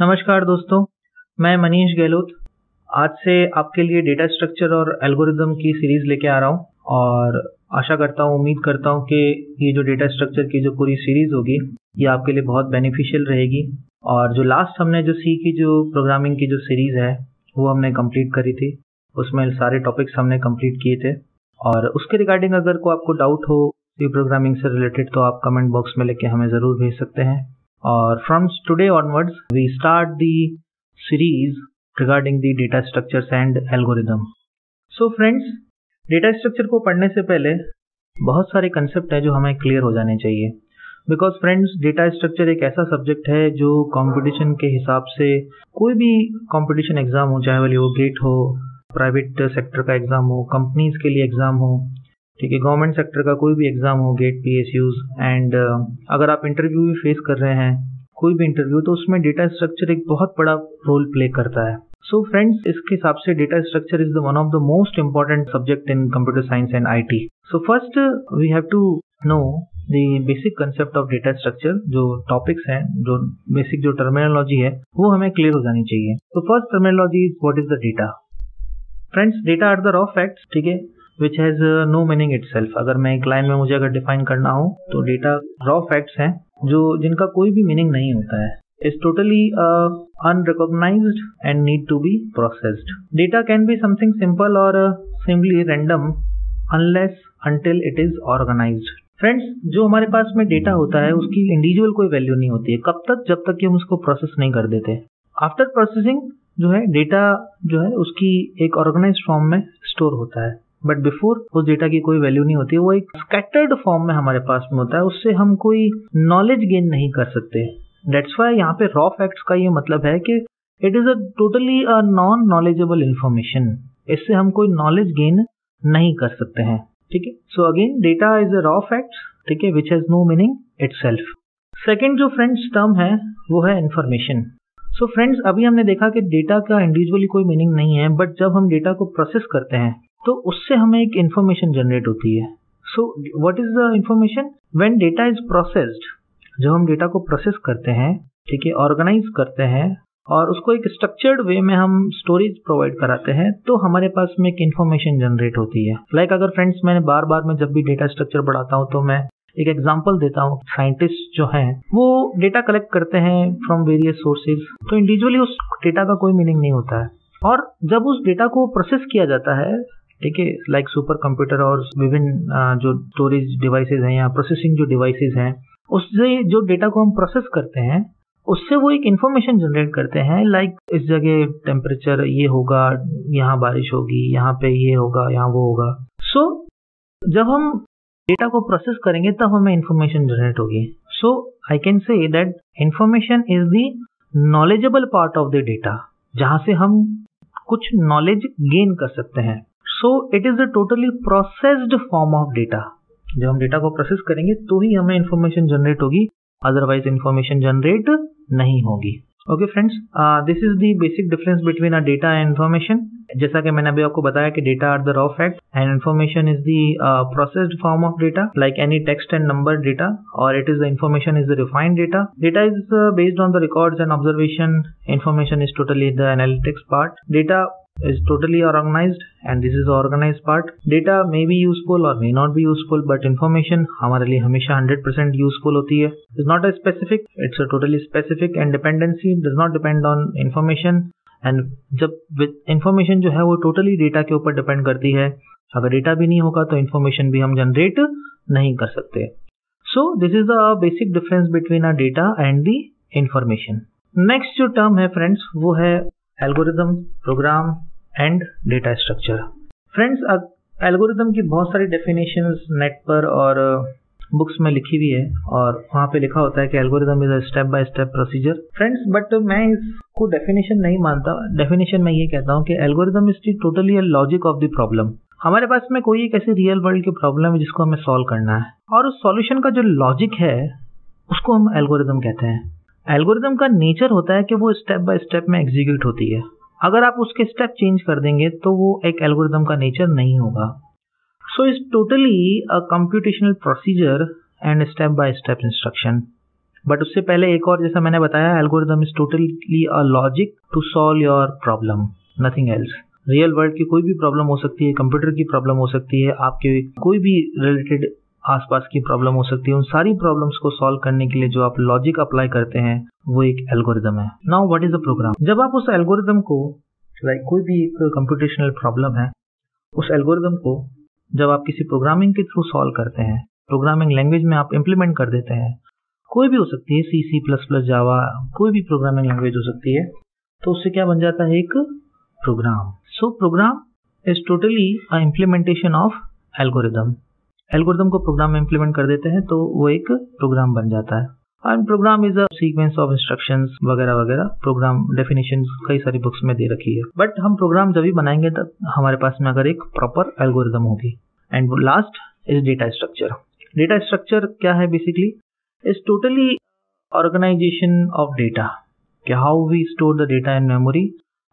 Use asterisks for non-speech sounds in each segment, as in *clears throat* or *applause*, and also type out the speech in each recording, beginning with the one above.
नमस्कार दोस्तों मैं मनीष गहलोत आज से आपके लिए डेटा स्ट्रक्चर और एल्गोरिदम की सीरीज लेके आ रहा हूँ और आशा करता हूँ उम्मीद करता हूँ कि ये जो डेटा स्ट्रक्चर की जो पूरी सीरीज होगी ये आपके लिए बहुत बेनिफिशियल रहेगी और जो लास्ट हमने जो सी की जो प्रोग्रामिंग की जो सीरीज है वो हमने कंप्लीट करी थी उसमें सारे टॉपिक्स हमने कंप्लीट किए थे और उसके रिगार्डिंग अगर को आपको डाउट हो प्रोग्रामिंग से रिलेटेड तो आप कमेंट बॉक्स में लेके हमें ज़रूर भेज सकते हैं और from today onwards we start the series regarding the data structure and algorithm so friends data structure को पढ़ने से पहले बहुत सारे कंसेप्ट हैं जो हमें क्लियर हो जाने चाहिए बिकॉज फ्रेंड्स डेटा स्ट्रक्चर एक ऐसा सब्जेक्ट है जो कंपटीशन के हिसाब से कोई भी कंपटीशन एग्ज़ाम हो चाहे वो गेट हो प्राइवेट सेक्टर का एग्ज़ाम हो कंपनीज के लिए एग्ज़ाम हो ठीक है गवर्नमेंट सेक्टर का कोई भी एग्ज़ाम हो GATE P S Us and अगर आप इंटरव्यू भी फेस कर रहे हैं कोई भी इंटरव्यू तो उसमें डेटा स्ट्रक्चर एक बहुत बड़ा रोल प्ले करता है सो so फ्रेंड्स इसके हिसाब से data structure is the one of the most important subject in computer science and I T so first we have to know the basic concept of data structure जो topics हैं जो basic जो terminology है वो हमें clear हो जानी चाहिए तो first terminology is what is the data friends data are the raw facts ठीक है which has no meaning it अगर मैं एक लाइन में मुझे अगर डिफाइन करना हो तो डेटा रॉ फैक्ट्स हैं जो जिनका कोई भी मीनिंग नहीं होता है is totally unrecognize and need to be processed data can be something simple और simply random unless random it is organize friends जो हमारे पास में डेटा होता है उसकी इंडिविजुअल कोई वैल्यू नहीं होती है कब तक जब तक कि हम उसको प्रोसेस नहीं कर देते आफ्टर प्रोसेसिंग जो है डेटा जो है उसकी एक ऑर्गेनाइज फॉर्म में स्टोर होता है बट बिफोर उस डेटा की कोई वैल्यू नहीं होती वो एक स्कैटर्ड फॉर्म में हमारे पास में होता है उससे हम कोई नॉलेज गेन नहीं कर सकते डेट्स वाई यहाँ पे रॉ फैक्ट्स का ये मतलब है कि it is a totally a non knowledgeable information इससे हम कोई नॉलेज गेन नहीं कर सकते हैं ठीक है so again data is a raw fact ठीक है which has no meaning itself second जो फ्रेंड्स टर्म है वो है इन्फॉर्मेशन सो फ्रेंड्स अभी हमने देखा कि डेटा का इंडिविजुअली कोई मीनिंग नहीं है बट जब हम डेटा को प्रोसेस करते हैं तो उससे हमें एक इंफॉर्मेशन जनरेट होती है so what is the information when data is processed जब हम डेटा को प्रोसेस करते हैं ठीक है ऑर्गेनाइज करते हैं और उसको एक स्ट्रक्चर्ड वे में हम स्टोरेज प्रोवाइड कराते हैं तो हमारे पास में एक इन्फॉर्मेशन जनरेट होती है लाइक like अगर फ्रेंड्स मैंने बार बार मैं जब भी डेटा स्ट्रक्चर बढ़ाता हूँ तो मैं एक एग्जाम्पल देता हूँ साइंटिस्ट जो है वो डेटा कलेक्ट करते हैं फ्रॉम वेरियस सोर्सेज तो इंडिविजुअली उस डेटा का कोई मीनिंग नहीं होता है और जब उस डेटा को प्रोसेस किया जाता है ठीक है लाइक सुपर कंप्यूटर और विभिन्न जो स्टोरेज डिवाइसेज हैं या प्रोसेसिंग जो डिवाइसेज हैं उससे जो डेटा को हम प्रोसेस करते हैं उससे वो एक इन्फॉर्मेशन जनरेट करते हैं लाइक इस जगह टेम्परेचर ये होगा यहाँ बारिश होगी यहाँ पे ये होगा यहाँ वो होगा सो so, जब हम डेटा को प्रोसेस करेंगे तब हमें इन्फॉर्मेशन जनरेट होगी so I can say that information is the knowledgeable part of the data जहां से हम कुछ नॉलेज गेन कर सकते हैं so it is a totally processed form of data जब हम डेटा को प्रोसेस करेंगे तो ही हमें इन्फॉर्मेशन जनरेट होगी अदरवाइज इन्फॉर्मेशन जनरेट नहीं होगी okay friends this is the basic difference between a data and information जैसा कि मैंने अभी आपको बताया कि data are the raw fact and information is the processed form of data like any text and number data और it is the information is the refined data data is based on the records and observation information is totally the analytics part data is totally organized and this is the organized part data may be useful or may not be useful but information hamare liye hamesha 100% useful hoti hai is not a specific it's a totally specific and dependency does not depend on information and जब information जो है वो totally totally data के ऊपर depend करती है अगर data भी नहीं होगा तो इन्फॉर्मेशन भी हम जनरेट नहीं कर सकते so this is the basic difference between a data and the information next जो टर्म है फ्रेंड्स वो है algorithm program and data structure friends algorithm की बहुत सारी डेफिनेशन नेट पर और बुक्स uh, में लिखी हुई है और वहाँ पे लिखा होता है कि algorithm is a step by step procedure friends but मैं इसको डेफिनेशन नहीं मानता डेफिनेशन में ये कहता हूँ कि algorithm is totally a logic of the problem हमारे पास में कोई एक ऐसी रियल वर्ल्ड की प्रॉब्लम है जिसको हमें सॉल्व करना है और उस सॉल्यूशन का जो लॉजिक है उसको हम एल्गोरिदम कहते हैं एल्गोरिदम का नेचर होता है कि वो स्टेप बाय स्टेप में एग्जीक्यूट होती है अगर आप उसके स्टेप चेंज कर देंगे तो वो एक एल्गोरिदम का नेचर नहीं होगा so is totally a computational procedure and step by step instruction but उससे पहले एक और जैसा मैंने बताया algorithm is totally a logic to solve your problem nothing else real world की कोई भी प्रॉब्लम हो सकती है कंप्यूटर की प्रॉब्लम हो सकती है आपके कोई भी रिलेटेड आसपास की प्रॉब्लम हो सकती है उन सारी प्रॉब्लम्स को सॉल्व करने के लिए जो आप लॉजिक अप्लाई करते हैं वो एक एल्गोरिदम है now what is the program जब आप उस एल्गोरिदम को लाइक कोई भी एक कंप्यूटेशनल प्रॉब्लम है उस एल्गोरिदम को जब आप किसी प्रोग्रामिंग के थ्रू सॉल्व करते हैं प्रोग्रामिंग लैंग्वेज में आप इम्प्लीमेंट कर देते हैं कोई भी हो सकती है सी सी प्लस प्लस जावा कोई भी प्रोग्रामिंग लैंग्वेज हो सकती है तो उससे क्या बन जाता है एक program so program is totally a implementation of algorithm algorithm को प्रोग्राम में इम्प्लीमेंट कर देते हैं तो वो एक प्रोग्राम बन जाता है and program is a sequence of instruction वगैरह वगैरह प्रोग्राम डेफिनेशन कई सारी बुक्स में दे रखी है बट हम प्रोग्राम जब भी बनाएंगे तब हमारे पास में अगर एक प्रॉपर एल्गोरिदम होगी and last is data structure data structure क्या है basically is totally organization of data how we store the data in memory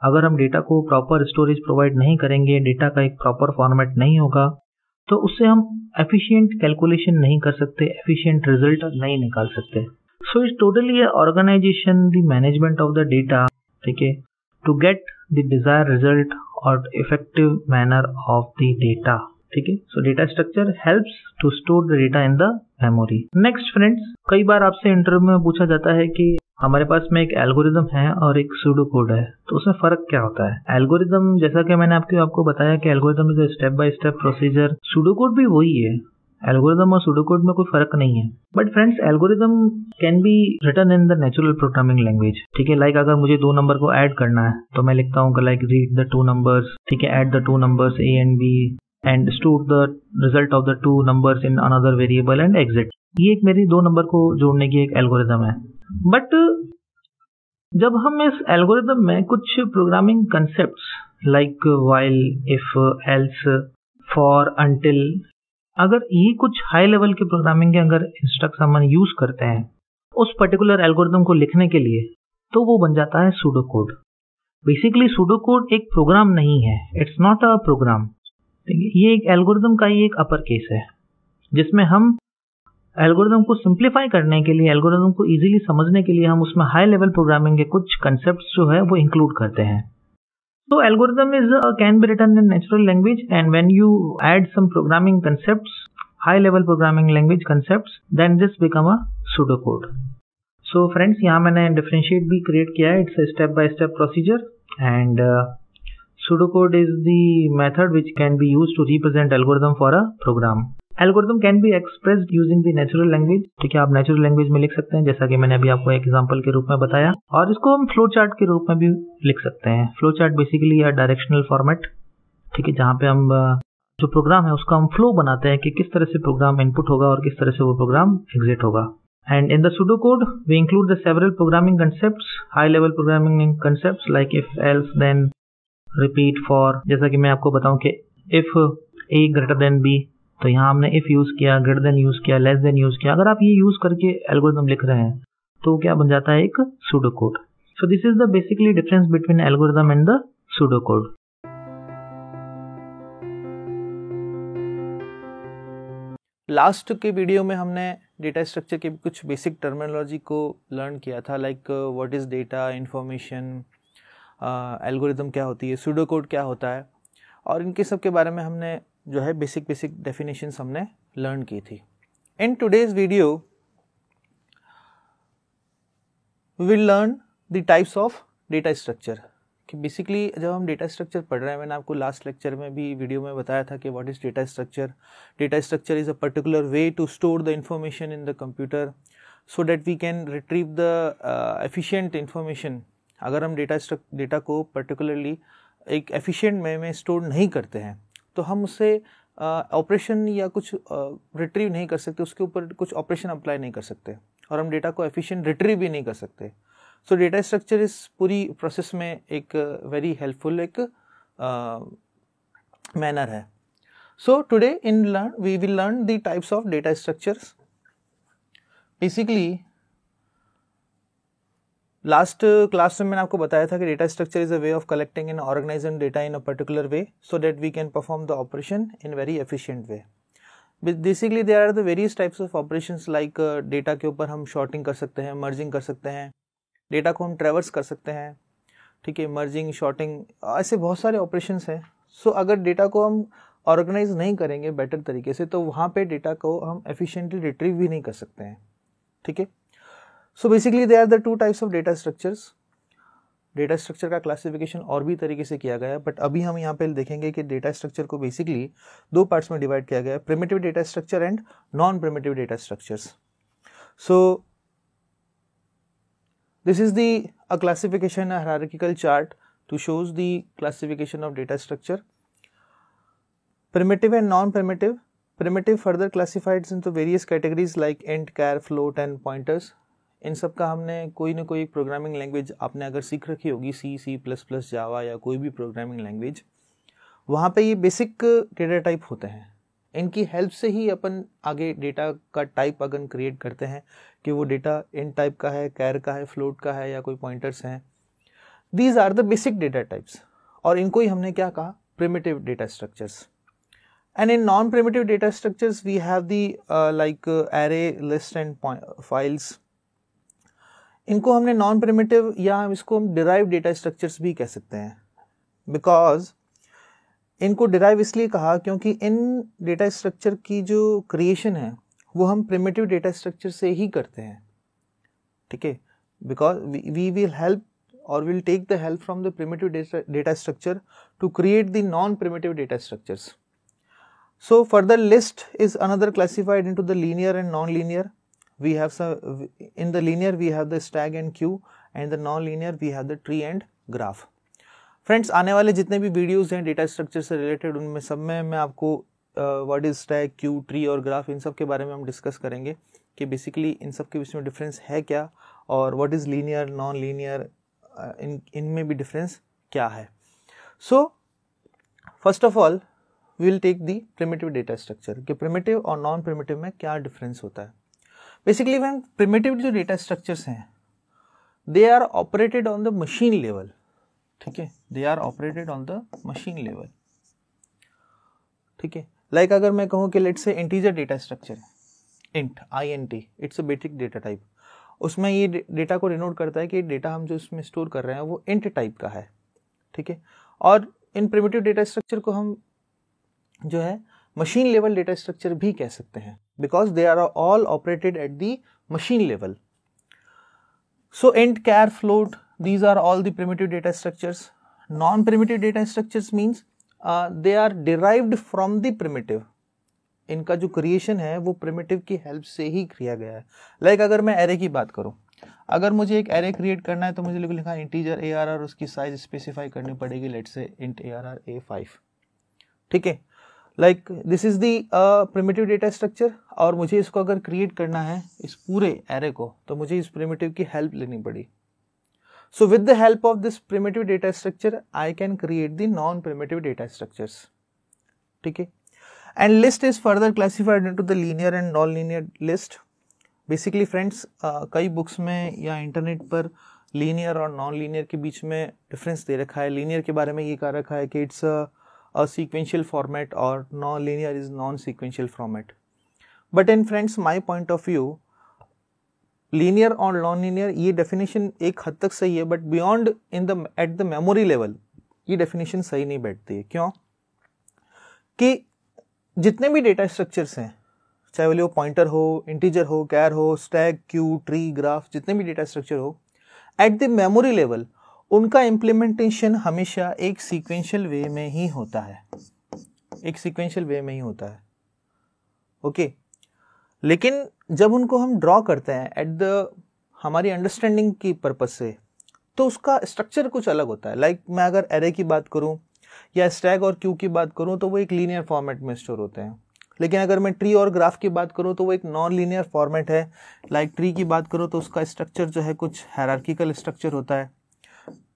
अगर हम डेटा को प्रॉपर स्टोरेज प्रोवाइड नहीं करेंगे डेटा का एक प्रॉपर फॉर्मेट नहीं होगा तो उससे हम एफिशिएंट कैलकुलेशन नहीं कर सकते एफिशिएंट रिजल्ट नहीं निकाल सकते so it totally organization the management of the data ठीक है to get the desire result और effective manner of the data ठीक है so data structure help to store the data in the memory next friends कई बार आपसे interview में पूछा जाता है कि हमारे पास में एक एल्गोरिदम है और एक सूडो कोड है तो उसमें फ़र्क क्या होता है एल्गोरिदम जैसा कि मैंने आपके आपको बताया कि algorithm is step by step procedure pseudo code भी वही है एल्गोरिदम और सूडो कोड में कोई फर्क नहीं है but friends algorithm can be written in the natural programming language ठीक है लाइक अगर मुझे दो नंबर को ऐड करना है तो मैं लिखता हूँ like read the two numbers ठीक है add the two numbers A and B and store the result of the two numbers in another variable and exit ये एक मेरी दो नंबर को जोड़ने की एक एल्गोरिदम है बट जब हम इस एल्गोरिदम में कुछ programming concept like while if else for until अगर ये कुछ हाई लेवल के प्रोग्रामिंग के अगर इंस्ट्रक्ट हम यूज करते हैं उस पर्टिकुलर एल्गोरिदम को लिखने के लिए तो वो बन जाता है pseudo code basically pseudo code एक प्रोग्राम नहीं है इट्स नॉट अ प्रोग्राम ये एक एल्गोरिदम का ही एक अपर केस है जिसमें हम एल्गोरिदम को सिंप्लीफाई करने के लिए एल्गोरिदम को इजीली समझने के लिए हम उसमें हाई लेवल प्रोग्रामिंग के कुछ कंसेप्ट जो है वो इंक्लूड करते हैं तो algorithm is can be written in natural language and when you add some programming concept high level programming language concept then this become a pseudo code so friends यहाँ मैंने डिफ्रेंशिएट भी create किया है it's step by step procedure and pseudo code is the method which can be use to represent algorithm for a program algorithm can be express using the natural language ठीक है आप natural language में लिख सकते हैं जैसा कि मैंने अभी आपको एग्जाम्पल के रूप में बताया और इसको हम फ्लो चार्ट के रूप में भी लिख सकते हैं फ्लो चार्ट बेसिकली या डायरेक्शनल फॉर्मेट ठीक है जहाँ पे हम जो प्रोग्राम है उसका हम फ्लो बनाते हैं कि किस तरह से प्रोग्राम इनपुट होगा और किस तरह से वो प्रोग्राम एग्जिट होगा in the pseudo code we include the several programming concept high level programming concept like if else then repeat for जैसा कि मैं आपको बताऊं कि if A greater than B तो यहाँ हमने इफ़ यूज़ किया ग्रेटर देन यूज़ किया लेस देन यूज़ किया अगर आप ये यूज़ करके एल्गोरिदम लिख रहे हैं तो क्या बन जाता है एक pseudo code so this is the basically difference between algorithm and the pseudo code last के वीडियो में हमने डेटा स्ट्रक्चर के कुछ बेसिक टर्मिनोलॉजी को लर्न किया था like what is data information algorithm क्या होती है सूडो कोड क्या होता है और इनके सब के बारे में हमने जो है बेसिक बेसिक डेफिनेशन हमने लर्न की थी in today's video we will learn the types of data structure कि बेसिकली जब हम डेटा स्ट्रक्चर पढ़ रहे हैं मैंने आपको लास्ट लेक्चर में भी वीडियो में बताया था कि what is data structure data structure is a particular way to store the information in the computer so that we can retrieve the efficient information अगर हम डेटा डेटा को पर्टिकुलरली एक एफिशिएंट वे में store नहीं करते हैं तो हम उसे ऑपरेशन या कुछ रिट्रीव नहीं कर सकते उसके ऊपर कुछ ऑपरेशन अप्लाई नहीं कर सकते और हम डेटा को एफिशिएंट रिट्रीव भी नहीं कर सकते सो डेटा स्ट्रक्चर इस पूरी प्रोसेस में एक वेरी हेल्पफुल एक मैनर है so today in learn we will learn the types of data structures basically last class uh, में मैंने आपको बताया था कि data structure is a way of collecting and organizing data in a particular way so that we can perform the operation in very efficient way basically there are the various types of operation like data के ऊपर हम shorting कर सकते हैं merging कर सकते हैं data को हम ट्रेवर्स कर सकते हैं ठीक है मर्जिंग शॉर्टिंग ऐसे बहुत सारे ऑपरेशन हैं सो so, अगर डेटा को हम ऑर्गेनाइज नहीं करेंगे बेटर तरीके से तो वहाँ पे डेटा को हम एफिशिएंटली रिट्रीव भी नहीं कर सकते हैं ठीक है so basically they are the two types of data structures data structure का क्लासिफिकेशन और भी तरीके से किया गया है बट अभी हम यहाँ पे देखेंगे कि डेटा स्ट्रक्चर को बेसिकली दो पार्ट्स में डिवाइड किया गया है primitive data structure and non primitive data structures so this is the a classification hierarchical chart to shows the classification of data structure primitive and non primitive primitive further classified into various categories like and char float and pointers इन सब का हमने कोई ना कोई programming language आपने अगर सीख रखी होगी सी सी प्लस प्लस जावा या कोई भी प्रोग्रामिंग लैंग्वेज वहाँ पे ये बेसिक डेटा टाइप होते हैं इनकी हेल्प से ही अपन आगे डेटा का टाइप अगर क्रिएट करते हैं कि वो डेटा इन टाइप का है कैर का है फ्लोट का है या कोई पॉइंटर्स हैं these are the basic data types और इनको ही हमने क्या कहा primitive data structures and in non primitive data structures we have the like array list and files इनको हमने नॉन प्रिमेटिव या इसको हम डिराइव डेटा स्ट्रक्चर भी कह सकते हैं बिकॉज इनको डिराइव इसलिए कहा क्योंकि इन डेटा स्ट्रक्चर की जो क्रिएशन है वो हम प्रिमेटिव डेटा स्ट्रक्चर से ही करते हैं ठीक है बिकॉज वी विल हेल्प और will take the help from the primitive data structure to create the non primitive data structures so further list is another classified into the linear and non linear we have some in the linear we have the stag and queue and the non-linear we have the tree and graph friends आने वाले जितने भी videos हैं data structure से related उनमें सब में मैं आपको word is tag queue tree और ग्राफ इन सब के बारे में हम डिस्कस करेंगे कि बेसिकली इन सब के बीच में डिफरेंस है क्या और what is linear non linear इन इनमें भी डिफरेंस क्या है so first of all we will take the primitive data structure कि प्रिमेटिव और नॉन प्रिमेटिव में क्या डिफरेंस होता है बेसिकली वैन प्रिमेटिव जो डेटा स्ट्रक्चर्स हैं they are operated on the machine level ठीक है they are operated on the machine level ठीक है लाइक अगर मैं कहूँ कि let's say integer data structure है int I N T it's a basic data type उसमें ये डेटा को रिनोट करता है कि डेटा हम जो इसमें स्टोर कर रहे हैं वो इंट टाइप का है ठीक है और इन प्रिमेटिव डेटा स्ट्रक्चर को हम जो है मशीन लेवल डेटा स्ट्रक्चर भी कह सकते हैं because they are all operated at the machine level so and char float these are all the primitive data structures non primitive data structure means they are derived from the primitive इनका जो creation है वो primitive की help से ही किया गया है like like अगर मैं एरे की बात करूँ अगर मुझे एक एरे क्रिएट करना है तो मुझे लिखा इंटीजर ए आर आर उसकी साइज स्पेसिफाई करनी पड़ेगी let say int A R R a five ठीक है like this is the primitive data structure और मुझे इसको अगर क्रिएट करना है इस पूरे एरे को तो मुझे इस प्रिमेटिव की हेल्प लेनी पड़ी so with the help of this primitive data structure I can create the non primitive data structures ठीक है and list is further classified to the linear and non linear list basically friends कई books में या internet पर linear और non linear के बीच में डिफरेंस दे रखा है लीनियर के बारे में ये कह रखा है कि it's a a sequential format or non-linear is non-sequential format. But in friends my point of view linear or non-linear ये definition एक हद तक सही है but beyond in the at the memory level ये definition सही नहीं बैठती है क्यों कि जितने भी data structures हैं चाहे वो pointer हो integer हो char हो stack, queue, tree, graph, जितने भी data structure हो at the memory level, उनका इम्प्लीमेंटेशन हमेशा एक सीक्वेंशियल वे में ही होता है एक सीक्वेंशियल वे में ही होता है ओके लेकिन जब उनको हम ड्रॉ करते हैं एट द हमारी अंडरस्टैंडिंग की पर्पज से तो उसका स्ट्रक्चर कुछ अलग होता है लाइक like, मैं अगर एरे की बात करूं या स्टैग और क्यू की बात करूं तो वो एक लीनियर फॉर्मेट में स्टोर होते हैं लेकिन अगर मैं ट्री और ग्राफ की बात करूं तो वो एक नॉन लीनियर फॉर्मेट है लाइक like, ट्री की बात करूं तो उसका स्ट्रक्चर जो है कुछ हैरार्किकल स्ट्रक्चर होता है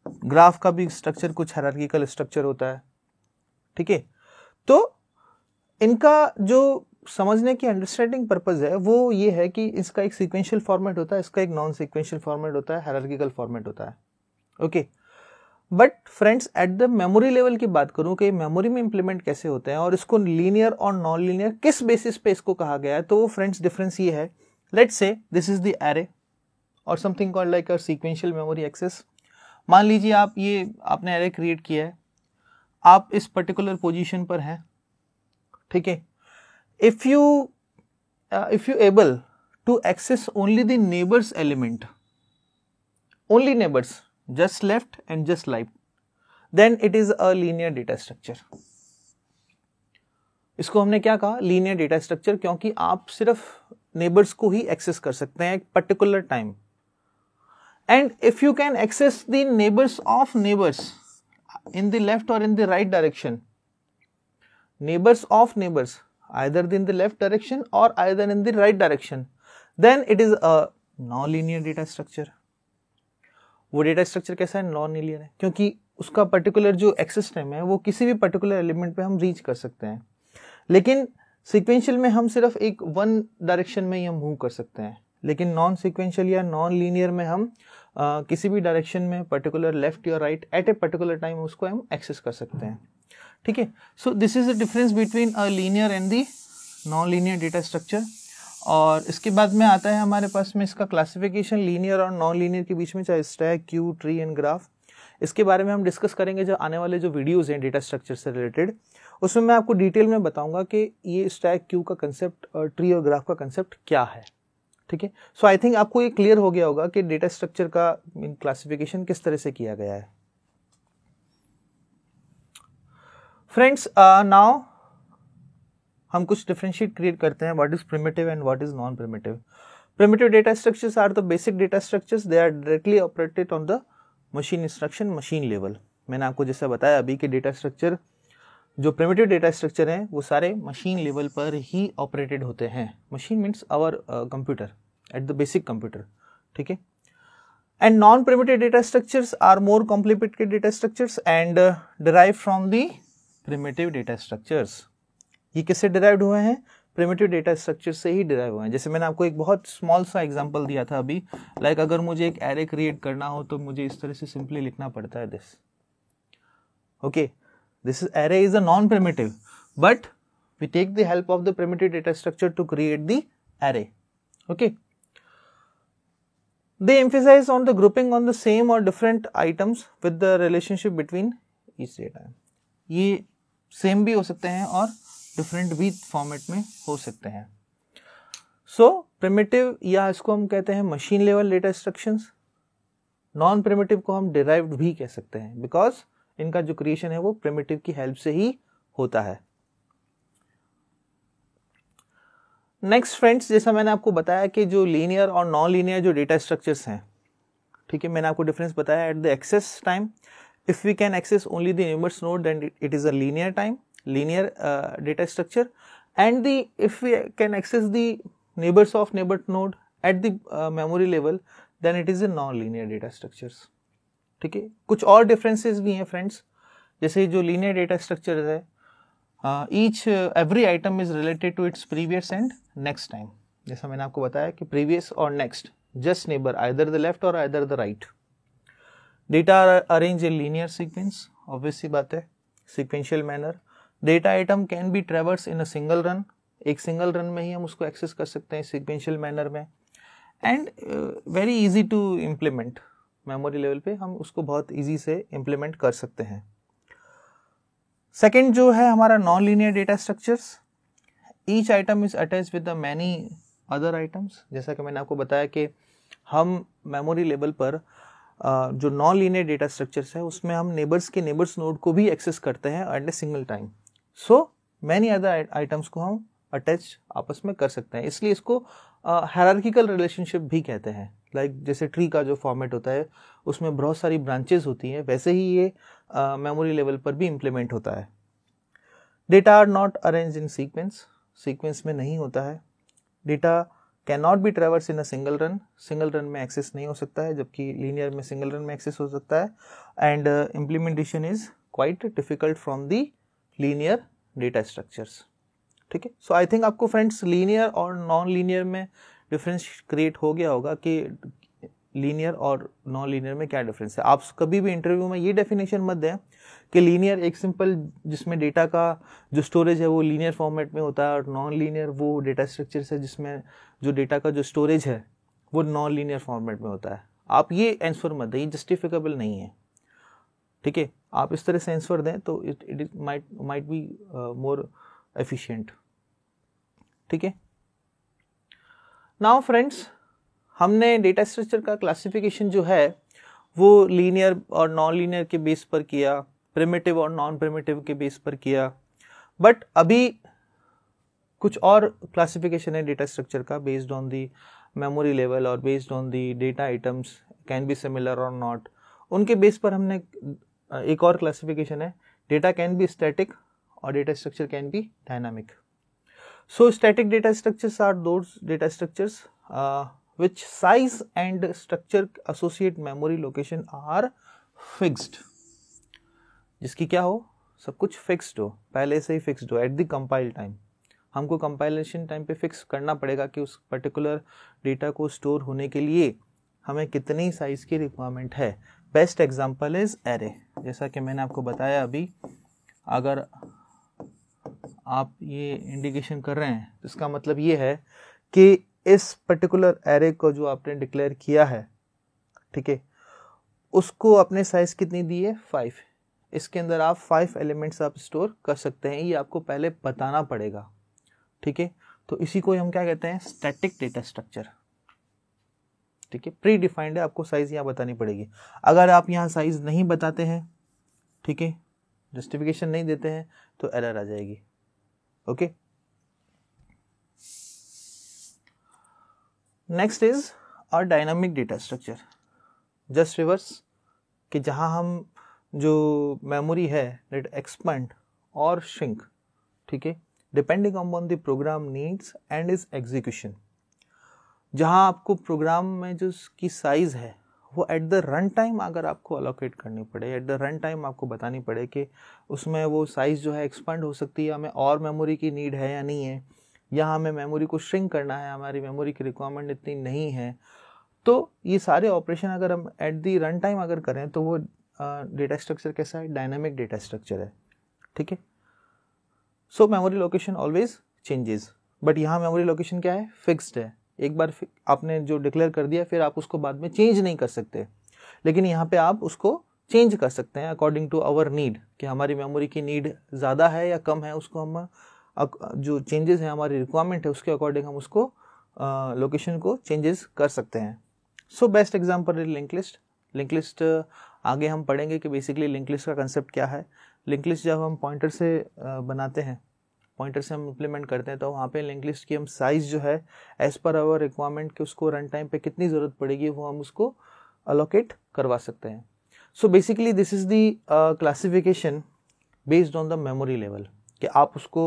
ग्राफ का भी स्ट्रक्चर कुछ हरार्किकल स्ट्रक्चर होता है ठीक है तो इनका जो समझने की अंडरस्टैंडिंग पर्पज है वो ये है कि इसका एक सिक्वेंशियल फॉर्मेट होता है इसका एक नॉन सिक्वेंशियल फॉर्मेट होता है हरार्किकल फॉर्मेट होता है okay but friends at the memory level की बात करूं कि मेमोरी में इंप्लीमेंट कैसे होते हैं और इसको लीनियर और नॉन लीनियर किस बेसिस पे इसको कहा गया है तो वो फ्रेंड्स डिफरेंस ये है let's say this is the array और something called like uh sequential memory access मान लीजिए आप ये आपने एरे क्रिएट किया है आप इस पर्टिकुलर पोजीशन पर हैं ठीक है if you if you able to access only the neighbours element only neighbours just left and just life then it is a linear data structure इसको हमने क्या कहा लीनियर डेटा स्ट्रक्चर क्योंकि आप सिर्फ नेबर्स को ही एक्सेस कर सकते हैं एक particular time and if you can access the neighbours of neighbours in the left और in the right direction neighbours of neighbours either in the left direction और either in the right direction then it is a non linear data structure वो data structure कैसा है non linear है क्योंकि उसका particular जो access time है वो किसी भी पर्टिकुलर एलिमेंट पे हम रीच कर सकते हैं लेकिन सिक्वेंशियल में हम सिर्फ एक वन डायरेक्शन में ही हम मूव कर सकते हैं लेकिन नॉन सिक्वेंशियल या नॉन लीनियर में हम आ, किसी भी डायरेक्शन में पर्टिकुलर लेफ्ट या right at a particular time उसको हम एक्सेस कर सकते हैं ठीक है so this is the difference between a linear and the non linear data structure और इसके बाद में आता है हमारे पास में इसका क्लासिफिकेशन लीनियर और नॉन लीनियर के बीच में चाहे stack queue tree and graph इसके बारे में हम डिस्कस करेंगे जो आने वाले जो वीडियोस हैं डेटा स्ट्रक्चर से रिलेटेड उसमें मैं आपको डिटेल में बताऊंगा कि ये स्टैक क्यू का कंसेप्ट और ट्री और ग्राफ का कंसेप्ट क्या है ठीक है सो आई थिंक आपको ये क्लियर हो गया होगा कि डेटा स्ट्रक्चर का क्लासिफिकेशन किस तरह से किया गया है फ्रेंड्स नाउ uh, हम कुछ डिफ्रेंशिएट क्रिएट करते हैं what is primitive and what is non primitive primitive data structures are the basic data structures they are directly operated on the machine instruction machine level मैंने आपको जैसा बताया अभी के डेटा स्ट्रक्चर जो प्रिमेटिव डेटा स्ट्रक्चर हैं वो सारे मशीन लेवल पर ही ऑपरेटेड होते हैं machine means our computer at the basic computer ठीक है and non uh, primitive data structures are more complicated data structures and derive from from primitive data structures ये किससे डिराइव हुए हैं प्रिमेटिव डेटा स्ट्रक्चर से ही derive हुए हैं जैसे मैंने आपको एक बहुत स्मॉल सा एग्जाम्पल दिया था अभी लाइक like अगर मुझे एक एरे क्रिएट करना हो तो मुझे इस तरह से सिंपली लिखना पड़ता है this okay okay. This array is a non-primitive, but we take the help of the primitive data structure to create the array. Okay. They emphasize on the grouping on the same or different items with the relationship between each data. ye same bhi ho sakte hain aur different bhi format mein ho sakte hain so, primitive ya isko hum kehte hain machine level data instructions non primitive ko hum derived bhi keh sakte hain because इनका जो creation है वो primitive की help से ही होता है next friends जैसा मैंने आपको बताया कि जो लीनियर और नॉन लीनियर जो डेटा स्ट्रक्चर्स हैं ठीक है मैंने आपको डिफरेंस बताया at the access time if we can access only the numerous node then it is a linear time linear data structure and the if we can access the neighbours of neighbour node at the memory level then it is is non linear data structures ठीक है कुछ और differences भी हैं friends जैसे जो linear data structure है each every item is related to its previous and next time जैसा मैंने आपको बताया कि प्रीवियस और next just neighbour either the left और either the right data arrange in linear sequence obviously बात है sequential manner data item can be traverse in a single run एक सिंगल रन में ही हम उसको एक्सेस कर सकते हैं सिक्वेंशियल मैनर में and very easy to implement memory level पे हम उसको बहुत इजी से इम्प्लीमेंट कर सकते हैं सेकेंड जो है हमारा non linear data structures each item is attach with the many other items जैसा कि मैंने आपको बताया कि हम मेमोरी लेवल पर जो नॉन लीनियर डेटा स्ट्रक्चर्स है उसमें हम नेबर्स के नेबर्स नोड को भी एक्सेस करते हैं at a single time so many other items को हम अटैच आपस में कर सकते हैं इसलिए इसको हैरार्किकल रिलेशनशिप भी कहते हैं लाइक like जैसे ट्री का जो फॉर्मेट होता है उसमें बहुत सारी ब्रांचेज होती हैं वैसे ही ये मेमोरी uh, लेवल पर भी इम्प्लीमेंट होता है data are not arrange in sequence sequence में नहीं होता है data can not be traverse in a single run single run में एक्सेस नहीं हो सकता है जबकि लीनियर में सिंगल रन में एक्सेस हो सकता है and implementation is quite difficult from the linear data structures ठीक है सो आई थिंक आपको फ्रेंड्स लीनियर और नॉन लीनियर में डिफरेंस क्रिएट हो गया होगा कि लीनियर और नॉन लीनियर में क्या डिफरेंस है आप कभी भी इंटरव्यू में ये डेफिनेशन मत दें कि लीनियर एक सिंपल जिसमें डेटा का जो स्टोरेज है वो लीनियर फॉर्मेट में होता है और नॉन लीनियर वो डेटा स्ट्रक्चर है जिसमें जो डेटा का जो स्टोरेज है वो नॉन लीनियर फॉर्मेट में होता है आप ये आंसर मत दें ये जस्टिफिकेबल नहीं है ठीक है आप इस तरह से आंसर दें तो it it might might be more efficient ठीक है नाउ फ्रेंड्स हमने डेटा स्ट्रक्चर का क्लासिफिकेशन जो है वो लीनियर और नॉन लीनियर के बेस पर किया प्रिमेटिव और नॉन प्रिमेटिव के बेस पर किया बट अभी कुछ और क्लासिफिकेशन है डेटा स्ट्रक्चर का based on the memory level और based on the data items can be similar और नॉट उनके बेस पर हमने एक और क्लासिफिकेशन है डेटा कैन बी स्टैटिक और data structure can be dynamic So, static data structures are those data structures uh, which size and structure associate memory location are fixed. जिसकी क्या हो सब कुछ फिक्स्ड हो पहले से ही fixed हो एट the compile टाइम हमको कंपाइलेशन टाइम पे फिक्स करना पड़ेगा कि उस पर्टिकुलर डेटा को स्टोर होने के लिए हमें कितनी साइज़ की रिक्वायरमेंट है बेस्ट एग्जांपल इज़ एरे जैसा कि मैंने आपको बताया अभी अगर आप ये इंडिकेशन कर रहे हैं तो इसका मतलब ये है कि इस पर्टिकुलर एरे को जो आपने डिक्लेयर किया है ठीक है उसको आपने साइज़ कितनी दी है फाइव इसके अंदर आप फाइव एलिमेंट्स आप स्टोर कर सकते हैं ये आपको पहले बताना पड़ेगा ठीक है तो इसी को हम क्या कहते हैं स्टैटिक डेटा स्ट्रक्चर ठीक है प्री डिफाइंड है आपको साइज़ यहाँ बतानी पड़ेगी अगर आप यहाँ साइज़ नहीं बताते हैं ठीक है जस्टिफिकेशन नहीं देते हैं तो एरर आ जाएगी ओके नेक्स्ट इज और dynamic data structure just reverse कि जहाँ हम जो मेमोरी है डेट एक्सपेंड और श्रिंक ठीक है depending on the program needs and is execution जहाँ आपको प्रोग्राम में जो उसकी साइज़ है वो एट द रन टाइम अगर आपको अलोकेट करनी पड़े एट द रन टाइम आपको बतानी पड़े कि उसमें वो साइज़ जो है एक्सपेंड हो सकती है हमें और मेमोरी की नीड है या नहीं है या हमें मेमोरी को श्रिंक करना है हमारी मेमोरी की रिक्वायरमेंट इतनी नहीं है तो ये सारे ऑपरेशन अगर हम एट दी रन टाइम अगर करें तो वो डेटा स्ट्रक्चर कैसा है डायनामिक डेटा स्ट्रक्चर है ठीक है so memory location always changes but यहाँ मेमोरी लोकेशन क्या है फिक्स्ड है एक बार आपने जो डिक्लेयर कर दिया फिर आप उसको बाद में चेंज नहीं कर सकते लेकिन यहाँ पे आप उसको चेंज कर सकते हैं अकॉर्डिंग टू आवर नीड कि हमारी मेमोरी की नीड ज़्यादा है या कम है उसको हम जो चेंजेस हैं हमारी रिक्वायरमेंट है उसके अकॉर्डिंग हम उसको लोकेशन uh, को चेंजेस कर सकते हैं so best example is link list link list आगे हम पढ़ेंगे कि बेसिकली लिंक लिस्ट का कंसेप्ट क्या है लिंक लिस्ट जब हम पॉइंटर से uh, बनाते हैं पॉइंटर से हम इम्प्लीमेंट करते हैं तो वहाँ पे लिंक लिस्ट की हम साइज़ जो है एज़ पर आवर रिक्वायरमेंट के उसको रन टाइम पे कितनी ज़रूरत पड़ेगी वो हम उसको अलोकेट करवा सकते हैं so basically this is the classification based on the memory level कि आप उसको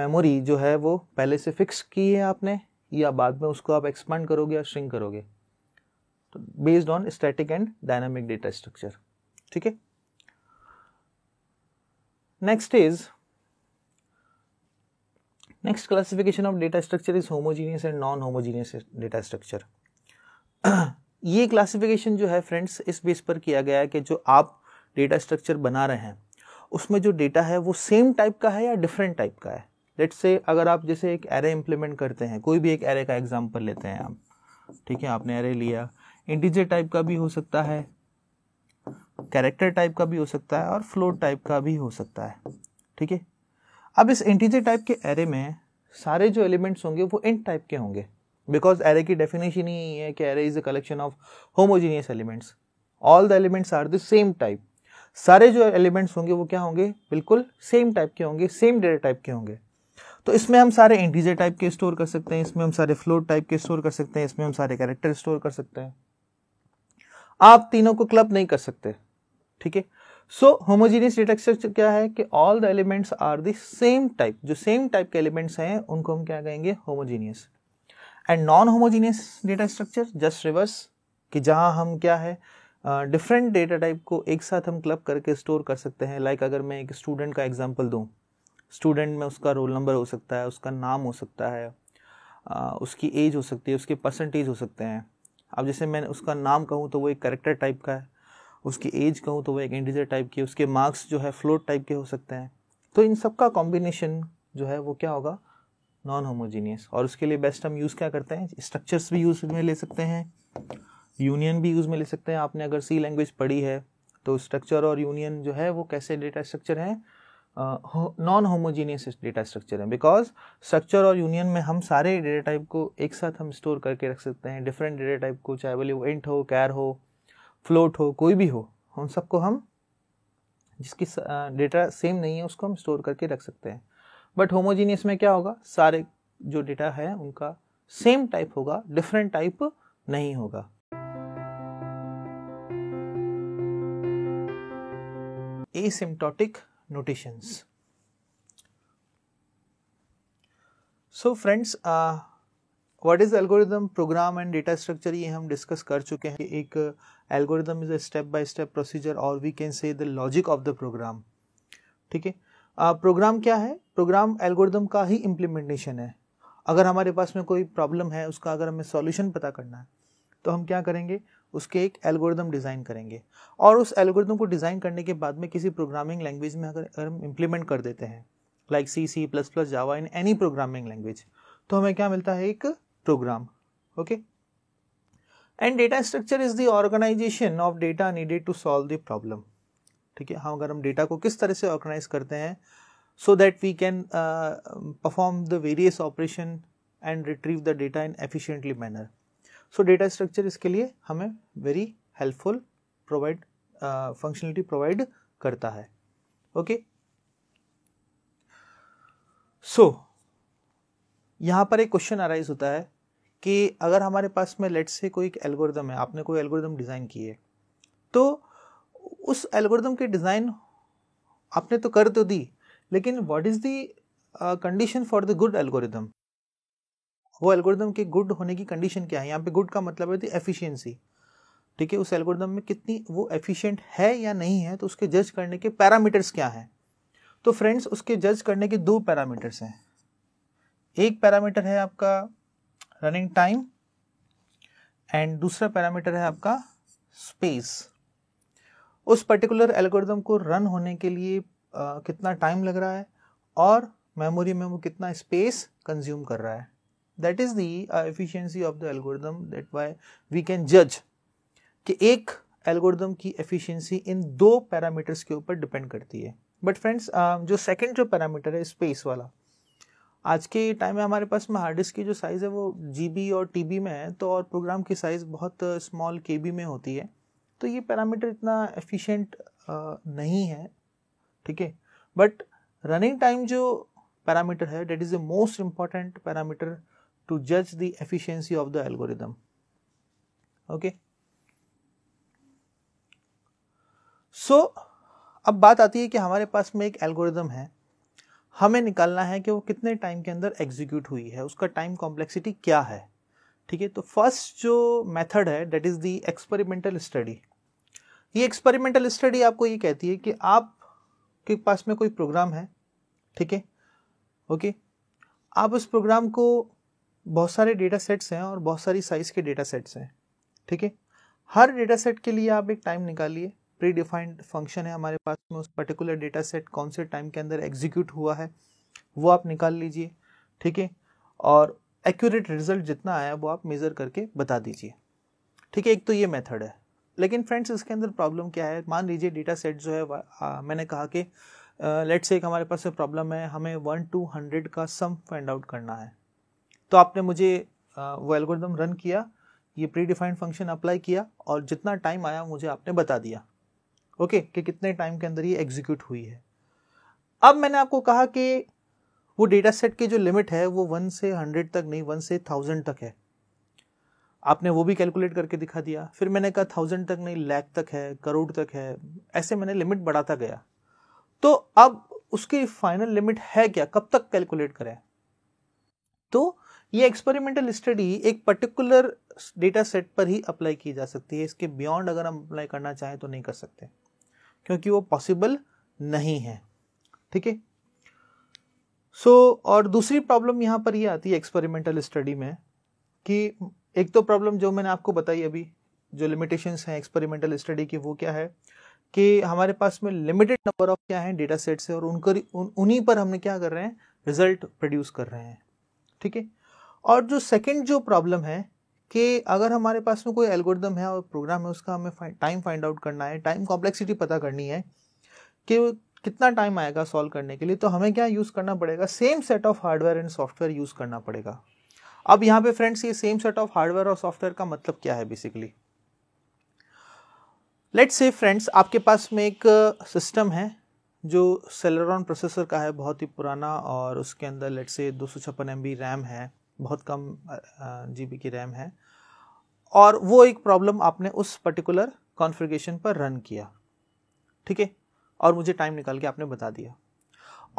मेमोरी uh, जो है वो पहले से फिक्स की है आपने या बाद में उसको आप एक्सपांड करोगे या श्रिंक करोगे तो based on static and dynamic data structure ठीक है next is next classification of data structure is homogeneous and non homogeneous data structure ये क्लासिफिकेशन जो है फ्रेंड्स इस बेस पर किया गया है कि जो आप डेटा स्ट्रक्चर बना रहे हैं उसमें जो डेटा है वो सेम टाइप का है या डिफरेंट टाइप का है लेट से अगर आप जैसे एक एरे इम्प्लीमेंट करते हैं कोई भी एक एरे का एग्जाम्पल लेते हैं आप ठीक है आपने एरे लिया इंटीजर टाइप का भी हो सकता है कैरेक्टर टाइप का भी हो सकता है और फ्लोट टाइप का भी हो सकता है ठीक है अब इस इंटीजर टाइप के एरे में सारे जो एलिमेंट्स होंगे वो इंट टाइप के होंगे बिकॉज एरे की डेफिनेशन ही है कि array is a collection of homogeneous elements all the elements are the same type सारे जो एलिमेंट्स होंगे वो क्या होंगे बिल्कुल सेम टाइप के होंगे सेम डेटा टाइप के होंगे तो इसमें हम सारे इंटीजर टाइप के स्टोर कर सकते हैं इसमें हम सारे फ्लोट टाइप के स्टोर कर सकते हैं इसमें हम सारे कैरेक्टर स्टोर कर सकते हैं आप तीनों को क्लब नहीं कर सकते ठीक है सो होमोजीनियस डेटा स्ट्रक्चर क्या है कि all the elements are the same type जो सेम टाइप के एलिमेंट्स हैं उनको हम क्या कहेंगे homogeneous and non homogeneous data structure just reverse कि जहाँ हम क्या है डिफरेंट डेटा टाइप को एक साथ हम क्लब करके स्टोर कर सकते हैं लाइक like अगर मैं एक स्टूडेंट का एग्जाम्पल दूँ स्टूडेंट में उसका रोल नंबर हो सकता है उसका नाम हो सकता है उसकी एज हो सकती है उसके परसेंटेज हो सकते हैं अब जैसे मैं उसका नाम कहूँ तो वो एक करेक्टर टाइप का है उसकी एज कहूँ तो वह एक इंटीजर टाइप की उसके मार्क्स जो है फ्लोट टाइप के हो सकते हैं तो इन सब का कॉम्बिनेशन जो है वो क्या होगा नॉन होमोजीनियस और उसके लिए बेस्ट हम यूज़ क्या करते हैं स्ट्रक्चर्स भी यूज़ में ले सकते हैं यूनियन भी यूज़ में ले सकते हैं आपने अगर सी लैंग्वेज पढ़ी है तो स्ट्रक्चर और यूनियन जो है वो कैसे डेटा स्ट्रक्चर हैं नॉन होमोजीनियस डेटा स्ट्रक्चर है बिकॉज स्ट्रक्चर और यूनियन में हम सारे डेटा टाइप को एक साथ हम स्टोर करके रख सकते हैं डिफरेंट डेटा टाइप को चाहे बोले वो इंट हो कैर हो फ्लोट हो कोई भी हो उन सबको हम जिसकी डेटा सेम नहीं है उसको हम स्टोर करके रख सकते हैं बट होमोजीनियस में क्या होगा सारे जो डेटा है उनका सेम टाइप होगा डिफरेंट टाइप नहीं होगा asymptotic notations so friends what is algorithm program and data structure ये हम डिस्कस कर चुके हैं एक algorithm is a step by step procedure और we can say the logic of the program ठीक है प्रोग्राम क्या है प्रोग्राम एल्गोरिदम का ही इम्प्लीमेंटेशन है अगर हमारे पास में कोई प्रॉब्लम है उसका अगर हमें सॉल्यूशन पता करना है तो हम क्या करेंगे उसके एक एल्गोरिदम डिज़ाइन करेंगे और उस एल्गोरिदम को डिज़ाइन करने के बाद में किसी प्रोग्रामिंग लैंग्वेज में अगर हम इम्प्लीमेंट कर देते हैं like C C plus plus Java in any programming language तो हमें क्या मिलता है एक program okay and data structure is the organization of data needed to solve the problem ठीक है हम हाँ, अगर हम डेटा को किस तरह से ऑर्गेनाइज करते हैं so that we can perform the various operation and retrieve the data in efficiently manner so data structure इसके लिए हमें very helpful provide functionality provide करता है ओके सो यहाँ पर एक क्वेश्चन अराइज होता है कि अगर हमारे पास में लेट से कोई एल्गोरिदम है आपने कोई एल्गोरिदम डिज़ाइन की है तो उस एल्गोरिदम के डिज़ाइन आपने तो कर तो दी लेकिन what is the condition for the good algorithm वो एल्गोरिदम के गुड होने की कंडीशन क्या है यहाँ पे गुड का मतलब है एफिशिएंसी ठीक है उस एल्गोरिदम में कितनी वो एफिशिएंट है या नहीं है तो उसके जज करने के पैरामीटर्स क्या हैं तो फ्रेंड्स उसके जज करने के दो पैरामीटर्स हैं एक पैरामीटर है आपका रनिंग टाइम एंड दूसरा पैरामीटर है आपका स्पेस उस पर्टिकुलर एल्गोरिदम को रन होने के लिए आ, कितना टाइम लग रहा है और मेमोरी में वो कितना स्पेस कंज्यूम कर रहा है that is the efficiency of the algorithm that why we can जज कि एक एल्गोरिदम की एफिशिएंसी इन दो पैरामीटर्स के ऊपर डिपेंड करती है बट फ्रेंड्स जो सेकंड जो पैरामीटर है स्पेस वाला आज के टाइम में हमारे पास में हार्ड डिस्क की जो साइज़ है वो जी और टी में है तो और प्रोग्राम की साइज़ बहुत स्मॉल के में होती है तो ये पैरामीटर इतना एफिशिएंट नहीं है ठीक है बट रनिंग टाइम जो पैरामीटर है that is the most important parameter to जज the efficiency of the algorithm okay so अब बात आती है कि हमारे पास में एक एल्गोरिदम है हमें निकालना है कि वो कितने टाइम के अंदर एग्जीक्यूट हुई है उसका टाइम कॉम्प्लेक्सिटी क्या है ठीक है तो फर्स्ट जो मेथड है that is the experimental study ये एक्सपेरिमेंटल स्टडी आपको ये कहती है कि आप के पास में कोई प्रोग्राम है ठीक है ओके आप उस प्रोग्राम को बहुत सारे डेटा सेट्स हैं और बहुत सारी साइज़ के डेटा सेट्स हैं ठीक है हर डेटा सेट के लिए आप एक टाइम निकालिए प्री डिफाइंड फंक्शन है हमारे पास में उस पर्टिकुलर डेटा सेट कौन से टाइम के अंदर एग्जीक्यूट हुआ है वो आप निकाल लीजिए ठीक है और एक्यूरेट रिजल्ट जितना आया वो आप मेज़र करके बता दीजिए ठीक है एक तो ये मेथड है लेकिन फ्रेंड्स इसके अंदर प्रॉब्लम क्या है मान लीजिए डेटा सेट जो है आ, मैंने कहा कि लेट से एक हमारे पास प्रॉब्लम है हमें वन टू हंड्रेड का सम फाइंड आउट करना है तो आपने मुझे आ, वो एल्गोरिदम रन किया ये प्री डिफाइंड फंक्शन अप्लाई किया और जितना टाइम आया मुझे आपने बता दिया ओके okay, कि कितने टाइम के अंदर ये एग्जीक्यूट हुई है अब मैंने आपको कहा कि वो डेटा सेट की जो लिमिट है वो वन से हंड्रेड तक नहीं वन से थाउजेंड तक है आपने वो भी कैलकुलेट करके दिखा दिया फिर मैंने कहा थाउजेंड तक नहीं लैख तक है करोड़ तक है ऐसे मैंने लिमिट बढ़ाता गया तो अब उसकी फाइनल लिमिट है क्या कब तक कैलकुलेट करें तो ये एक्सपेरिमेंटल स्टडी एक पर्टिकुलर डेटा सेट पर ही अप्लाई की जा सकती है इसके बियॉन्ड अगर हम अप्लाई करना चाहें तो नहीं कर सकते क्योंकि वो पॉसिबल नहीं है ठीक है सो और दूसरी प्रॉब्लम यहां पर ये यह आती है एक्सपेरिमेंटल स्टडी में कि एक तो प्रॉब्लम जो मैंने आपको बताई अभी जो लिमिटेशंस हैं एक्सपेरिमेंटल स्टडी की वो क्या है कि हमारे पास में लिमिटेड नंबर ऑफ क्या है डेटा सेट्स से और उनको उन्हीं पर हमने क्या कर रहे हैं रिजल्ट प्रोड्यूस कर रहे हैं ठीक है और जो सेकंड जो प्रॉब्लम है कि अगर हमारे पास में कोई एल्गोरिदम है और प्रोग्राम है उसका हमें टाइम फाइंड आउट करना है टाइम कॉम्प्लेक्सिटी पता करनी है कि कितना टाइम आएगा सॉल्व करने के लिए तो हमें क्या यूज़ करना पड़ेगा same set of hardware and software use करना पड़ेगा अब यहाँ पे फ्रेंड्स ये सेम सेट ऑफ हार्डवेयर और सॉफ्टवेयर का मतलब क्या है बेसिकली लेट्स से फ्रेंड्स आपके पास में एक सिस्टम है जो सेलरॉन प्रोसेसर का है बहुत ही पुराना और उसके अंदर लेट्स से दो सौ छप्पन एम बी रैम है बहुत कम जी की रैम है और वो एक प्रॉब्लम आपने उस पर्टिकुलर कॉन्फ़िगरेशन पर रन किया ठीक है और मुझे टाइम निकाल के आपने बता दिया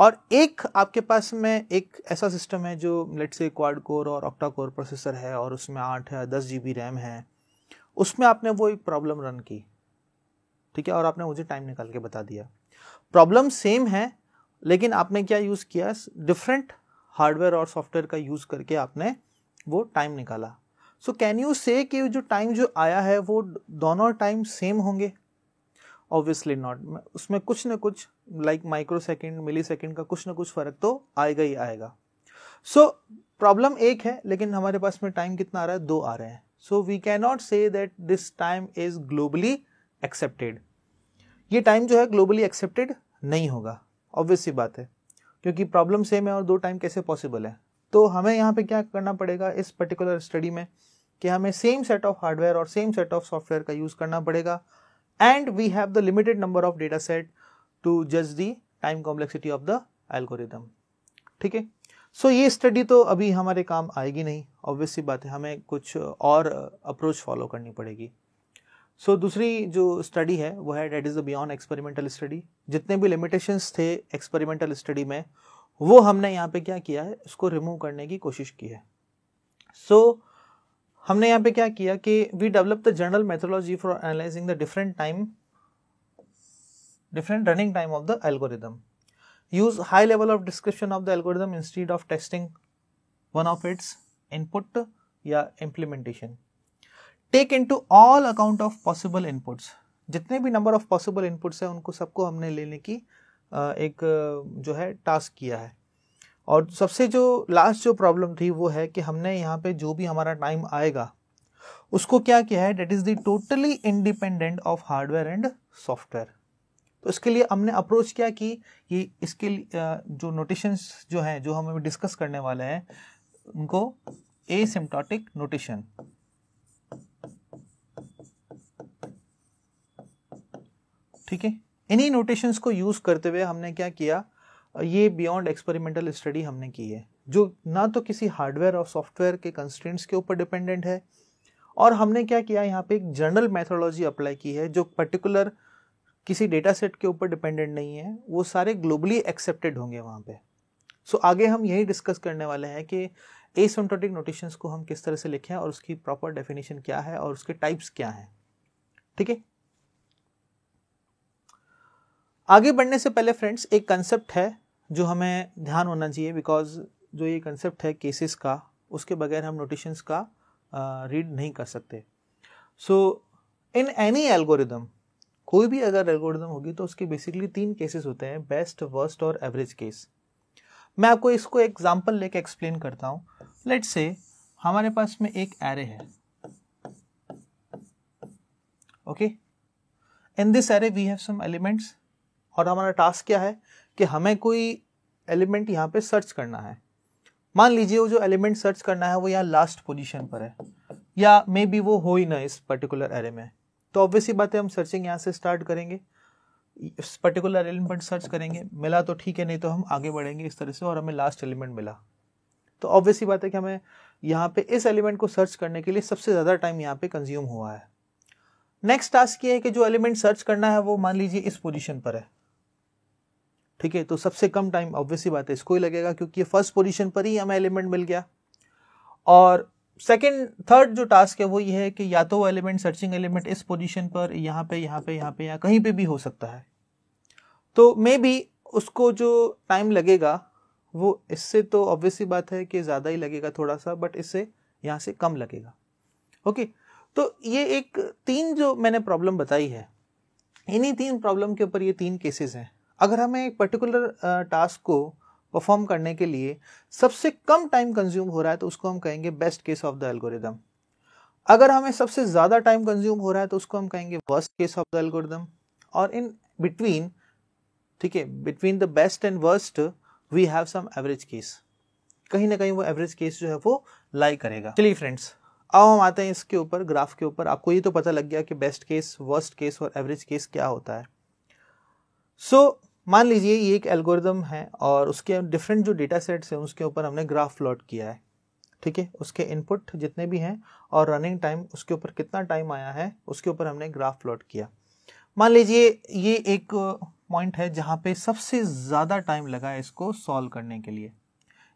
और एक आपके पास में एक ऐसा सिस्टम है जो लेट से क्वाड कोर और ऑक्टा कोर प्रोसेसर है और उसमें आठ है दस जी रैम है उसमें आपने वो एक प्रॉब्लम रन की ठीक है और आपने मुझे टाइम निकाल के बता दिया प्रॉब्लम सेम है लेकिन आपने क्या यूज़ किया डिफरेंट हार्डवेयर और सॉफ्टवेयर का यूज़ करके आपने वो टाइम निकाला सो कैन यू से कि जो टाइम जो आया है वो दोनों टाइम सेम होंगे ऑब्वियसली नॉट उसमें कुछ ना कुछ like microsecond millisecond का कुछ ना कुछ फ़र्क तो आएगा ही आएगा सो so, प्रॉब्लम एक है लेकिन हमारे पास में टाइम कितना आ रहा है दो आ रहे हैं so we can not say that this time is globally accepted ये टाइम जो है ग्लोबली एक्सेप्टेड नहीं होगा ऑब्वियस ही बात है क्योंकि प्रॉब्लम सेम है और दो टाइम कैसे पॉसिबल है तो हमें यहाँ पे क्या करना पड़ेगा इस पर्टिकुलर स्टडी में कि हमें सेम सेट ऑफ हार्डवेयर और सेम सेट ऑफ सॉफ्टवेयर का यूज़ करना पड़ेगा and we have the limited number of data set to जज the time complexity of the algorithm ठीक है सो ये स्टडी तो अभी हमारे काम आएगी नहीं ऑब्वियसली बात है हमें कुछ और अप्रोच फॉलो करनी पड़ेगी सो so, दूसरी जो स्टडी है वो है that is the beyond experimental study जितने भी लिमिटेशंस थे एक्सपेरिमेंटल स्टडी में वो हमने यहाँ पे क्या किया है उसको रिमूव करने की कोशिश की है सो so, हमने यहाँ पे क्या किया कि we develop the general methodology for analysing the different time different running time of the algorithm use high level of description of the algorithm instead of testing one of its input या implementation take into all account of possible inputs जितने भी number of possible inputs हैं उनको सबको हमने लेने की एक जो है टास्क किया है और सबसे जो लास्ट जो प्रॉब्लम थी वो है कि हमने यहाँ पे जो भी हमारा टाइम आएगा उसको क्या किया है that is the totally independent of hardware and software तो इसके लिए हमने अप्रोच किया कि ये इसके जो नोटेशंस जो हैं जो हम डिस्कस करने वाले हैं उनको सिम्टोटिक नोटेशन ठीक है इन्हीं नोटेशंस को यूज़ करते हुए हमने क्या किया ये बियॉन्ड एक्सपेरिमेंटल स्टडी हमने की है जो ना तो किसी हार्डवेयर और सॉफ्टवेयर के कंस्टेंट्स के ऊपर डिपेंडेंट है और हमने क्या किया यहाँ पे एक जनरल मैथोलॉजी अप्लाई की है जो पर्टिकुलर किसी डेटा सेट के ऊपर डिपेंडेंट नहीं है वो सारे ग्लोबली एक्सेप्टेड होंगे वहाँ पे सो so, आगे हम यही डिस्कस करने वाले हैं कि ए नोटेशंस को हम किस तरह से लिखें और उसकी प्रॉपर डेफिनेशन क्या है और उसके टाइप्स क्या हैं ठीक है आगे बढ़ने से पहले फ्रेंड्स एक कंसेप्ट है जो हमें ध्यान होना चाहिए बिकॉज जो ये कंसेप्ट है केसेस का उसके बगैर हम नोटिशंस का रीड नहीं कर सकते सो इन एनी एल्गोरिदम कोई भी अगर एल्गोरिदम होगी तो उसके बेसिकली तीन केसेस होते हैं बेस्ट वर्स्ट और एवरेज केस मैं आपको इसको एग्जाम्पल लेके एक्सप्लेन करता हूँ लेट से हमारे पास में एक एरे है okay in this array we have some elements और हमारा टास्क क्या है कि हमें कोई एलिमेंट यहाँ पे सर्च करना है मान लीजिए वो जो एलिमेंट सर्च करना है वो यहाँ लास्ट पोजीशन पर है या मे बी वो हो ही ना इस पर्टिकुलर एरे में तो ऑब्वियसली बात है हम सर्चिंग यहाँ से स्टार्ट करेंगे इस पर्टिकुलर एलिमेंट सर्च करेंगे मिला तो ठीक है नहीं तो हम आगे बढ़ेंगे इस तरह से और हमें लास्ट एलिमेंट मिला तो ऑब्वियसली बात है कि हमें यहाँ पे इस एलिमेंट को सर्च करने के लिए सबसे ज़्यादा टाइम यहाँ पे कंज्यूम हुआ है नेक्स्ट टास्क ये है कि जो एलिमेंट सर्च करना है वो मान लीजिए इस पोजीशन पर है ठीक है तो सबसे कम टाइम ऑब्वियसली बात है इसको ही लगेगा क्योंकि ये फर्स्ट पोजीशन पर ही हमें एलिमेंट मिल गया और सेकेंड थर्ड जो टास्क है वो ये है कि या तो वो एलिमेंट सर्चिंग एलिमेंट इस पोजीशन पर यहाँ पे यहाँ पे यहाँ पे या कहीं पे भी हो सकता है तो मे बी उसको जो टाइम लगेगा वो इससे तो ऑब्वियसली बात है कि ज़्यादा ही लगेगा थोड़ा सा बट इससे यहाँ से कम लगेगा ओके तो ये एक तीन जो मैंने प्रॉब्लम बताई है इन्हीं तीन प्रॉब्लम के ऊपर ये तीन केसेस हैं अगर हमें एक पर्टिकुलर टास्क को परफॉर्म करने के लिए सबसे कम टाइम कंज्यूम हो रहा है तो उसको हम कहेंगे best case of the algorithm अगर हमें सबसे ज़्यादा टाइम कंज्यूम हो रहा है तो उसको हम कहेंगे worst case of the algorithm और इन बिटवीन ठीक है between the best and worst we have some average case कहीं ना कहीं वो एवरेज केस जो है वो लाई करेगा चलिए फ्रेंड्स अब हम आते हैं इसके ऊपर ग्राफ के ऊपर आपको ये तो पता लग गया कि बेस्ट केस वर्स्ट केस और एवरेज केस क्या होता है सो so, मान लीजिए ये एक एल्गोरिदम है और उसके डिफरेंट जो डेटा सेट्स हैं उसके ऊपर हमने ग्राफ प्लॉट किया है ठीक है उसके इनपुट जितने भी हैं और रनिंग टाइम उसके ऊपर कितना टाइम आया है उसके ऊपर हमने ग्राफ प्लॉट किया मान लीजिए ये एक पॉइंट है जहाँ पे सबसे ज़्यादा टाइम लगा है इसको सॉल्व करने के लिए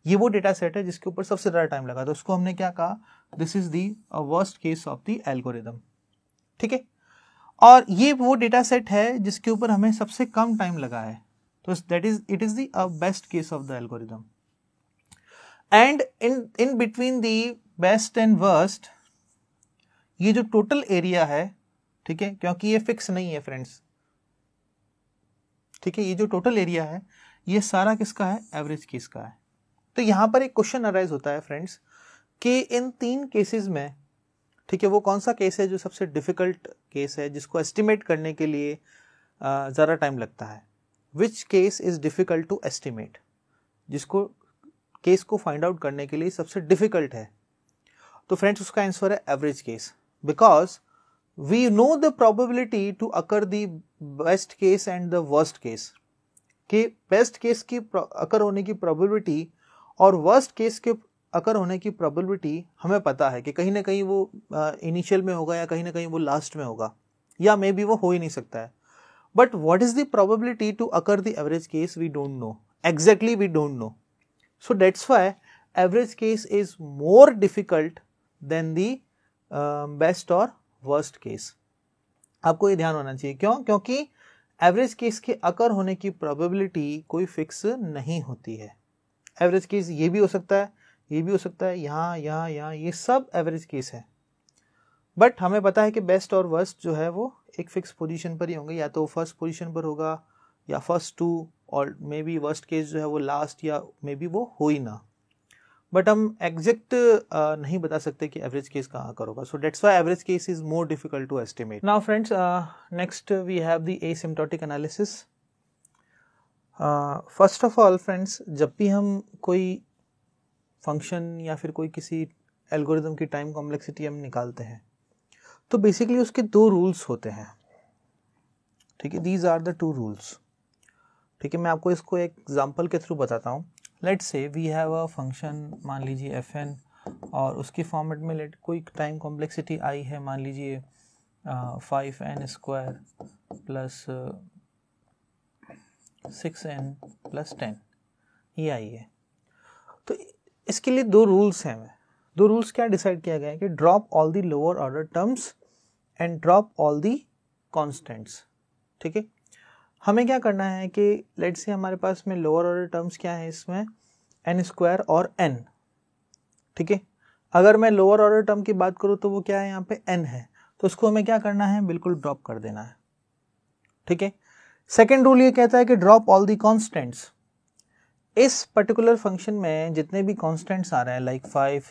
ये वो डेटा सेट है जिसके ऊपर सबसे ज़्यादा टाइम लगा तो उसको हमने क्या कहा this is the worst case of the algorithm ठीक है और ये वो डेटा सेट है जिसके ऊपर हमें सबसे कम टाइम लगा है तो that is it is the best case of the algorithm and in in between the best and worst ये जो टोटल एरिया है ठीक है क्योंकि ये फिक्स नहीं है फ्रेंड्स ठीक है ये जो टोटल एरिया है ये सारा किसका है एवरेज केस का है तो यहां पर एक क्वेश्चन अराइज होता है फ्रेंड्स कि इन तीन केसेस में ठीक है वो कौन सा केस है जो सबसे डिफिकल्ट केस है जिसको एस्टिमेट करने के लिए ज़रा टाइम लगता है which case is difficult to estimate जिसको केस को फाइंड आउट करने के लिए सबसे डिफ़िकल्ट है तो फ्रेंड्स उसका आंसर है average case because we know the probability to occur the best case and the worst case के बेस्ट केस की अकर होने की प्रोबेबिलिटी और वर्स्ट केस के अकर होने की प्रॉबिलिटी हमें पता है कि कहीं ना कहीं वो इनिशियल में होगा या कहीं ना कहीं वो लास्ट में होगा या मे बी वो हो ही नहीं सकता है but what is the probability to occur the average case we don't know exactly we don't know so that's why average case is more difficult than the best और worst case आपको ये ध्यान होना चाहिए क्यों क्योंकि एवरेज केस के अकर होने की प्रोबेबिलिटी कोई फिक्स नहीं होती है एवरेज केस ये भी हो सकता है ये भी हो सकता है यहाँ यहाँ यहाँ ये सब एवरेज केस है बट हमें पता है कि बेस्ट और वर्स्ट जो है वो एक फिक्स पोजीशन पर ही होंगे या तो फर्स्ट पोजीशन पर होगा या फर्स्ट टू और मे बी वर्स्ट केस जो है वो लास्ट या मे बी वो हो ही ना बट हम एग्जैक्ट नहीं बता सकते कि एवरेज केस कहाँ का होगा so that's why average case is more difficult to estimate now friends next we have the asymptotic analysis first of all friends जब भी हम कोई फंक्शन या फिर कोई किसी एल्गोरिदम की टाइम कॉम्प्लेक्सिटी हम निकालते हैं तो बेसिकली उसके दो रूल्स होते हैं ठीक है these are the two rules ठीक है मैं आपको इसको एक एग्जांपल के थ्रू बताता हूँ लेट से वी हैव अ फंक्शन मान लीजिए एफ एन और उसकी फॉर्मेट में लेट कोई टाइम कॉम्प्लेक्सिटी आई है मान लीजिए five n square plus six n plus ten ये आई है तो इसके लिए दो रूल्स हैं दो रूल्स क्या डिसाइड किया गया है कि drop all the lower order terms and drop all the constants ठीक है हमें क्या करना है कि लेट से हमारे पास में लोअर ऑर्डर टर्म्स क्या है इसमें एन स्क्वायर और एन ठीक है अगर मैं लोअर ऑर्डर टर्म की बात करूँ तो वो क्या है यहाँ पे एन है तो उसको हमें क्या करना है बिल्कुल ड्रॉप कर देना है ठीक है सेकेंड रूल ये कहता है कि ड्रॉप ऑल दी कॉन्स्टेंट्स इस पर्टिकुलर फंक्शन में जितने भी कॉन्स्टेंट्स आ रहे हैं लाइक फाइव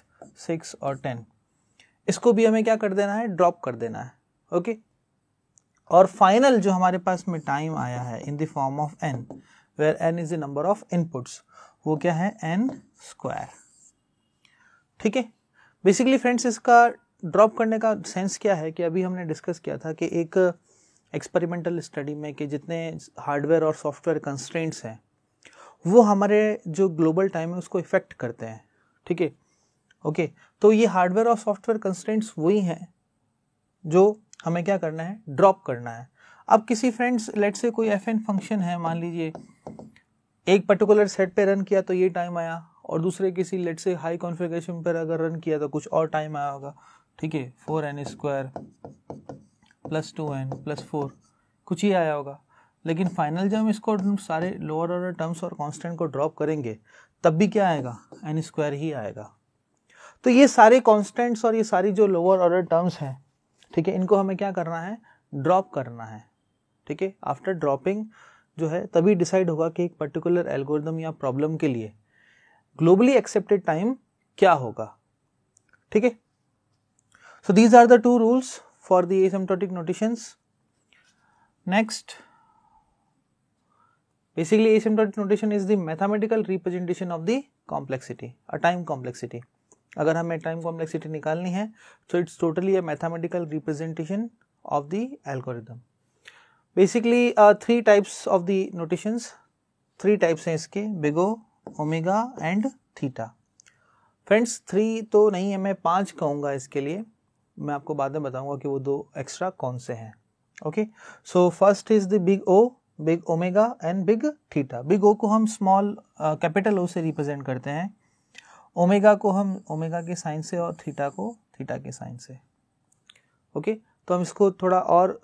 सिक्स और टेन इसको भी हमें क्या कर देना है ड्रॉप कर देना है ओके okay? और फाइनल जो हमारे पास में टाइम आया है in the form of n where N is the number of inputs वो क्या है एन स्क्वायर ठीक है बेसिकली फ्रेंड्स इसका ड्रॉप करने का सेंस क्या है कि अभी हमने डिस्कस किया था कि एक एक्सपेरिमेंटल स्टडी में कि जितने हार्डवेयर और सॉफ्टवेयर कंस्ट्रेंट्स हैं वो हमारे जो ग्लोबल टाइम है उसको इफ़ेक्ट करते हैं ठीक है ओके तो ये हार्डवेयर और सॉफ्टवेयर कंस्टेंट्स वही हैं जो हमें क्या करना है ड्रॉप करना है अब किसी फ्रेंड्स लेट से कोई एफ फंक्शन है मान लीजिए एक पर्टिकुलर सेट पे रन किया तो ये टाइम आया और दूसरे किसी लेट से हाई कॉन्फ़िगरेशन पर अगर रन किया तो कुछ और टाइम आया होगा ठीक है four n square plus two n plus four कुछ ही आया होगा लेकिन फाइनल जब हम इसको सारे लोअर ऑर्डर टर्म्स और कांस्टेंट को ड्रॉप करेंगे तब भी क्या आएगा एन स्क्वायर ही आएगा तो ये सारे कांस्टेंट्स और ये सारी जो लोअर ऑर्डर टर्म्स हैं ठीक है इनको हमें क्या करना है ड्रॉप करना है ठीक है आफ्टर ड्रॉपिंग जो है तभी डिसाइड होगा कि एक पर्टिकुलर एल्गोरिदम या प्रॉब्लम के लिए ग्लोबली एक्सेप्टेड टाइम क्या होगा ठीक है so these are the two rules for दोटिक notations next Basically, asymptotic notation is the mathematical representation of the complexity, a time complexity. अगर हमें टाइम कॉम्प्लेक्सिटी निकालनी है तो it's totally a mathematical representation of the algorithm basically three types of the notations three types हैं इसके big O omega and theta friends three तो नहीं है मैं पांच कहूँगा इसके लिए मैं आपको बाद में बताऊँगा कि वो दो एक्स्ट्रा कौन से हैं okay so first is the big O big omega and big theta big O को हम स्मॉल कैपिटल ओ से रिप्रेजेंट करते हैं ओमेगा को हम ओमेगा के साइन से और थीटा को थीटा के साइन से ओके तो हम इसको थोड़ा और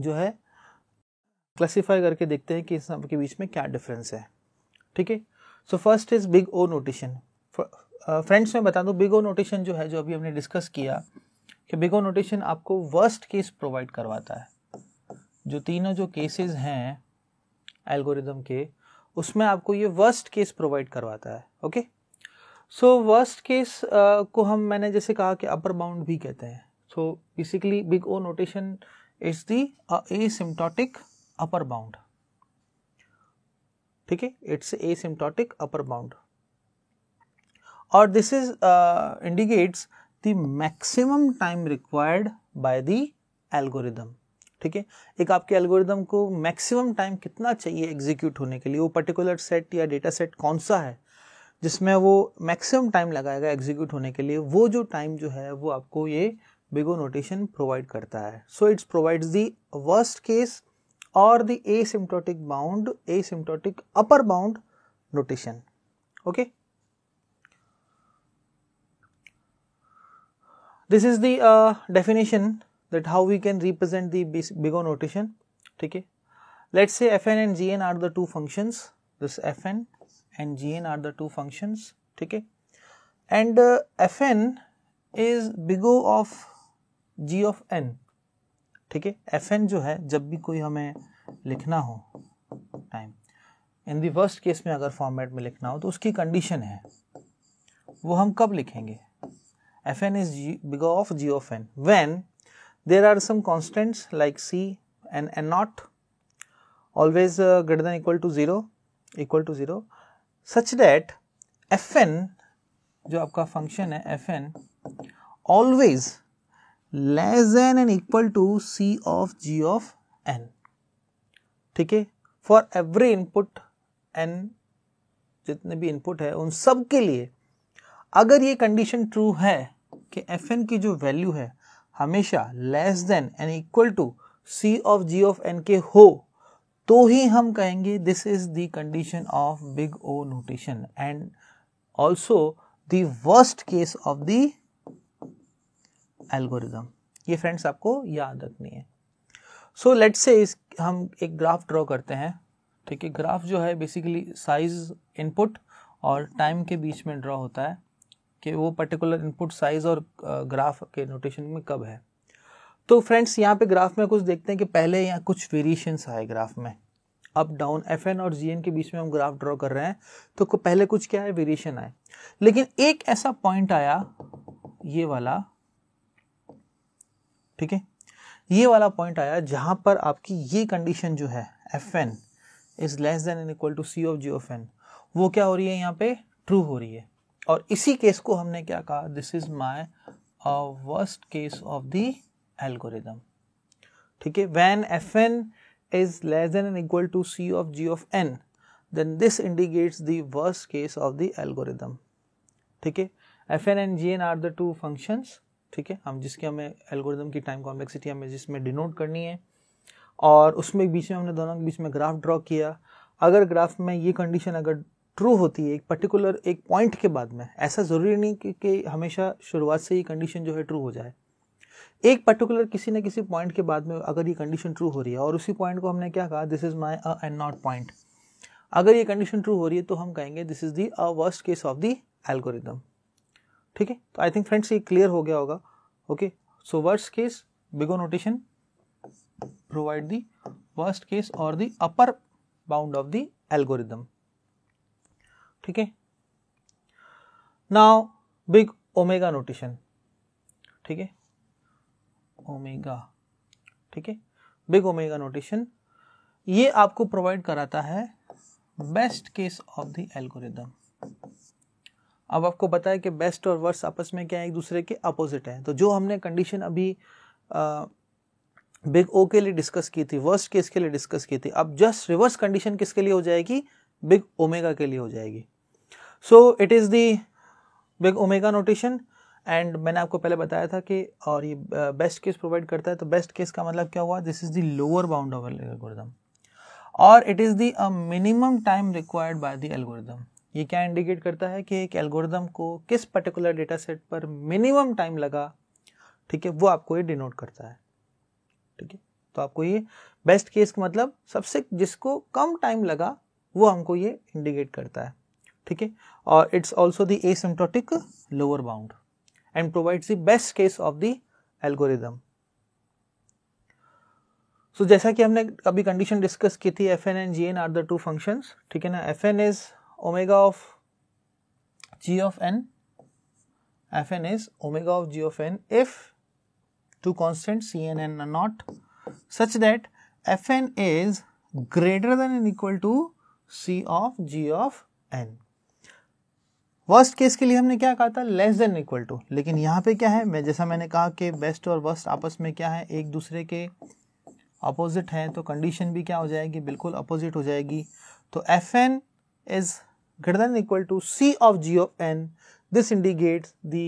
जो है क्लासीफाई करके देखते हैं कि इस सब के बीच में क्या डिफरेंस है ठीक है so first is big O notation friends मैं बता दूं बिग ओ नोटेशन जो है जो अभी हमने डिस्कस किया कि बिग ओ नोटेशन आपको वर्स्ट केस प्रोवाइड करवाता है जो तीनों जो केसेस हैं एल्गोरिदम के उसमें आपको ये वर्स्ट केस प्रोवाइड करवाता है ओके सो वर्स्ट केस को हम मैंने जैसे कहा कि अपर बाउंड भी कहते हैं so basically big O notation is the asymptotic upper bound ठीक है it's asymptotic upper bound और this is indicates the maximum time required by the algorithm ठीक है एक आपके एल्गोरिदम को मैक्सिमम टाइम कितना चाहिए एग्जीक्यूट होने के लिए वो पर्टिकुलर सेट या डेटा सेट कौन सा है जिसमें वो मैक्सिमम टाइम लगाएगा एग्जीक्यूट होने के लिए वो जो टाइम जो है वो आपको ये बिगो नोटेशन प्रोवाइड करता है so it's provides the worst case और a asymptotic bound asymptotic upper bound notation okay this is the definition that how we can represent the big O notation ठीक है let's say fn and gn are the two functions this fn and gn are the two functions ठीक है and uh, fn is big O of g of n ठीक है fn जो है जब भी कोई हमें लिखना हो time in the worst case में अगर फॉर्मेट में लिखना हो तो उसकी कंडीशन है वो हम कब लिखेंगे f n is big of g of n when There are some constants like C and N naught always uh, greater than equal to 0 equal to 0 such that Fn jo aapka function hai Fn always less than and equal to C of G of n theek hai for every input n jitne bhi input hai un sab ke liye agar ye condition true hai ki fn ki jo value hai हमेशा less than and equal to c of g of n के हो तो ही हम कहेंगे this is the condition of big O notation and also the worst case of the algorithm ये friends आपको याद रखनी है सो लेट से इस हम एक ग्राफ ड्रॉ करते हैं ठीक है ग्राफ जो है बेसिकली साइज इनपुट और टाइम के बीच में ड्रॉ होता है कि वो पर्टिकुलर इनपुट साइज और ग्राफ के नोटेशन में कब है तो फ्रेंड्स यहाँ पे ग्राफ में कुछ देखते हैं कि पहले यहाँ कुछ वेरिएशंस आए ग्राफ में अप डाउन एफ एन और जी एन के बीच में हम ग्राफ ड्रॉ कर रहे हैं तो पहले कुछ क्या है वेरिएशन आए लेकिन एक ऐसा पॉइंट आया ये वाला ठीक है ये वाला पॉइंट आया जहां पर आपकी ये कंडीशन जो है f n is less than and equal to c of g of n वो क्या हो रही है यहाँ पे ट्रू हो रही है और इसी केस को हमने क्या कहा this is my worst case of the algorithm ठीक है when f n is less than and equal to c of g of n then this indicates worst case of the algorithm ठीक है f n and g n are the two functions ठीक है हम जिसके हमें algorithm की time complexity हमें जिसमें डिनोट करनी है और उसमें बीच में हमने दोनों के बीच में ग्राफ ड्रॉ किया अगर ग्राफ में ये कंडीशन अगर ट्रू होती है एक पर्टिकुलर एक पॉइंट के बाद में ऐसा ज़रूरी नहीं कि, कि हमेशा शुरुआत से ही कंडीशन जो है ट्रू हो जाए एक पर्टिकुलर किसी न किसी पॉइंट के बाद में अगर ये कंडीशन ट्रू हो रही है और उसी पॉइंट को हमने क्या कहा this is my and not point अगर ये कंडीशन ट्रू हो रही है तो हम कहेंगे this is the a worst case of the algorithm ठीक है तो आई थिंक फ्रेंड्स ये क्लियर हो गया होगा okay so worst case big O notation provide the worst case और the upper bound of the algorithm ठीक है नाउ बिग ओमेगा नोटेशन ठीक है ओमेगा ठीक है बिग ओमेगा नोटेशन ये आपको प्रोवाइड कराता है best case of the algorithm अब आपको पता है कि बेस्ट और वर्स्ट आपस में क्या है एक दूसरे के अपोजिट है तो जो हमने कंडीशन अभी बिग ओ के लिए डिस्कस की थी वर्स्ट केस के लिए डिस्कस की थी अब जस्ट रिवर्स कंडीशन किसके लिए हो जाएगी बिग ओमेगा के लिए हो जाएगी so it is the big omega notation and मैंने आपको पहले बताया था कि और ये बेस्ट केस प्रोवाइड करता है तो बेस्ट केस का मतलब क्या हुआ this is the lower bound of algorithm और it is the minimum time required by the algorithm ये क्या इंडिकेट करता है कि एक एल्गोरिदम को किस पर्टिकुलर डेटा सेट पर मिनिमम टाइम लगा ठीक है वो आपको ये डिनोट करता है ठीक है तो आपको ये बेस्ट केस का मतलब सबसे जिसको कम टाइम लगा वो हमको ये इंडिकेट करता है ठीक है और it's also the asymptotic lower bound and provides the best case of the algorithm so जैसा कि हमने अभी कंडीशन डिस्कस की थी f n and g n are the two function ठीक है ना f n is omega of g of n f n is omega of g of n if two constant c n n not such that f n is greater than and equal to c of g of n worst case के लिए हमने क्या कहा था less than equal to लेकिन यहाँ पे क्या है मैं जैसा मैंने कहा कि बेस्ट और वर्स्ट आपस में क्या है एक दूसरे के अपोजिट हैं तो कंडीशन भी क्या हो जाएगी बिल्कुल अपोजिट हो जाएगी तो f n is greater than equal to c of g of n this indicate the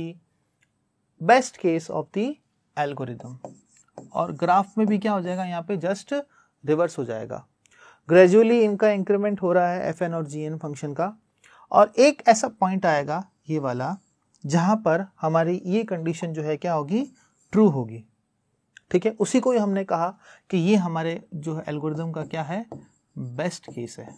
best case of the algorithm और ग्राफ में भी क्या हो जाएगा यहाँ पे जस्ट रिवर्स हो जाएगा ग्रेजुअली इनका इंक्रीमेंट हो रहा है एफ एन और जी एन फंक्शन का और एक ऐसा पॉइंट आएगा ये वाला जहां पर हमारी ये कंडीशन जो है क्या होगी ट्रू होगी ठीक है उसी को ही हमने कहा कि ये हमारे जो है एल्गोरिदम का क्या है बेस्ट केस है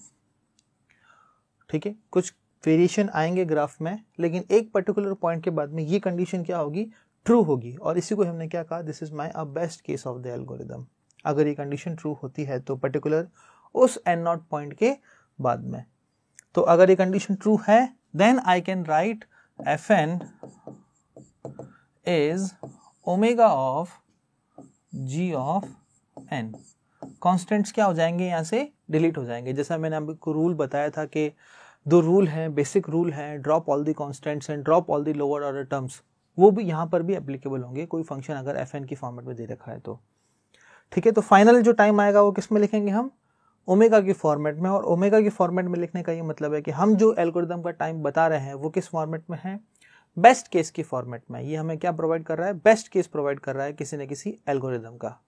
ठीक है कुछ वेरिएशन आएंगे ग्राफ में लेकिन एक पर्टिकुलर पॉइंट के बाद में ये कंडीशन क्या होगी ट्रू होगी और इसी को हमने क्या कहा this is my uh best case of the algorithm अगर ये कंडीशन ट्रू होती है तो पर्टिकुलर उस एन नॉट पॉइंट के बाद में तो अगर ये कंडीशन ट्रू है then I can write f n is omega of g of n constants क्या हो जाएंगे यहाँ से डिलीट हो जाएंगे जैसा मैंने आपको रूल बताया था कि दो रूल हैं बेसिक रूल हैं drop all the constants and drop all the lower order terms वो भी यहाँ पर भी एप्लीकेबल होंगे कोई फंक्शन अगर एफ एन की फॉर्मेट में दे रखा है तो ठीक है तो फाइनल जो टाइम आएगा वो किस में लिखेंगे हम ओमेगा की फॉर्मेट में और ओमेगा की फॉर्मेट में लिखने का ये मतलब है कि हम जो एल्गोरिदम का टाइम बता रहे हैं वो किस फॉर्मेट में है बेस्ट केस की फॉर्मेट में ये हमें क्या प्रोवाइड कर रहा है बेस्ट केस प्रोवाइड कर रहा है किसी न किसी एल्गोरिदम का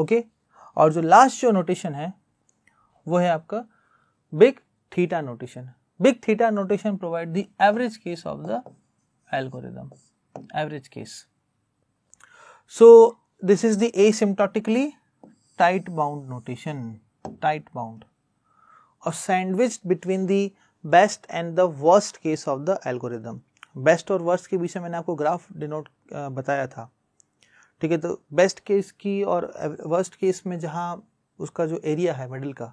ओके और जो लास्ट जो नोटेशन है वो है आपका big theta notation big theta notation provide the average case of the algorithm average case so this is the asymptotically tight bound notation tight bound और sandwich between the best and the worst case of the algorithm best और worst के बीच में मैंने आपको graph denote बताया था ठीक है तो बेस्ट केस की और वर्स्ट केस में जहाँ उसका जो एरिया है मिडिल का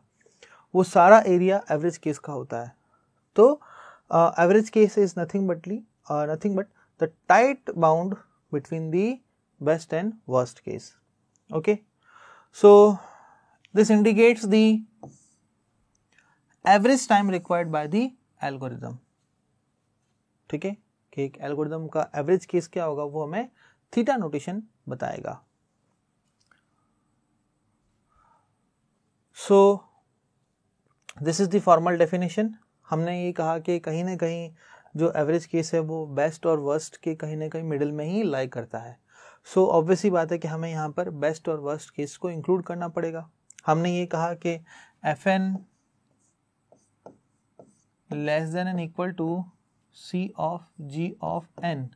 वो सारा एरिया एवरेज केस का होता है तो average case is nothing but the nothing but the tight bound between the best and worst case okay so This indicates the average time required by the algorithm. ठीक है कि एक एल्गोरिदम का average case क्या होगा वो हमें थीटा नोटेशन बताएगा so this is the formal definition हमने ये कहा कि कहीं ना कहीं जो एवरेज केस है वो बेस्ट और वर्स्ट के कहीं ना कहीं मिडिल में ही लाइक करता है सो so, ऑब्वियसली बात है कि हमें यहाँ पर बेस्ट और वर्स्ट केस को इंक्लूड करना पड़ेगा हमने ये कहा कि f n less than and equal to c of g of n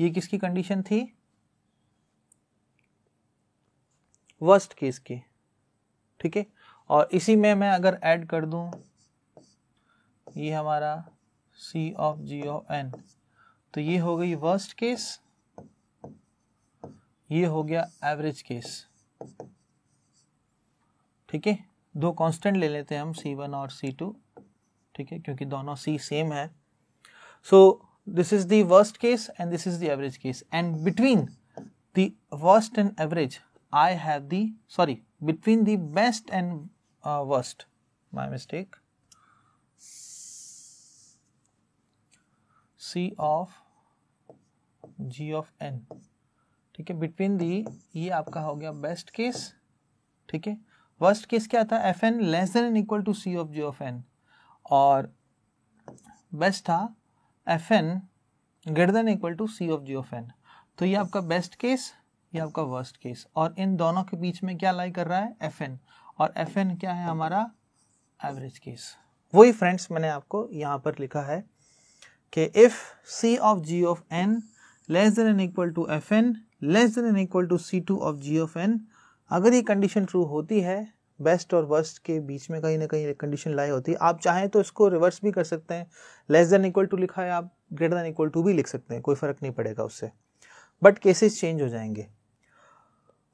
ये किसकी कंडीशन थी वर्स्ट केस की ठीक है और इसी में मैं अगर ऐड कर दूं ये हमारा c of g of n तो ये हो गई वर्स्ट केस ये हो गया एवरेज केस ठीक है दो कांस्टेंट ले लेते हैं हम सी वन और सी टू ठीक है क्योंकि दोनों सी सेम है so this is the worst case and this is the average case and between the worst and average I have the sorry between the best and worst my mistake c of g of n ठीक है between the ये आपका हो गया best case ठीक है worst case क्या था f n less than and equal to c of g of n और बेस्ट था f n greater than equal to c of g of n तो ये आपका बेस्ट केस ये आपका वर्स्ट केस और इन दोनों के बीच में क्या लाई कर रहा है एफ एन और एफ एन क्या है हमारा एवरेज केस वही फ्रेंड्स मैंने आपको यहाँ पर लिखा है कि if c of g of n less than and equal to f n less than and equal to c two of g of n अगर ये कंडीशन ट्रू होती है बेस्ट और वर्स्ट के बीच में कहीं ना कहीं कंडीशन लाई होती है आप चाहें तो इसको रिवर्स भी कर सकते हैं लेस देन इक्वल टू लिखा है आप ग्रेटर देन इक्वल टू भी लिख सकते हैं कोई फ़र्क नहीं पड़ेगा उससे बट केसेस चेंज हो जाएंगे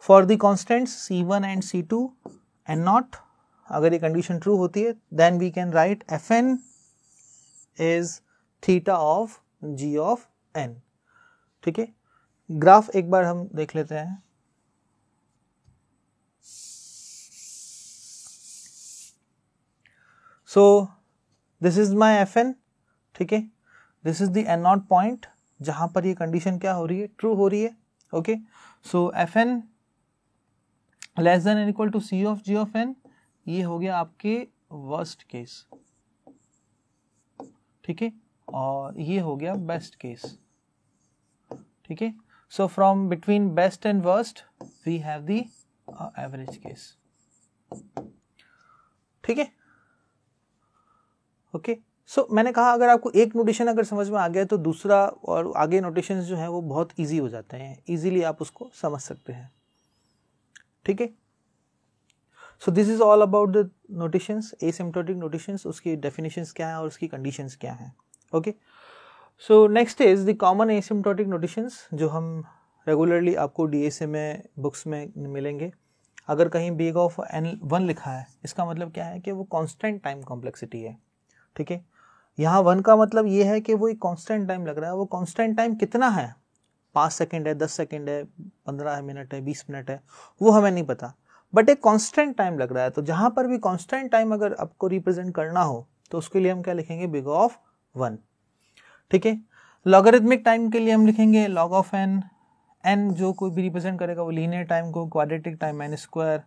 for the constant c one and c two and naught अगर ये कंडीशन ट्रू होती है then we can write f n is theta of g of n ठीक है ग्राफ एक बार हम देख लेते हैं so this is my f n ठीक है this is the n naught point जहां पर ये कंडीशन क्या हो रही है ट्रू हो रही है okay so f n less than equal to c of g of n ये हो गया आपके वर्स्ट केस ठीक है और ये हो गया बेस्ट केस ठीक है so from between best and worst we have the average case ठीक है ओके सो मैंने कहा अगर आपको एक नोटेशन अगर समझ में आ गया तो दूसरा और आगे नोटेशन जो है वो बहुत ईजी हो जाते हैं ईजिली आप उसको समझ सकते हैं ठीक है so this is all about the notations asymptotic notations उसकी डेफिनेशंस क्या है और उसकी कंडीशंस क्या है okay so next is the common asymptotic notations जो हम रेगुलरली आपको डीएसए में बुक्स में मिलेंगे अगर कहीं बेग ऑफ एन वन लिखा है इसका मतलब क्या है कि वो कॉन्स्टेंट टाइम कॉम्प्लेक्सिटी है ठीक है यहाँ वन का मतलब ये है कि वो एक कॉन्स्टेंट टाइम लग रहा है वो कॉन्स्टेंट टाइम कितना है पाँच सेकेंड है दस सेकेंड है पंद्रह मिनट है बीस मिनट है वो हमें नहीं पता बट एक कॉन्स्टेंट टाइम लग रहा है तो जहाँ पर भी कॉन्स्टेंट टाइम अगर आपको रिप्रेजेंट करना हो तो उसके लिए हम क्या लिखेंगे बिग ऑफ वन ठीक है लॉगरिथमिक टाइम के लिए हम लिखेंगे लॉग ऑफ एन एन जो कोई भी रिप्रेजेंट करेगा वो लीनियर टाइम को quadratic time n square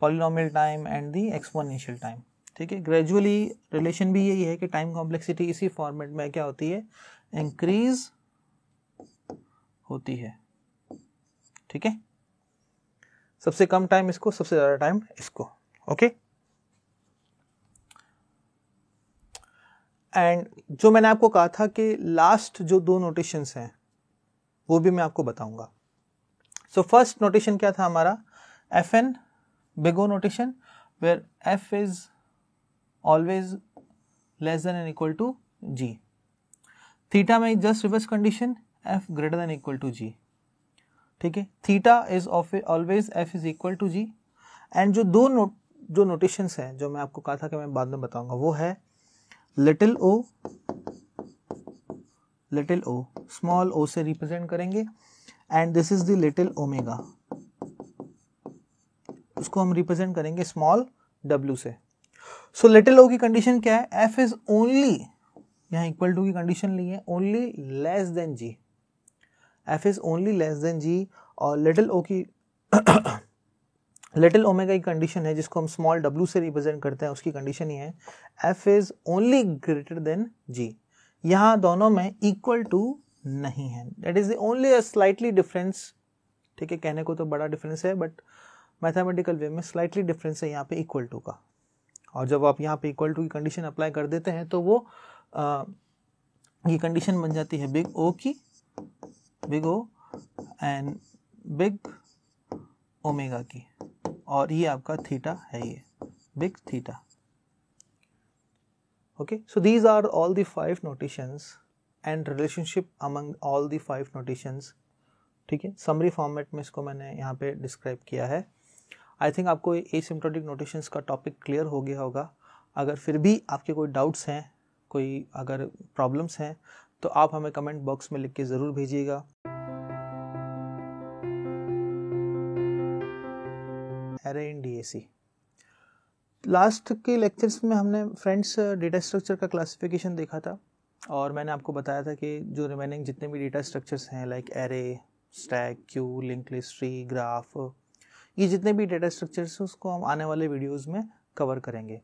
polynomial time and the exponential time ठीक है ग्रेजुअली रिलेशन भी यही है कि टाइम कॉम्प्लेक्सिटी इसी फॉर्मेट में क्या होती है इंक्रीज होती है ठीक है सबसे कम टाइम इसको सबसे ज्यादा टाइम इसको ओके okay? एंड जो मैंने आपको कहा था कि लास्ट जो दो नोटेशन हैं वो भी मैं आपको बताऊंगा सो फर्स्ट नोटेशन क्या था हमारा f n big O notation where f is always less than and equal to g. Theta में just reverse condition f greater than equal to g. ठीक है theta is always f is equal to g and जो दो note जो notations हैं जो मैं आपको कहा था कि मैं बाद में बताऊंगा वो है little o little o small o से रिप्रेजेंट करेंगे and this is the little omega उसको हम रिप्रेजेंट करेंगे स्मॉल डब्ल्यू से सो लिटिल ओ की कंडीशन क्या है एफ इज ओनली यहाँ इक्वल टू की कंडीशन ली है only less than g f is only less than g और लिटिल ओ की लिटिल ओमेगा की कंडीशन है जिसको हम स्मॉल डब्ल्यू से रिप्रेजेंट करते हैं उसकी कंडीशन ही है f is only greater than g यहाँ दोनों में इक्वल टू नहीं है that is the only slightly difference ठीक है कहने को तो बड़ा डिफरेंस है बट मैथमेटिकल वे में स्लाइटली डिफरेंस है यहाँ पे इक्वल टू का और जब आप यहाँ पे इक्वल टू की कंडीशन अप्लाई कर देते हैं तो वो आ, ये कंडीशन बन जाती है बिग ओ की big O and big omega की और ये आपका थीटा है ये big theta okay so these are all the five notations and relationship among all the five notations ठीक है समरी फॉर्मेट में इसको मैंने यहाँ पे डिस्क्राइब किया है आई थिंक आपको ए सिमटोटिक नोटेशंस का टॉपिक क्लियर हो गया होगा अगर फिर भी आपके कोई डाउट्स हैं कोई अगर प्रॉब्लम्स हैं तो आप हमें कमेंट बॉक्स में लिख के ज़रूर भेजिएगा एरे इन डी लास्ट के लेक्चर्स में हमने फ्रेंड्स डेटा स्ट्रक्चर का क्लासिफिकेशन देखा था और मैंने आपको बताया था कि जो रिमेनिंग जितने भी डेटा स्ट्रक्चर्स हैं like array stack queue link list tree graph ये जितने भी डेटा स्ट्रक्चर्स हैं उसको हम आने वाले वीडियोज़ में कवर करेंगे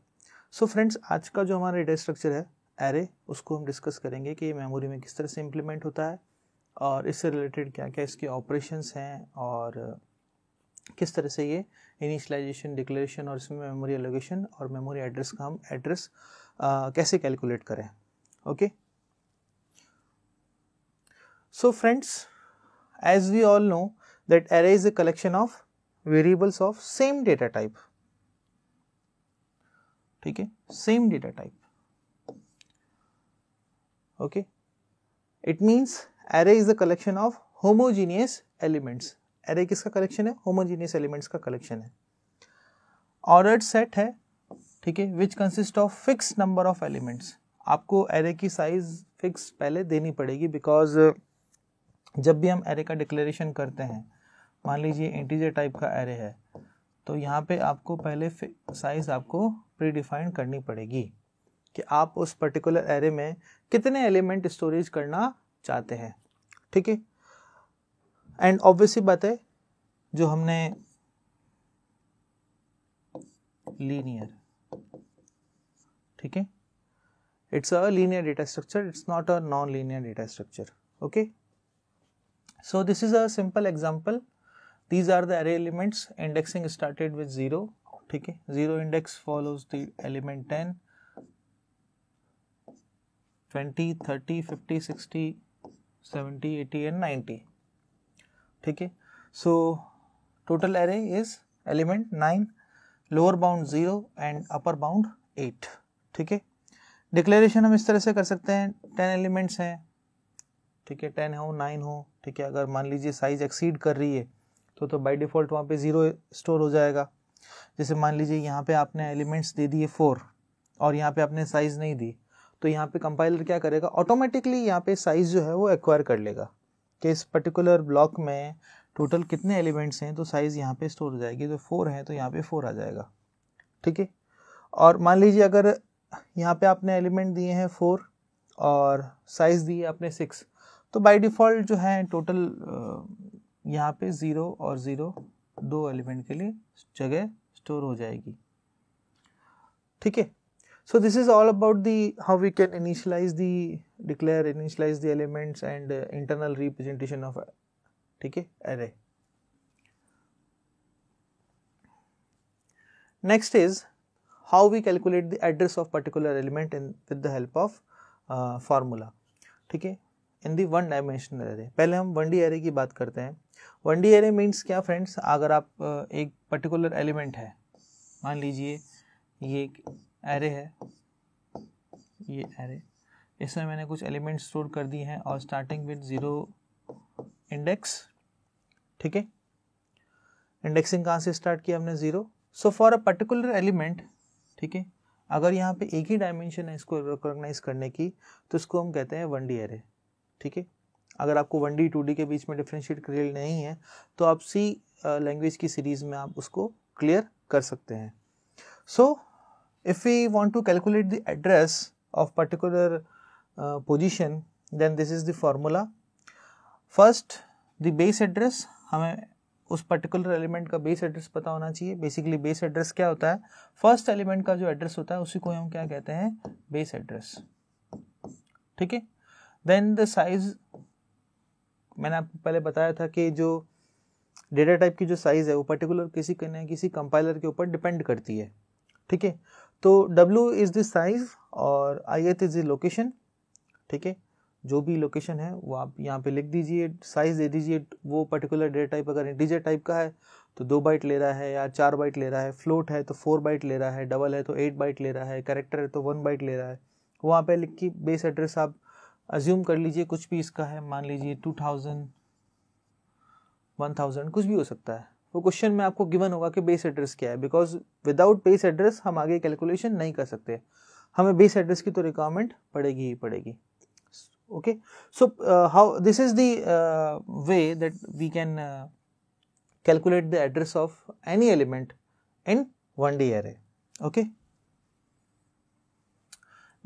सो so फ्रेंड्स आज का जो हमारा डेटा स्ट्रक्चर है एरे उसको हम डिस्कस करेंगे कि मेमोरी में किस तरह से इम्प्लीमेंट होता है और इससे रिलेटेड क्या क्या इसके ऑपरेशन हैं और किस तरह से ये इनिशलाइजेशन डिक्लेरेशन और इसमें मेमोरी एलोकेशन और मेमोरी एड्रेस का हम एड्रेस कैसे कैलकुलेट करें okay so friends as we all know that array is a collection of variables of same data type ठीक है same data type okay it means array is the collection of homogeneous elements array किसका collection है homogeneous elements का collection है ordered set है ठीक है which consist of fix number of elements आपको एरे की साइज फिक्स पहले देनी पड़ेगी बिकॉज जब भी हम एरे का डिक्लेरेशन करते हैं मान लीजिए इंटीजर टाइप का एरे है तो यहाँ पे आपको पहले साइज़ आपको प्रीडिफाइन करनी पड़ेगी कि आप उस पर्टिकुलर एरे में कितने एलिमेंट स्टोरेज करना चाहते हैं ठीक है एंड ऑब्वियसली बात है जो हमने लीनियर ठीक है it's a linear data structure it's not a non linear data structure okay so this is a simple example these are the array elements indexing started with 0 ठीक है zero index follows the element ten twenty thirty fifty sixty seventy eighty and ninety ठीक है so total array is element nine lower bound zero and upper bound eight ठीक है declaration हम इस तरह से कर सकते हैं टेन एलिमेंट्स हैं ठीक है टेन हो नाइन हो ठीक है अगर मान लीजिए साइज एक्सीड कर रही है तो तो बाय डिफ़ॉल्ट वहाँ पे ज़ीरो स्टोर हो जाएगा जैसे मान लीजिए यहाँ पे आपने एलिमेंट्स दे दिए फोर और यहाँ पे आपने साइज़ नहीं दी तो यहाँ पे कंपाइलर क्या करेगा ऑटोमेटिकली यहाँ पे साइज़ जो है वो एक्वायर कर लेगा कि इस पर्टिकुलर ब्लॉक में टोटल कितने एलिमेंट्स हैं तो साइज़ यहाँ पर स्टोर हो जाएगी तो फोर हैं तो यहाँ पर फोर आ जाएगा ठीक है और मान लीजिए अगर यहाँ पर आपने एलिमेंट दिए हैं फोर और साइज़ दिए आपने सिक्स तो बाय डिफ़ॉल्ट जो है टोटल यहाँ पे ज़ीरो और ज़ीरो दो एलिमेंट के लिए जगह स्टोर हो जाएगी ठीक है so this is all about the how we can initialize the declare initialize the elements and internal representation of ठीक है array next is how we calculate the address of particular element in with the help of formula ठीक है in the one dimensional array पहले हम one D array की बात करते हैं वन डी एरे मीन्स क्या फ्रेंड्स अगर आप एक पर्टिकुलर एलिमेंट है मान लीजिए ये एक एरे है ये एरे इसमें मैंने कुछ एलिमेंट स्टोर कर दिए हैं और स्टार्टिंग विद ज़ीरो इंडेक्स ठीक है इंडेक्सिंग कहाँ से स्टार्ट किया हमने zero so for a particular element ठीक है अगर यहाँ पे एक ही डायमेंशन है इसको रिकॉग्नाइज करने की तो इसको हम कहते हैं वन डी एरे ठीक है अगर आपको वन डी टू डी के बीच में डिफ्रेंशिएट क्लियर नहीं है तो आप सी लैंग्वेज की सीरीज़ में आप उसको क्लियर कर सकते हैं so if we want to calculate the address of particular position then this is the formula first the base address हमें उस पर्टिकुलर एलिमेंट का बेस एड्रेस पता होना चाहिए बेसिकली बेस एड्रेस क्या होता है फर्स्ट एलिमेंट का जो एड्रेस होता है उसी को हम क्या कहते हैं बेस एड्रेस ठीक है देन द साइज मैंने आपको पहले बताया था कि जो डेटा टाइप की जो साइज़ है वो पर्टिकुलर किसी न किसी कंपाइलर के ऊपर डिपेंड करती है ठीक है तो W इज़ द साइज और आई एथ इज़ द लोकेशन ठीक है जो भी लोकेशन है वो आप यहाँ पे लिख दीजिए साइज़ दे दीजिए वो पर्टिकुलर डेटा टाइप अगर इंटीजर टाइप का है तो दो बाइट ले रहा है या चार बाइट ले रहा है फ्लोट है तो फोर बाइट ले रहा है डबल है तो एट बाइट ले रहा है करेक्टर है तो वन बाइट ले रहा है वहाँ पे लिख के बेस एड्रेस आप अज्यूम कर लीजिए कुछ भी इसका है मान लीजिए टू थाउजेंड वन थाउजेंड कुछ भी हो सकता है वो क्वेश्चन में आपको गिवन होगा कि बेस एड्रेस क्या है बिकॉज विदाउट बेस एड्रेस हम आगे कैलकुलेशन नहीं कर सकते हमें बेस एड्रेस की तो रिक्वायरमेंट पड़ेगी ही पड़ेगी okay so how this is the way that we can calculate the address of any element in one D array okay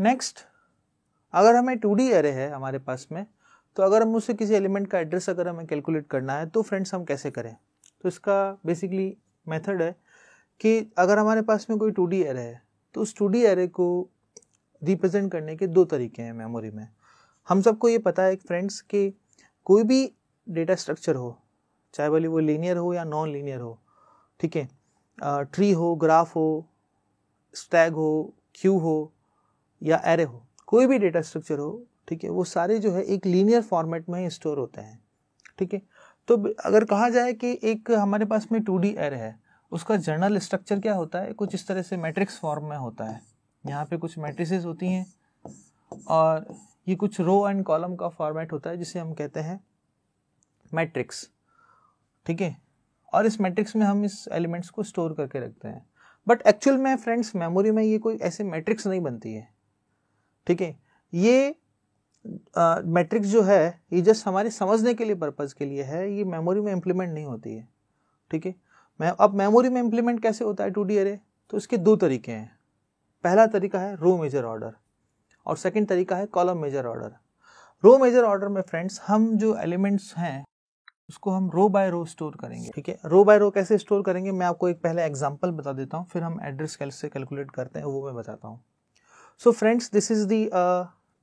next अगर हमें टू डी एरे है हमारे पास में तो अगर हम उससे किसी एलिमेंट का एड्रेस अगर हमें कैलकुलेट करना है तो फ्रेंड्स हम कैसे करें तो इसका बेसिकली मेथड है कि अगर हमारे पास में कोई टू डी एरे है तो उस टू डी एरे को रिप्रेजेंट करने के दो तरीके हैं मेमोरी में हम सबको ये पता है फ्रेंड्स कि कोई भी डेटा स्ट्रक्चर हो चाहे बोले वो लीनियर हो या नॉन लीनियर हो ठीक है ट्री हो ग्राफ हो स्टैग हो क्यू हो या एरे हो कोई भी डेटा स्ट्रक्चर हो ठीक है वो सारे जो है एक लीनियर फॉर्मेट में स्टोर होते हैं ठीक है तो अगर कहा जाए कि एक हमारे पास में टू डी एर है उसका जर्नल स्ट्रक्चर क्या होता है कुछ इस तरह से मैट्रिक्स फॉर्म में होता है यहाँ पे कुछ मैट्रिसेस होती हैं और ये कुछ रो एंड कॉलम का फॉर्मेट होता है जिसे हम कहते हैं मैट्रिक्स ठीक है और इस मैट्रिक्स में हम इस एलिमेंट्स को स्टोर करके रखते हैं बट एक्चुअल में फ्रेंड्स मेमोरी में ये कोई ऐसे मैट्रिक्स नहीं बनती है ठीक है ये मैट्रिक्स uh, जो है ये जस्ट हमारे समझने के लिए पर्पज़ के लिए है ये मेमोरी में इम्प्लीमेंट नहीं होती है ठीक है मैं अब मेमोरी में इम्प्लीमेंट कैसे होता है टू डी अरे तो इसके दो तरीके हैं पहला तरीका है रो मेजर ऑर्डर और सेकंड तरीका है column major order row major order में फ्रेंड्स हम जो एलिमेंट्स हैं उसको हम रो बाय रो स्टोर करेंगे ठीक है रो बाय रो कैसे स्टोर करेंगे मैं आपको एक पहले एग्जाम्पल बता देता हूँ फिर हम एड्रेस कैसे कैलकुलेट करते हैं वो मैं बताता हूँ so friends this is the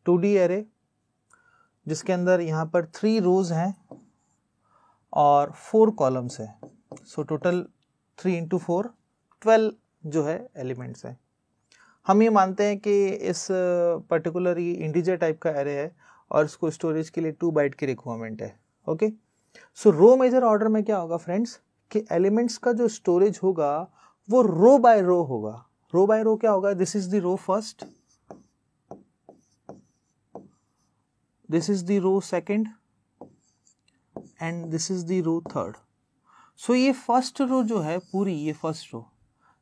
two D array जिसके अंदर यहाँ पर थ्री रोज हैं और फोर कॉलम्स हैं so total three into four twelve जो है एलिमेंट्स हैं हम ये मानते हैं कि इस पर्टिकुलर uh, ये इंडिजर टाइप का एरे है और इसको स्टोरेज के लिए टू बाइट की रिक्वायरमेंट है okay so row major order में क्या होगा फ्रेंड्स कि एलिमेंट्स का जो स्टोरेज होगा वो रो बाय रो होगा रो बाय रो क्या होगा this is the row first this is the row second and this is the row third so ये फर्स्ट रो जो है पूरी ये फर्स्ट रो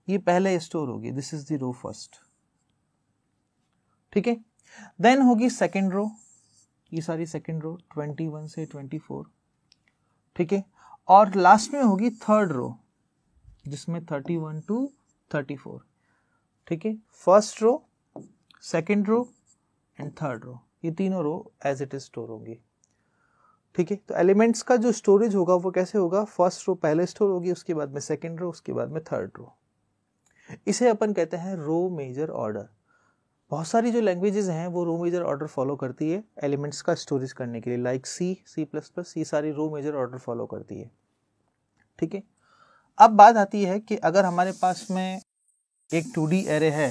ये पहले स्टोर होगी this is the row first ठीक है देन होगी सेकेंड रो ये सारी सेकेंड रो ट्वेंटी वन से ट्वेंटी फोर ठीक है और लास्ट में होगी थर्ड रो जिसमें thirty one to thirty four ठीक है first row second row and third row ये तीनों row as it is store होंगी ठीक है तो एलिमेंट्स का जो स्टोरेज होगा वो कैसे होगा फर्स्ट रो पहले स्टोर होगी उसके बाद में सेकेंड रो उसके बाद में थर्ड रो इसे अपन कहते हैं रो मेजर ऑर्डर बहुत सारी जो लैंग्वेजेस हैं वो रो मेजर ऑर्डर फॉलो करती है एलिमेंट्स का स्टोरेज करने के लिए like C C plus plus ये सारी रो मेजर ऑर्डर फॉलो करती है ठीक है अब बात आती है कि अगर हमारे पास में एक टू डी एरे है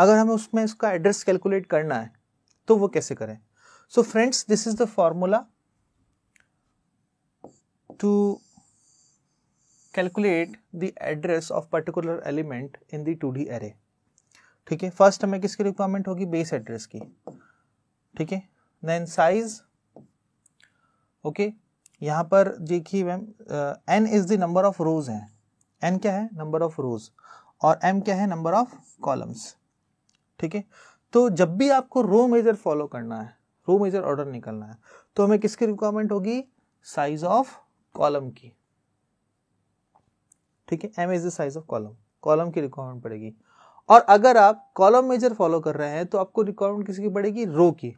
अगर हमें उसमें उसका एड्रेस कैलकुलेट करना है तो वो कैसे करें so friends this is the formula to calculate the address of particular element in the two D array ठीक है फर्स्ट हमें किसकी रिक्वायरमेंट होगी बेस एड्रेस की ठीक है देन साइज ओके यहाँ पर देखिए ma'am N is the number of rows हैं एन क्या है नंबर ऑफ रोज और एम क्या है नंबर ऑफ कॉलम्स ठीक है तो जब भी आपको रो मेजर फॉलो करना है रो मेजर ऑर्डर निकलना है तो हमें किसकी रिक्वायरमेंट होगी साइज ऑफ कॉलम की ठीक है M is the size of column column की रिक्वायरमेंट पड़ेगी और अगर आप कॉलम मेजर फॉलो कर रहे हैं तो आपको रिक्वायरमेंट किसकी पड़ेगी रो की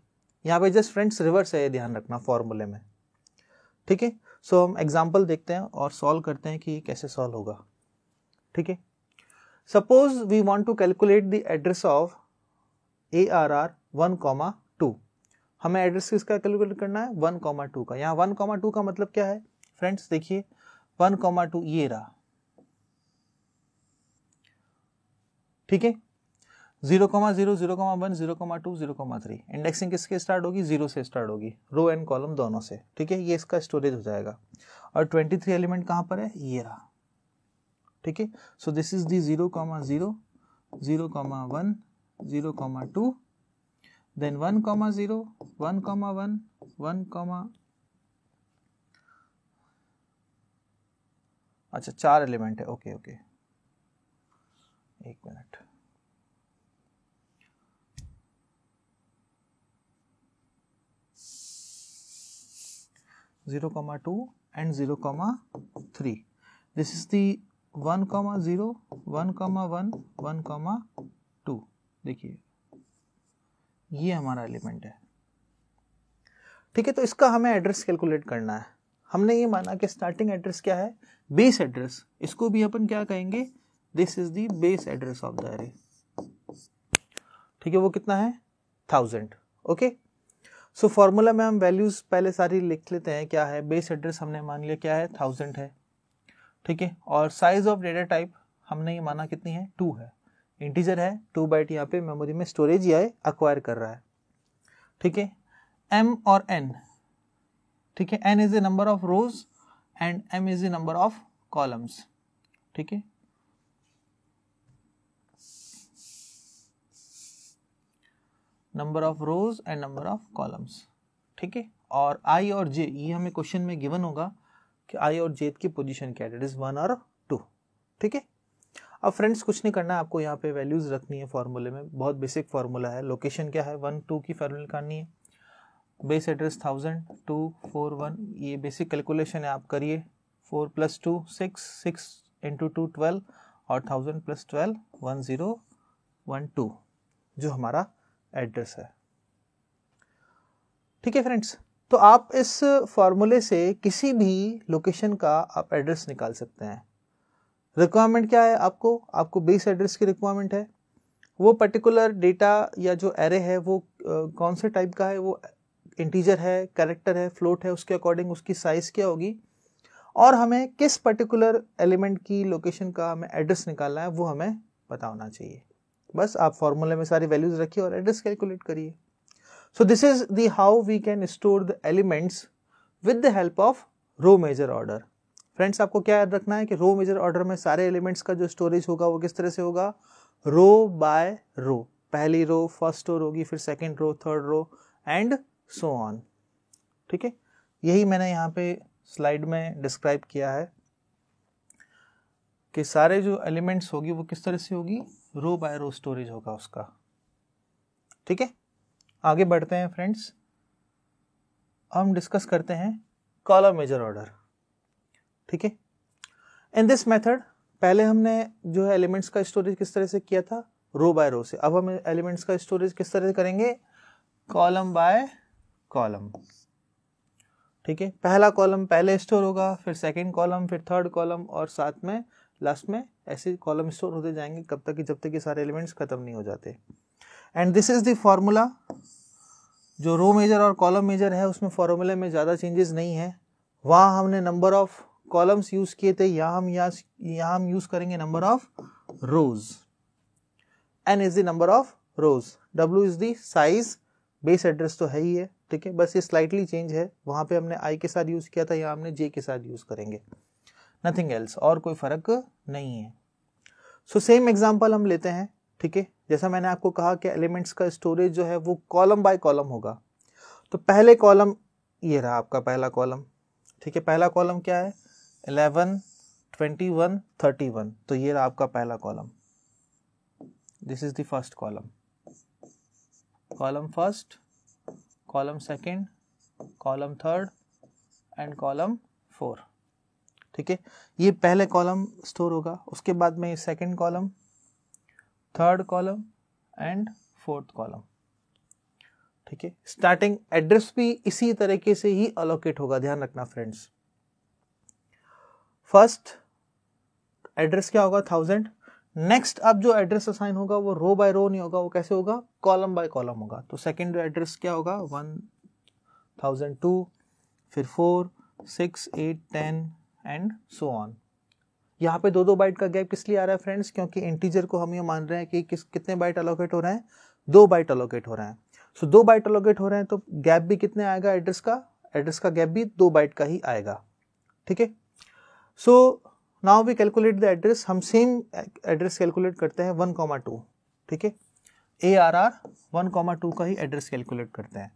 यहाँ पे जस्ट फ्रेंड्स रिवर्स है ये ध्यान रखना फॉर्मूले में ठीक है सो हम एग्जाम्पल देखते हैं और सॉल्व करते हैं कि कैसे सॉल्व होगा ठीक है suppose we want to calculate the address of A R R one comma two हमें एड्रेस किसका कैलकुलेट करना है वन कॉमा टू का यहाँ वन कॉमा टू का मतलब क्या है फ्रेंड्स देखिए वन कॉमा टू ये रहा ठीक है zero comma zero zero comma one zero comma two zero comma three indexing किसके स्टार्ट होगी जीरो से स्टार्ट होगी रो एंड कॉलम दोनों से ठीक है ये इसका स्टोरेज हो जाएगा और ट्वेंटी थ्री एलिमेंट कहाँ पर है ये रहा ठीक है so this is the zero comma zero zero comma one zero comma two then one comma zero one comma one one comma अच्छा चार एलिमेंट है ओके ओके एक minute zero comma two and zero comma three this is the one comma zero one comma one one comma देखिए ये हमारा element है ठीक है तो इसका हमें एड्रेस कैलकुलेट करना है हमने ये माना कि स्टार्टिंग एड्रेस क्या है बेस एड्रेस इसको भी अपन क्या कहेंगे this is the base address of the array ठीक है वो कितना है थाउजेंड ओके सो फॉर्मूला में हम वैल्यूज पहले सारी लिख लेते हैं क्या है बेस एड्रेस हमने मान लिया क्या है थाउजेंड है ठीक है और साइज ऑफ डेटा टाइप हमने ये माना कितनी है टू है इंटीजर है टू बाइट यहाँ पे मेमोरी में स्टोरेज या अक्वायर कर रहा है ठीक है एम और एन ठीक है N is a number of rows and M is a number of columns ठीक है number of rows and number of columns ठीक है और आई और जे ये हमें क्वेश्चन में गिवन होगा कि आई और जे की पोजीशन क्या है इट इज वन और टू ठीक है अब फ्रेंड्स कुछ नहीं करना है आपको यहाँ पे वैल्यूज़ रखनी है फार्मूले में बहुत बेसिक फार्मूला है लोकेशन क्या है वन टू की फार्मूल करनी है base address thousand two four one ये बेसिक कैलकुलेशन है आप करिए four plus two six six into two twelve और thousand plus twelve one zero one two जो हमारा एड्रेस है ठीक है फ्रेंड्स तो आप इस फार्मूले से किसी भी लोकेशन का आप एड्रेस निकाल सकते हैं रिक्वायरमेंट क्या है आपको आपको बेस एड्रेस की रिक्वायरमेंट है वो पर्टिकुलर डेटा या जो एरे है वो कौन से टाइप का है वो इंटीजर है कैरेक्टर है फ्लोट है उसके अकॉर्डिंग उसकी साइज़ क्या होगी और हमें किस पर्टिकुलर एलिमेंट की लोकेशन का हमें एड्रेस निकालना है वो हमें पता होना चाहिए बस आप फॉर्मूले में सारी वैल्यूज़ रखिए और एड्रेस कैलकुलेट करिए so this is the how we can store the elements with the help of row major order friends आपको क्या याद रखना है कि रो मेजर ऑर्डर में सारे एलिमेंट्स का जो स्टोरेज होगा वो किस तरह से होगा रो बाय रो पहली रो फर्स्ट रो होगी फिर second row third row and so on ठीक है यही मैंने यहाँ पे स्लाइड में डिस्क्राइब किया है कि सारे जो एलिमेंट्स होगी वो किस तरह से होगी रो बाय रो स्टोरेज होगा उसका ठीक है आगे बढ़ते हैं फ्रेंड्स हम डिस्कस करते हैं कॉलम मेजर ऑर्डर ठीक है इन दिस मेथड पहले हमने जो है एलिमेंट्स का स्टोरेज किस तरह से किया था रो बाय रो से अब हम एलिमेंट्स का स्टोरेज किस तरह से करेंगे कॉलम बाय कॉलम ठीक है पहला कॉलम पहले स्टोर होगा फिर सेकंड कॉलम फिर थर्ड कॉलम और साथ में लास्ट में ऐसे कॉलम स्टोर होते जाएंगे कब तक कि जब तक सारे एलिमेंट्स खत्म नहीं हो जाते and this is the formula जो रो मेजर और कॉलम मेजर है उसमें फार्मूले में ज़्यादा चेंजेस नहीं है वहाँ हमने नंबर ऑफ़ कॉलम्स यूज किए थे यहां हम यहाँ हम यूज करेंगे number of rows N is the number of rows W is the size base address तो है ही है ठीक है बस ये स्लाइटली चेंज है वहां पे हमने आई के साथ यूज़ किया था यहाँ हमने जे के साथ यूज़ करेंगे नथिंग एल्स और कोई फ़र्क नहीं है सो सेम एग्जाम्पल हम लेते हैं ठीक है जैसा मैंने आपको कहा कि एलिमेंट्स का स्टोरेज जो है वो कॉलम बाय कॉलम होगा तो पहले कॉलम ये रहा आपका पहला कॉलम ठीक है पहला कॉलम क्या है eleven twenty one thirty one तो ये रहा आपका पहला column this is the first column column first column second column third and column four ठीक है ये पहले कॉलम स्टोर होगा उसके बाद में second column third column and fourth column ठीक है स्टार्टिंग एड्रेस भी इसी तरीके से ही अलोकेट होगा ध्यान रखना फ्रेंड्स फर्स्ट एड्रेस क्या होगा थाउजेंड नेक्स्ट अब जो एड्रेस असाइन होगा वो रो बाय रो नहीं होगा वो कैसे होगा कॉलम बाय कॉलम होगा तो सेकंड एड्रेस क्या होगा वन थाउजेंड टू फिर four six eight ten and so on यहाँ पे दो दो बाइट का गैप किस लिए आ रहा है फ्रेंड्स क्योंकि इंटीजर को हम ये मान रहे हैं कि किस कितने बाइट अलोकेट हो रहे हैं दो बाइट अलोकेट हो रहे हैं सो so, दो बाइट अलोकेट हो रहे हैं तो गैप भी कितने आएगा एड्रेस का एड्रेस का गैप भी दो बाइट का ही आएगा ठीक है so now we calculate the address हम सेम एड्रेस कैलकुलेट करते हैं वन कॉमा टू ठीक है A R R one comma two का ही एड्रेस कैलकुलेट करते हैं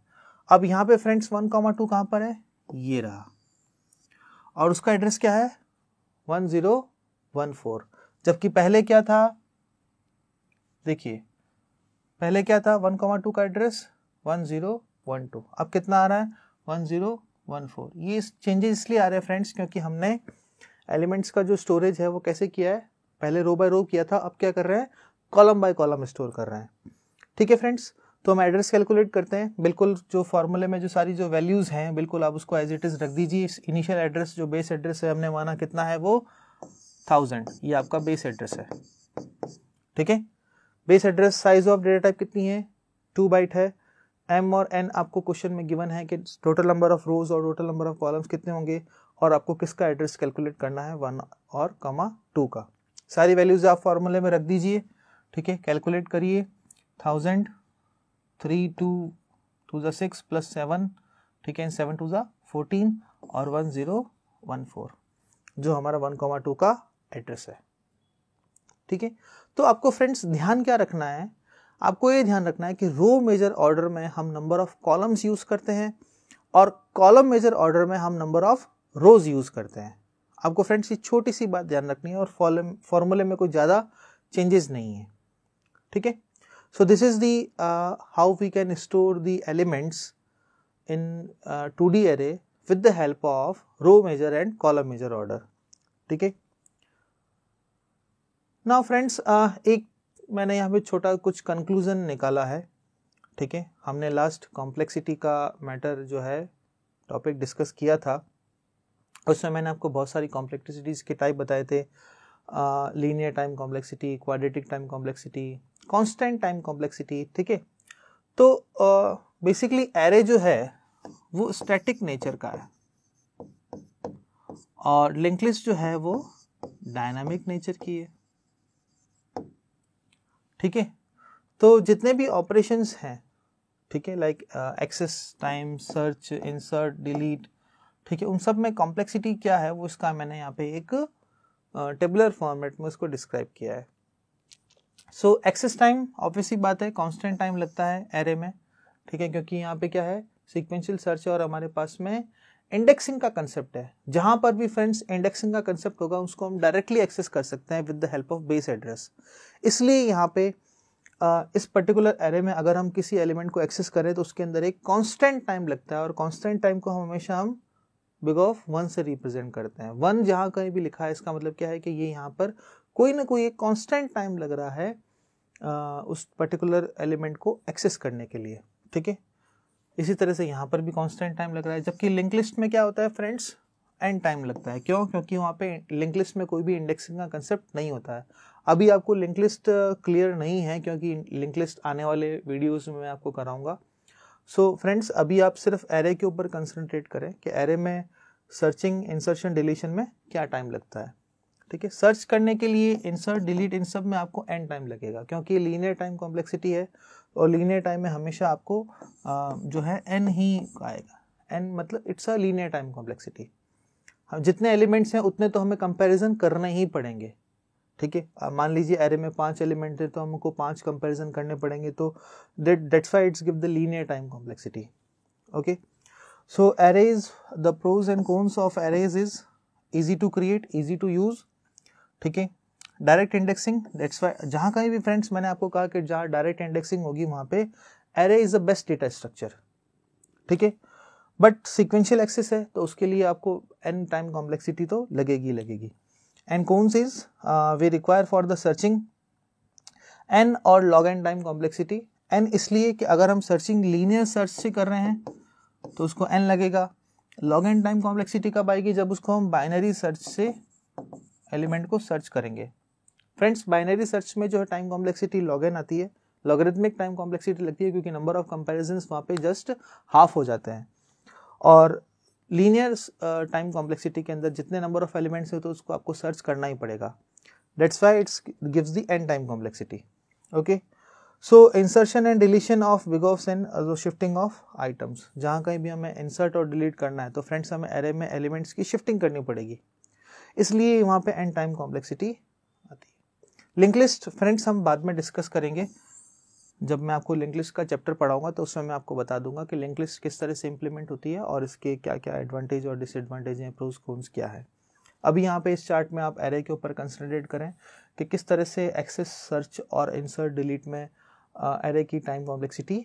अब यहाँ पे फ्रेंड्स वन कॉमा टू कहाँ पर है ये रहा और उसका एड्रेस क्या है वन जीरो वन फोर जबकि पहले क्या था देखिए पहले क्या था वन कॉमा टू का address one zero one two अब कितना आ रहा है वन जीरो वन फोर ये चेंजेस इसलिए आ रहे हैं फ्रेंड्स क्योंकि हमने एलिमेंट्स का जो स्टोरेज है वो कैसे किया है पहले रो बाय रो किया था अब क्या कर रहे हैं कॉलम बाय कॉलम स्टोर कर रहे हैं ठीक है फ्रेंड्स तो हम एड्रेस कैलकुलेट करते हैं बिल्कुल जो फॉर्मूले में जो सारी जो वैल्यूज़ हैं बिल्कुल आप उसको एज इट इज़ रख दीजिए इनिशियल एड्रेस जो बेस एड्रेस है हमने माना कितना है वो थाउजेंड ये आपका बेस एड्रेस है ठीक है base address size of data type कितनी है टू बाइट है एम और एन आपको क्वेश्चन में गिवन है कि टोटल नंबर ऑफ रोज और टोटल नंबर ऑफ कॉलम्स कितने होंगे और आपको किसका एड्रेस कैलकुलेट करना है वन और कमा टू का सारी वैल्यूज आप फॉर्मूले में रख दीजिए ठीक है कैलकुलेट करिए थाउजेंड थ्री टू टू ज़ा सिक्स प्लस सेवन ठीक है सेवन टू ज़ा फोर्टीन और वन ज़ीरो वन फोर जो हमारा वन कॉमा टू का एड्रेस है ठीक है तो आपको फ्रेंड्स ध्यान क्या रखना है आपको ये ध्यान रखना है कि रो मेजर ऑर्डर में हम नंबर ऑफ कॉलम्स यूज़ करते हैं और कॉलम मेजर ऑर्डर में हम नंबर ऑफ रोज़ यूज़ करते हैं आपको फ्रेंड्स ये छोटी सी बात ध्यान रखनी है और फॉर्मूले में कोई ज़्यादा चेंजेस नहीं है ठीक है so this is the how we can store store elements in two D array with the help of row major and column major order ठीक है नाउ फ्रेंड्स uh, एक मैंने यहाँ पे छोटा कुछ कंक्लूजन निकाला है ठीक है हमने लास्ट कॉम्प्लेक्सिटी का मैटर जो है टॉपिक डिस्कस किया था उसमें मैंने आपको बहुत सारी कॉम्प्लेक्सिटीज़ के टाइप बताए थे linear time complexity quadratic time complexity constant time complexity ठीक है तो बेसिकली एरे जो है वो स्टैटिक नेचर का है और लिंक लिस्ट जो है वो डायनामिक नेचर की है ठीक है तो जितने भी ऑपरेशंस हैं ठीक है like access time search insert delete ठीक है उन सब में कॉम्प्लेक्सिटी क्या है वो इसका मैंने यहाँ पे एक टेबुलर फॉर्मेट में उसको डिस्क्राइब किया है सो एक्सेस टाइम ऑब्वियसली बात है कॉन्स्टेंट टाइम लगता है एरे में ठीक है क्योंकि यहाँ पे क्या है सिक्वेंशियल सर्च है और हमारे पास में इंडेक्सिंग का कंसेप्ट है जहाँ पर भी फ्रेंड्स इंडेक्सिंग का कंसेप्ट होगा उसको हम डायरेक्टली एक्सेस कर सकते हैं with the help of base address इसलिए यहाँ पे इस पर्टिकुलर एरे में अगर हम किसी एलिमेंट को एक्सेस करें तो उसके अंदर एक कांस्टेंट टाइम लगता है और कांस्टेंट टाइम को हम हमेशा हम बिग ऑफ वन से रिप्रेजेंट करते हैं वन जहाँ कहीं भी लिखा है इसका मतलब क्या है कि ये यहाँ पर कोई ना कोई एक कॉन्स्टेंट टाइम लग रहा है आ, उस पर्टिकुलर एलिमेंट को एक्सेस करने के लिए ठीक है इसी तरह से यहाँ पर भी कॉन्स्टेंट टाइम लग रहा है जबकि लिंक लिस्ट में क्या होता है फ्रेंड्स एंड टाइम लगता है क्यों क्योंकि वहाँ पे लिंक लिस्ट में कोई भी इंडेक्सिंग का कंसेप्ट नहीं होता है अभी आपको लिंक लिस्ट क्लियर नहीं है क्योंकि लिंक लिस्ट आने वाले वीडियोज में मैं आपको कराऊंगा सो so, फ्रेंड्स अभी आप सिर्फ एरे के ऊपर कंसनट्रेट करें कि एरे में सर्चिंग इंसर्शन डिलीशन में क्या टाइम लगता है ठीक है सर्च करने के लिए इंसर्ट डिलीट इन सब में आपको एन टाइम लगेगा क्योंकि लीनियर टाइम कॉम्प्लेक्सिटी है और लीनियर टाइम में हमेशा आपको आ, जो है एन ही आएगा एन मतलब it's a linear time complexity हम जितने एलिमेंट्स हैं उतने तो हमें कंपैरिजन करने ही पड़ेंगे ठीक है मान लीजिए एरे में पांच एलिमेंट है तो हमको पांच कंपैरिजन करने पड़ेंगे तो that that's why it's give the linear time complexity okay so arrays the pros and cons of arrays is easy to create easy to use ठीक है डायरेक्ट इंडेक्सिंग दैट्स वाई जहाँ कहीं भी फ्रेंड्स मैंने आपको कहा कि जहाँ डायरेक्ट इंडेक्सिंग होगी वहाँ पे array is the best data structure ठीक है बट सिक्वेंशियल एक्सेस है तो उसके लिए आपको एन टाइम कॉम्प्लेक्सिटी तो लगेगी लगेगी and cones is uh, we require for the searching n और log n time complexity n इसलिए कि अगर हम searching linear search से कर रहे हैं तो उसको n लगेगा log n time complexity कब आएगी जब उसको हम binary search से एलिमेंट को सर्च करेंगे फ्रेंड्स बाइनरी सर्च में जो है टाइम कॉम्प्लेक्सिटी लॉग एन आती है लॉगरिथमिक टाइम कॉम्प्लेक्सिटी लगती है क्योंकि नंबर ऑफ कंपेरिजन वहाँ पे जस्ट हाफ हो जाते हैं और लीनियर टाइम कॉम्प्लेक्सिटी के अंदर जितने नंबर ऑफ एलिमेंट्स हैं तो उसको आपको सर्च करना ही पड़ेगा that's why it's gives the N time complexity okay so insertion and deletion of बिगॉफ्स एंड शिफ्टिंग ऑफ आइटम्स जहाँ कहीं भी हमें इंसर्ट और डिलीट करना है तो फ्रेंड्स हमें एरे में एलिमेंट्स की शिफ्टिंग करनी पड़ेगी इसलिए वहाँ पे एंड टाइम कॉम्प्लेक्सिटी आती है लिंक लिस्ट फ्रेंड्स हम बाद में डिस्कस करेंगे जब मैं आपको लिंक लिस्ट का चैप्टर पढ़ाऊंगा तो उसमें मैं आपको बता दूंगा कि लिंक लिस्ट किस तरह से इंप्लीमेंट होती है और इसके क्या क्या एडवांटेज और डिसएडवांटेज हैं प्रोज कॉन्स क्या है अभी यहाँ पे इस चार्ट में आप एरे के ऊपर कंसनट्रेट करें कि किस तरह से एक्सेस सर्च और इंसर्ट डिलीट में एरे की टाइम कॉम्प्लेक्सिटी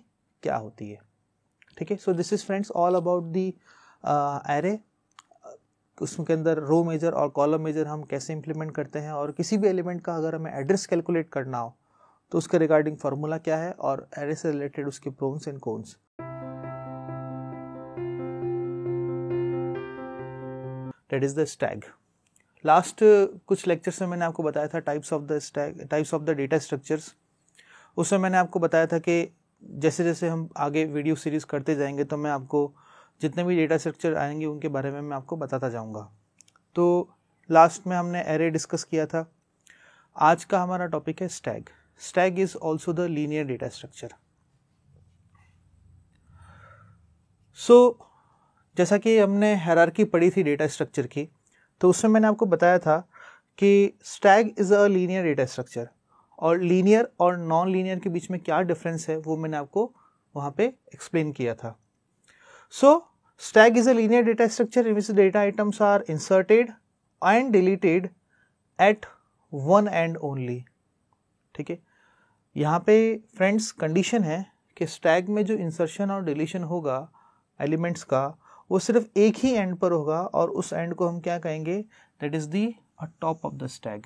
क्या होती है ठीक है so this is friends all about the array उसके अंदर रो मेजर और कॉलम मेजर हम कैसे इंप्लीमेंट करते हैं और किसी भी एलिमेंट का अगर हमें एड्रेस कैलकुलेट करना हो तो उसके रिगार्डिंग फार्मूला क्या है और एरे से रिलेटेड उसके pros and cons that is the stack last कुछ लेक्चर्स में मैंने आपको बताया था types of the stack types of the data structures उसमें मैंने आपको बताया था कि जैसे जैसे हम आगे वीडियो सीरीज़ करते जाएंगे तो मैं आपको जितने भी डेटा स्ट्रक्चर आएंगे उनके बारे में मैं आपको बताता जाऊँगा तो लास्ट में हमने एरे डिस्कस किया था आज का हमारा टॉपिक है stack Stag is also the linear data structure. So so, जैसा कि हमने हैरारकी पढ़ी थी डेटा स्ट्रक्चर की तो उसमें मैंने आपको बताया था कि stack is a linear data structure और लीनियर और नॉन लीनियर के बीच में क्या डिफरेंस है वो मैंने आपको वहाँ पे एक्सप्लेन किया था so stack is a linear data structure in which data items are inserted and deleted at one end only ठीक है यहाँ पे फ्रेंड्स कंडीशन है कि स्टैग में जो इंसर्शन और डिलीशन होगा एलिमेंट्स का वो सिर्फ एक ही एंड पर होगा और उस एंड को हम क्या कहेंगे that is the top of the stack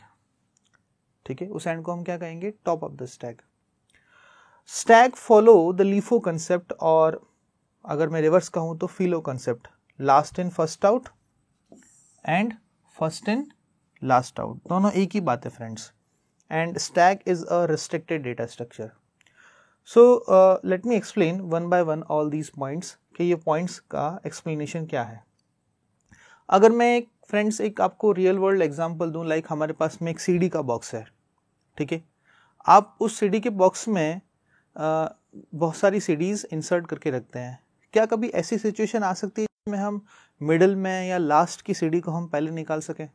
ठीक है उस एंड को हम क्या कहेंगे top of the stack stack follow the LIFO concept और अगर मैं रिवर्स कहूँ तो FILO concept last in first out and first in last out दोनों एक ही बात है friends and stack is a restricted data structure. So uh, let me explain one by one all these points कि ये points का explanation क्या है अगर मैं एक फ्रेंड्स एक आपको रियल वर्ल्ड एग्जाम्पल दूँ लाइक हमारे पास में एक सीडी का बॉक्स है ठीक है आप उस सीडी के बॉक्स में uh, बहुत सारी सीडीज़ इंसर्ट करके रखते हैं क्या कभी ऐसी सिचुएशन आ सकती है जिसमें हम मिडल में या लास्ट की सीडी को हम पहले निकाल सकें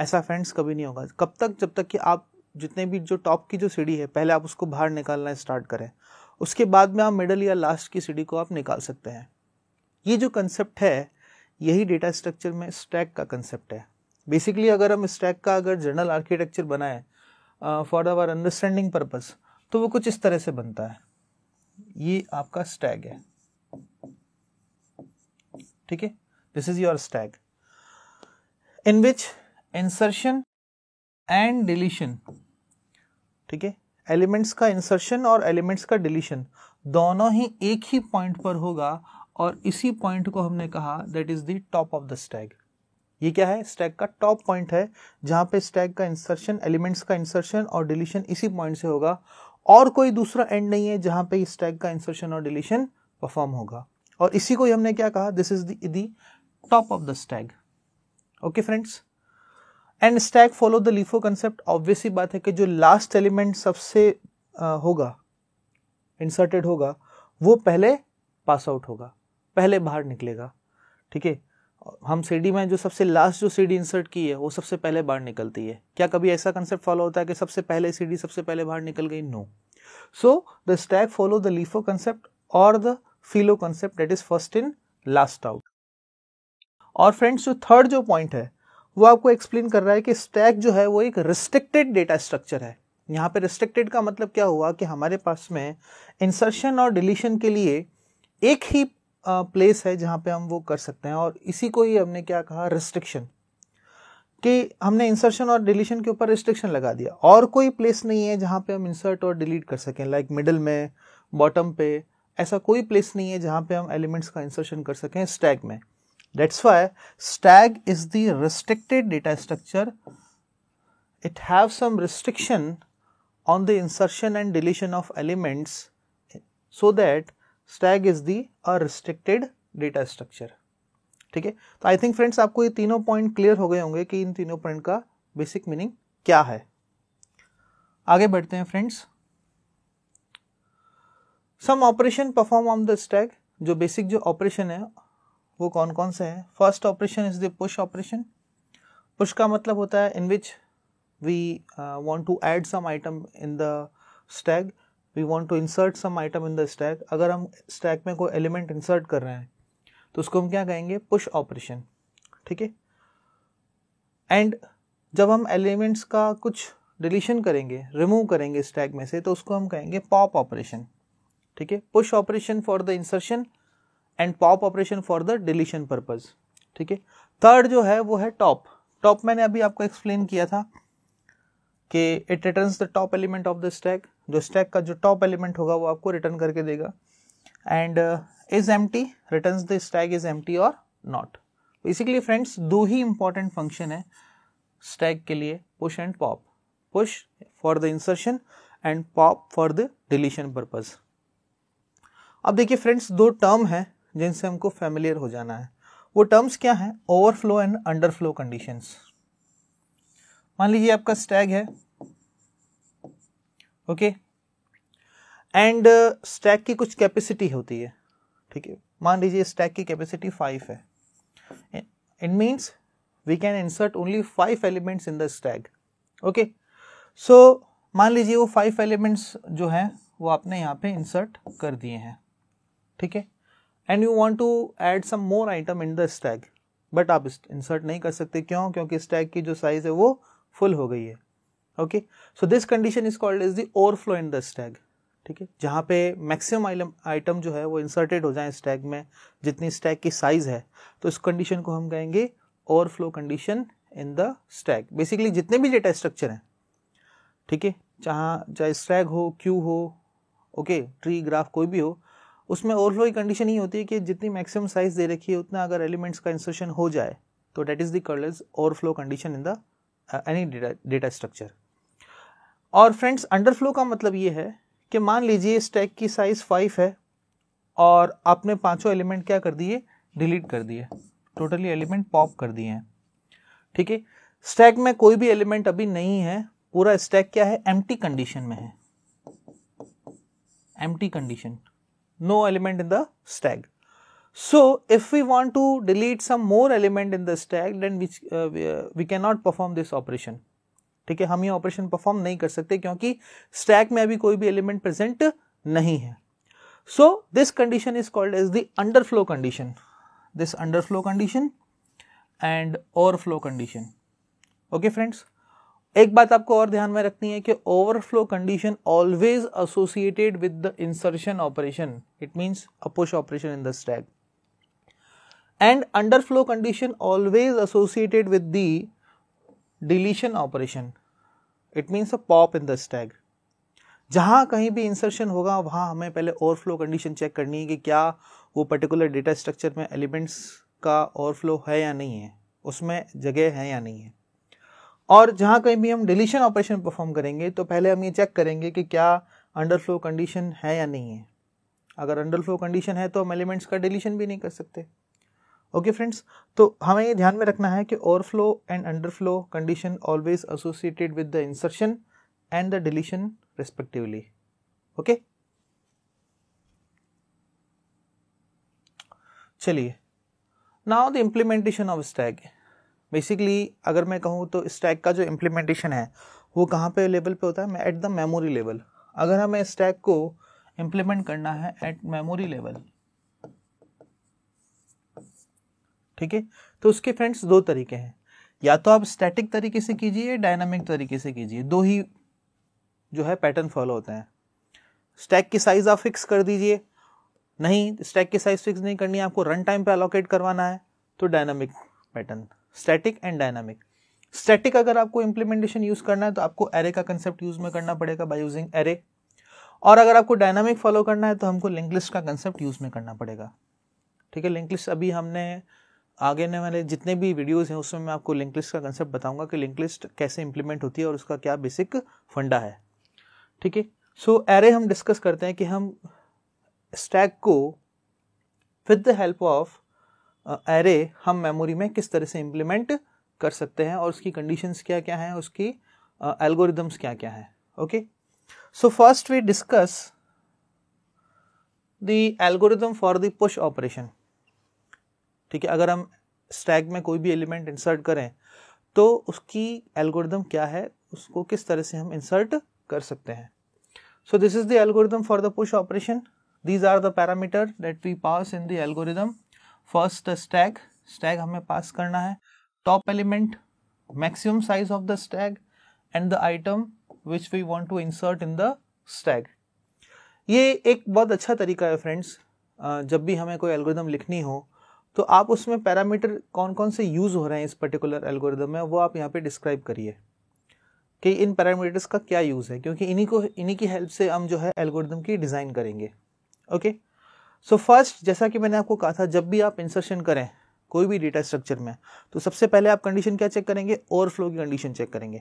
ऐसा फ्रेंड्स कभी नहीं होगा कब तक जब तक कि आप जितने भी जो टॉप की जो सीढ़ी है पहले आप उसको बाहर निकालना स्टार्ट करें उसके बाद में आप मिडल या लास्ट की सीढ़ी को आप निकाल सकते हैं ये जो कंसेप्ट है यही डेटा स्ट्रक्चर में स्टैक का कंसेप्ट है बेसिकली अगर हम स्टैक का अगर जनरल आर्किटेक्चर बनाएं फॉर आवर अंडरस्टैंडिंग पर्पस तो वो कुछ इस तरह से बनता है ये आपका स्टैग है ठीक है this is your stack in which insertion and deletion ठीक है एलिमेंट्स का इंसर्शन और एलिमेंट्स का डिलीशन दोनों ही एक ही पॉइंट पर होगा और इसी पॉइंट को हमने कहा that is the top of the stack ये क्या है स्टैग का टॉप पॉइंट है जहां पे स्टैग का इंसर्शन एलिमेंट्स का इंसर्शन और डिलीशन इसी पॉइंट से होगा और कोई दूसरा एंड नहीं है जहां पे स्टैग का इंसर्शन और डिलीशन परफॉर्म होगा और इसी को हमने क्या कहा this is the top of the stack okay friends and stack follow the LIFO concept obviously बात है कि जो लास्ट एलिमेंट सबसे होगा इंसर्टेड होगा वो पहले पास आउट होगा पहले बाहर निकलेगा ठीक है हम सीडी में जो सबसे लास्ट जो सीडी इंसर्ट की है वो सबसे पहले बाहर निकलती है क्या कभी ऐसा कंसेप्ट फॉलो होता है कि सबसे पहले सीडी सबसे पहले बाहर निकल गई no so the stack follow the LIFO concept और the FILO concept that is first in last out और फ्रेंड्स जो थर्ड जो पॉइंट है वो आपको एक्सप्लेन कर रहा है कि स्टैक जो है वो एक रिस्ट्रिक्टेड डेटा स्ट्रक्चर है यहाँ पे रिस्ट्रिक्टेड का मतलब क्या हुआ कि हमारे पास में इंसर्शन और डिलीशन के लिए एक ही प्लेस है जहाँ पे हम वो कर सकते हैं और इसी को ही हमने क्या कहा रिस्ट्रिक्शन कि हमने इंसर्शन और डिलीशन के ऊपर रिस्ट्रिक्शन लगा दिया और कोई प्लेस नहीं है जहाँ पे हम इंसर्ट और डिलीट कर सकें लाइक मिडल में बॉटम पे ऐसा कोई प्लेस नहीं है जहाँ पे हम एलिमेंट्स का इंसर्शन कर सकें स्टैक में That's why stag is the restricted data structure. It have some restriction on the insertion and deletion of elements so that stag is the a restricted data structure. ठीक है तो I think friends आपको ये तीनों point clear हो गए होंगे कि इन तीनों पॉइंट का बेसिक मीनिंग क्या है आगे बढ़ते हैं friends some operation perform on the stack जो बेसिक जो ऑपरेशन है वो कौन कौन से हैं first operation is the push operation push का मतलब होता है in which we want to add some item in the stack we want to insert some item in the stack अगर हम स्टैग में कोई एलिमेंट इंसर्ट कर रहे हैं तो उसको हम क्या कहेंगे पुश ऑपरेशन ठीक है एंड जब हम एलिमेंट्स का कुछ डिलीशन करेंगे रिमूव करेंगे स्टैग में से तो उसको हम कहेंगे पॉप ऑपरेशन ठीक है push operation for the insertion and pop operation for the deletion purpose ठीक है थर्ड जो है वो है टॉप टॉप मैंने अभी आपको एक्सप्लेन किया था कि it return the top element of the stack जो स्टैक का जो टॉप एलिमेंट होगा वो आपको रिटर्न करके देगा and is empty return the stack is empty और नॉट बेसिकली फ्रेंड्स दो ही इंपॉर्टेंट फंक्शन है स्टैक के लिए push and pop push for the insertion and pop for the deletion purpose अब देखिए फ्रेंड्स दो टर्म है जिनसे हमको फेमिलियर हो जाना है वो टर्म्स क्या हैं ओवरफ्लो एंड अंडरफ्लो कंडीशंस मान लीजिए आपका स्टैग है ओके एंड स्टैग की कुछ कैपेसिटी होती है ठीक है मान लीजिए स्टैग की कैपेसिटी फाइव है it means we can insert only five elements in the stack okay so मान लीजिए वो फाइव एलिमेंट्स जो हैं वो आपने यहाँ पे इंसर्ट कर दिए हैं ठीक है and you want to add some more item in the stack but आप इंसर्ट नहीं कर सकते क्यों क्योंकि स्टैग की जो साइज है वो फुल हो गई है okay so this condition is called is the overflow in the stack ठीक है जहाँ पे मैक्सिमम आइटम जो है वो इंसर्टेड हो जाए स्टैग में जितनी स्टैग की साइज़ है तो इस कंडीशन को हम कहेंगे overflow condition in the stack basically जितने भी डेटा स्ट्रक्चर हैं ठीक है चाहे चाहे स्टैग हो क्यू हो ओके ट्री ग्राफ कोई भी हो उसमें ओवरफ्लो की कंडीशन ही होती है कि जितनी मैक्सिमम साइज दे रखी है उतना अगर एलिमेंट्स का इंसर्शन हो जाए तो that is the overflow condition in the any data structure और फ्रेंड्स अंडरफ्लो का मतलब ये है कि मान लीजिए स्टैक की साइज़ फाइव है और आपने पांचों एलिमेंट क्या कर दिए डिलीट कर दिए टोटली एलिमेंट पॉप कर दिए हैं ठीक है स्टैक में कोई भी एलिमेंट अभी नहीं है पूरा स्टैक क्या है एम्प्टी कंडीशन में है empty condition no element in the stack. So, if we want to delete some more element in the stack then which uh, we, uh, we cannot perform this operation. ठीक है हम ये operation perform नहीं कर सकते क्योंकि stack में अभी कोई भी एलिमेंट प्रेजेंट नहीं है so this condition is called as the underflow condition this underflow condition and overflow condition okay friends एक बात आपको और ध्यान में रखनी है कि overflow condition always associated with the insertion operation it means a push operation in the stack and underflow condition always associated with the deletion operation it means a pop in the stack जहां कहीं भी insertion होगा वहां हमें पहले overflow condition check करनी है कि क्या वो पर्टिकुलर डेटा स्ट्रक्चर में एलिमेंट्स का ओवरफ्लो है या नहीं है उसमें जगह है या नहीं है और जहाँ कहीं भी हम डिलीशन ऑपरेशन परफॉर्म करेंगे तो पहले हम ये चेक करेंगे कि क्या अंडरफ्लो कंडीशन है या नहीं है अगर अंडरफ्लो कंडीशन है तो हम एलिमेंट्स का डिलीशन भी नहीं कर सकते ओके फ्रेंड्स तो हमें ये ध्यान में रखना है कि overflow and underflow condition always associated with the insertion and the deletion respectively okay चलिए now the implementation of stack basically अगर मैं कहूँ तो स्टैक का जो इम्प्लीमेंटेशन है वो कहाँ पे लेवल पे होता है एट द मेमोरी लेवल अगर हमें स्टैक को इम्प्लीमेंट करना है एट मेमोरी लेवल ठीक है तो उसके फ्रेंड्स दो तरीके हैं या तो आप स्टैटिक तरीके से कीजिए या डायनामिक तरीके से कीजिए दो ही जो है पैटर्न फॉलो होते हैं स्टैक की साइज़ आप फिक्स कर दीजिए नहीं स्टैक की साइज़ फिक्स नहीं करनी है आपको रन टाइम पे अलोकेट करवाना है तो dynamic pattern static and dynamic static अगर आपको इंप्लीमेंटेशन यूज करना है तो आपको एरे का कंसेप्ट यूज में करना पड़ेगा बाय यूजिंग एरे और अगर आपको डायनामिक फॉलो करना है तो हमको लिंक लिस्ट का कंसेप्ट यूज में करना पड़ेगा ठीक है लिंक लिस्ट अभी हमने आगे आने वाले जितने भी वीडियोज हैं उसमें मैं आपको लिंक लिस्ट का कंसेप्ट बताऊंगा कि लिंक लिस्ट कैसे इंप्लीमेंट होती है और उसका क्या बेसिक फंडा है ठीक है सो एरे हम डिस्कस करते हैं कि हम स्टैक को with the help of array हम मेमोरी में किस तरह से इम्प्लीमेंट कर सकते हैं और उसकी कंडीशंस क्या क्या हैं उसकी एल्गोरिदम्स क्या क्या हैं okay so first we discuss the algorithm for the push operation ठीक है अगर हम स्टैग में कोई भी एलिमेंट इंसर्ट करें तो उसकी एल्गोरिदम क्या है उसको किस तरह से हम इंसर्ट कर सकते हैं so this is the algorithm for the push operation these are the parameter that we pass in the algorithm first stack stack हमें पास करना है top element maximum size of the stack and the item which we want to insert in the stack ये एक बहुत अच्छा तरीका है friends जब भी हमें कोई एल्गोरिदम लिखनी हो तो आप उसमें पैरामीटर कौन कौन से यूज़ हो रहे हैं इस पर्टिकुलर एल्गोरिदम में वो आप यहाँ पे डिस्क्राइब करिए कि इन पैरामीटर्स का क्या यूज़ है क्योंकि इन्हीं को इन्हीं की हेल्प से हम जो है एल्गोरिदम की डिज़ाइन करेंगे okay okay? So so first जैसा कि मैंने आपको कहा था जब भी आप इंसर्शन करें कोई भी डेटा स्ट्रक्चर में तो सबसे पहले आप कंडीशन क्या चेक करेंगे ओवरफ्लो की कंडीशन चेक करेंगे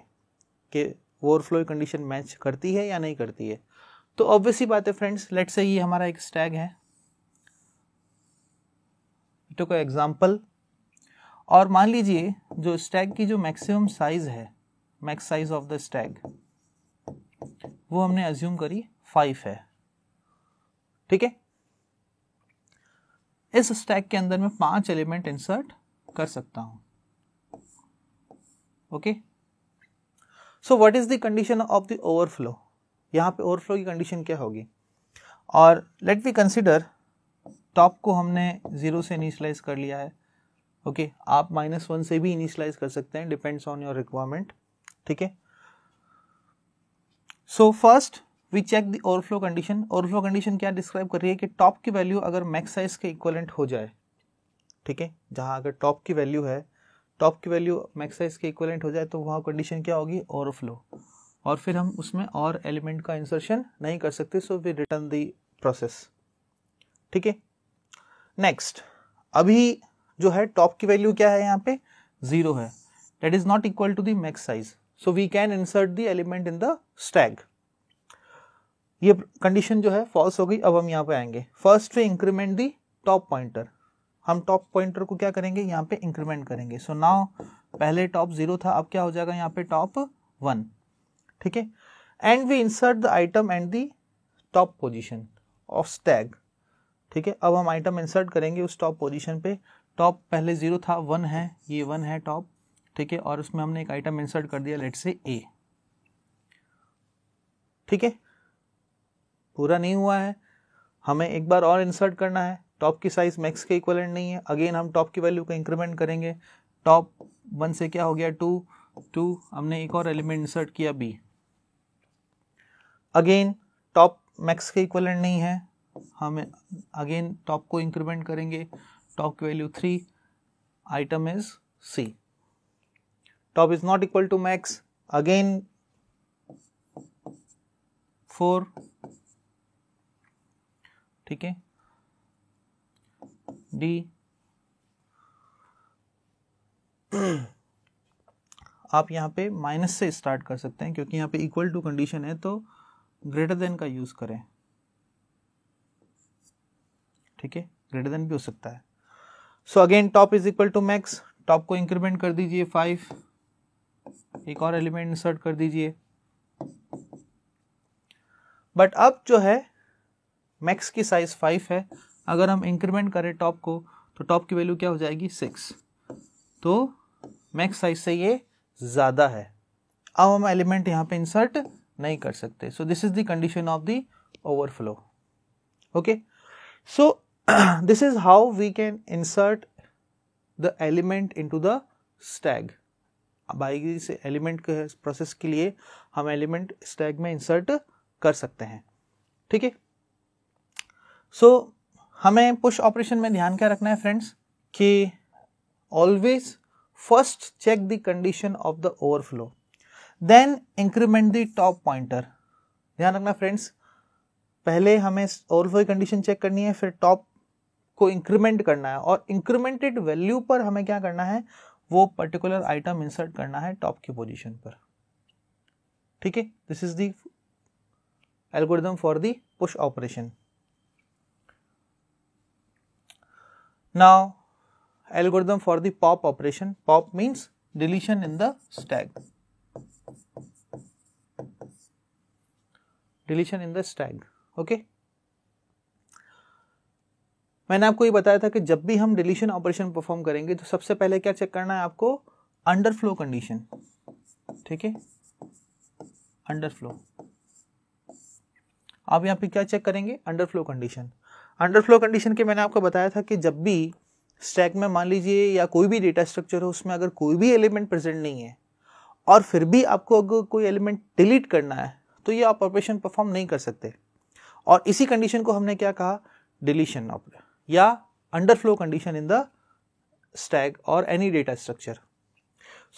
कि ओवरफ्लो की कंडीशन मैच करती है या नहीं करती है तो ऑब्वियसली बात है फ्रेंड्स लेट से ये हमारा एक स्टैग है तो का एग्जाम्पल और मान लीजिए जो स्टैग की जो मैक्सिमम साइज है max size of the stack वो हमने एज्यूम करी फाइव है ठीक है इस स्टैक के अंदर मैं पांच एलिमेंट इंसर्ट कर सकता हूं okay so what is the condition of the overflow यहां पे ओवरफ्लो की कंडीशन क्या होगी और लेट वी कंसिडर टॉप को हमने ज़ीरो से इनिशलाइज कर लिया है ओके okay, आप माइनस वन से भी इनिशलाइज कर सकते हैं डिपेंड्स ऑन योर रिक्वायरमेंट ठीक है so first we check the overflow condition overflow condition क्या डिस्क्राइब कर रही है कि टॉप की वैल्यू अगर मैक्स साइज के इक्वलेंट हो जाए ठीक है जहाँ अगर टॉप की वैल्यू है टॉप की वैल्यू मैक्स साइज के इक्वलेंट हो जाए तो वहाँ कंडीशन क्या होगी ओवरफ्लो और फिर हम उसमें और एलिमेंट का इंसर्शन नहीं कर सकते so we return the process ठीक है नेक्स्ट अभी जो है टॉप की वैल्यू क्या है यहाँ पे जीरो है that is not equal to the max size so we can insert the element in the stack ये कंडीशन जो है फॉल्स हो गई अब हम यहाँ पे आएंगे फर्स्ट पे इंक्रीमेंट दी टॉप पॉइंटर हम टॉप पॉइंटर को क्या करेंगे यहाँ पे इंक्रीमेंट करेंगे सो so नाउ पहले टॉप जीरो था अब क्या हो जाएगा यहाँ पे टॉप वन ठीक है and we insert the item and the top position of stack ठीक है अब हम आइटम इंसर्ट करेंगे उस टॉप पोजिशन पे टॉप पहले जीरो था वन है ये वन है टॉप ठीक है और उसमें हमने एक आइटम इंसर्ट कर दिया लेट से ए ठीक है पूरा नहीं हुआ है हमें एक बार और इंसर्ट करना है टॉप की साइज़ मैक्स के इक्वलेंट नहीं है अगेन हम टॉप की वैल्यू को इंक्रीमेंट करेंगे टॉप वन से क्या हो गया टू टू हमने एक और एलिमेंट इंसर्ट किया बी अगेन टॉप मैक्स के इक्वलेंट नहीं है हम अगेन टॉप को इंक्रीमेंट करेंगे टॉप की value three item is C top is not equal to max again four ठीक है डी आप यहाँ पे माइनस से स्टार्ट कर सकते हैं क्योंकि यहाँ पे इक्वल टू कंडीशन है तो ग्रेटर देन का यूज़ करें ठीक है ग्रेटर देन भी हो सकता है so again top is equal to max top को इंक्रीमेंट कर दीजिए फाइव एक और एलिमेंट इंसर्ट कर दीजिए बट अब जो है मैक्स की साइज फाइव है अगर हम इंक्रीमेंट करें टॉप को तो टॉप की वैल्यू क्या हो जाएगी सिक्स तो मैक्स साइज से ये ज़्यादा है अब हम एलिमेंट यहाँ पे इंसर्ट नहीं कर सकते so this is the condition of the overflow okay so this is how we can insert the element into the stack by से एलिमेंट के प्रोसेस के लिए हम एलिमेंट स्टैग में इंसर्ट कर सकते हैं ठीक है सो so, हमें पुश ऑपरेशन में ध्यान क्या रखना है फ्रेंड्स कि always first check the condition of the overflow then increment the top pointer ध्यान रखना फ्रेंड्स पहले हमें ओवरफ्लो की कंडीशन चेक करनी है फिर टॉप को इंक्रीमेंट करना है और इंक्रीमेंटेड वैल्यू पर हमें क्या करना है वो पर्टिकुलर आइटम इंसर्ट करना है टॉप की पोजीशन पर ठीक है this is the algorithm for the push operation Now, algorithm for the pop operation, pop means deletion in the stack. Deletion in the stack, okay. मैंने आपको ये बताया था कि जब भी हम डिलीशन ऑपरेशन परफॉर्म करेंगे तो सबसे पहले क्या चेक करना है आपको अंडरफ्लो कंडीशन ठीक है अंडरफ्लो आप यहाँ पे क्या चेक करेंगे अंडरफ्लो कंडीशन अंडरफ्लो कंडीशन के मैंने आपको बताया था कि जब भी स्टैक में मान लीजिए या कोई भी डेटा स्ट्रक्चर हो उसमें अगर कोई भी एलिमेंट प्रेजेंट नहीं है और फिर भी आपको अगर कोई एलिमेंट डिलीट करना है तो ये आप ऑपरेशन परफॉर्म नहीं कर सकते और इसी कंडीशन को हमने क्या कहा डिलीशन ऑपरेशन या underflow condition in the stack और any data structure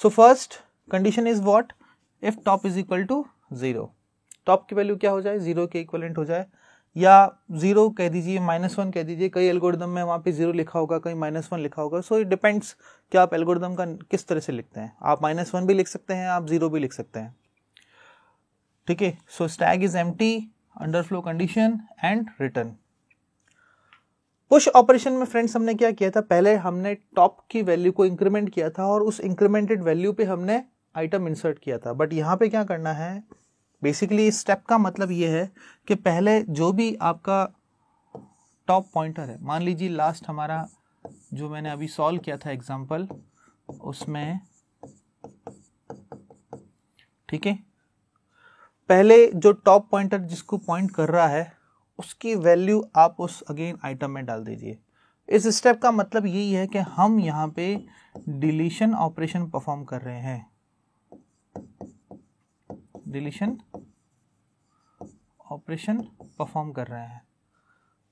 so first condition is what if top is equal to zero top की वैल्यू क्या हो जाए जीरो के इक्वलेंट हो जाए या ज़ीरो कह दीजिए माइनस वन कह दीजिए कई एल्गोरिदम में वहाँ पे ज़ीरो लिखा होगा कहीं माइनस वन लिखा होगा सो इट डिपेंड्स कि आप एल्गोरिदम का किस तरह से लिखते हैं आप माइनस वन भी लिख सकते हैं आप ज़ीरो भी लिख सकते हैं ठीक है so stack is empty underflow condition and return push operation में फ्रेंड्स हमने क्या किया था पहले हमने टॉप की वैल्यू को इंक्रीमेंट किया था और उस इंक्रीमेंटेड वैल्यू पे हमने आइटम इंसर्ट किया था बट यहाँ पे क्या करना है बेसिकली इस स्टेप का मतलब ये है कि पहले जो भी आपका टॉप पॉइंटर है मान लीजिए लास्ट हमारा जो मैंने अभी सॉल्व किया था एग्जांपल उसमें ठीक है पहले जो टॉप पॉइंटर जिसको पॉइंट कर रहा है उसकी वैल्यू आप उस अगेन आइटम में डाल दीजिए इस स्टेप का मतलब यही है कि हम यहाँ पे डिलीशन ऑपरेशन परफॉर्म कर रहे हैं डिलीशन ऑपरेशन परफॉर्म कर रहे हैं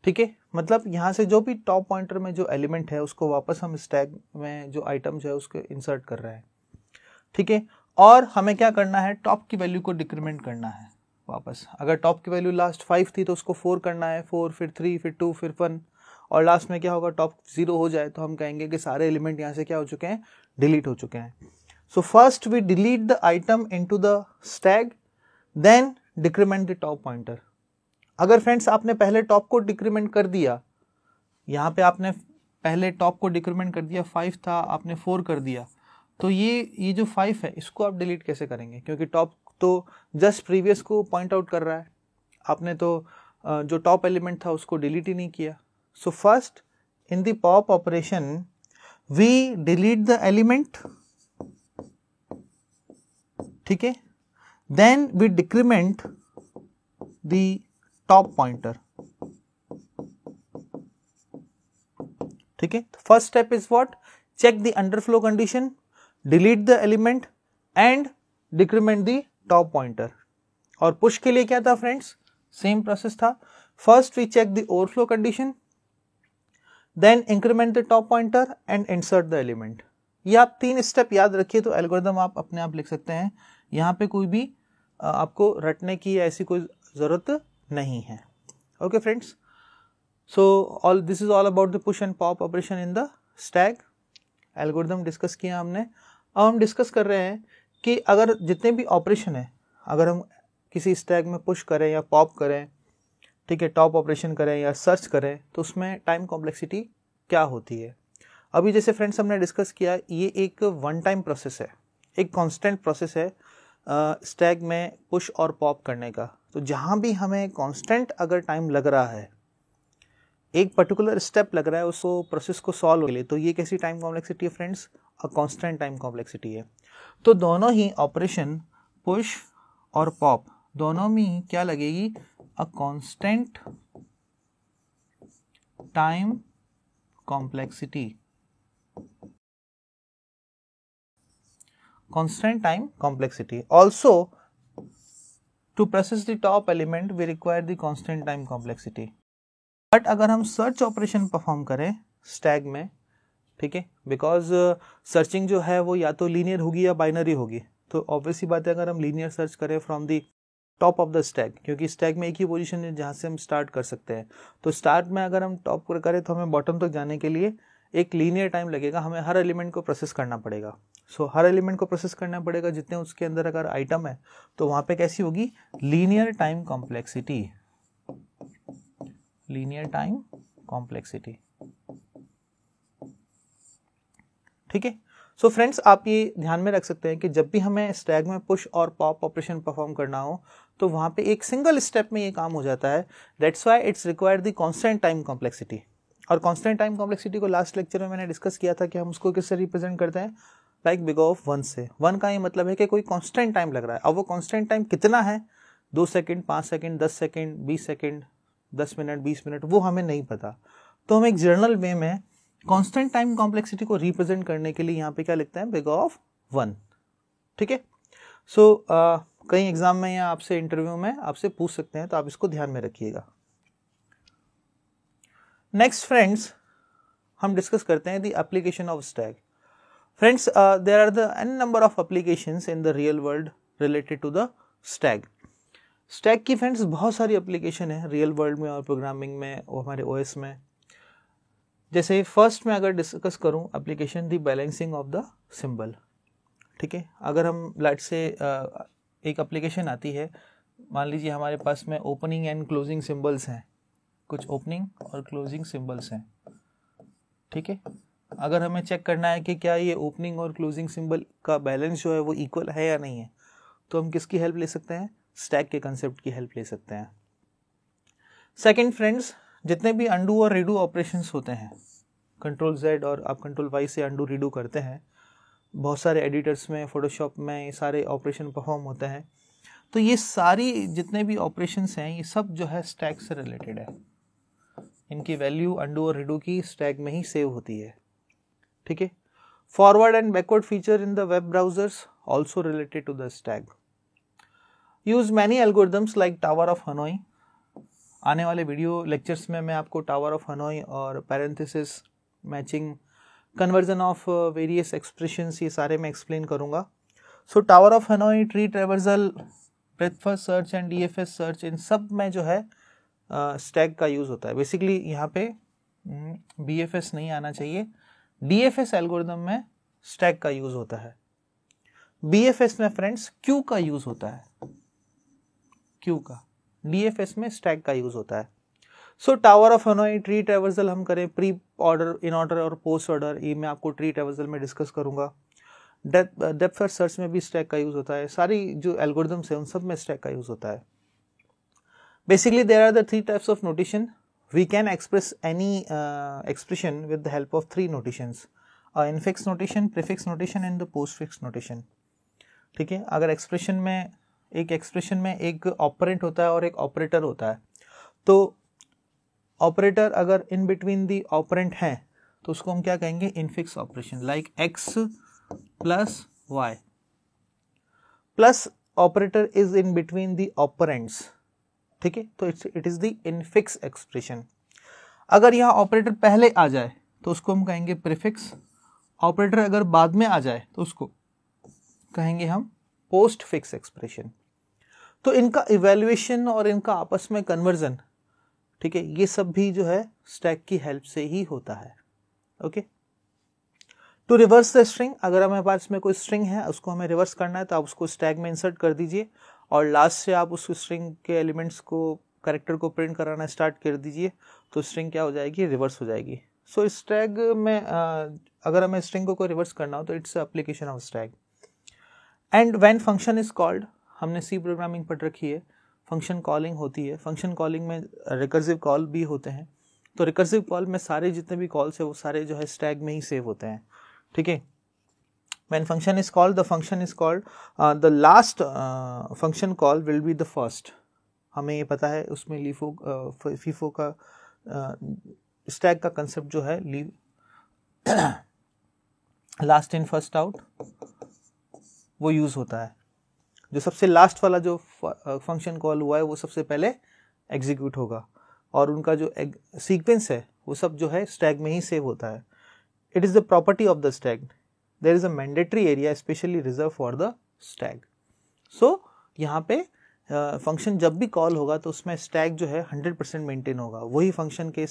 ठीक है मतलब यहाँ से जो भी टॉप पॉइंटर में जो एलिमेंट है उसको वापस हम स्टैग में जो आइटम जो है उसको इंसर्ट कर रहे हैं ठीक है और हमें क्या करना है टॉप की वैल्यू को डिक्रीमेंट करना है वापस अगर टॉप की वैल्यू लास्ट फाइव थी तो उसको फोर करना है फोर फिर थ्री फिर टू फिर वन और लास्ट में क्या होगा टॉप जीरो हो जाए तो हम कहेंगे कि सारे एलिमेंट यहाँ से क्या हो चुके हैं डिलीट हो चुके हैं So first we delete the item into the stack, then decrement the top pointer. अगर फ्रेंड्स आपने पहले टॉप को डिक्रीमेंट कर दिया यहाँ पे आपने पहले टॉप को डिक्रीमेंट कर दिया फाइव था आपने फोर कर दिया तो ये ये जो फाइव है इसको आप डिलीट कैसे करेंगे क्योंकि टॉप तो जस्ट प्रीवियस को पॉइंट आउट कर रहा है आपने तो जो टॉप एलिमेंट था उसको डिलीट ही नहीं किया so first in the pop operation we delete the element ठीक है then we decrement the top pointer ठीक है first step is what check the underflow condition delete the element and decrement the top pointer और push के लिए क्या था friends same process था first we check the overflow condition then increment the top pointer and insert the element ये आप तीन step याद रखिए तो एल्गोरिदम आप अपने आप लिख सकते हैं यहाँ पे कोई भी आपको रटने की ऐसी कोई ज़रूरत नहीं है okay friends so all this is all about the push and pop operation in the stack algorithm discuss किया हमने अब हम डिस्कस कर रहे हैं कि अगर जितने भी ऑपरेशन हैं अगर हम किसी स्टैग में पुश करें या पॉप करें ठीक है टॉप ऑपरेशन करें या सर्च करें तो उसमें टाइम कॉम्प्लेक्सिटी क्या होती है अभी जैसे फ्रेंड्स हमने डिस्कस किया ये एक वन टाइम प्रोसेस है एक कांस्टेंट प्रोसेस है स्टैग में पुश और पॉप करने का तो जहाँ भी हमें कांस्टेंट अगर टाइम लग रहा है एक पर्टिकुलर स्टेप लग रहा है उस प्रोसेस को सॉल्व के लिए तो ये कैसी टाइम कॉम्प्लेक्सिटी है friends a constant time complexity है तो दोनों ही ऑपरेशन पुश और पॉप दोनों में क्या लगेगी a constant time complexity constant time complexity. Also, to process the top element, we require the constant time complexity. But अगर हम सर्च ऑपरेशन परफॉर्म करें स्टैग में ठीक है बिकॉज सर्चिंग uh, जो है वो या तो लीनियर होगी या बाइनरी होगी तो ऑब्वियसली बात है अगर हम लीनियर सर्च करें from the top of the stack क्योंकि स्टैग में एक ही पोजीशन है जहाँ से हम स्टार्ट कर सकते हैं तो स्टार्ट में अगर हम टॉप करें तो हमें बॉटम तक जाने के लिए एक लीनियर टाइम लगेगा हमें हर एलिमेंट को प्रोसेस करना पड़ेगा सो so, हर एलिमेंट को प्रोसेस करना पड़ेगा जितने उसके अंदर अगर आइटम है तो वहां पे कैसी होगी linear time complexity linear time complexity ठीक है सो फ्रेंड्स आप ये ध्यान में रख सकते हैं कि जब भी हमें स्टैग में पुश और पॉप ऑपरेशन परफॉर्म करना हो तो वहां पे एक सिंगल स्टेप में ये काम हो जाता है that's why it's required the constant time complexity और कॉन्स्टेंट टाइम कॉम्प्लेक्सिटी को लास्ट लेक्चर में मैंने डिस्कस किया था कि हम उसको किससे रिप्रेजेंट करते हैं लाइक बिग ऑफ वन से वन का ये मतलब है कि कोई कॉन्स्टेंट टाइम लग रहा है अब वो कॉन्स्टेंट टाइम कितना है दो सेकेंड पाँच सेकेंड दस सेकेंड बीस सेकेंड दस मिनट बीस मिनट वो हमें नहीं पता तो हम एक जर्नल वे में कॉन्स्टेंट टाइम कॉम्प्लेक्सिटी को रिप्रेजेंट करने के लिए यहाँ पे क्या लिखते हैं बिग ऑफ वन ठीक है सो uh, कई एग्जाम में या आपसे इंटरव्यू में आपसे पूछ सकते हैं तो आप इसको ध्यान में रखिएगा नेक्स्ट फ्रेंड्स हम डिस्कस करते हैं the application of stack friends there are the N number of applications in the real world related to the stack stack की फ्रेंड्स बहुत सारी एप्लीकेशन है रियल वर्ल्ड में और प्रोग्रामिंग में और हमारे ओ में जैसे फर्स्ट में अगर डिस्कस करूँ application the balancing of the symbol ठीक है अगर हम लाइट से uh, एक एप्लीकेशन आती है मान लीजिए हमारे पास में ओपनिंग एंड क्लोजिंग सिंबल्स हैं कुछ ओपनिंग और क्लोजिंग सिंबल्स हैं ठीक है अगर हमें चेक करना है कि क्या ये ओपनिंग और क्लोजिंग सिंबल का बैलेंस जो है वो इक्वल है या नहीं है तो हम किसकी हेल्प ले सकते हैं स्टैक के कंसेप्ट की हेल्प ले सकते हैं सेकंड फ्रेंड्स जितने भी अंडू और रिडू ऑपरेशन होते हैं कंट्रोल जेड और आप कंट्रोल वाई से अंडू रिडू करते हैं बहुत सारे एडिटर्स में फोटोशॉप में ये सारे ऑपरेशन परफॉर्म होते हैं तो ये सारी जितने भी ऑपरेशंस हैं ये सब जो है स्टैक से रिलेटेड है इनकी वैल्यू अंडू और हिडू की स्टैग में ही सेव होती है ठीक है forward and backward feature in the web browsers also related to the stack use many algorithms like tower of Hanoi आने वाले वीडियो लेक्चर्स में मैं आपको टावर ऑफ हनोई और parenthesis matching conversion of various expressions ये सारे मैं explain करूंगा so tower of Hanoi tree traversal breadth first search and D F S search इन सब में जो है स्टैग का यूज़ होता है बेसिकली यहाँ पे बी एफ एस नहीं आना चाहिए डी एफ एस एल्गोरिदम में स्टैग का यूज़ होता है बी एफ एस में फ्रेंड्स क्यू का यूज़ होता है क्यू का डी एफ एस में स्टैग का यूज़ होता है so tower of Hanoi tree traversal हम करें प्री ऑर्डर इन ऑर्डर और पोस्ट ऑर्डर ये मैं आपको ट्री ट्रेवर्सल में डिस्कस करूंगा डेप्थ सर्च में भी स्टैक का यूज़ होता है सारी जो एल्गोरिदम्स है उन सब में स्टैक का यूज़ होता है Basically, there are the three types of notation. We can express any uh, expression with the help of three notations. a Uh, infix notation, prefix notation and the postfix notation. ठीक है अगर expression में एक expression में एक operand होता है और एक ऑपरेटर होता है तो ऑपरेटर अगर इन बिटवीन दी ऑपरेंट है तो उसको हम क्या कहेंगे infix operation like X plus Y plus operator is in between the operands ठीक है तो it's it is the infix expression अगर यहाँ ऑपरेटर पहले आ जाए तो उसको हम कहेंगे प्रिफिक्स ऑपरेटर अगर बाद में आ जाए तो उसको कहेंगे हम पोस्ट फिक्स एक्सप्रेशन तो इनका इवेल्युएशन और इनका आपस में कन्वर्जन ठीक है ये सब भी जो है स्टैक की हेल्प से ही होता है okay to reverse the string अगर हमारे पास में कोई स्ट्रिंग है उसको हमें रिवर्स करना है तो आप उसको स्टैक में इंसर्ट कर दीजिए और लास्ट से आप उस स्ट्रिंग के एलिमेंट्स को करेक्टर को प्रिंट कराना स्टार्ट कर दीजिए तो स्ट्रिंग क्या हो जाएगी रिवर्स हो जाएगी सो so, स्टैग में अगर हमें स्ट्रिंग को कोई रिवर्स करना हो तो it's application of stack and when function is called हमने सी प्रोग्रामिंग पढ़ रखी है फंक्शन कॉलिंग होती है फंक्शन कॉलिंग में रिकर्सिव कॉल भी होते हैं तो रिकर्सिव कॉल में सारे जितने भी कॉल्स है वो सारे जो है स्टैग में ही सेव होते हैं ठीक है when function is called the function is called uh, the last uh, function call will be the first हमें ये पता है उसमें लीफो फीफो uh, का स्टैक uh, का कंसेप्ट जो है leave last in first out वो यूज़ होता है जो सबसे लास्ट वाला जो फंक्शन uh, कॉल हुआ है वो सबसे पहले एग्जीक्यूट होगा और उनका जो सीक्वेंस है वो सब जो है स्टैग में ही सेव होता है it is the property of the stack there is a mandatory area specially reserved for the stack So यहाँ पे फंक्शन uh, जब भी कॉल होगा तो उसमें स्टैग जो है 100 परसेंट मेंटेन होगा वही फंक्शन के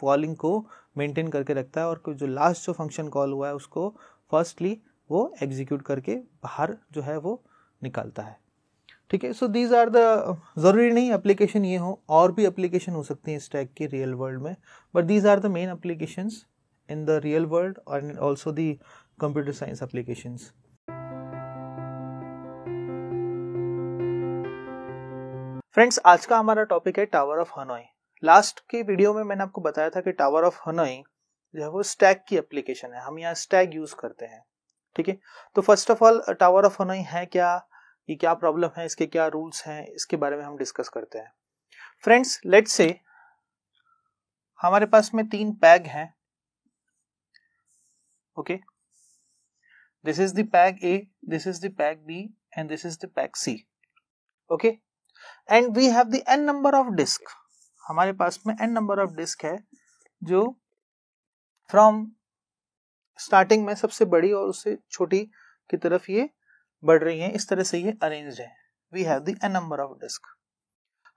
कॉलिंग uh, को मेंटेन करके रखता है और जो लास्ट जो फंक्शन कॉल हुआ है उसको फर्स्टली वो एग्जीक्यूट करके बाहर जो है वो निकालता है ठीक है सो दीज आर द ज़रूरी नहीं एप्लीकेशन ये हो और भी एप्लीकेशन हो सकती हैं स्टैक के रियल वर्ल्ड में but these are the main application in the real world और also the computer science applications. Friends आज का हमारा टॉपिक है टावर ऑफ हनोई लास्ट के वीडियो में मैंने आपको बताया था कि टावर ऑफ हनोई जो है वो स्टैग की एप्लीकेशन है हम यहाँ स्टैग यूज करते हैं ठीक है तो first of all tower of Hanoi है क्या ये क्या प्रॉब्लम है इसके क्या रूल्स हैं इसके बारे में हम डिस्कस करते हैं फ्रेंड्स लेट से हमारे पास में तीन पैग हैं okay okay? this is the pack A, this is the pack B and this is the pack C. Okay. And we have the n number of disk. हमारे पास में n number of disk है जो from starting में सबसे बड़ी और उससे छोटी की तरफ ये बढ़ रही हैं इस तरह से ये arranged है we have the n number of disk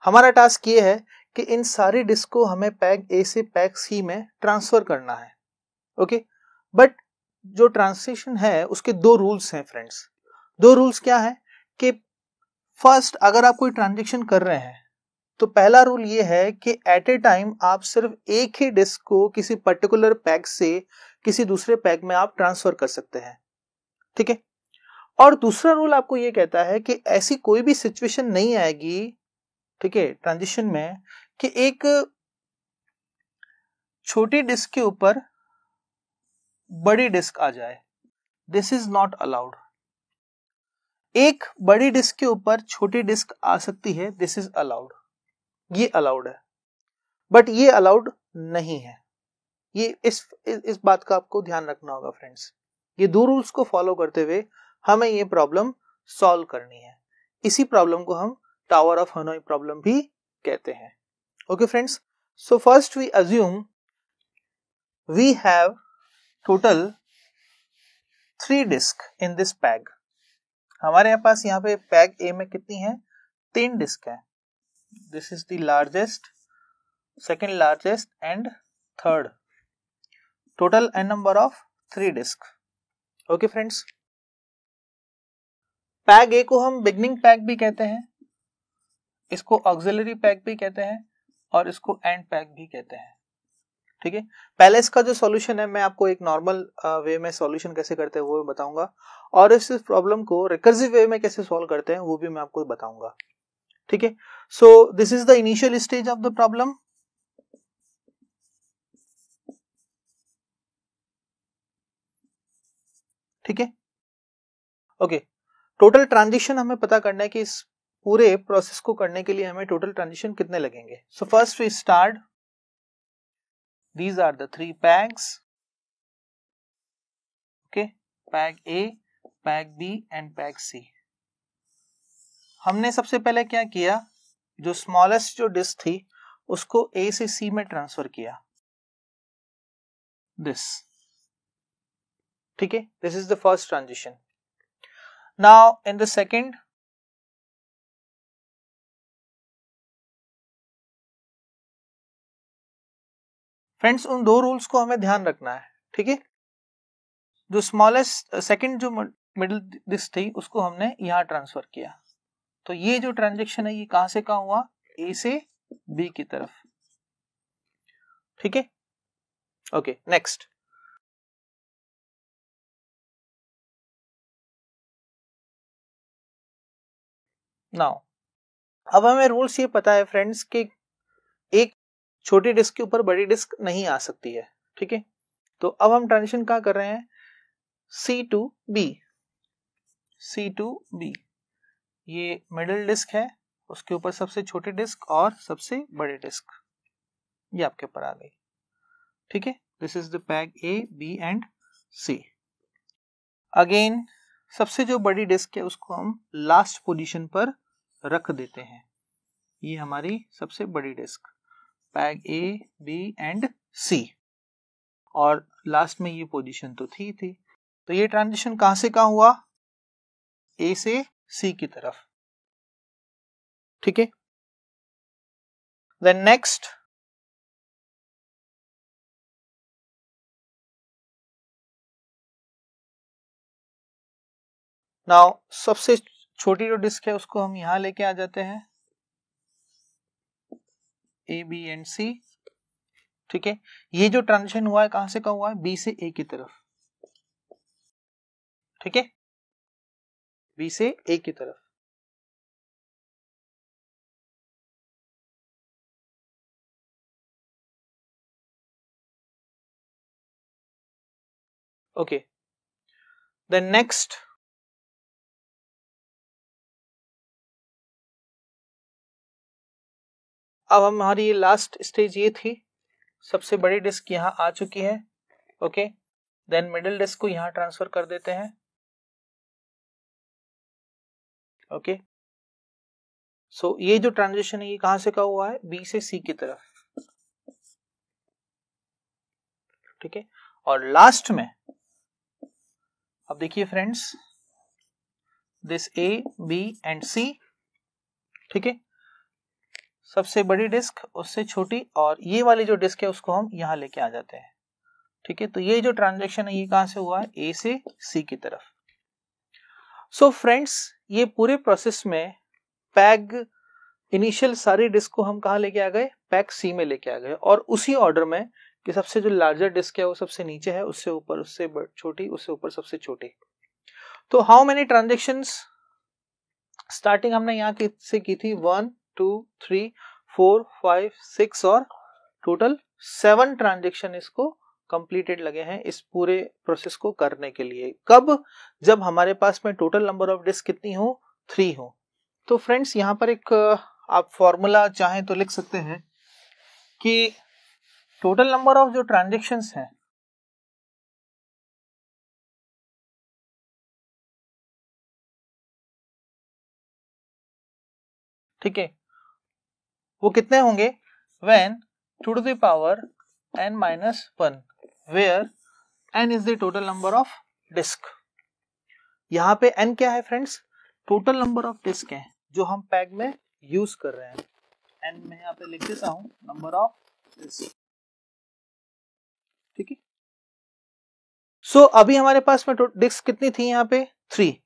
हमारा टास्क ये है कि इन सारी डिस्क को हमें पैक ए से पैक सी में ट्रांसफर करना है ओके बट जो ट्रांसलेशन है उसके दो रूल्स हैं फ्रेंड्स दो रूल्स क्या है कि फर्स्ट अगर आप कोई ट्रांजेक्शन कर रहे हैं तो पहला रूल ये है कि एट ए टाइम आप सिर्फ एक ही डिस्क को किसी पर्टिकुलर पैक से किसी दूसरे पैक में आप ट्रांसफर कर सकते हैं ठीक है और दूसरा रूल आपको ये कहता है कि ऐसी कोई भी सिचुएशन नहीं आएगी ठीक है ट्रांजिशन में कि एक छोटी डिस्क के ऊपर बड़ी डिस्क आ जाए दिस इज नॉट अलाउड एक बड़ी डिस्क के ऊपर छोटी डिस्क आ सकती है दिस इज अलाउड ये अलाउड है बट ये अलाउड नहीं है ये इस इस बात का आपको ध्यान रखना होगा फ्रेंड्स ये दो रूल्स को फॉलो करते हुए हमें ये प्रॉब्लम सॉल्व करनी है इसी प्रॉब्लम को हम टावर ऑफ हनोई प्रॉब्लम भी कहते हैं okay friends so first we assume we have total three disk in this peg हमारे यहाँ पास यहाँ पे पैग ए में कितनी है तीन डिस्क है this is the largest second largest and third total N number of three disk okay friends peg A को हम बिगनिंग पैग भी कहते हैं इसको ऑक्सिलरी पैग भी कहते हैं और इसको एंड पैग भी कहते हैं ठीक है पहले इसका जो सॉल्यूशन है मैं आपको एक नॉर्मल वे में सॉल्यूशन कैसे करते हैं वो बताऊंगा और इस प्रॉब्लम को रिकर्सिव वे में कैसे सॉल्व करते हैं वो भी मैं आपको बताऊंगा ठीक है so this is the initial stage of the problem ठीक है ओके टोटल ट्रांजिशन हमें पता करना है कि इस पूरे प्रोसेस को करने के लिए हमें टोटल ट्रांजिशन कितने लगेंगे so first we start these are the three pegs okay peg A peg B and peg C हमने सबसे पहले क्या किया जो स्मॉलेस्ट जो डिस्क थी उसको ए से सी में ट्रांसफर किया दिस ठीक है this is the first transition now in the second friends उन दो रूल्स को हमें ध्यान रखना है ठीक है जो स्मॉलेस्ट सेकंड जो मिडिल दिस थी उसको हमने यहाँ ट्रांसफर किया तो ये जो ट्रांजेक्शन है ये कहा से कहा हुआ ए से बी की तरफ ठीक है ओके नेक्स्ट नाउ अब हमें रूल्स ये पता है फ्रेंड्स कि एक छोटी डिस्क के ऊपर बड़ी डिस्क नहीं आ सकती है ठीक है तो अब हम ट्रांजिशन कहा कर रहे हैं C to B C to B ये मिडिल डिस्क है उसके ऊपर सबसे छोटी डिस्क और सबसे बड़ी डिस्क ये आपके ऊपर आ गई ठीक है this is the A B and C again सबसे जो बड़ी डिस्क है उसको हम लास्ट पोजीशन पर रख देते हैं ये हमारी सबसे बड़ी disk peg A B and C और लास्ट में ये पोजीशन तो थी थी तो ये ट्रांजिशन कहां से कहां हुआ ए से सी की तरफ ठीक है देन नेक्स्ट नाउ सबसे छोटी जो डिस्क है उसको हम यहां लेके आ जाते हैं ए बी एंड सी ठीक है ये जो ट्रांजिशन हुआ है कहां से कहा हुआ है बी से ए की तरफ ठीक है बी से ए की तरफ ओके द नेक्स्ट अब हमारी लास्ट स्टेज ये थी सबसे बड़ी डिस्क यहाँ आ चुकी है ओके देन मिडिल डिस्क को यहाँ ट्रांसफर कर देते हैं ओके सो so, ये जो ट्रांजेक्शन है ये कहां से कहा हुआ है बी से सी की तरफ ठीक है और लास्ट में अब देखिए friends this A B and C ठीक है सबसे बड़ी डिस्क उससे छोटी और ये वाली जो डिस्क है उसको हम यहाँ लेके आ जाते हैं ठीक है तो ये जो ट्रांजेक्शन है ये कहां से हुआ है ए से सी की तरफ सो so फ्रेंड्स ये पूरे प्रोसेस में पैग इनिशियल सारी डिस्क को हम कहा लेके आ गए पैक सी में लेके आ गए और उसी ऑर्डर में कि सबसे जो लार्जर डिस्क है वो सबसे नीचे है उससे ऊपर उससे छोटी उससे ऊपर सबसे छोटी तो हाउ मेनी ट्रांजेक्शन स्टार्टिंग हमने यहाँ से की थी one two three four five six और टोटल सेवन ट्रांजेक्शन इसको कंप्लीटेड लगे हैं इस पूरे प्रोसेस को करने के लिए कब जब हमारे पास में टोटल नंबर ऑफ डिस्क कितनी हो थ्री हो तो फ्रेंड्स यहां पर एक आप फॉर्मूला चाहें तो लिख सकते हैं कि टोटल नंबर ऑफ जो ट्रांजेक्शन हैं ठीक है वो कितने होंगे when two to the power N minus one where N is the total number of disk यहाँ पे एन क्या है friends total number of disk है जो हम पैग में यूज कर रहे हैं एन मैं यहाँ पे लिख देता हूं नंबर ऑफ डिस्क ठीक है सो अभी हमारे पास में डिस्क कितनी थी यहाँ पे थ्री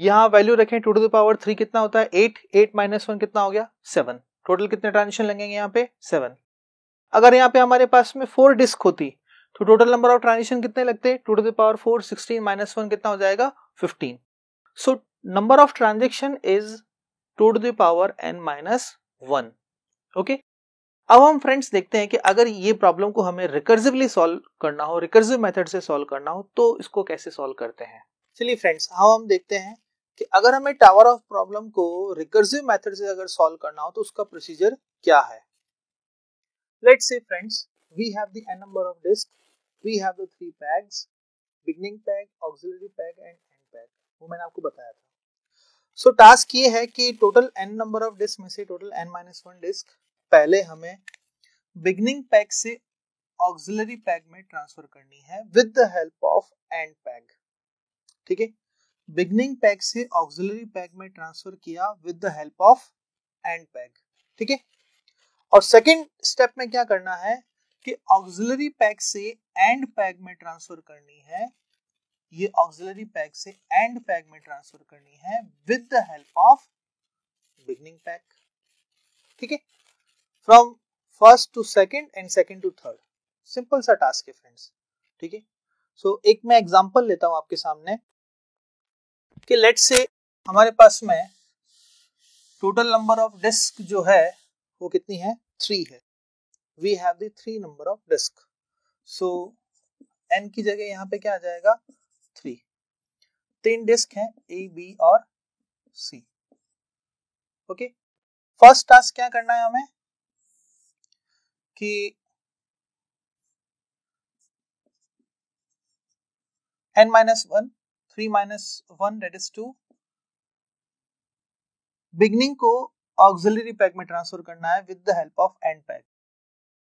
यहाँ वैल्यू रखें टू टू दावर थ्री कितना होता है एट एट माइनस वन कितना हो गया सेवन टोटल कितने ट्रांजेक्शन लगेंगे यहाँ पे सेवन अगर यहाँ पे हमारे पास में फोर डिस्क होती तो टोटल नंबर ऑफ ट्रांजेक्शन कितने लगते two to the power four sixteen minus one कितना हो जाएगा fifteen so number of transaction is two to the power N minus one okay अब हम फ्रेंड्स देखते हैं कि अगर ये प्रॉब्लम को हमें रिकर्सिवली सॉल्व करना हो रिकर्सिव मेथड से सॉल्व करना हो तो इसको कैसे सॉल्व करते हैं चलिए फ्रेंड्स अब हम देखते हैं कि अगर हमें टावर ऑफ प्रॉब्लम को रिकर्सिव मेथड से अगर सॉल्व करना हो तो उसका प्रोसीजर क्या है let's say friends we have the N number of disk we have the three pegs beginning peg auxiliary peg and end peg वो मैंने आपको बताया था सो so, टास्क ये है कि total N number of disk में से total N minus one disk पहले हमें बिगनिंग पैग से ऑक्सिलरी पैग में ट्रांसफर करनी है with the help of end peg ठीक है बिगनिंग पैक से ऑक्सिलरी पैक में ट्रांसफर किया with the help of end peg ठीक है और सेकेंड स्टेप में क्या करना है कि ऑक्सिलरी पैक से एंड पैक में ट्रांसफर करनी है ये ऑक्सिलरी पैक से एंड पैक में ट्रांसफर करनी है with the help of beginning peg ठीक है from first to second and second to third simple सा टास्क है फ्रेंड्स ठीक है सो एक मैं एग्जांपल लेता हूं आपके सामने कि लेट से हमारे पास में टोटल नंबर ऑफ डिस्क जो है वो कितनी है थ्री है we have three number of disk so N की जगह यहाँ पे क्या आ जाएगा थ्री तीन डिस्क हैं ए बी और सी ओके फर्स्ट टास्क क्या करना है हमें कि N minus one three minus one that is two beginning को ऑक्सिलरी पैक में ट्रांसफर करना है with the help of end peg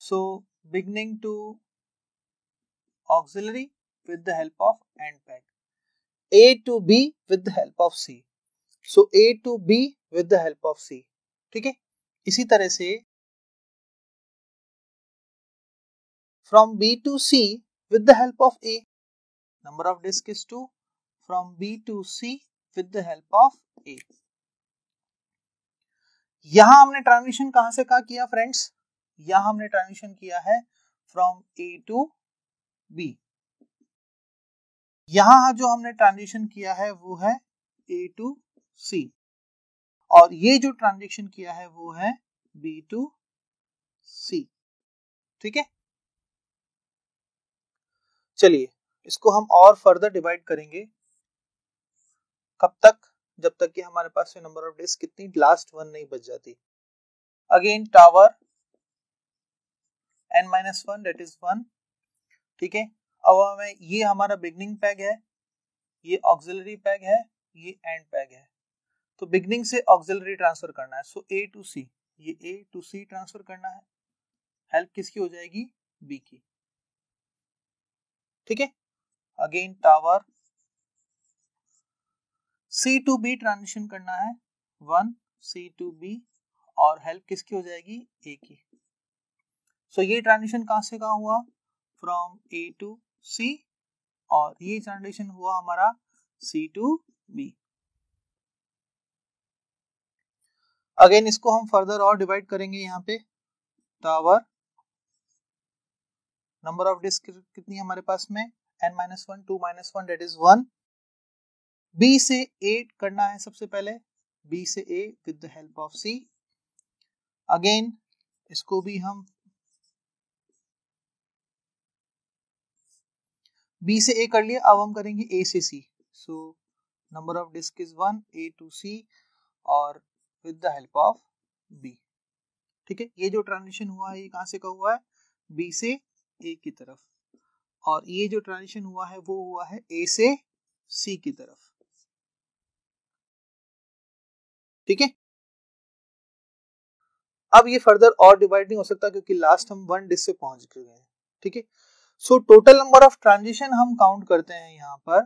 so beginning to auxiliary with the help of end peg A to B with the help of C so A to B with the help of C ठीक है इसी तरह से from B to C with the help of A number of disk is two from B to C with the help of A. यहां हमने transition कहां से कहा किया फ्रेंड्स यहां हमने ट्रांजिशन किया है फ्रॉम ए टू बी यहां जो हमने ट्रांजिशन किया है वो है ए टू सी और ये जो ट्रांजिशन किया है वो है बी टू सी ठीक है चलिए इसको हम और फर्दर डिवाइड करेंगे कब तक जब तक कि हमारे पास ये नंबर ऑफ डेज कितनी लास्ट वन नहीं बच जाती again tower N minus one that is one ठीक है अब हमें ये हमारा बिगनिंग पैग है ये ऑक्सिलरी पैग है ये एंड पैग है तो बिगनिंग से ऑक्सिलरी ट्रांसफर करना है सो ए टू सी ये ए टू सी ट्रांसफर करना है हेल्प किसकी हो जाएगी बी की ठीक है again tower C to B transition करना है वन सी टू बी और हेल्प किसकी हो जाएगी ए की सो so, ये ट्रांजिशन कहा से कहा हुआ फ्रॉम ए टू सी और ये ट्रांजिशन हुआ हमारा सी टू बी अगेन इसको हम फर्दर और डिवाइड करेंगे यहाँ पे टावर नंबर ऑफ डिस्क कितनी हमारे पास में N minus one two minus one that is one B से ए करना है सबसे पहले बी से A with the help of C again इसको भी हम बी से ए कर लिया अब हम करेंगे ए से C so number of disk is one A to C और with the help of B ठीक है ये जो ट्रांजिशन हुआ है ये कहां से का हुआ है बी से ए की तरफ और ये जो ट्रांजिशन हुआ है वो हुआ है ए से सी की तरफ ठीक है अब ये फर्दर और डिवाइड नहीं हो सकता क्योंकि लास्ट हम वन डिस्क से पहुंच गए हैं ठीक है so total number of transition हम काउंट करते हैं यहां पर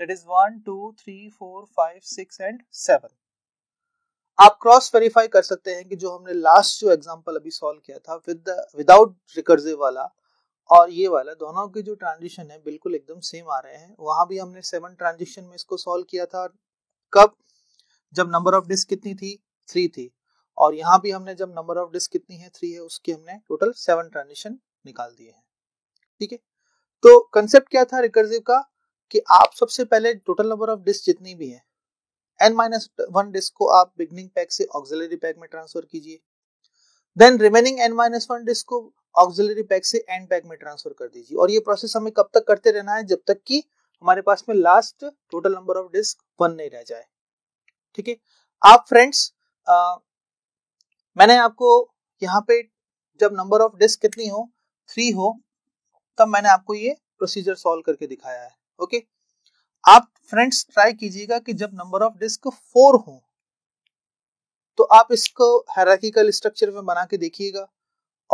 that is one two three four five six and seven आप क्रॉस वेरीफाई कर सकते हैं कि जो हमने लास्ट जो एग्जांपल अभी सॉल्व किया था विद विदाउट रिकर्सिव वाला और ये वाला दोनों के जो ट्रांजिशन है बिल्कुल एकदम सेम आ रहे हैं वहां भी हमने सेवन ट्रांजिशन में इसको सॉल्व किया था कब जब नंबर ऑफ डिस्क कितनी थी थ्री थी और यहाँ भी हमने जब नंबर ऑफ डिस्क कितनी है थ्री है उसकी हमने टोटल सेवन ट्रांजिशन निकाल दिए हैं ठीक है तो कंसेप्ट क्या था रिकर्सिव का कि आप सबसे पहले टोटल नंबर ऑफ डिस्क जितनी भी है एन माइनस वन डिस्क को आप बिगनिंग पैक से ऑक्सिलरी पैक में ट्रांसफर कीजिए then remaining N minus one disk को ऑक्सिलरी पैक से एंड पैक में ट्रांसफर कर दीजिए और ये प्रोसेस हमें कब तक करते रहना है जब तक की हमारे पास में last total number of disk one नहीं रह जाए ठीक है आप फ्रेंड्स मैंने आपको यहाँ पे जब नंबर ऑफ डिस्क कितनी हो थ्री हो तब मैंने आपको ये प्रोसीजर सॉल्व करके दिखाया है ओके आप फ्रेंड्स ट्राई कीजिएगा कि जब नंबर ऑफ डिस्क फोर हो तो आप इसको हेराकिकल स्ट्रक्चर में बना के देखिएगा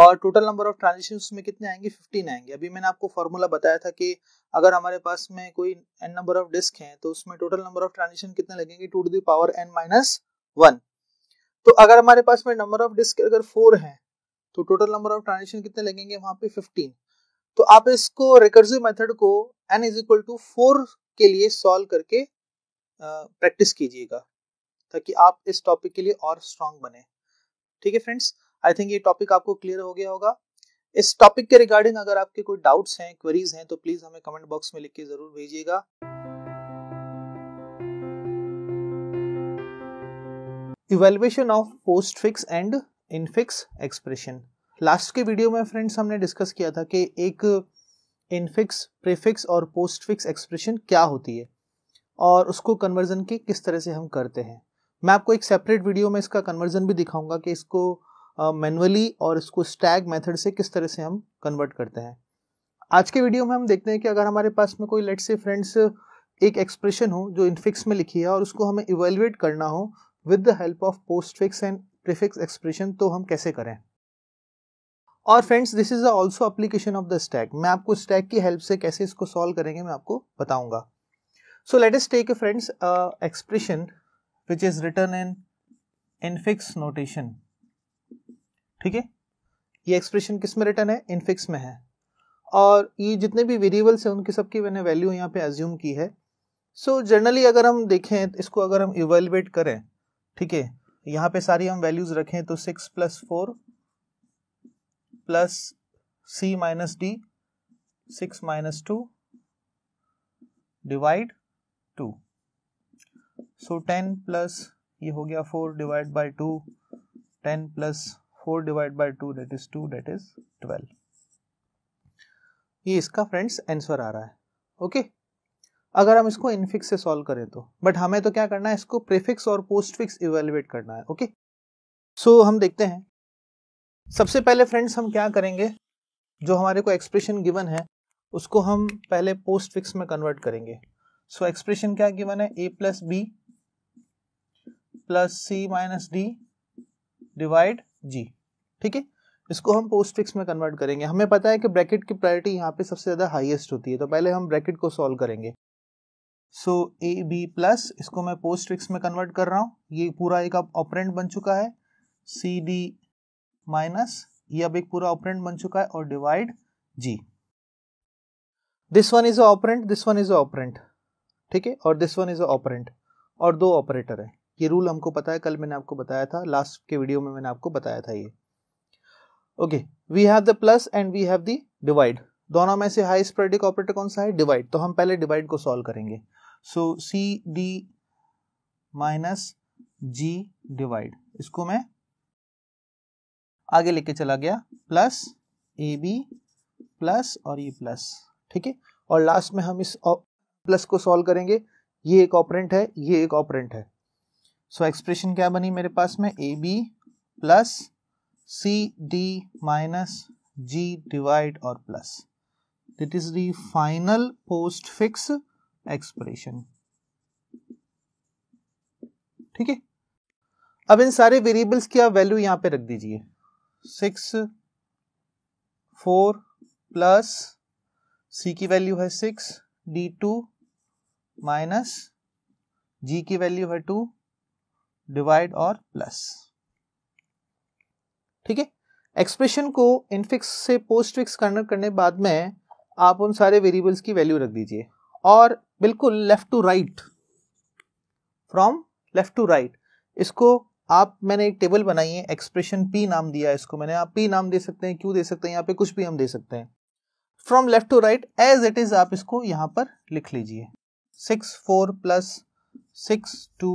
और टोटल नंबर ऑफ ट्रांजेक्शन में कितने आएंगे 15 आएंगे अभी मैंने आपको फॉर्मूला बताया था कि अगर हमारे पास में कोई एन नंबर ऑफ डिस्क है तो उसमें टोटल नंबर ऑफ ट्रांजेक्शन कितने लगेंगे two to the power N minus one तो अगर हमारे पास में नंबर ऑफ डिस्क अगर फोर है तो टोटल नंबर ऑफ ट्रांजेक्शन कितने लगेंगे वहां पे 15 तो आप इसको रिकर्सिव मेथड को N is equal to four के लिए सॉल्व करके प्रैक्टिस कीजिएगा ताकि आप इस टॉपिक के लिए और स्ट्रांग बने ठीक है फ्रेंड्स आई थिंक ये टॉपिक आपको क्लियर हो गया होगा इस टॉपिक के रिगार्डिंग अगर आपके कोई डाउट्स हैं क्वेरीज हैं तो प्लीज़ हमें कमेंट बॉक्स में लिख के ज़रूर भेजिएगा evaluation of postfix and infix expression last के वीडियो में फ्रेंड्स हमने डिस्कस किया था कि एक इनफिक्स प्रीफिक्स और पोस्ट फिक्स एक्सप्रेशन क्या होती है और उसको कन्वर्जन के किस तरह से हम करते हैं मैं आपको एक सेपरेट वीडियो में इसका कन्वर्जन भी दिखाऊंगा कि इसको मैनुअली uh, और इसको स्टैग मेथड से किस तरह से हम कन्वर्ट करते हैं आज के वीडियो में हम देखते हैं कि अगर हमारे पास में कोई लेट से फ्रेंड्स एक एक्सप्रेशन हो जो इनफिक्स में लिखी है और उसको हमें इवेल्युएट करना हो with the help of postfix and prefix expression तो हम कैसे करें और friends this is also application of the stack मैं आपको स्टैग की हेल्प से कैसे इसको सॉल्व करेंगे मैं आपको बताऊंगा so let's take friends expression which is written in infix notation ठीक है ये एक्सप्रेशन किस में रिटर्न है इनफिक्स में है और ये जितने भी वेरिएबल्स हैं उनकी सबकी मैंने वैल्यू यहाँ पे एज्यूम की है सो so, जनरली अगर हम देखें इसको अगर हम इवेलुएट करें ठीक है यहाँ पे सारी हम वैल्यूज रखें तो six plus four plus C minus D six minus two divide two so ten plus ये हो गया four divide by two ten plus four divide by two that is two that is twelve ये इसका friends answer आ रहा है okay okay? अगर हम इसको इनफिक्स से सॉल्व करें तो बट हमें तो क्या करना है इसको प्रीफिक्स और पोस्टफिक्स इवेलुएट करना है ओके okay? सो so, हम देखते हैं सबसे पहले फ्रेंड्स हम क्या करेंगे जो हमारे को एक्सप्रेशन गिवन है उसको हम पहले पोस्टफिक्स में कन्वर्ट करेंगे सो so, एक्सप्रेशन क्या गिवन है A plus B plus C minus D divide G ठीक है इसको हम पोस्ट फिक्स में कन्वर्ट करेंगे हमें पता है कि ब्रैकेट की प्रायोरिटी यहाँ पे सबसे ज़्यादा हाईएस्ट होती है तो पहले हम ब्रैकेट को सॉल्व करेंगे सो ए बी प्लस इसको मैं पोस्ट फिक्स में कन्वर्ट कर रहा हूँ ये पूरा एक अब ऑपरेंट बन चुका है सी डी माइनस ये अब एक पूरा ऑपरेंट बन चुका है और divide G this one is a operand this one is a operand ठीक है और this one is a operand और दो ऑपरेटर है ये रूल हमको पता है कल मैंने आपको बताया था लास्ट के वीडियो में मैंने आपको बताया था ये okay we have the plus and we have the divide दोनों में से हाई स्प्रेडिक ऑपरेटर कौन सा है डिवाइड तो हम पहले डिवाइड को सॉल्व करेंगे so C D minus G divide इसको मैं आगे लेके चला गया प्लस ए बी प्लस और ये e, प्लस ठीक है और लास्ट में हम इस प्लस को सॉल्व करेंगे ये एक ऑपरेंट है ये एक ऑपरेंट है सो so, एक्सप्रेशन क्या बनी मेरे पास में A B plus C D minus G divide or plus. This is the final postfix expression. ठीक है अब इन सारे वेरिएबल्स की आप वैल्यू यहां पे रख दीजिए सिक्स फोर प्लस सी की वैल्यू है six D two minus G की वैल्यू है टू डिवाइड और प्लस ठीक है एक्सप्रेशन को इनफिक्स से पोस्ट फिक्स करने बाद में आप उन सारे वेरिएबल्स की वैल्यू रख दीजिए और बिल्कुल left to right from left to right इसको आप मैंने एक टेबल बनाई है एक्सप्रेशन पी नाम दिया है इसको मैंने आप पी नाम दे सकते हैं क्यू दे सकते हैं यहाँ पे कुछ भी हम दे सकते हैं from left to right as it is आप इसको यहाँ पर लिख लीजिए six four plus six two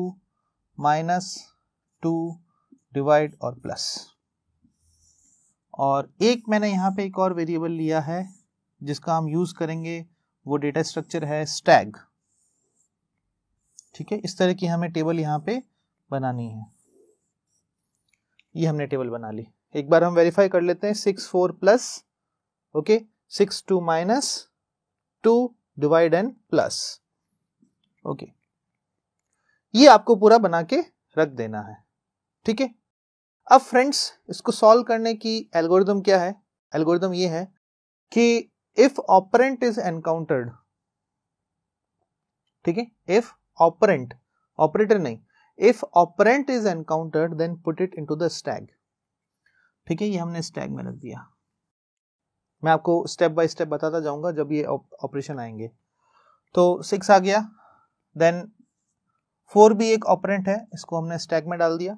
minus two divide और प्लस और एक मैंने यहाँ पे एक और वेरिएबल लिया है जिसका हम यूज़ करेंगे वो डेटा स्ट्रक्चर है स्टैग ठीक है इस तरह की हमें टेबल यहाँ पे बनानी है ये हमने टेबल बना ली एक बार हम वेरीफाई कर लेते हैं six four plus okay six two minus two divide and plus okay ये आपको पूरा बना के रख देना है ठीक है अब फ्रेंड्स इसको सॉल्व करने की एल्गोरिदम क्या है एल्गोरिदम ये है कि इफ ऑपरेंट इज एनकाउंटर्ड ठीक है इफ ऑपरेंट ऑपरेटर नहीं if operand is encountered then put it into the stack ठीक है ये हमने स्टैग में रख दिया मैं आपको स्टेप बाय स्टेप बताता जाऊंगा जब ये ऑपरेशन आएंगे तो सिक्स आ गया देन फोर भी एक ऑपरेंट है इसको हमने स्टैग में डाल दिया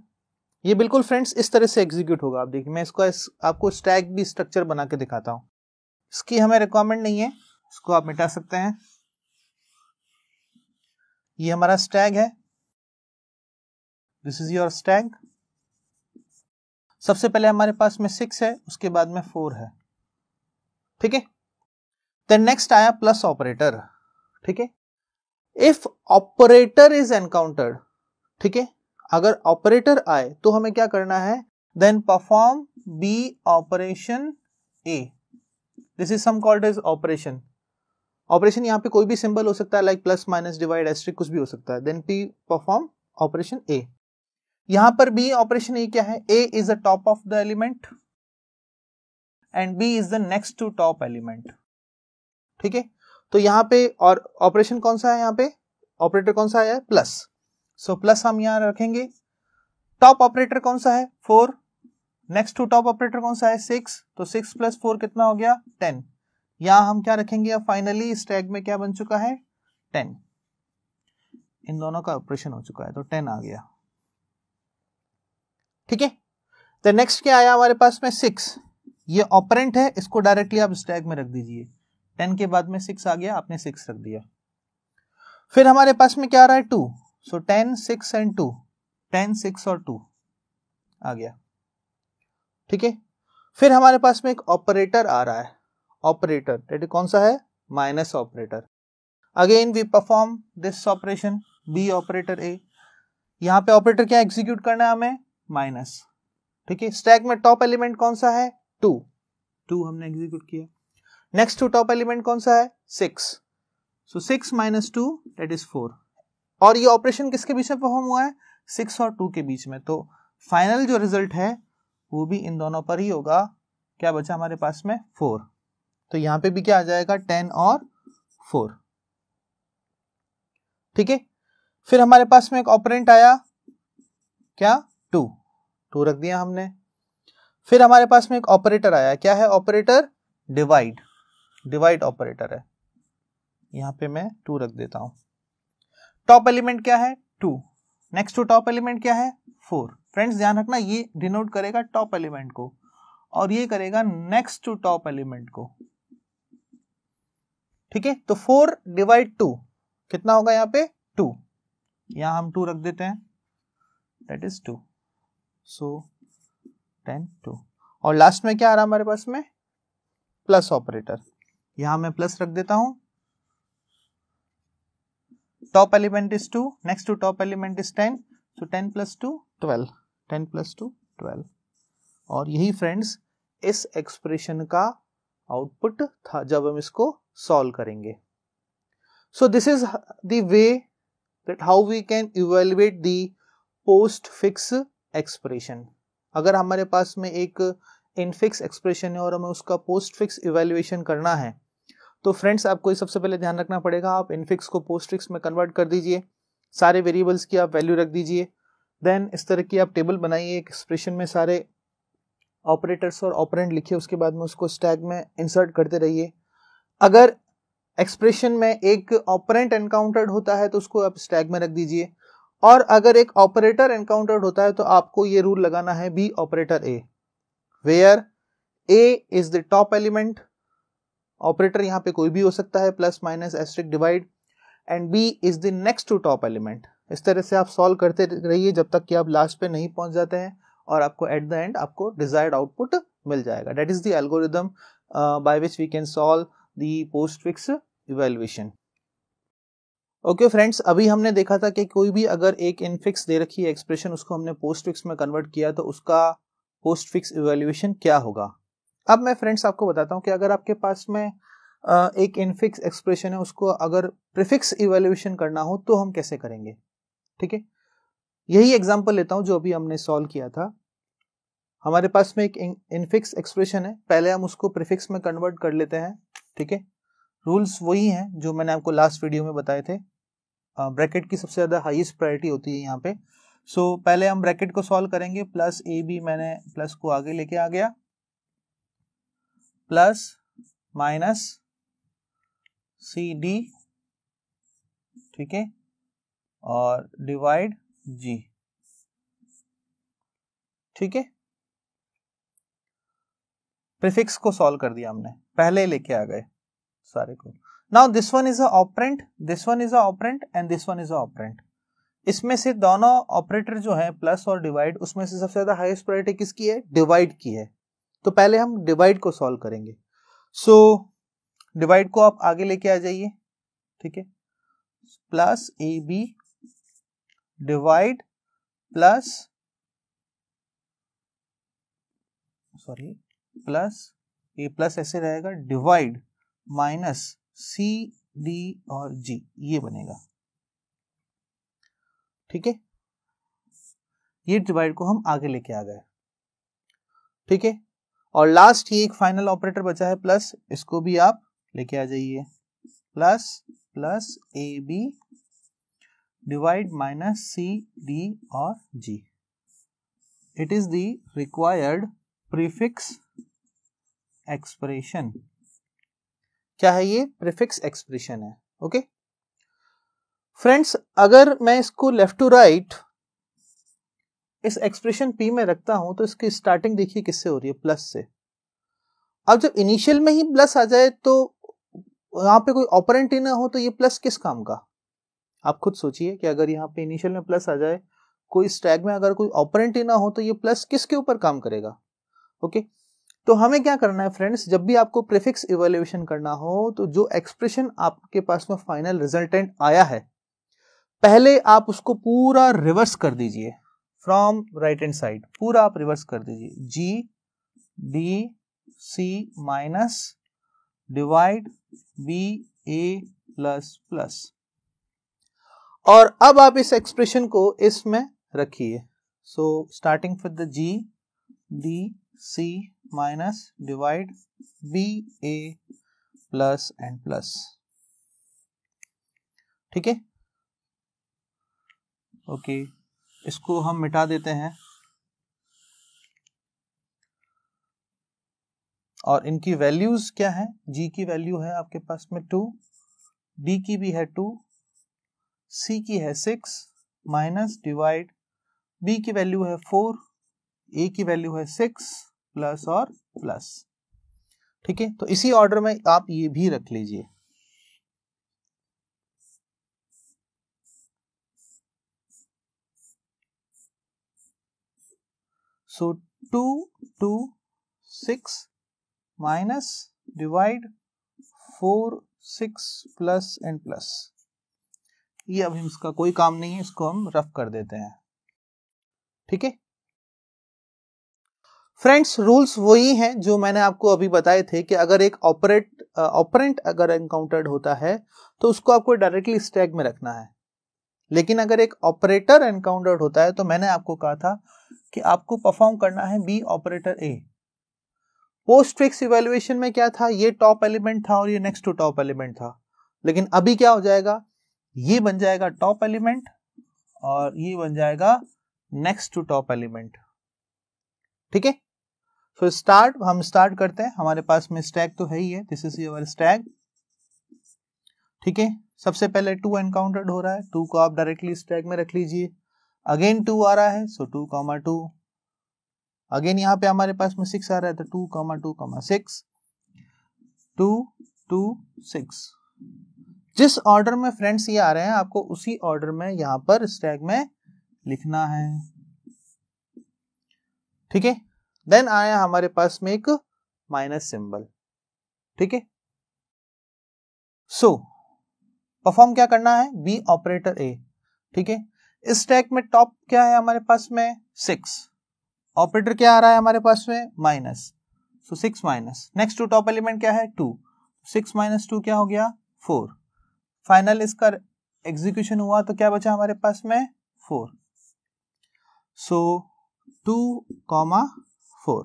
ये बिल्कुल फ्रेंड्स इस तरह से एग्जीक्यूट होगा आप देखिए मैं इसका इस, आपको स्टैग भी स्ट्रक्चर बना के दिखाता हूँ इसकी हमें रिक्वायरमेंट नहीं है इसको आप मिटा सकते हैं ये हमारा स्टैग है दिस इज योर स्टैग सबसे पहले हमारे पास में सिक्स है उसके बाद में फोर है ठीक है देन नेक्स्ट आया प्लस ऑपरेटर ठीक है इफ ऑपरेटर इज एनकाउंटर्ड ठीक है अगर ऑपरेटर आए तो हमें क्या करना है then perform B operation A this is some called is operation operation यहाँ पे कोई भी सिंबल हो सकता है like plus minus divide asterisk कुछ भी हो सकता है then P perform operation A यहां पर बी ऑपरेशन ए क्या है A is the top of the element and B is the next to top element ठीक है तो यहां पे और ऑपरेशन कौन सा है यहां पे ऑपरेटर कौन सा आया है प्लस सो प्लस हम यहां रखेंगे टॉप ऑपरेटर कौन सा है four next to top operator कौन सा है सिक्स तो सिक्स प्लस फोर कितना हो गया टेन यहाँ हम क्या रखेंगे अब फाइनली टैग में क्या बन चुका है टेन इन दोनों का ऑपरेशन हो चुका है तो टेन आ गया ठीक है तो नेक्स्ट क्या आया हमारे पास में सिक्स ये ऑपरेंट है इसको डायरेक्टली आप स्टैग में रख दीजिए टेन के बाद में सिक्स आ गया आपने सिक्स रख दिया फिर हमारे पास में क्या आ रहा है two so ten six and two ten six और टू आ गया ठीक है फिर हमारे पास में एक ऑपरेटर आ रहा है ऑपरेटर डेट कौन सा है minus operator again we perform this operation B operator A यहां पे ऑपरेटर क्या एग्जीक्यूट करना है हमें माइनस ठीक है स्टैक में टॉप एलिमेंट कौन सा है टू टू हमने एग्जीक्यूट किया नेक्स्ट टू टॉप एलिमेंट कौन सा है six so six minus two that is four और ये ऑपरेशन किसके बीच में परफॉर्म हुआ है सिक्स और टू के बीच में तो फाइनल जो रिजल्ट है वो भी इन दोनों पर ही होगा क्या बचा हमारे पास में फोर तो यहां पे भी क्या आ जाएगा टेन और फोर ठीक है फिर हमारे पास में एक ऑपरेंट आया क्या टू टू रख दिया हमने फिर हमारे पास में एक ऑपरेटर आया क्या है ऑपरेटर डिवाइड डिवाइड ऑपरेटर है यहां पे मैं टू रख देता हूं टॉप एलिमेंट क्या है two next to top element क्या है फोर फ्रेंड्स ध्यान रखना ये डिनोट करेगा टॉप एलिमेंट को और ये करेगा नेक्स्ट टू टॉप एलिमेंट को ठीक है तो फोर डिवाइड टू कितना होगा यहां पे टू यहां हम टू रख देते हैं that is two so ten two और लास्ट में क्या आ रहा है हमारे पास में प्लस ऑपरेटर यहां मैं प्लस रख देता हूं top element is 2 next to top element is 10 so 10 plus 2 12 10 plus 2 12 और यही फ्रेंड्स इस एक्सप्रेशन का आउटपुट था जब हम इसको सॉल्व करेंगे so this is the way that how we can evaluate the postfix expression अगर हमारे पास में एक इनफिक्स एक्सप्रेशन है और हमें उसका पोस्ट फिक्स इवेल्युएशन करना है तो फ्रेंड्स आपको ये सबसे पहले ध्यान रखना पड़ेगा आप इनफिक्स को पोस्ट्रिक्स में कन्वर्ट कर दीजिए सारे वेरिएबल्स की आप वैल्यू रख दीजिए देन इस तरह की आप टेबल बनाइए एक एक्सप्रेशन में सारे ऑपरेटर्स और ऑपरेंट लिखिए उसके बाद में उसको स्टैग में इंसर्ट करते रहिए अगर एक्सप्रेशन में एक ऑपरेंट एनकाउंटर्ड होता है तो उसको आप स्टैग में रख दीजिए और अगर एक ऑपरेटर एनकाउंटर्ड होता है तो आपको ये रूल लगाना है B operator A where A is the top element operator यहाँ पे कोई भी हो सकता है plus minus asterisk divide and B is the next to top element इस तरह से आप सॉल्व करते रहिए जब तक कि आप लास्ट पे नहीं पहुंच जाते हैं और आपको एट द एंड आपको डिजायर्ड आउटपुट मिल जाएगा that is the algorithm by which we can solve the postfix evaluation okay friends अभी हमने देखा था कि कोई भी अगर एक इनफिक्स दे रखी है एक्सप्रेशन उसको हमने पोस्ट फिक्स में कन्वर्ट किया तो उसका पोस्ट फिक्स इवेल्युएशन क्या होगा अब मैं फ्रेंड्स आपको बताता हूँ कि अगर आपके पास में एक इनफिक्स एक्सप्रेशन है उसको अगर प्रिफिक्स इवेल्यूशन करना हो तो हम कैसे करेंगे ठीक है यही एग्जाम्पल लेता हूँ जो अभी हमने सॉल्व किया था हमारे पास में एक इनफिक्स एक्सप्रेशन है पहले हम उसको प्रिफिक्स में कन्वर्ट कर लेते हैं ठीक है रूल्स वही हैं जो मैंने आपको लास्ट वीडियो में बताए थे ब्रैकेट की सबसे ज़्यादा हाईएस्ट प्रायोरिटी होती है यहाँ पे सो so, पहले हम ब्रैकेट को सॉल्व करेंगे प्लस ए बी मैंने प्लस को आगे लेके आ गया प्लस माइनस सी डी ठीक है और डिवाइड जी ठीक है प्रिफिक्स को सॉल्व कर दिया हमने पहले लेके आ गए सारे को now this one is a operand this one is a operand and this one is a operand इसमें से दोनों ऑपरेटर जो है प्लस और डिवाइड उसमें से सबसे ज्यादा हाईएस्ट प्रायोरिटी किसकी है डिवाइड की है तो पहले हम डिवाइड को सॉल्व करेंगे सो so, डिवाइड को आप आगे लेके आ जाइए ठीक है plus A B divide plus sorry plus A plus ऐसे रहेगा डिवाइड माइनस सी डी और जी ये बनेगा ठीक है ये डिवाइड को हम आगे लेके आ गए ठीक है और लास्ट ही एक फाइनल ऑपरेटर बचा है प्लस इसको भी आप लेके आ जाइए plus plus A B divide minus C D और G it is the required prefix expression क्या है ये प्रीफिक्स एक्सप्रेशन है ओके okay? फ्रेंड्स अगर मैं इसको लेफ्ट टू राइट इस एक्सप्रेशन पी में रखता हूं तो इसकी स्टार्टिंग देखिए किससे हो रही है प्लस से अब जब इनिशियल में ही प्लस आ जाए तो यहां पे कोई ऑपरेंट ही ना हो तो ये प्लस किस काम का आप खुद सोचिए कि अगर यहाँ पे इनिशियल में प्लस आ जाए कोई स्टैग में अगर कोई ऑपरेंट ही ना हो तो ये प्लस किसके ऊपर काम करेगा ओके तो हमें क्या करना है फ्रेंड्स जब भी आपको प्रिफिक्स इवेल्युएशन करना हो तो जो एक्सप्रेशन आपके पास में फाइनल रिजल्टेंट आया है पहले आप उसको पूरा रिवर्स कर दीजिए फ्रॉम राइट एंड साइड पूरा आप रिवर्स कर दीजिए G D C minus divide B A plus plus और अब आप इस एक्सप्रेशन को इसमें रखिए so starting with the G D C minus divide B A plus and plus ठीक है ओके इसको हम मिटा देते हैं और इनकी वैल्यूज क्या है जी की वैल्यू है आपके पास में टू डी की भी है टू सी की है सिक्स माइनस डिवाइड बी की वैल्यू है फोर ए की वैल्यू है सिक्स प्लस और प्लस ठीक है तो इसी ऑर्डर में आप ये भी रख लीजिए So 2, 2, 6 minus divide 4, 6 plus and plus. ये अभी इसका कोई काम नहीं है इसको हम रफ कर देते हैं ठीक है फ्रेंड्स रूल्स वही हैं जो मैंने आपको अभी बताए थे कि अगर एक ऑपरेट ऑपरेंट अगर एनकाउंटर्ड होता है तो उसको आपको डायरेक्टली स्टैग में रखना है लेकिन अगर एक ऑपरेटर एनकाउंटर्ड होता है तो मैंने आपको कहा था कि आपको परफॉर्म करना है B operator A postfix evaluation में क्या था ये टॉप एलिमेंट था और ये नेक्स्ट टू टॉप एलिमेंट था लेकिन अभी क्या हो जाएगा ये बन जाएगा टॉप एलिमेंट और ये बन जाएगा नेक्स्ट टू टॉप एलिमेंट ठीक है सो स्टार्ट हम स्टार्ट करते हैं हमारे पास में स्टैग तो है ही है दिस इज योर स्टैग ठीक है सबसे पहले टू एनकाउंटर्ड हो रहा है टू को आप डायरेक्टली स्टैक में रख लीजिए अगेन टू आ रहा है so two comma two again यहाँ पे हमारे पास में सिक्स आ रहा है तो two comma two comma six two two six जिस ऑर्डर में फ्रेंड्स ये आ रहे हैं आपको उसी ऑर्डर में यहां पर स्टैक में लिखना है ठीक है देन आया हमारे पास में एक माइनस सिंबल ठीक है सो परफॉर्म क्या करना है बी ऑपरेटर ए ठीक है इस स्टैक में टॉप क्या है हमारे पास में सिक्स ऑपरेटर क्या आ रहा है हमारे पास में minus so six minus next to top element क्या है टू सिक्स माइनस टू क्या हो गया फोर फाइनल इसका एग्जीक्यूशन हुआ तो क्या बचा हमारे पास में four so two comma four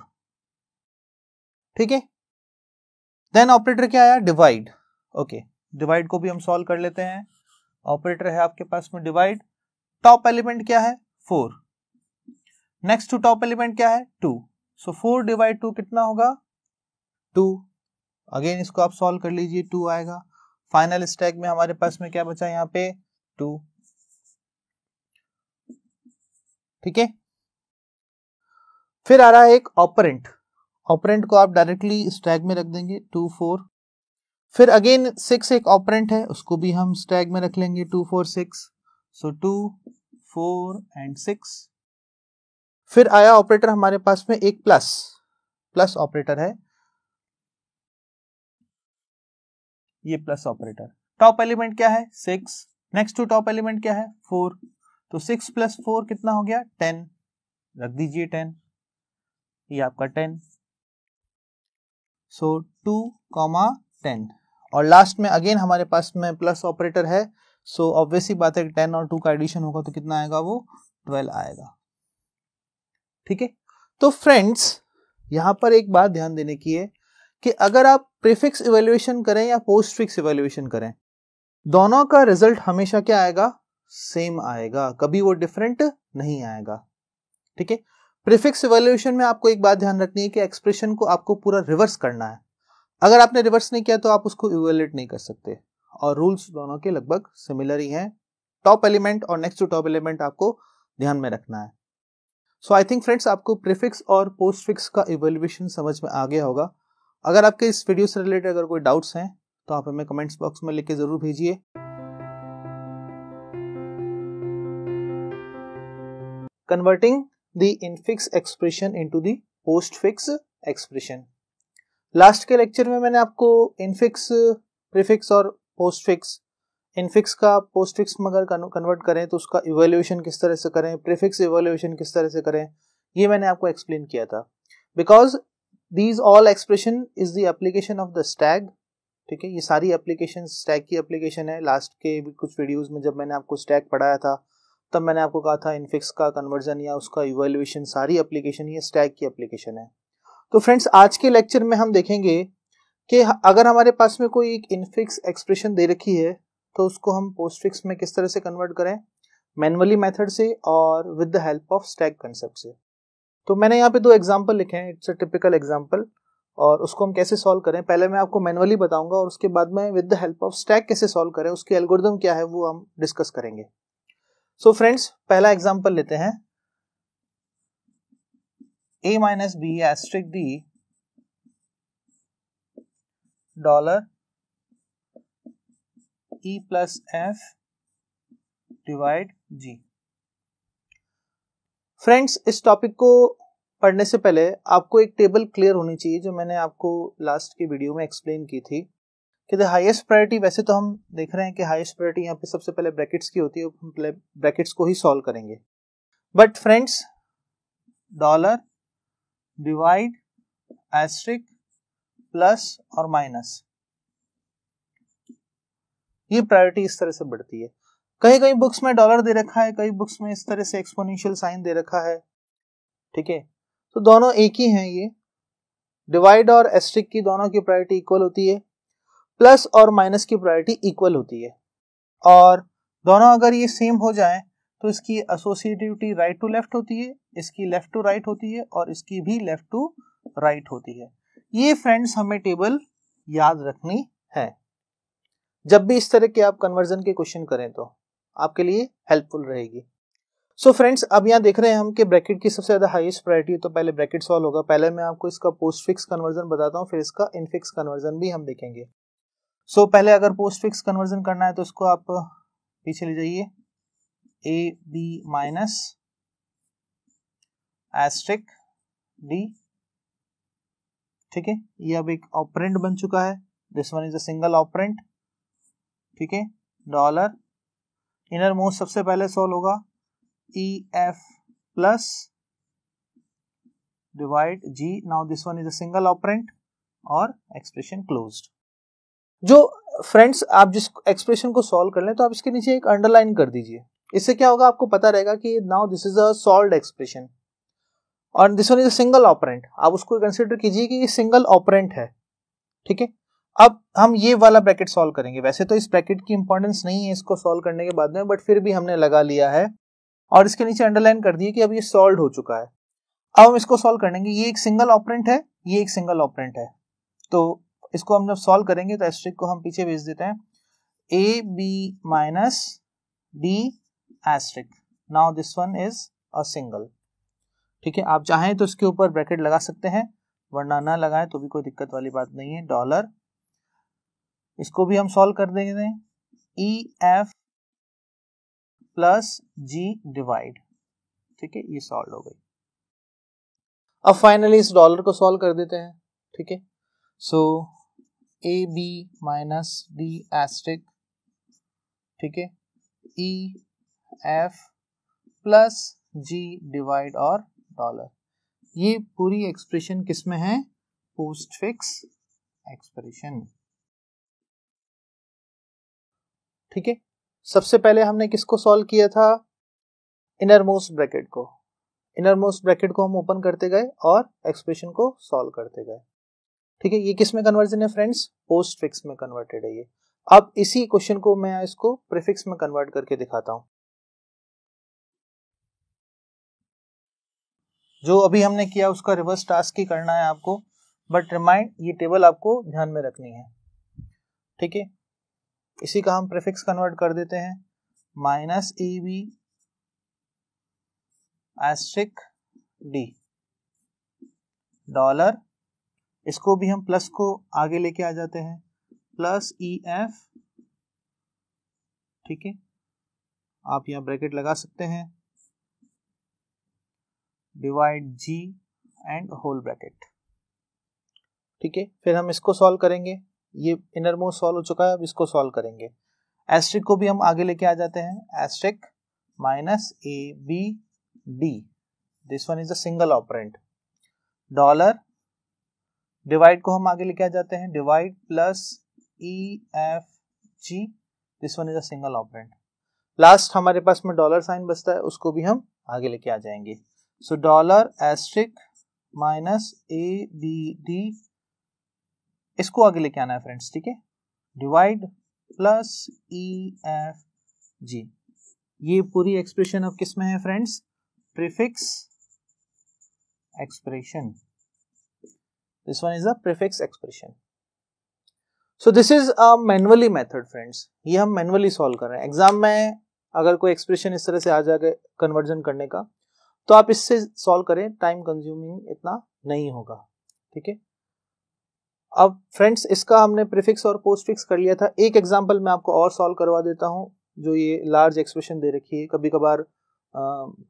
ठीक है देन ऑपरेटर क्या आया डिवाइड ओके okay. डिवाइड को भी हम सॉल्व कर लेते हैं ऑपरेटर है आपके पास में डिवाइड टॉप एलिमेंट क्या है four next to top element क्या है two so four divide two कितना होगा टू अगेन इसको आप सॉल्व कर लीजिए टू आएगा फाइनल स्टैक में हमारे पास में क्या बचा यहाँ पे टू ठीक है फिर आ रहा है एक ऑपरेंट ऑपरेंट को आप डायरेक्टली स्टैग में रख देंगे टू फोर फिर अगेन सिक्स एक ऑपरेंट है उसको भी हम स्टैग में रख लेंगे two four six so two four and six फिर आया ऑपरेटर हमारे पास में एक प्लस प्लस ऑपरेटर है ये प्लस ऑपरेटर टॉप एलिमेंट क्या है six next to top element क्या है फोर तो सिक्स प्लस फोर कितना हो गया टेन रख दीजिए टेन ये आपका ten so two comma ten और लास्ट में अगेन हमारे पास में प्लस ऑपरेटर है सो ऑब्वियसली बात है कि टेन और टू का एडिशन होगा तो कितना आएगा वो ट्वेल्व आएगा ठीक है तो फ्रेंड्स यहां पर एक बात ध्यान देने की है कि अगर आप प्रीफिक्स इवेल्युएशन करें या पोस्ट फिक्स इवेल्युएशन करें दोनों का रिजल्ट हमेशा क्या आएगा सेम आएगा कभी वो डिफरेंट नहीं आएगा ठीक है प्रीफिक्स इवेल्युएशन में आपको एक बात ध्यान रखनी है कि एक्सप्रेशन को आपको पूरा रिवर्स करना है अगर आपने रिवर्स नहीं किया तो आप उसको इवेलेट नहीं कर सकते और रूल्स दोनों के लगभग सिमिलर ही हैं टॉप एलिमेंट और नेक्स्ट टू टॉप एलिमेंट आपको ध्यान में रखना है सो आई थिंक फ्रेंड्स आपको प्रीफिक्स और पोस्ट फिक्स का इवेल्यूशन समझ में आ गया होगा अगर आपके इस वीडियो से रिलेटेड अगर कोई डाउट्स हैं तो आप हमें कमेंट्स बॉक्स में लिख के ज़रूर भेजिए converting the expression into postfix expression last के लेक्चर में मैंने आपको इनफिक्स प्रीफिक्स और पोस्टफिक्स इनफिक्स का पोस्टफिक्स मगर कन्वर्ट करें तो उसका इवेल्यूशन किस तरह से करें प्रीफिक्स इवेल्यूशन किस तरह से करें ये मैंने आपको एक्सप्लेन किया था because these all expression is the application of the stack ठीक है ये सारी एप्लीकेशन स्टैग की एप्लीकेशन है लास्ट के भी कुछ वीडियोज में जब मैंने आपको स्टैग पढ़ाया था तब मैंने आपको कहा था इनफिक्स का कन्वर्जन या उसका इवेल्यूशन सारी एप्लीकेशन ये स्टैग की एप्लीकेशन है तो फ्रेंड्स आज के लेक्चर में हम देखेंगे कि अगर हमारे पास में कोई एक इनफिक्स एक्सप्रेशन दे रखी है तो उसको हम पोस्टफिक्स में किस तरह से कन्वर्ट करें मैनुअली मेथड से और with the help of stack concept से तो मैंने यहाँ पे दो एग्जाम्पल लिखे हैं इट्स अ टिपिकल एग्जाम्पल और उसको हम कैसे सॉल्व करें पहले मैं आपको मैनुअली बताऊंगा और उसके बाद में with the help of stack कैसे सॉल्व करें उसकी एल्गोरिदम क्या है वो हम डिस्कस करेंगे सो so फ्रेंड्स पहला एग्जाम्पल लेते हैं A minus B asterisk D dollar E plus F divide G friends इस टॉपिक को पढ़ने से पहले आपको एक टेबल क्लियर होनी चाहिए जो मैंने आपको लास्ट के वीडियो में एक्सप्लेन की थी कि द हाईएस्ट प्रायोरिटी वैसे तो हम देख रहे हैं कि हाईएस्ट प्रायोरिटी यहाँ पे सबसे पहले ब्रैकेट्स की होती है हम ब्रैकेट्स को ही सॉल्व करेंगे but friends dollar divide asterisk plus और माइनस ये प्रायोरिटी इस तरह से बढ़ती है कई कई बुक्स में डॉलर दे रखा है कई बुक्स में इस तरह से एक्सपोनेंशियल साइन दे रखा है ठीक है तो दोनों एक ही हैं ये डिवाइड और एस्ट्रिक की दोनों की प्रायोरिटी इक्वल होती है प्लस और माइनस की प्रायोरिटी इक्वल होती है और दोनों अगर ये सेम हो जाए तो इसकी एसोसिएटिविटी राइट टू लेफ्ट होती है इसकी लेफ्ट टू राइट होती है और इसकी भी लेफ्ट टू राइट होती है ये फ्रेंड्स हमें टेबल याद रखनी है जब भी इस तरह के आप कन्वर्जन के क्वेश्चन करें तो आपके लिए हेल्पफुल रहेगी सो so फ्रेंड्स अब यहाँ देख रहे हैं हम कि ब्रैकेट की सबसे ज़्यादा हाईएस्ट प्रायोरिटी तो पहले ब्रैकेट सॉल्व होगा पहले मैं आपको इसका पोस्ट फिक्स कन्वर्जन बताता हूँ फिर इसका इनफिक्स कन्वर्जन भी हम देखेंगे सो so, पहले अगर पोस्ट फिक्स कन्वर्जन करना है तो इसको आप पीछे ले जाइए A B minus asterisk D ठीक है ये अब एक ऑपरेंट बन चुका है this one is a single operand ठीक है डॉलर इनर मोस्ट सबसे पहले सॉल्व होगा E F plus divide G now this one is a single operand और एक्सप्रेशन क्लोज्ड जो फ्रेंड्स आप जिस एक्सप्रेशन को सॉल्व कर लें तो आप इसके नीचे एक अंडरलाइन कर दीजिए इससे क्या होगा आपको पता रहेगा कि now this is a solve expression और this one is single operand आप उसको कंसिडर कीजिए कि ये सिंगल ऑपरेंट है ठीक है अब हम ये वाला ब्रैकेट सॉल्व करेंगे वैसे तो इस ब्रैकेट की इंपॉर्टेंस नहीं है इसको सॉल्व करने के बाद में बट फिर भी हमने लगा लिया है और इसके नीचे अंडरलाइन कर दिए कि अब ये सॉल्व हो चुका है अब हम इसको सॉल्व करेंगे ये एक सिंगल ऑपरेंट है ये एक सिंगल ऑपरेंट है तो इसको हम जब सॉल्व करेंगे तो एस्ट्रिक को हम पीछे भेज देते हैं A B minus D asterisk now this one is a single ठीक है आप चाहें तो इसके ऊपर ब्रैकेट लगा सकते हैं वरना ना लगाएं तो भी कोई दिक्कत वाली बात नहीं है डॉलर इसको भी हम सॉल्व कर देंगे E e F plus G divide ठीक है ये सॉल्व हो गई अब फाइनली इस डॉलर को सॉल्व कर देते हैं ठीक है so A B minus D asterisk ठीक है E e F plus G divide और डॉलर ये पूरी एक्सप्रेशन किस में है पोस्ट फिक्स एक्सप्रेशन ठीक है सबसे पहले हमने किसको सॉल्व किया था इनर मोस्ट ब्रैकेट को इनर मोस्ट ब्रैकेट को हम ओपन करते गए और एक्सप्रेशन को सॉल्व करते गए ठीक है ये किस में कन्वर्जन है फ्रेंड्स पोस्ट फिक्स में कन्वर्टेड है ये अब इसी क्वेश्चन को मैं इसको प्रिफिक्स में कन्वर्ट करके दिखाता हूं जो अभी हमने किया उसका रिवर्स टास्क ही करना है आपको बट रिमाइंड ये टेबल आपको ध्यान में रखनी है ठीक है इसी का हम प्रिफिक्स कन्वर्ट कर देते हैं minus E B asterisk D dollar इसको भी हम प्लस को आगे लेके आ जाते हैं प्लस ई एफ ठीक है आप यहाँ ब्रैकेट लगा सकते हैं divide G and whole bracket ठीक है फिर हम इसको सॉल्व करेंगे ये इनर मोस्ट सॉल्व हो चुका है अब इसको सॉल्व करेंगे एस्ट्रिक को भी हम आगे लेके आ जाते हैं asterisk minus A B D this one is a single operand dollar divide को हम आगे लेके आ जाते हैं divide plus E F G this one is a single operand last हमारे पास में डॉलर साइन बचता है उसको भी हम आगे लेके आ जाएंगे So dollar asterisk minus A B D इसको आगे लेके आना है फ्रेंड्स ठीक है divide plus E F G ये पूरी एक्सप्रेशन अब किस में है friends prefix expression this one is a prefix expression so this is a manually method friends ये हम मैनुअली सॉल्व कर रहे हैं एग्जाम में अगर कोई एक्सप्रेशन इस तरह से आ जाएगा कन्वर्जन करने का तो आप इससे सॉल्व करें टाइम कंज्यूमिंग इतना नहीं होगा ठीक है अब फ्रेंड्स इसका हमने प्रिफिक्स और पोस्टफिक्स कर लिया था एक एग्जाम्पल मैं आपको और सॉल्व करवा देता हूँ जो ये लार्ज एक्सप्रेशन दे रखी है कभी कभार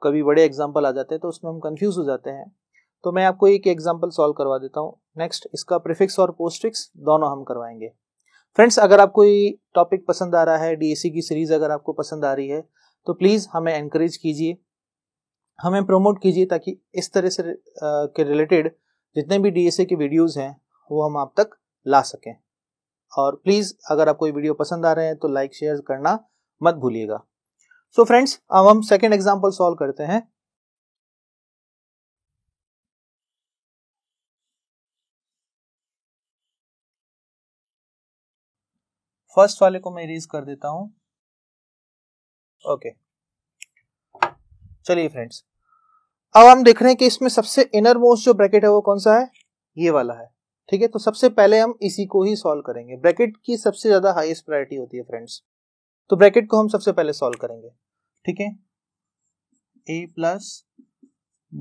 कभी बड़े एग्जाम्पल आ जाते हैं तो उसमें हम कंफ्यूज हो जाते हैं तो मैं आपको एक एग्जाम्पल सॉल्व करवा देता हूँ नेक्स्ट इसका प्रिफिक्स और पोस्टफिक्स दोनों हम करवाएंगे फ्रेंड्स अगर आपको ये टॉपिक पसंद आ रहा है डीएसी की सीरीज़ अगर आपको पसंद आ रही है तो प्लीज़ हमें इंकरेज कीजिए हमें प्रमोट कीजिए ताकि इस तरह से के रिलेटेड जितने भी डीएसए के वीडियोस हैं वो हम आप तक ला सकें और प्लीज़ अगर आपको ये वीडियो पसंद आ रहे हैं तो लाइक शेयर करना मत भूलिएगा सो फ्रेंड्स अब हम सेकेंड एग्जाम्पल सॉल्व करते हैं फर्स्ट वाले को मैं इरेज कर देता हूं ओके okay. चलिए फ्रेंड्स अब हम देख रहे हैं कि इसमें सबसे इनर मोस्ट जो ब्रैकेट है वो कौन सा है ये वाला है ठीक है तो सबसे पहले हम इसी को ही सॉल्व करेंगे ब्रैकेट की सबसे ज्यादा हाईएस्ट प्रायोरिटी होती है फ्रेंड्स तो ब्रैकेट को हम सबसे पहले सॉल्व करेंगे ठीक है A plus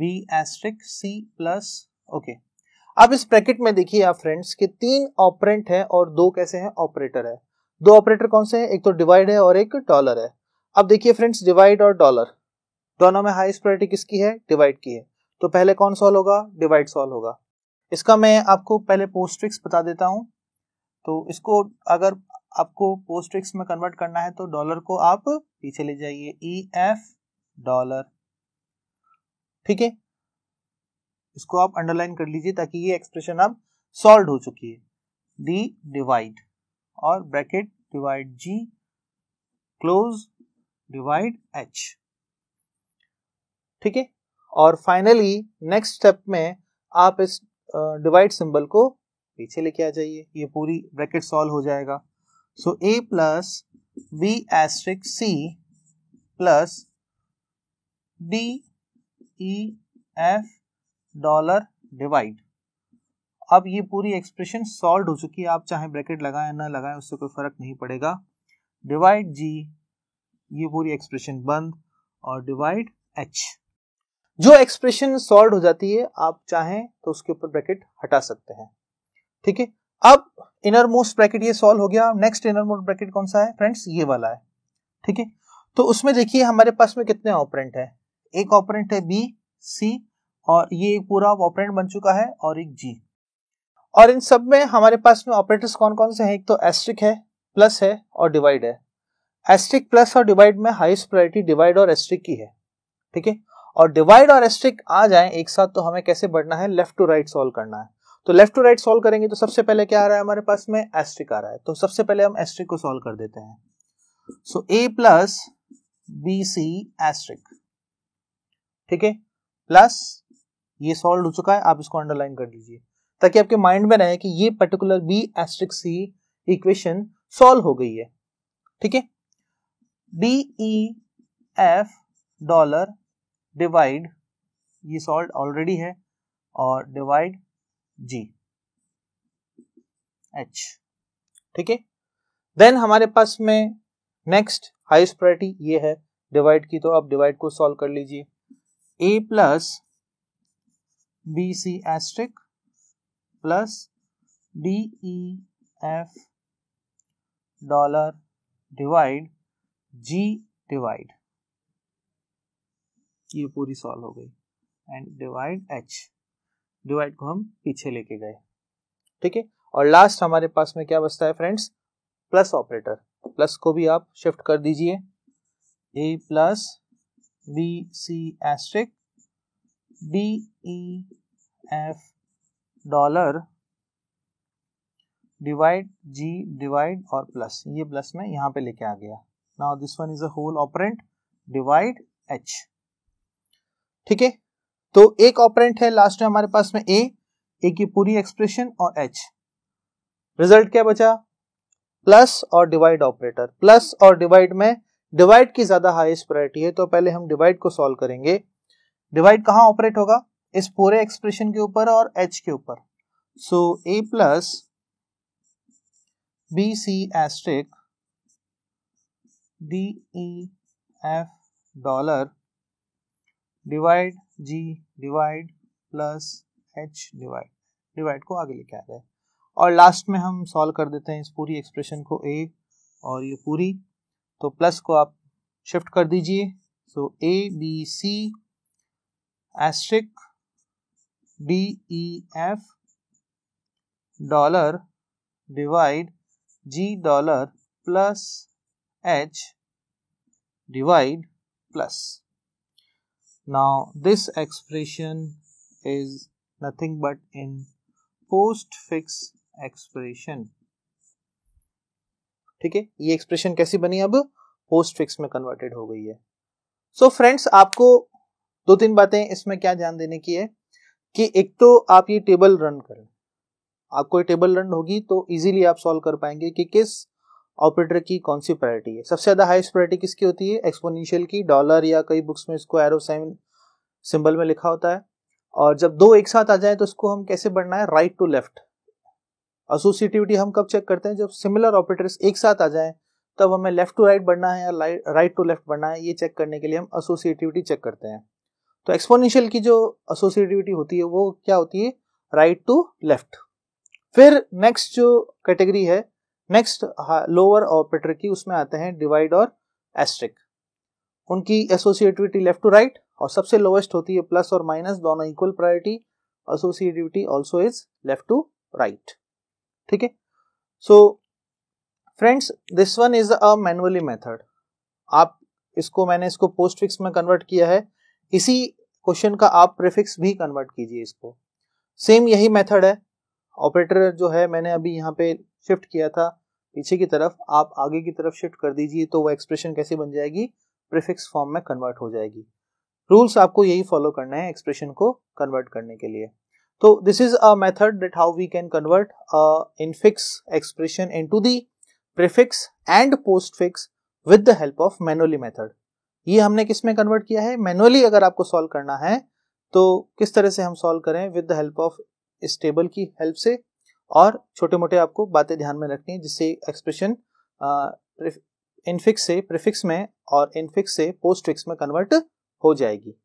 B asterisk C plus okay अब इस ब्रैकेट में देखिए आप फ्रेंड्स कि तीन ऑपरेंट है और दो कैसे हैं ऑपरेटर है दो ऑपरेटर कौन से हैं एक तो डिवाइड है और एक डॉलर है अब देखिए फ्रेंड्स डिवाइड और डॉलर दोनों में हाईस्ट प्रायोरिटी किसकी है डिवाइड की है तो पहले कौन सॉल्व होगा डिवाइड सॉल्व होगा इसका मैं आपको पहले पोस्ट्रिक्स बता देता हूँ तो इसको अगर आपको पोस्ट्रिक्स में कन्वर्ट करना है तो डॉलर को आप पीछे ले जाइए ई एफ डॉलर ठीक है इसको आप अंडरलाइन कर लीजिए ताकि ये एक्सप्रेशन अब सॉल्व हो चुकी है डी डिवाइड और bracket divide G close divide H ठीक है और फाइनली नेक्स्ट स्टेप में आप इस डिवाइड uh, सिंबल को पीछे लेके आ जाइए ये पूरी ब्रैकेट सॉल्व हो जाएगा so A plus B asterisk C plus D E F dollar divide अब ये पूरी एक्सप्रेशन सॉल्व हो चुकी है आप चाहे ब्रैकेट लगाएं ना लगाएं उससे कोई फर्क नहीं पड़ेगा डिवाइड जी ये पूरी एक्सप्रेशन बंद और डिवाइड एच जो एक्सप्रेशन सॉल्व हो जाती है आप चाहें तो उसके ऊपर ब्रैकेट हटा सकते हैं ठीक है अब इनर मोस्ट ब्रैकेट ये सॉल्व हो गया नेक्स्ट इनर मोस्ट ब्रैकेट कौन सा है फ्रेंड्स ये वाला है ठीक है तो उसमें देखिए हमारे पास में कितने ऑपरेंट है एक ऑपरेंट है बी सी और ये पूरा ऑपरेंट बन चुका है और एक जी और इन सब में हमारे पास में ऑपरेटर्स कौन कौन से हैं एक तो एस्ट्रिक है प्लस है और डिवाइड है एस्ट्रिक प्लस और डिवाइड में हाईएस्ट प्रायोरिटी डिवाइड और एस्ट्रिक की है ठीक है और डिवाइड और एस्ट्रिक आ जाए एक साथ तो हमें कैसे बढ़ना है लेफ्ट टू राइट सॉल्व करना है तो लेफ्ट टू राइट सॉल्व करेंगे तो सबसे पहले क्या आ रहा है हमारे पास में एस्ट्रिक आ रहा है तो सबसे पहले हम एस्ट्रिक को सॉल्व कर देते हैं so A plus B C asterisk ठीक है प्लस ये सॉल्व हो चुका है आप इसको अंडरलाइन कर दीजिए ताकि आपके माइंड में रहे कि ये particular B asterisk C equation solve हो गई है ठीक है D E F dollar divide ये सॉल्ट ऑलरेडी है और डिवाइड जी एच ठीक है देन हमारे पास में नेक्स्ट हाइस्ट प्रायोरिटी ये है डिवाइड की तो आप डिवाइड को सॉल्व कर लीजिए A plus B C asterisk plus D E F dollar divide G divide ये पूरी सॉल्व हो गई एंड डिवाइड एच डिवाइड को हम पीछे लेके गए ठीक है और लास्ट हमारे पास में क्या बचता है फ्रेंड्स प्लस ऑपरेटर प्लस को भी आप शिफ्ट कर दीजिए A plus B C asterisk D E F dollar divide G divide और प्लस ये प्लस में यहां पे लेके आ गया now this one is a whole operand divide H ठीक है तो एक ऑपरेंट है लास्ट में हमारे पास में ए ए की पूरी एक्सप्रेशन और एच रिजल्ट क्या बचा प्लस और डिवाइड ऑपरेटर प्लस और डिवाइड में डिवाइड की ज्यादा हाईएस्ट प्रायोरिटी है तो पहले हम डिवाइड को सॉल्व करेंगे डिवाइड कहां ऑपरेट होगा इस पूरे एक्सप्रेशन के ऊपर और एच के ऊपर so A plus B C asterisk D E F dollar divide G divide plus H divide divide को आगे लेके आ गए और लास्ट में हम सॉल्व कर देते हैं इस पूरी एक्सप्रेशन को ए और ये पूरी तो प्लस को आप शिफ्ट कर दीजिए so A B C asterisk D E F dollar divide G dollar plus H divide plus Now this expression is nothing but in post fix expression. ठीक है ये एक्सप्रेशन कैसी बनी अब पोस्ट फिक्स में कन्वर्टेड हो गई है सो so फ्रेंड्स आपको दो तीन बातें इसमें क्या ध्यान देने की है कि एक तो आप ये टेबल रन करें आपको ये टेबल रन होगी तो इजीली आप सॉल्व कर पाएंगे कि किस ऑपरेटर की कौन सी प्रायोरिटी है सबसे ज़्यादा हाइस्ट प्रायोरिटी किसकी होती है एक्सपोनेंशियल की डॉलर या कई बुक्स में इसको एरो साइन सिंबल में लिखा होता है और जब दो एक साथ आ जाए तो इसको हम कैसे बढ़ना है राइट टू लेफ्ट एसोसिएटिविटी हम कब चेक करते हैं जब सिमिलर ऑपरेटर्स एक साथ आ जाएं तब हमें लेफ्ट टू राइट बढ़ना है या राइट टू लेफ्ट बढ़ना है ये चेक करने के लिए हम एसोसिएटिविटी चेक करते हैं तो एक्सपोनेंशियल की जो एसोसिएटिविटी होती है वो क्या होती है राइट टू लेफ्ट फिर नेक्स्ट जो कैटेगरी है नेक्स्ट लोअर ऑपरेटर की उसमें आते हैं डिवाइड और एस्ट्रिक उनकी एसोसिएटिविटी लेफ्ट टू राइट और सबसे लोएस्ट होती है प्लस और माइनस दोनों equal priority associativity also is left to right ठीक है so friends this one is a manually method आप इसको मैंने इसको पोस्ट फिक्स में कन्वर्ट किया है इसी क्वेश्चन का आप प्रीफिक्स भी कन्वर्ट कीजिए इसको सेम यही मेथड है ऑपरेटर जो है मैंने अभी यहाँ पे शिफ्ट किया था पीछे की तरफ आप आगे की तरफ शिफ्ट कर दीजिए तो वो एक्सप्रेशन कैसे बन जाएगी प्रिफिक्स फॉर्म में कन्वर्ट हो जाएगी रूल्स आपको यही फॉलो करना है एक्सप्रेशन को कन्वर्ट करने के लिए तो this is a method that how we can convert infix expression into the prefix and postfix with the help of manually method ये हमने किस में कन्वर्ट किया है मैनुअली अगर आपको सॉल्व करना है तो किस तरह से हम सॉल्व करें विद द हेल्प ऑफ इस टेबल की हेल्प से और छोटे मोटे आपको बातें ध्यान में रखनी है जिससे एक्सप्रेशन इनफिक्स से प्रिफिक्स में और इनफिक्स से पोस्ट फिक्स में कन्वर्ट हो जाएगी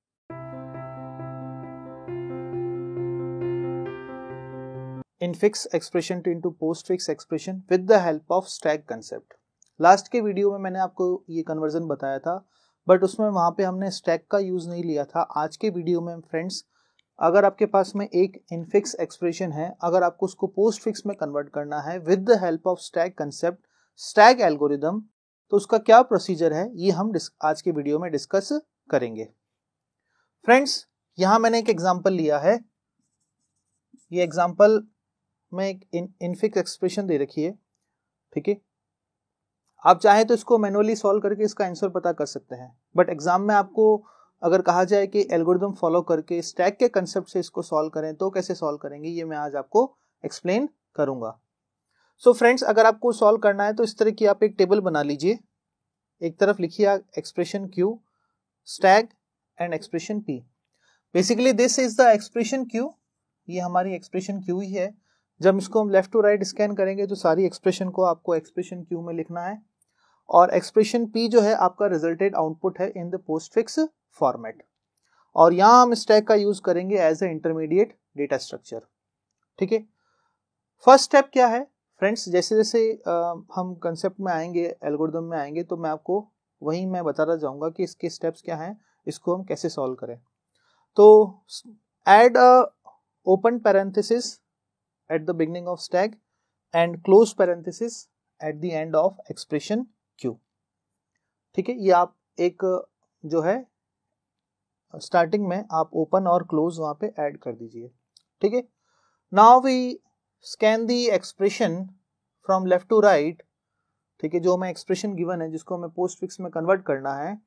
infix expression to into postfix expression with the help of stack concept last के वीडियो में मैंने आपको ये कन्वर्जन बताया था बट उसमें वहाँ पे हमने स्टैग का यूज़ नहीं लिया था आज के वीडियो में फ्रेंड्स अगर आपके पास में एक इनफिक्स एक्सप्रेशन है अगर आपको उसको पोस्ट फिक्स में कन्वर्ट करना है with the help of stack concept stack algorithm तो उसका क्या प्रोसीजर है ये हम आज के वीडियो में डिस्कस करेंगे फ्रेंड्स यहां मैंने एक एग्जांपल लिया है ये एग्जांपल में एक इनफिक्स एक्सप्रेशन दे रखी है ठीक है आप चाहें तो इसको मैनुअली सॉल्व करके इसका आंसर पता कर सकते हैं बट एग्जाम में आपको अगर कहा जाए कि एल्गोरिदम फॉलो करके स्टैक के कंसेप्ट से इसको सॉल्व करें तो कैसे सॉल्व करेंगे ये मैं आज आपको एक्सप्लेन करूंगा सो so फ्रेंड्स अगर आपको सॉल्व करना है तो इस तरह की आप एक टेबल बना लीजिए एक तरफ लिखिए expression Q stack and expression P basically this is the expression Q ये हमारी एक्सप्रेशन क्यू ही है जब इसको हम लेफ्ट टू राइट स्कैन करेंगे तो सारी एक्सप्रेशन को आपको एक्सप्रेशन क्यू में लिखना है और एक्सप्रेशन पी जो है आपका रिजल्टेड आउटपुट है in the postfix format और यहां हम स्टैक का यूज करेंगे as a intermediate data structure ठीक है फर्स्ट स्टेप क्या है फ्रेंड्स जैसे जैसे हम कंसेप्ट में आएंगे एल्गोरिदम में आएंगे तो मैं आपको वही मैं बताना चाहूँगा कि इसके स्टेप्स क्या हैं इसको हम कैसे सॉल्व करें तो add a open parenthesis at the beginning of stack and close parenthesis at the end of expression Q ठीक है ये आप एक जो है स्टार्टिंग में आप ओपन और क्लोज वहां पे ऐड कर दीजिए ठीक है now we scan the expression from left to right ठीक है जो हमें एक्सप्रेशन गिवन है जिसको हमें पोस्ट फिक्स में कन्वर्ट करना है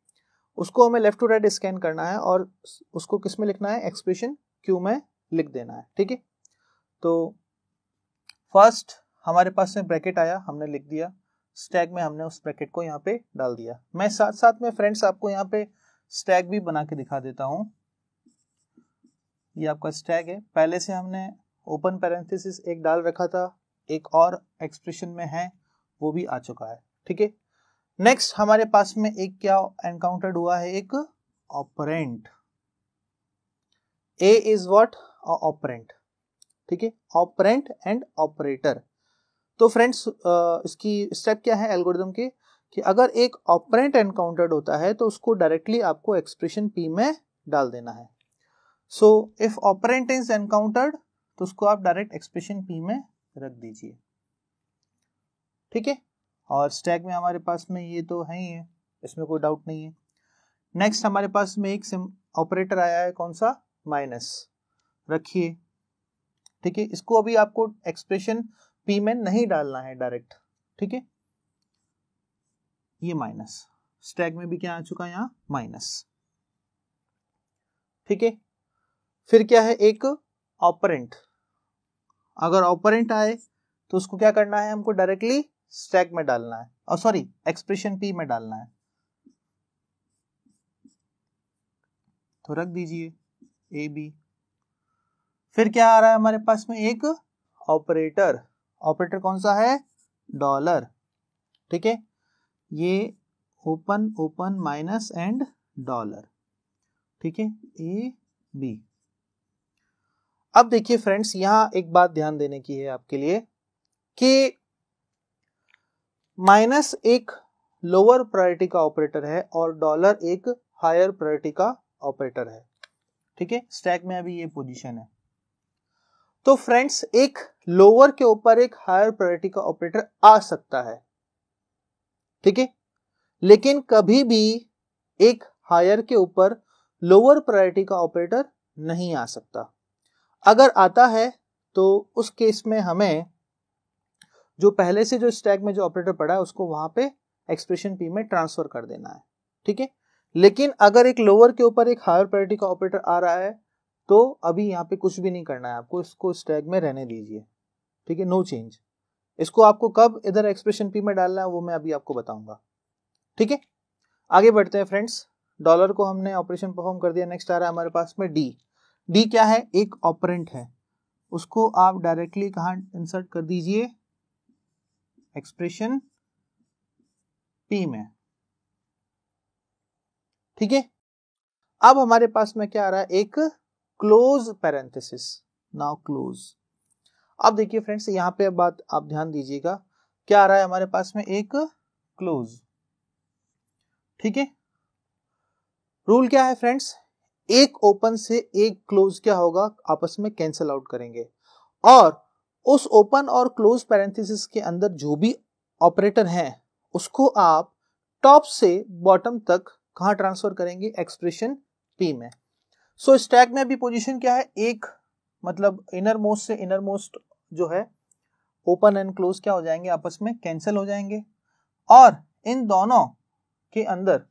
उसको हमें लेफ्ट टू राइट स्कैन करना है और उसको किस में लिखना है एक्सप्रेशन क्यू में लिख देना है ठीक है तो फर्स्ट हमारे पास में ब्रैकेट आया हमने लिख दिया स्टैग में हमने उस ब्रैकेट को यहाँ पे डाल दिया मैं साथ साथ में फ्रेंड्स आपको यहाँ पे स्टैग भी बना के दिखा देता हूं ये आपका स्टैग है पहले से हमने ओपन पैरेंथेसिस एक डाल रखा था एक और एक्सप्रेशन में है वो भी आ चुका है ठीक है नेक्स्ट हमारे पास में एक क्या एनकाउंटर्ड हुआ है एक operand A is what operand ठीक है ऑपरेंट एंड ऑपरेटर तो फ्रेंड्स इसकी स्टेप क्या है एल्गोरिदम के कि अगर एक ऑपरेंट एनकाउंटर्ड होता है तो उसको डायरेक्टली आपको एक्सप्रेशन पी में डाल देना है so if operand is encountered तो उसको आप डायरेक्ट एक्सप्रेशन पी में रख दीजिए ठीक है और स्टैक में हमारे पास में ये तो है ही है इसमें कोई डाउट नहीं है नेक्स्ट हमारे पास में एक ऑपरेटर आया है कौन सा माइनस रखिए ठीक है इसको अभी आपको एक्सप्रेशन पी में नहीं डालना है डायरेक्ट ठीक है ये माइनस स्टैग में भी क्या आ चुका है यहां माइनस ठीक है फिर क्या है एक ऑपरेंट अगर ऑपरेंट आए तो उसको क्या करना है हमको डायरेक्टली स्टैग में डालना है और सॉरी एक्सप्रेशन पी में डालना है तो रख दीजिए ए बी फिर क्या आ रहा है हमारे पास में एक ऑपरेटर ऑपरेटर कौन सा है डॉलर ठीक है ये open open minus and dollar ठीक है ए बी अब देखिए फ्रेंड्स यहां एक बात ध्यान देने की है आपके लिए कि माइनस एक लोअर प्रायोरिटी का ऑपरेटर है और डॉलर एक हायर प्रायोरिटी का ऑपरेटर है ठीक है स्टैक में अभी ये पोजीशन है तो फ्रेंड्स एक लोअर के ऊपर एक हायर प्रायोरिटी का ऑपरेटर आ सकता है ठीक है लेकिन कभी भी एक हायर के ऊपर लोअर प्रायोरिटी का ऑपरेटर नहीं आ सकता अगर आता है तो उस केस में हमें जो पहले से जो स्टैक में जो ऑपरेटर पड़ा है उसको वहां पे एक्सप्रेशन पी में ट्रांसफर कर देना है ठीक है लेकिन अगर एक लोअर के ऊपर एक हायर प्रायोरिटी का ऑपरेटर आ रहा है तो अभी यहाँ पे कुछ भी नहीं करना है आपको इसको स्टैग में रहने दीजिए ठीक है नो चेंज इसको आपको कब इधर एक्सप्रेशन पी में डालना है वो मैं अभी आपको बताऊंगा ठीक है आगे बढ़ते हैं फ्रेंड्स डॉलर को हमने ऑपरेशन परफॉर्म कर दिया नेक्स्ट आ रहा है हमारे पास में डी डी क्या है एक ऑपरेंट है उसको आप डायरेक्टली कहा इंसर्ट कर दीजिए एक्सप्रेशन पी में ठीक है अब हमारे पास में क्या आ रहा है एक क्लोज पैरेंथेसिस नाउ क्लोज अब देखिए फ्रेंड्स यहाँ पे बात आप ध्यान दीजिएगा क्या आ रहा है हमारे पास में एक क्लोज ठीक है रूल क्या है फ्रेंड्स एक ओपन से एक क्लोज क्या होगा आपस में कैंसिल आउट करेंगे और उस ओपन और क्लोज पैरेंथिस के अंदर जो भी ऑपरेटर हैं उसको आप टॉप से बॉटम तक कहा ट्रांसफर करेंगे एक्सप्रेशन पी में सो so, स्टैक में अभी पोजीशन क्या है एक मतलब इनर मोस्ट से इनर मोस्ट जो है ओपन एंड क्लोज क्या हो जाएंगे आपस में कैंसिल हो जाएंगे और इन दोनों के अंदर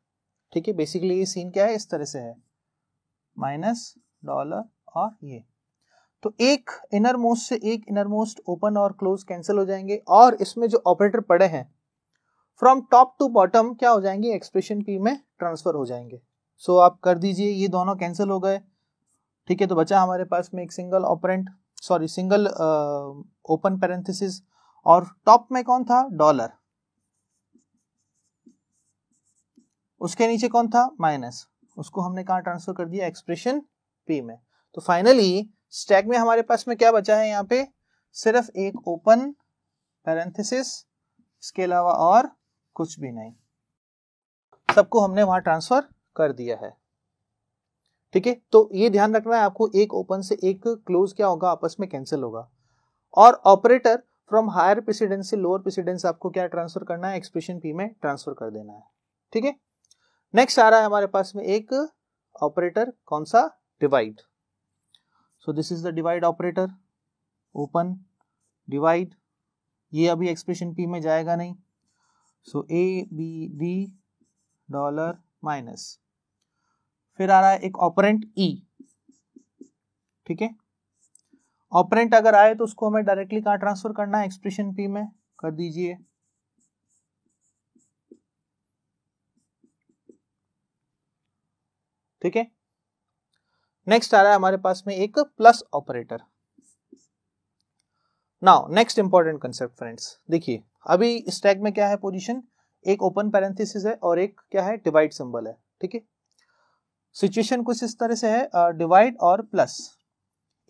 ठीक है बेसिकली ये सीन क्या है इस तरह से है माइनस डॉलर और ये तो एक इनर मोस्ट से एक इनर मोस्ट ओपन और क्लोज कैंसिल हो जाएंगे और इसमें जो ऑपरेटर पड़े हैं फ्रॉम टॉप टू बॉटम क्या हो जाएंगे एक्सप्रेशन पी में ट्रांसफर हो जाएंगे सो so, आप कर दीजिए ये दोनों कैंसिल हो गए ठीक है तो बचा हमारे पास में एक single operand sorry single open parenthesis और टॉप में कौन था डॉलर उसके नीचे कौन था माइनस उसको हमने कहा ट्रांसफर कर दिया एक्सप्रेशन पी में तो फाइनली स्टैक में हमारे पास में क्या बचा है यहाँ पे सिर्फ एक ओपन पैरेंथेसिस इसके अलावा और कुछ भी नहीं सबको हमने वहां ट्रांसफर कर दिया है ठीक है तो ये ध्यान रखना है आपको एक ओपन से एक क्लोज क्या होगा आपस में कैंसिल होगा और ऑपरेटर फ्रॉम हायर प्रेसिडेंस से लोअर प्रेसिडेंस आपको क्या ट्रांसफर करना है एक्सप्रेशन पी में ट्रांसफर कर देना है ठीक है नेक्स्ट आ रहा है हमारे पास में एक ऑपरेटर कौन सा divide so this is the divide operator open divide ये अभी एक्सप्रेशन पी में जाएगा नहीं so A B D dollar minus फिर आ रहा है एक ऑपरेंट ई e, ठीक है ऑपरेंट अगर आए तो उसको हमें डायरेक्टली कहा ट्रांसफर करना है एक्सप्रेशन पी में कर दीजिए ठीक है नेक्स्ट आ रहा है हमारे पास में एक plus operator now next important concept friends देखिए अभी स्टैक में क्या है पोजीशन एक ओपन पैरेंथिस है और एक क्या है डिवाइड सिंबल है ठीक है सिचुएशन कुछ इस तरह से है डिवाइड और प्लस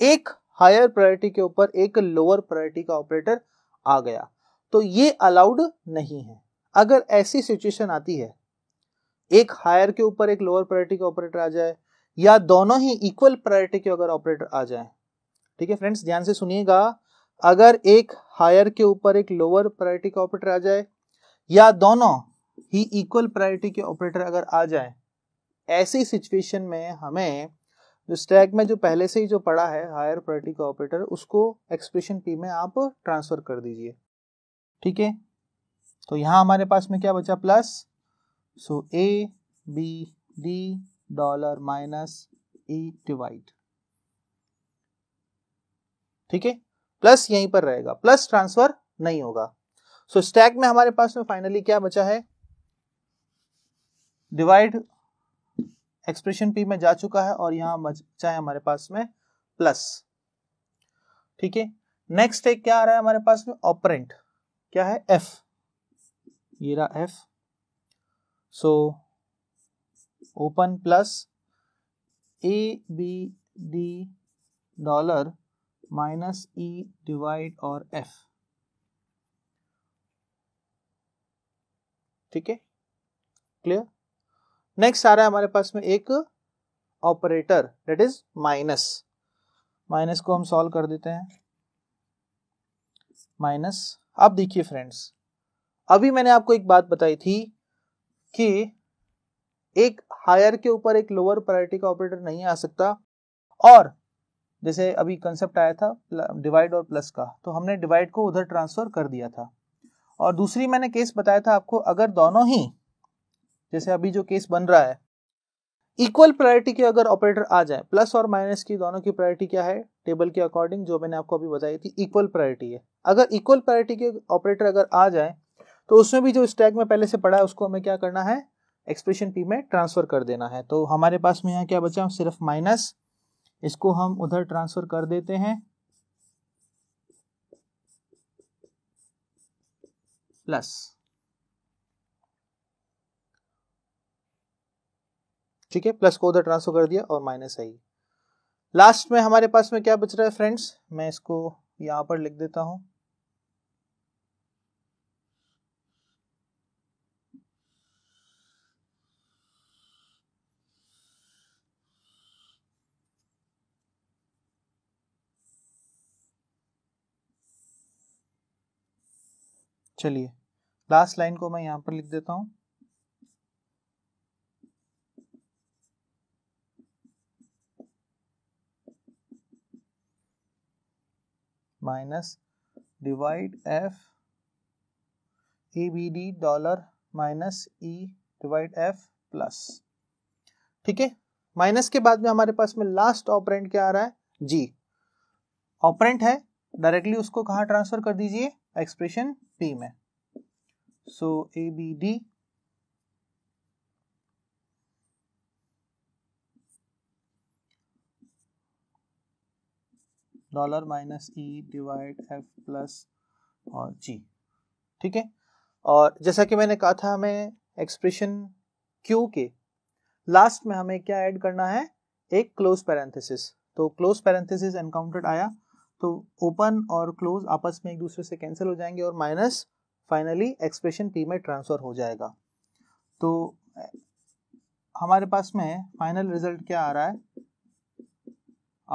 एक हायर प्रायोरिटी के ऊपर एक लोअर प्रायोरिटी का ऑपरेटर आ गया तो ये अलाउड नहीं है अगर ऐसी सिचुएशन आती है एक हायर के ऊपर एक लोअर प्रायोरिटी का ऑपरेटर आ जाए या दोनों ही इक्वल प्रायोरिटी के अगर ऑपरेटर आ जाए ठीक है फ्रेंड्स ध्यान से सुनिएगा अगर एक हायर के ऊपर एक लोअर प्रायोरिटी का ऑपरेटर आ जाए या दोनों ही इक्वल प्रायोरिटी के ऑपरेटर अगर आ जाए ऐसी सिचुएशन में हमें जो स्टैग में जो पहले से ही जो पड़ा है हायर प्रायोरिटी का ऑपरेटर उसको एक्सप्रेशन पी में आप ट्रांसफर कर दीजिए ठीक है तो यहाँ हमारे पास में क्या बचा plus so A B D dollar minus E divide ठीक है प्लस यहीं पर रहेगा प्लस ट्रांसफर नहीं होगा सो so, स्टैक में हमारे पास में फाइनली क्या बचा है डिवाइड एक्सप्रेशन पी में जा चुका है और यहां बचा है हमारे पास में प्लस ठीक है नेक्स्ट एक क्या आ रहा है हमारे पास में ऑपरेंट क्या है एफ ये रहा F so open plus A B D dollar minus E divide और एफ ठीक है क्लियर नेक्स्ट आ रहा है हमारे पास में एक operator that is minus minus को हम सॉल्व कर देते हैं माइनस अब देखिए फ्रेंड्स अभी मैंने आपको एक बात बताई थी कि एक हायर के ऊपर एक लोअर प्रायोरिटी का ऑपरेटर नहीं आ सकता और जैसे अभी कंसेप्ट आया था डिवाइड और प्लस का तो हमने डिवाइड को उधर ट्रांसफर कर दिया था और दूसरी मैंने केस बताया था आपको अगर दोनों ही जैसे अभी जो केस बन रहा है इक्वल प्रायोरिटी के अगर ऑपरेटर आ जाए प्लस और माइनस की दोनों की प्रायोरिटी क्या है टेबल के अकॉर्डिंग जो मैंने आपको अभी बताई थी इक्वल प्रायोरिटी है अगर इक्वल प्रायोरिटी के ऑपरेटर अगर आ जाए तो उसमें भी जो स्टैक में पहले से पड़ा है उसको हमें क्या करना है एक्सप्रेशन पी में ट्रांसफर कर देना है तो हमारे पास में यहाँ क्या बचा सिर्फ माइनस इसको हम उधर ट्रांसफर कर देते हैं प्लस ठीक है प्लस को उधर ट्रांसफर कर दिया और माइनस आई लास्ट में हमारे पास में क्या बच रहा है फ्रेंड्स मैं इसको यहां पर लिख देता हूं चलिए लास्ट लाइन को मैं यहां पर लिख देता हूं minus divide F A B D dollar minus E divide F plus ठीक है माइनस के बाद में हमारे पास में लास्ट ऑपरेंट क्या आ रहा है जी ऑपरेंट है डायरेक्टली उसको कहा ट्रांसफर कर दीजिए एक्सप्रेशन पी में so A B D dollar minus E divide F plus और जी ठीक है और जैसा कि मैंने कहा था हमें एक्सप्रेशन क्यू के लास्ट में हमें क्या ऐड करना है एक क्लोज पैरेंथेसिस तो क्लोज पैरेंथेसिस एनकाउंटर्ड आया तो ओपन और क्लोज आपस में एक दूसरे से कैंसिल हो जाएंगे और माइनस फाइनली एक्सप्रेशन पी में ट्रांसफर हो जाएगा तो हमारे पास में फाइनल रिजल्ट क्या आ रहा है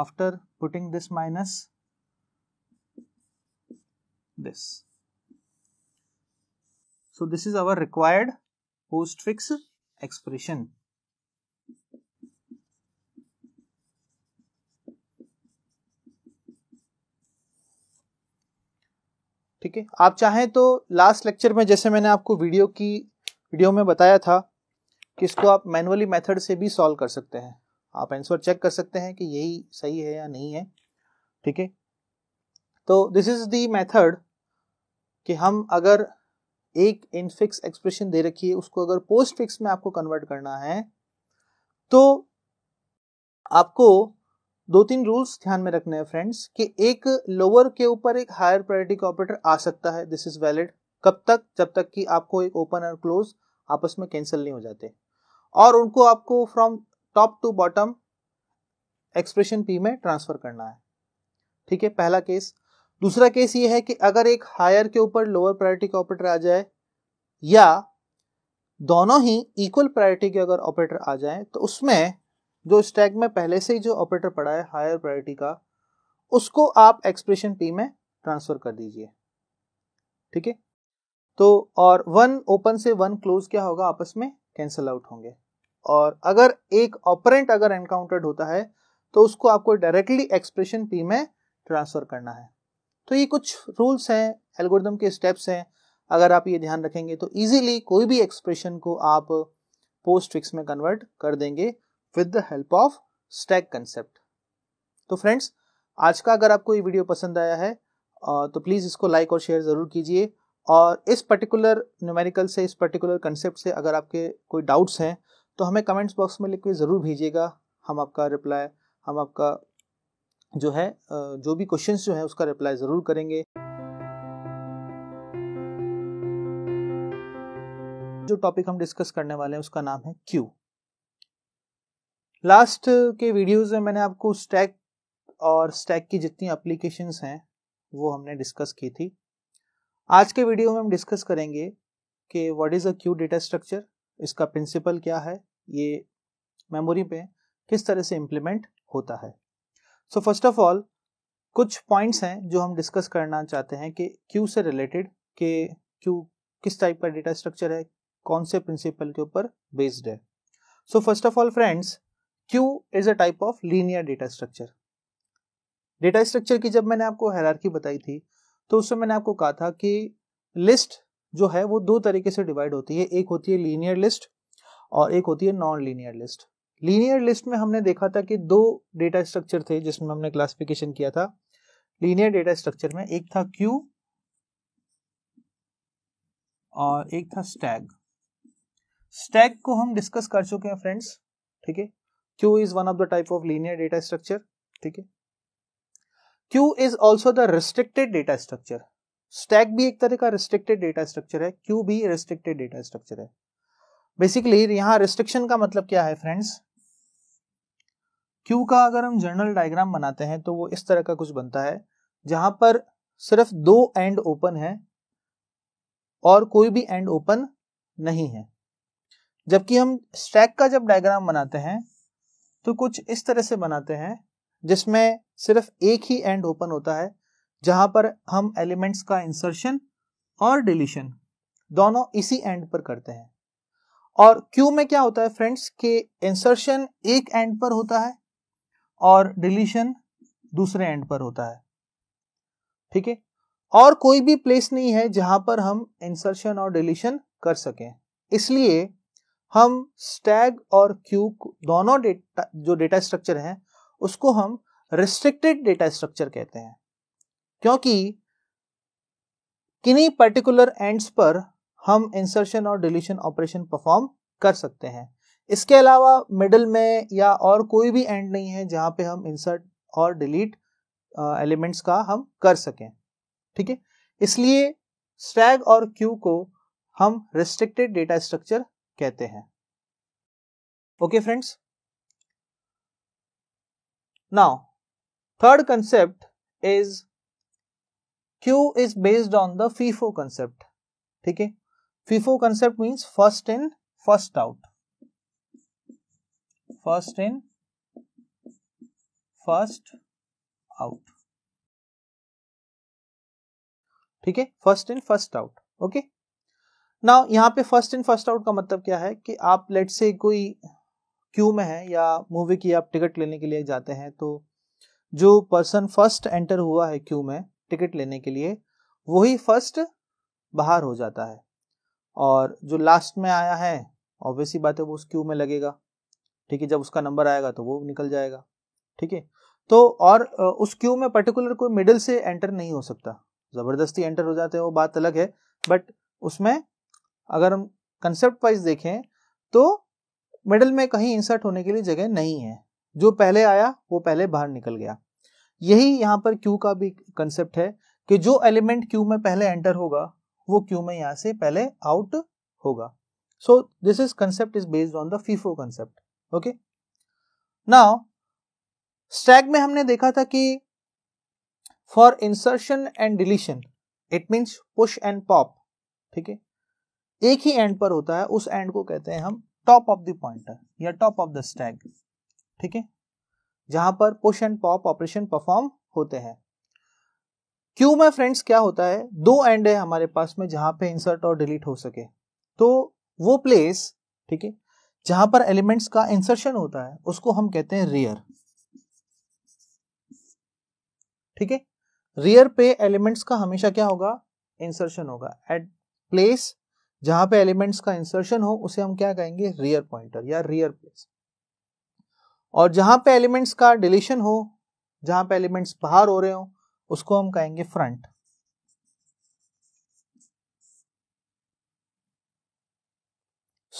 after putting this minus this. So this is our required postfix expression. ठीक है आप चाहें तो लास्ट लेक्चर में जैसे मैंने आपको वीडियो की वीडियो में बताया था कि इसको आप मैनुअली मेथड से भी सॉल्व कर सकते हैं आप आंसर चेक कर सकते हैं कि यही सही है या नहीं है ठीक है तो दिस इज दी मेथड कि हम अगर एक इनफिक्स एक्सप्रेशन दे रखी है उसको अगर पोस्ट फिक्स में आपको कन्वर्ट करना है तो आपको दो तीन रूल्स ध्यान में रखने हैं फ्रेंड्स कि एक लोअर के ऊपर एक हायर प्रायोरिटी का ऑपरेटर आ सकता है दिस इज वैलिड कब तक जब तक कि आपको एक ओपन और क्लोज आपस में कैंसिल नहीं हो जाते और उनको आपको from top to bottom expression P में ट्रांसफर करना है ठीक है पहला केस दूसरा केस ये है कि अगर एक हायर के ऊपर लोअर प्रायोरिटी का ऑपरेटर आ जाए या दोनों ही इक्वल प्रायोरिटी के अगर ऑपरेटर आ जाए तो उसमें जो स्टैक में पहले से ही जो ऑपरेटर पड़ा है हायर प्रायोरिटी का उसको आप एक्सप्रेशन पी में ट्रांसफर कर दीजिए ठीक है तो और वन ओपन से वन क्लोज क्या होगा आपस में कैंसल आउट होंगे और अगर एक ऑपरेंट अगर एनकाउंटर्ड होता है तो उसको आपको डायरेक्टली एक्सप्रेशन पी में ट्रांसफर करना है तो ये कुछ रूल्स हैं एल्गोरिदम के स्टेप्स हैं अगर आप ये ध्यान रखेंगे तो इजीली कोई भी एक्सप्रेशन को आप पोस्ट फिक्स में कन्वर्ट कर देंगे with the help of stack concept तो फ्रेंड्स आज का अगर आपको ये वीडियो पसंद आया है तो प्लीज़ इसको लाइक और शेयर ज़रूर कीजिए और इस पर्टिकुलर न्यूमेरिकल से इस पर्टिकुलर कंसेप्ट से अगर आपके कोई डाउट्स हैं तो हमें कमेंट्स बॉक्स में लिख के ज़रूर भेजिएगा हम आपका रिप्लाई हम आपका जो है जो भी क्वेश्चंस जो है उसका रिप्लाई ज़रूर करेंगे जो टॉपिक हम डिस्कस करने वाले हैं उसका नाम है क्यू लास्ट के वीडियोस में मैंने आपको स्टैक और स्टैक की जितनी एप्लीकेशंस हैं वो हमने डिस्कस की थी आज के वीडियो में हम डिस्कस करेंगे कि what is a queue data structure इसका प्रिंसिपल क्या है ये मेमोरी पे किस तरह से इम्प्लीमेंट होता है सो फर्स्ट ऑफ ऑल कुछ पॉइंट्स हैं जो हम डिस्कस करना चाहते हैं कि क्यू से रिलेटेड कि क्यू किस टाइप का डेटा स्ट्रक्चर है कौन से प्रिंसिपल के ऊपर बेस्ड है so first of all friends queue is a type of linear data structure data structure की जब मैंने आपको हैरारकी बताई थी तो उसमें मैंने आपको कहा था कि लिस्ट जो है वो दो तरीके से डिवाइड होती है एक होती है लीनियर लिस्ट और एक होती है non linear list linear list में हमने देखा था कि दो डेटा स्ट्रक्चर थे जिसमें हमने क्लासिफिकेशन किया था लीनियर डेटा स्ट्रक्चर में एक था क्यू और एक था स्टैग स्टैग को हम डिस्कस कर चुके हैं फ्रेंड्स ठीक है queue is one of the type of linear data structure ठीक है queue is also the restricted data structure stack भी एक तरह का रिस्ट्रिक्टेड डेटा स्ट्रक्चर है क्यू भी रिस्ट्रिक्टेड डेटा स्ट्रक्चर है बेसिकली यहाँ रिस्ट्रिक्शन का मतलब क्या है फ्रेंड्स क्यू का अगर हम जर्नल डायग्राम बनाते हैं तो वो इस तरह का कुछ बनता है जहां पर सिर्फ दो एंड ओपन है और कोई भी एंड ओपन नहीं है जबकि हम स्टैक का जब डायग्राम बनाते हैं तो कुछ इस तरह से बनाते हैं जिसमें सिर्फ एक ही एंड ओपन होता है जहां पर हम एलिमेंट्स का इंसर्शन और डिलीशन दोनों इसी एंड पर करते हैं और क्यू में क्या होता है फ्रेंड्स कि इंसर्शन एक एंड पर होता है और डिलीशन दूसरे एंड पर होता है ठीक है और कोई भी प्लेस नहीं है जहां पर हम इंसर्शन और डिलीशन कर सकें इसलिए हम स्टैग और क्यू दोनों डेटा जो डेटा स्ट्रक्चर हैं उसको हम रिस्ट्रिक्टेड डेटा स्ट्रक्चर कहते हैं क्योंकि किन्हीं पर्टिकुलर एंड्स पर हम इंसर्शन और डिलीशन ऑपरेशन परफॉर्म कर सकते हैं इसके अलावा मिडल में या और कोई भी एंड नहीं है जहां पे हम इंसर्ट और डिलीट एलिमेंट्स का हम कर सकें ठीक है इसलिए स्टैग और क्यू को हम रिस्ट्रिक्टेड डेटा स्ट्रक्चर कहते हैं okay friends now third concept is queue is based on the FIFO concept ठीक है FIFO concept means first in first out first in first out ठीक है first in first out okay ना यहाँ पे first in first out का मतलब क्या है कि आप लेट से कोई क्यू में है या मूवी की आप टिकट लेने के लिए जाते हैं तो जो पर्सन फर्स्ट एंटर हुआ है क्यू में टिकट लेने के लिए वही फर्स्ट बाहर हो जाता है और जो लास्ट में आया है ऑब्वियसली बात है वो उस क्यू में लगेगा ठीक है जब उसका नंबर आएगा तो वो निकल जाएगा ठीक है तो और उस क्यू में पर्टिकुलर कोई मिडिल से एंटर नहीं हो सकता ज़बरदस्ती एंटर हो जाते हैं वो बात अलग है बट उसमें अगर हम कंसेप्ट वाइज देखें तो मिडल में कहीं इंसर्ट होने के लिए जगह नहीं है जो पहले आया वो पहले बाहर निकल गया यही यहाँ पर क्यू का भी कंसेप्ट है कि जो एलिमेंट क्यू में पहले एंटर होगा वो क्यू में यहाँ से पहले आउट होगा so this is concept is based on the FIFO concept okay now stack में हमने देखा था कि for insertion and deletion it means push and pop ठीक है एक ही एंड पर होता है उस एंड को कहते हैं हम टॉप ऑफ द पॉइंटर या टॉप ऑफ द स्टैग ठीक है जहां पर push and pop operation perform होते हैं क्यू में फ्रेंड्स क्या होता है दो एंड है हमारे पास में जहां पे इंसर्ट और डिलीट हो सके तो वो प्लेस ठीक है जहां पर एलिमेंट्स का इंसर्शन होता है उसको हम कहते हैं रियर ठीक है रियर पे एलिमेंट्स का हमेशा क्या होगा इंसर्शन होगा एट प्लेस जहां पे एलिमेंट्स का इंसर्शन हो उसे हम क्या कहेंगे रियर पॉइंटर या रियर प्लेस और जहां पे एलिमेंट्स का डिलीशन हो जहां पे एलिमेंट्स बाहर हो रहे हो उसको हम कहेंगे front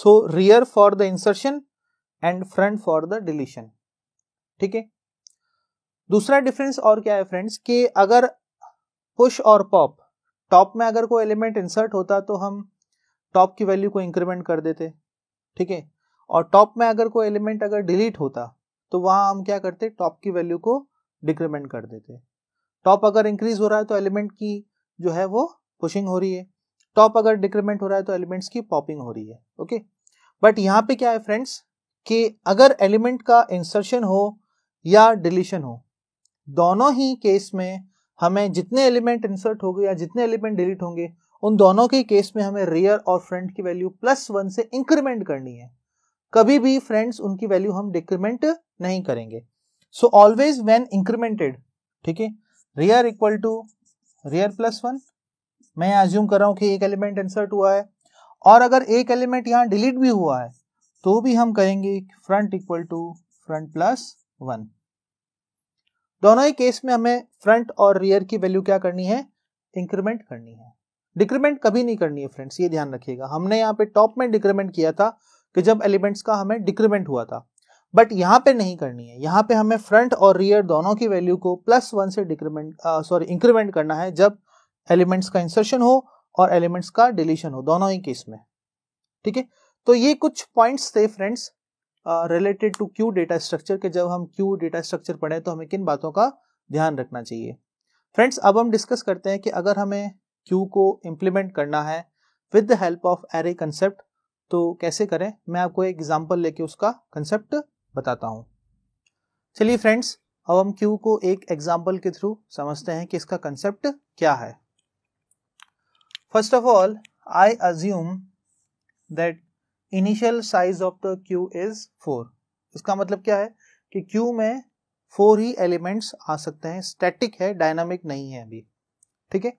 so rear for the insertion and front for the deletion ठीक है दूसरा डिफरेंस और क्या है फ्रेंड्स कि अगर पुश और पॉप टॉप में अगर कोई एलिमेंट इंसर्ट होता तो हम टॉप की वैल्यू को इंक्रीमेंट कर देते ठीक है और टॉप में अगर कोई एलिमेंट अगर डिलीट होता तो वहां हम क्या करते टॉप की वैल्यू को डिक्रीमेंट कर देते टॉप अगर इंक्रीज हो रहा है तो एलिमेंट की जो है वो पुशिंग हो रही है टॉप अगर डिक्रीमेंट हो रहा है तो एलिमेंट्स की पॉपिंग हो रही है ओके बट यहाँ पे क्या है फ्रेंड्स कि अगर एलिमेंट का इंसर्शन हो या डिलीशन हो दोनों ही केस में हमें जितने एलिमेंट इंसर्ट होंगे या जितने एलिमेंट डिलीट होंगे उन दोनों के केस में हमें रियर और फ्रंट की वैल्यू प्लस वन से इंक्रीमेंट करनी है कभी भी फ्रेंड्स उनकी वैल्यू हम डिक्रीमेंट नहीं करेंगे सो ऑलवेज वेन इंक्रीमेंटेड ठीक है rear equal to rear plus one मैं एज्यूम कर रहा हूं कि एक एलिमेंट इंसर्ट हुआ है और अगर एक एलिमेंट यहां डिलीट भी हुआ है तो भी हम कहेंगे front equal to front plus one दोनों ही केस में हमें फ्रंट और रियर की वैल्यू क्या करनी है इंक्रीमेंट करनी है डिक्रीमेंट कभी नहीं करनी है फ्रेंड्स ये ध्यान रखिएगा हमने यहाँ पे टॉप में डिक्रीमेंट किया था कि जब एलिमेंट्स का हमें डिक्रीमेंट हुआ था बट यहाँ पे नहीं करनी है यहाँ पे हमें फ्रंट और रियर दोनों की वैल्यू को प्लस वन से डिक्रीमेंट सॉरी इंक्रीमेंट करना है जब एलिमेंट्स का इंसर्शन हो और एलिमेंट्स का डिलीशन हो दोनों ही केस में ठीक है तो ये कुछ पॉइंट्स थे friends related to queue data structure के जब हम क्यू डेटा स्ट्रक्चर पढ़े तो हमें किन बातों का ध्यान रखना चाहिए फ्रेंड्स अब हम डिस्कस करते हैं कि अगर हमें क्यू को इम्प्लीमेंट करना है with the help of array concept तो कैसे करें मैं आपको एक एग्जाम्पल लेके उसका कंसेप्ट बताता हूँ चलिए फ्रेंड्स अब हम क्यू को एक एग्जाम्पल के थ्रू समझते हैं कि इसका कंसेप्ट क्या है first of all I assume that initial size of the queue is four इसका मतलब क्या है कि क्यू में फोर ही एलिमेंट्स आ सकते हैं स्टैटिक है डायनामिक नहीं है अभी ठीक है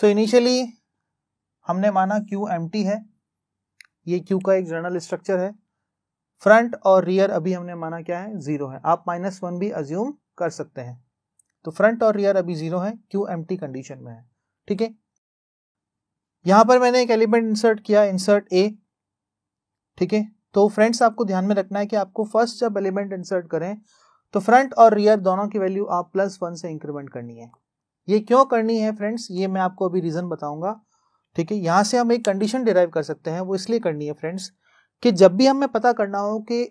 सो इनिशियली हमने माना क्यू एम है ये क्यू का एक जर्नल स्ट्रक्चर है फ्रंट और रियर अभी हमने माना क्या है जीरो है आप माइनस वन भी अज्यूम कर सकते हैं तो फ्रंट और रियर अभी जीरो है क्यू एम कंडीशन में है ठीक है यहां पर मैंने एक एलिमेंट इंसर्ट किया इंसर्ट ए ठीक है तो फ्रेंड्स आपको ध्यान में रखना है कि आपको फर्स्ट जब एलिमेंट इंसर्ट करें तो फ्रंट और रियर दोनों की वैल्यू आप प्लस वन से इंक्रीमेंट करनी है ये क्यों करनी है फ्रेंड्स ये मैं आपको अभी रीजन बताऊंगा ठीक है यहाँ से हम एक कंडीशन डिराइव कर सकते हैं वो इसलिए करनी है फ्रेंड्स कि जब भी हमें पता करना हो कि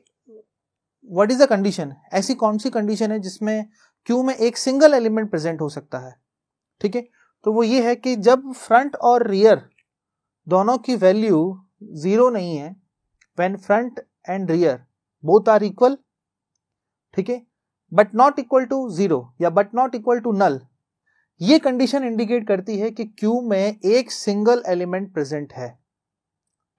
व्हाट इज़ द कंडीशन ऐसी कौन सी कंडीशन है जिसमें क्यू में एक सिंगल एलिमेंट प्रेजेंट हो सकता है ठीक है तो वो ये है कि जब फ्रंट और रियर दोनों की वैल्यू ज़ीरो नहीं है when front and rear both are equal ठीक है but not equal to zero या but not equal to null ये कंडीशन इंडिकेट करती है कि क्यू में एक सिंगल एलिमेंट प्रेजेंट है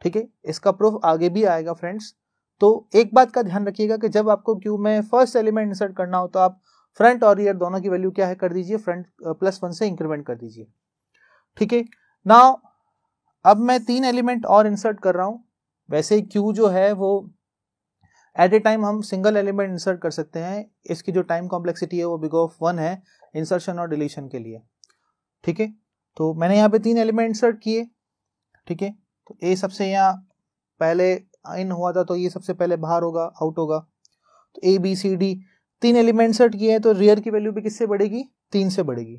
ठीक है इसका प्रूफ आगे भी आएगा फ्रेंड्स तो एक बात का ध्यान रखिएगा कि जब आपको क्यू में फर्स्ट एलिमेंट इंसर्ट करना हो तो आप फ्रंट और रियर दोनों की वैल्यू क्या है कर दीजिए फ्रंट प्लस वन से इंक्रीमेंट कर दीजिए ठीक है नाउ अब मैं तीन एलिमेंट और इंसर्ट कर रहा हूं वैसे क्यू जो है वो एट ए टाइम हम सिंगल एलिमेंट इंसर्ट कर सकते हैं इसकी जो टाइम कॉम्प्लेक्सिटी है वो बिग ऑफ वन है इंसर्शन और डिलीशन के लिए ठीक है तो मैंने यहाँ पे तीन एलिमेंट इंसर्ट किए ठीक है तो ए सबसे यहाँ पहले इन हुआ था तो ये सबसे पहले बाहर होगा आउट होगा तो ए बी सी डी तीन एलिमेंट इंसर्ट किए हैं तो रियर की वैल्यू भी किससे बढ़ेगी तीन से बढ़ेगी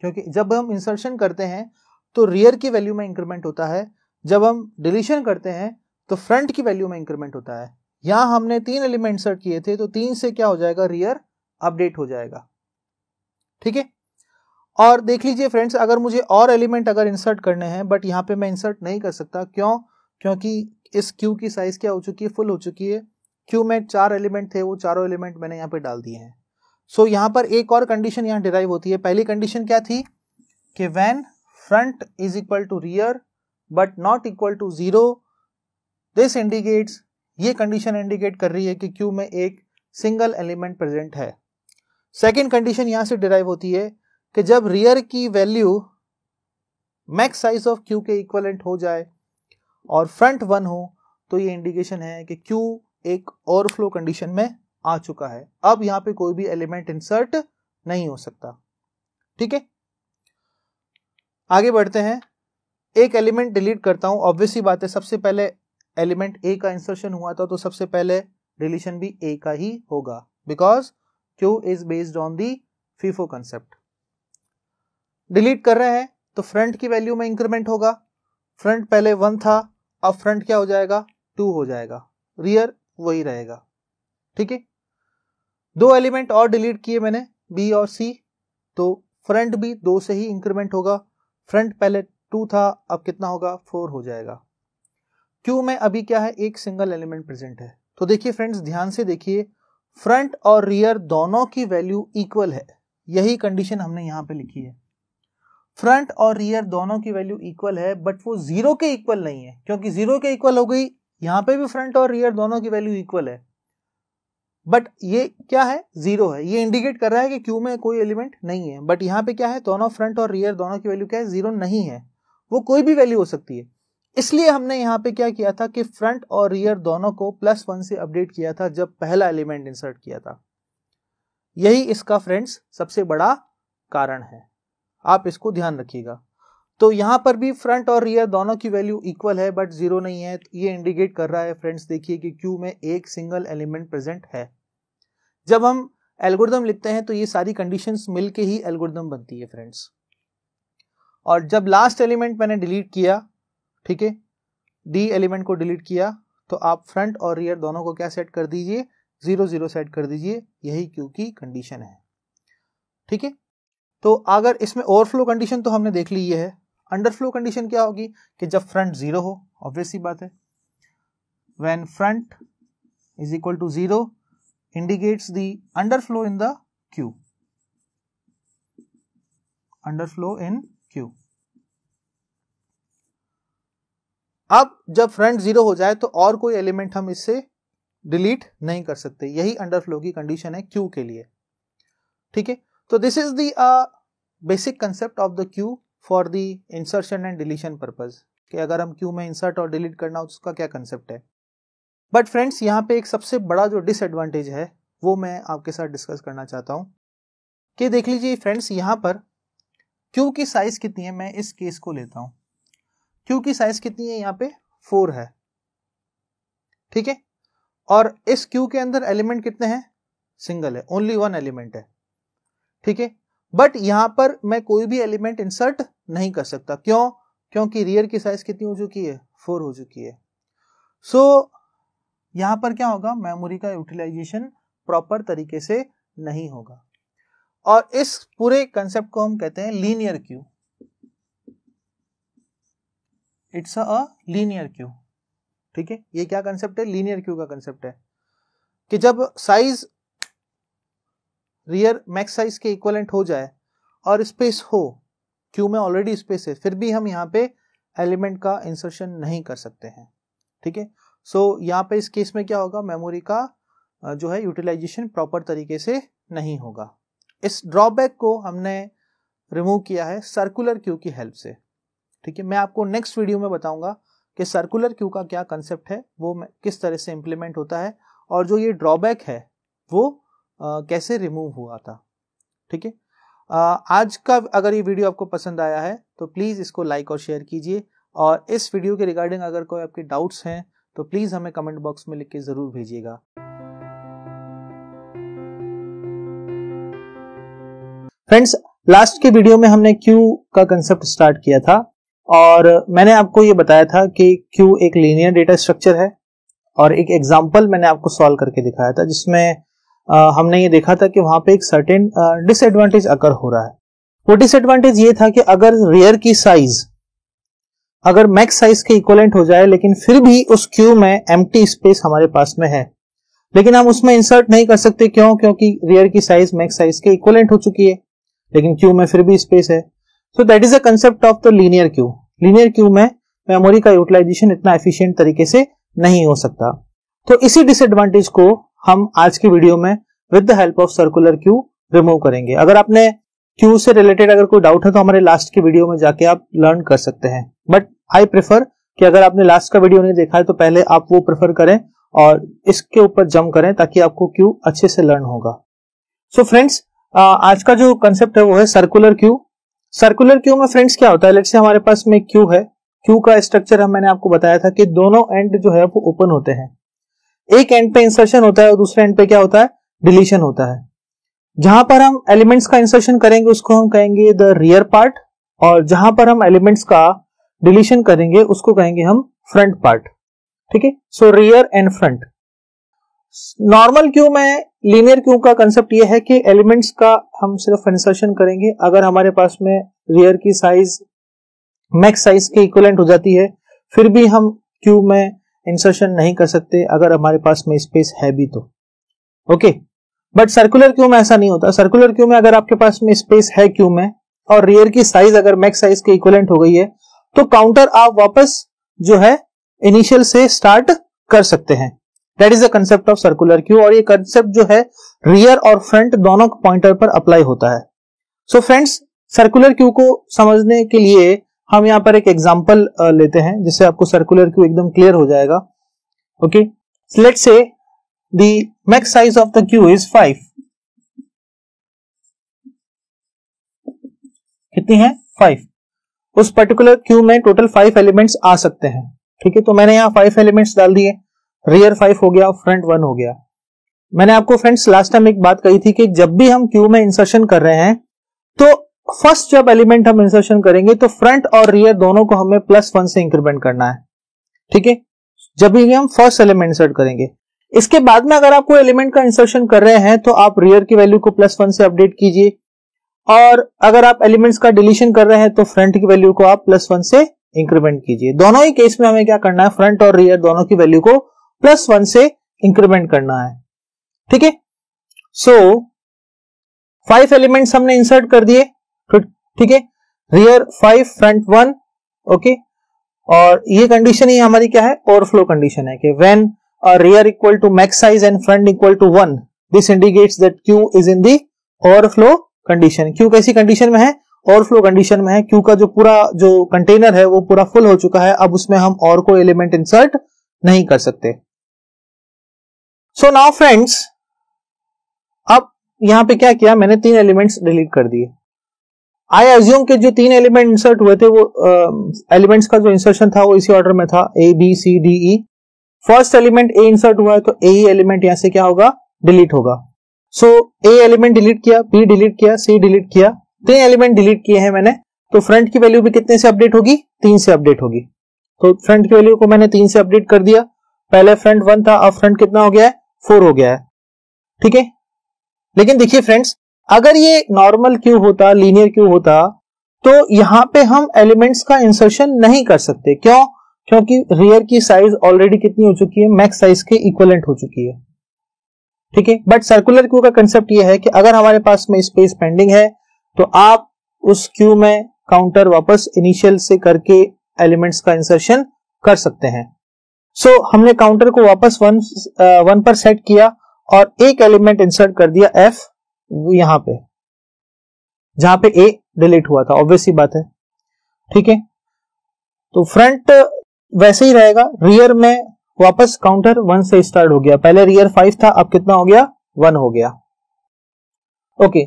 क्योंकि जब हम इंसर्शन करते हैं तो रियर की वैल्यू में इंक्रीमेंट होता है जब हम डिलीशन करते हैं तो फ्रंट की वैल्यू में इंक्रीमेंट होता है यहां हमने तीन एलिमेंट सर्ट किए थे तो तीन से क्या हो जाएगा रियर अपडेट हो जाएगा ठीक है और देख लीजिए फ्रेंड्स अगर मुझे और एलिमेंट अगर इंसर्ट करने हैं बट यहां पे मैं इंसर्ट नहीं कर सकता क्यों क्योंकि इस क्यू की साइज क्या हो चुकी है फुल हो चुकी है क्यू में चार एलिमेंट थे वो चारों एलिमेंट मैंने यहां पे डाल दिए हैं सो so, यहां पर एक और कंडीशन यहां डिराइव होती है पहली कंडीशन क्या थी कि when front is equal to rear but not equal to zero this indicates ये कंडीशन इंडिकेट कर रही है कि क्यू में एक सिंगल एलिमेंट प्रेजेंट है सेकेंड कंडीशन यहां से डिराइव होती है कि जब रियर की value max size of queue के इक्वलेंट हो जाए और फ्रंट वन हो तो ये इंडिकेशन है कि क्यू एक ओवरफ्लो कंडीशन में आ चुका है अब यहां पे कोई भी एलिमेंट इंसर्ट नहीं हो सकता ठीक है आगे बढ़ते हैं एक एलिमेंट डिलीट करता हूं ऑब्वियसली बात है सबसे पहले एलिमेंट ए का इंसर्शन हुआ था तो सबसे पहले रिलेशन भी ए का ही होगा because queue is based on the FIFO concept delete कर रहे हैं तो फ्रंट की वैल्यू में इंक्रीमेंट होगा फ्रंट पहले वन था अब फ्रंट क्या हो जाएगा टू हो जाएगा रियर वही रहेगा ठीक है दो एलिमेंट और डिलीट किए मैंने बी और सी तो फ्रंट भी दो से ही इंक्रीमेंट होगा फ्रंट पहले टू था अब कितना होगा फोर हो जाएगा क्यू में अभी क्या है एक सिंगल एलिमेंट प्रेजेंट है तो देखिए फ्रेंड्स ध्यान से देखिए फ्रंट और रियर दोनों की वैल्यू इक्वल है यही कंडीशन हमने यहां पे लिखी है फ्रंट और रियर दोनों की वैल्यू इक्वल है बट वो जीरो के इक्वल नहीं है क्योंकि जीरो के इक्वल हो गई यहां पे भी फ्रंट और रियर दोनों की वैल्यू इक्वल है बट ये क्या है जीरो है ये इंडिकेट कर रहा है कि क्यू में कोई एलिमेंट नहीं है बट यहां पे क्या है दोनों फ्रंट और रियर दोनों की वैल्यू क्या है जीरो नहीं है वो कोई भी वैल्यू हो सकती है इसलिए हमने यहाँ पे क्या किया था कि फ्रंट और रियर दोनों को प्लस वन से अपडेट किया था जब पहला एलिमेंट इंसर्ट किया था यही इसका फ्रेंड्स सबसे बड़ा कारण है आप इसको ध्यान रखिएगा तो यहां पर भी फ्रंट और रियर दोनों की वैल्यू इक्वल है बट जीरो नहीं है तो ये इंडिकेट कर रहा है फ्रेंड्स देखिए कि क्यू में एक सिंगल एलिमेंट प्रेजेंट है जब हम एल्गोरिदम लिखते हैं तो ये सारी कंडीशंस मिलके ही एल्गोरिदम बनती है फ्रेंड्स और जब लास्ट एलिमेंट मैंने डिलीट किया ठीक है डी एलिमेंट को डिलीट किया तो आप फ्रंट और रियर दोनों को क्या सेट कर दीजिए जीरो जीरो सेट कर दीजिए यही क्यू की कंडीशन है ठीक है तो अगर इसमें ओवरफ्लो कंडीशन तो हमने देख ली ये है अंडरफ्लो कंडीशन क्या होगी कि जब फ्रंट जीरो हो ऑब्वियस सी बात है when front is equal to zero indicates the underflow in the queue underflow in queue अब जब फ्रंट जीरो हो जाए तो और कोई एलिमेंट हम इससे डिलीट नहीं कर सकते यही अंडरफ्लो की कंडीशन है क्यू के लिए ठीक है तो this is the basic concept of the queue for the insertion and deletion purpose कि अगर हम क्यू में इंसर्ट और डिलीट करना तो उसका क्या कंसेप्ट है बट फ्रेंड्स यहाँ पे एक सबसे बड़ा जो डिसएडवांटेज है वो मैं आपके साथ डिस्कस करना चाहता हूँ कि देख लीजिए फ्रेंड्स यहाँ पर क्यू की साइज़ कितनी है मैं इस केस को लेता हूँ क्यू की साइज कितनी है यहाँ पे फोर है ठीक है और इस क्यू के अंदर एलिमेंट कितने हैं सिंगल है ओनली वन एलिमेंट है ठीक है बट यहां पर मैं कोई भी एलिमेंट इंसर्ट नहीं कर सकता क्यों क्योंकि रियर की साइज कितनी हो चुकी है फोर हो चुकी है सो so, यहां पर क्या होगा मेमोरी का यूटिलाइजेशन प्रॉपर तरीके से नहीं होगा और इस पूरे कंसेप्ट को हम कहते हैं linear queue it's a linear queue ठीक है ये क्या कंसेप्ट है लीनियर क्यू का कंसेप्ट है कि जब साइज रियर मैक्स साइज के इक्वलेंट हो जाए और स्पेस हो क्यू में ऑलरेडी स्पेस है फिर भी हम यहाँ पे एलिमेंट का इंसर्शन नहीं कर सकते हैं ठीक है सो so, यहाँ पे इस केस में क्या होगा मेमोरी का जो है यूटिलाइजेशन प्रॉपर तरीके से नहीं होगा इस ड्रॉबैक को हमने रिमूव किया है सर्कुलर क्यू की हेल्प से ठीक है मैं आपको नेक्स्ट वीडियो में बताऊंगा कि सर्कुलर क्यू का क्या कंसेप्ट है वो किस तरह से इम्प्लीमेंट होता है और जो ये ड्रॉबैक है वो आ, कैसे रिमूव हुआ था ठीक है आज का अगर ये वीडियो आपको पसंद आया है तो प्लीज़ इसको लाइक और शेयर कीजिए और इस वीडियो के रिगार्डिंग अगर कोई आपके डाउट्स हैं तो प्लीज़ हमें कमेंट बॉक्स में लिख के ज़रूर भेजिएगा फ्रेंड्स लास्ट के वीडियो में हमने क्यू का कंसेप्ट स्टार्ट किया था और मैंने आपको ये बताया था कि क्यू एक लीनियर डेटा स्ट्रक्चर है और एक एग्जाम्पल मैंने आपको सॉल्व करके दिखाया था जिसमें हमने ये देखा था कि वहां पे एक सर्टेन डिसएडवांटेज अकर हो रहा है वो डिसएडवांटेज ये था कि अगर रेयर की साइज अगर मैक्स साइज के इक्वलेंट हो जाए लेकिन फिर भी उस क्यू में एम स्पेस हमारे पास में है लेकिन हम उसमें इंसर्ट नहीं कर सकते क्यों क्योंकि रेयर की साइज मैक्स साइज के इक्वलेंट हो चुकी है लेकिन क्यू में फिर भी स्पेस है so that is a concept of the linear queue linear queue में मेमोरी का यूटिलाइजेशन इतना एफिशिएंट तरीके से नहीं हो सकता तो इसी डिसएडवांटेज को हम आज की वीडियो में with the help of circular queue remove करेंगे अगर आपने क्यू से रिलेटेड अगर कोई डाउट है तो हमारे लास्ट की वीडियो में जाके आप लर्न कर सकते हैं बट आई प्रेफर कि अगर आपने लास्ट का वीडियो नहीं देखा है तो पहले आप वो प्रेफर करें और इसके ऊपर जम करें ताकि आपको क्यू अच्छे से लर्न होगा सो so फ्रेंड्स आज का जो कंसेप्ट है वो है सर्कुलर क्यू सर्कुलर क्यू में फ्रेंड्स क्या होता है लेट्स से हमारे पास में क्यू है क्यू का स्ट्रक्चर हम मैंने आपको बताया था कि दोनों एंड जो है वो ओपन होते हैं एक एंड पे इंसर्शन होता है और दूसरे एंड पे क्या होता है डिलीशन होता है जहां पर हम एलिमेंट्स का इंसर्शन करेंगे उसको हम कहेंगे द रियर पार्ट और जहां पर हम एलिमेंट्स का डिलीशन करेंगे उसको कहेंगे हम फ्रंट पार्ट ठीक है so rear and front normal queue में लीनियर क्यू का कंसेप्ट ये है कि एलिमेंट्स का हम सिर्फ इंसर्शन करेंगे अगर हमारे पास में रियर की साइज मैक्स साइज के इक्वलेंट हो जाती है फिर भी हम क्यू में इंसर्शन नहीं कर सकते अगर हमारे पास में स्पेस है भी तो ओके बट सर्कुलर क्यू में ऐसा नहीं होता सर्कुलर क्यू में अगर आपके पास में स्पेस है क्यू में और रियर की साइज अगर मैक्स साइज के इक्वलेंट हो गई है तो काउंटर आप वापस जो है इनिशियल से स्टार्ट कर सकते हैं that is the concept of circular queue और ये कंसेप्ट जो है रियर और फ्रंट दोनों पॉइंटर पर अप्लाई होता है सो फ्रेंड्स सर्कुलर क्यू को समझने के लिए हम यहाँ पर एक एग्जाम्पल लेते हैं जिससे आपको सर्कुलर क्यू एकदम क्लियर हो जाएगा okay let say max size of the queue is five कितनी है फाइव उस पर्टिकुलर क्यू में टोटल फाइव एलिमेंट्स आ सकते हैं ठीक है तो मैंने यहां फाइव एलिमेंट्स डाल दिए रियर फाइव हो गया फ्रंट वन हो गया मैंने आपको फ्रेंड्स लास्ट टाइम एक बात कही थी कि जब भी हम क्यू में इंसर्शन कर रहे हैं तो फर्स्ट जब एलिमेंट हम इंसर्शन करेंगे तो फ्रंट और रियर दोनों को हमें प्लस वन से इंक्रीमेंट करना है ठीक है जब भी हम फर्स्ट एलिमेंट इंसर्ट करेंगे इसके बाद में अगर आप कोई एलिमेंट का इंसर्शन कर रहे हैं तो आप रियर की वैल्यू को प्लस वन से अपडेट कीजिए और अगर आप एलिमेंट्स का डिलीशन कर रहे हैं तो फ्रंट की वैल्यू को आप प्लस वन से इंक्रीमेंट कीजिए दोनों ही केस में हमें क्या करना है फ्रंट और रियर दोनों की वैल्यू को प्लस वन से इंक्रीमेंट करना है ठीक है सो फाइव एलिमेंट्स हमने इंसर्ट कर दिए ठीक है rear five front one okay और ये कंडीशन ही हमारी क्या है ओवरफ्लो कंडीशन है कि when rear equal to max size and front equal to one this indicates that queue is in the overflow condition queue कैसी कंडीशन में है ओवरफ्लो कंडीशन में है क्यू का जो पूरा जो कंटेनर है वो पूरा फुल हो चुका है अब उसमें हम और कोई एलिमेंट इंसर्ट नहीं कर सकते सो नाउ फ्रेंड्स अब यहां पे क्या किया मैंने तीन एलिमेंट्स डिलीट कर दिए आई एज्यूम के जो तीन एलिमेंट इंसर्ट हुए थे वो एलिमेंट्स uh, का जो इंसर्शन था वो इसी ऑर्डर में था A B C D E first element A insert हुआ है तो ए एलिमेंट यहां से क्या होगा डिलीट होगा सो ए एलिमेंट डिलीट किया बी डिलीट किया सी डिलीट किया तीन एलिमेंट डिलीट किए हैं मैंने तो फ्रंट की वैल्यू भी कितने से अपडेट होगी तीन से अपडेट होगी तो फ्रंट की वैल्यू को मैंने तीन से अपडेट कर दिया पहले फ्रंट वन था अब फ्रंट कितना हो गया है फोर हो गया है ठीक है लेकिन देखिए फ्रेंड्स अगर ये नॉर्मल क्यू होता लीनियर क्यू होता तो यहां पे हम एलिमेंट्स का इंसर्शन नहीं कर सकते क्यों क्योंकि रियर की साइज ऑलरेडी कितनी हो चुकी है मैक्स साइज के इक्वलेंट हो चुकी है ठीक है बट सर्कुलर क्यू का कंसेप्ट ये है कि अगर हमारे पास में स्पेस पेंडिंग है तो आप उस क्यू में काउंटर वापस इनिशियल से करके एलिमेंट्स का इंसर्शन कर सकते हैं सो so, हमने काउंटर को वापस वन वन uh, पर सेट किया और एक एलिमेंट इंसर्ट कर दिया एफ यहां पे जहां पे ए डिलीट हुआ था ऑब्वियसली बात है ठीक है तो फ्रंट वैसे ही रहेगा रियर में वापस काउंटर वन से स्टार्ट हो गया पहले रियर फाइव था अब कितना हो गया वन हो गया ओके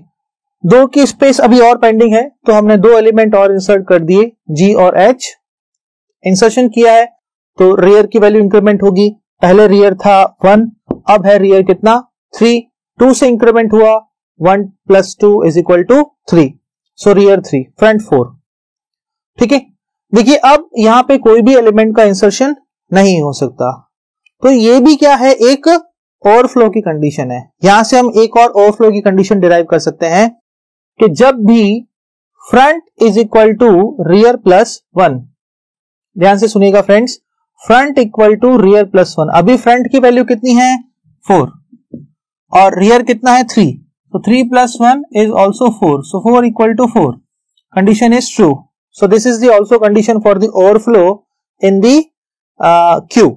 दो की स्पेस अभी और पेंडिंग है तो हमने दो एलिमेंट और इंसर्ट कर दिए जी और एच इंसर्शन किया है तो रियर की वैल्यू इंक्रीमेंट होगी पहले रियर था वन अब है रियर कितना थ्री टू से इंक्रीमेंट हुआ one plus two is equal to three so rear three front four ठीक है देखिए अब यहां पे कोई भी एलिमेंट का इंसर्शन नहीं हो सकता तो ये भी क्या है एक ओवरफ्लो की कंडीशन है यहां से हम एक और ओवरफ्लो की कंडीशन डिराइव कर सकते हैं कि जब भी front is equal to rear plus one ध्यान से सुनिएगा friends front equal to rear plus one अभी फ्रंट की वैल्यू कितनी है फोर और रियर कितना है थ्री तो three plus one is also four so four equal to four condition is true so this is the also condition for the overflow in the queue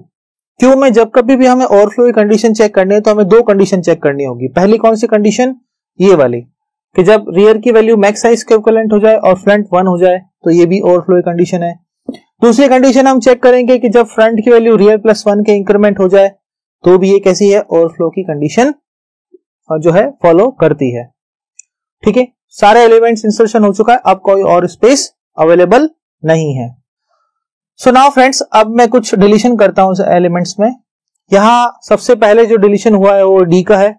queue में जब कभी भी हमें ओवरफ्लो की कंडीशन चेक करनी है तो हमें दो कंडीशन चेक करनी होगी पहली कौन सी कंडीशन ये वाली कि जब रियर की वैल्यू मैक्स साइज के हो जाए और फ्रंट वन हो जाए तो ये भी ओवरफ्लो की कंडीशन है दूसरी कंडीशन हम चेक करेंगे कि जब फ्रंट की वैल्यू रियल प्लस वन के इंक्रीमेंट हो जाए तो भी ये कैसी है ओवरफ्लो की कंडीशन जो है फॉलो करती है ठीक है सारे एलिमेंट्स इंसर्शन हो चुका है अब कोई और स्पेस अवेलेबल नहीं है सो नाउ फ्रेंड्स अब मैं कुछ डिलीशन करता हूं एलिमेंट्स में यहां सबसे पहले जो डिलीशन हुआ है वो डी का है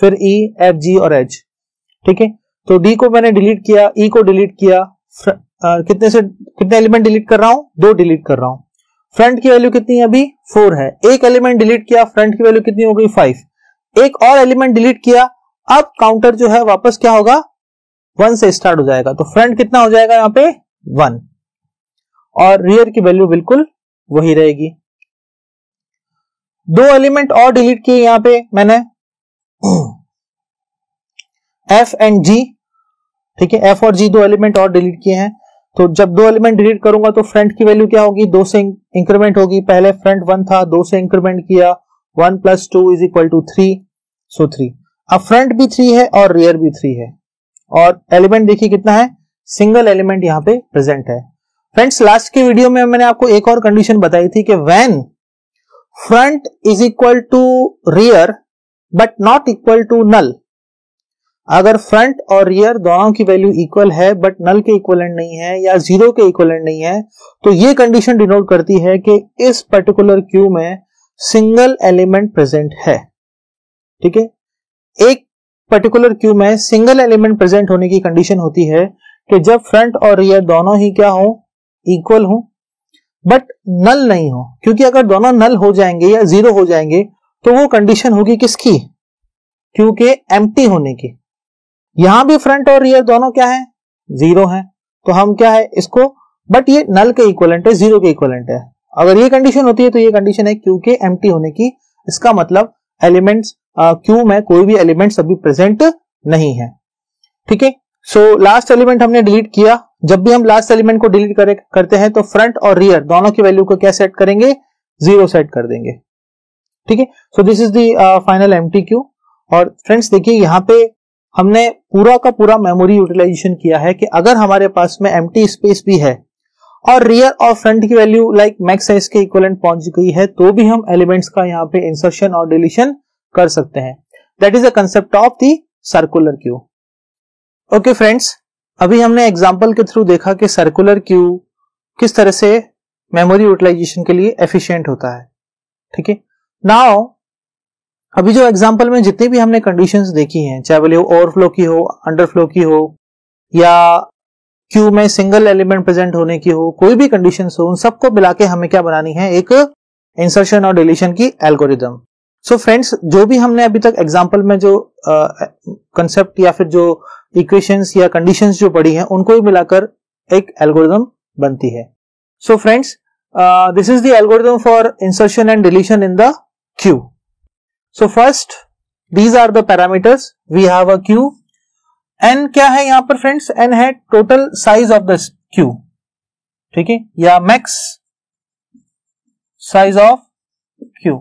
फिर ई एफ जी और एच ठीक है तो डी को मैंने डिलीट किया ई e को डिलीट किया कितने से कितने एलिमेंट डिलीट कर रहा हूं दो डिलीट कर रहा हूं फ्रंट की वैल्यू कितनी है अभी फोर है एक एलिमेंट डिलीट किया फ्रंट की वैल्यू कितनी हो गई फाइव एक और एलिमेंट डिलीट किया अब काउंटर जो है वापस क्या होगा वन से स्टार्ट हो जाएगा तो फ्रंट कितना हो जाएगा यहां पे वन और रियर की वैल्यू बिल्कुल वही रहेगी दो एलिमेंट और डिलीट किए यहां पे मैंने एफ एंड जी ठीक है एफ और जी दो एलिमेंट और डिलीट किए हैं तो जब दो एलिमेंट डिलीट करूंगा तो फ्रंट की वैल्यू क्या होगी दो से इंक्रीमेंट होगी पहले फ्रंट वन था दो से इंक्रीमेंट किया one plus two is equal to three so three अब फ्रंट भी थ्री है और रियर भी थ्री है और एलिमेंट देखिए कितना है सिंगल एलिमेंट यहां पे प्रेजेंट है फ्रेंड्स लास्ट के वीडियो में मैंने आपको एक और कंडीशन बताई थी कि when front is equal to rear but not equal to null अगर फ्रंट और रियर दोनों की वैल्यू इक्वल है बट नल के इक्वलेंट नहीं है या जीरो के इक्वलेंट नहीं है तो ये कंडीशन डिनोट करती है कि इस पर्टिकुलर क्यू में सिंगल एलिमेंट प्रेजेंट है ठीक है एक पर्टिकुलर क्यू में सिंगल एलिमेंट प्रेजेंट होने की कंडीशन होती है कि जब फ्रंट और रियर दोनों ही क्या हो इक्वल हो बट नल नहीं हो क्योंकि अगर दोनों नल हो जाएंगे या जीरो हो जाएंगे तो वो कंडीशन होगी किसकी क्यू के एम्प्टी होने की यहां भी फ्रंट और रियर दोनों क्या है जीरो है तो हम क्या है इसको बट ये नल के इक्वलेंट है जीरो के इक्वलेंट है अगर ये कंडीशन होती है तो ये कंडीशन है क्यू के एम होने की इसका मतलब एलिमेंट्स क्यू में कोई भी एलिमेंट अभी प्रेजेंट नहीं है ठीक है सो लास्ट एलिमेंट हमने डिलीट किया जब भी हम लास्ट एलिमेंट को डिलीट करे, करते हैं तो फ्रंट और रियर दोनों की वैल्यू को क्या सेट करेंगे जीरो सेट कर देंगे ठीक है so this is the final aim और फ्रेंड्स देखिए यहां पे हमने पूरा का पूरा मेमोरी यूटिलाइजेशन किया है कि अगर हमारे पास में एम स्पेस भी है और रियर और फ्रंट की वैल्यू लाइक मैक्स साइज के इक्वलेंट पहुंच गई है तो भी हम एलिमेंट्स का यहाँ पे इंसर्शन और डिलीशन कर सकते हैं that is a concept of the circular queue okay friends अभी हमने एग्जाम्पल के थ्रू देखा कि सर्कुलर क्यू किस तरह से मेमोरी यूटिलाइजेशन के लिए एफिशियंट होता है ठीक है नाउ अभी जो एग्जाम्पल में जितनी भी हमने कंडीशंस देखी हैं चाहे बोले ओवरफ्लो की हो अंडरफ्लो की हो या क्यू में सिंगल एलिमेंट प्रेजेंट होने की हो कोई भी कंडीशन हो उन सबको मिला के हमें क्या बनानी है एक इंसर्शन और डिलीशन की एल्गोरिदम सो फ्रेंड्स जो भी हमने अभी तक एग्जाम्पल में जो कंसेप्ट uh, या फिर जो इक्वेशंस या कंडीशंस जो पढ़ी हैं उनको ही मिलाकर एक एल्गोरिदम बनती है so friends this is the algorithm for insertion and deletion in the queue so first these are the parameters we have a queue N क्या है यहां पर फ्रेंड्स एन है total size of the queue ठीक है या max size of queue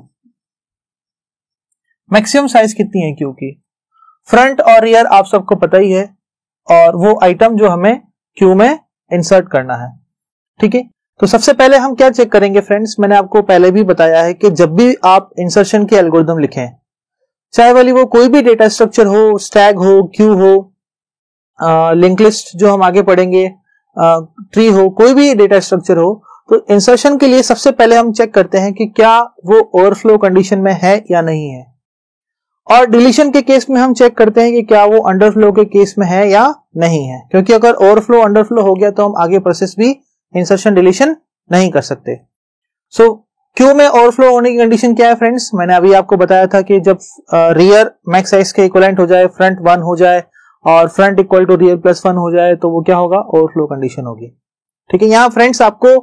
maximum size कितनी है क्यू की फ्रंट और रियर आप सबको पता ही है और वो आइटम जो हमें क्यू में इंसर्ट करना है ठीक है तो सबसे पहले हम क्या चेक करेंगे फ्रेंड्स मैंने आपको पहले भी बताया है कि जब भी आप इंसर्शन के एल्गोरिदम लिखें चाहे वाली वो कोई भी डेटा स्ट्रक्चर हो स्टैग हो क्यू हो लिंक लिस्ट जो हम आगे पढ़ेंगे ट्री हो कोई भी डेटा स्ट्रक्चर हो तो इंसर्शन के लिए सबसे पहले हम चेक करते हैं कि क्या वो ओवरफ्लो कंडीशन में है या नहीं है और डिलीशन के केस में हम चेक करते हैं कि क्या वो अंडरफ्लो के केस में है या नहीं है क्योंकि अगर ओवरफ्लो अंडरफ्लो हो गया तो हम आगे प्रोसेस भी इंसर्शन डिलीशन नहीं कर सकते सो so, क्यू में ओवरफ्लो होने की कंडीशन क्या है फ्रेंड्स मैंने अभी आपको बताया था कि जब रियर मैक्स एक्स के इक्वलेंट हो जाए फ्रंट वन हो जाए और front equal to rear plus one हो जाए तो वो क्या होगा ओवरफ्लो कंडीशन होगी ठीक है यहाँ फ्रेंड्स आपको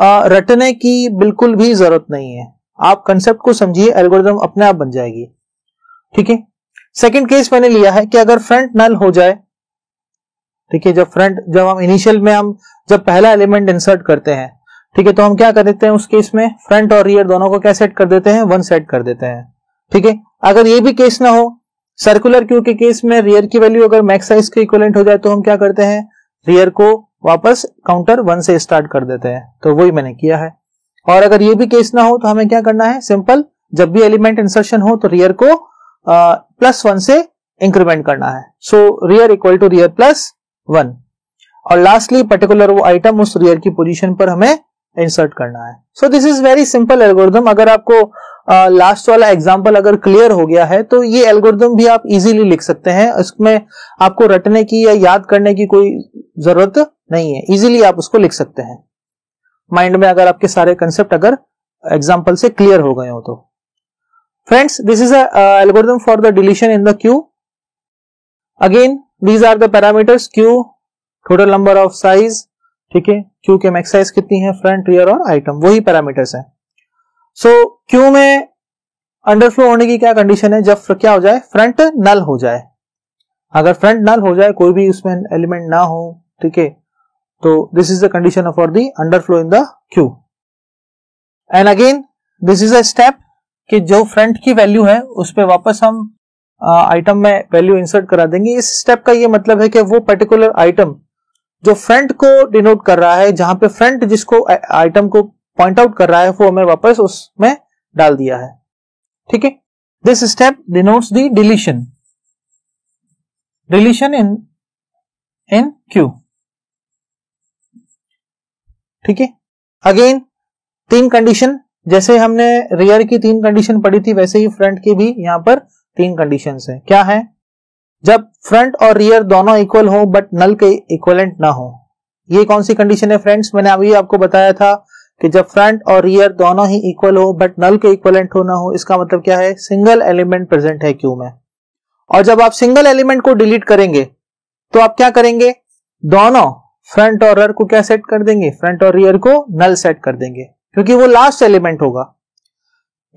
आ, uh, रटने की बिल्कुल भी जरूरत नहीं है आप कंसेप्ट को समझिए एल्गोरिदम अपने आप बन जाएगी ठीक है सेकेंड केस मैंने लिया है कि अगर फ्रंट नल हो जाए ठीक है जब फ्रंट जब हम इनिशियल में हम जब पहला एलिमेंट इंसर्ट करते हैं ठीक है तो हम क्या कर देते हैं उस केस में फ्रंट और रियर दोनों को क्या सेट कर देते हैं वन सेट कर देते हैं ठीक है अगर ये भी केस ना हो सर्कुलर क्यू के केस में रियर की वैल्यू अगर मैक्स साइज के इक्वलेंट हो जाए तो हम क्या करते हैं रियर को वापस काउंटर वन से स्टार्ट कर देते हैं तो वही मैंने किया है और अगर ये भी केस ना हो तो हमें क्या करना है सिंपल जब भी एलिमेंट इंसर्शन हो तो रियर को प्लस वन से इंक्रीमेंट करना है so rear equal to rear plus one और लास्टली पर्टिकुलर वो आइटम उस रियर की पोजीशन पर हमें इंसर्ट करना है so this is very simple algorithm अगर आपको लास्ट uh, वाला एग्जाम्पल अगर क्लियर हो गया है तो ये एल्गोरिदम भी आप इजीली लिख सकते हैं इसमें आपको रटने की या याद करने की कोई जरूरत नहीं है इजीली आप उसको लिख सकते हैं माइंड में अगर आपके सारे कंसेप्ट अगर एग्जाम्पल से क्लियर हो गए हो तो friends this is algorithm for the deletion in the queue again these are the parameters queue total number of size ठीक है क्यू के मैक्स साइज कितनी है फ्रंट रियर और आइटम वही पैरामीटर्स है सो so, क्यू में अंडरफ्लो होने की क्या कंडीशन है जब क्या हो जाए फ्रंट नल हो जाए अगर फ्रंट नल हो जाए कोई भी उसमें एलिमेंट ना हो ठीक है तो this is the condition for the underflow in the queue and again this is a step कि जो फ्रंट की वैल्यू है उस पर वापस हम आइटम में वैल्यू इंसर्ट करा देंगे इस स्टेप का ये मतलब है कि वो पर्टिकुलर आइटम जो फ्रंट को डिनोट कर रहा है जहां पे फ्रंट जिसको आइटम को पॉइंट आउट कर रहा है वो हमें वापस उसमें डाल दिया है ठीक है this step denotes the deletion deletion in in queue ठीक है अगेन तीन कंडीशन जैसे हमने रियर की तीन कंडीशन पढ़ी थी वैसे ही फ्रंट की भी यहां पर तीन कंडीशन है क्या है जब फ्रंट और रियर दोनों इक्वल हो बट नल के इक्वलेंट ना हो ये कौन सी कंडीशन है फ्रेंड्स मैंने अभी आपको बताया था कि जब फ्रंट और रियर दोनों ही इक्वल हो बट नल के इक्वलेंट हो ना हो इसका मतलब क्या है सिंगल एलिमेंट प्रेजेंट है क्यू में और जब आप सिंगल एलिमेंट को डिलीट करेंगे तो आप क्या करेंगे दोनों फ्रंट और रियर को क्या सेट कर देंगे फ्रंट और रियर को नल सेट कर देंगे क्योंकि वो लास्ट एलिमेंट होगा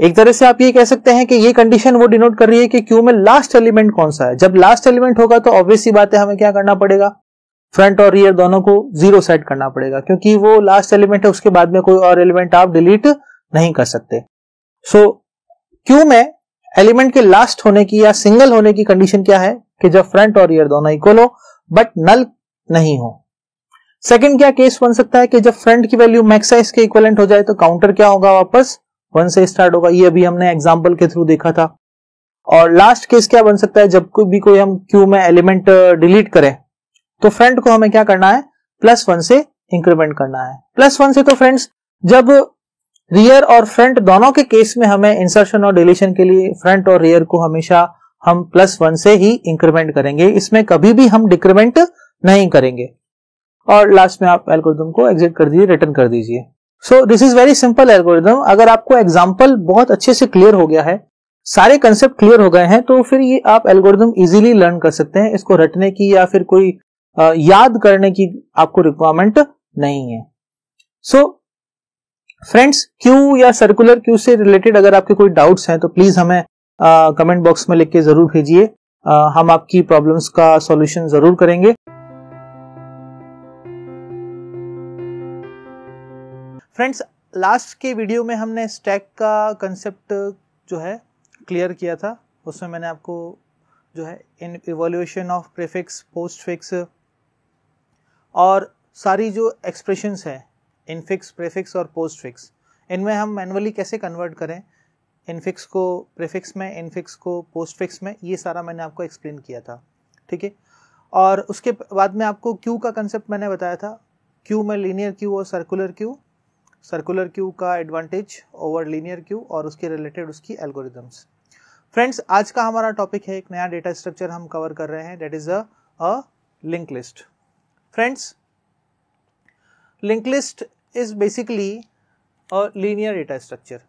एक तरह से आप ये कह सकते हैं कि ये कंडीशन वो डिनोट कर रही है कि क्यू में लास्ट एलिमेंट कौन सा है जब लास्ट एलिमेंट होगा तो ऑब्वियसली बात है हमें क्या करना पड़ेगा फ्रंट और रियर दोनों को जीरो सेट करना पड़ेगा क्योंकि वो लास्ट एलिमेंट है उसके बाद में कोई और एलिमेंट आप डिलीट नहीं कर सकते सो so, क्यू में एलिमेंट के लास्ट होने की या सिंगल होने की कंडीशन क्या है कि जब फ्रंट और रियर दोनों इक्वल हो बट नल नहीं हो सेकंड क्या केस बन सकता है कि जब फ्रंट की वैल्यू मैक्साइज के इक्वलेंट हो जाए तो काउंटर क्या होगा वापस वन से स्टार्ट होगा ये अभी हमने एग्जाम्पल के थ्रू देखा था और लास्ट केस क्या बन सकता है जब कोई भी कोई हम क्यू में एलिमेंट डिलीट uh, करें तो फ्रेंड को हमें क्या करना है प्लस वन से इंक्रीमेंट करना है प्लस वन से तो फ्रेंड्स जब रियर और फ्रंट दोनों के केस में हमें इंसर्शन और डिलीशन के लिए फ्रंट और रियर को हमेशा हम प्लस वन से ही इंक्रीमेंट करेंगे इसमें कभी भी हम डिक्रीमेंट नहीं करेंगे और लास्ट में आप एल्गोरिथम को एग्जिट कर दीजिए रिटर्न कर दीजिए so this is very simple algorithm अगर आपको एग्जाम्पल बहुत अच्छे से क्लियर हो गया है सारे कंसेप्ट क्लियर हो गए हैं तो फिर ये आप एल्गोरिदम इजीली लर्न कर सकते हैं इसको रटने की या फिर कोई आ, याद करने की आपको रिक्वायरमेंट नहीं है सो फ्रेंड्स क्यू या सर्कुलर क्यू से रिलेटेड अगर आपके कोई डाउट्स हैं तो प्लीज हमें कमेंट बॉक्स में लिख के जरूर भेजिए हम आपकी प्रॉब्लम्स का सॉल्यूशन जरूर करेंगे फ्रेंड्स लास्ट के वीडियो में हमने स्टैक का कंसेप्ट जो है क्लियर किया था उसमें मैंने आपको जो है in evolution of prefix postfix और सारी जो एक्सप्रेशंस हैं इनफिक्स प्रीफिक्स और पोस्ट फिक्स इनमें हम मैनुअली कैसे कन्वर्ट करें इनफिक्स को प्रीफिक्स में इनफिक्स को पोस्ट फिक्स में ये सारा मैंने आपको एक्सप्लेन किया था ठीक है और उसके बाद में आपको क्यू का कंसेप्ट मैंने बताया था क्यू में लीनियर क्यू और सर्कुलर क्यू सर्कुलर क्यू का एडवांटेज ओवर लीनियर क्यू और उसके रिलेटेड उसकी एल्गोरिदम्स फ्रेंड्स आज का हमारा टॉपिक है एक नया डेटा स्ट्रक्चर हम कवर कर रहे हैं that is a link list friends link list is basically a linear data structure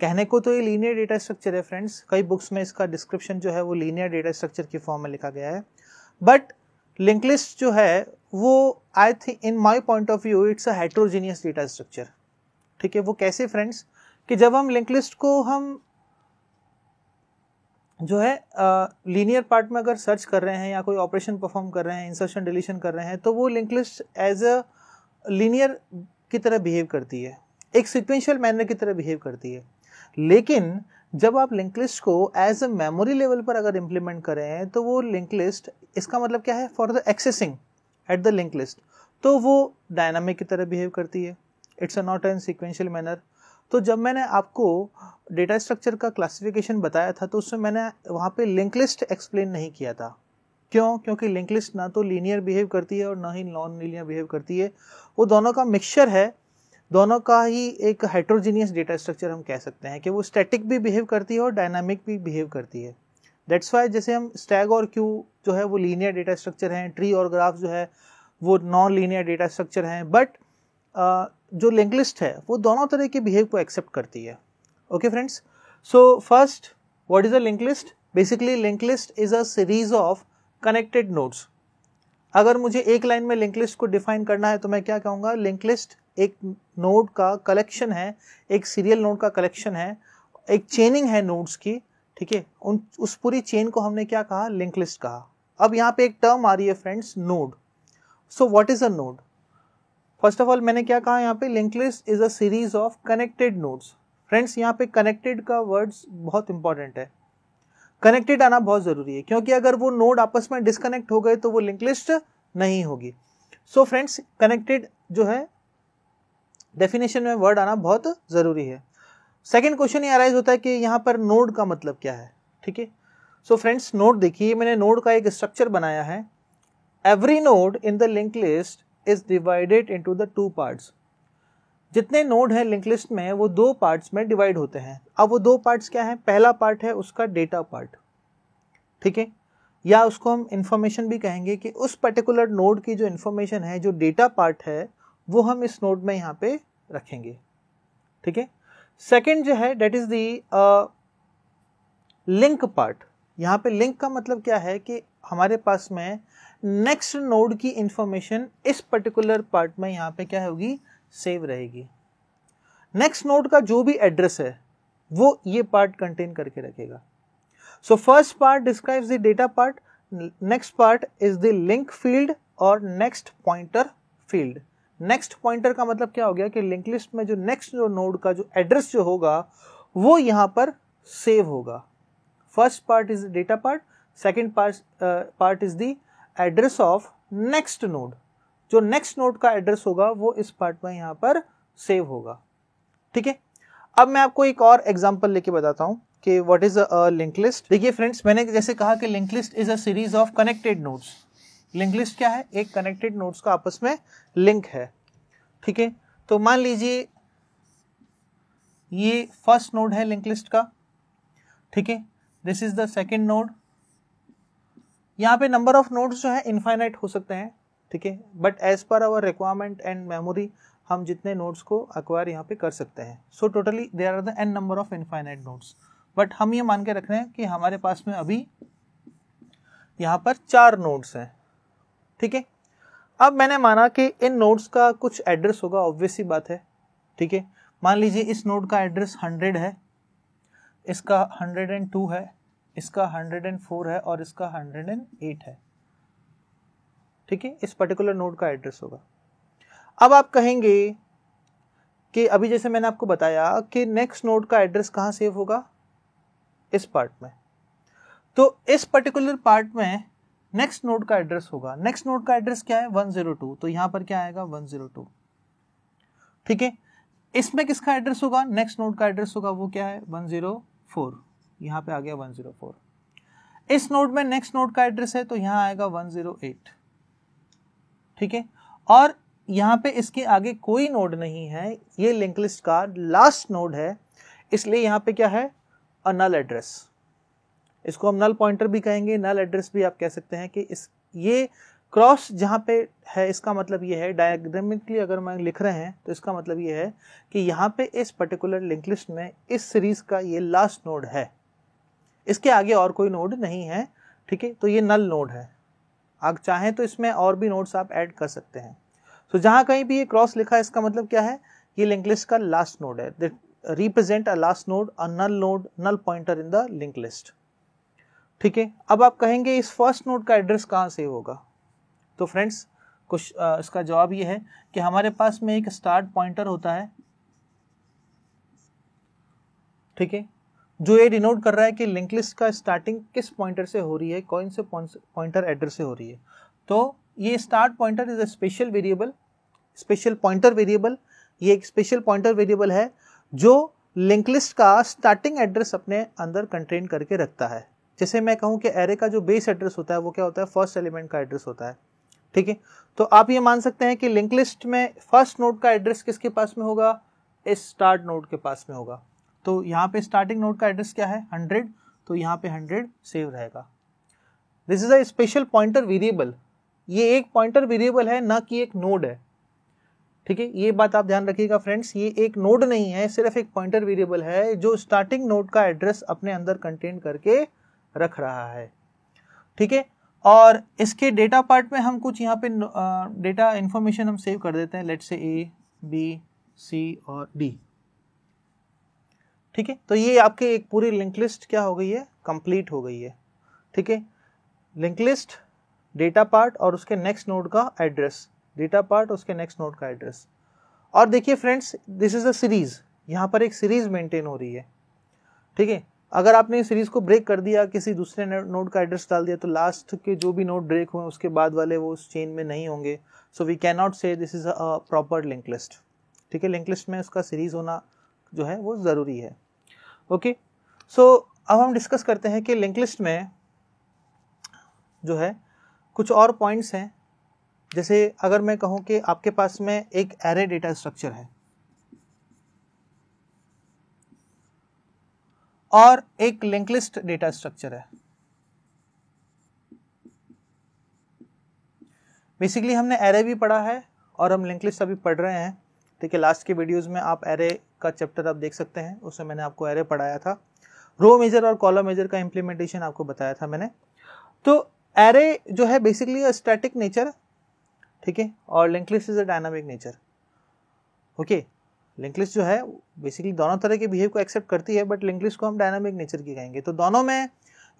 कहने को तो ये लीनियर डेटा स्ट्रक्चर है फ्रेंड्स कई बुक्स में इसका डिस्क्रिप्शन जो है वो लीनियर डेटा स्ट्रक्चर की फॉर्म में लिखा गया है बट लिंक लिस्ट जो है वो I think in my point of view it's a heterogeneous data structure ठीक है वो कैसे फ्रेंड्स कि जब हम लिंक लिस्ट को हम जो है लीनियर पार्ट में अगर सर्च कर रहे हैं या कोई ऑपरेशन परफॉर्म कर रहे हैं इंसर्शन डिलीशन कर रहे हैं तो वो link list as a linear की तरह बिहेव करती है एक सिक्वेंशियल मैनर की तरह बिहेव करती है लेकिन जब आप लिंक लिस्ट को एज अ मेमोरी लेवल पर अगर इम्प्लीमेंट करें तो वो लिंक लिस्ट इसका मतलब क्या है for the accessing at the link list तो वो डायनामिक की तरह बिहेव करती है it's a not an sequential manner तो जब मैंने आपको डेटा स्ट्रक्चर का क्लासिफिकेशन बताया था तो उसमें मैंने वहाँ पे लिंक लिस्ट एक्सप्लेन नहीं किया था क्यों क्योंकि लिंक लिस्ट ना तो लीनियर बिहेव करती है और ना ही नॉन लीनियर बिहेव करती है वो दोनों का मिक्सचर है दोनों का ही एक हाइड्रोजीनियस डेटा स्ट्रक्चर हम कह सकते हैं कि वो स्टैटिक भी बिहेव करती है और डायनामिक भी बिहेव करती है दैट्स वाई जैसे हम स्टैग और क्यू जो है वो लीनियर डेटा स्ट्रक्चर हैं ट्री और ग्राफ जो है वो नॉन लीनियर डेटा स्ट्रक्चर हैं बट uh, जो लिंकलिस्ट है वो दोनों तरह के बिहेव को एक्सेप्ट करती है okay friends so first what is a link list basically link list is a series of connected nodes अगर मुझे एक लाइन में लिंक लिस्ट को डिफाइन करना है तो मैं क्या कहूँगा लिंक लिस्ट एक नोड का कलेक्शन है एक सीरियल नोड का कलेक्शन है एक चेनिंग है नोड्स की ठीक है उन उस पूरी चेन को हमने क्या कहा लिंक लिस्ट कहा अब यहाँ पे एक टर्म आ रही है friends node so what is a node first of all मैंने क्या कहा यहाँ पे link list is a series of connected nodes friends यहाँ पे कनेक्टेड का वर्ड्स बहुत इंपॉर्टेंट है कनेक्टेड आना बहुत ज़रूरी है क्योंकि अगर वो नोड आपस में डिसकनेक्ट हो गए तो वो लिंक लिस्ट नहीं होगी सो फ्रेंड्स कनेक्टेड जो है डेफिनेशन में वर्ड आना बहुत ज़रूरी है सेकेंड क्वेश्चन ये अराइज होता है कि यहाँ पर नोड का मतलब क्या है ठीक है सो फ्रेंड्स नोड देखिए मैंने नोड का एक स्ट्रक्चर बनाया है every node in the link list is divided to the two parts जितने नोड हैं लिंक लिस्ट में वो दो पार्ट्स में डिवाइड होते हैं अब वो दो पार्ट्स क्या है पहला पार्ट है उसका डेटा पार्ट ठीक है या उसको हम इंफॉर्मेशन भी कहेंगे कि उस पर्टिकुलर नोड की जो इन्फॉर्मेशन है जो डेटा पार्ट है वो हम इस नोड में यहाँ पे रखेंगे ठीक है सेकेंड जो है that is the link part यहां पे लिंक का मतलब क्या है कि हमारे पास में नेक्स्ट नोड की इंफॉर्मेशन इस पर्टिकुलर पार्ट में यहां पे क्या होगी सेव रहेगी नेक्स्ट नोड का जो भी एड्रेस है वो ये पार्ट कंटेन करके रखेगा so first part describes the data part next part is the link field और next pointer field next pointer का मतलब क्या हो गया कि लिंक लिस्ट में जो नेक्स्ट जो नोड का जो एड्रेस जो होगा वो यहाँ पर सेव होगा first part is data part second part part is the address of next node जो नेक्स्ट नोड का एड्रेस होगा वो इस पार्ट में यहाँ पर सेव होगा ठीक है अब मैं आपको एक और एग्जाम्पल लेके बताता हूँ कि what is a link list देखिए फ्रेंड्स मैंने जैसे कहा कि link list is a series of connected nodes link list क्या है एक कनेक्टेड नोड्स का आपस में लिंक है ठीक है तो मान लीजिए ये फर्स्ट नोड है लिंक लिस्ट का ठीक है this is the second node यहाँ पे नंबर ऑफ नोड्स जो है इनफाइनाइट हो सकते हैं ठीक है but as per our requirement and memory हम जितने नोड्स को अक्वायर यहाँ पे कर सकते हैं so totally there are the N number of infinite nodes but हम ये मान के रख रहे हैं कि हमारे पास में अभी यहाँ पर चार नोट्स हैं ठीक है अब मैंने माना कि इन नोट्स का कुछ एड्रेस होगा ऑब्वियस ही बात है ठीक है मान लीजिए इस नोट का एड्रेस हंड्रेड है इसका हंड्रेड एंड टू है इसका हंड्रेड एंड फोर है और इसका हंड्रेड एंड एट है ठीक है इस पर्टिकुलर नोड का एड्रेस होगा अब आप कहेंगे कि अभी जैसे मैंने आपको बताया कि नेक्स्ट नोड का एड्रेस कहाँ सेव होगा इस पार्ट में तो इस पर्टिकुलर पार्ट में नेक्स्ट नोड का एड्रेस होगा नेक्स्ट नोड का एड्रेस क्या है 102 तो यहां पर क्या आएगा 102 ठीक है इसमें किसका एड्रेस होगा नेक्स्ट नोड का एड्रेस होगा वो क्या है 104 यहां पे आ गया 104 इस नोड में नेक्स्ट नोड का एड्रेस है तो यहां आएगा 108 ठीक है और यहां पे इसके आगे कोई नोड नहीं है ये लिंक लिस्ट का लास्ट नोड है इसलिए यहां पे क्या है अनल एड्रेस इसको हम नल पॉइंटर भी कहेंगे नल एड्रेस भी आप कह सकते हैं कि इस ये क्रॉस जहाँ पे है इसका मतलब ये है डायग्रामिकली अगर मैं लिख रहे हैं तो इसका मतलब ये है कि यहाँ पे इस पर्टिकुलर लिंक लिस्ट में इस सीरीज का ये लास्ट नोड है इसके आगे और कोई नोड नहीं है ठीक है तो ये नल नोड है आप चाहें तो इसमें और भी नोड्स आप ऐड कर सकते हैं सो तो so, जहाँ कहीं भी ये क्रॉस लिखा है इसका मतलब क्या है ये लिंक लिस्ट का लास्ट नोड है represent a last node a null node null pointer in the link list ठीक है अब आप कहेंगे इस फर्स्ट नोड का एड्रेस कहाँ से होगा तो फ्रेंड्स कुछ आ, इसका जवाब ये है कि हमारे पास में एक स्टार्ट पॉइंटर होता है ठीक है जो ये डिनोट कर रहा है कि लिंक लिस्ट का स्टार्टिंग किस पॉइंटर से हो रही है कौन से पॉइंटर एड्रेस से हो रही है तो ये start pointer is a special variable special pointer variable ये एक स्पेशल पॉइंटर वेरिएबल है जो लिंक लिस्ट का स्टार्टिंग एड्रेस अपने अंदर कंटेन करके रखता है जैसे मैं कहूँ कि एरे का जो बेस एड्रेस होता है वो क्या होता है फर्स्ट एलिमेंट का एड्रेस होता है ठीक है तो आप ये मान सकते हैं कि लिंक लिस्ट में फर्स्ट नोड का एड्रेस किसके पास में होगा इस स्टार्ट नोड के पास में होगा तो यहाँ पे स्टार्टिंग नोड का एड्रेस क्या है हंड्रेड तो यहाँ पे हंड्रेड सेव रहेगा this is a special pointer variable ये एक पॉइंटर वेरिएबल है ना कि एक नोड है ठीक है ये बात आप ध्यान रखिएगा फ्रेंड्स ये एक नोड नहीं है सिर्फ एक पॉइंटर वेरिएबल है जो स्टार्टिंग नोड का एड्रेस अपने अंदर कंटेन करके रख रहा है ठीक है और इसके डेटा पार्ट में हम कुछ यहाँ पे डेटा इन्फॉर्मेशन हम सेव कर देते हैं लेट से ए बी सी और डी ठीक है तो ये आपके एक पूरी लिंक लिस्ट क्या हो गई है कंप्लीट हो गई है ठीक है लिंक लिस्ट डेटा पार्ट और उसके नेक्स्ट नोड का एड्रेस डेटा पार्ट उसके नेक्स्ट नोड का एड्रेस और देखिए friends this is a series यहाँ पर एक सीरीज मेंटेन हो रही है ठीक है अगर आपने सीरीज को ब्रेक कर दिया किसी दूसरे नोड का एड्रेस डाल दिया तो लास्ट के जो भी नोड ब्रेक हुए उसके बाद वाले वो उस चेन में नहीं होंगे so we can not say this is a proper link list ठीक है लिंक लिस्ट में उसका सीरीज होना जो है वो ज़रूरी है ओके सो अब हम डिस्कस करते हैं कि लिंक लिस्ट में जो है कुछ और पॉइंट्स हैं जैसे अगर मैं कहूँ कि आपके पास में एक एरे डेटा स्ट्रक्चर है और एक लिंकलिस्ट डेटा स्ट्रक्चर है बेसिकली हमने एरे भी पढ़ा है और हम लिंकलिस्ट अभी पढ़ रहे हैं ठीक है लास्ट के वीडियोस में आप एरे का चैप्टर आप देख सकते हैं उसमें मैंने आपको एरे पढ़ाया था रो मेजर और कॉलम मेजर का इम्प्लीमेंटेशन आपको बताया था मैंने तो एरे जो है बेसिकली स्टैटिक नेचर ठीक है और link list is a dynamic nature okay link list जो है बेसिकली दोनों तरह के बिहेव को एक्सेप्ट करती है बट लिंक लिस्ट को हम डायनामिक नेचर की कहेंगे तो दोनों में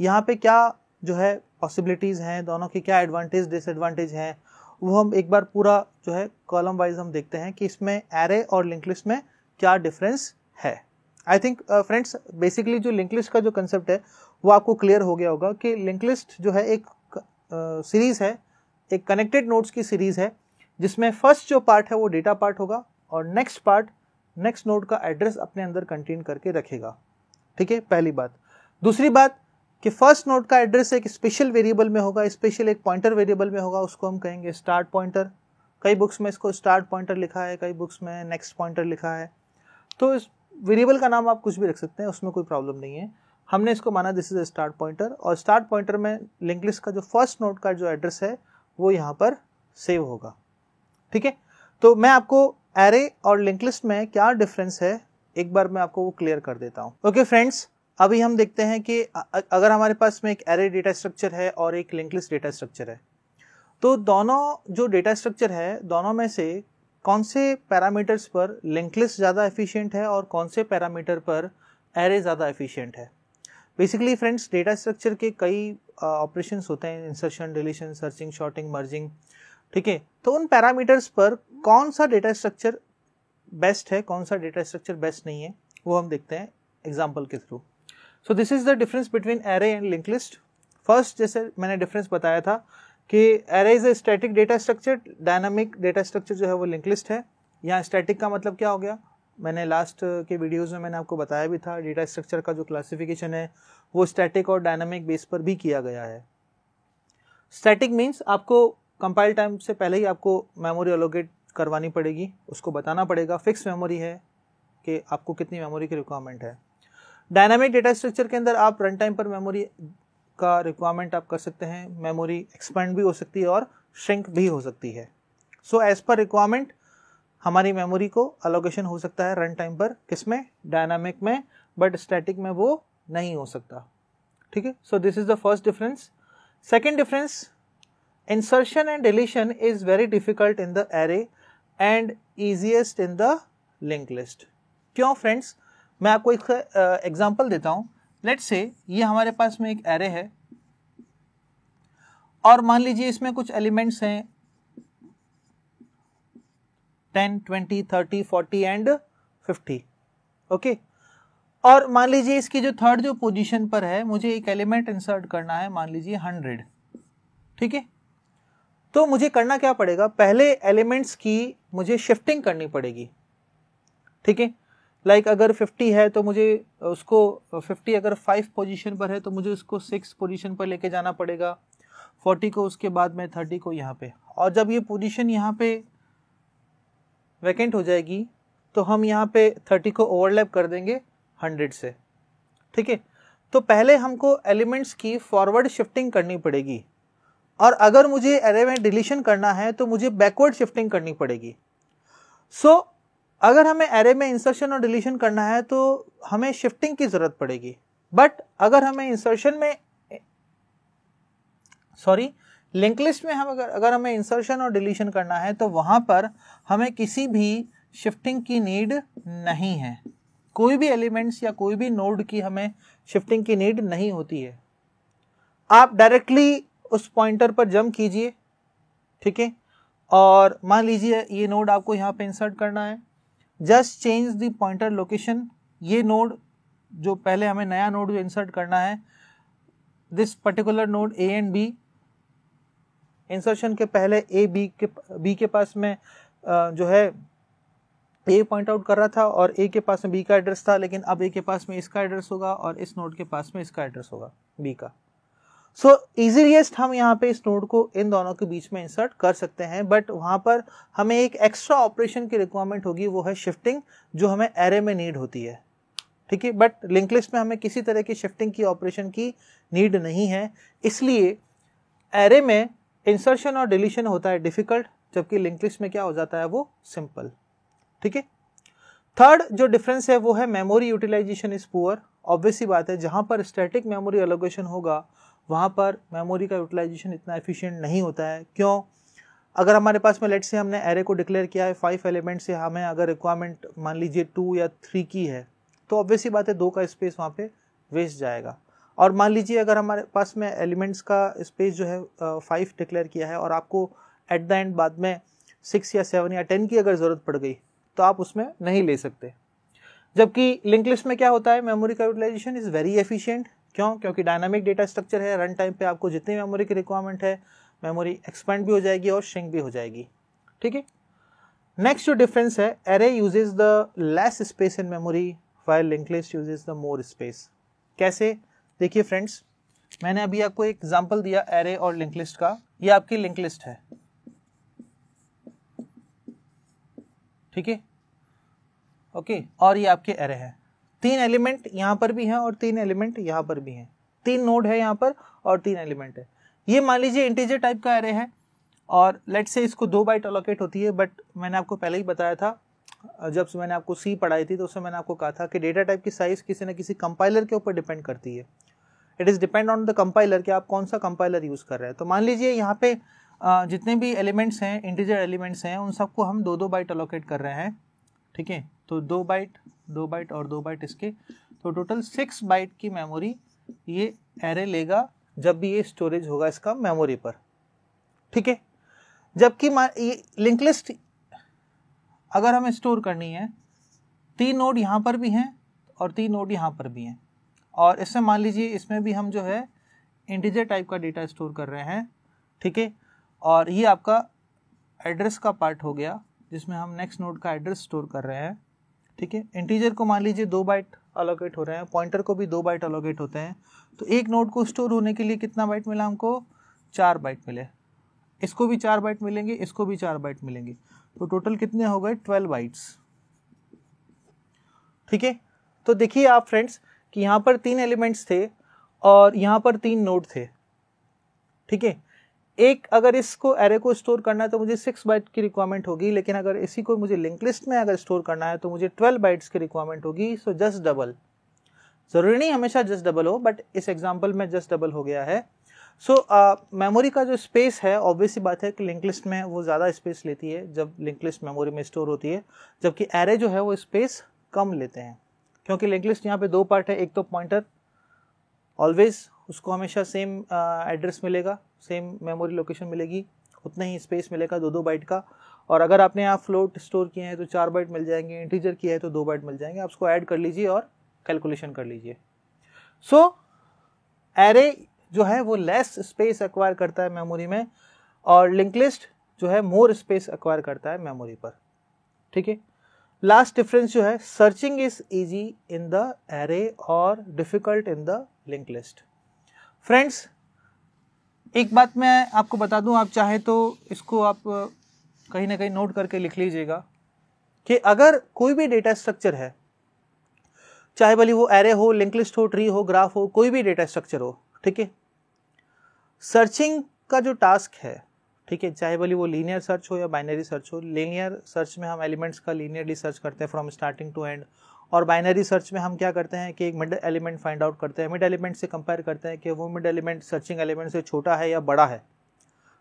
यहाँ पे क्या जो है पॉसिबिलिटीज़ हैं दोनों के क्या एडवांटेज डिसएडवांटेज हैं वो हम एक बार पूरा जो है कॉलम वाइज हम देखते हैं कि इसमें एरे और लिंक लिस्ट में क्या डिफरेंस है आई थिंक फ्रेंड्स बेसिकली जो लिंक लिस्ट का जो कंसेप्ट है वो आपको क्लियर हो गया होगा कि लिंक लिस्ट जो है एक सीरीज़ uh, है एक कनेक्टेड नोट्स की सीरीज़ है जिसमें फर्स्ट जो पार्ट है वो डेटा पार्ट होगा और नेक्स्ट पार्ट नेक्स्ट नोड का एड्रेस अपने अंदर कंटेन करके रखेगा ठीक है पहली बात दूसरी बात कि फर्स्ट नोड का एड्रेस एक स्पेशल वेरिएबल में होगा स्पेशल एक पॉइंटर वेरिएबल में होगा उसको हम कहेंगे स्टार्ट पॉइंटर कई बुक्स में इसको स्टार्ट पॉइंटर लिखा है कई बुक्स में नेक्स्ट पॉइंटर लिखा है तो इस वेरिएबल का नाम आप कुछ भी रख सकते हैं उसमें कोई प्रॉब्लम नहीं है हमने इसको माना this is a start pointer और स्टार्ट पॉइंटर में लिंकलिस का जो फर्स्ट नोट का जो एड्रेस है वो यहाँ पर सेव होगा ठीक है तो मैं आपको एरे और लिंक लिस्ट में क्या डिफरेंस है एक बार मैं आपको वो क्लियर कर देता हूँ ओके फ्रेंड्स अभी हम देखते हैं कि अगर हमारे पास में एक एरे डेटा स्ट्रक्चर है और एक लिंक लिस्ट डेटा स्ट्रक्चर है तो दोनों जो डेटा स्ट्रक्चर है दोनों में से कौन से पैरामीटर्स पर लिंक लिस्ट ज़्यादा एफिशिएंट है और कौन से पैरामीटर पर एरे ज़्यादा एफिशिएंट है बेसिकली फ्रेंड्स डेटा स्ट्रक्चर के कई ऑपरेशन होते हैं insertion deletion searching sorting merging ठीक है तो उन पैरामीटर्स पर कौन सा डेटा स्ट्रक्चर बेस्ट है कौन सा डेटा स्ट्रक्चर बेस्ट नहीं है वो हम देखते हैं एग्जाम्पल के through so this is the difference between array and link list first जैसे मैंने डिफरेंस बताया था कि array is a static data structure dynamic data structure जो है वो लिंक लिस्ट है यहाँ स्टैटिक का मतलब क्या हो गया मैंने लास्ट के वीडियोस में मैंने आपको बताया भी था डेटा स्ट्रक्चर का जो क्लासिफिकेशन है वो स्टैटिक और डायनामिक बेस पर भी किया गया है स्टैटिक मीन्स आपको कंपाइल टाइम से पहले ही आपको मेमोरी अलोकेट करवानी पड़ेगी उसको बताना पड़ेगा फिक्स मेमोरी है कि आपको कितनी मेमोरी की रिक्वायरमेंट है डायनामिक डेटा स्ट्रक्चर के अंदर आप रन टाइम पर मेमोरी का रिक्वायरमेंट आप कर सकते हैं मेमोरी एक्सपेंड भी हो सकती है और श्रिंक भी हो सकती है सो एज़ पर रिक्वायरमेंट हमारी मेमोरी को अलोकेशन हो सकता है रन टाइम पर किस में डायनामिक में बट स्टैटिक में वो नहीं हो सकता ठीक है so this is the first difference second difference insertion and deletion is very difficult in the array and easiest in the link list क्यों फ्रेंड्स मैं आपको एक एग्जाम्पल देता हूँ लेट से ये हमारे पास में एक एरे है और मान लीजिए इसमें कुछ एलिमेंट्स हैं ten twenty thirty forty and fifty okay और मान लीजिए इसकी जो थर्ड जो पोजीशन पर है मुझे एक एलिमेंट इंसर्ट करना है मान लीजिए हंड्रेड ठीक है तो मुझे करना क्या पड़ेगा पहले एलिमेंट्स की मुझे शिफ्टिंग करनी पड़ेगी ठीक है लाइक अगर 50 है तो मुझे उसको 50 अगर फाइव पोजीशन पर है तो मुझे उसको सिक्स पोजीशन पर लेके जाना पड़ेगा 40 को उसके बाद में 30 को यहाँ पे और जब ये पोजीशन यहाँ पे वैकेंट हो जाएगी तो हम यहाँ पे 30 को ओवरलैप कर देंगे 100 से ठीक है तो पहले हमको एलिमेंट्स की फॉरवर्ड शिफ्टिंग करनी पड़ेगी और अगर मुझे एरे में डिलीशन करना है तो मुझे बैकवर्ड शिफ्टिंग करनी पड़ेगी सो so, अगर हमें एरे में इंसर्शन और डिलीशन करना है तो हमें शिफ्टिंग की ज़रूरत पड़ेगी बट अगर हमें इंसर्शन में सॉरी लिंक लिस्ट में हम अगर अगर हमें इंसर्शन और डिलीशन करना है तो वहां पर हमें किसी भी शिफ्टिंग की नीड नहीं है कोई भी एलिमेंट्स या कोई भी नोड की हमें शिफ्टिंग की नीड नहीं होती है आप डायरेक्टली उस पॉइंटर पर जम कीजिए ठीक है और मान लीजिए ये नोड आपको यहाँ पे इंसर्ट करना है just change the pointer location ये नोड जो पहले हमें नया नोड जो इंसर्ट करना है this particular node A and B insertion के पहले ए बी के बी के पास में जो है ए पॉइंट आउट कर रहा था और ए के पास में बी का एड्रेस था लेकिन अब ए के पास में इसका एड्रेस होगा और इस नोड के पास में इसका एड्रेस होगा बी का सो so, हम यहाँ पे इस नोड को इन दोनों के बीच में इंसर्ट कर सकते हैं बट वहाँ पर हमें एक एक्स्ट्रा ऑपरेशन की रिक्वायरमेंट होगी वो है शिफ्टिंग जो हमें एरे में नीड होती है ठीक है बट लिंक लिस्ट में हमें किसी तरह की शिफ्टिंग की ऑपरेशन की नीड नहीं है इसलिए एरे में इंसर्शन और डिलीशन होता है डिफिकल्ट जबकि लिंक लिस्ट में क्या हो जाता है वो सिंपल ठीक है थर्ड जो डिफरेंस है वो है memory utilization is poor obviously बात है जहाँ पर स्टैटिक मेमोरी एलोगेशन होगा वहाँ पर मेमोरी का यूटिलाइजेशन इतना एफिशिएंट नहीं होता है क्यों अगर हमारे पास में लेट से हमने एरे को डिक्लेयर किया है फाइव एलिमेंट से हमें अगर रिक्वायरमेंट मान लीजिए टू या थ्री की है तो ऑब्वियसली बात है दो का स्पेस वहाँ पे वेस्ट जाएगा और मान लीजिए अगर हमारे पास में एलिमेंट्स का स्पेस जो है फाइव डिक्लेयर किया है और आपको एट द एंड बाद में सिक्स या सेवन या टेन की अगर ज़रूरत पड़ गई तो आप उसमें नहीं ले सकते जबकि लिंक लिस्ट में क्या होता है मेमोरी का यूटिलाइजेशन इज़ वेरी एफिशिएंट क्यों क्योंकि डायनामिक डेटा स्ट्रक्चर है रन टाइम पे आपको जितनी मेमोरी की रिक्वायरमेंट है मेमोरी एक्सपेंड भी हो जाएगी और श्रिंक भी हो जाएगी ठीक है नेक्स्ट जो डिफरेंस है array uses the less space in memory while link list uses the more space कैसे देखिए फ्रेंड्स मैंने अभी आपको एक एग्जाम्पल दिया एरे और लिंक लिस्ट का ये आपकी लिंक लिस्ट है ठीक है ओके और ये आपके एरे हैं तीन एलिमेंट यहाँ पर भी हैं और तीन एलिमेंट यहाँ पर भी हैं तीन नोड है यहाँ पर और तीन एलिमेंट है ये मान लीजिए इंटीजर टाइप का एरे है और लेट से इसको दो बाइट अलोकेट होती है बट मैंने आपको पहले ही बताया था जब से मैंने आपको सी पढ़ाई थी तो उससे मैंने आपको कहा था कि डेटा टाइप की साइज़ किसी न किसी कंपाइलर के ऊपर डिपेंड करती है it is depend on the compiler कि आप कौन सा कंपाइलर यूज़ कर रहे हैं तो मान लीजिए यहाँ पे जितने भी एलिमेंट्स हैं इंटीजर एलिमेंट्स हैं उन सबको हम दो दो बाइट अलोकेट कर रहे हैं ठीक है तो दो बाइट दो बाइट और दो बाइट इसके तो टोटल सिक्स बाइट की मेमोरी ये एरे लेगा जब भी ये स्टोरेज होगा इसका मेमोरी पर ठीक है जबकि ये लिंक लिस्ट अगर हमें स्टोर करनी है तीन नोड यहाँ पर भी हैं और तीन नोड यहाँ पर भी हैं और इसमें मान लीजिए इसमें भी हम जो है इंटीजर टाइप का डेटा स्टोर कर रहे हैं ठीक है और ये आपका एड्रेस का पार्ट हो गया जिसमें हम नेक्स्ट नोड का एड्रेस स्टोर कर रहे हैं ठीक है इंटीजर को मान लीजिए दो बाइट अलोकेट हो रहे हैं पॉइंटर को भी दो बाइट अलोकेट होते हैं तो एक नोट को स्टोर होने के लिए कितना बाइट मिला हमको चार बाइट मिले इसको भी चार बाइट मिलेंगे इसको भी चार बाइट मिलेंगे तो टोटल कितने हो गए ट्वेल्व बाइट्स ठीक है तो देखिए आप फ्रेंड्स कि यहाँ पर तीन एलिमेंट्स थे और यहाँ पर तीन नोट थे ठीक है एक अगर इसको एरे को स्टोर करना है तो मुझे सिक्स बाइट की रिक्वायरमेंट होगी लेकिन अगर इसी को मुझे लिंक लिस्ट में अगर स्टोर करना है तो मुझे ट्वेल्व बाइट्स की रिक्वायरमेंट होगी सो जस्ट डबल ज़रूरी नहीं हमेशा जस्ट डबल हो बट इस एग्जाम्पल में जस्ट डबल हो गया है सो so, मेमोरी uh, का जो स्पेस है ऑब्वियस बात है कि लिंक लिस्ट में वो ज़्यादा स्पेस लेती है जब लिंक लिस्ट मेमोरी में स्टोर होती है जबकि एरे जो है वो स्पेस कम लेते हैं क्योंकि लिंक लिस्ट यहाँ पे दो पार्ट है एक तो पॉइंटर ऑलवेज उसको हमेशा सेम एड्रेस मिलेगा सेम मेमोरी लोकेशन मिलेगी उतना ही स्पेस मिलेगा दो दो बाइट का और अगर आपने यहाँ फ्लोट स्टोर किए हैं तो चार बाइट मिल जाएंगे इंटीजर किया है तो दो बाइट मिल जाएंगे आप उसको ऐड कर लीजिए और कैलकुलेशन कर लीजिए सो एरे जो है वो लेस स्पेस एक्वायर करता है मेमोरी में और लिंक लिस्ट जो है मोर स्पेस एक्वायर करता है मेमोरी पर ठीक है लास्ट डिफरेंस जो है searching is easy in the array और difficult in the link list friends एक बात मैं आपको बता दूं आप चाहे तो इसको आप कहीं ना कहीं नोट करके लिख लीजिएगा कि अगर कोई भी डेटा स्ट्रक्चर है चाहे भले वो एरे हो लिंक लिस्ट हो ट्री हो ग्राफ हो कोई भी डेटा स्ट्रक्चर हो ठीक है सर्चिंग का जो टास्क है ठीक है चाहे भले वो लीनियर सर्च हो या बाइनरी सर्च हो लीनियर सर्च में हम एलिमेंट्स का लीनियरली सर्च करते हैं फ्रॉम स्टार्टिंग टू एंड और बाइनरी सर्च में हम क्या करते हैं कि एक मिड एलिमेंट फाइंड आउट करते हैं मिड एलिमेंट से कंपेयर करते हैं कि वो मिड एलिमेंट सर्चिंग एलिमेंट से छोटा है या बड़ा है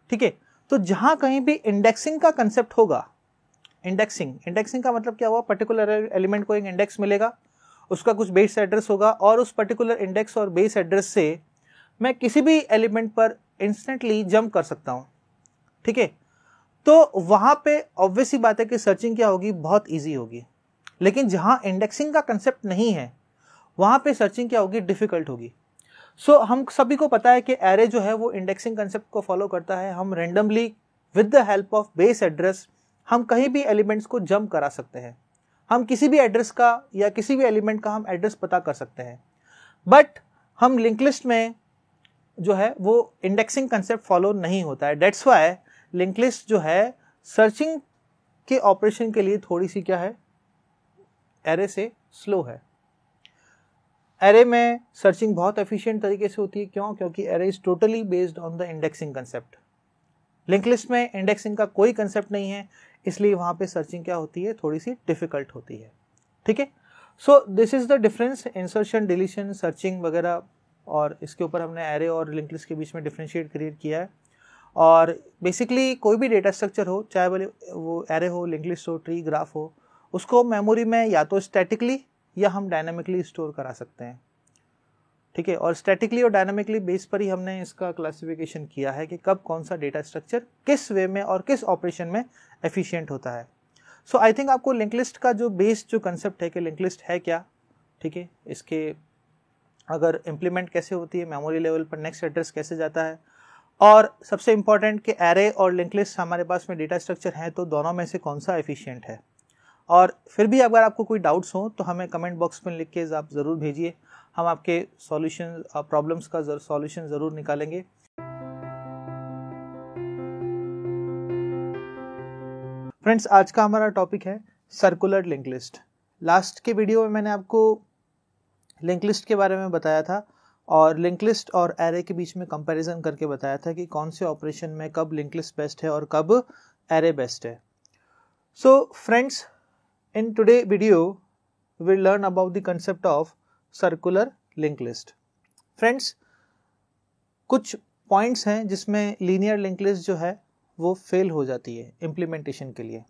ठीक है तो जहाँ कहीं भी इंडेक्सिंग का कंसेप्ट होगा इंडेक्सिंग इंडेक्सिंग का मतलब क्या हुआ पर्टिकुलर एलिमेंट को एक इंडेक्स मिलेगा उसका कुछ बेस एड्रेस होगा और उस पर्टिकुलर इंडेक्स और बेस एड्रेस से मैं किसी भी एलिमेंट पर इंस्टेंटली जंप कर सकता हूँ ठीक है तो वहाँ पे ऑब्वियसली बात है कि सर्चिंग क्या होगी बहुत ईजी होगी लेकिन जहाँ इंडेक्सिंग का कंसेप्ट नहीं है वहाँ पे सर्चिंग क्या होगी डिफ़िकल्ट होगी सो so, हम सभी को पता है कि एरे जो है वो इंडेक्सिंग कंसेप्ट को फॉलो करता है हम randomly with the help of base address हम कहीं भी एलिमेंट्स को जम्प करा सकते हैं हम किसी भी एड्रेस का या किसी भी एलिमेंट का हम एड्रेस पता कर सकते हैं बट हम लिंक लिस्ट में जो है वो इंडेक्सिंग कंसेप्ट फॉलो नहीं होता है डेट्स वाई लिंक लिस्ट जो है सर्चिंग के ऑपरेशन के लिए थोड़ी सी क्या है एरे से स्लो है एरे में सर्चिंग बहुत एफिशिएंट तरीके से होती है क्यों क्योंकि array is totally based on the indexing concept link list में इंडेक्सिंग का कोई कंसेप्ट नहीं है इसलिए वहां पे सर्चिंग क्या होती है थोड़ी सी डिफिकल्ट होती है ठीक है so this is the difference insertion deletion searching वगैरह और इसके ऊपर हमने एरे और लिंक लिस्ट के बीच में डिफ्रेंशिएट क्रिएट किया है और बेसिकली कोई भी डेटा स्ट्रक्चर हो चाहे भले वो एरे हो लिंक लिस्ट हो ट्री ग्राफ हो उसको मेमोरी में या तो स्टैटिकली या हम डायनामिकली स्टोर करा सकते हैं ठीक है और स्टैटिकली और डायनामिकली बेस पर ही हमने इसका क्लासिफिकेशन किया है कि कब कौन सा डेटा स्ट्रक्चर किस वे में और किस ऑपरेशन में एफिशिएंट होता है सो आई थिंक आपको लिंक लिस्ट का जो बेस जो कंसेप्ट है कि लिंक लिस्ट है क्या ठीक है इसके अगर इम्प्लीमेंट कैसे होती है मेमोरी लेवल पर नेक्स्ट एड्रेस कैसे जाता है और सबसे इम्पॉर्टेंट कि एरे और लिंक लिस्ट हमारे पास में डेटा स्ट्रक्चर है तो दोनों में से कौन सा एफिशियंट है और फिर भी अगर आपको कोई डाउट्स हो तो हमें कमेंट बॉक्स में लिख के आप ज़रूर भेजिए हम आपके सॉल्यूशन प्रॉब्लम्स का सॉल्यूशन ज़रूर निकालेंगे फ्रेंड्स आज का हमारा टॉपिक है सर्कुलर लिंक लिस्ट लास्ट के वीडियो में मैंने आपको लिंक लिस्ट के बारे में बताया था और लिंक लिस्ट और एरे के बीच में कंपैरिजन करके बताया था कि कौन से ऑपरेशन में कब लिंक लिस्ट बेस्ट है और कब एरे बेस्ट है so so, friends In today video, we will learn about the concept of circular linked list. Friends, कुछ पॉइंट्स हैं जिसमें लीनियर लिंक लिस्ट जो है वो फेल हो जाती है इम्प्लीमेंटेशन के लिए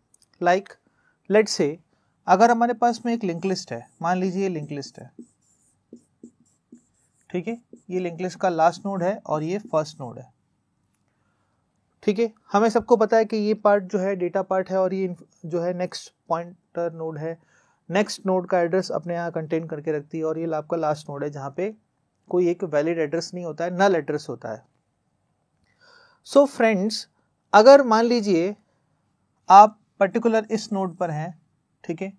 लाइक लेट से अगर हमारे पास में एक लिंक लिस्ट है मान लीजिए ये लिंक लिस्ट है ठीक है ये लिंक लिस्ट का लास्ट नोड है और ये फर्स्ट नोड है ठीक है हमें सबको पता है कि ये पार्ट जो है डेटा पार्ट है और ये जो है नेक्स्ट पॉइंटर नोड है नेक्स्ट नोड का एड्रेस अपने यहाँ कंटेन करके रखती है और ये आपका लास्ट नोड है जहाँ पे कोई एक वैलिड एड्रेस नहीं होता है नल एड्रेस होता है सो so फ्रेंड्स अगर मान लीजिए आप पर्टिकुलर इस नोड पर हैं ठीक है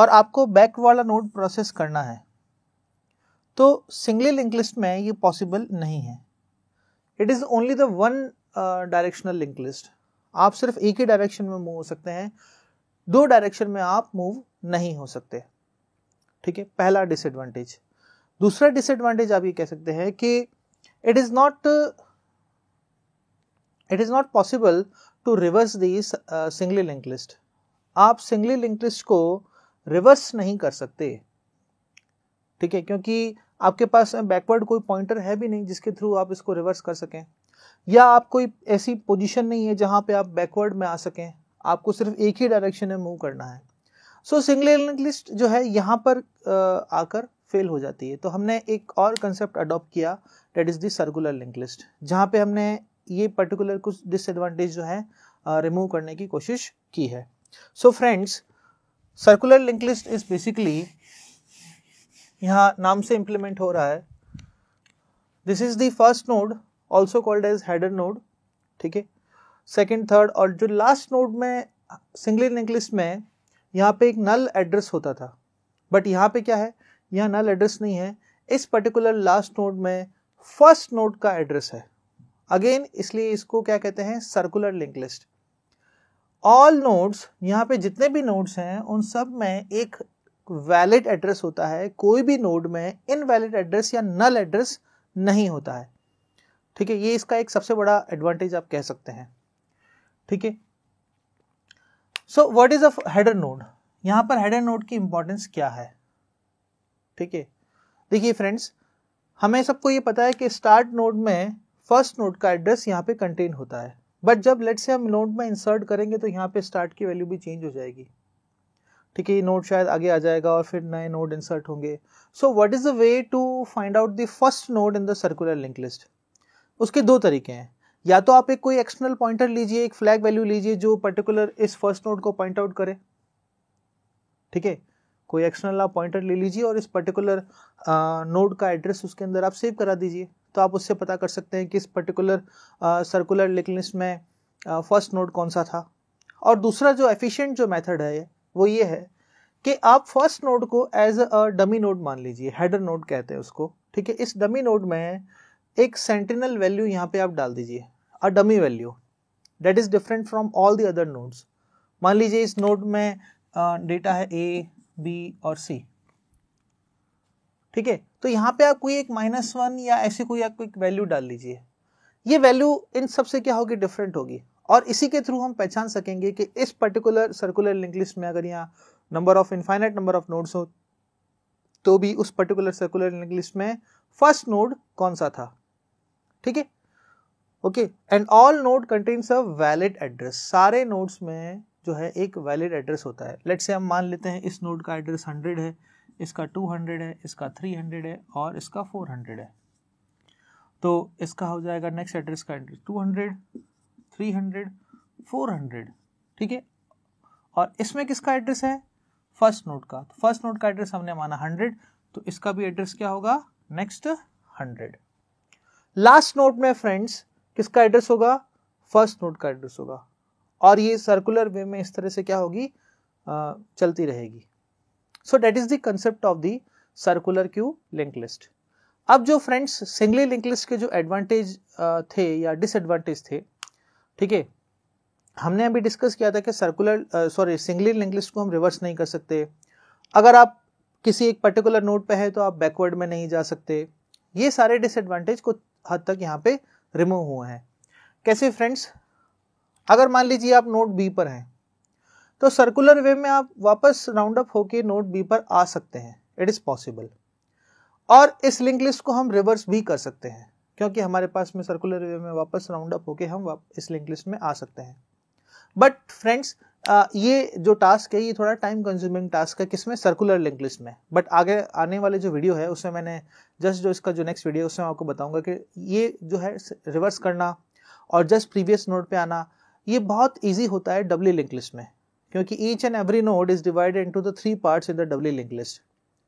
और आपको बैक वाला नोड प्रोसेस करना है तो सिंगली लिंक लिस्ट में ये पॉसिबल नहीं है it is only the one directional link list आप सिर्फ एक ही डायरेक्शन में मूव हो सकते हैं दो डायरेक्शन में आप मूव नहीं हो सकते ठीक है पहला डिसएडवांटेज दूसरा डिसएडवांटेज आप ये कह सकते हैं कि it is not it is not possible to reverse the singly link list आप सिंगली लिंक लिस्ट को रिवर्स नहीं कर सकते ठीक है क्योंकि आपके पास बैकवर्ड कोई पॉइंटर है भी नहीं जिसके थ्रू आप इसको रिवर्स कर सकें या आप कोई ऐसी पोजीशन नहीं है जहां पे आप बैकवर्ड में आ सकें आपको सिर्फ एक ही डायरेक्शन में मूव करना है सो सिंगल लिस्ट जो है यहाँ पर आकर फेल हो जाती है तो हमने एक और कंसेप्ट अडॉप्ट किया that is the circular link list जहाँ पे हमने ये पर्टिकुलर कुछ डिसएडवांटेज जो है रिमूव करने की कोशिश की है so friends circular link list is basically यहाँ नाम से इंप्लीमेंट हो रहा है this is the first node also called as header node ठीक है सेकेंड थर्ड और जो लास्ट नोड में सिंगल नेकलिस में यहाँ पे एक नल एड्रेस होता था बट यहाँ पे क्या है यहाँ नल एड्रेस नहीं है इस पर्टिकुलर लास्ट नोड में फर्स्ट नोड का एड्रेस है अगेन इसलिए इसको क्या कहते हैं circular link list all nodes यहाँ पे जितने भी नोड्स हैं उन सब में एक वैलिड एड्रेस होता है कोई भी नोड में इनवैलिड एड्रेस या नल एड्रेस नहीं होता है ठीक है ये इसका एक सबसे बड़ा एडवांटेज आप कह सकते हैं ठीक है so what is a header node यहां पर हेडर नोड की इंपॉर्टेंस क्या है ठीक है देखिए फ्रेंड्स हमें सबको ये पता है कि स्टार्ट नोड में फर्स्ट नोड का एड्रेस यहाँ पे कंटेन होता है बट जब लेट से हम नोड में इंसर्ट करेंगे तो यहाँ पे स्टार्ट की वैल्यू भी चेंज हो जाएगी ठीक है ये नोड शायद आगे आ जाएगा और फिर नए नोड इंसर्ट होंगे so what is the way to find out the first node in the circular link list उसके दो तरीके हैं या तो आप एक कोई एक्सटर्नल पॉइंटर लीजिए एक फ्लैग वैल्यू लीजिए जो पर्टिकुलर इस फर्स्ट नोड को पॉइंट आउट करे ठीक है कोई एक्सटर्नल आप पॉइंटर ले लीजिए और इस पर्टिकुलर नोड का एड्रेस उसके अंदर आप सेव करा दीजिए तो आप उससे पता कर सकते हैं कि इस पर्टिकुलर सर्कुलर लिकलिस्ट में फर्स्ट नोड कौन सा था और दूसरा जो एफिशिएंट जो मेथड है वो ये है कि आप फर्स्ट नोड को एज अ डमी नोड मान लीजिए हेडर नोड कहते हैं उसको ठीक है इस डमी नोड में एक सेंटिनल वैल्यू यहाँ पे आप डाल दीजिए a dummy value that is different from all the other nodes मान लीजिए इस नोड में डेटा है ए बी और सी ठीक है तो यहाँ पे आप कोई एक माइनस वन या ऐसी कोई आप कोई वैल्यू डाल लीजिए ये वैल्यू इन सब से क्या होगी डिफरेंट होगी और इसी के थ्रू हम पहचान सकेंगे कि इस पर्टिकुलर सर्कुलर लिंक लिस्ट में अगर यहाँ number of infinite number of nodes हो तो भी उस पर्टिकुलर सर्कुलर लिंक लिस्ट में फर्स्ट नोड कौन सा था ठीक है okay and all node contains a valid address सारे नोड्स में जो है एक वैलिड एड्रेस होता है लेट से हम मान लेते हैं इस नोड का एड्रेस हंड्रेड है इसका टू हंड्रेड है इसका थ्री हंड्रेड है और इसका फोर हंड्रेड है तो इसका हो जाएगा नेक्स्ट एड्रेस का address two hundred three hundred four hundred ठीक है और इसमें किसका एड्रेस है फर्स्ट नोड का तो फर्स्ट नोड का एड्रेस हमने माना हंड्रेड तो इसका भी एड्रेस क्या होगा नेक्स्ट हंड्रेड लास्ट नोट में फ्रेंड्स किसका एड्रेस होगा फर्स्ट नोट का एड्रेस होगा और ये सर्कुलर वे में इस तरह से क्या होगी चलती रहेगी so that is the concept of the circular queue link list अब जो फ्रेंड्स सिंगली लिंक लिस्ट के जो एडवांटेज थे या डिसएडवांटेज थे ठीक है हमने अभी डिस्कस किया था कि circular sorry singly link list को हम रिवर्स नहीं कर सकते अगर आप किसी एक पर्टिकुलर नोट पे है तो आप बैकवर्ड में नहीं जा सकते ये सारे डिसएडवांटेज कुछ हद तक यहाँ पे रिमूव हुए हैं कैसे फ्रेंड्स अगर मान लीजिए आप नोट बी पर हैं तो सर्कुलर वे में आप वापस राउंड अप होकर नोट बी पर आ सकते हैं इट इज़ पॉसिबल और इस लिंक लिस्ट को हम रिवर्स भी कर सकते हैं क्योंकि हमारे पास में सर्कुलर वे में वापस राउंड अप होकर हम इस लिंक लिस्ट में आ सकते हैं बट फ्रेंड्स आ, ये जो टास्क है ये थोड़ा टाइम कंज्यूमिंग टास्क है किसमें सर्कुलर लिंक लिस्ट में बट आगे आने वाले जो वीडियो है उसमें मैंने जस्ट जो इसका जो नेक्स्ट वीडियो उसमें आपको बताऊंगा कि ये जो है रिवर्स करना और जस्ट प्रीवियस नोड पे आना ये बहुत ईजी होता है डब्ल्यू लिंक लिस्ट में क्योंकि each and every node is divided into the three parts in the doubly link list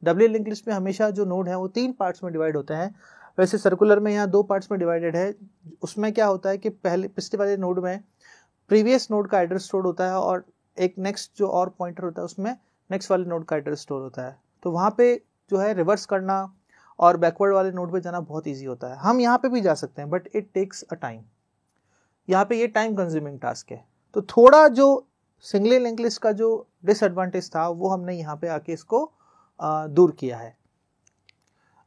doubly link list में हमेशा जो नोड है वो तीन पार्ट्स में डिवाइड होते हैं वैसे सर्कुलर में यहाँ दो पार्ट्स में डिवाइडेड है उसमें क्या होता है कि पहले पिछले वाले नोड में प्रीवियस नोड का एड्रेस स्टोर होता है और एक नेक्स्ट जो और पॉइंटर होता है उसमें नेक्स्ट वाले नोड का एड्रेस स्टोर होता है तो वहाँ पे जो है रिवर्स करना और बैकवर्ड वाले नोड पे जाना बहुत ईजी होता है हम यहाँ पे भी जा सकते हैं but it takes a time यहाँ पे ये टाइम कंज्यूमिंग टास्क है तो थोड़ा जो सिंगल लिंक का जो डिसएडवांटेज था वो हमने यहाँ पे आके इसको आ, दूर किया है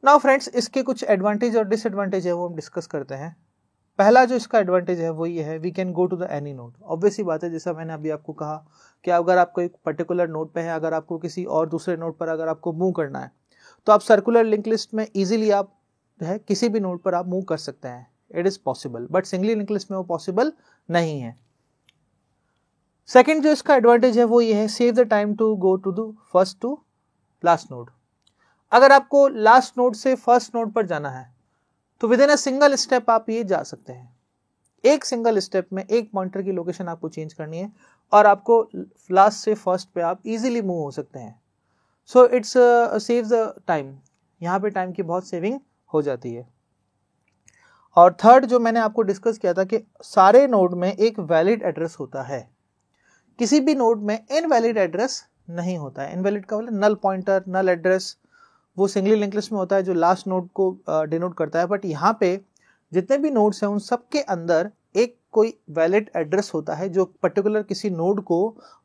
नाउ फ्रेंड्स इसके कुछ एडवांटेज और डिसएडवांटेज है वो हम डिस्कस करते हैं पहला जो इसका एडवांटेज है वो ये है we can go to the any node obvious बात है जैसा मैंने अभी आपको कहा कि अगर आपको एक पर्टिकुलर नोट पे है अगर आपको किसी और दूसरे नोट पर अगर आपको मूव करना है तो आप सर्कुलर लिंक लिस्ट में इजीली आप है किसी भी नोट पर आप मूव कर सकते हैं it is possible but singly link list में वो पॉसिबल नहीं है सेकेंड जो इसका एडवांटेज है वो ये है save the time to go to the first to last node अगर आपको लास्ट नोड से फर्स्ट नोड पर जाना है तो विद इन सिंगल स्टेप आप ये जा सकते हैं एक सिंगल स्टेप में एक पॉइंटर की लोकेशन आपको चेंज करनी है और आपको लास्ट से फर्स्ट पे आप इजीली मूव हो सकते हैं so it's save the time यहाँ पे टाइम की बहुत सेविंग हो जाती है और थर्ड जो मैंने आपको डिस्कस किया था कि सारे नोड में एक वैलिड एड्रेस होता है किसी भी नोड में इनवैलिड एड्रेस नहीं होता है इनवैलिड का बोले नल पॉइंटर नल एड्रेस वो सिंगली लिंक लिस्ट में होता है जो लास्ट नोड को डिनोट करता है बट यहाँ पे जितने भी नोड्स हैं उन सब के अंदर एक कोई वैलिड एड्रेस होता है जो पर्टिकुलर किसी नोड को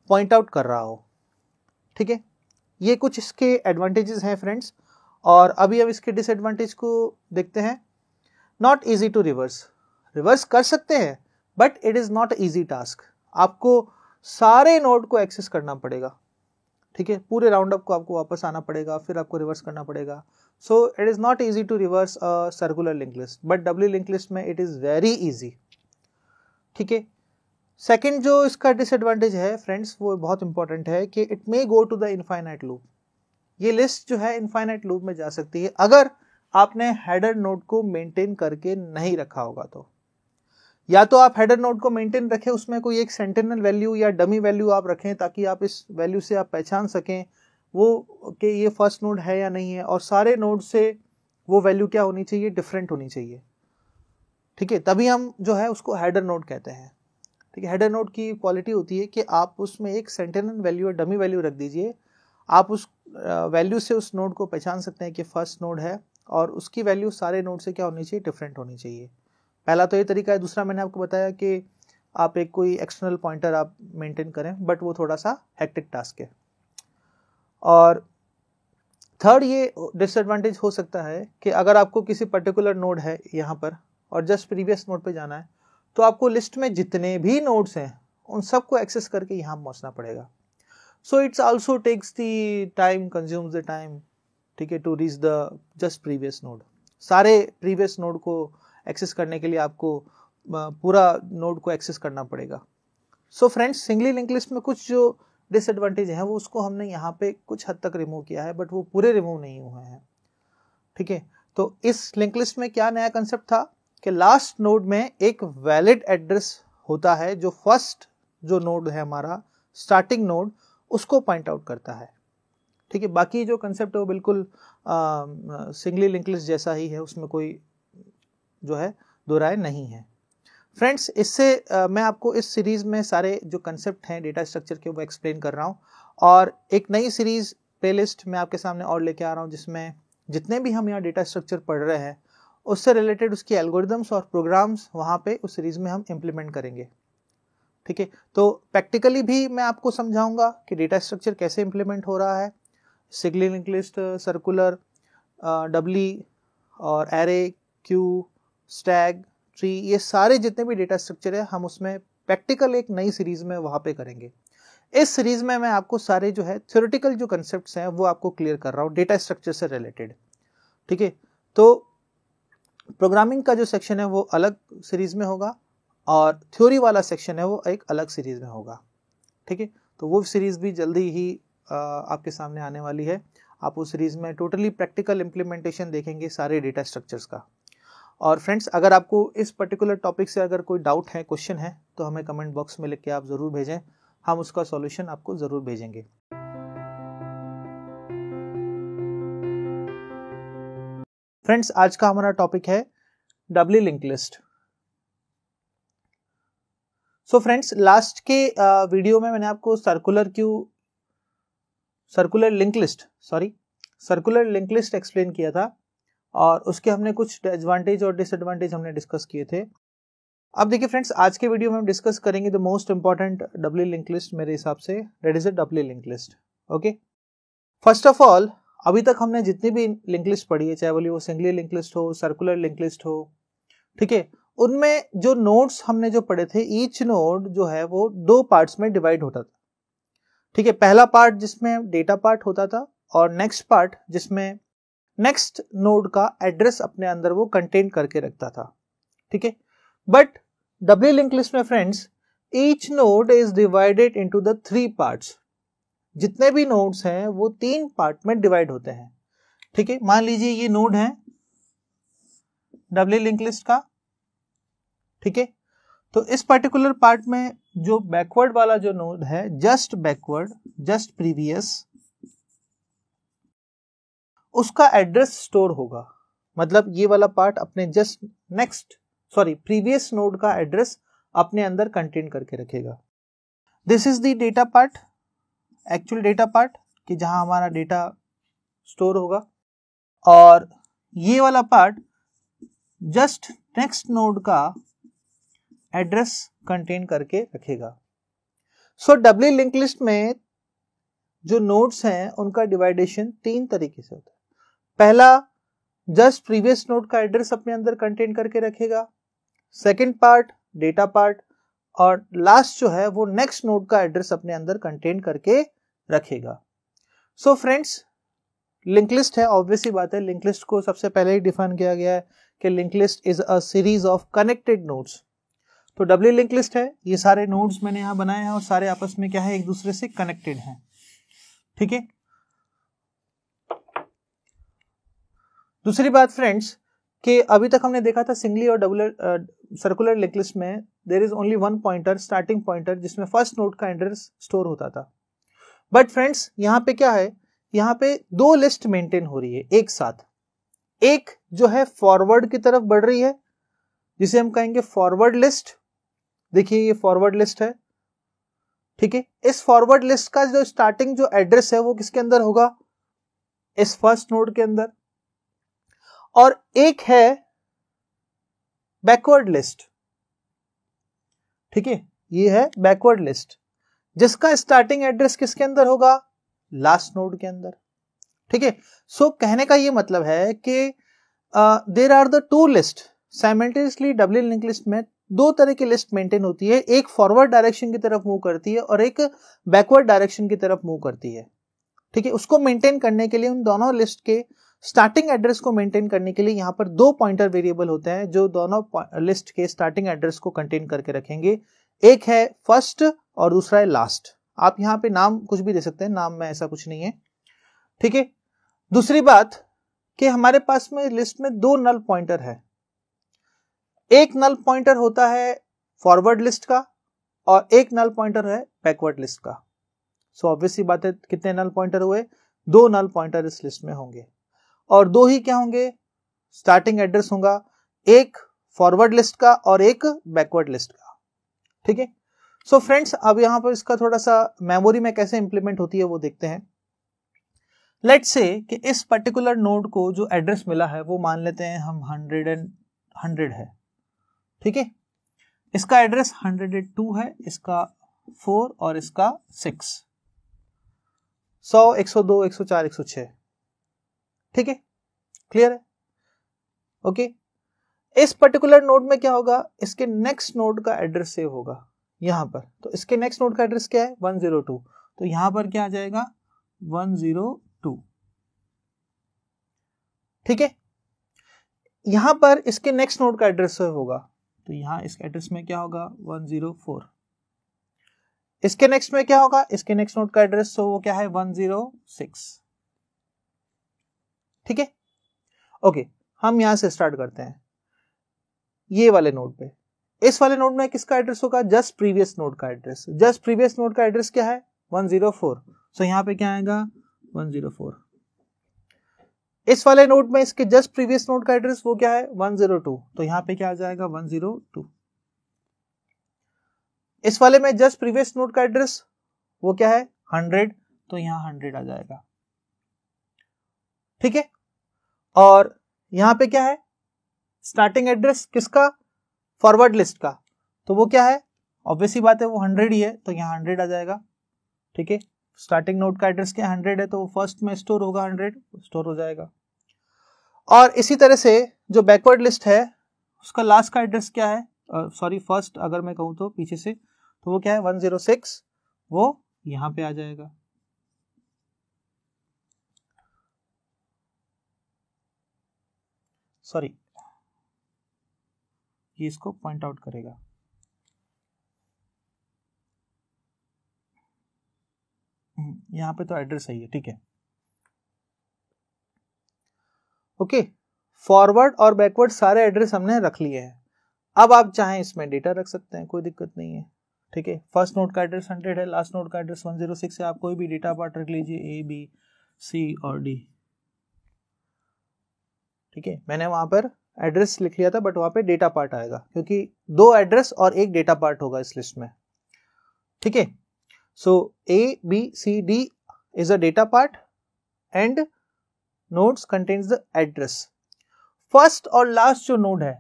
पॉइंट आउट कर रहा हो ठीक है ये कुछ इसके एडवांटेजेस हैं फ्रेंड्स और अभी हम इसके डिसएडवांटेज को देखते हैं not easy to reverse reverse कर सकते हैं but it is not easy task आपको सारे नोड को एक्सेस करना पड़ेगा ठीक है पूरे राउंड अप को आपको वापस आना पड़ेगा फिर आपको रिवर्स करना पड़ेगा so it is not easy to reverse a circular link list but doubly link list में इट इज़ वेरी ईजी ठीक है सेकेंड जो इसका डिसएडवांटेज है फ्रेंड्स वो बहुत इंपॉर्टेंट है कि it may go to the infinite loop ये लिस्ट जो है इनफाइनाइट लूप में जा सकती है अगर आपने हेडर नोड को मेंटेन करके नहीं रखा होगा तो या तो आप हेडर नोड को मेंटेन रखें उसमें कोई एक सेंटेनल वैल्यू या डमी वैल्यू आप रखें ताकि आप इस वैल्यू से आप पहचान सकें वो कि ये फर्स्ट नोड है या नहीं है और सारे नोड से वो वैल्यू क्या होनी चाहिए डिफरेंट होनी चाहिए ठीक है तभी हम जो है उसको हेडर नोड कहते हैं ठीक है हेडर नोड की क्वालिटी होती है कि आप उसमें एक सेंटेनल वैल्यू और डमी वैल्यू रख दीजिए आप उस वैल्यू से उस नोड को पहचान सकते हैं कि फर्स्ट नोड है और उसकी वैल्यू सारे नोड से क्या होनी चाहिए डिफरेंट होनी चाहिए पहला तो ये तरीका है दूसरा मैंने आपको बताया कि आप एक कोई एक्सटर्नल पॉइंटर आप मेंटेन करें बट वो थोड़ा सा हेक्टिक टास्क है और थर्ड ये डिसएडवांटेज हो सकता है कि अगर आपको किसी पर्टिकुलर नोड है यहाँ पर और जस्ट प्रीवियस नोड पे जाना है तो आपको लिस्ट में जितने भी नोड्स हैं उन सबको एक्सेस करके यहाँ पहुँचना पड़ेगा so it's also takes the time consumes the time ठीक है to reach the just previous node सारे प्रीवियस नोड को एक्सेस करने के लिए आपको पूरा नोड को एक्सेस करना पड़ेगा so friends singly link list में कुछ जो डिसएडवांटेज हैं वो उसको हमने यहाँ पे कुछ हद तक रिमूव किया है बट वो पूरे रिमूव नहीं हुए हैं ठीक है तो इस लिंक लिस्ट में क्या नया कंसेप्ट था कि लास्ट नोड में एक वैलिड एड्रेस होता है जो फर्स्ट जो नोड है हमारा स्टार्टिंग नोड उसको पॉइंट आउट करता है ठीक है बाकी जो कंसेप्ट है वो बिल्कुल सिंगली लिंक लिस्ट जैसा ही है उसमें कोई जो है दो राय नहीं है फ्रेंड्स इससे मैं आपको इस सीरीज़ में सारे जो कंसेप्ट हैं डेटा स्ट्रक्चर के वो एक्सप्लेन कर रहा हूँ और एक नई सीरीज़ प्लेलिस्ट मैं आपके सामने और लेके आ रहा हूँ जिसमें जितने भी हम यहाँ डेटा स्ट्रक्चर पढ़ रहे हैं उससे रिलेटेड उसकी एल्गोरिदम्स और प्रोग्राम्स वहाँ पे उस सीरीज़ में हम इम्प्लीमेंट करेंगे ठीक है तो प्रैक्टिकली भी मैं आपको समझाऊंगा कि डेटा स्ट्रक्चर कैसे इम्प्लीमेंट हो रहा है सिग्लिंग लिस्ट सर्कुलर डबली और एरे क्यू स्टैग ट्री ये सारे जितने भी डेटा स्ट्रक्चर है हम उसमें प्रैक्टिकल एक नई सीरीज में वहाँ पे करेंगे इस सीरीज में मैं आपको सारे जो है थ्योरेटिकल जो कंसेप्ट हैं वो आपको क्लियर कर रहा हूँ डेटा स्ट्रक्चर से रिलेटेड ठीक है तो प्रोग्रामिंग का जो सेक्शन है वो अलग सीरीज में होगा और थ्योरी वाला सेक्शन है वो एक अलग सीरीज में होगा ठीक है तो वो सीरीज भी जल्दी ही आपके सामने आने वाली है आप उस सीरीज में टोटली प्रैक्टिकल इम्प्लीमेंटेशन देखेंगे सारे डेटा स्ट्रक्चर्स का और फ्रेंड्स अगर आपको इस पर्टिकुलर टॉपिक से अगर कोई डाउट है क्वेश्चन है तो हमें कमेंट बॉक्स में लिख के आप ज़रूर भेजें हम उसका सॉल्यूशन आपको ज़रूर भेजेंगे फ्रेंड्स आज का हमारा टॉपिक है doubly link list so friends last के वीडियो में मैंने आपको circular queue circular link list sorry circular link list explain किया था और उसके हमने कुछ एडवांटेज और डिसएडवांटेज हमने डिस्कस किए थे अब देखिए फ्रेंड्स आज के वीडियो में हम डिस्कस करेंगे the most important doubly link list मेरे हिसाब से that is a doubly link list okay first of all अभी तक हमने जितनी भी लिंक लिस्ट पढ़ी है चाहे बोलिए वो सिंगली लिंक लिस्ट हो सर्कुलर लिंक लिस्ट हो ठीक है उनमें जो नोड्स हमने जो पढ़े थे ईच नोड जो है वो दो पार्ट्स में डिवाइड होता था ठीक है पहला पार्ट जिसमें डेटा पार्ट होता था और नेक्स्ट पार्ट जिसमें नेक्स्ट नोड का एड्रेस अपने अंदर वो कंटेन करके रखता था ठीक है बट डब्ल्यू लिंक लिस्ट में friends each node is divided into the three parts जितने भी नोड्स हैं वो तीन पार्ट में डिवाइड होते हैं ठीक है मान लीजिए ये नोड है डब्ल्यू लिंक लिस्ट का ठीक है तो इस पर्टिकुलर पार्ट में जो बैकवर्ड वाला जो नोड है जस्ट बैकवर्ड जस्ट प्रीवियस उसका एड्रेस स्टोर होगा मतलब ये वाला पार्ट अपने just next sorry previous node का एड्रेस अपने अंदर कंटेन करके रखेगा this is the data part actual data part कि जहां हमारा डेटा स्टोर होगा और ये वाला पार्ट जस्ट नेक्स्ट नोड का एड्रेस कंटेन करके रखेगा सो डब्ल्यू लिंक लिस्ट में जो नोड्स हैं उनका डिवाइडेशन तीन तरीके से होता है पहला जस्ट प्रीवियस नोड का एड्रेस अपने अंदर कंटेन करके रखेगा सेकेंड पार्ट डेटा पार्ट और लास्ट जो है वो नेक्स्ट नोड का एड्रेस अपने अंदर कंटेन करके रखेगा सो फ्रेंड्स लिंक लिस्ट है ऑब्वियसली बात है लिंक लिस्ट को सबसे पहले ही डिफाइन किया गया है कि link list is a series of connected nodes तो डब्ल्यू लिंक लिस्ट है ये सारे नोड्स मैंने यहाँ बनाए हैं और सारे आपस में क्या है एक दूसरे से कनेक्टेड हैं ठीक है दूसरी बात फ्रेंड्स कि अभी तक हमने देखा था सिंगली और डबल सर्कुलर लिंक लिस्ट में there is only one pointer starting pointer जिसमें फर्स्ट नोड का एड्रेस स्टोर होता था बट फ्रेंड्स यहाँ पे क्या है यहाँ पे दो लिस्ट मेंटेन हो रही है एक साथ एक जो है फॉरवर्ड की तरफ बढ़ रही है जिसे हम कहेंगे फॉरवर्ड लिस्ट देखिए ये फॉरवर्ड लिस्ट है ठीक है इस फॉरवर्ड लिस्ट का जो स्टार्टिंग जो एड्रेस है वो किसके अंदर होगा इस फर्स्ट नोड के अंदर और एक है बैकवर्ड लिस्ट ठीक है ये है बैकवर्ड लिस्ट जिसका स्टार्टिंग एड्रेस किसके अंदर होगा लास्ट नोड के अंदर ठीक है सो कहने का ये मतलब है कि there are the two list simultaneously doubly link list में दो तरह की लिस्ट मेंटेन होती है एक फॉरवर्ड डायरेक्शन की तरफ मूव करती है और एक बैकवर्ड डायरेक्शन की तरफ मूव करती है ठीक है उसको मेंटेन करने के लिए उन दोनों लिस्ट के स्टार्टिंग एड्रेस को मेंटेन करने के लिए यहाँ पर दो पॉइंटर वेरिएबल होते हैं जो दोनों लिस्ट के स्टार्टिंग एड्रेस को कंटेन करके रखेंगे एक है फर्स्ट और दूसरा है लास्ट आप यहाँ पे नाम कुछ भी दे सकते हैं नाम में ऐसा कुछ नहीं है ठीक है दूसरी बात कि हमारे पास में लिस्ट में दो नल पॉइंटर है एक नल पॉइंटर होता है फॉरवर्ड लिस्ट का और एक नल पॉइंटर है बैकवर्ड लिस्ट का सो ऑब्वियसली बात है कितने नल पॉइंटर हुए दो नल पॉइंटर इस लिस्ट में होंगे और दो ही क्या होंगे स्टार्टिंग एड्रेस होगा एक फॉरवर्ड लिस्ट का और एक बैकवर्ड लिस्ट का ठीक है सो फ्रेंड्स अब यहां पर इसका थोड़ा सा मेमोरी में कैसे इंप्लीमेंट होती है वो देखते हैं लेट से कि इस पर्टिकुलर नोड को जो एड्रेस मिला है वो मान लेते हैं हम हंड्रेड एंड हंड्रेड है ठीक है इसका एड्रेस हंड्रेड एंड टू है इसका फोर और इसका सिक्स सौ एक सौ दो एक सौ चार एक सौ छह ठीक है क्लियर है ओके इस पर्टिकुलर नोड में क्या होगा इसके नेक्स्ट नोड का एड्रेस सेव होगा यहां पर तो इसके नेक्स्ट नोड का एड्रेस क्या है वन जीरो टू तो यहां पर क्या आ जाएगा वन जीरो टू ठीक है यहां पर इसके नेक्स्ट नोड का एड्रेस होगा तो यहां इसके एड्रेस में क्या होगा वन जीरो फोर इसके नेक्स्ट में क्या होगा इसके नेक्स्ट नोड का एड्रेस वो क्या है वन जीरो सिक्स ठीक है ओके हम यहां से स्टार्ट करते हैं ये वाले नोड पे इस वाले नोड में किसका एड्रेस होगा जस्ट प्रीवियस नोड का एड्रेस जस्ट प्रीवियस नोड का एड्रेस क्या है 104 सो so, यहाँ पे क्या आएगा 104 इस वाले नोड में इसके जस्ट प्रीवियस नोड का एड्रेस वो क्या है 102 तो यहां पे क्या आ जाएगा 102 इस वाले में जस्ट प्रीवियस नोड का एड्रेस वो क्या है 100 तो यहां 100 आ जाएगा ठीक है और यहाँ पे क्या है स्टार्टिंग एड्रेस किसका फॉरवर्ड लिस्ट का तो वो क्या है ऑब्वियसली बात है वो हंड्रेड ही है तो यहाँ हंड्रेड आ जाएगा ठीक है स्टार्टिंग नोट का एड्रेस क्या हंड्रेड है तो वो फर्स्ट में स्टोर होगा हंड्रेड स्टोर हो जाएगा और इसी तरह से जो बैकवर्ड लिस्ट है उसका लास्ट का एड्रेस क्या है सॉरी uh, फर्स्ट अगर मैं कहूँ तो पीछे से तो वो क्या है वन जीरो सिक्स वो यहाँ पे आ जाएगा सॉरी ये इसको पॉइंट आउट करेगा हम्म, यहां पे तो एड्रेस सही है ठीक है ओके फॉरवर्ड और बैकवर्ड सारे एड्रेस हमने रख लिए हैं अब आप चाहें इसमें डेटा रख सकते हैं कोई दिक्कत नहीं है ठीक है फर्स्ट नोट का एड्रेस हंड्रेड है लास्ट नोट का एड्रेस वन जीरो सिक्स है आप कोई भी डेटा पार्ट रख लीजिए ए बी सी और डी ठीक है मैंने वहां पर एड्रेस लिख लिया था बट वहां पे डेटा पार्ट आएगा क्योंकि दो एड्रेस और एक डेटा पार्ट होगा इस लिस्ट में ठीक है so A B C D is a data part and nodes contains the address first और लास्ट जो नोड है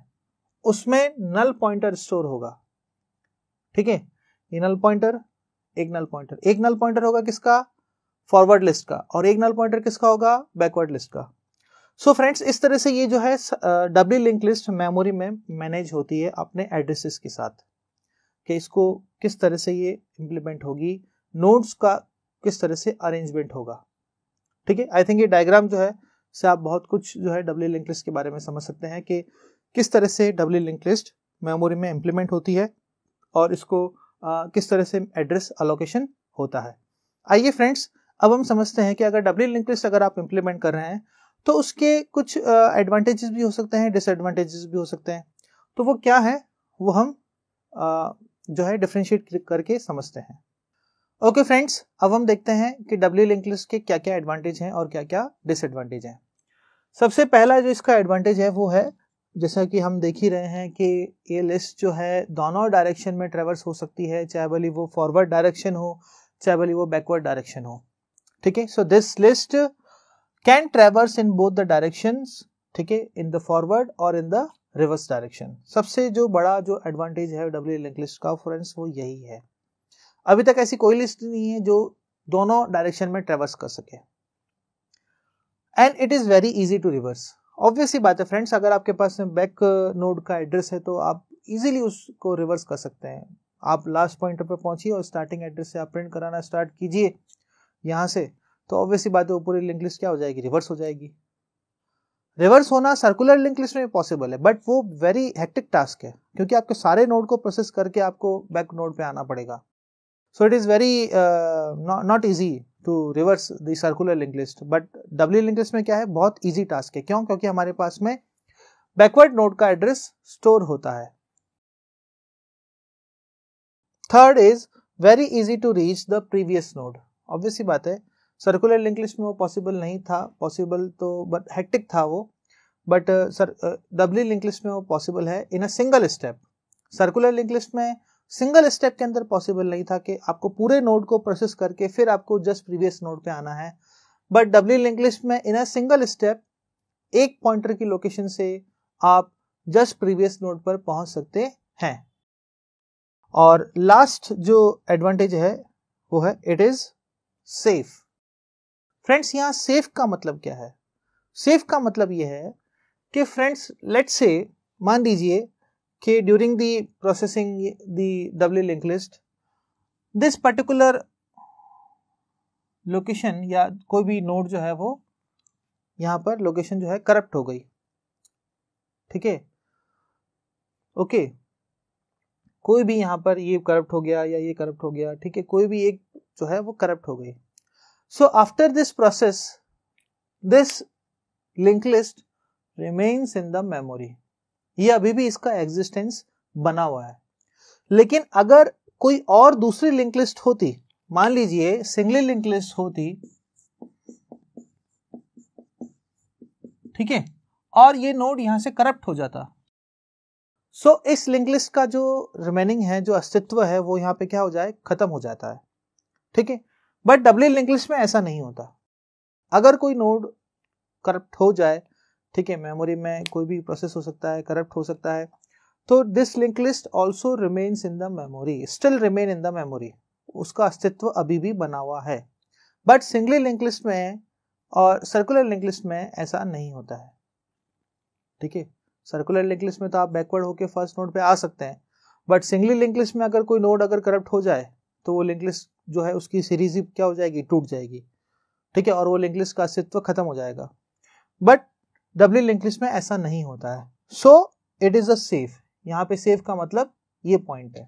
उसमें नल पॉइंटर स्टोर होगा ठीक है ये नल पॉइंटर एक नल पॉइंटर एक नल पॉइंटर होगा किसका फॉरवर्ड लिस्ट का और एक नल पॉइंटर किसका होगा बैकवर्ड लिस्ट का सो so फ्रेंड्स इस तरह से ये जो है डब्ल्यू लिंक लिस्ट मेमोरी में मैनेज होती है अपने एड्रेसेस के साथ कि इसको किस तरह से ये इम्प्लीमेंट होगी नोट्स का किस तरह से अरेंजमेंट होगा ठीक है आई थिंक ये डायग्राम जो है से आप बहुत कुछ जो है डब्ल्यू लिंक लिस्ट के बारे में समझ सकते हैं कि किस तरह से डब्ल्यू लिंक लिस्ट मेमोरी में इम्प्लीमेंट होती है और इसको आ, किस तरह से एड्रेस अलोकेशन होता है आइए फ्रेंड्स अब हम समझते हैं कि अगर डब्ल्यू लिंक लिस्ट अगर आप इम्प्लीमेंट कर रहे हैं तो उसके कुछ एडवांटेजेस भी हो सकते हैं डिसएडवांटेजेस भी हो सकते हैं तो वो क्या है वो हम आ, जो है डिफ्रेंशिएट करके समझते हैं ओके फ्रेंड्स अब हम देखते हैं कि डब्ल्यू लिंक लिस्ट के क्या क्या एडवांटेज हैं और क्या क्या डिसएडवांटेज हैं सबसे पहला जो इसका एडवांटेज है वो है जैसा कि हम देख ही रहे हैं कि ये लिस्ट जो है दोनों डायरेक्शन में ट्रेवर्स हो सकती है चाहे भली वो फॉरवर्ड डायरेक्शन हो चाहे भली वो बैकवर्ड डायरेक्शन हो ठीक है so this list can traverse in both the direction ठीक है इन द फॉरवर्ड और इन द रिवर्स डायरेक्शन सबसे जो बड़ा जो एडवांटेज है डब्ल्यू लिंक लिस्ट का फ्रेंड्स वो यही है अभी तक ऐसी कोई लिस्ट नहीं है जो दोनों डायरेक्शन में ट्रेवर्स कर सके and it is very easy to reverse obviously बात है फ्रेंड्स अगर आपके पास में बैक नोड का एड्रेस है तो आप इजीली उसको रिवर्स कर सकते हैं आप लास्ट पॉइंट पर पहुंचिए और स्टार्टिंग एड्रेस से आप प्रिंट कराना स्टार्ट कीजिए यहाँ से तो ऑब्वियसली बात है ऊपरी पूरी लिंक लिस्ट क्या हो जाएगी रिवर्स हो जाएगी रिवर्स होना सर्कुलर लिंक लिस्ट में पॉसिबल है बट वो वेरी हेक्टिक टास्क है क्योंकि आपके सारे नोड को प्रोसेस करके आपको बैक नोड पे आना पड़ेगा so it is very not easy to reverse the circular link list but doubly link list में क्या है बहुत ईजी टास्क है क्यों क्योंकि हमारे पास में बैकवर्ड नोड का एड्रेस स्टोर होता है third is very easy to reach the previous node obviously बात है सर्कुलर लिंक लिस्ट में वो पॉसिबल नहीं था पॉसिबल तो बट हेक्टिक था वो but sir doubly link list में वो पॉसिबल है in a single step circular link list में सिंगल स्टेप के अंदर पॉसिबल नहीं था कि आपको पूरे नोड को प्रोसेस करके फिर आपको जस्ट प्रीवियस नोड पे आना है बट डब्ल्यू लिंक लिस्ट में इन अ सिंगल स्टेप एक पॉइंटर की लोकेशन से आप जस्ट प्रीवियस नोड पर पहुंच सकते हैं और लास्ट जो एडवांटेज है वो है इट इज सेफ फ्रेंड्स यहाँ सेफ का मतलब क्या है सेफ का मतलब ये है कि फ्रेंड्स लेट से मान लीजिए कि during the processing the doubly link list this particular location या कोई भी नोड जो है वो यहाँ पर लोकेशन जो है करप्ट हो गई ठीक है ओके कोई भी यहाँ पर ये करप्ट हो गया या ये करप्ट हो गया ठीक है कोई भी एक जो है वो करप्ट हो गई So after this process, this linked list remains in the memory ये अभी भी इसका एग्जिस्टेंस बना हुआ है लेकिन अगर कोई और दूसरी लिंक लिस्ट होती मान लीजिए सिंगली लिंक लिस्ट होती ठीक है और ये नोड यहां से करप्ट हो जाता सो so, इस लिंक लिस्ट का जो रिमेनिंग है जो अस्तित्व है वो यहां पे क्या हो जाए खत्म हो जाता है ठीक है बट डबली लिंक लिस्ट में ऐसा नहीं होता अगर कोई नोड करप्ट हो जाए ठीक है मेमोरी में कोई भी प्रोसेस हो सकता है करप्ट हो सकता है तो this link list also remains in the memory still remain in the memory उसका अस्तित्व अभी भी बना हुआ है बट सिंगली लिंक लिस्ट में और सर्कुलर लिंक लिस्ट में ऐसा नहीं होता है ठीक है सर्कुलर लिंक लिस्ट में तो आप बैकवर्ड होकर फर्स्ट नोड पे आ सकते हैं बट सिंगली लिंक लिस्ट में अगर कोई नोड अगर करप्ट हो जाए तो वो लिंक लिस्ट जो है उसकी सीरीज क्या हो जाएगी टूट जाएगी ठीक है और वो लिंक लिस्ट का अस्तित्व खत्म हो जाएगा बट डब्ल्यू लिंक लिस्ट में ऐसा नहीं होता है so it is a safe यहाँ पे सेफ का मतलब ये पॉइंट है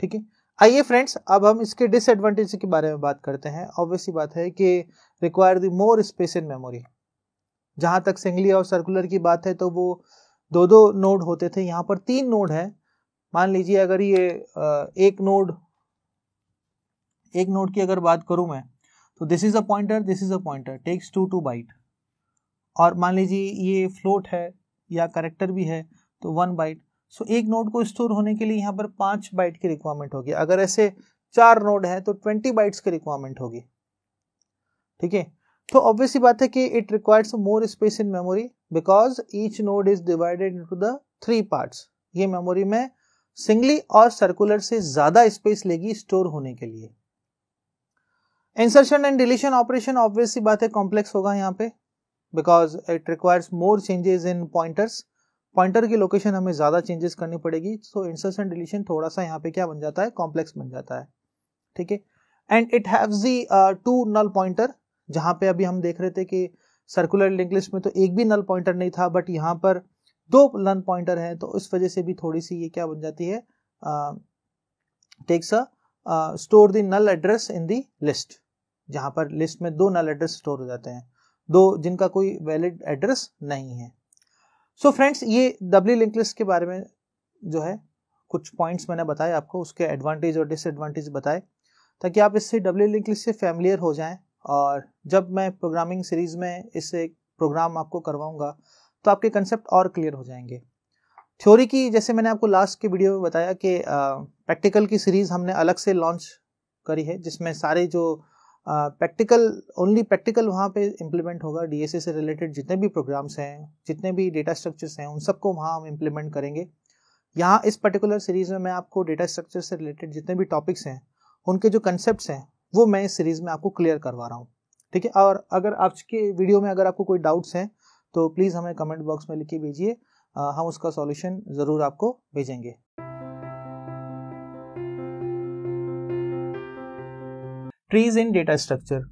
ठीक है आइए फ्रेंड्स अब हम इसके डिसएडवांटेज के बारे में बात करते हैं ऑब्वियसली बात है कि require the more space in memory जहां तक सिंगली और सर्कुलर की बात है तो वो दो दो नोड होते थे यहाँ पर तीन नोड है मान लीजिए अगर ये एक नोड एक नोड की अगर बात करूं मैं तो this is a pointer this is a pointer takes two two byte और मान लीजिए ये फ्लोट है या करेक्टर भी है तो वन बाइट सो एक नोड को स्टोर होने के लिए यहाँ पर पांच बाइट की रिक्वायरमेंट होगी अगर ऐसे चार नोड है तो ट्वेंटी बाइट्स की रिक्वायरमेंट होगी ठीक है तो ऑब्वियसली बात है कि it requires more space in memory because each node is divided into the three parts ये मेमोरी में सिंगली और सर्कुलर से ज़्यादा स्पेस लेगी स्टोर होने के लिए insertion and deletion operation obvious सी बात है कॉम्प्लेक्स होगा यहाँ पे because it requires more changes in pointers pointer की लोकेशन हमें ज़्यादा चेंजेस करनी पड़ेगी सो इंसर्शन डिलीशन थोड़ा सा यहाँ पे क्या बन जाता है कॉम्प्लेक्स बन जाता है ठीक है and it have G two null pointer जहाँ पे अभी हम देख रहे थे कि सर्कुलर लिंक लिस्ट में तो एक भी नल पॉइंटर नहीं था बट यहाँ पर दो नल पॉइंटर हैं तो इस वजह से भी थोड़ी सी ये क्या बन जाती है takes a store the null address in the list जहाँ पर लिस्ट में दो नल एड्रेस स्टोर हो जाते हैं दो जिनका कोई वैलिड एड्रेस नहीं है सो so फ्रेंड्स ये डब्ली लिंक लिस्ट के बारे में जो है कुछ पॉइंट्स मैंने बताए आपको उसके एडवांटेज और डिसएडवांटेज बताए ताकि आप इससे डब्ल्यू लिंक लिस्ट से फैमिलियर हो जाएं और जब मैं प्रोग्रामिंग सीरीज में इससे प्रोग्राम आपको करवाऊंगा तो आपके कंसेप्ट और क्लियर हो जाएंगे थ्योरी की जैसे मैंने आपको लास्ट के वीडियो में बताया कि प्रैक्टिकल की सीरीज़ हमने अलग से लॉन्च करी है जिसमें सारे जो प्रैक्टिकल ओनली प्रैक्टिकल वहाँ पे इम्प्लीमेंट होगा डी से रिलेटेड जितने भी प्रोग्राम्स हैं जितने भी डेटा स्ट्रक्चर्स हैं उन सबको वहाँ हम इम्प्लीमेंट करेंगे यहाँ इस पर्टिकुलर सीरीज़ में मैं आपको डेटा स्ट्रक्चर से रिलेटेड जितने भी टॉपिक्स हैं उनके जो कंसेप्ट हैं वो मैं इस सीरीज़ में आपको क्लियर करवा रहा हूँ ठीक है और अगर आपके वीडियो में अगर आपको कोई डाउट्स हैं तो प्लीज़ हमें कमेंट बॉक्स में लिख के भेजिए हम उसका सॉल्यूशन ज़रूर आपको भेजेंगे trees in data structure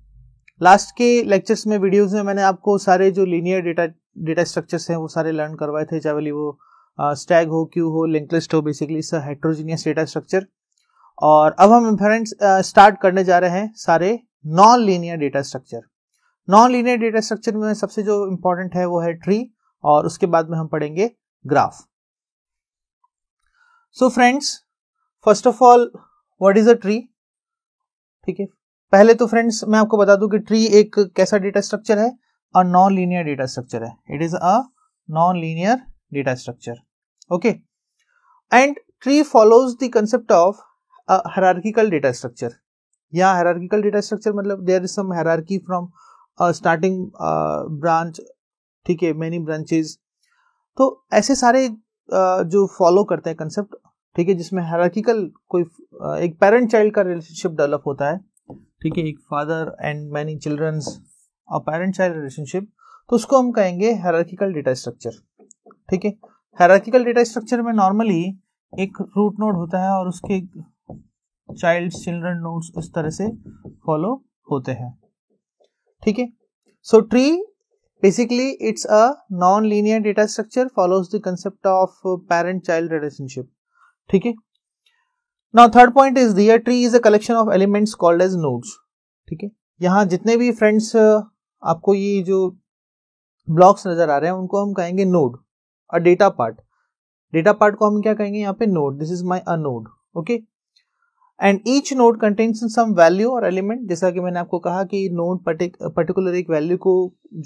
last के लेक्चर्स में वीडियोस में मैंने आपको सारे जो लीनियर डेटा डेटा स्ट्रक्चर्स हैं वो सारे लर्न करवाए थे चाहे वो स्टैग uh, हो क्यू हो लिंकलिस्ट हो बेसिकली हेट्रोजीनियस डेटा स्ट्रक्चर और अब हम फ्रेंड्स स्टार्ट करने जा रहे हैं सारे non linear data structure non linear data structure में सबसे जो इम्पोर्टेंट है वो है ट्री और उसके बाद में हम पढ़ेंगे graph so friends first of all what is a tree ठीक है पहले तो फ्रेंड्स मैं आपको बता दूं कि ट्री एक कैसा डेटा स्ट्रक्चर है a non linear data structure है it is a non linear data structure okay and tree follows the concept of hierarchical data structure या हरारकिकल डेटा स्ट्रक्चर मतलब there is some hierarchy from starting branch ठीक है many branches तो ऐसे सारे uh, जो follow करते हैं कंसेप्ट ठीक है जिसमें हरारकिकल कोई uh, एक पेरेंट चाइल्ड का रिलेशनशिप डेवलप होता है ठीक है एक फादर एंड मैनी चिल्ड्रंस और पेरेंट चाइल्ड रिलेशनशिप तो उसको हम कहेंगे हेरार्किकल डेटा स्ट्रक्चर ठीक है हेरार्किकल डेटा स्ट्रक्चर में नॉर्मली एक रूट नोड होता है और उसके चाइल्ड चिल्ड्रन नोड्स इस तरह से फॉलो होते हैं ठीक है so tree basically it's a non linear data structure follows the concept of parent child relationship ठीक है now third point is there tree is a collection of elements called as nodes ठीक है यहाँ जितने भी फ्रेंड्स uh, आपको ये जो ब्लॉक्स नजर आ रहे हैं उनको हम कहेंगे node a data part data part को हम क्या कहेंगे यहाँ पे node this is my a node okay and each node contains some value और एलिमेंट जैसा कि मैंने आपको कहा कि नोड पर्टिकुलर एक वैल्यू को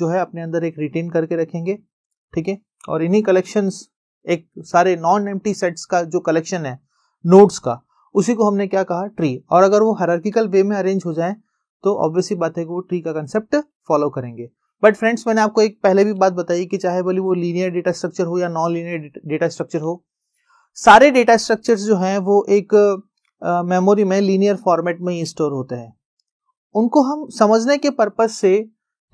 जो है अपने अंदर एक रिटेन करके रखेंगे ठीक है और इन्हीं कलेक्शंस एक सारे नॉन एम्प्टी सेट्स का जो कलेक्शन है नोड्स का उसी को हमने क्या कहा ट्री और अगर वो हरार्किकल वे में अरेंज हो जाए तो ऑब्वियसली बात है कि वो ट्री का कंसेप्ट फॉलो करेंगे बट फ्रेंड्स मैंने आपको एक पहले भी बात बताई कि चाहे भले वो लीनियर डेटा स्ट्रक्चर हो या नॉन लीनियर डेटा स्ट्रक्चर हो सारे डेटा स्ट्रक्चर जो हैं वो एक मेमोरी में लीनियर फॉर्मेट में ही स्टोर होते हैं उनको हम समझने के पर्पज से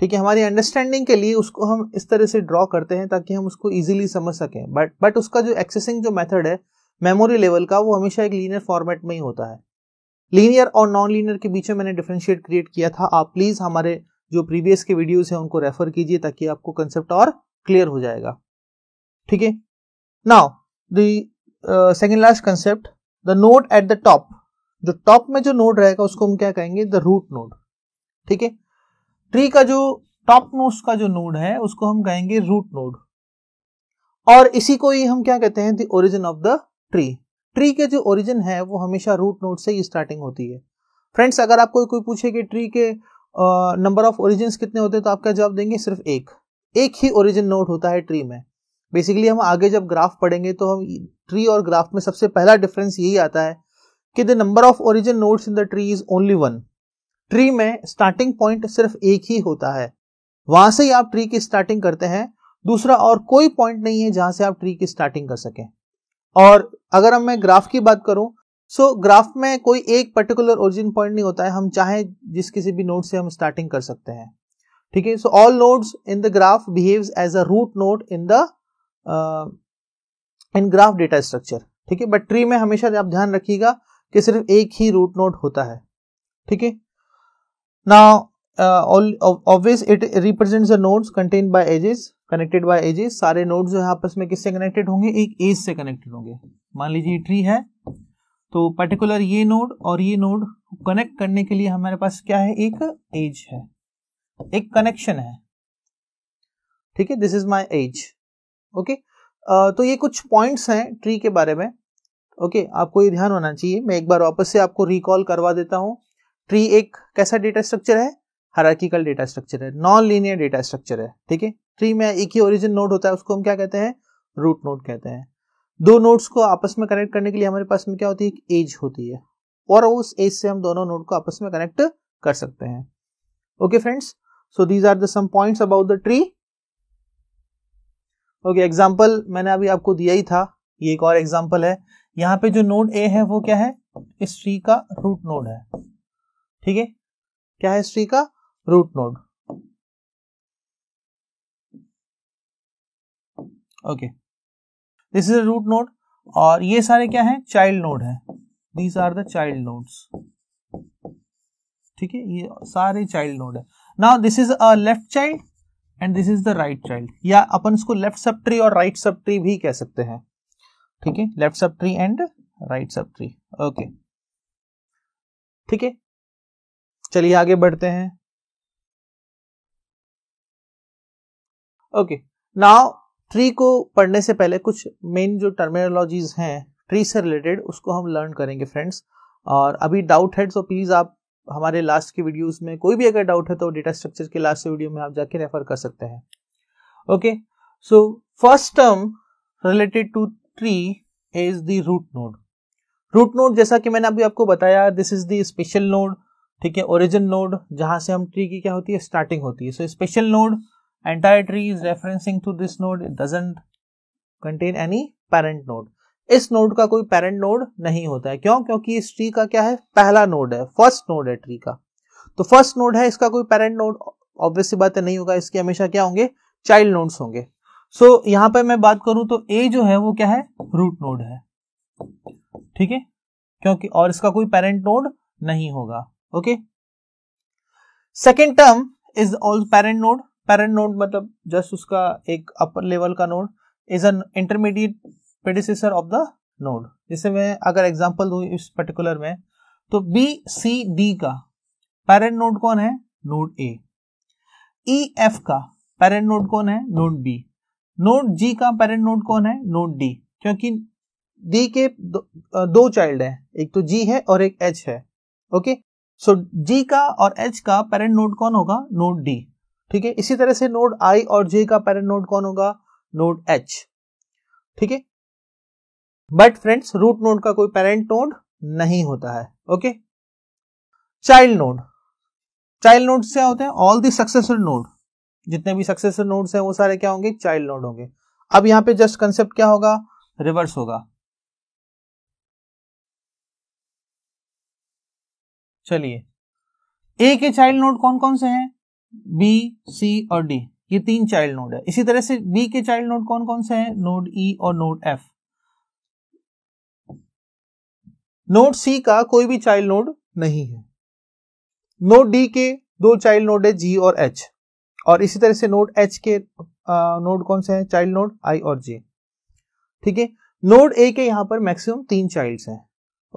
ठीक है हमारी अंडरस्टैंडिंग के लिए उसको हम इस तरह से ड्रॉ करते हैं ताकि हम उसको इजीली समझ सकें बट बट उसका जो एक्सेसिंग जो मेथड है मेमोरी लेवल का वो हमेशा एक लीनियर फॉर्मेट में ही होता है लीनियर और नॉन लीनियर के बीच में मैंने डिफ्रेंशिएट क्रिएट किया था आप प्लीज़ हमारे जो प्रीवियस के वीडियोस हैं उनको रेफर कीजिए ताकि आपको कंसेप्ट और क्लियर हो जाएगा ठीक है now the second last concept the node at the top जो टॉप में जो नोड रहेगा उसको हम क्या कहेंगे द रूट नोड ठीक है ट्री का जो टॉप नोड्स का जो नोड है उसको हम कहेंगे रूट नोड और इसी को ही हम क्या कहते हैं the origin of the tree tree के जो ओरिजिन है वो हमेशा रूट नोड से ही स्टार्टिंग होती है फ्रेंड्स अगर आपको कोई पूछे कि ट्री के नंबर ऑफ ओरिजिन कितने होते हैं तो आप क्या जवाब देंगे सिर्फ एक एक ही ओरिजिन नोट होता है ट्री में बेसिकली हम आगे जब ग्राफ पढ़ेंगे तो हम ट्री और ग्राफ में सबसे पहला डिफरेंस यही आता है कि the number of origin nodes in the tree is only one tree में स्टार्टिंग पॉइंट सिर्फ एक ही होता है वहां से ही आप ट्री की स्टार्टिंग करते हैं दूसरा और कोई पॉइंट नहीं है जहां से आप ट्री की स्टार्टिंग कर सकें और अगर हम मैं ग्राफ की बात करूं सो so, ग्राफ में कोई एक पर्टिकुलर ओरिजिन पॉइंट नहीं होता है हम चाहे जिस किसी भी नोड से हम स्टार्टिंग कर सकते हैं ठीक है so all nodes in the graph behaves as a root node in the in graph data structure ठीक है बट ट्री में हमेशा आप ध्यान रखिएगा कि सिर्फ एक ही रूट नोड होता है ठीक है now obvious it represents the nodes contain by edges connected by edges सारे नोड्स जो है आपस में किससे कनेक्टेड होंगे एक एज से कनेक्टेड होंगे मान लीजिए ट्री है तो पर्टिकुलर ये नोड और ये नोड कनेक्ट करने के लिए हमारे पास क्या है एक एज है एक कनेक्शन है ठीक है this is my edge okay तो ये कुछ पॉइंट्स हैं ट्री के बारे में ओके okay, आपको ये ध्यान होना चाहिए मैं एक बार वापस से आपको रिकॉल करवा देता हूँ ट्री एक कैसा डेटा स्ट्रक्चर है हरार्किकल डेटा स्ट्रक्चर है नॉन लीनियर डेटा स्ट्रक्चर है ठीक है ट्री में एक ही ओरिजिन नोड होता है उसको हम क्या कहते हैं रूट नोड कहते हैं दो नोड्स को आपस में कनेक्ट करने के लिए हमारे पास में क्या होती है एक एज होती है और उस एज से हम दोनों नोड को आपस में कनेक्ट कर सकते हैं okay friends so these are the some points about the tree okay example मैंने अभी आपको दिया ही था ये एक और एग्जांपल है यहाँ पे जो नोड ए है वो क्या है इस ट्री का रूट नोड है ठीक है क्या है इस ट्री का root node okay this is a root node और ये सारे क्या हैं चाइल्ड नोड हैं these are the child nodes ठीक है ये सारे चाइल्ड नोड है now this is a left child and this is the right child या अपन इसको लेफ्ट सब ट्री और राइट सब ट्री भी कह सकते हैं ठीक है लेफ्ट सब ट्री एंड राइट सब ट्री ओके ठीक है चलिए आगे बढ़ते हैं ओके नाउ ट्री को पढ़ने से पहले कुछ मेन जो टर्मिनोलॉजीज हैं ट्री से रिलेटेड उसको हम लर्न करेंगे फ्रेंड्स और अभी डाउट है तो प्लीज़ आप हमारे लास्ट के वीडियोस में कोई भी अगर डाउट है तो डेटा स्ट्रक्चर के लास्ट वीडियो में आप जाके रेफर कर सकते हैं okay so first term related to tree is the root node root node जैसा कि मैंने अभी आपको बताया this is the special node ठीक है ओरिजिन नोड जहां से हम ट्री की क्या होती है स्टार्टिंग होती है so special node entire tree is referencing to this node it doesn't contain any parent node इस नोड का कोई पेरेंट नोड नहीं होता है क्यों क्योंकि इस ट्री का क्या है पहला नोड है फर्स्ट नोड है ट्री का तो फर्स्ट नोड है इसका कोई पेरेंट नोड ऑब्वियसली बात नहीं होगा इसके हमेशा क्या होंगे चाइल्ड नोड्स होंगे सो so, यहां पर मैं बात करूं तो ए जो है वो क्या है रूट नोड है ठीक है क्योंकि और इसका कोई पेरेंट नोड नहीं होगा okay second term is all parent node parent node मतलब जस्ट उसका एक अपर लेवल का node is an intermediate predecessor of the node जैसे मैं अगर एग्जांपल दू इस पर्टिकुलर में तो बी सी डी का पेरेंट नोड कौन है नोड ए ई एफ का पेरेंट नोड कौन है नोड बी नोड जी का पेरेंट नोड कौन है नोड डी क्योंकि डी के दो, दो चाइल्ड है एक तो जी है और एक एच है ओके सो जी का और एच का पेरेंट नोड कौन होगा नोड डी ठीक है इसी तरह से नोड आई और जे का पेरेंट नोड कौन होगा नोड एच ठीक है बट फ्रेंड्स रूट नोड का कोई पेरेंट नोड नहीं होता है okay child node child node क्या होते हैं ऑल दी सक्सेसर नोड जितने भी सक्सेसर नोड्स हैं वो सारे क्या होंगे चाइल्ड नोड होंगे अब यहां पे जस्ट कंसेप्ट क्या होगा रिवर्स होगा चलिए ए के चाइल्ड नोड कौन कौन से हैं बी सी और डी ये तीन चाइल्ड नोड है इसी तरह से बी के चाइल्ड नोड कौन कौन से हैं नोड ई e और नोड एफ नोड सी का कोई भी चाइल्ड नोड नहीं है नोड डी के दो चाइल्ड नोड है जी और एच और इसी तरह से नोड एच के नोड कौन से हैं चाइल्ड नोड आई और जे ठीक है नोड ए के यहां पर मैक्सिमम तीन चाइल्ड्स हैं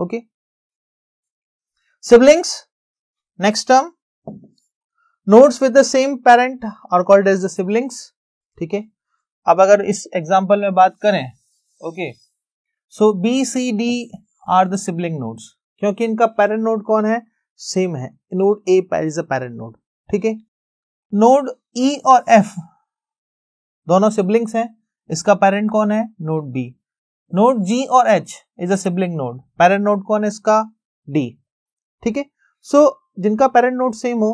okay siblings next term nodes with the same parent are called as the siblings ठीक है अब अगर इस एग्जांपल में बात करें okay so B C D are the sibling nodes क्योंकि इनका पेरेंट नोड कौन है सेम है node A is a parent node ठीक है नोड ई e और एफ दोनों सिबलिंग्स हैं इसका पेरेंट कौन है नोड बी नोड जी और H is a sibling node parent node कौन है इसका डी ठीक है सो जिनका पेरेंट नोट सेम हो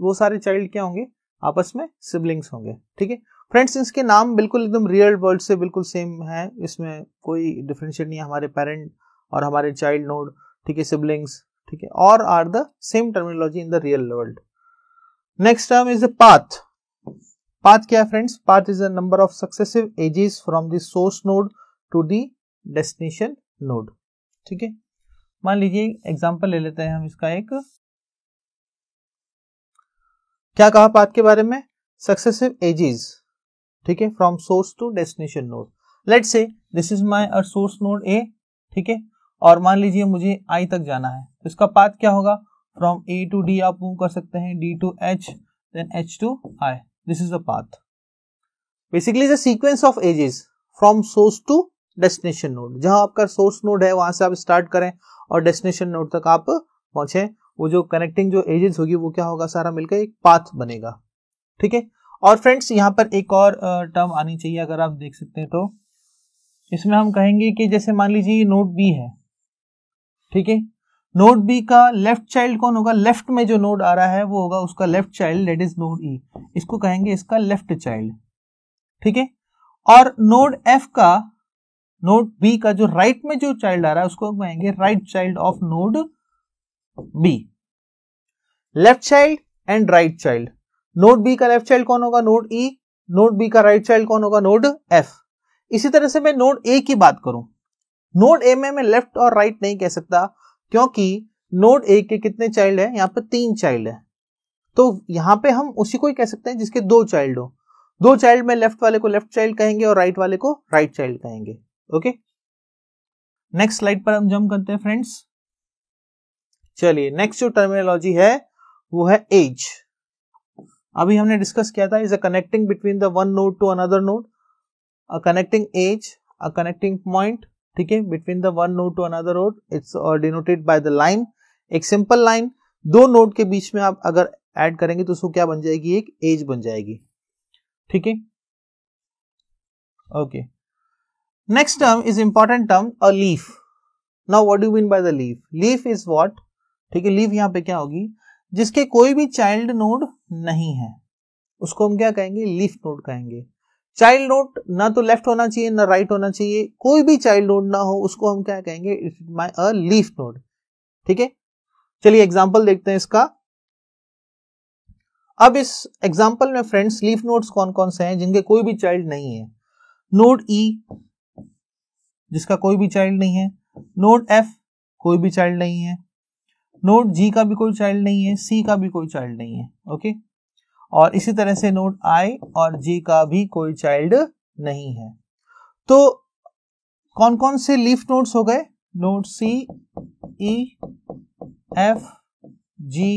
वो सारे चाइल्ड क्या होंगे आपस में सिबलिंग्स होंगे ठीक है फ्रेंड्स इसके नाम बिल्कुल एकदम रियल वर्ल्ड से बिल्कुल सेम है इसमें कोई डिफ्रेंशिएट नहीं है हमारे पेरेंट और हमारे चाइल्ड नोड ठीक है सिबलिंग्स ठीक है और are the same terminology in the real world next term is a path path क्या है friends path is a number of successive edges from the source node to the destination node ठीक है मान लीजिए example ले लेते हैं हम इसका एक क्या कहा पाथ के बारे में सक्सेसिव एजेस ठीक है from source to destination node let say this is my source node A ठीक है और मान लीजिए मुझे आई तक जाना है तो इसका पाथ क्या होगा फ्रॉम ए टू डी आप मूव कर सकते हैं D to H then H to I this is the path basically sequence of edges from source to destination node जहां आपका सोर्स नोड है वहां से आप स्टार्ट करें और डेस्टिनेशन नोड तक आप पहुंचे वो जो कनेक्टिंग जो एजेस होगी वो क्या होगा सारा मिलकर एक पाथ बनेगा ठीक है और फ्रेंड्स यहाँ पर एक और टर्म आनी चाहिए अगर आप देख सकते हैं तो इसमें हम कहेंगे कि जैसे मान लीजिए नोट बी है ठीक है नोट बी का लेफ्ट चाइल्ड कौन होगा लेफ्ट में जो नोड आ रहा है वो होगा उसका left child that is node E इसको कहेंगे इसका लेफ्ट चाइल्ड ठीक है और नोड एफ का नोट बी का जो राइट right में जो चाइल्ड आ रहा है उसको कहेंगे right child of node B left child and right child node B का लेफ्ट चाइल्ड कौन होगा नोट ई नोट बी का राइट चाइल्ड कौन होगा नोट एफ इसी तरह से मैं नोट ए की बात करूं नोट ए में मैं लेफ्ट और राइट नहीं कह सकता क्योंकि नोट ए के कितने चाइल्ड है यहां पर तीन चाइल्ड है तो यहां पे हम उसी को ही कह सकते हैं जिसके दो चाइल्ड हो दो चाइल्ड में लेफ्ट वाले को लेफ्ट चाइल्ड कहेंगे और राइट वाले को राइट चाइल्ड कहेंगे ओके नेक्स्ट स्लाइड पर हम जम करते हैं फ्रेंड्स चलिए नेक्स्ट जो टर्मिनोलॉजी है वो है एज अभी हमने डिस्कस किया था is a connecting between the one node to another node a connecting edge a connecting point ठीक है between the one node to another node it's denoted by the line एक सिंपल लाइन दो node के बीच में आप अगर add करेंगे तो उसको क्या बन जाएगी एक एज बन जाएगी ठीक है okay next term is important term a leaf now what do mean by the leaf leaf is what ठीक है लीव यहां पे क्या होगी जिसके कोई भी चाइल्ड नोड नहीं है उसको हम क्या कहेंगे लीफ नोड कहेंगे चाइल्ड नोड ना तो लेफ्ट होना चाहिए ना राइट होना चाहिए कोई भी चाइल्ड नोड ना हो उसको हम क्या कहेंगे it my a leaf node ठीक है चलिए एग्जाम्पल देखते हैं इसका अब इस एग्जाम्पल में फ्रेंड्स लीफ नोड्स कौन कौन से हैं जिनके कोई भी चाइल्ड नहीं है नोड ई e, जिसका कोई भी चाइल्ड नहीं है नोड एफ कोई भी चाइल्ड नहीं है नोड जी का भी कोई चाइल्ड नहीं है सी का भी कोई चाइल्ड नहीं है ओके और इसी तरह से नोड आई और जी का भी कोई चाइल्ड नहीं है तो कौन कौन से लीफ नोड्स हो गए node C E F G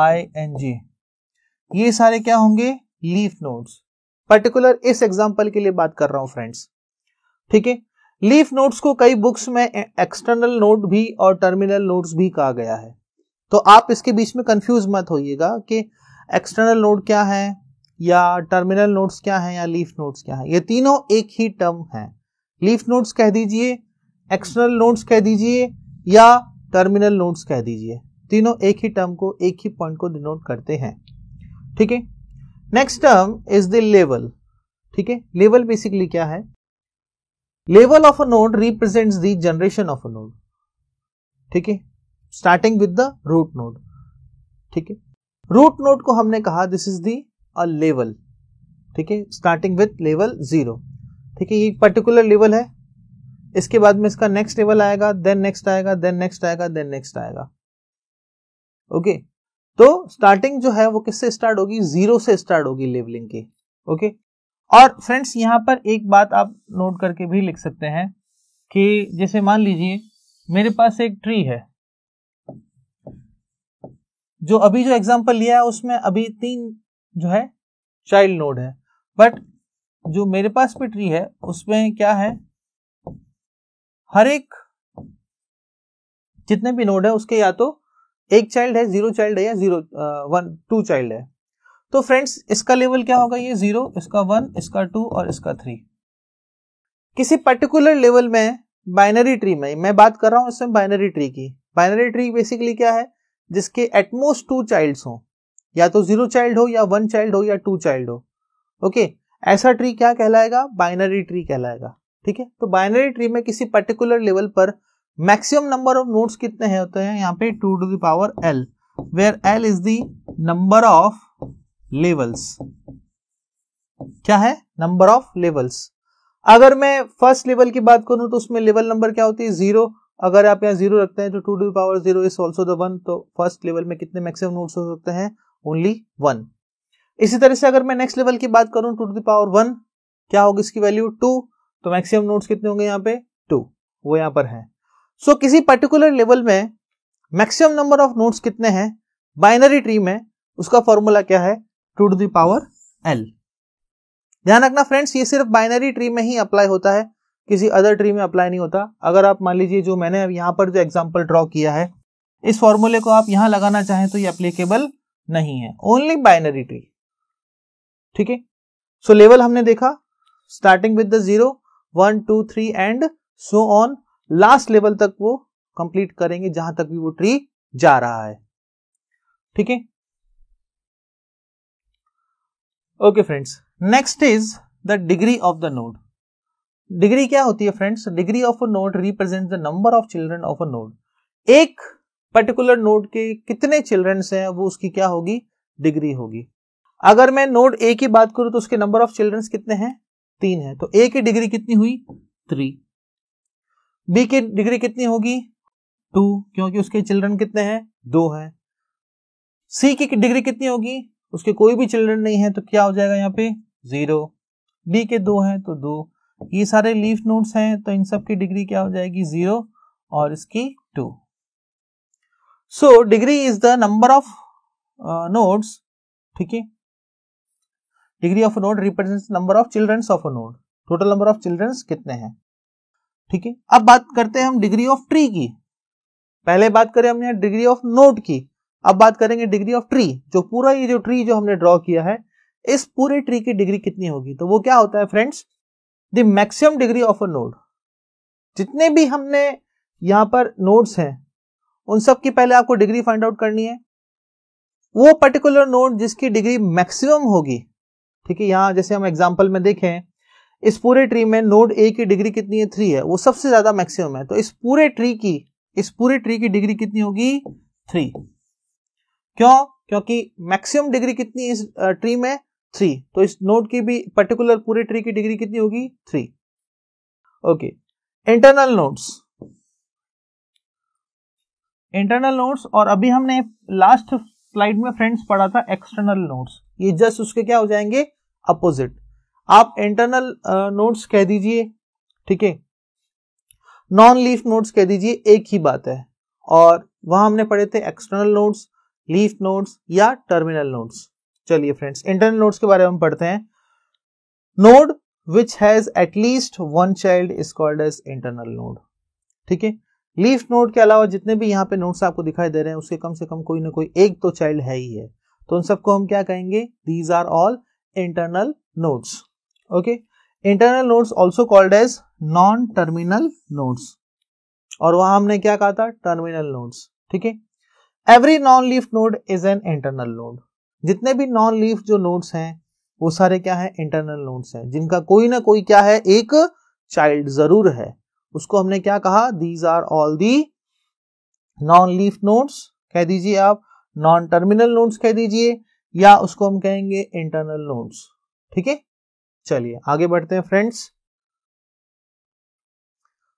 I and J ये सारे क्या होंगे लीफ नोड्स पर्टिकुलर इस एग्जांपल के लिए बात कर रहा हूं फ्रेंड्स ठीक है लीफ नोट्स को कई बुक्स में एक्सटर्नल नोट भी और टर्मिनल नोट्स भी कहा गया है तो आप इसके बीच में कंफ्यूज मत होइएगा कि एक्सटर्नल नोट क्या है या टर्मिनल नोट्स क्या है या लीफ नोट्स क्या है ये तीनों एक ही टर्म है लीफ नोट्स कह दीजिए एक्सटर्नल नोट्स कह दीजिए या टर्मिनल नोट्स कह दीजिए तीनों एक ही टर्म को एक ही पॉइंट को डिनोट करते हैं ठीक है next term is the level ठीक है लेवल बेसिकली क्या है level of a node represents the generation of a node ठीक है starting with the root node ठीक है रूट नोड को हमने कहा this is the a level ठीक है स्टार्टिंग विद लेवल जीरो ठीक है ये पर्टिकुलर लेवल है इसके बाद में इसका नेक्स्ट लेवल आएगा देन नेक्स्ट आएगा देन नेक्स्ट आएगा देन नेक्स्ट आएगा ओके तो स्टार्टिंग जो है वो किससे स्टार्ट होगी जीरो से स्टार्ट होगी लेवलिंग की ओके okay? और फ्रेंड्स यहाँ पर एक बात आप नोट करके भी लिख सकते हैं कि जैसे मान लीजिए मेरे पास एक ट्री है जो अभी जो एग्जाम्पल लिया है उसमें अभी तीन जो है चाइल्ड नोड है बट जो मेरे पास भी ट्री है उसमें क्या है हर एक जितने भी नोड है उसके या तो एक चाइल्ड है जीरो चाइल्ड है या जीरो वन टू चाइल्ड है तो फ्रेंड्स इसका लेवल क्या होगा ये जीरो इसका वन इसका टू और इसका थ्री किसी पर्टिकुलर लेवल में बाइनरी ट्री में मैं बात कर रहा हूं इसमें बाइनरी ट्री की बाइनरी ट्री बेसिकली क्या है जिसके एटमोस्ट टू चाइल्ड हो या तो जीरो चाइल्ड हो या वन चाइल्ड हो या टू चाइल्ड हो ओके ऐसा ट्री क्या कहलाएगा बाइनरी ट्री कहलाएगा ठीक है तो बाइनरी ट्री में किसी पर्टिकुलर लेवल पर मैक्सिमम नंबर ऑफ नोड्स कितने हैं होते हैं यहाँ पे two to the power L where L is the number of levels क्या है नंबर ऑफ लेवल्स अगर मैं फर्स्ट लेवल की बात करूं तो उसमें लेवल नंबर क्या होती है जीरो अगर आप यहां जीरो रखते हैं तो two to power zero is also the one तो फर्स्ट लेवल में कितने मैक्सिमम नोड्स हो सकते हैं ओनली वन इसी तरह से अगर मैं नेक्स्ट लेवल की बात करूं टू टू पावर वन क्या होगी इसकी वैल्यू टू तो मैक्सिमम नोड्स कितने होंगे यहाँ पे टू वो यहां पर है सो so, किसी पर्टिकुलर लेवल में मैक्सिमम नंबर ऑफ नोट्स कितने हैं बाइनरी ट्री में उसका फॉर्मूला क्या है टू टू दावर एल ध्यान रखना फ्रेंड्स ये सिर्फ बाइनरी ट्री में ही अप्लाई होता है किसी अदर ट्री में अप्लाई नहीं होता अगर आप मान लीजिए जो मैंने यहां पर जो एग्जाम्पल ड्रॉ किया है इस फॉर्मूले को आप यहां लगाना चाहें तो ये अप्लीकेबल नहीं है ओनली बाइनरी ट्री ठीक है सो लेवल हमने देखा starting with the zero one two three and so on last level तक वो कंप्लीट करेंगे जहां तक भी वो ट्री जा रहा है ठीक है okay friends next is the degree of the node degree क्या होती है friends degree of a node represent the number of children of a node एक पर्टिकुलर नोड के कितने चिल्ड्रन हैं वो उसकी क्या होगी डिग्री होगी अगर मैं नोड ए की बात करूं तो उसके नंबर ऑफ चिल्ड्रन कितने हैं तीन है तो ए की डिग्री कितनी हुई थ्री बी की डिग्री कितनी होगी टू क्योंकि उसके चिल्ड्रन कितने हैं दो हैं सी की डिग्री कितनी होगी उसके कोई भी चिल्ड्रन नहीं है तो क्या हो जाएगा यहाँ पे जीरो बी के दो हैं तो दो ये सारे लीफ नोट्स हैं तो इन सब की डिग्री क्या हो जाएगी जीरो और इसकी two so degree is the number of nodes ठीक है degree of node represent number of childrens of a total number of childrens कितने हैं ठीक है अब बात करते हैं हम डिग्री ऑफ ट्री की पहले बात करें हमने डिग्री ऑफ नोट की अब बात करेंगे डिग्री ऑफ ट्री जो पूरा ये जो ट्री जो हमने ड्रॉ किया है इस पूरे ट्री की डिग्री कितनी होगी तो वो क्या होता है friends the maximum degree of a node जितने भी हमने यहां पर नोड्स हैं उन सब की पहले आपको डिग्री फाइंड आउट करनी है वो पर्टिकुलर नोड जिसकी डिग्री मैक्सिमम होगी ठीक है यहां जैसे हम एग्जाम्पल में देखें इस पूरे ट्री में नोड ए की डिग्री कितनी है थ्री है वो सबसे ज्यादा मैक्सिमम है तो इस पूरे ट्री की इस पूरे ट्री की डिग्री कितनी होगी थ्री क्यों क्योंकि मैक्सिमम डिग्री कितनी इस ट्री में थ्री तो इस नोड की भी पर्टिकुलर पूरे ट्री की डिग्री कितनी होगी three okay internal nodes internal nodes और अभी हमने लास्ट स्लाइड में फ्रेंड्स पढ़ा था एक्सटर्नल नोड्स ये जस्ट उसके क्या हो जाएंगे अपोजिट आप इंटरनल नोड्स कह दीजिए ठीक है नॉन लीफ नोड्स कह दीजिए एक ही बात है और वहां हमने पढ़े थे एक्सटर्नल नोड्स लीफ नोड्स या टर्मिनल नोड्स चलिए फ्रेंड्स इंटरनल नोड्स के बारे में हम पढ़ते हैं node which has at least one child is called as internal node ठीक है लीफ नोड के अलावा जितने भी यहाँ पे नोड्स आपको दिखाई दे रहे हैं उसके कम से कम कोई ना कोई एक तो चाइल्ड है ही है तो उन सबको हम क्या कहेंगे these are all internal nodes okay internal nodes also called as non terminal nodes और वहां हमने क्या कहा था टर्मिनल नोड्स ठीक है every non leaf node is an internal node जितने भी नॉन लीफ जो नोड्स हैं वो सारे क्या है इंटरनल नोड्स हैं जिनका कोई ना कोई क्या है एक चाइल्ड जरूर है उसको हमने क्या कहा these are all the non leaf nodes कह दीजिए आप नॉन टर्मिनल नोड्स कह दीजिए या उसको हम कहेंगे इंटरनल नोड्स ठीक है चलिए आगे बढ़ते हैं फ्रेंड्स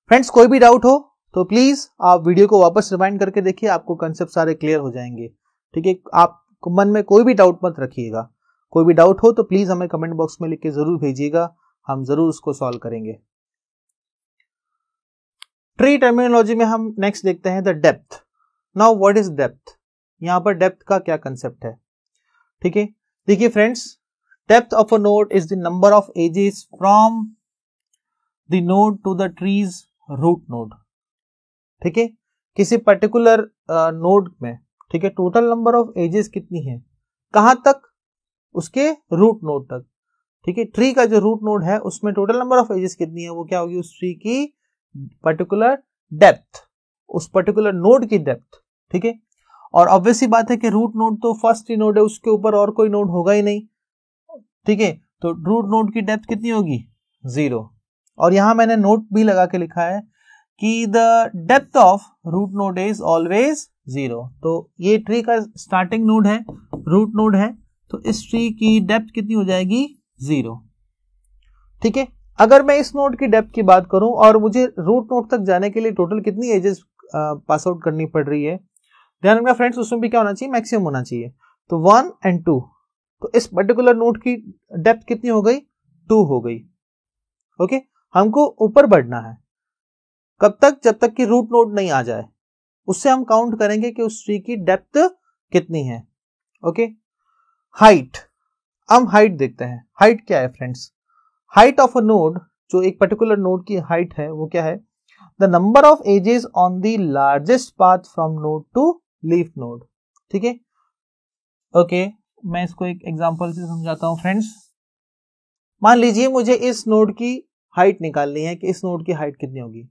फ्रेंड्स कोई भी डाउट हो तो प्लीज़ आप वीडियो को वापस रिमाइंड करके देखिए आपको कंसेप्ट सारे क्लियर हो जाएंगे ठीक है आप मन में कोई भी डाउट मत रखिएगा कोई भी डाउट हो तो प्लीज़ हमें कमेंट बॉक्स में लिख के ज़रूर भेजिएगा हम ज़रूर उसको सॉल्व करेंगे ट्री टर्मिनोलॉजी में हम नेक्स्ट देखते हैं the depth now what is depth यहां पर डेप्थ का क्या कंसेप्ट है ठीक है देखिए friends depth of a node is the number of edges from the node to the tree's root node ठीक है किसी पर्टिकुलर नोड में ठीक है टोटल नंबर ऑफ एजेस कितनी है कहां तक उसके रूट नोड तक ठीक है ट्री का जो रूट नोड है उसमें टोटल नंबर ऑफ एजेस कितनी है वो क्या होगी उस ट्री की पर्टिकुलर डेप्थ उस पर्टिकुलर नोड की डेप्थ ठीक है और ऑब्वियस ही बात है कि रूट नोड तो फर्स्ट ही नोड है उसके ऊपर और कोई नोड होगा ही नहीं ठीक है तो रूट नोड की डेप्थ कितनी होगी जीरो और यहां मैंने नोट भी लगा के लिखा है कि the depth of root node is always zero तो ये ट्री का स्टार्टिंग नोड है रूट नोड है तो इस ट्री की डेप्थ कितनी हो जाएगी जीरो ठीक है अगर मैं इस नोड की डेप्थ की बात करूं और मुझे रूट नोड तक जाने के लिए टोटल कितनी एजेस पास आउट करनी पड़ रही है ध्यान रखना फ्रेंड्स उसमें भी क्या होना चाहिए मैक्सिमम होना चाहिए तो वन एंड टू तो इस पर्टिकुलर नोड की डेप्थ कितनी हो गई टू हो गई ओके हमको ऊपर बढ़ना है कब तक जब तक कि रूट नोड नहीं आ जाए उससे हम काउंट करेंगे कि उस ट्री की डेप्थ कितनी है ओके हाइट हम हाइट देखते हैं हाइट क्या है friends height of a node जो एक पर्टिकुलर नोड की हाइट है वो क्या है the number of edges on the largest path from node to leaf node ठीक है ओके मैं इसको एक एग्जांपल से समझाता हूं फ्रेंड्स मान लीजिए मुझे इस नोड की हाइट निकालनी है कि इस नोड की हाइट कितनी होगी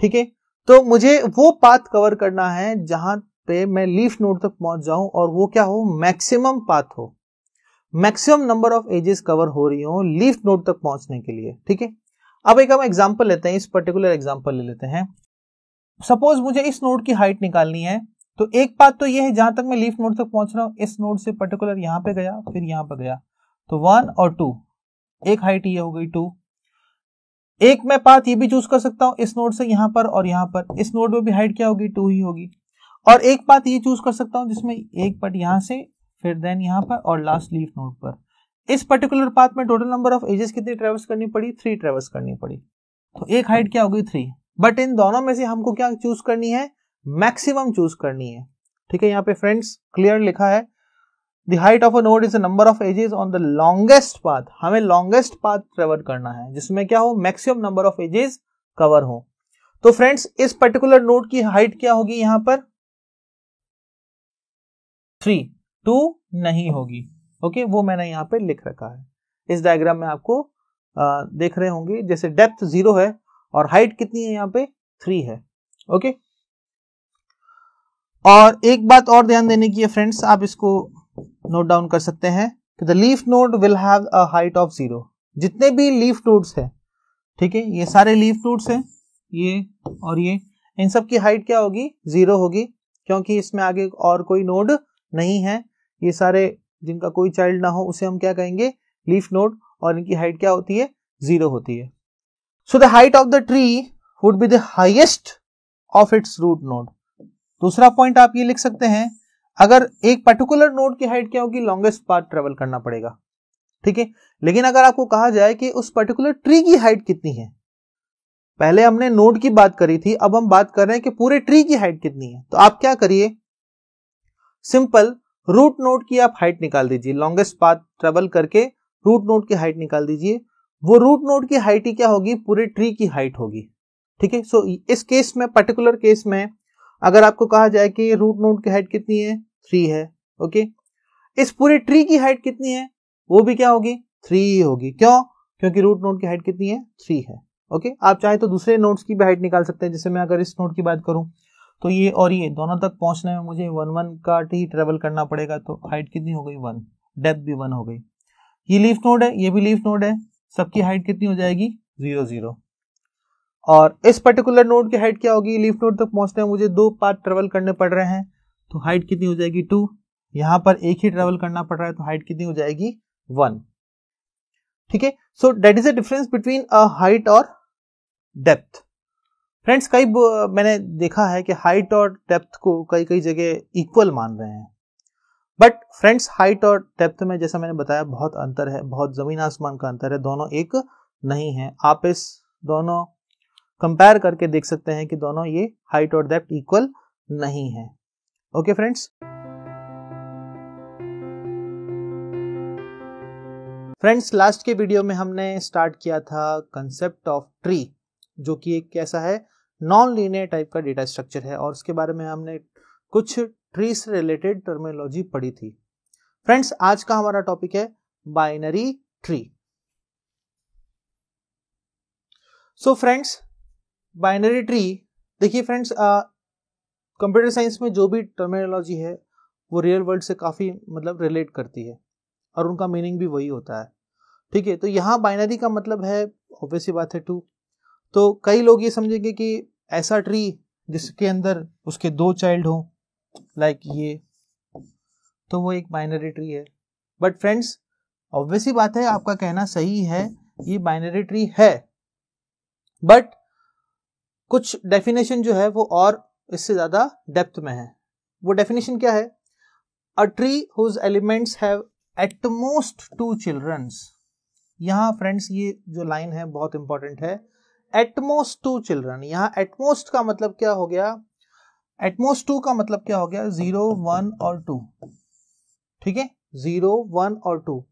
ठीक है तो मुझे वो पाथ कवर करना है जहां पे मैं लीफ नोड तक पहुंच जाऊं और वो क्या हो मैक्सिमम पाथ हो maximum number of edges cover हो रही हो लीफ नोड तक पहुंचने के लिए ठीक है अब एक हम एग्जाम्पल लेते हैं इस पर्टिकुलर एग्जाम्पल ले लेते हैं सपोज मुझे इस नोड की हाइट निकालनी है तो एक पाथ तो ये है जहां तक मैं लीफ नोड तक पहुंच रहा हूं इस नोड से पर्टिकुलर यहां पर गया फिर यहां पर गया तो वन और टू एक हाइट ये हो गई टू एक मैं पाथ ये भी चूज कर सकता हूँ इस नोड से यहाँ पर और यहाँ पर इस नोड में भी हाइट क्या होगी टू ही होगी और एक पाथ ये चूज कर सकता हूँ जिसमें एक पट यहाँ से फिर देन यहाँ पर और लास्ट लीफ नोड पर इस पर्टिकुलर पाथ में टोटल नंबर ऑफ एजेस कितनी ट्रेवल्स करनी पड़ी थ्री ट्रेवल्स करनी पड़ी तो एक हाइट क्या होगी थ्री बट इन दोनों में से हमको क्या चूज करनी है मैक्सिमम चूज करनी है ठीक है यहाँ पे फ्रेंड्स क्लियर लिखा है The height of a node is the number of edges on the longest path हमें लॉन्गेस्ट पाथ ट्रेवर करना है जिसमें क्या हो maximum number of edges cover हो तो फ्रेंड्स इस पर्टिकुलर नोड की हाइट क्या होगी यहां पर थ्री टू नहीं होगी ओके okay? वो मैंने यहाँ पे लिख रखा है इस डायग्राम में आपको आ, देख रहे होंगे जैसे डेप्थ जीरो है और हाइट कितनी है यहाँ पे थ्री है ओके okay? और एक बात और ध्यान देने की है फ्रेंड्स आप इसको नोट डाउन कर सकते हैं कि the leaf node will have a height of zero जितने भी लीफ नोड्स हैं ठीक है ये सारे लीफ नोड्स हैं ये और ये इन सब की हाइट क्या होगी जीरो होगी क्योंकि इसमें आगे और कोई नोड नहीं है ये सारे जिनका कोई चाइल्ड ना हो उसे हम क्या कहेंगे लीफ नोड और इनकी हाइट क्या होती है जीरो होती है so the height of the tree would be the highest of its root node दूसरा पॉइंट आप ये लिख सकते हैं अगर एक पर्टिकुलर नोड की हाइट क्या होगी लॉन्गेस्ट पाथ ट्रेवल करना पड़ेगा ठीक है लेकिन अगर आपको कहा जाए कि उस पर्टिकुलर ट्री की हाइट कितनी है पहले हमने नोड की बात करी थी अब हम बात कर रहे हैं कि पूरे ट्री की हाइट कितनी है तो आप क्या करिए सिंपल रूट नोड की आप हाइट निकाल दीजिए लॉन्गेस्ट पाथ ट्रेवल करके रूट नोड की हाइट निकाल दीजिए वो रूट नोड की हाइट ही क्या होगी पूरे ट्री की हाइट होगी ठीक है सो इस केस में पर्टिकुलर केस में अगर आपको कहा जाए कि रूट नोड की हाइट कितनी है थ्री है ओके इस पूरे ट्री की हाइट कितनी है वो भी क्या होगी थ्री होगी क्यों क्योंकि रूट नोड की हाइट कितनी है थ्री है ओके आप चाहे तो दूसरे नोड्स की भी हाइट निकाल सकते हैं जैसे मैं अगर इस नोड की बात करूं तो ये और ये दोनों तक पहुंचने में मुझे वन वन का ही ट्रेवल करना पड़ेगा तो हाइट कितनी हो गई वन डेप्थ भी वन हो गई ये लीफ नोड है ये भी लीफ नोड है सबकी हाइट कितनी हो जाएगी जीरो जीरो और इस पर्टिकुलर नोड की हाइट क्या होगी लीफ नोड तक पहुंचने में मुझे दो पार्ट ट्रेवल करने पड़ रहे हैं तो हाइट कितनी हो जाएगी टू यहाँ पर एक ही ट्रेवल करना पड़ रहा है तो हाइट कितनी हो जाएगी वन ठीक है so that is a difference between a height और डेप्थ फ्रेंड्स कई मैंने देखा है कि हाइट और डेप्थ को कई कई जगह इक्वल मान रहे हैं बट फ्रेंड्स हाइट और डेप्थ में जैसा मैंने बताया बहुत अंतर है बहुत जमीन आसमान का अंतर है दोनों एक नहीं है आप इस दोनों कंपेयर करके देख सकते हैं कि दोनों ये हाइट और डेप्थ इक्वल नहीं है okay okay friends friends last के वीडियो में हमने स्टार्ट किया था कंसेप्ट ऑफ ट्री जो कि एक कैसा है नॉन लीनियर टाइप का डेटा स्ट्रक्चर है और उसके बारे में हमने कुछ ट्री से रिलेटेड टर्मिनोलॉजी पढ़ी थी फ्रेंड्स आज का हमारा टॉपिक है binary tree so friends binary tree देखिए फ्रेंड्स कंप्यूटर साइंस में जो भी टर्मिनोलॉजी है वो रियल वर्ल्ड से काफ़ी मतलब रिलेट करती है और उनका मीनिंग भी वही होता है ठीक है तो यहाँ बाइनरी का मतलब है ऑब्वियस बात है टू तो कई लोग ये समझेंगे कि ऐसा ट्री जिसके अंदर उसके दो चाइल्ड हों लाइक ये तो वो एक बाइनरी ट्री है बट फ्रेंड्स ऑब्वियस बात है आपका कहना सही है ये बाइनरी ट्री है बट कुछ डेफिनेशन जो है वो और इससे ज़्यादा डेप्थ में है वो डेफिनेशन क्या है a tree whose elements have at most two childrens यहां फ्रेंड्स ये जो लाइन है बहुत इंपॉर्टेंट है एटमोस्ट टू चिल्ड्रन यहाँ एटमोस्ट का मतलब क्या हो गया एटमोस्ट टू का मतलब क्या हो गया जीरो वन और टू ठीक है जीरो वन और टू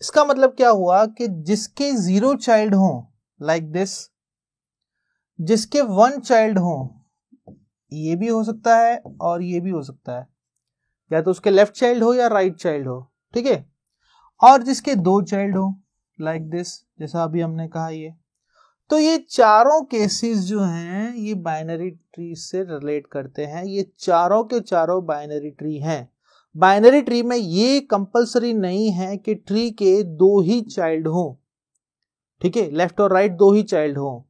इसका मतलब क्या हुआ कि जिसके जीरो चाइल्ड हो लाइक दिस जिसके वन चाइल्ड हो ये भी हो सकता है और ये भी हो सकता है या तो उसके लेफ्ट चाइल्ड हो या राइट right चाइल्ड हो ठीक है और जिसके दो चाइल्ड हो लाइक दिस जैसा अभी हमने कहा ये तो ये चारों केसेस जो हैं ये बाइनरी ट्री से रिलेट करते हैं ये चारों के चारों बाइनरी ट्री हैं बाइनरी ट्री में ये कंपलसरी नहीं है कि ट्री के दो ही चाइल्ड हो ठीक है लेफ्ट और राइट दो ही चाइल्ड हो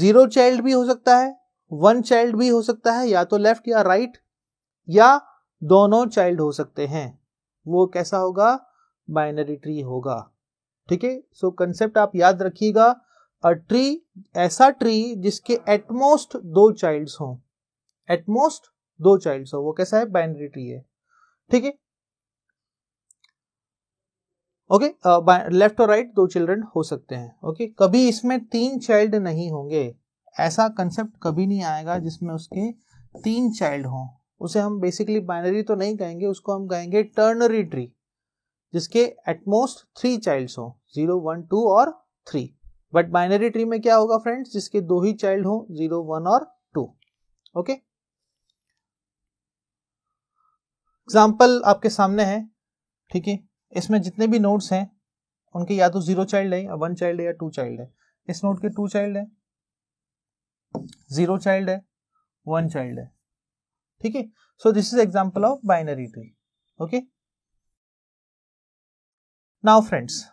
जीरो चाइल्ड भी हो सकता है वन चाइल्ड भी हो सकता है या तो लेफ्ट या राइट या दोनों चाइल्ड हो सकते हैं वो कैसा होगा बाइनरी ट्री होगा ठीक है सो कंसेप्ट आप याद रखिएगा अ ट्री ऐसा ट्री जिसके एटमोस्ट दो चाइल्ड्स हों एटमोस्ट दो चाइल्ड्स हो वो कैसा है बाइनरी ट्री है ठीक है ओके लेफ्ट और राइट दो चिल्ड्रन हो सकते हैं ओके okay? कभी इसमें तीन चाइल्ड नहीं होंगे ऐसा कंसेप्ट कभी नहीं आएगा जिसमें उसके तीन चाइल्ड हों उसे हम बेसिकली बाइनरी तो नहीं कहेंगे उसको हम कहेंगे टर्नरी ट्री जिसके एटमोस्ट थ्री चाइल्ड्स हों जीरो वन टू और थ्री बट बाइनरी ट्री में क्या होगा फ्रेंड्स जिसके दो ही चाइल्ड हों जीरो वन और टू ओके एग्जाम्पल आपके सामने है ठीक है इसमें जितने भी नोड्स हैं उनके या तो जीरो चाइल्ड है या वन चाइल्ड है या टू चाइल्ड है इस नोड के टू चाइल्ड है जीरो चाइल्ड है वन चाइल्ड है ठीक है so this is example of binary tree okay now friends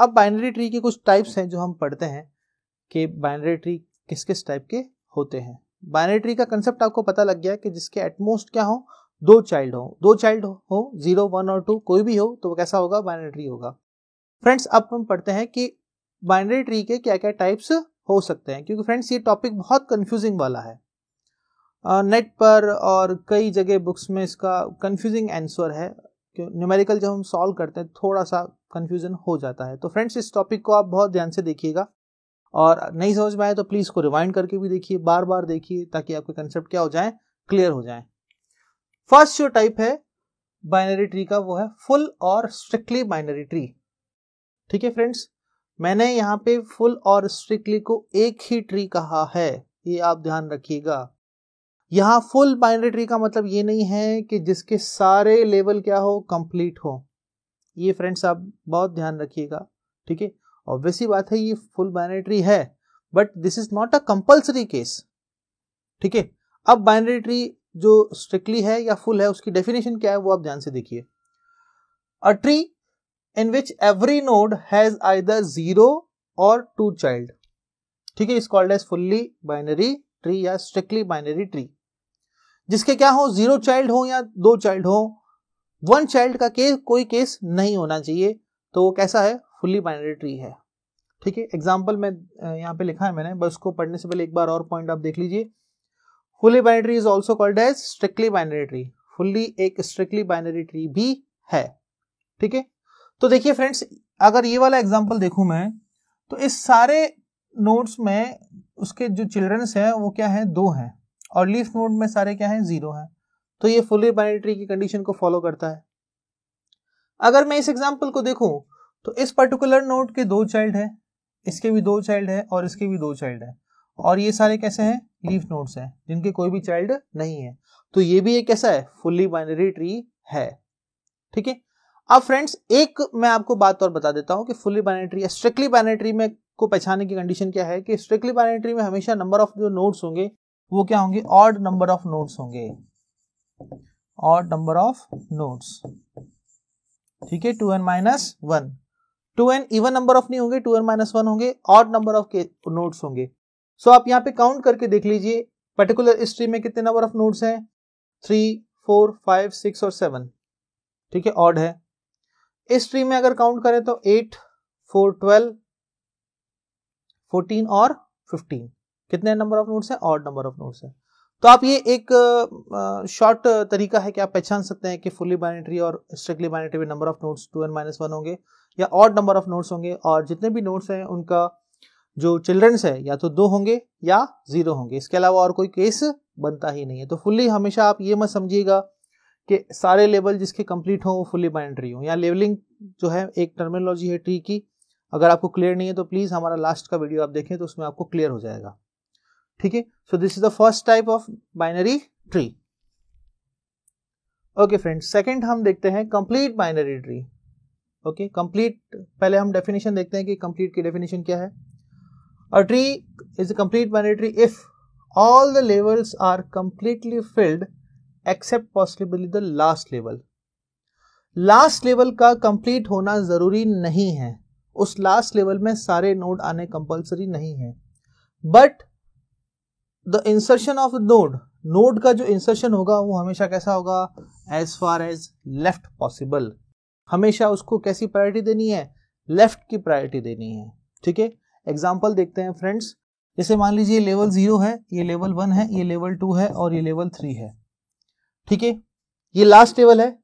अब बाइनरी ट्री के कुछ टाइप्स हैं जो हम पढ़ते हैं कि बाइनरी ट्री किस किस टाइप के होते हैं बाइनरी ट्री का कंसेप्ट आपको पता लग गया कि जिसके एटमोस्ट क्या हो दो चाइल्ड हो दो चाइल्ड हो जीरो वन और टू कोई भी हो तो वो कैसा होगा बाइनरी ट्री होगा फ्रेंड्स अब हम पढ़ते हैं कि बाइनरी ट्री के क्या क्या टाइप्स हो सकते हैं क्योंकि फ्रेंड्स ये टॉपिक बहुत कंफ्यूजिंग वाला है नेट uh, पर और कई जगह बुक्स में इसका कंफ्यूजिंग आंसर है न्यूमेरिकल जब हम सॉल्व करते हैं थोड़ा सा कन्फ्यूजन हो जाता है तो फ्रेंड्स इस टॉपिक को आप बहुत ध्यान से देखिएगा और नहीं समझ में आए तो प्लीज़ को रिवाइंड करके भी देखिए बार बार देखिए ताकि आपके कंसेप्ट क्या हो जाए क्लियर हो जाए फर्स्ट जो टाइप है बाइनरी ट्री का वो है फुल और स्ट्रिक्टली बाइनरी ट्री ठीक है फ्रेंड्स मैंने यहाँ पे फुल और स्ट्रिक्टली को एक ही ट्री कहा है ये आप ध्यान रखिएगा यहाँ फुल बाइनरी ट्री का मतलब ये नहीं है कि जिसके सारे लेवल क्या हो कंप्लीट हो ये फ्रेंड्स आप बहुत ध्यान रखिएगा ठीक है ऑब्वियस ही बात है ये फुल बाइनरी ट्री है but this is not a compulsory case ठीक है अब बाइनरी ट्री जो स्ट्रिक्टली है या फुल है उसकी डेफिनेशन क्या है वो आप ध्यान से देखिए a tree in which every node has either zero और टू चाइल्ड ठीक है is called as fully binary tree या स्ट्रिक्टली बाइनरी ट्री जिसके क्या हो जीरो चाइल्ड हो या दो चाइल्ड हो वन चाइल्ड का केस कोई केस नहीं होना चाहिए तो वो कैसा है फुल्ली बाइनरी ट्री है ठीक है एग्जाम्पल मैं यहाँ पे लिखा है मैंने बस को पढ़ने से पहले एक बार और पॉइंट आप देख लीजिए fully binary is also called as strictly binary tree fully एक स्ट्रिक्टली बाइनरी ट्री भी है ठीक है तो देखिए फ्रेंड्स अगर ये वाला एग्जाम्पल देखू मैं तो इस सारे नोड्स में उसके जो चिल्ड्रंस हैं वो क्या है दो हैं और लीफ नोड में सारे क्या हैं जीरो हैं तो ये फुली बाइनरी ट्री की कंडीशन को फॉलो करता है अगर मैं इस एग्जाम्पल को देखूं तो इस पर्टिकुलर नोड के दो चाइल्ड है इसके भी दो चाइल्ड है और इसके भी दो चाइल्ड है और ये सारे कैसे हैं लीफ नोड्स हैं जिनके कोई भी चाइल्ड नहीं है तो ये भी एक कैसा है फुल्ली बाइनरी ट्री है ठीक है अब फ्रेंड्स एक मैं आपको बात और बता देता हूं कि fully binary tree strictly binary tree में को पहचानने की कंडीशन क्या है कि स्ट्रिक्टली बाइनरी ट्री में हमेशा नंबर ऑफ जो नोड्स होंगे वो क्या होंगे ऑड नंबर ऑफ नोड्स होंगे ऑड नंबर ऑफ नोड्स ठीक है two n minus one two n even number of नहीं होंगे टू एन माइनस वन होंगे ऑड नंबर ऑफ नोड्स होंगे सो आप यहाँ पे काउंट करके देख लीजिए पर्टिकुलर स्ट्रीम में कितने नंबर ऑफ नोड्स हैं थ्री फोर फाइव सिक्स और सेवन ठीक है ऑड है इस ट्री में अगर काउंट करें तो एट फोर ट्वेल्व फोर्टीन और फिफ्टीन कितने नंबर ऑफ नोट्स हैं ऑड नंबर ऑफ नोट्स हैं तो आप ये एक शॉर्ट तरीका है कि आप पहचान सकते हैं कि फुली बाइनेटरी और स्ट्रिक्टली बाइनेटरी में number of nodes two n minus one होंगे या ऑड नंबर ऑफ नोट्स होंगे और जितने भी नोट्स हैं उनका जो चिल्ड्रंस है या तो दो होंगे या जीरो होंगे इसके अलावा और कोई केस बनता ही नहीं है तो फुल्ली हमेशा आप ये मत समझिएगा कि सारे लेवल जिसके कंप्लीट हों वो फुल्ली बाइंड्री हों या लेवलिंग जो है एक टर्मिनोलॉजी है ट्री की अगर आपको क्लियर नहीं है तो प्लीज़ हमारा लास्ट का वीडियो आप देखें तो उसमें आपको क्लियर हो जाएगा ठीक है so this is the first type of binary tree okay friends second हम देखते हैं complete binary tree okay complete पहले हम डेफिनेशन देखते हैं कि कंप्लीट की डेफिनेशन क्या है A tree is a complete binary if all the levels are completely filled except possibly the last level. Last level का कंप्लीट होना ज़रूरी नहीं है उस लास्ट लेवल में सारे नोड आने कंपलसरी नहीं है but the insertion of node node का जो इंसर्शन होगा वो हमेशा कैसा होगा as far as left possible हमेशा उसको कैसी प्रायोरिटी देनी है लेफ्ट की प्रायोरिटी देनी है ठीक है एग्जाम्पल देखते हैं फ्रेंड्स जैसे मान लीजिए लेवल जीरो है ये लेवल वन है ये लेवल टू है और ये लेवल थ्री है ठीक है ये लास्ट लेवल है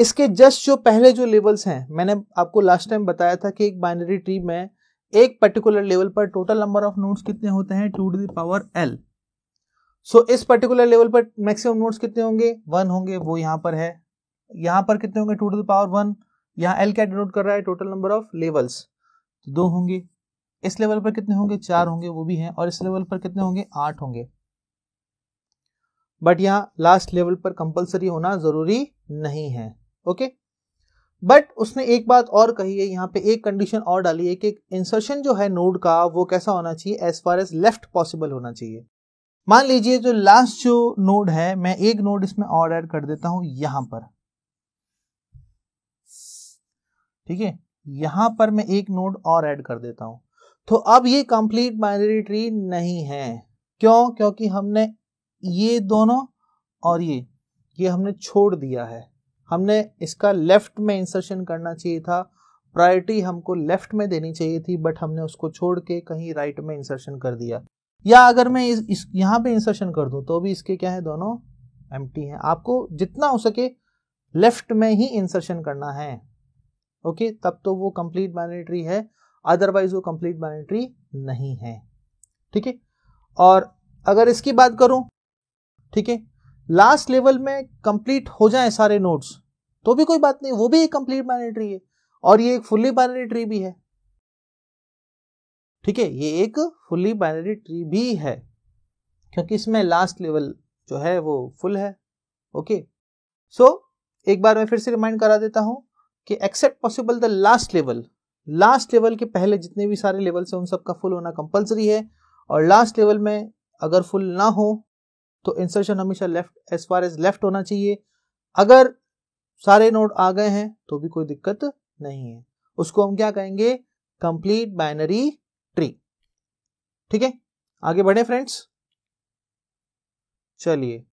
इसके जस्ट जो पहले जो लेवल्स हैं मैंने आपको लास्ट टाइम बताया था कि एक बाइनरी ट्री में एक पर्टिकुलर लेवल पर टोटल नंबर ऑफ नोट्स कितने होते हैं two to the power l so इस पर्टिकुलर लेवल पर मैक्सिमम नोट्स कितने होंगे वन होंगे वो यहां पर है यहां पर कितने होंगे टू टू दावर वन यहाँ एल क्या डिनोट कर रहा है टोटल नंबर ऑफ लेवल्स दो होंगे इस लेवल पर कितने होंगे चार होंगे वो भी हैं और इस लेवल पर कितने होंगे आठ होंगे बट यहां लास्ट लेवल पर कंपलसरी होना जरूरी नहीं है ओके बट उसने एक बात और कही है यहाँ पे एक कंडीशन और डाली है कि इंसर्शन जो है नोड का वो कैसा होना चाहिए as far as left possible होना चाहिए मान लीजिए जो लास्ट जो नोड है मैं एक नोड इसमें और एड कर देता हूं यहां पर ठीक है यहां पर मैं एक नोड और एड कर देता हूं तो अब ये कंप्लीट बाइनरी ट्री नहीं है क्यों क्योंकि हमने ये दोनों और ये ये हमने छोड़ दिया है हमने इसका लेफ्ट में इंसर्शन करना चाहिए था प्रायोरिटी हमको लेफ्ट में देनी चाहिए थी बट हमने उसको छोड़ के कहीं राइट में इंसर्शन कर दिया या अगर मैं इस, इस यहाँ पे इंसर्शन कर दूँ तो भी इसके क्या है दोनों एम हैं आपको जितना हो सके लेफ्ट में ही इंसर्शन करना है ओके तब तो वो कंप्लीट बाइनरी ट्री है अदरवाइज वो कंप्लीट बाइंड्री नहीं है ठीक है और अगर इसकी बात करूं ठीक है लास्ट लेवल में कंप्लीट हो जाए सारे नोट्स तो भी कोई बात नहीं वो भी एक कंप्लीट बाइनरी ट्री है और ये एक फुल्ली बाइनरी ट्री भी है ठीक है ये एक फुल्ली बाइनरी ट्री भी है क्योंकि इसमें लास्ट लेवल जो है वो फुल है ओके सो so, एक बार मैं फिर से रिमाइंड करा देता हूं कि except possible the last level last level के पहले जितने भी सारे लेवल्स हैं उन सब का फुल होना कंपलसरी है और लास्ट लेवल में अगर फुल ना हो तो इंसर्शन हमेशा left as far as left होना चाहिए अगर सारे नोड आ गए हैं तो भी कोई दिक्कत नहीं है उसको हम क्या कहेंगे कंप्लीट बाइनरी ट्री ठीक है आगे बढ़े फ्रेंड्स चलिए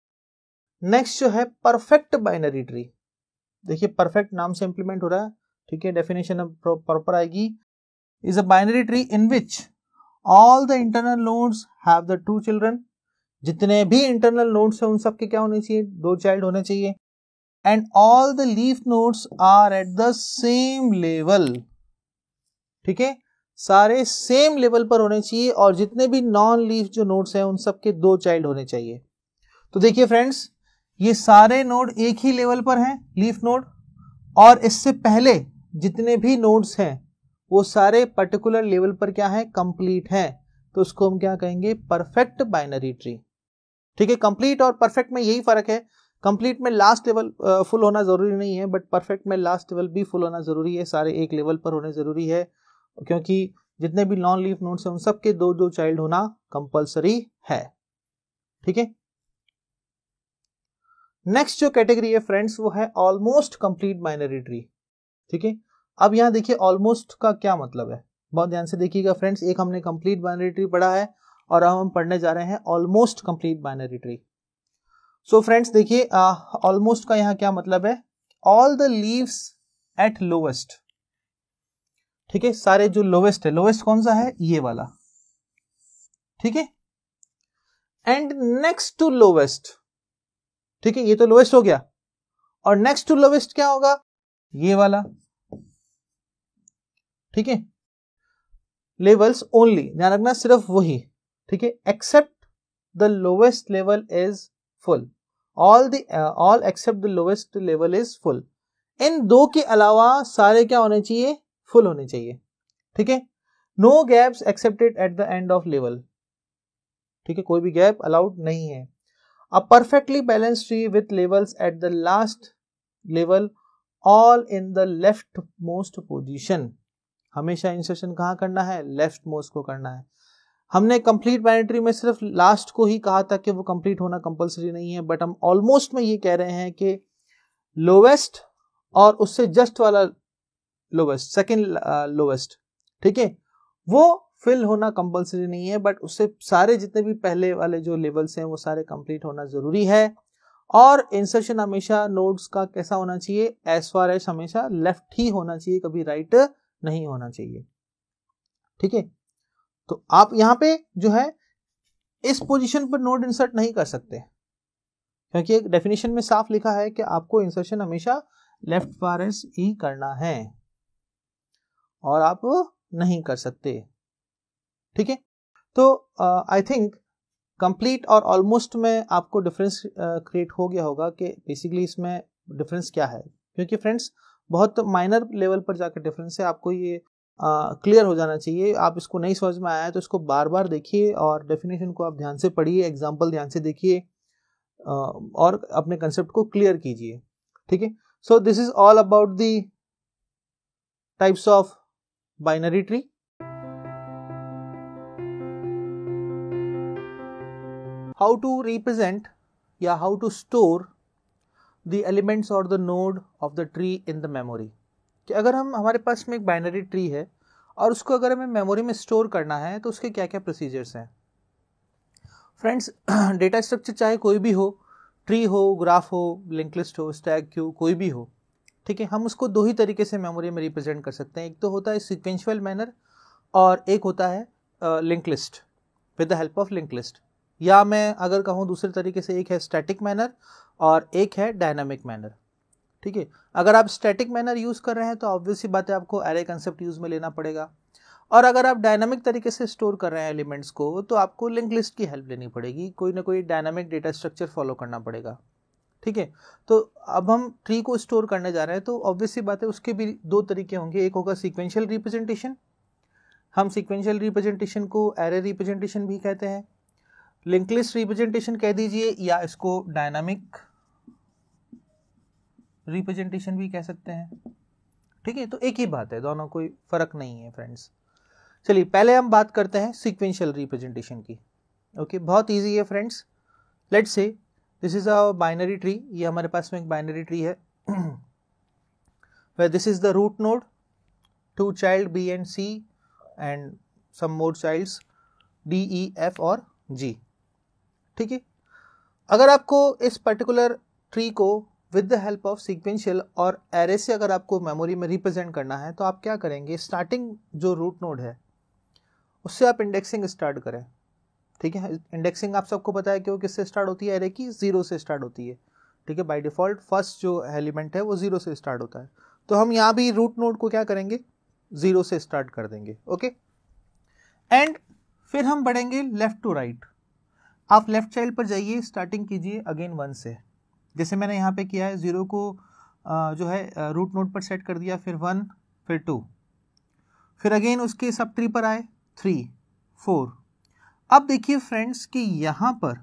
नेक्स्ट जो है परफेक्ट बाइनरी ट्री देखिए परफेक्ट नाम से इंप्लीमेंट हो रहा है ठीक है डेफिनेशन प्रॉपर आएगी is a binary tree in which all the internal nodes have the two children जितने भी इंटरनल नोड्स हैं उन सब के क्या होने चाहिए दो चाइल्ड होने चाहिए and all the leaf nodes are at the same level ठीक है सारे सेम लेवल पर होने चाहिए और जितने भी नॉन लीफ जो नोड्स हैं उन सब के दो चाइल्ड होने चाहिए तो देखिए फ्रेंड्स ये सारे नोड एक ही लेवल पर हैं लीफ नोड और इससे पहले जितने भी नोड्स हैं वो सारे पर्टिकुलर लेवल पर क्या है कंप्लीट है तो उसको हम क्या कहेंगे परफेक्ट बाइनरी ट्री ठीक है कंप्लीट और परफेक्ट में यही फर्क है कंप्लीट में लास्ट लेवल फुल होना ज़रूरी नहीं है बट परफेक्ट में लास्ट लेवल भी फुल होना ज़रूरी है सारे एक लेवल पर होने ज़रूरी है क्योंकि जितने भी नॉन लीफ नोट्स हैं उन सब के दो दो चाइल्ड होना कंपलसरी है ठीक है नेक्स्ट जो कैटेगरी है फ्रेंड्स वो है ऑलमोस्ट कंप्लीट बाइनरी ट्री ठीक है अब यहाँ देखिए ऑलमोस्ट का क्या मतलब है बहुत ध्यान से देखिएगा फ्रेंड्स एक हमने कंप्लीट बाइनरी ट्री पढ़ा है और अब हम पढ़ने जा रहे हैं almost complete binary tree so friends देखिए ऑलमोस्ट का यहाँ क्या मतलब है all the leaves at lowest ठीक है सारे जो लोवेस्ट है लोवेस्ट कौन सा है ये वाला ठीक है एंड नेक्स्ट टू लोवेस्ट ठीक है ये तो लोवेस्ट हो गया और नेक्स्ट टू लोवेस्ट क्या होगा ये वाला ठीक है लेवल्स ओनली ध्यान रखना सिर्फ वही ठीक है except the lowest level is full all the all except the lowest level is full इन दो के अलावा सारे क्या होने चाहिए फुल होने चाहिए ठीक है no gaps accepted at the end of level ठीक है कोई भी गैप अलाउड नहीं है a perfectly balance tree with levels at the last level all in the left most position हमेशा इंसर्शन कहाँ करना है लेफ्ट मोस्ट को करना है हमने कंप्लीट प्लानिटरी में सिर्फ लास्ट को ही कहा था कि वो कंप्लीट होना कंपलसरी नहीं है बट हम ऑलमोस्ट में ये कह रहे हैं कि लोवेस्ट और उससे जस्ट वाला लोवेस्ट सेकेंड लोवेस्ट ठीक है वो फिल होना कंपलसरी नहीं है बट उससे सारे जितने भी पहले वाले जो लेवल्स हैं वो सारे कंप्लीट होना ज़रूरी है और इंसर्शन हमेशा नोड्स का कैसा होना चाहिए एज फार एज हमेशा लेफ्ट ही होना चाहिए कभी राइट right नहीं होना चाहिए ठीक है तो आप यहां पे जो है इस पोजीशन पर नोड इंसर्ट नहीं कर सकते क्योंकि एक डेफिनेशन में साफ लिखा है कि आपको इंसर्शन हमेशा लेफ्ट फारेंस ही करना है और आप नहीं कर सकते ठीक है तो आई थिंक कंप्लीट और ऑलमोस्ट में आपको डिफरेंस क्रिएट uh, हो गया होगा कि बेसिकली इसमें डिफरेंस क्या है क्योंकि फ्रेंड्स uh, बहुत माइनर लेवल पर जाकर डिफरेंस है आपको ये क्लियर हो जाना चाहिए आप इसको नहीं समझ में आया है तो इसको बार बार देखिए और डेफिनेशन को आप ध्यान से पढ़िए एग्जाम्पल ध्यान से देखिए और अपने कंसेप्ट को क्लियर कीजिए ठीक है so this is all about the types of binary tree how to represent या how to store the elements और the node of the tree in the memory कि अगर हम हमारे पास में एक बाइनरी ट्री है और उसको अगर हमें मेमोरी में स्टोर करना है तो उसके क्या क्या प्रोसीजर्स हैं फ्रेंड्स डेटा स्ट्रक्चर चाहे कोई भी हो ट्री हो ग्राफ हो लिंक लिस्ट हो स्टैग क्यू कोई भी हो ठीक है हम उसको दो ही तरीके से मेमोरी में रिप्रेजेंट कर सकते हैं एक तो होता है सिक्वेंशल मैनर और एक होता है link list with the help of link list या मैं अगर कहूँ दूसरे तरीके से एक है स्टैटिक मैनर और एक है डायनामिक मैनर ठीक है अगर आप स्टैटिक मैनर यूज़ कर रहे हैं तो ऑब्वियस बात है आपको एरे कंसेप्ट यूज़ में लेना पड़ेगा और अगर आप डायनामिक तरीके से स्टोर कर रहे हैं एलिमेंट्स को तो आपको लिंक लिस्ट की हेल्प लेनी पड़ेगी कोई ना कोई डायनामिक डेटा स्ट्रक्चर फॉलो करना पड़ेगा ठीक है तो अब हम ट्री को स्टोर करने जा रहे हैं तो ऑब्वियसली बात है उसके भी दो तरीके होंगे एक होगा सीक्वेंशियल रिप्रेजेंटेशन हम सीक्वेंशियल रिप्रेजेंटेशन को एरे रिप्रेजेंटेशन भी कहते हैं लिंक लिस्ट रिप्रेजेंटेशन कह दीजिए या इसको डायनामिक रिप्रेजेंटेशन भी कह सकते हैं ठीक है तो एक ही बात है दोनों कोई फर्क नहीं है फ्रेंड्स चलिए पहले हम बात करते हैं सिक्वेंशियल रिप्रेजेंटेशन की ओके बहुत ईजी है friends let's say this is a binary tree ये हमारे पास में एक बाइनरी ट्री है this is the root node two child B and C and some more childs D E F और जी ठीक है अगर आपको इस पर्टिकुलर ट्री को with the help of sequential और एरे से अगर आपको मेमोरी में रिप्रेजेंट करना है तो आप क्या करेंगे स्टार्टिंग जो रूट नोड है उससे आप इंडेक्सिंग स्टार्ट करें ठीक है इंडेक्सिंग आप सबको पता है कि वो किससे स्टार्ट होती है एरे की ज़ीरो से स्टार्ट होती है ठीक है बाय डिफ़ॉल्ट फर्स्ट जो एलिमेंट है वो ज़ीरो से स्टार्ट होता है तो हम यहाँ भी रूट नोड को क्या करेंगे ज़ीरो से स्टार्ट कर देंगे ओके एंड फिर हम बढ़ेंगे लेफ़्ट टू राइट आप लेफ़्ट चाइल्ड पर जाइए स्टार्टिंग कीजिए अगेन वन से जैसे मैंने यहाँ पे किया है ज़ीरो को जो है रूट नोट पर सेट कर दिया फिर वन फिर टू फिर अगेन उसके सब थ्री पर आए थ्री फोर अब देखिए फ्रेंड्स कि यहाँ पर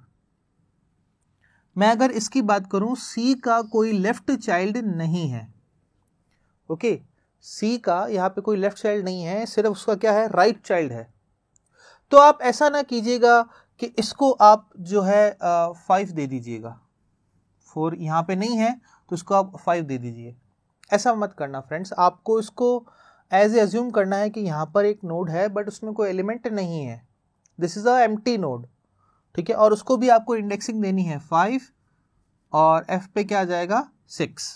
मैं अगर इसकी बात करूँ सी का कोई लेफ्ट चाइल्ड नहीं है ओके सी का यहाँ पे कोई लेफ्ट चाइल्ड नहीं है सिर्फ उसका क्या है राइट right चाइल्ड है तो आप ऐसा ना कीजिएगा कि इसको आप जो है फाइव दे दीजिएगा फोर यहाँ पे नहीं है तो इसको आप फाइव दे दीजिए ऐसा मत करना फ्रेंड्स आपको इसको एज ए एज्यूम करना है कि यहाँ पर एक नोड है बट उसमें कोई एलिमेंट नहीं है this is a M node ठीक है और उसको भी आपको इंडेक्सिंग देनी है फाइव और एफ पे क्या आ जाएगा सिक्स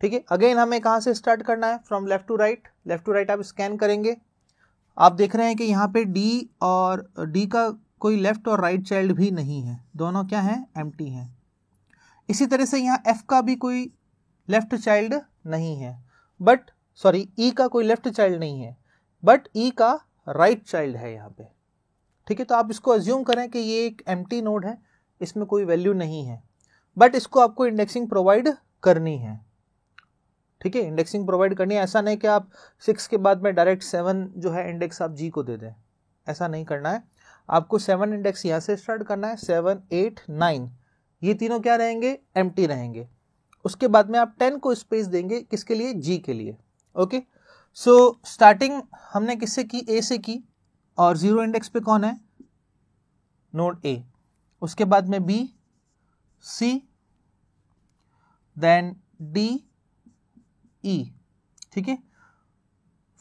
ठीक है अगेन हमें कहाँ से स्टार्ट करना है from left to right left to right आप स्कैन करेंगे आप देख रहे हैं कि यहाँ पे डी और डी का कोई लेफ़्ट और राइट right चाइल्ड भी नहीं है दोनों क्या हैं एम हैं इसी तरह से यहाँ एफ का भी कोई लेफ़्ट चाइल्ड नहीं है बट सॉरी ई का कोई लेफ़्ट चाइल्ड नहीं है बट ई का राइट right चाइल्ड है यहाँ पे ठीक है तो आप इसको एज्यूम करें कि ये एक एम नोड है इसमें कोई वैल्यू नहीं है बट इसको आपको इंडेक्सिंग प्रोवाइड करनी है ठीक है इंडेक्सिंग प्रोवाइड करनी है ऐसा नहीं कि आप सिक्स के बाद में डायरेक्ट सेवन जो है इंडेक्स आप जी को दे दें ऐसा नहीं करना है आपको सेवन इंडेक्स यहाँ से स्टार्ट करना है सेवन एट नाइन ये तीनों क्या रहेंगे एम रहेंगे उसके बाद में आप टेन को स्पेस देंगे किसके लिए जी के लिए ओके सो स्टार्टिंग हमने किससे की ए से की और ज़ीरो इंडेक्स पे कौन है नोड ए उसके बाद में B C then D E ठीक है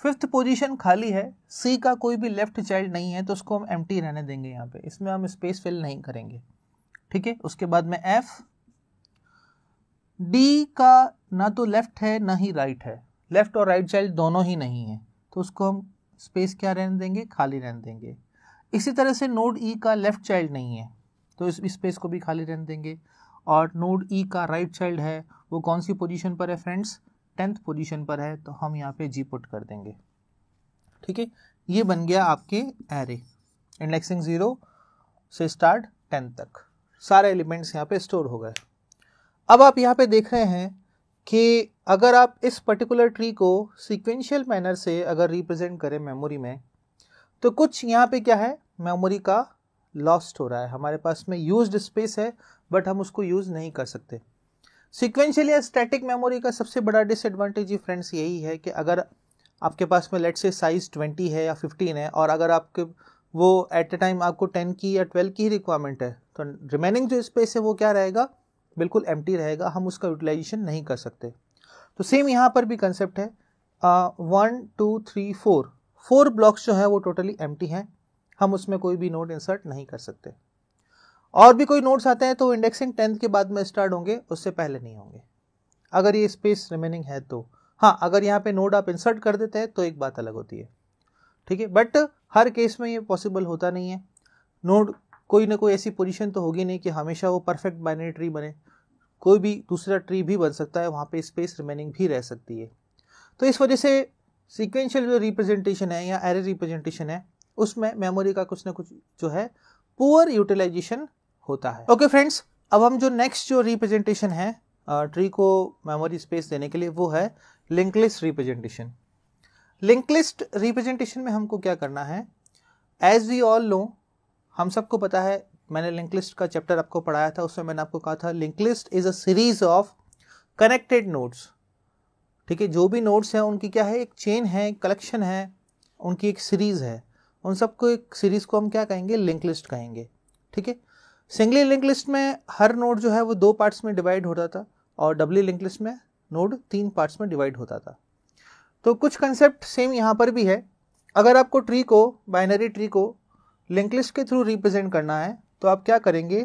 फिफ्थ पोजीशन खाली है सी का कोई भी लेफ्ट चाइल्ड नहीं है तो उसको हम एम रहने देंगे यहाँ पे इसमें हम स्पेस फिल नहीं करेंगे ठीक है उसके बाद में एफ डी का ना तो लेफ्ट है ना ही राइट है लेफ्ट और राइट चाइल्ड दोनों ही नहीं है तो उसको हम स्पेस क्या रहने देंगे खाली रहने देंगे इसी तरह से नोड ई e का लेफ्ट चाइल्ड नहीं है तो इस स्पेस को भी खाली रहने देंगे और नोड ई e का राइट right चाइल्ड है वो कौन सी पोजीशन पर है फ्रेंड्स टेंथ पोजीशन पर है तो हम यहाँ पे जी पुट कर देंगे ठीक है ये बन गया आपके एरे इंडेक्सिंग ज़ीरो से स्टार्ट टेंथ तक सारे एलिमेंट्स यहाँ पे स्टोर हो गए अब आप यहाँ पे देख रहे हैं कि अगर आप इस पर्टिकुलर ट्री को सिक्वेंशियल मैनर से अगर रिप्रेजेंट करें मेमोरी में तो कुछ यहाँ पे क्या है मेमोरी का लॉस्ट हो रहा है हमारे पास में यूज्ड स्पेस है बट हम उसको यूज़ नहीं कर सकते सिक्वेंशियल या स्टैटिक मेमोरी का सबसे बड़ा डिसएडवांटेज ही फ्रेंड्स यही है कि अगर आपके पास में लेट से साइज़ ट्वेंटी है या फिफ्टीन है और अगर आपके वो एट अ टाइम आपको टेन की या ट्वेल्व की ही रिक्वायरमेंट है तो रिमेनिंग जो स्पेस है वो क्या रहेगा बिल्कुल एम रहेगा हम उसका यूटिलाइजेशन नहीं कर सकते तो सेम यहाँ पर भी कंसेप्ट है one two three four four blocks जो है वो टोटली एम हैं हम उसमें कोई भी नोट इंसर्ट नहीं कर सकते और भी कोई नोट्स आते हैं तो इंडेक्सिंग टेंथ के बाद में स्टार्ट होंगे उससे पहले नहीं होंगे अगर ये स्पेस रिमेनिंग है तो हाँ अगर यहाँ पे नोट आप इंसर्ट कर देते हैं तो एक बात अलग होती है ठीक है बट हर केस में ये पॉसिबल होता नहीं है नोट कोई ना कोई ऐसी पोजिशन तो होगी नहीं कि हमेशा वो परफेक्ट बाइनरी ट्री बने कोई भी दूसरा ट्री भी बन सकता है वहाँ पर स्पेस रिमेनिंग भी रह सकती है तो इस वजह से सिक्वेंशियल जो रिप्रेजेंटेशन है या एरे रिप्रेजेंटेशन है उसमें मेमोरी का कुछ ना कुछ जो है पुअर यूटिलाइजेशन होता है ओके okay फ्रेंड्स अब हम जो नेक्स्ट जो रिप्रेजेंटेशन है ट्री को मेमोरी स्पेस देने के लिए वो है लिंकलिस्ट रिप्रेजेंटेशन लिंकलिस्ट रिप्रेजेंटेशन में हमको क्या करना है एज वी ऑल नो हम सबको पता है मैंने लिंकलिस्ट का चैप्टर आपको पढ़ाया था उसमें मैंने आपको कहा था link list is a series of connected nodes ठीक है जो भी नोट्स हैं उनकी क्या है एक चेन है कलेक्शन है उनकी एक सीरीज़ है उन सबको एक सीरीज़ को हम क्या कहेंगे लिंकलिस्ट कहेंगे ठीक है सिंगली लिंक लिस्ट में हर नोड जो है वो दो पार्ट्स में डिवाइड होता था और डबली लिंक लिस्ट में नोड तीन पार्ट्स में डिवाइड होता था तो कुछ कंसेप्ट सेम यहाँ पर भी है अगर आपको ट्री को बाइनरी ट्री को लिंक लिस्ट के थ्रू रिप्रेजेंट करना है तो आप क्या करेंगे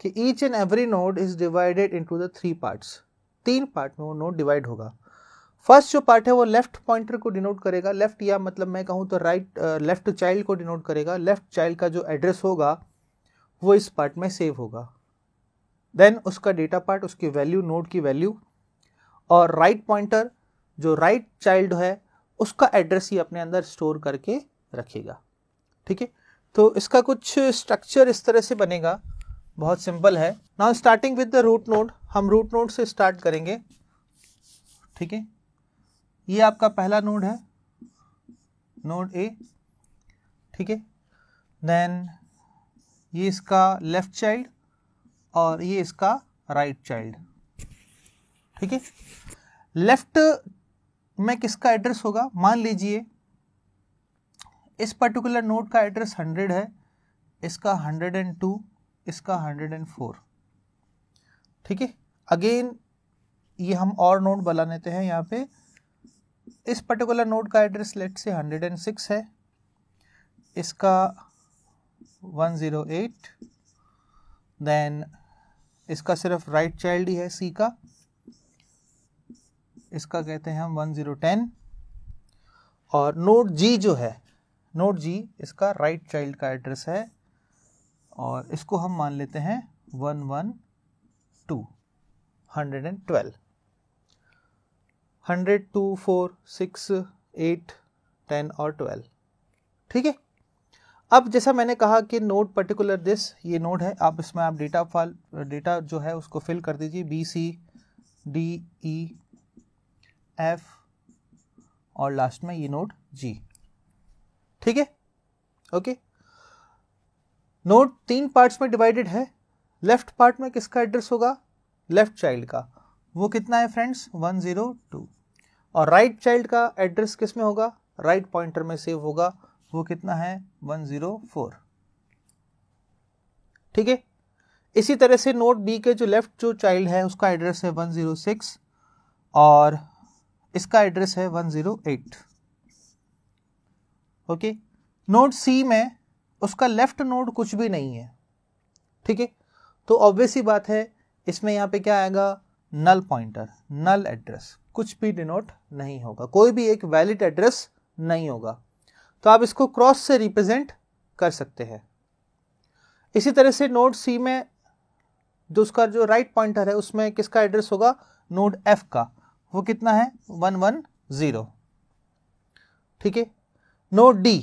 कि each and every node is divided into the three parts तीन पार्ट में वो नोड डिवाइड होगा फर्स्ट जो पार्ट है वो लेफ्ट पॉइंटर को डिनोट करेगा लेफ्ट या मतलब मैं कहूँ तो राइट लेफ्ट चाइल्ड को डिनोट करेगा लेफ्ट चाइल्ड का जो एड्रेस होगा वो इस पार्ट में सेव होगा देन उसका डेटा पार्ट उसकी वैल्यू नोड की वैल्यू और राइट पॉइंटर जो राइट चाइल्ड है उसका एड्रेस ही अपने अंदर स्टोर करके रखेगा ठीक है तो इसका कुछ स्ट्रक्चर इस तरह से बनेगा बहुत सिंपल है now starting with the root node हम रूट नोड से स्टार्ट करेंगे ठीक है ये आपका पहला नोड है नोड ए ठीक है देन ये इसका लेफ्ट चाइल्ड और ये इसका राइट चाइल्ड ठीक है लेफ्ट में किसका एड्रेस होगा मान लीजिए इस पर्टिकुलर नोट का एड्रेस हंड्रेड है इसका हंड्रेड एंड टू इसका हंड्रेड एंड फोर ठीक है अगेन ये हम और नोट बना लेते हैं यहाँ पे इस पर्टिकुलर नोट का address let's say hundred and six है इसका वन जीरो एट देन इसका सिर्फ राइट right चाइल्ड ही है सी का इसका कहते हैं हम वन जीरो टेन और नोट जी जो है नोट जी इसका राइट right चाइल्ड का एड्रेस है और इसको हम मान लेते हैं one one two hundred and twelve hundred two four six eight ten और ट्वेल्व ठीक है अब जैसा मैंने कहा कि नोड पर्टिकुलर दिस ये नोड है आप इसमें आप डेटा फाइल डेटा जो है उसको फिल कर दीजिए B C D E F और लास्ट में ये नोड जी ठीक है ओके नोड तीन पार्ट्स में डिवाइडेड है लेफ्ट पार्ट में किसका एड्रेस होगा लेफ्ट चाइल्ड का वो कितना है फ्रेंड्स वन जीरो टू और राइट right चाइल्ड का एड्रेस किस में होगा राइट right पॉइंटर में सेव होगा वो कितना है वन जीरो फोर ठीक है इसी तरह से नोट बी के जो लेफ्ट जो चाइल्ड है उसका एड्रेस है वन जीरो सिक्स और इसका एड्रेस है one zero eight okay node C में उसका लेफ्ट नोट कुछ भी नहीं है ठीक है तो ऑब्वियस ही बात है इसमें यहां पे क्या आएगा नल पॉइंटर नल एड्रेस कुछ भी डिनोट नहीं होगा कोई भी एक वैलिड एड्रेस नहीं होगा तो आप इसको क्रॉस से रिप्रेजेंट कर सकते हैं इसी तरह से नोड सी में जो उसका जो राइट पॉइंटर है उसमें किसका एड्रेस होगा नोड एफ का वो कितना है वन वन ज़ीरो ठीक है नोड डी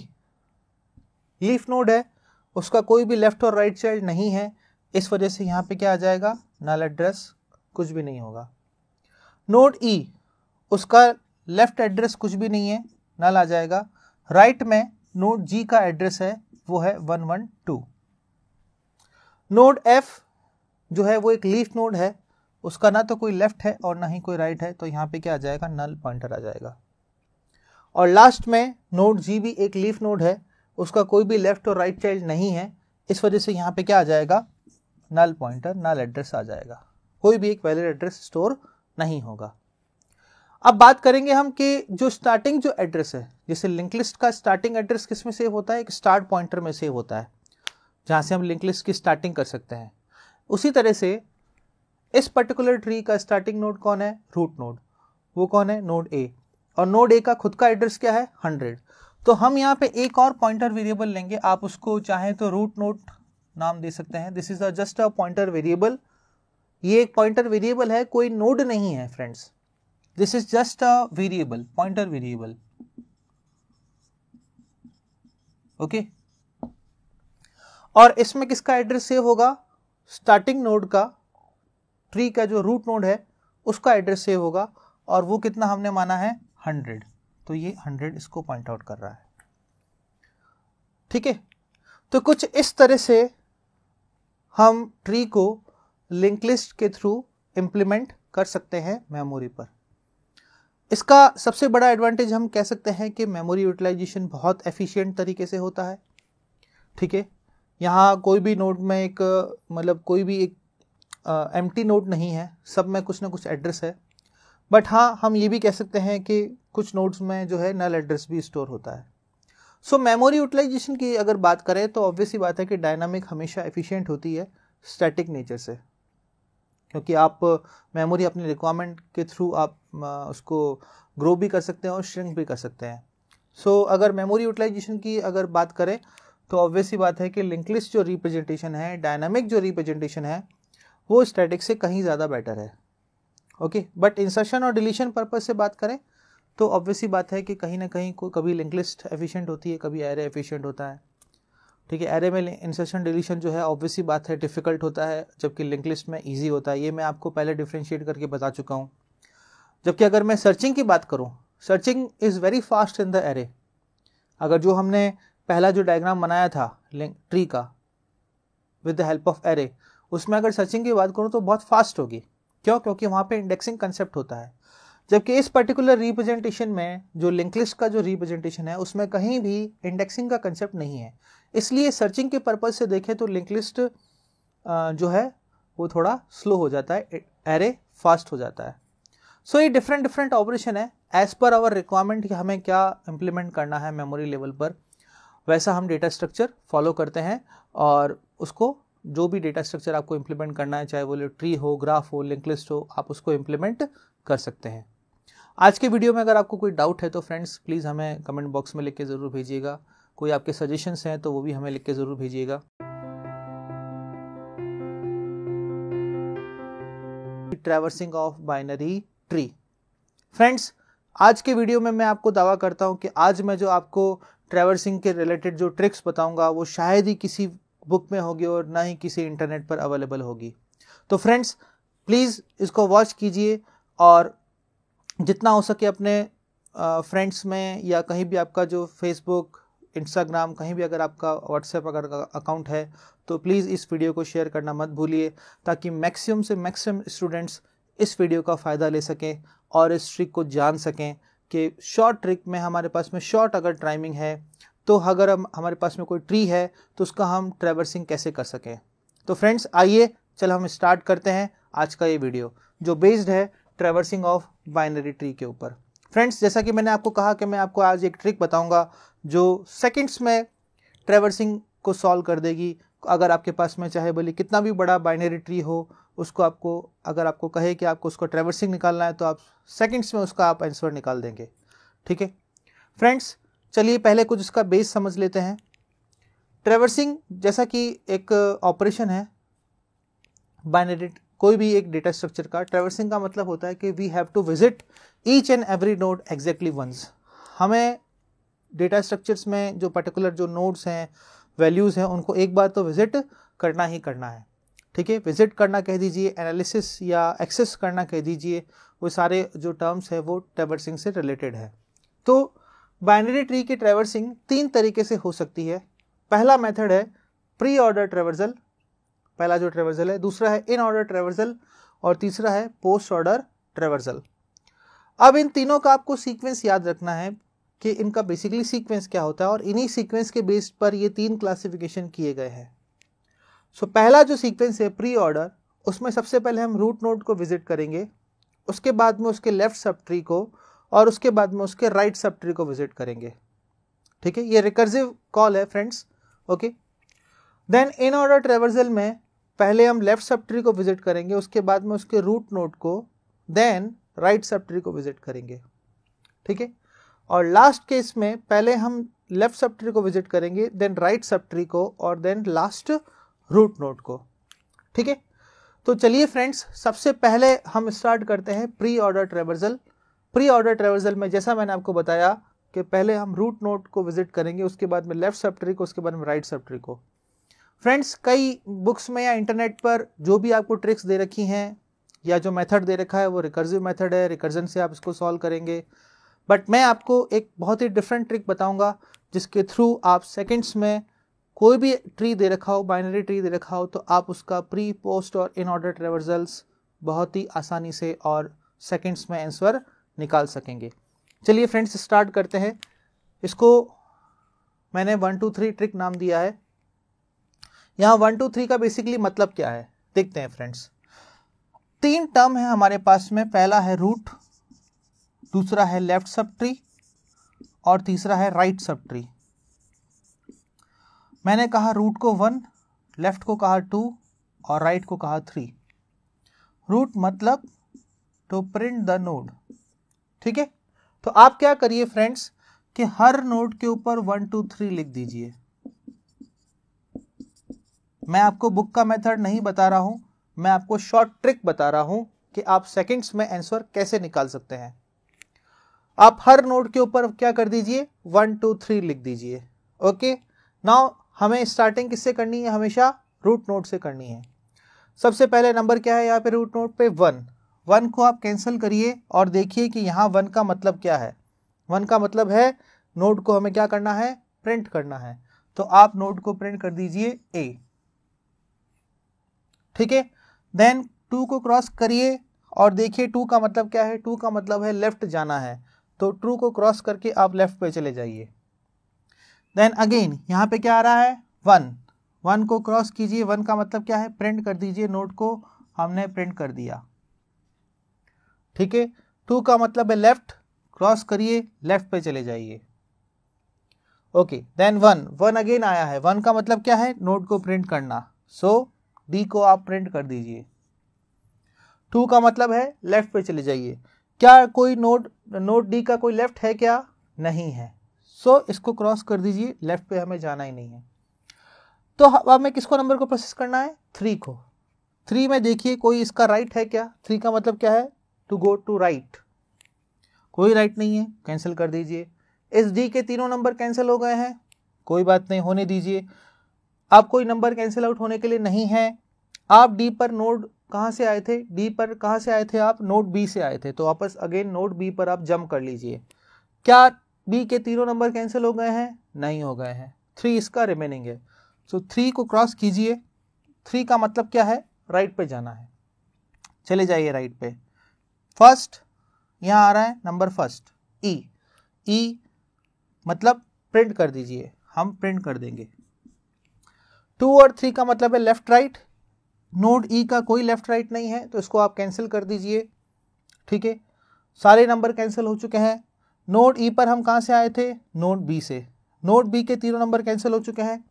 लीफ नोड है उसका कोई भी लेफ्ट और राइट चाइल्ड नहीं है इस वजह से यहां पे क्या आ जाएगा नल एड्रेस कुछ भी नहीं होगा नोड ई e, उसका लेफ्ट एड्रेस कुछ भी नहीं है नल आ जाएगा राइट right में नोड जी का एड्रेस है वो है one one two node F जो है वो एक लीफ नोड है उसका ना तो कोई लेफ्ट है और ना ही कोई राइट right है तो यहां पे क्या आ जाएगा नल पॉइंटर आ जाएगा और लास्ट में नोड जी भी एक लीफ नोड है उसका कोई भी लेफ्ट और राइट चाइल्ड नहीं है इस वजह से यहाँ पे क्या आ जाएगा नल पॉइंटर नल एड्रेस आ जाएगा कोई भी एक वैलिड एड्रेस स्टोर नहीं होगा अब बात करेंगे हम कि जो स्टार्टिंग जो एड्रेस है जैसे लिंक लिस्ट का स्टार्टिंग एड्रेस किस में सेव होता है एक स्टार्ट पॉइंटर में सेव होता है जहाँ से हम लिंक लिस्ट की स्टार्टिंग कर सकते हैं उसी तरह से इस पर्टिकुलर ट्री का स्टार्टिंग नोड कौन है रूट नोड वो कौन है नोड ए और नोड ए का खुद का एड्रेस क्या है हंड्रेड तो हम यहाँ पे एक और पॉइंटर वेरिएबल लेंगे आप उसको चाहें तो रूट नोट नाम दे सकते हैं this is a just a pointer variable ये एक पॉइंटर वेरिएबल है कोई नोड नहीं है friends this is just a variable pointer variable okay और इसमें किसका एड्रेस सेव होगा स्टार्टिंग नोड का ट्री का जो रूट नोड है उसका एड्रेस सेव होगा और वो कितना हमने माना है हंड्रेड तो ये हंड्रेड इसको पॉइंट आउट कर रहा है ठीक है तो कुछ इस तरह से हम ट्री को लिंक लिस्ट के थ्रू इंप्लीमेंट कर सकते हैं मेमोरी पर इसका सबसे बड़ा एडवांटेज हम कह सकते हैं कि मेमोरी यूटिलाइजेशन बहुत एफिशिएंट तरीके से होता है ठीक है यहाँ कोई भी नोट में एक मतलब कोई भी एक एम टी नोट नहीं है सब में कुछ ना कुछ एड्रेस है बट हाँ हम ये भी कह सकते हैं कि कुछ नोट्स में जो है नल एड्रेस भी स्टोर होता है सो मेमोरी यूटिलाइजेशन की अगर बात करें तो ऑब्वियसली बात है कि डायनामिक हमेशा एफिशिएंट होती है स्टैटिक नेचर से क्योंकि आप मेमोरी अपनी रिक्वायरमेंट के थ्रू आप उसको ग्रो भी कर सकते हैं और श्रिंक भी कर सकते हैं सो so, अगर मेमोरी यूटिलाइजेशन की अगर बात करें तो ही बात है कि लिंकलिस्ट जो रिप्रेजेंटेशन है डायनामिक जो रिप्रेजेंटेशन है वो स्टैटिक से कहीं ज़्यादा बेटर है ओके बट इंसर्शन और डिलीशन पर्पज़ से बात करें तो ऑब्वियस ही बात है कि कहीं ना कहीं कभी लिंकलिस्ट एफिशिएंट होती है कभी एरे एफिशिएंट होता है ठीक है एरे में इंसर्शन डिलीशन जो है ऑब्वियसली बात है डिफ़िकल्ट होता है जबकि लिंक लिस्ट में ईजी होता है ये मैं आपको पहले डिफ्रेंशिएट करके बता चुका हूँ जबकि अगर मैं सर्चिंग की बात करूँ searching is very fast in the array अगर जो हमने पहला जो डायग्राम बनाया था लिंक ट्री का with the help of array उसमें अगर सर्चिंग की बात करूँ तो बहुत फास्ट होगी क्यों क्योंकि वहाँ पे इंडेक्सिंग कंसेप्ट होता है जबकि इस पर्टिकुलर रिप्रेजेंटेशन में जो लिंक लिस्ट का जो रिप्रेजेंटेशन है उसमें कहीं भी इंडेक्सिंग का कंसेप्ट नहीं है इसलिए सर्चिंग के पर्पज़ से देखें तो लिंक लिस्ट जो है वो थोड़ा स्लो हो जाता है एरे फास्ट हो जाता है सो so, ये डिफरेंट डिफरेंट ऑपरेशन है एज़ पर आवर रिक्वायरमेंट हमें क्या इम्प्लीमेंट करना है मेमोरी लेवल पर वैसा हम डेटा स्ट्रक्चर फॉलो करते हैं और उसको जो भी डेटा स्ट्रक्चर आपको इम्प्लीमेंट करना है चाहे वो ट्री हो ग्राफ हो लिंक लिस्ट हो आप उसको इम्प्लीमेंट कर सकते हैं आज के वीडियो में अगर आपको कोई डाउट है तो फ्रेंड्स प्लीज़ हमें कमेंट बॉक्स में लिख के ज़रूर भेजिएगा कोई आपके सजेशंस हैं तो वो भी हमें लिख के ज़रूर भेजिएगा traversing of binary tree friends आज के वीडियो में मैं आपको दावा करता हूं कि आज मैं जो आपको ट्रैवर्सिंग के रिलेटेड जो ट्रिक्स बताऊंगा वो शायद ही किसी बुक में होगी और ना ही किसी इंटरनेट पर अवेलेबल होगी तो फ्रेंड्स प्लीज़ इसको वॉच कीजिए और जितना हो सके अपने फ्रेंड्स में या कहीं भी आपका जो फेसबुक इंस्टाग्राम कहीं भी अगर आपका व्हाट्सएप अगर अकाउंट है तो प्लीज़ इस वीडियो को शेयर करना मत भूलिए ताकि मैक्सिमम से मैक्सिमम स्टूडेंट्स इस वीडियो का फ़ायदा ले सकें और इस ट्रिक को जान सकें कि शॉर्ट ट्रिक में हमारे पास में शॉर्ट अगर टाइमिंग है तो अगर हम हमारे पास में कोई ट्री है तो उसका हम ट्रेवर्सिंग कैसे कर सकें तो फ्रेंड्स आइए चल हम स्टार्ट करते हैं आज का ये वीडियो जो बेस्ड है ट्रेवर्सिंग ऑफ बाइनरी ट्री के ऊपर फ्रेंड्स जैसा कि मैंने आपको कहा कि मैं आपको आज एक ट्रिक बताऊंगा जो सेकंड्स में ट्रेवर्सिंग को सॉल्व कर देगी अगर आपके पास में चाहे बोले कितना भी बड़ा बाइनरी ट्री हो उसको आपको अगर आपको कहे कि आपको उसको ट्रेवर्सिंग निकालना है तो आप सेकंड्स में उसका आप आंसर निकाल देंगे ठीक है फ्रेंड्स चलिए पहले कुछ उसका बेस समझ लेते हैं ट्रेवर्सिंग जैसा कि एक ऑपरेशन है बाइनरी कोई भी एक डेटा स्ट्रक्चर का ट्रेवर्सिंग का मतलब होता है कि we have to visit each and every node exactly once हमें डेटा स्ट्रक्चर्स में जो पर्टिकुलर जो नोड्स हैं वैल्यूज़ हैं उनको एक बार तो विज़िट करना ही करना है ठीक है विज़िट करना कह दीजिए एनालिसिस या एक्सेस करना कह दीजिए वो सारे जो टर्म्स है वो ट्रेवर्सिंग से रिलेटेड है तो बाइनरी ट्री की ट्रेवर्सिंग तीन तरीके से हो सकती है पहला मेथड है प्री ऑर्डर ट्रेवर्सल पहला जो ट्रेवर्सल है दूसरा है इन ऑर्डर ट्रेवर्सल और तीसरा है पोस्ट ऑर्डर ट्रेवर्सल अब इन तीनों का आपको सीक्वेंस याद रखना है कि इनका बेसिकली सीक्वेंस क्या होता है और इन्हीं सीक्वेंस के बेस पर ये तीन क्लासिफिकेशन किए गए हैं सो so, पहला जो सीक्वेंस है प्री ऑर्डर उसमें सबसे पहले हम रूट नोड को विजिट करेंगे उसके बाद में उसके लेफ्ट सब ट्री को और उसके बाद में उसके राइट सब ट्री को विजिट करेंगे ठीक है ये रिकर्सिव कॉल है friends okay then in order traversal में पहले हम लेफ्ट सब ट्री को विजिट करेंगे उसके बाद में उसके रूट नोड को देन राइट सब ट्री को विजिट करेंगे ठीक है और लास्ट केस में पहले हम लेफ्ट सब ट्री को विजिट करेंगे देन राइट सब ट्री को और देन लास्ट रूट नोट को ठीक है तो चलिए फ्रेंड्स सबसे पहले हम स्टार्ट करते हैं pre order traversal pre order traversal में जैसा मैंने आपको बताया कि पहले हम रूट नोट को विजिट करेंगे उसके बाद में लेफ्ट सब ट्री को उसके बाद में राइट सब ट्री को फ्रेंड्स कई बुक्स में या इंटरनेट पर जो भी आपको ट्रिक्स दे रखी हैं या जो मेथड दे रखा है वो रिकर्जिव मेथड है रिकर्जन से आप इसको सॉल्व करेंगे बट मैं आपको एक बहुत ही डिफरेंट ट्रिक बताऊंगा जिसके थ्रू आप सेकंड्स में कोई भी ट्री दे रखा हो बाइनरी ट्री दे रखा हो तो आप उसका प्री पोस्ट और इन ऑर्डर ट्रेवर्जल्स बहुत ही आसानी से और सेकंड्स में आंसर निकाल सकेंगे चलिए फ्रेंड्स स्टार्ट करते हैं इसको मैंने वन टू थ्री ट्रिक नाम दिया है यहाँ वन टू थ्री का बेसिकली मतलब क्या है देखते हैं फ्रेंड्स तीन टर्म है हमारे पास में पहला है रूट दूसरा है लेफ्ट सब ट्री और तीसरा है राइट सब ट्री मैंने कहा रूट को वन लेफ्ट को कहा टू और राइट को कहा थ्री रूट मतलब टू प्रिंट द नोड ठीक है तो आप क्या करिए फ्रेंड्स कि हर नोड के ऊपर वन टू थ्री लिख दीजिए मैं आपको बुक का मेथड नहीं बता रहा हूं मैं आपको शॉर्ट ट्रिक बता रहा हूं कि आप सेकंड्स में आंसर कैसे निकाल सकते हैं आप हर नोड के ऊपर क्या कर दीजिए वन टू थ्री लिख दीजिए ओके नाउ हमें स्टार्टिंग किससे करनी है हमेशा रूट नोड से करनी है सबसे पहले नंबर क्या है यहाँ पे रूट नोड पे वन वन को आप कैंसिल करिए और देखिए कि यहाँ वन का मतलब क्या है वन का मतलब है नोड को हमें क्या करना है प्रिंट करना है तो आप नोड को प्रिंट कर दीजिए ए ठीक है देन टू को क्रॉस करिए और देखिए टू का मतलब क्या है टू का मतलब है लेफ्ट जाना है तो ट्रू को क्रॉस करके आप लेफ्ट पे चले जाइए देन अगेन यहाँ पे क्या आ रहा है वन वन को क्रॉस कीजिए वन का मतलब क्या है प्रिंट कर दीजिए नोट को हमने प्रिंट कर दिया ठीक है टू का मतलब है लेफ्ट क्रॉस करिए लेफ्ट पे चले जाइए okay then one one again आया है वन का मतलब क्या है नोट को प्रिंट करना सो so, डी को आप प्रिंट कर दीजिए टू का मतलब है लेफ्ट पे चले जाइए क्या कोई नोट नोट डी का कोई लेफ्ट है क्या नहीं है सो so, इसको क्रॉस कर दीजिए लेफ्ट पे हमें जाना ही नहीं है तो अब हमें किसको नंबर को प्रोसेस करना है थ्री को थ्री में देखिए कोई इसका राइट right है क्या थ्री का मतलब क्या है टू गो टू राइट कोई राइट right नहीं है कैंसिल कर दीजिए एस डी के तीनों नंबर कैंसिल हो गए हैं कोई बात नहीं होने दीजिए आप कोई नंबर कैंसिल आउट होने के लिए नहीं है आप डी पर नोड कहाँ से आए थे डी पर कहाँ से आए थे आप नोट बी से आए थे तो वापस अगेन नोट बी पर आप जम कर लीजिए क्या बी के तीनों नंबर कैंसिल हो गए हैं नहीं हो गए हैं थ्री इसका रिमेनिंग है सो so, थ्री को क्रॉस कीजिए थ्री का मतलब क्या है राइट पे जाना है चले जाइए राइट पे फर्स्ट यहाँ आ रहा है नंबर फर्स्ट ई ई मतलब प्रिंट कर दीजिए हम प्रिंट कर देंगे टू और थ्री का मतलब है left right node E e का कोई लेफ्ट राइट नहीं है तो इसको आप कैंसिल कर दीजिए ठीक है सारे नंबर कैंसिल हो चुके हैं नोड ई e पर हम कहाँ से आए थे नोड बी से नोड बी के तीनों नंबर कैंसिल हो चुके हैं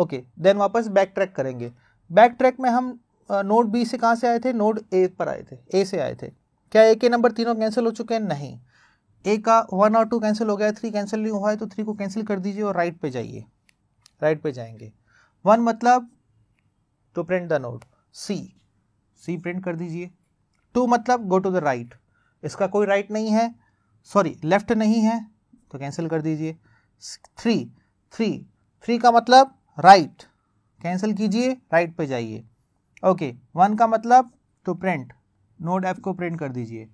ओके देन वापस बैक ट्रैक करेंगे बैक ट्रैक में हम नोड बी से कहाँ से आए थे नोड ए पर आए थे ए से आए थे क्या ए के नंबर तीनों कैंसिल हो चुके हैं नहीं ए का वन और टू कैंसिल हो गया थ्री कैंसिल नहीं हुआ है तो थ्री को कैंसिल कर दीजिए और राइट पे जाइए राइट पे जाएंगे वन मतलब to print the note C C print कर दीजिए टू मतलब गो टू द राइट इसका कोई राइट right नहीं है सॉरी लेफ्ट नहीं है तो कैंसिल कर दीजिए थ्री थ्री थ्री का मतलब राइट right. कैंसिल कीजिए राइट पे जाइए ओके वन का मतलब टू प्रिंट नोट एफ को प्रिंट कर दीजिए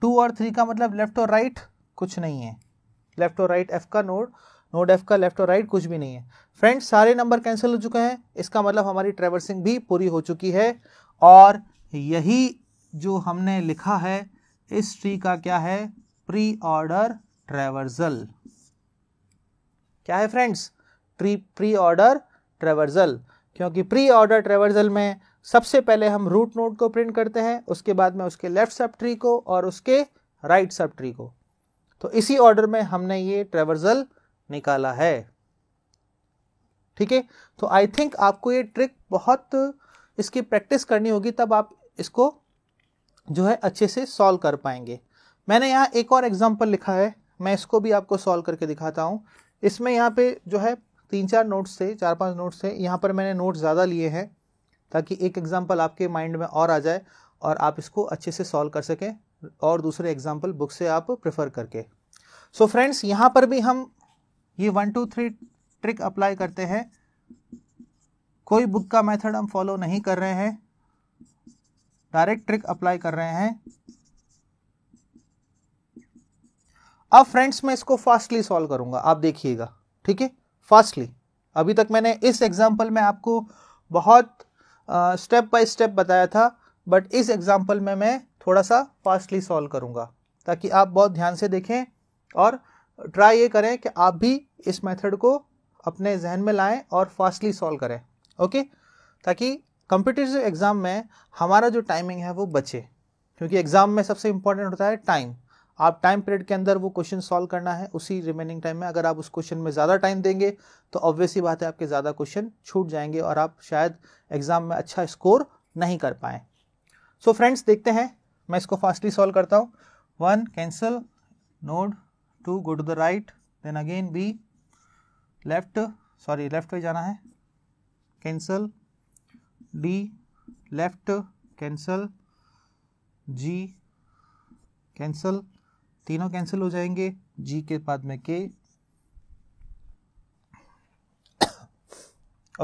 टू और थ्री का मतलब लेफ्ट और राइट right, कुछ नहीं है लेफ्ट और राइट एफ का नोड नोड एफ का लेफ्ट और राइट कुछ भी नहीं है फ्रेंड्स सारे नंबर कैंसिल हो चुके हैं इसका मतलब हमारी ट्रेवर्सिंग भी पूरी हो चुकी है और यही जो हमने लिखा है इस ट्री का क्या है प्री ऑर्डर ट्रेवर्जल क्या है friends pre pre order traversal क्योंकि प्री ऑर्डर ट्रेवर्जल में सबसे पहले हम रूट नोड को प्रिंट करते हैं उसके बाद में उसके लेफ्ट सब ट्री को और उसके राइट सब ट्री को तो इसी ऑर्डर में हमने ये ट्रेवर्जल निकाला है ठीक है तो आई थिंक आपको ये ट्रिक बहुत इसकी प्रैक्टिस करनी होगी तब आप इसको जो है अच्छे से सॉल्व कर पाएंगे मैंने यहाँ एक और एग्जाम्पल लिखा है मैं इसको भी आपको सॉल्व करके दिखाता हूँ इसमें यहाँ पे जो है तीन चार नोट्स थे चार पांच नोट्स थे यहाँ पर मैंने नोट्स ज़्यादा लिए हैं ताकि एक एग्जाम्पल आपके माइंड में और आ जाए और आप इसको अच्छे से सॉल्व कर सकें और दूसरे एग्जाम्पल बुक से आप प्रेफर करके सो फ्रेंड्स यहाँ पर भी हम ये one two three trick apply करते हैं कोई बुक का मेथड हम फॉलो नहीं कर रहे हैं डायरेक्ट ट्रिक अप्लाई कर रहे हैं अब फ्रेंड्स मैं इसको फास्टली सॉल्व करूंगा आप देखिएगा ठीक है फास्टली अभी तक मैंने इस एग्जाम्पल में आपको बहुत स्टेप बाय स्टेप बताया था बट इस एग्जाम्पल में मैं थोड़ा सा फास्टली सॉल्व करूंगा ताकि आप बहुत ध्यान से देखें और ट्राई ये करें कि आप भी इस मेथड को अपने जहन में लाएं और फास्टली सॉल्व करें ओके ताकि कंपिटिटिव एग्ज़ाम में हमारा जो टाइमिंग है वो बचे क्योंकि एग्ज़ाम में सबसे इम्पॉर्टेंट होता है टाइम आप टाइम पीरियड के अंदर वो क्वेश्चन सॉल्व करना है उसी रिमेनिंग टाइम में अगर आप उस क्वेश्चन में ज़्यादा टाइम देंगे तो ऑब्वियसली बात है आपके ज़्यादा क्वेश्चन छूट जाएंगे और आप शायद एग्ज़ाम में अच्छा स्कोर नहीं कर पाएँ सो फ्रेंड्स देखते हैं मैं इसको फास्टली सॉल्व करता हूँ one cancel node to go to the right then again B left sorry left में जाना है cancel D left cancel G cancel तीनों कैंसिल हो जाएंगे जी के बाद में के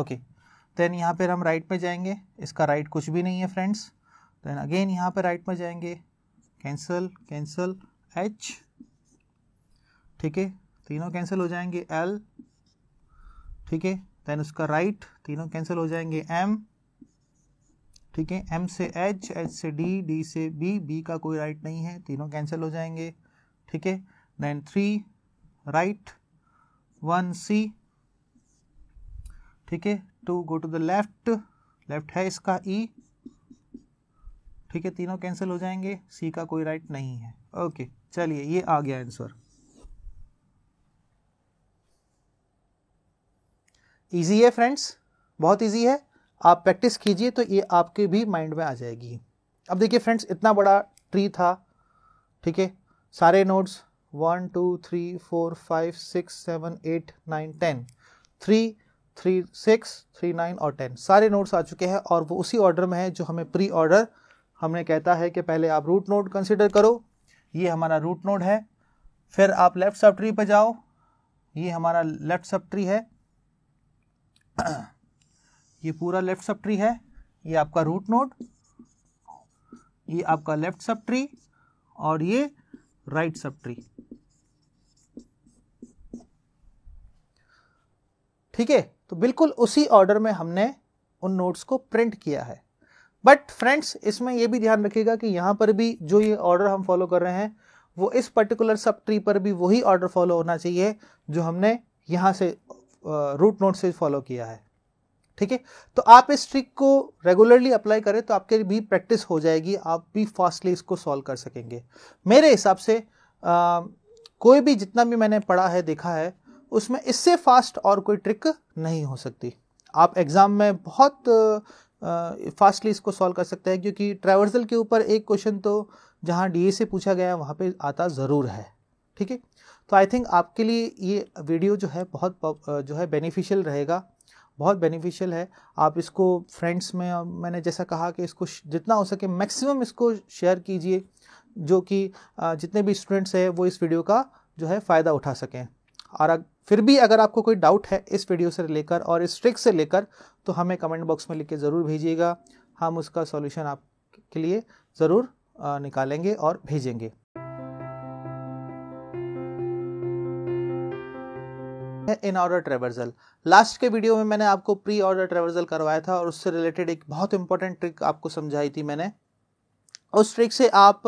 ओके देन यहाँ पर हम राइट में जाएंगे इसका राइट कुछ भी नहीं है फ्रेंड्स देन अगेन यहाँ पर राइट में जाएंगे कैंसल कैंसल एच ठीक है तीनों कैंसिल हो जाएंगे एल ठीक है देन उसका राइट तीनों कैंसिल हो जाएंगे एम ठीक है एम से एच एच से डी डी से बी बी का कोई राइट नहीं है तीनों कैंसिल हो जाएंगे ठीक है then three right one C ठीक है to go to the left left है इसका ई e, ठीक है तीनों कैंसिल हो जाएंगे सी का कोई राइट नहीं है ओके चलिए ये आ गया आंसर ईजी है फ्रेंड्स बहुत ईजी है आप प्रैक्टिस कीजिए तो ये आपके भी माइंड में आ जाएगी अब देखिए फ्रेंड्स इतना बड़ा ट्री था ठीक है सारे notes one two three four five six seven eight nine ten three three six three nine और टेन सारे नोट्स आ चुके हैं और वो उसी ऑर्डर में है जो हमें प्री ऑर्डर हमने कहता है कि पहले आप रूट नोड कंसिडर करो ये हमारा रूट नोड है फिर आप लेफ़्ट सब ट्री पर जाओ ये हमारा लेफ़्ट सब ट्री है ये पूरा लेफ्ट सब ट्री है ये आपका रूट नोड ये आपका लेफ्ट सब ट्री और ये राइट सब ट्री ठीक है तो बिल्कुल उसी ऑर्डर में हमने उन नोट्स को प्रिंट किया है बट फ्रेंड्स इसमें यह भी ध्यान रखिएगा कि यहां पर भी जो ये ऑर्डर हम फॉलो कर रहे हैं वो इस पर्टिकुलर सब ट्री पर भी वही ऑर्डर फॉलो होना चाहिए जो हमने यहां से रूट नोट से फॉलो किया है ठीक है तो आप इस ट्रिक को रेगुलरली अप्लाई करें तो आपके भी प्रैक्टिस हो जाएगी आप भी फास्टली इसको सॉल्व कर सकेंगे मेरे हिसाब से आ, कोई भी जितना भी मैंने पढ़ा है देखा है उसमें इससे फास्ट और कोई ट्रिक नहीं हो सकती आप एग्ज़ाम में बहुत फास्टली इसको सॉल्व कर सकते हैं क्योंकि ट्रैवर्सल के ऊपर एक क्वेश्चन तो जहाँ डी से पूछा गया वहाँ पे आता ज़रूर है ठीक है तो आई थिंक आपके लिए ये वीडियो जो है बहुत जो है बेनिफिशियल रहेगा बहुत बेनिफिशियल है आप इसको फ्रेंड्स में मैंने जैसा कहा कि इसको जितना हो सके मैक्सिमम इसको शेयर कीजिए जो कि जितने भी स्टूडेंट्स हैं वो इस वीडियो का जो है फ़ायदा उठा सकें और फिर भी अगर आपको कोई डाउट है इस वीडियो से लेकर और इस ट्रिक से लेकर तो हमें कमेंट बॉक्स में लिख के ज़रूर भेजिएगा हम उसका सॉल्यूशन आपके लिए ज़रूर निकालेंगे और भेजेंगे इन ऑर्डर ट्रेवर्जल लास्ट के वीडियो में मैंने आपको प्री ऑर्डर ट्रेवर्जल करवाया था और उससे रिलेटेड एक बहुत इंपॉर्टेंट ट्रिक आपको समझाई थी मैंने उस ट्रिक से आप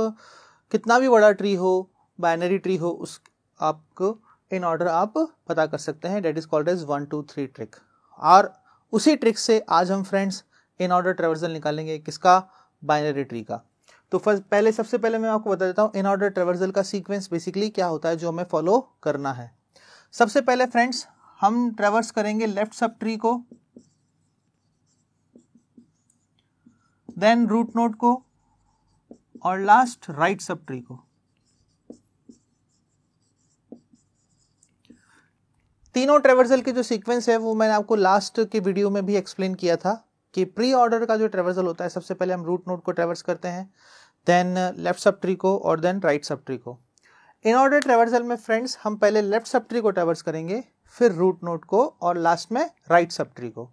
कितना भी बड़ा ट्री हो बाइनरी ट्री हो उस आपको इन ऑर्डर आप पता कर सकते हैं that is called as one two three trick और उसी ट्रिक से आज हम फ्रेंड्स इन ऑर्डर ट्रेवर्जल निकालेंगे किसका बाइनरी ट्री का तो फर्स्ट पहले सबसे पहले मैं आपको बता देता हूँ इन ऑर्डर ट्रेवर्जल का सीक्वेंस बेसिकली क्या होता है जो हमें फॉलो करना है सबसे पहले फ्रेंड्स हम ट्रेवर्स करेंगे लेफ्ट सब ट्री को देन रूट नोट को और लास्ट राइट सब ट्री को तीनों ट्रेवर्सल के जो सीक्वेंस है वो मैंने आपको लास्ट के वीडियो में भी एक्सप्लेन किया था कि प्री ऑर्डर का जो ट्रेवर्सल होता है सबसे पहले हम रूट नोट को ट्रेवर्स करते हैं देन लेफ्ट सब ट्री को और देन राइट सब ट्री को इन ऑर्डर ट्रेवर्सल में फ्रेंड्स हम पहले लेफ्ट सब ट्री को ट्रेवर्स करेंगे फिर रूट नोट को और लास्ट में राइट सब ट्री को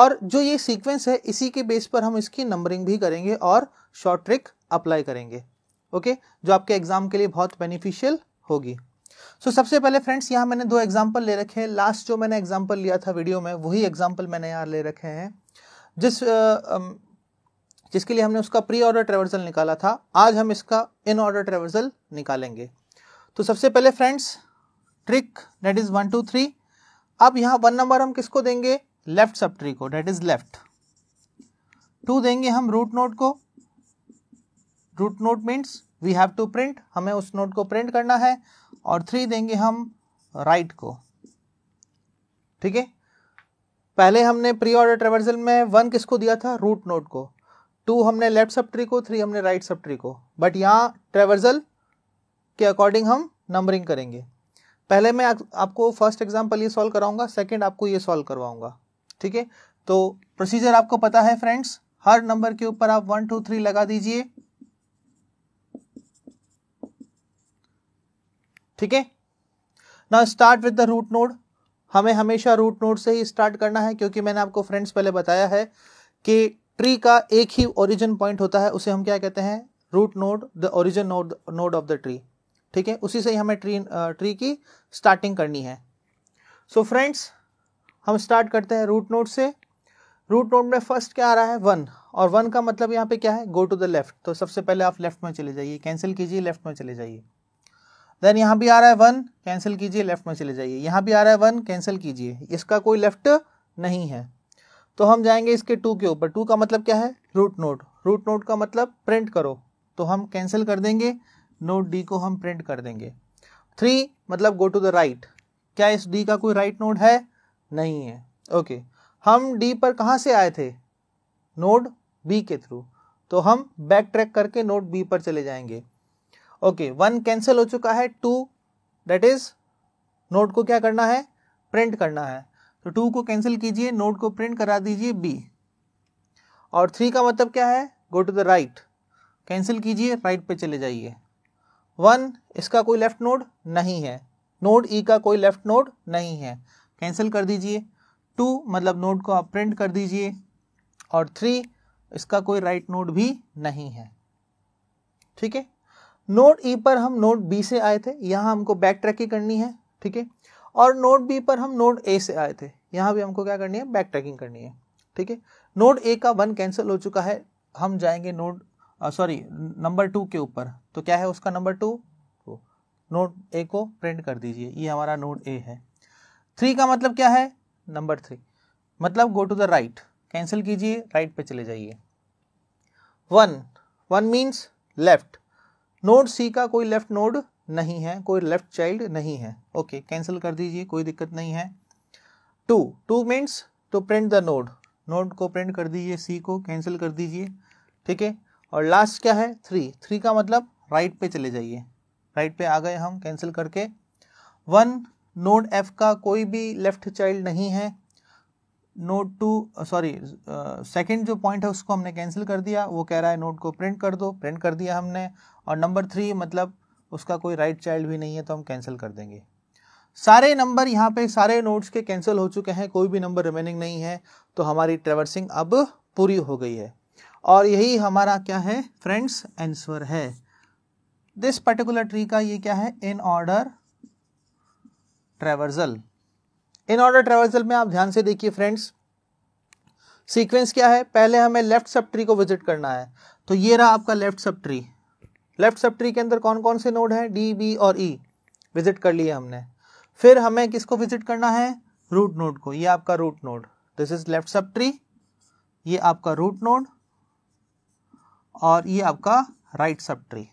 और जो ये सीक्वेंस है इसी के बेस पर हम इसकी नंबरिंग भी करेंगे और शॉर्ट ट्रिक अप्लाई करेंगे ओके जो आपके एग्जाम के लिए बहुत बेनिफिशियल होगी सो so, सबसे पहले फ्रेंड्स यहाँ मैंने दो एग्जाम्पल ले रखे हैं लास्ट जो मैंने एग्जाम्पल लिया था वीडियो में वही एग्जाम्पल मैंने यहाँ ले रखे हैं जिस जिसके लिए हमने उसका प्री ऑर्डर ट्रेवर्सल निकाला था आज हम इसका इन ऑर्डर ट्रेवर्सल निकालेंगे तो सबसे पहले friends trick that is one two three अब यहां वन नंबर हम किसको देंगे लेफ्ट सब ट्री को डेट इज लेफ्ट टू देंगे हम रूट नोट को root note means we have to print हमें उस नोट को प्रिंट करना है और थ्री देंगे हम राइट right को ठीक है पहले हमने प्री ऑर्डर ट्रेवर्सल में वन किसको दिया था रूट नोट को टू हमने लेफ्ट सब ट्री को थ्री हमने राइट right सब ट्री को बट यहाँ ट्रेवर्सल के अकॉर्डिंग हम नंबरिंग करेंगे पहले मैं आपको फर्स्ट एग्जाम्पल ये सॉल्व कराऊंगा सेकेंड आपको ये सॉल्व करवाऊंगा ठीक है तो प्रोसीजर आपको पता है फ्रेंड्स हर नंबर के ऊपर आप वन टू थ्री लगा दीजिए ठीक है ना start with the root node हमें हमेशा रूट नोड से ही स्टार्ट करना है क्योंकि मैंने आपको फ्रेंड्स पहले बताया है कि ट्री का एक ही ओरिजिन पॉइंट होता है उसे हम क्या कहते हैं root node the origin node node of the tree ठीक है उसी से ही हमें ट्री ट्री की स्टार्टिंग करनी है सो so फ्रेंड्स हम स्टार्ट करते हैं रूट नोट से रूट नोट में फर्स्ट क्या आ रहा है वन और वन का मतलब यहाँ पे क्या है गो टू द लेफ्ट तो सबसे पहले आप लेफ्ट में चले जाइए कैंसिल कीजिए लेफ्ट में चले जाइए देन यहाँ भी आ रहा है वन कैंसिल कीजिए लेफ्ट में चले जाइए यहाँ भी आ रहा है वन कैंसिल कीजिए इसका कोई लेफ्ट नहीं है तो हम जाएंगे इसके टू के ऊपर टू का मतलब क्या है रूट नोट रूट नोट का मतलब प्रिंट करो तो हम कैंसिल कर देंगे नोड डी को हम प्रिंट कर देंगे थ्री मतलब गो टू द राइट क्या इस डी का कोई राइट नोड है नहीं है ओके okay. हम डी पर कहाँ से आए थे नोड बी के थ्रू तो हम बैक ट्रैक करके नोड बी पर चले जाएंगे ओके वन कैंसिल हो चुका है टू डेट इज नोड को क्या करना है प्रिंट करना है तो टू को कैंसिल कीजिए नोड को प्रिंट करा दीजिए बी और थ्री का मतलब क्या है go to the right cancel कीजिए राइट पे चले जाइए वन इसका कोई लेफ्ट नोड नहीं है नोड ई e का कोई लेफ्ट नोड नहीं है कैंसिल कर दीजिए टू मतलब नोड को आप प्रिंट कर दीजिए और थ्री इसका कोई राइट नोड भी नहीं है ठीक है नोड ई e पर हम नोड बी से आए थे यहाँ हमको बैक ट्रैकिंग करनी है ठीक है और नोड बी पर हम नोड ए से आए थे यहाँ भी हमको क्या करनी है बैक ट्रैकिंग करनी है ठीक है नोड ए का वन कैंसिल हो चुका है हम जाएंगे नोड सॉरी नंबर टू के ऊपर तो क्या है उसका नंबर टू तो नोड ए को प्रिंट कर दीजिए ये हमारा नोड ए है थ्री का मतलब क्या है नंबर थ्री मतलब go to the right cancel कीजिए राइट पे चले जाइए one one means left node C का कोई लेफ्ट नोड नहीं है कोई लेफ्ट चाइल्ड नहीं है ओके कैंसिल कर दीजिए कोई दिक्कत नहीं है two two means to print the node node को प्रिंट कर दीजिए सी को कैंसिल कर दीजिए ठीक है और लास्ट क्या है थ्री थ्री का मतलब राइट पे चले जाइए राइट पे आ गए हम कैंसिल करके वन नोड एफ का कोई भी लेफ्ट चाइल्ड नहीं है नोड टू सॉरी सेकंड जो पॉइंट है उसको हमने कैंसिल कर दिया वो कह रहा है नोड को प्रिंट कर दो प्रिंट कर दिया हमने और नंबर थ्री मतलब उसका कोई राइट right चाइल्ड भी नहीं है तो हम कैंसिल कर देंगे सारे नंबर यहाँ पे सारे नोड्स के कैंसिल हो चुके हैं कोई भी नंबर रिमेनिंग नहीं है तो हमारी ट्रेवर्सिंग अब पूरी हो गई है और यही हमारा क्या है फ्रेंड्स आंसर है दिस पर्टिकुलर ट्री का ये क्या है इन ऑर्डर ट्रेवर्जल इन ऑर्डर ट्रेवर्जल में आप ध्यान से देखिए फ्रेंड्स सीक्वेंस क्या है पहले हमें लेफ्ट सब ट्री को विजिट करना है तो ये रहा आपका लेफ्ट सब ट्री लेफ्ट सब ट्री के अंदर कौन कौन से नोड है डी बी और ई e. विजिट कर लिए हमने फिर हमें किसको विजिट करना है रूट नोड को ये आपका root node this is left सब ट्री ये आपका रूट नोड और ये आपका राइट सब ट्री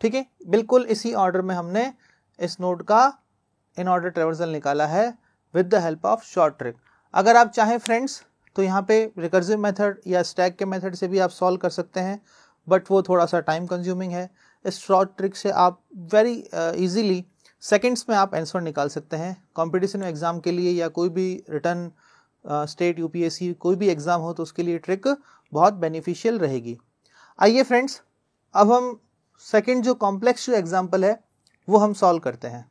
ठीक है बिल्कुल इसी ऑर्डर में हमने इस नोड का इन ऑर्डर ट्रेवर्सल निकाला है with the help of short trick अगर आप चाहें फ्रेंड्स तो यहाँ पे रिकर्सिव मेथड या स्टैक के मेथड से भी आप सॉल्व कर सकते हैं बट वो थोड़ा सा टाइम कंज्यूमिंग है इस शॉर्ट ट्रिक से आप वेरी इजीली सेकेंड्स में आप आंसर निकाल सकते हैं कॉम्पिटिशन एग्ज़ाम के लिए या कोई भी रिटर्न स्टेट यूपीएससी कोई भी एग्ज़ाम हो तो उसके लिए ट्रिक बहुत बेनिफिशियल रहेगी आइए फ्रेंड्स अब हम सेकंड जो कॉम्प्लेक्स जो एग्जांपल है वो हम सॉल्व करते हैं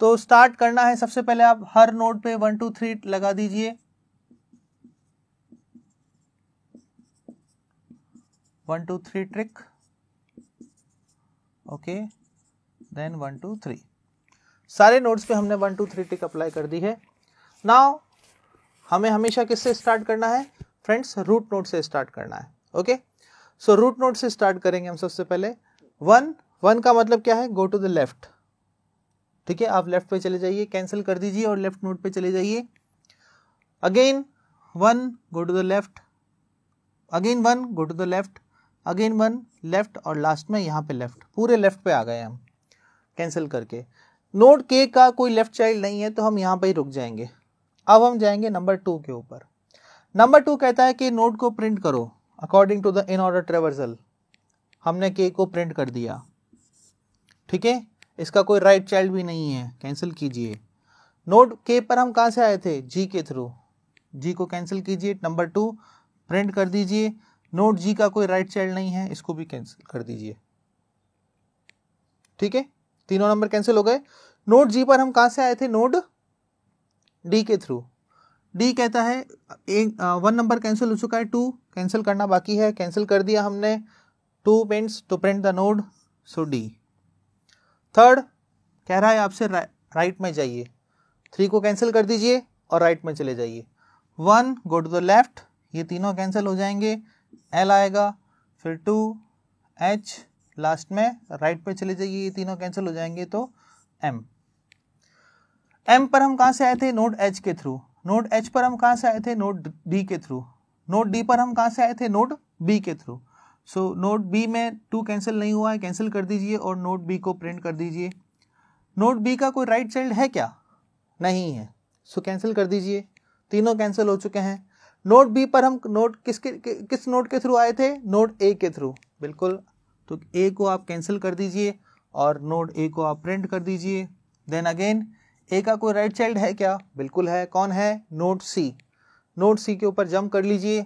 तो स्टार्ट करना है सबसे पहले आप हर नोड पे वन टू थ्री लगा दीजिए one two three trick okay then one two three सारे नोट्स पे हमने one two three trick apply कर दी है नाउ हमें हमेशा किससे स्टार्ट करना है फ्रेंड्स रूट नोट से स्टार्ट करना है ओके सो रूट नोट से स्टार्ट करेंगे हम सबसे पहले वन वन का मतलब क्या है गो टू द लेफ्ट ठीक है आप लेफ्ट पे चले जाइए कैंसिल कर दीजिए और लेफ्ट नोट पे चले जाइए again one go to the left again one go to the left again one left और लास्ट में यहाँ पे लेफ्ट पूरे लेफ्ट पे आ गए हम कैंसिल करके नोट के का कोई लेफ्ट चाइल्ड नहीं है तो हम यहाँ पर ही रुक जाएंगे अब हम जाएंगे नंबर टू के ऊपर नंबर टू कहता है कि नोड को प्रिंट करो according to the in order traversal हमने के को प्रिंट कर दिया ठीक है इसका कोई राइट right चाइल्ड भी नहीं है कैंसिल कीजिए नोड के पर हम कहाँ से आए थे जी के थ्रू जी को कैंसिल कीजिए नंबर टू प्रिंट कर दीजिए नोट जी का कोई राइट right चाइल्ड नहीं है इसको भी कैंसिल कर दीजिए ठीक है तीनों नंबर कैंसिल हो गए नोट जी पर हम कहाँ से आए थे नोड डी के थ्रू डी कहता है एक वन नंबर कैंसिल हो चुका है टू कैंसिल करना बाकी है कैंसिल कर दिया हमने टू पेंट्स to print the node so D third कह रहा है आपसे रा, राइट में जाइए थ्री को कैंसिल कर दीजिए और राइट में चले जाइए one go to the left ये तीनों कैंसिल हो जाएंगे एल आएगा फिर टू एच लास्ट में राइट पर चले जाइए ये तीनों कैंसिल हो जाएंगे तो एम एम पर हम कहाँ से आए थे नोड एच के थ्रू नोड एच पर हम कहाँ से आए थे नोड डी के थ्रू नोड डी पर हम कहाँ से आए थे नोड बी के थ्रू सो नोड बी में टू कैंसिल नहीं हुआ है कैंसिल कर दीजिए और नोड बी को प्रिंट कर दीजिए नोड बी का कोई राइट चाइल्ड है क्या नहीं है सो so, कैंसिल कर दीजिए तीनों कैंसिल हो चुके हैं नोड बी पर हम नोड किसके किस नोड के थ्रू आए थे नोड ए के थ्रू बिल्कुल तो ए को आप कैंसिल कर दीजिए और नोड ए को आप प्रिंट कर दीजिए देन अगेन ए का कोई राइट चाइल्ड है क्या बिल्कुल है कौन है नोट सी नोट सी के ऊपर जंप कर लीजिए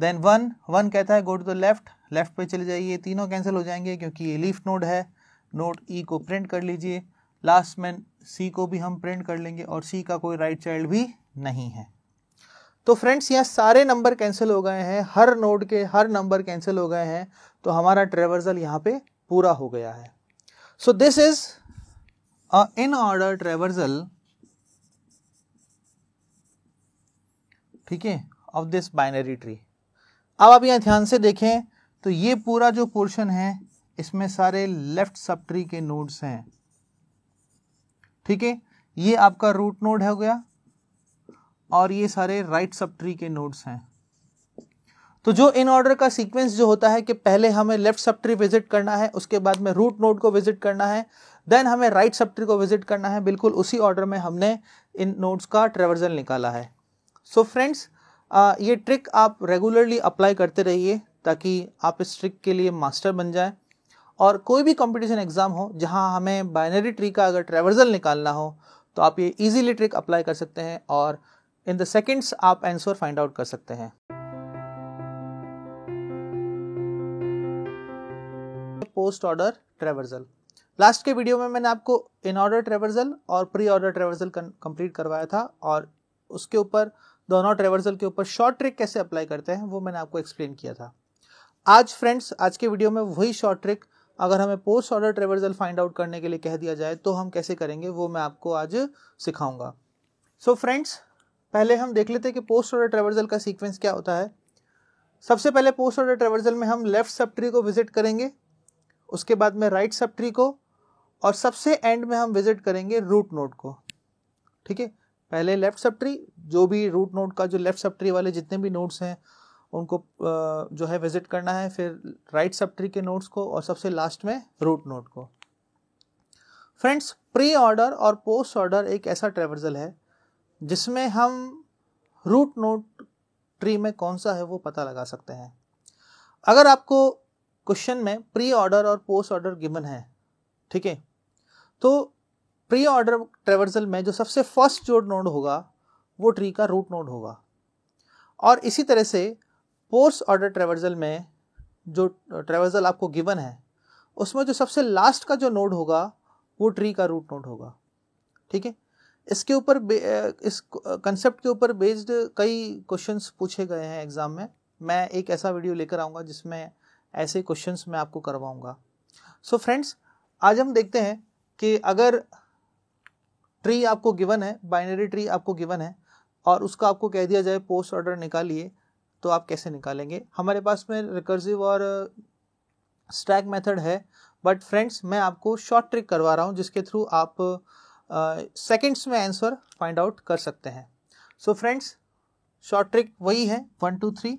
देन वन वन कहता है go to the left left पे चले जाइए तीनों कैंसिल हो जाएंगे क्योंकि ये लीफ नोड है नोट ई e को प्रिंट कर लीजिए लास्ट में सी को भी हम प्रिंट कर लेंगे और सी का कोई राइट चाइल्ड भी नहीं है तो फ्रेंड्स यहाँ सारे नंबर कैंसिल हो गए हैं हर नोड के हर नंबर कैंसिल हो गए हैं तो हमारा ट्रेवर्सल यहाँ पे पूरा हो गया है so this is a in-order traversal ठीक है ऑफ दिस बाइनरी ट्री अब आप यहां ध्यान से देखें तो ये पूरा जो पोर्शन है इसमें सारे लेफ्ट सब ट्री के नोड्स हैं ठीक है ये आपका रूट नोड हो गया और ये सारे राइट सब ट्री के नोड्स हैं तो जो इन ऑर्डर का सीक्वेंस जो होता है कि पहले हमें लेफ्ट सब ट्री विजिट करना है उसके बाद में रूट नोड को विजिट करना है देन हमें राइट सब ट्री को विजिट करना है बिल्कुल उसी ऑर्डर में हमने इन नोट्स का ट्रेवर्जल निकाला है सो so फ्रेंड्स ये ट्रिक आप रेगुलरली अप्लाई करते रहिए ताकि आप इस ट्रिक के लिए मास्टर बन जाए और कोई भी कंपटीशन एग्ज़ाम हो जहां हमें बाइनरी ट्री का अगर ट्रेवर्जल निकालना हो तो आप ये इजीली ट्रिक अप्लाई कर सकते हैं और इन द सेकेंड्स आप आंसर फाइंड आउट कर सकते हैं पोस्ट ऑर्डर ट्रेवर्जल लास्ट के वीडियो में मैंने आपको इन ऑर्डर ट्रेवर्सल और प्री ऑर्डर ट्रेवर्सल कंप्लीट करवाया था और उसके ऊपर दोनों ट्रेवर्सल के ऊपर शॉर्ट ट्रिक कैसे अप्लाई करते हैं वो मैंने आपको एक्सप्लेन किया था आज फ्रेंड्स आज के वीडियो में वही शॉर्ट ट्रिक अगर हमें post order traversal find out करने के लिए कह दिया जाए तो हम कैसे करेंगे वो मैं आपको आज सिखाऊंगा सो so फ्रेंड्स पहले हम देख लेते हैं कि पोस्ट ऑर्डर ट्रेवर्सल का सीक्वेंस क्या होता है सबसे पहले पोस्ट ऑर्डर ट्रेवर्सल में हम लेफ्ट सब ट्री को विजिट करेंगे उसके बाद में राइट सब ट्री को और सबसे एंड में हम विजिट करेंगे रूट नोड को ठीक है पहले लेफ्ट सब ट्री जो भी रूट नोड का जो लेफ्ट सब ट्री वाले जितने भी नोड्स हैं उनको जो है विजिट करना है फिर राइट सब ट्री के नोड्स को और सबसे लास्ट में रूट नोड को फ्रेंड्स प्री ऑर्डर और पोस्ट ऑर्डर एक ऐसा ट्रेवर्जल है जिसमें हम रूट नोड ट्री में कौन सा है वो पता लगा सकते हैं अगर आपको क्वेश्चन में प्री ऑर्डर और पोस्ट ऑर्डर गिवन है ठीक है तो प्री ऑर्डर ट्रेवर्सल में जो सबसे फर्स्ट जो नोड होगा वो ट्री का रूट नोड होगा और इसी तरह से पोस्ट ऑर्डर ट्रेवर्सल में जो ट्रेवर्सल आपको गिवन है उसमें जो सबसे लास्ट का जो नोड होगा वो ट्री का रूट नोड होगा ठीक है इसके ऊपर इस कंसेप्ट के ऊपर बेस्ड कई क्वेश्चंस पूछे गए हैं एग्ज़ाम में मैं एक ऐसा वीडियो लेकर आऊँगा जिसमें ऐसे क्वेश्चंस मैं आपको करवाऊँगा सो फ्रेंड्स आज हम देखते हैं कि अगर ट्री आपको गिवन है बाइनरी ट्री आपको गिवन है और उसका आपको कह दिया जाए पोस्ट ऑर्डर निकालिए तो आप कैसे निकालेंगे हमारे पास में रिकर्सिव और स्ट्रैक uh, मेथड है बट फ्रेंड्स मैं आपको शॉर्ट ट्रिक करवा रहा हूँ जिसके थ्रू आप सेकेंड्स uh, में आंसर फाइंड आउट कर सकते हैं सो फ्रेंड्स शॉर्ट ट्रिक वही है वन टू थ्री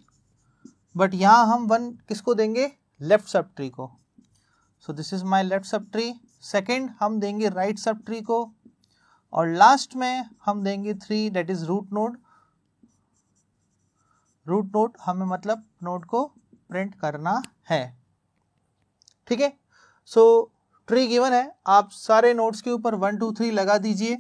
बट यहाँ हम वन किसको देंगे लेफ्ट सब ट्री को so this is my left सब ट्री सेकेंड हम देंगे राइट सब ट्री को और लास्ट में हम देंगे three that is root node root node हमें मतलब नोड को प्रिंट करना है ठीक है सो ट्री गिवन है आप सारे नोड्स के ऊपर वन टू थ्री लगा दीजिए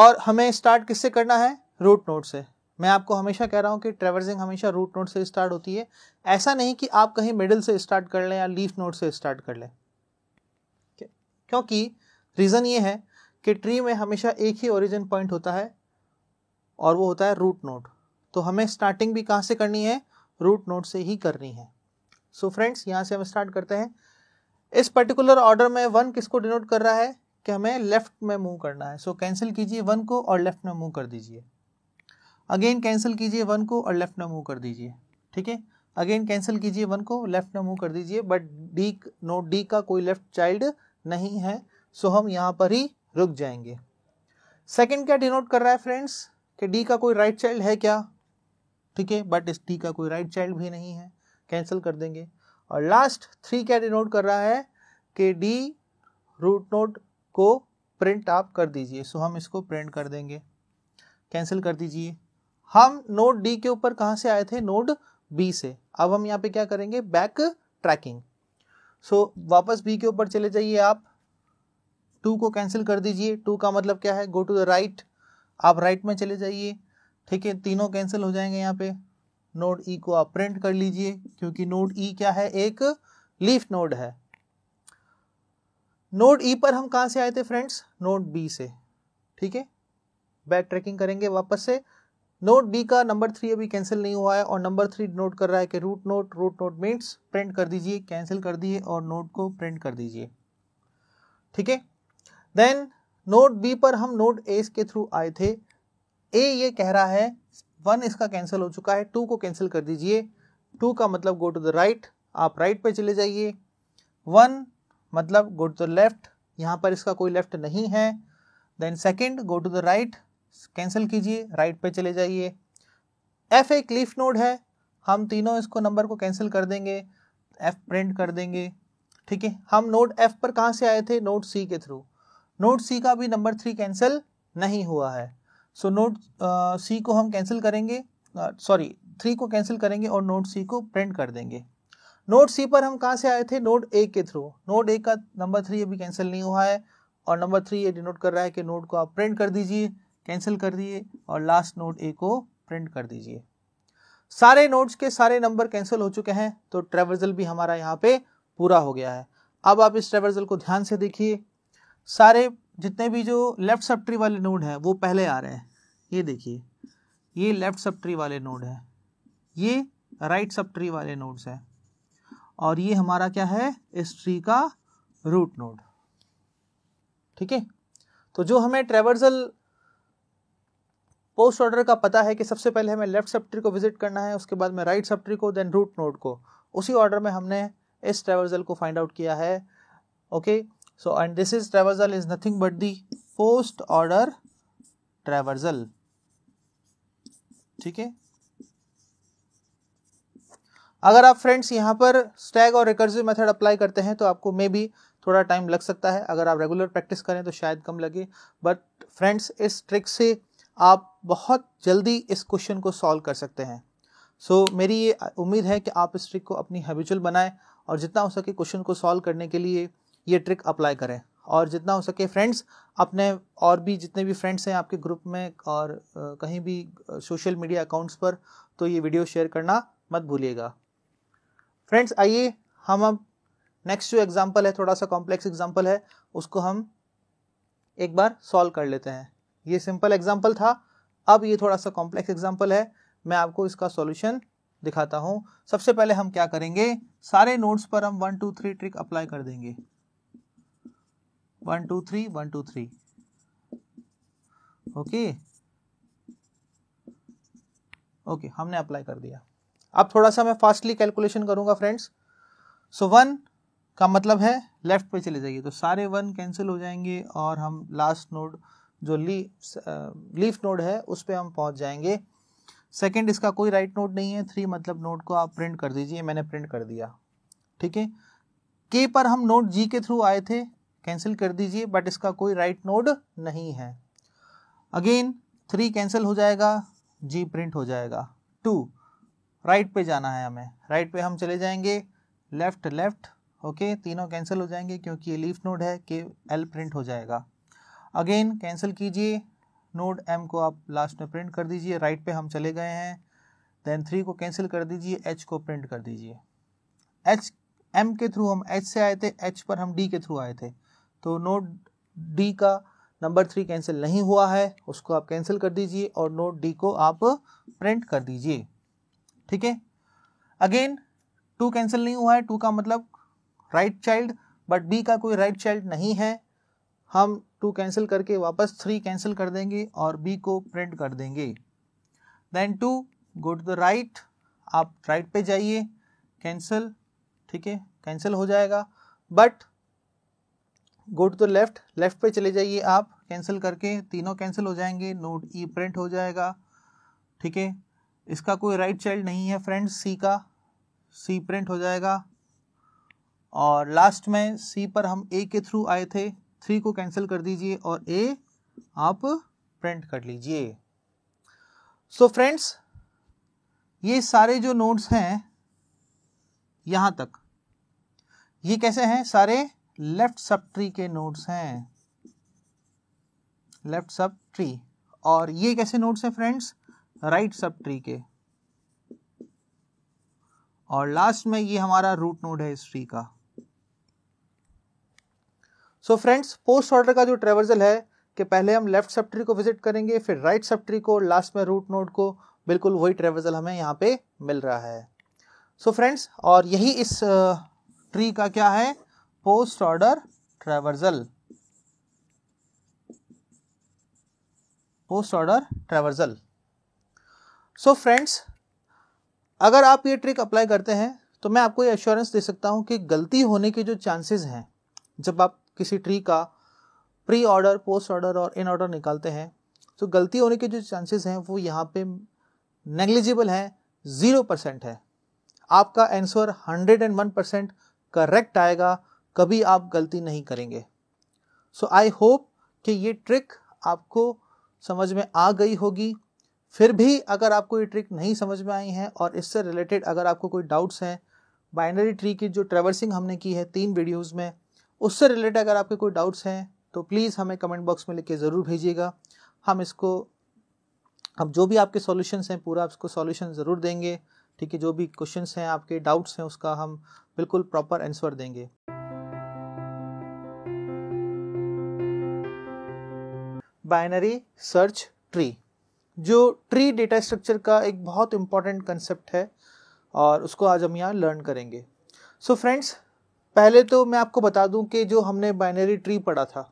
और हमें स्टार्ट किससे करना है रूट नोड से मैं आपको हमेशा कह रहा हूँ कि ट्रेवर्सिंग हमेशा रूट नोट से स्टार्ट होती है ऐसा नहीं कि आप कहीं मिडिल से स्टार्ट कर लें या लीफ नोट से स्टार्ट कर लें क्योंकि रीज़न ये है कि ट्री में हमेशा एक ही ओरिजिन पॉइंट होता है और वो होता है रूट नोट तो हमें स्टार्टिंग भी कहाँ से करनी है रूट नोट से ही करनी है सो फ्रेंड्स यहाँ से हम स्टार्ट करते हैं इस पर्टिकुलर ऑर्डर में वन किसको डिनोट कर रहा है कि हमें लेफ्ट में मूव करना है सो कैंसिल कीजिए वन को और लेफ्ट में मूव कर दीजिए अगेन कैंसिल कीजिए वन को और लेफ्ट ना मूव कर दीजिए ठीक है अगेन कैंसिल कीजिए वन को लेफ्ट ना मूव कर दीजिए बट डी नोट डी का कोई लेफ्ट चाइल्ड नहीं है सो हम यहाँ पर ही रुक जाएंगे सेकेंड क्या डिनोट कर रहा है फ्रेंड्स कि डी का कोई राइट right चाइल्ड है क्या ठीक है बट इस डी का कोई राइट right चाइल्ड भी नहीं है कैंसिल कर देंगे और लास्ट थ्री क्या डिनोट कर रहा है कि डी रूट नोट को प्रिंट आप कर दीजिए सो हम इसको प्रिंट कर देंगे कैंसिल कर दीजिए हम नोड डी के ऊपर कहां से आए थे नोड बी से अब हम यहाँ पे क्या करेंगे बैक ट्रैकिंग सो so, वापस बी के ऊपर चले जाइए आप टू को कैंसिल कर दीजिए टू का मतलब क्या है गो टू द राइट आप राइट में चले जाइए ठीक है तीनों कैंसिल हो जाएंगे यहाँ पे नोड ई e को आप प्रिंट कर लीजिए क्योंकि नोड ई e क्या है एक लीफ नोड है नोड ई e पर हम कहाँ से आए थे फ्रेंड्स नोड बी से ठीक है बैक ट्रैकिंग करेंगे वापस से नोट बी का नंबर थ्री अभी कैंसिल नहीं हुआ है और नंबर थ्री नोट कर रहा है कि root node root note means print कर दीजिए कैंसिल कर दिए और नोट को प्रिंट कर दीजिए ठीक है देन नोट बी पर हम नोट ए के थ्रू आए थे ए ये कह रहा है वन इसका कैंसिल हो चुका है टू को कैंसिल कर दीजिए टू का मतलब गो टू द राइट आप राइट right पे चले जाइए वन मतलब गो टू द लेफ्ट यहाँ पर इसका कोई लेफ्ट नहीं है then second go to the right cancel कीजिए राइट पे चले जाइए एफ एक लीफ नोड है हम तीनों इसको नंबर को कैंसिल कर देंगे एफ प्रिंट कर देंगे ठीक है हम नोड एफ पर कहाँ से आए थे नोड सी के थ्रू नोड सी का भी नंबर थ्री कैंसिल नहीं हुआ है सो नोड सी को हम कैंसिल करेंगे सॉरी थ्री को कैंसिल करेंगे और नोड सी को प्रिंट कर देंगे नोड सी पर हम कहाँ से आए थे नोड ए के थ्रू नोड ए का नंबर थ्री अभी कैंसिल नहीं हुआ है और नंबर थ्री ये डिनोट कर रहा है कि नोड को आप प्रिंट कर दीजिए कैंसिल कर दिए और लास्ट नोट ए को प्रिंट कर दीजिए सारे नोट्स के सारे नंबर कैंसिल हो चुके हैं तो ट्रेवर्जल भी हमारा यहाँ पे पूरा हो गया है अब आप इस ट्रेवर्जल को ध्यान से देखिए सारे जितने भी जो लेफ्ट सब ट्री वाले नोड हैं वो पहले आ रहे हैं ये देखिए ये लेफ्ट सब ट्री वाले नोड हैं ये राइट सब ट्री वाले नोड्स हैं और ये हमारा क्या है इस ट्री का रूट नोड ठीक है तो जो हमें ट्रेवर्जल पोस्ट ऑर्डर का पता है कि सबसे पहले हमें लेफ्ट सब ट्री को विजिट करना है उसके बाद में राइट सब ट्री को देन रूट नोड को उसी ऑर्डर में हमने इस ट्रेवर्जल को फाइंड आउट किया है okay so and this is traversal is nothing but the post order traversal ठीक है अगर आप फ्रेंड्स यहां पर स्टैग और रिकर्सिव मेथड अप्लाई करते हैं तो आपको मे बी थोड़ा टाइम लग सकता है अगर आप रेगुलर प्रैक्टिस करें तो शायद कम लगे बट फ्रेंड्स इस ट्रिक से आप बहुत जल्दी इस क्वेश्चन को सॉल्व कर सकते हैं सो so, मेरी ये उम्मीद है कि आप इस ट्रिक को अपनी हैबिचुअल बनाएं और जितना हो सके क्वेश्चन को सॉल्व करने के लिए ये ट्रिक अप्लाई करें और जितना हो सके फ्रेंड्स अपने और भी जितने भी फ्रेंड्स हैं आपके ग्रुप में और कहीं भी सोशल मीडिया अकाउंट्स पर तो ये वीडियो शेयर करना मत भूलिएगा फ्रेंड्स आइए हम अब नेक्स्ट जो एग्जाम्पल है थोड़ा सा कॉम्प्लेक्स एग्जाम्पल है उसको हम एक बार सॉल्व कर लेते हैं ये सिंपल एग्जाम्पल था अब ये थोड़ा सा कॉम्प्लेक्स एग्जाम्पल है मैं आपको इसका सोल्यूशन दिखाता हूँ सबसे पहले हम क्या करेंगे सारे नोट्स पर हम one two three trick apply कर देंगे one two three one two three okay okay हमने अप्लाई कर दिया अब थोड़ा सा मैं फास्टली कैलकुलेशन करूंगा फ्रेंड्स सो वन का मतलब है लेफ्ट पे चले जाइए तो सारे वन कैंसिल हो जाएंगे और हम लास्ट नोड जो लीफ लीफ नोड है उस पर हम पहुँच जाएंगे सेकेंड इसका कोई राइट नोड नहीं है थ्री मतलब नोड को आप प्रिंट कर दीजिए मैंने प्रिंट कर दिया ठीक है के पर हम नोड जी के थ्रू आए थे कैंसिल कर दीजिए बट इसका कोई राइट नोड नहीं है अगेन थ्री कैंसिल हो जाएगा जी प्रिंट हो जाएगा टू राइट पे जाना है हमें राइट पे हम चले जाएंगे लेफ्ट लेफ्ट ओके तीनों कैंसिल हो जाएंगे क्योंकि ये लीफ नोड है के एल प्रिंट हो जाएगा अगेन कैंसिल कीजिए नोड एम को आप लास्ट में प्रिंट कर दीजिए राइट पे हम चले गए हैं देन थ्री को कैंसिल कर दीजिए एच को प्रिंट कर दीजिए एच एम के थ्रू हम एच से आए थे एच पर हम डी के थ्रू आए थे तो नोड डी का नंबर थ्री कैंसिल नहीं हुआ है उसको आप कैंसिल कर दीजिए और नोट डी को आप प्रिंट कर दीजिए ठीक है अगेन टू कैंसिल नहीं हुआ है टू का मतलब राइट चाइल्ड बट बी का कोई राइट right चाइल्ड नहीं है हम टू कैंसिल करके वापस थ्री कैंसिल कर देंगे और बी को प्रिंट कर देंगे then two go to the right आप राइट right पे जाइए कैंसिल ठीक है कैंसिल हो जाएगा but go to the left left पे चले जाइए आप कैंसिल करके तीनों कैंसिल हो जाएंगे नोट ई प्रिंट हो जाएगा ठीक है इसका कोई राइट right चाइल्ड नहीं है फ्रेंड सी का सी प्रिंट हो जाएगा और लास्ट में सी पर हम ए के थ्रू आए थे थ्री को कैंसिल कर दीजिए और ए आप प्रिंट कर लीजिए सो फ्रेंड्स ये सारे जो नोट्स हैं यहां तक ये कैसे हैं सारे लेफ्ट सब ट्री के नोट्स हैं लेफ्ट सब ट्री और ये कैसे नोट्स हैं फ्रेंड्स राइट सब ट्री के और लास्ट में ये हमारा रूट नोड है इस ट्री का सो फ्रेंड्स पोस्ट ऑर्डर का जो ट्रेवर्जल है कि पहले हम लेफ्ट सब को विजिट करेंगे फिर राइट सब को लास्ट में रूट नोड को बिल्कुल वही ट्रेवर्जल हमें यहाँ पे मिल रहा है सो so फ्रेंड्स और यही इस ट्री का क्या है post order traversal post order traversal so friends अगर आप ये ट्रिक अप्लाई करते हैं तो मैं आपको ये एश्योरेंस दे सकता हूँ कि गलती होने के जो चांसेस हैं जब आप किसी ट्री का प्री ऑर्डर पोस्ट ऑर्डर और इन ऑर्डर निकालते हैं तो गलती होने के जो चांसेस हैं वो यहाँ पे नेग्लिजिबल हैं ज़ीरो परसेंट है आपका answer hundred and one percent correct आएगा कभी आप गलती नहीं करेंगे सो आई होप कि ये ट्रिक आपको समझ में आ गई होगी फिर भी अगर आपको ये ट्रिक नहीं समझ में आई है और इससे रिलेटेड अगर आपको कोई डाउट्स हैं बाइनरी ट्री की जो ट्रेवर्सिंग हमने की है तीन वीडियोज़ में उससे रिलेटेड अगर आपके कोई डाउट्स हैं तो प्लीज़ हमें कमेंट बॉक्स में लिख के ज़रूर भेजिएगा हम इसको अब जो भी आपके सॉल्यूशंस हैं पूरा आपको सॉल्यूशन ज़रूर देंगे ठीक है जो भी क्वेश्चंस हैं आपके डाउट्स हैं उसका हम बिल्कुल प्रॉपर आंसर देंगे बाइनरी सर्च ट्री जो ट्री डेटा स्ट्रक्चर का एक बहुत इम्पॉर्टेंट कंसेप्ट है और उसको आज हम यहाँ लर्न करेंगे सो so फ्रेंड्स पहले तो मैं आपको बता दूं कि जो हमने बाइनरी ट्री पढ़ा था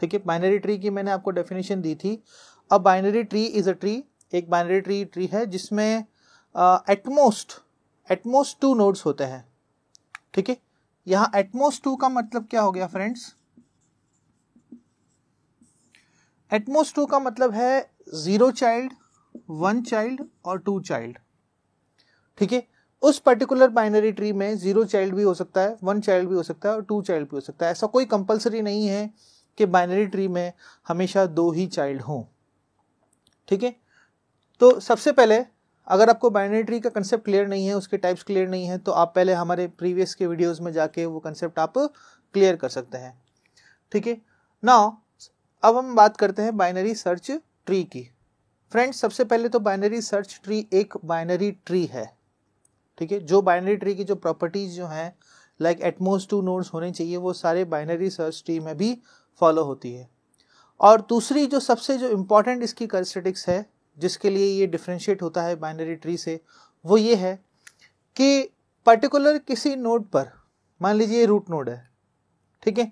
ठीक है बाइनरी ट्री की मैंने आपको डेफिनेशन दी थी अब binary tree is a tree एक बाइनरी ट्री ट्री है जिसमें एटमोस्ट एटमोस्ट टू नोड्स होते हैं ठीक है यहां एटमोस्ट टू का मतलब क्या हो गया फ्रेंड्स एटमोस्ट टू का मतलब है जीरो चाइल्ड वन चाइल्ड और टू चाइल्ड ठीक है उस पर्टिकुलर बाइनरी ट्री में जीरो चाइल्ड भी हो सकता है वन चाइल्ड भी हो सकता है और टू चाइल्ड भी हो सकता है ऐसा कोई कंपलसरी नहीं है कि बाइनरी ट्री में हमेशा दो ही चाइल्ड हों ठीक है तो सबसे पहले अगर आपको बाइनरी ट्री का कंसेप्ट क्लियर नहीं है उसके टाइप्स क्लियर नहीं है तो आप पहले हमारे प्रीवियस के वीडियोज़ में जाके वो कंसेप्ट आप क्लियर कर सकते हैं ठीक है ना अब हम बात करते हैं बाइनरी सर्च ट्री की फ्रेंड्स सबसे पहले तो बाइनरी सर्च ट्री एक बाइनरी ट्री है ठीक है जो बाइनरी ट्री की जो प्रॉपर्टीज जो हैं लाइक एटमोस्ट टू नोड्स होने चाहिए वो सारे बाइनरी सर्च ट्री में भी फॉलो होती है और दूसरी जो सबसे जो इम्पॉर्टेंट इसकी करस्टेटिक्स है जिसके लिए ये डिफ्रेंशिएट होता है बाइनरी ट्री से वो ये है कि पर्टिकुलर किसी नोड पर मान लीजिए ये रूट नोड है ठीक है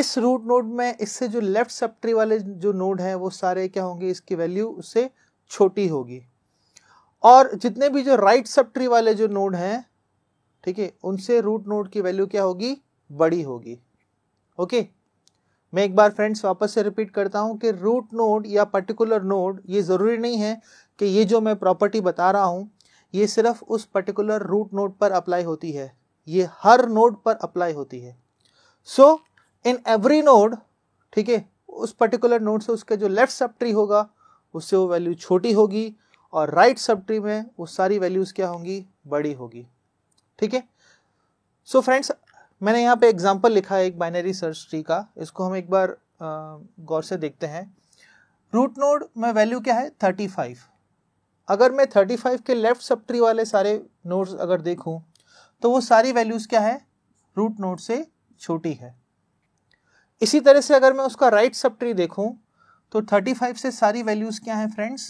इस रूट नोड में इससे जो लेफ्ट सब ट्री वाले जो नोड हैं वो सारे क्या होंगे इसकी वैल्यू उससे छोटी होगी और जितने भी जो राइट सब ट्री वाले जो नोड हैं ठीक है उनसे रूट नोड की वैल्यू क्या होगी बड़ी होगी ओके मैं एक बार फ्रेंड्स वापस से रिपीट करता हूँ कि रूट नोड या पर्टिकुलर नोड ये ज़रूरी नहीं है कि ये जो मैं प्रॉपर्टी बता रहा हूँ ये सिर्फ उस पर्टिकुलर रूट नोड पर अप्लाई होती है ये हर नोड पर अप्लाई होती है सो इन एवरी नोड ठीक है उस पर्टिकुलर नोड से उसके जो लेफ्ट सब ट्री होगा उससे वो वैल्यू छोटी होगी और राइट सब ट्री में वो सारी वैल्यूज़ क्या होंगी बड़ी होगी ठीक है सो फ्रेंड्स मैंने यहाँ पे एग्जांपल लिखा है एक बाइनरी सर्च ट्री का इसको हम एक बार गौर से देखते हैं रूट नोड में वैल्यू क्या है 35 अगर मैं 35 के लेफ्ट सब ट्री वाले सारे नोड्स अगर देखूँ तो वो सारी वैल्यूज़ क्या है रूट नोड से छोटी है इसी तरह से अगर मैं उसका राइट सब ट्री देखूँ तो 35 से सारी वैल्यूज़ क्या हैं फ्रेंड्स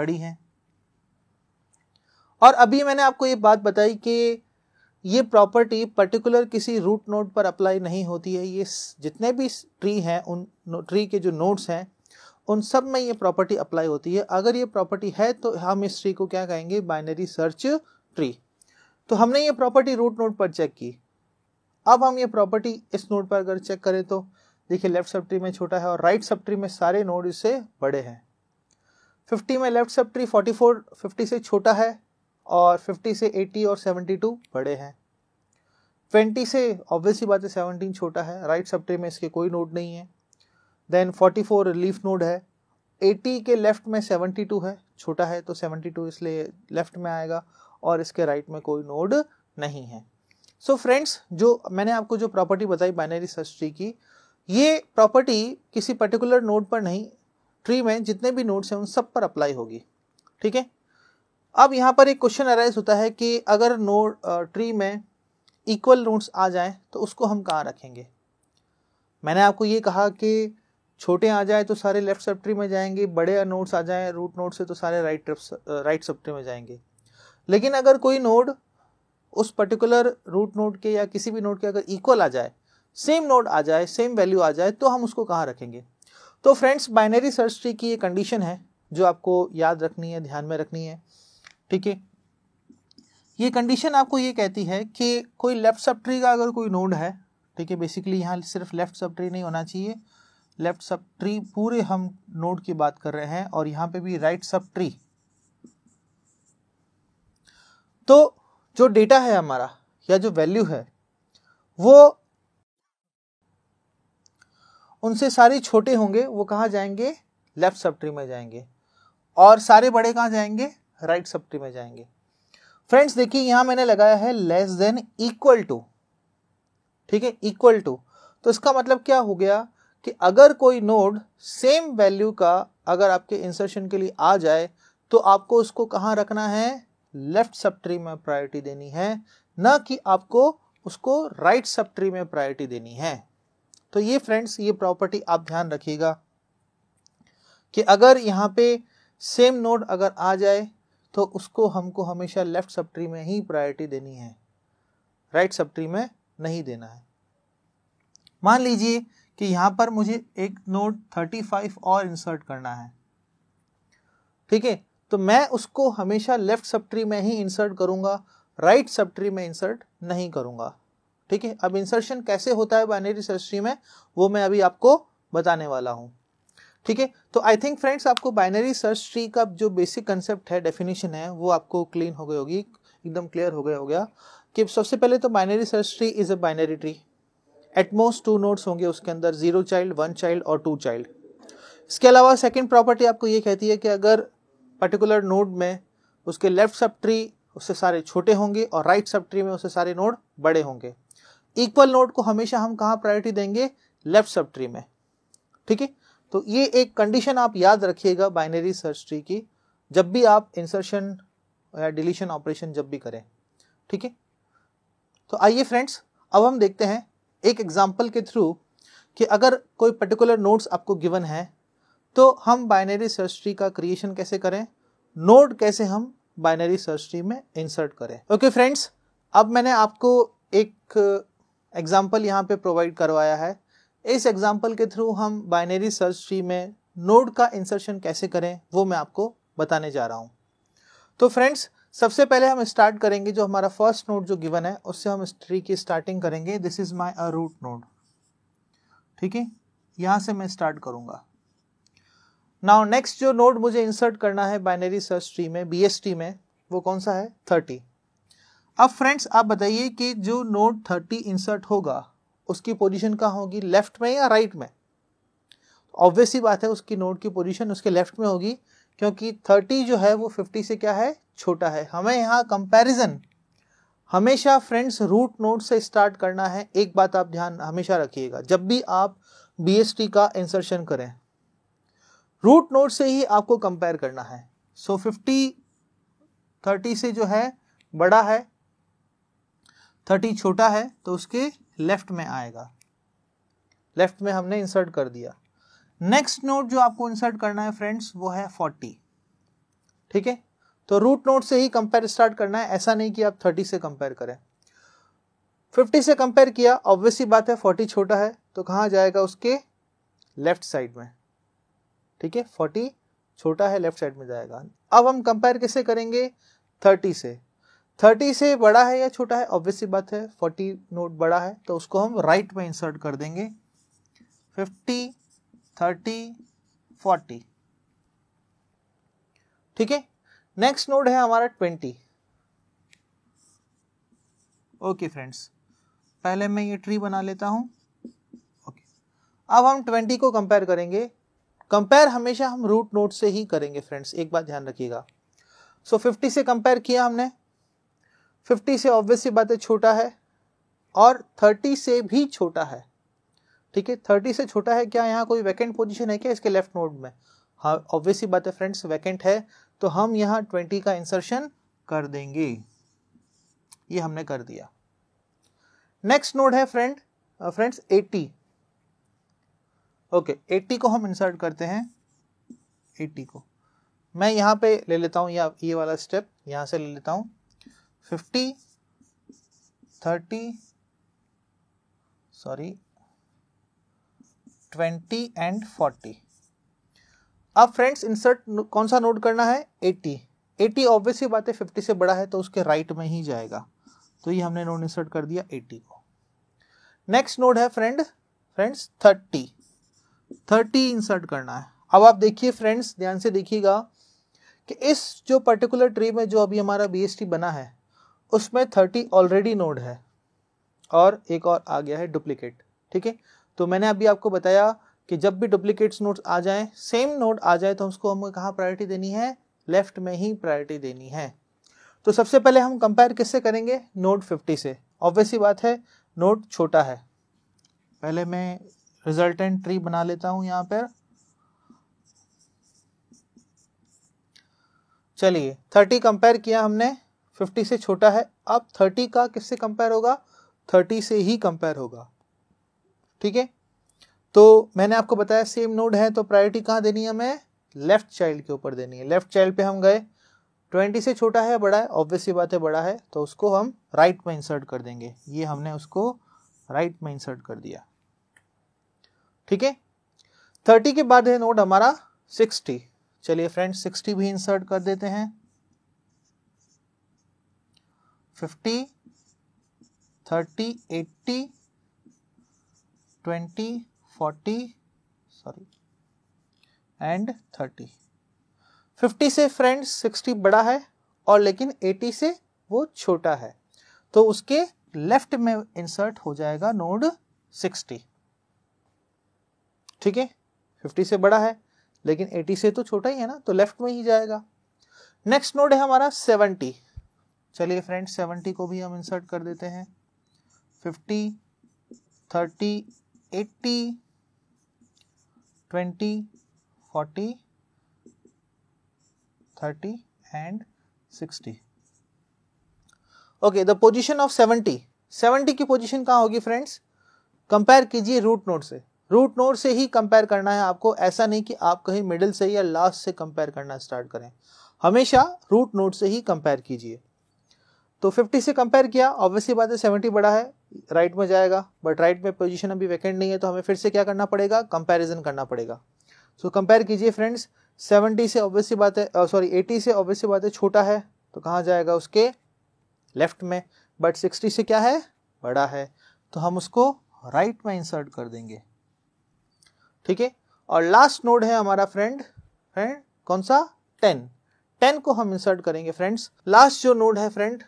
बड़ी हैं और अभी मैंने आपको ये बात बताई कि ये प्रॉपर्टी पर्टिकुलर किसी रूट नोड पर अप्लाई नहीं होती है ये जितने भी ट्री हैं उन ट्री के जो नोड्स हैं उन सब में ये प्रॉपर्टी अप्लाई होती है अगर ये प्रॉपर्टी है तो हम इस ट्री को क्या कहेंगे बाइनरी सर्च ट्री तो हमने ये प्रॉपर्टी रूट नोड पर चेक की अब हम ये प्रॉपर्टी इस नोड पर अगर चेक करें तो देखिए लेफ्ट सब ट्री में छोटा है और राइट सब ट्री में सारे नोड इससे बड़े हैं 50 में लेफ्ट सब ट्री 44 50 से छोटा है और 50 से 80 और 72 बड़े हैं 20 से ऑब्वियसली बात है 17 छोटा है राइट सबट्री में इसके कोई नोड नहीं है देन 44 लीफ नोड है 80 के लेफ्ट में 72 है छोटा है तो 72 इसलिए लेफ्ट में आएगा और इसके राइट में कोई नोड नहीं है सो so फ्रेंड्स जो मैंने आपको जो प्रॉपर्टी बताई बाइनरी सर्च ट्री की ये प्रॉपर्टी किसी पर्टिकुलर नोड पर नहीं ट्री में जितने भी नोड्स हैं उन सब पर अप्लाई होगी ठीक है अब यहाँ पर एक क्वेश्चन अराइज होता है कि अगर नोड ट्री में इक्वल नोड्स आ जाएं तो उसको हम कहाँ रखेंगे मैंने आपको ये कहा कि छोटे आ जाए तो सारे लेफ्ट सब ट्री में जाएंगे बड़े नोड्स आ जाएं रूट नोड से तो सारे राइट ट्रिप राइट सब ट्री में जाएंगे लेकिन अगर कोई नोड उस पर्टिकुलर रूट नोड के या किसी भी नोड के अगर इक्वल आ जाए सेम नोड आ जाए सेम वैल्यू आ जाए तो हम उसको कहाँ रखेंगे तो फ्रेंड्स बाइनरी सर्च ट्री की ये कंडीशन है जो आपको याद रखनी है ध्यान में रखनी है ठीक है ये कंडीशन आपको ये कहती है कि कोई लेफ्ट सब ट्री का अगर कोई नोड है ठीक है बेसिकली यहाँ सिर्फ लेफ्ट सब ट्री नहीं होना चाहिए लेफ्ट सब ट्री पूरे हम नोड की बात कर रहे हैं और यहाँ पे भी राइट सब ट्री तो जो डेटा है हमारा या जो वैल्यू है वो उनसे सारे छोटे होंगे वो कहाँ जाएंगे लेफ्ट सब ट्री में जाएंगे और सारे बड़े कहाँ जाएंगे राइट सब में जाएंगे फ्रेंड्स देखिए यहां मैंने लगाया है लेस देन इक्वल टू ठीक है इक्वल टू तो इसका मतलब क्या हो गया कि अगर कोई नोड सेम वैल्यू का अगर आपके इंसर्शन के लिए आ जाए तो आपको उसको कहाँ रखना है लेफ्ट सब ट्री में प्रायोरिटी देनी है ना कि आपको उसको राइट सब ट्री में प्रायोरिटी देनी है तो ये फ्रेंड्स ये प्रॉपर्टी आप ध्यान रखिएगा कि अगर यहाँ पे सेम नोड अगर आ जाए तो उसको हमको हमेशा लेफ़्ट सब ट्री में ही प्रायोरिटी देनी है राइट सब ट्री में नहीं देना है मान लीजिए कि यहां पर मुझे एक नोड 35 और इंसर्ट करना है ठीक है तो मैं उसको हमेशा लेफ़्ट सब ट्री में ही इंसर्ट करूंगा राइट सब ट्री में इंसर्ट नहीं करूंगा ठीक है अब इंसर्शन कैसे होता है बाइनरी सर्च ट्री में वो मैं अभी आपको बताने वाला हूं ठीक है तो आई थिंक फ्रेंड्स आपको बाइनरी सर्च ट्री का जो बेसिक कंसेप्ट है डेफिनेशन है वो आपको क्लीन हो गई होगी एकदम क्लियर हो गया हो गया कि सबसे पहले तो binary search tree is a binary tree at most two nodes होंगे उसके अंदर जीरो चाइल्ड वन चाइल्ड और टू चाइल्ड इसके अलावा सेकेंड प्रॉपर्टी आपको ये कहती है कि अगर पर्टिकुलर नोड में उसके लेफ्ट सब ट्री उससे सारे छोटे होंगे और राइट सब ट्री में उससे सारे नोड बड़े होंगे इक्वल नोड को हमेशा हम कहाँ प्रायोरिटी देंगे लेफ्ट सब ट्री में ठीक है तो ये एक कंडीशन आप याद रखिएगा बाइनरी सर्च ट्री की जब भी आप इंसर्शन या डिलीशन ऑपरेशन जब भी करें ठीक है तो आइए फ्रेंड्स अब हम देखते हैं एक एग्जाम्पल के थ्रू कि अगर कोई पर्टिकुलर नोड्स आपको गिवन है तो हम बाइनरी सर्च ट्री का क्रिएशन कैसे करें नोड कैसे हम बाइनरी सर्च ट्री में इंसर्ट करें ओके okay फ्रेंड्स अब मैंने आपको एक एग्जाम्पल यहाँ पे प्रोवाइड करवाया है इस एग्जाम्पल के थ्रू हम बाइनरी सर्च ट्री में नोड का इंसर्शन कैसे करें वो मैं आपको बताने जा रहा हूँ तो फ्रेंड्स सबसे पहले हम स्टार्ट करेंगे जो हमारा फर्स्ट नोड जो गिवन है उससे हम ट्री की स्टार्टिंग करेंगे this is my a root node ठीक है यहाँ से मैं स्टार्ट करूँगा नाउ नेक्स्ट जो नोड मुझे इंसर्ट करना है बाइनरी सर्च ट्री में बी में वो कौन सा है थर्टी अब फ्रेंड्स आप बताइए कि जो नोड थर्टी इंसर्ट होगा उसकी पोजीशन कहाँ होगी लेफ्ट में या राइट में ऑब्वियस तो ही बात है उसकी नोड की पोजीशन उसके लेफ्ट में होगी क्योंकि 30 जो है वो 50 से क्या है छोटा है हमें यहाँ कंपैरिजन हमेशा फ्रेंड्स रूट नोड से स्टार्ट करना है एक बात आप ध्यान हमेशा रखिएगा जब भी आप बी का इंसर्शन करें रूट नोड से ही आपको कंपेयर करना है सो फिफ्टी थर्टी से जो है बड़ा है थर्टी छोटा है तो उसके लेफ्ट में आएगा लेफ्ट में हमने इंसर्ट कर दिया नेक्स्ट नोट जो आपको इंसर्ट करना है फ्रेंड्स वो है फोर्टी ठीक है तो रूट नोट से ही कंपेयर स्टार्ट करना है ऐसा नहीं कि आप थर्टी से कंपेयर करें फिफ्टी से कंपेयर किया ऑब्वियसली बात है फोर्टी छोटा है तो कहाँ जाएगा उसके लेफ्ट साइड में ठीक है फोर्टी छोटा है लेफ्ट साइड में जाएगा अब हम कंपेयर किससे करेंगे थर्टी से थर्टी से बड़ा है या छोटा है ऑब्वियसली बात है फोर्टी नोट बड़ा है तो उसको हम राइट में इंसर्ट कर देंगे फिफ्टी थर्टी फोर्टी ठीक है नेक्स्ट नोड है हमारा ट्वेंटी ओके फ्रेंड्स पहले मैं ये ट्री बना लेता हूं ओके अब हम ट्वेंटी को कंपेयर करेंगे कंपेयर हमेशा हम रूट नोट से ही करेंगे फ्रेंड्स एक बात ध्यान रखिएगा सो so, फिफ्टी से कंपेयर किया हमने फिफ्टी से ऑब्वियसली बात है छोटा है और थर्टी से भी छोटा है ठीक है थर्टी से छोटा है क्या यहाँ कोई वैकेंट पोजिशन है क्या इसके लेफ्ट नोड में हाँ ऑब्वियसली बात है फ्रेंड्स वैकेंट है तो हम यहाँ ट्वेंटी का इंसर्शन कर देंगे ये हमने कर दिया नेक्स्ट नोड है friend friends eighty okay eighty को हम इंसर्ट करते हैं एट्टी को मैं यहां पे ले लेता हूं या ये वाला स्टेप यहां से ले लेता हूं fifty thirty sorry twenty and forty अब फ्रेंड्स इंसर्ट कौन सा नोट करना है एटी एटी ऑब्वियसली बात है फिफ्टी से बड़ा है तो उसके राइट right में ही जाएगा तो ये हमने नोट इंसर्ट कर दिया एटी को नेक्स्ट नोट है friend friends thirty thirty insert करना है अब आप देखिए फ्रेंड्स ध्यान से देखिएगा कि इस जो पर्टिकुलर ट्री में जो अभी हमारा बी बना है उसमें थर्टी ऑलरेडी नोड है और एक और आ गया है डुप्लीकेट ठीक है तो मैंने अभी आपको बताया कि जब भी डुप्लीकेट्स नोड्स आ जाएं सेम नोड आ जाए तो उसको हमें कहाँ प्रायोरिटी देनी है लेफ्ट में ही प्रायोरिटी देनी है तो सबसे पहले हम कंपेयर किससे करेंगे नोड 50 से ऑब्वियसली बात है नोड छोटा है पहले मैं रिजल्टेंट ट्री बना लेता हूं यहाँ पर चलिए 30 कंपेयर किया हमने फिफ्टी से छोटा है अब थर्टी का किससे कंपेयर होगा थर्टी से ही कंपेयर होगा ठीक है तो मैंने आपको बताया सेम नोड है तो प्रायोरिटी कहाँ देनी है हमें लेफ्ट चाइल्ड के ऊपर देनी है लेफ्ट चाइल्ड पे हम गए ट्वेंटी से छोटा है बड़ा है ऑब्वियसली बात है बड़ा है तो उसको हम राइट में इंसर्ट कर देंगे ये हमने उसको राइट में इंसर्ट कर दिया ठीक है थर्टी के बाद है नोड हमारा सिक्सटी चलिए फ्रेंड्स सिक्सटी भी इंसर्ट कर देते हैं fifty thirty eighty twenty forty sorry and thirty fifty से फ्रेंड सिक्सटी बड़ा है और लेकिन एटी से वो छोटा है तो उसके लेफ्ट में इंसर्ट हो जाएगा नोड सिक्सटी ठीक है फिफ्टी से बड़ा है लेकिन एटी से तो छोटा ही है ना तो लेफ्ट में ही जाएगा नेक्स्ट नोड है हमारा सेवेंटी चलिए फ्रेंड्स सेवेंटी को भी हम इंसर्ट कर देते हैं fifty thirty eighty twenty forty thirty and sixty okay the position of seventy seventy की पोजीशन कहाँ होगी फ्रेंड्स कंपेयर कीजिए रूट नोट से रूट नोट से ही कंपेयर करना है आपको ऐसा नहीं कि आप कहीं मिडिल से या लास्ट से कंपेयर करना स्टार्ट करें हमेशा रूट नोट से ही कंपेयर कीजिए तो 50 से कंपेयर किया ऑब्वियसली बात है 70 बड़ा है राइट में जाएगा बट राइट में पोजीशन अभी वैकेंट नहीं है तो हमें फिर से क्या करना पड़ेगा कंपैरिजन करना पड़ेगा सो कंपेयर कीजिए फ्रेंड्स 70 से ऑब्वियसली बात है सॉरी uh, 80 से ऑब्वियसली बात है छोटा है तो कहाँ जाएगा उसके लेफ्ट में बट 60 से क्या है बड़ा है तो हम उसको राइट में इंसर्ट कर देंगे ठीक है और लास्ट नोड है हमारा फ्रेंड फ्रेंड कौन सा टेन टेन को हम इंसर्ट करेंगे फ्रेंड्स लास्ट जो नोड है फ्रेंड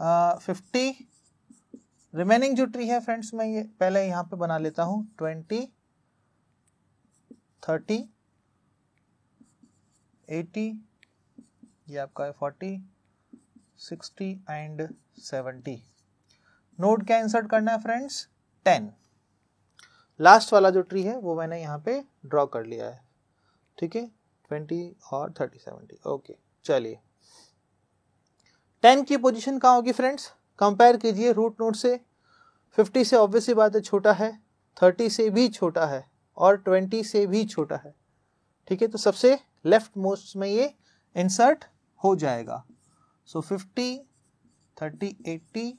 फिफ्टी रिमेनिंग जो ट्री है फ्रेंड्स मैं ये पहले यहाँ पे बना लेता हूँ ट्वेंटी थर्टी एटी ये आपका है forty sixty and seventy node क्या इंसर्ट करना है फ्रेंड्स टेन लास्ट वाला जो ट्री है वो मैंने यहाँ पे ड्रॉ कर लिया है ठीक है ट्वेंटी और थर्टी सेवेंटी ओके चलिए टेन की पोजीशन कहाँ होगी फ्रेंड्स कंपेयर कीजिए रूट नोट से फिफ्टी से ऑब्वियसली बात है छोटा है थर्टी से भी छोटा है और ट्वेंटी से भी छोटा है ठीक है तो सबसे लेफ्ट मोस्ट में ये इंसर्ट हो जाएगा so fifty thirty eighty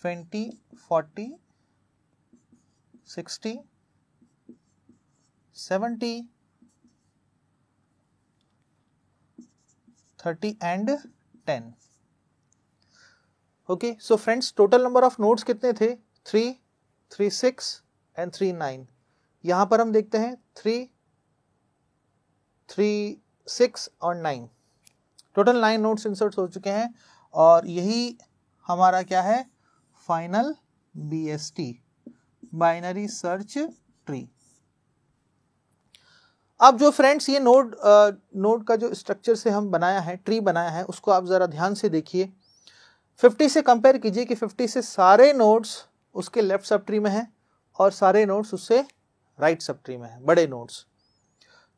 twenty forty sixty seventy thirty and ten okay so friends total number of nodes कितने थे three three six and three nine यहां पर हम देखते हैं थ्री थ्री सिक्स और nine total nine nodes insert हो चुके हैं और यही हमारा क्या है final B S T binary search tree अब जो फ्रेंड्स ये नोड नोड का जो स्ट्रक्चर से हम बनाया है ट्री बनाया है उसको आप ज़रा ध्यान से देखिए 50 से कंपेयर कीजिए कि 50 से सारे नोड्स उसके लेफ्ट सब ट्री में हैं और सारे नोड्स उससे राइट सब ट्री में हैं बड़े नोड्स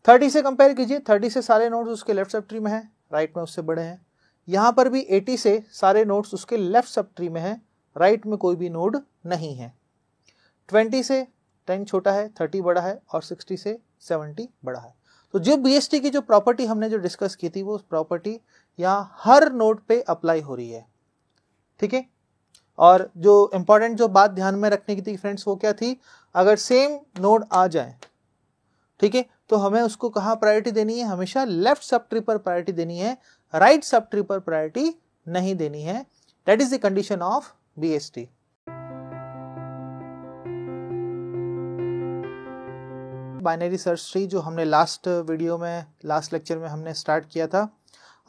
30 से कंपेयर कीजिए 30 से सारे नोड्स उसके लेफ्ट सब ट्री में हैं राइट में उससे बड़े हैं यहाँ पर भी एटी से सारे नोट्स उसके लेफ्ट सब ट्री में हैं राइट में कोई भी नोड नहीं है ट्वेंटी से टेन छोटा है थर्टी बड़ा है और सिक्सटी से सेवेंटी बड़ा है तो जो बी की जो प्रॉपर्टी हमने जो डिस्कस की थी वो प्रॉपर्टी यहाँ हर नोट पे अप्लाई हो रही है ठीक है और जो इम्पोर्टेंट जो बात ध्यान में रखने की थी फ्रेंड्स वो क्या थी अगर सेम नोड आ जाए ठीक है तो हमें उसको कहाँ प्रायोरिटी देनी है हमेशा लेफ्ट सब ट्री पर प्रायोरिटी देनी है राइट सब ट्री पर प्रायोरिटी नहीं देनी है that is the condition of B S T binary search tree जो हमने लास्ट वीडियो में लास्ट लेक्चर में हमने स्टार्ट किया था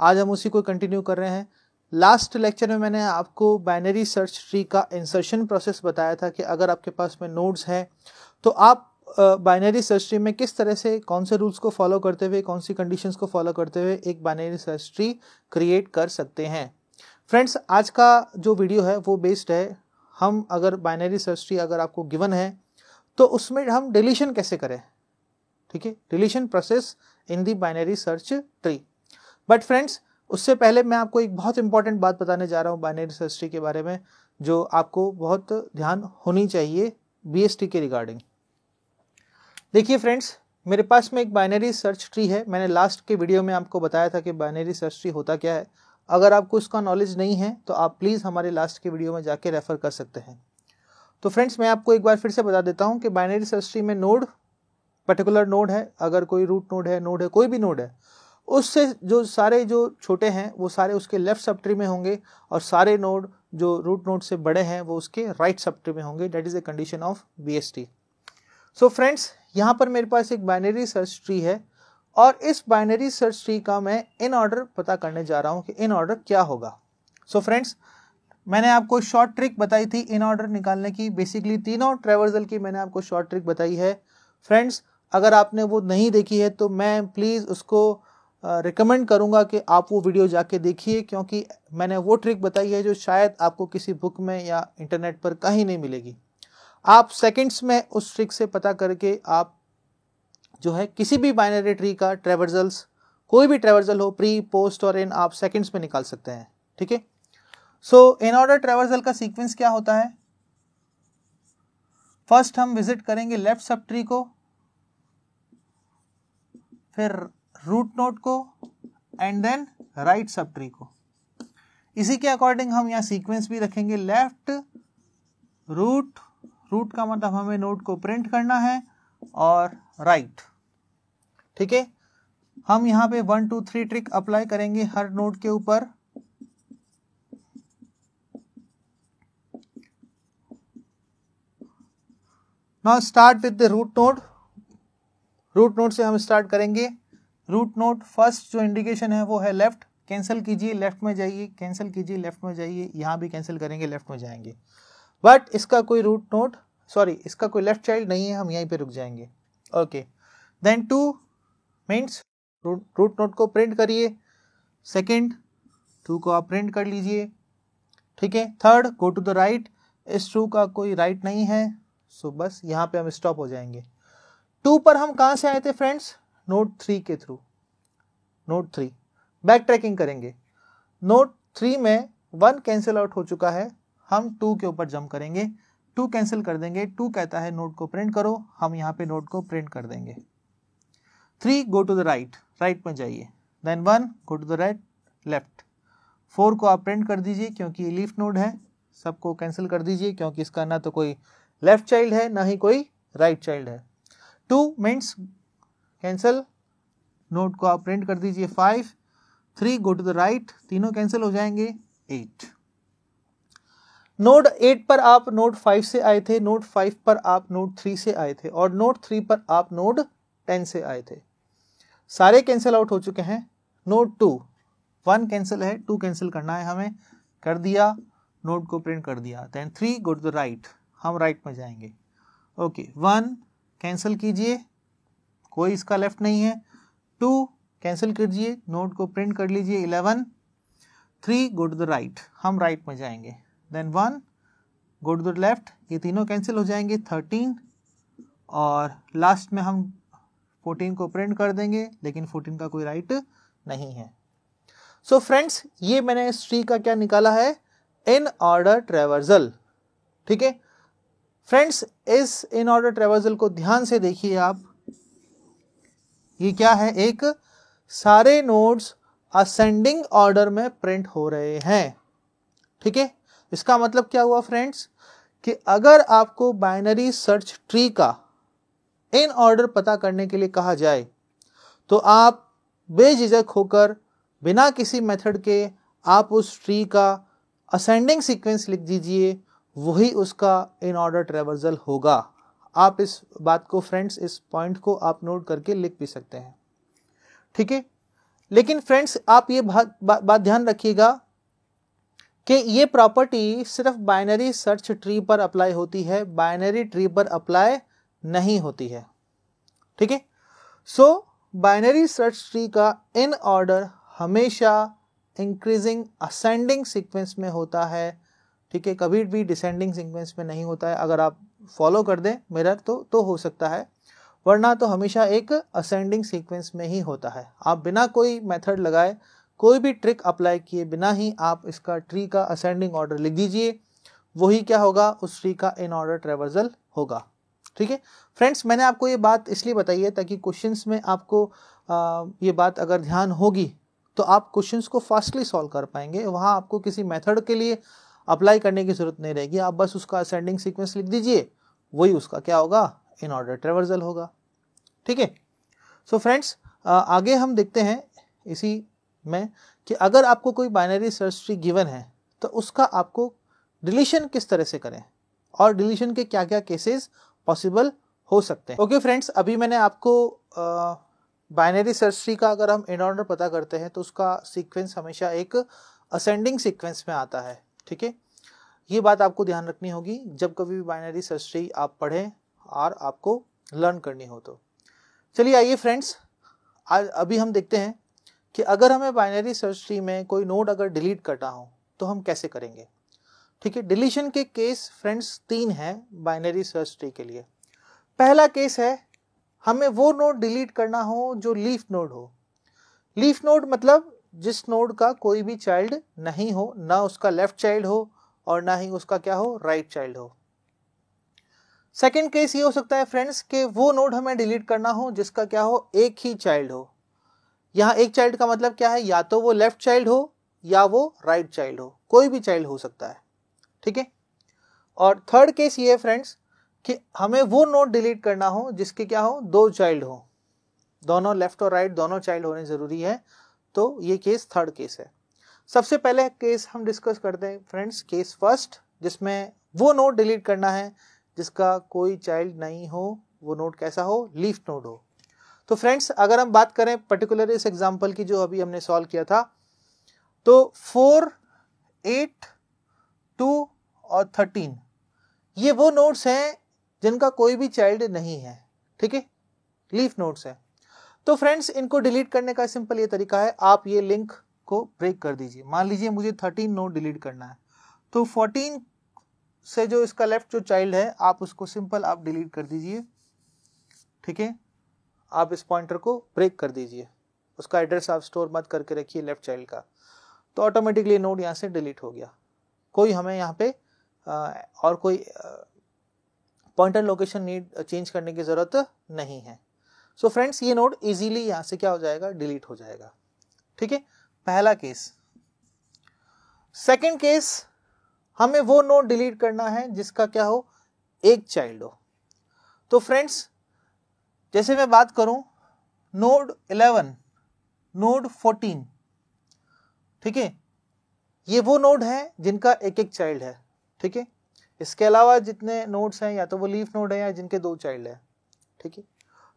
आज हम उसी को कंटिन्यू कर रहे हैं लास्ट लेक्चर में मैंने आपको बाइनरी सर्च ट्री का इंसर्शन प्रोसेस बताया था कि अगर आपके पास में नोड्स हैं तो आप बाइनरी सर्च ट्री में किस तरह से कौन से रूल्स को फॉलो करते हुए कौन सी कंडीशंस को फॉलो करते हुए एक बाइनरी सर्च ट्री क्रिएट कर सकते हैं फ्रेंड्स आज का जो वीडियो है वो बेस्ड है हम अगर बाइनरी सर्च ट्री अगर आपको गिवन है तो उसमें हम डिलीशन कैसे करें ठीक है deletion process in the binary search tree but friends उससे पहले मैं आपको एक बहुत इंपॉर्टेंट बात बताने जा रहा हूँ बाइनरी सर्च ट्री के बारे में जो आपको बहुत ध्यान होनी चाहिए बी के रिगार्डिंग देखिए फ्रेंड्स मेरे पास में एक बाइनरी सर्च ट्री है मैंने लास्ट के वीडियो में आपको बताया था कि बाइनरी सर्च ट्री होता क्या है अगर आपको उसका नॉलेज नहीं है तो आप प्लीज़ हमारे लास्ट के वीडियो में जाके रेफ़र कर सकते हैं तो फ्रेंड्स मैं आपको एक बार फिर से बता देता हूँ कि बाइनरी सर्च ट्री में नोड पर्टिकुलर नोड है अगर कोई रूट नोड है नोड है कोई भी नोड है उससे जो सारे जो छोटे हैं वो सारे उसके लेफ्ट सबट्री में होंगे और सारे नोड जो रूट नोड से बड़े हैं वो उसके राइट right सबट्री में होंगे that is a condition of B S T so friends यहाँ पर मेरे पास एक बाइनरी सर्च ट्री है और इस बाइनरी सर्च ट्री का मैं इन ऑर्डर पता करने जा रहा हूँ कि इन ऑर्डर क्या होगा सो so फ्रेंड्स मैंने आपको शॉर्ट ट्रिक बताई थी इन ऑर्डर निकालने की बेसिकली तीनों ट्रेवर्सल की मैंने आपको शॉर्ट ट्रिक बताई है फ्रेंड्स अगर आपने वो नहीं देखी है तो मैं प्लीज़ उसको रिकमेंड करूँगा कि आप वो वीडियो जाके देखिए क्योंकि मैंने वो ट्रिक बताई है जो शायद आपको किसी बुक में या इंटरनेट पर कहीं नहीं मिलेगी आप सेकंड्स में उस ट्रिक से पता करके आप जो है किसी भी बाइनरी ट्री का ट्रेवर्जल्स कोई भी ट्रेवर्जल हो प्री पोस्ट और इन आप सेकंड्स में निकाल सकते हैं ठीक है सो इन ऑर्डर ट्रेवर्जल का सीक्वेंस क्या होता है फर्स्ट हम विजिट करेंगे लेफ्ट सब ट्री को फिर रूट नोट को एंड देन राइट सब ट्री को इसी के अकॉर्डिंग हम यहाँ सीक्वेंस भी रखेंगे लेफ्ट रूट रूट का मतलब हमें नोट को प्रिंट करना है और राइट ठीक है हम यहाँ पे one two three trick apply करेंगे हर नोट के ऊपर now start with the root node root note से हम स्टार्ट करेंगे रूट नोट फर्स्ट जो इंडिकेशन है वो है लेफ्ट कैंसिल कीजिए लेफ्ट में जाइए कैंसिल कीजिए लेफ्ट में जाइए यहाँ भी कैंसिल करेंगे लेफ्ट में जाएंगे बट इसका कोई रूट नोट सॉरी इसका कोई लेफ्ट चाइल्ड नहीं है हम यहीं पे रुक जाएंगे okay then two means root note को प्रिंट करिए सेकेंड टू को आप प्रिंट कर लीजिए ठीक है third go to the right इस टू का कोई राइट right नहीं है सो so बस यहाँ पे हम स्टॉप हो जाएंगे टू पर हम कहां से आए थे फ्रेंड्स नोट थ्री के through node three backtracking करेंगे नोट थ्री में वन कैंसिल आउट हो चुका है हम टू के ऊपर जम करेंगे टू कैंसिल कर देंगे टू कहता है नोट को प्रिंट करो हम यहां पे नोट को प्रिंट कर देंगे three go to the right right में जाइए then one go to the right left four को आप प्रिंट कर दीजिए क्योंकि ये लीफ नोड है सबको कैंसिल कर दीजिए क्योंकि इसका ना तो कोई लेफ्ट चाइल्ड है ना ही कोई राइट right चाइल्ड है टू मीन्स कैंसिल नोट को आप प्रिंट कर दीजिए five three go to the right तीनों कैंसिल हो जाएंगे एट नोट एट पर आप नोट फाइव से आए थे नोट फाइव पर आप नोट थ्री से आए थे और नोट थ्री पर आप नोट टेन से आए थे सारे कैंसिल आउट हो चुके हैं नोट टू वन कैंसिल है टू कैंसिल करना है हमें कर दिया नोट को प्रिंट कर दिया then three go to the right हम राइट right में जाएंगे ओके वन कैंसिल कीजिए कोई इसका लेफ्ट नहीं है टू कैंसिल कीजिए नोट को प्रिंट कर लीजिए eleven three go to the right हम राइट right में जाएंगे then one go to the left ये तीनों कैंसिल हो जाएंगे थर्टीन और लास्ट में हम फोर्टीन को प्रिंट कर देंगे लेकिन फोर्टीन का कोई राइट नहीं है सो so फ्रेंड्स ये मैंने इस ट्री का क्या निकाला है इन ऑर्डर ट्रेवर्जल ठीक है फ्रेंड्स इस इन ऑर्डर ट्रेवर्सल को ध्यान से देखिए आप ये क्या है एक सारे नोड्स असेंडिंग ऑर्डर में प्रिंट हो रहे हैं ठीक है इसका मतलब क्या हुआ फ्रेंड्स कि अगर आपको बाइनरी सर्च ट्री का इन ऑर्डर पता करने के लिए कहा जाए तो आप बेझिझक होकर बिना किसी मेथड के आप उस ट्री का असेंडिंग सीक्वेंस लिख दीजिए वही उसका इन ऑर्डर ट्रेवर्जल होगा आप इस बात को फ्रेंड्स इस पॉइंट को आप नोट करके लिख भी सकते हैं ठीक है लेकिन फ्रेंड्स आप ये बात बा, बा, ध्यान रखिएगा कि ये प्रॉपर्टी सिर्फ बाइनरी सर्च ट्री पर अप्लाई होती है बाइनरी ट्री पर अप्लाई नहीं होती है ठीक है सो बाइनरी सर्च ट्री का इन ऑर्डर हमेशा इंक्रीजिंग असेंडिंग सीक्वेंस में होता है ठीक है कभी भी डिसेंडिंग सीक्वेंस में नहीं होता है अगर आप फॉलो कर दें मिरर तो तो हो सकता है वरना तो हमेशा एक असेंडिंग सीक्वेंस में ही होता है आप बिना कोई मेथड लगाए कोई भी ट्रिक अप्लाई किए बिना ही आप इसका ट्री का असेंडिंग ऑर्डर लिख दीजिए वही क्या होगा उस ट्री का इन ऑर्डर ट्रेवर्जल होगा ठीक है फ्रेंड्स मैंने आपको ये बात इसलिए बताई है ताकि क्वेश्चंस में आपको आ, ये बात अगर ध्यान होगी तो आप क्वेश्चंस को फास्टली सॉल्व कर पाएंगे वहाँ आपको किसी मेथड के लिए अप्लाई करने की जरूरत नहीं रहेगी आप बस उसका असेंडिंग सीक्वेंस लिख दीजिए वही उसका क्या होगा इन ऑर्डर ट्रेवर्जल होगा ठीक है सो फ्रेंड्स आगे हम देखते हैं इसी में कि अगर आपको कोई बाइनरी सर्च ट्री गिवन है तो उसका आपको डिलीशन किस तरह से करें और डिलीशन के क्या क्या केसेस पॉसिबल हो सकते हैं ओके okay फ्रेंड्स अभी मैंने आपको बाइनरी सर्च ट्री का अगर हम इन ऑर्डर पता करते हैं तो उसका सीक्वेंस हमेशा एक असेंडिंग सीक्वेंस में आता है ठीक है ये बात आपको ध्यान रखनी होगी जब कभी भी बाइनरी सर्च ट्री आप पढ़ें और आपको लर्न करनी हो तो चलिए आइए फ्रेंड्स आज अभी हम देखते हैं कि अगर हमें बाइनरी सर्च ट्री में कोई नोड अगर डिलीट करना हो तो हम कैसे करेंगे ठीक है डिलीशन के केस फ्रेंड्स तीन हैं बाइनरी सर्च ट्री के लिए पहला केस है हमें वो नोड डिलीट करना हो जो लीफ नोड हो लीफ नोड मतलब जिस नोड का कोई भी चाइल्ड नहीं हो ना उसका लेफ्ट चाइल्ड हो और ना ही उसका क्या हो राइट right चाइल्ड हो सेकेंड केस ये हो सकता है फ्रेंड्स कि वो नोड हमें डिलीट करना हो जिसका क्या हो एक ही चाइल्ड हो यहाँ एक चाइल्ड का मतलब क्या है या तो वो लेफ्ट चाइल्ड हो या वो राइट right चाइल्ड हो कोई भी चाइल्ड हो सकता है ठीक है और थर्ड केस ये है फ्रेंड्स कि हमें वो नोड डिलीट करना हो जिसके क्या हो दो चाइल्ड हो दोनों लेफ्ट और राइट right, दोनों चाइल्ड होने ज़रूरी है तो ये केस थर्ड केस है सबसे पहले केस हम डिस्कस करते हैं फ्रेंड्स केस फर्स्ट जिसमें वो नोट डिलीट करना है जिसका कोई चाइल्ड नहीं हो वो नोट कैसा हो लीफ नोट हो तो फ्रेंड्स अगर हम बात करें पर्टिकुलर इस एग्जाम्पल की जो अभी हमने सॉल्व किया था तो फोर एट टू और थर्टीन ये वो नोट्स हैं जिनका कोई भी चाइल्ड नहीं है ठीक है लीफ नोट्स हैं तो फ्रेंड्स इनको डिलीट करने का सिंपल ये तरीका है आप ये लिंक को ब्रेक कर दीजिए मान लीजिए मुझे थर्टीन नोट डिलीट करना है तो फोर्टीन से जो इसका लेफ्ट जो चाइल्ड है आप उसको सिंपल आप डिलीट कर दीजिए ठीक है आप इस पॉइंटर को ब्रेक कर दीजिए उसका एड्रेस आप स्टोर मत करके रखिए लेफ्ट चाइल्ड का तो ऑटोमेटिकली नोट यहाँ से डिलीट हो गया कोई हमें यहाँ पे और कोई पॉइंटर लोकेशन नीड चेंज करने की ज़रूरत नहीं है सो so फ्रेंड्स ये नोड इजीली यहां से क्या हो जाएगा डिलीट हो जाएगा ठीक है पहला केस सेकंड केस हमें वो नोड डिलीट करना है जिसका क्या हो एक चाइल्ड हो तो फ्रेंड्स जैसे मैं बात करूं नोड 11 नोड 14 ठीक है ये वो नोड है जिनका एक एक चाइल्ड है ठीक है इसके अलावा जितने नोड्स हैं या तो वो लीफ नोड है या जिनके दो चाइल्ड है ठीक है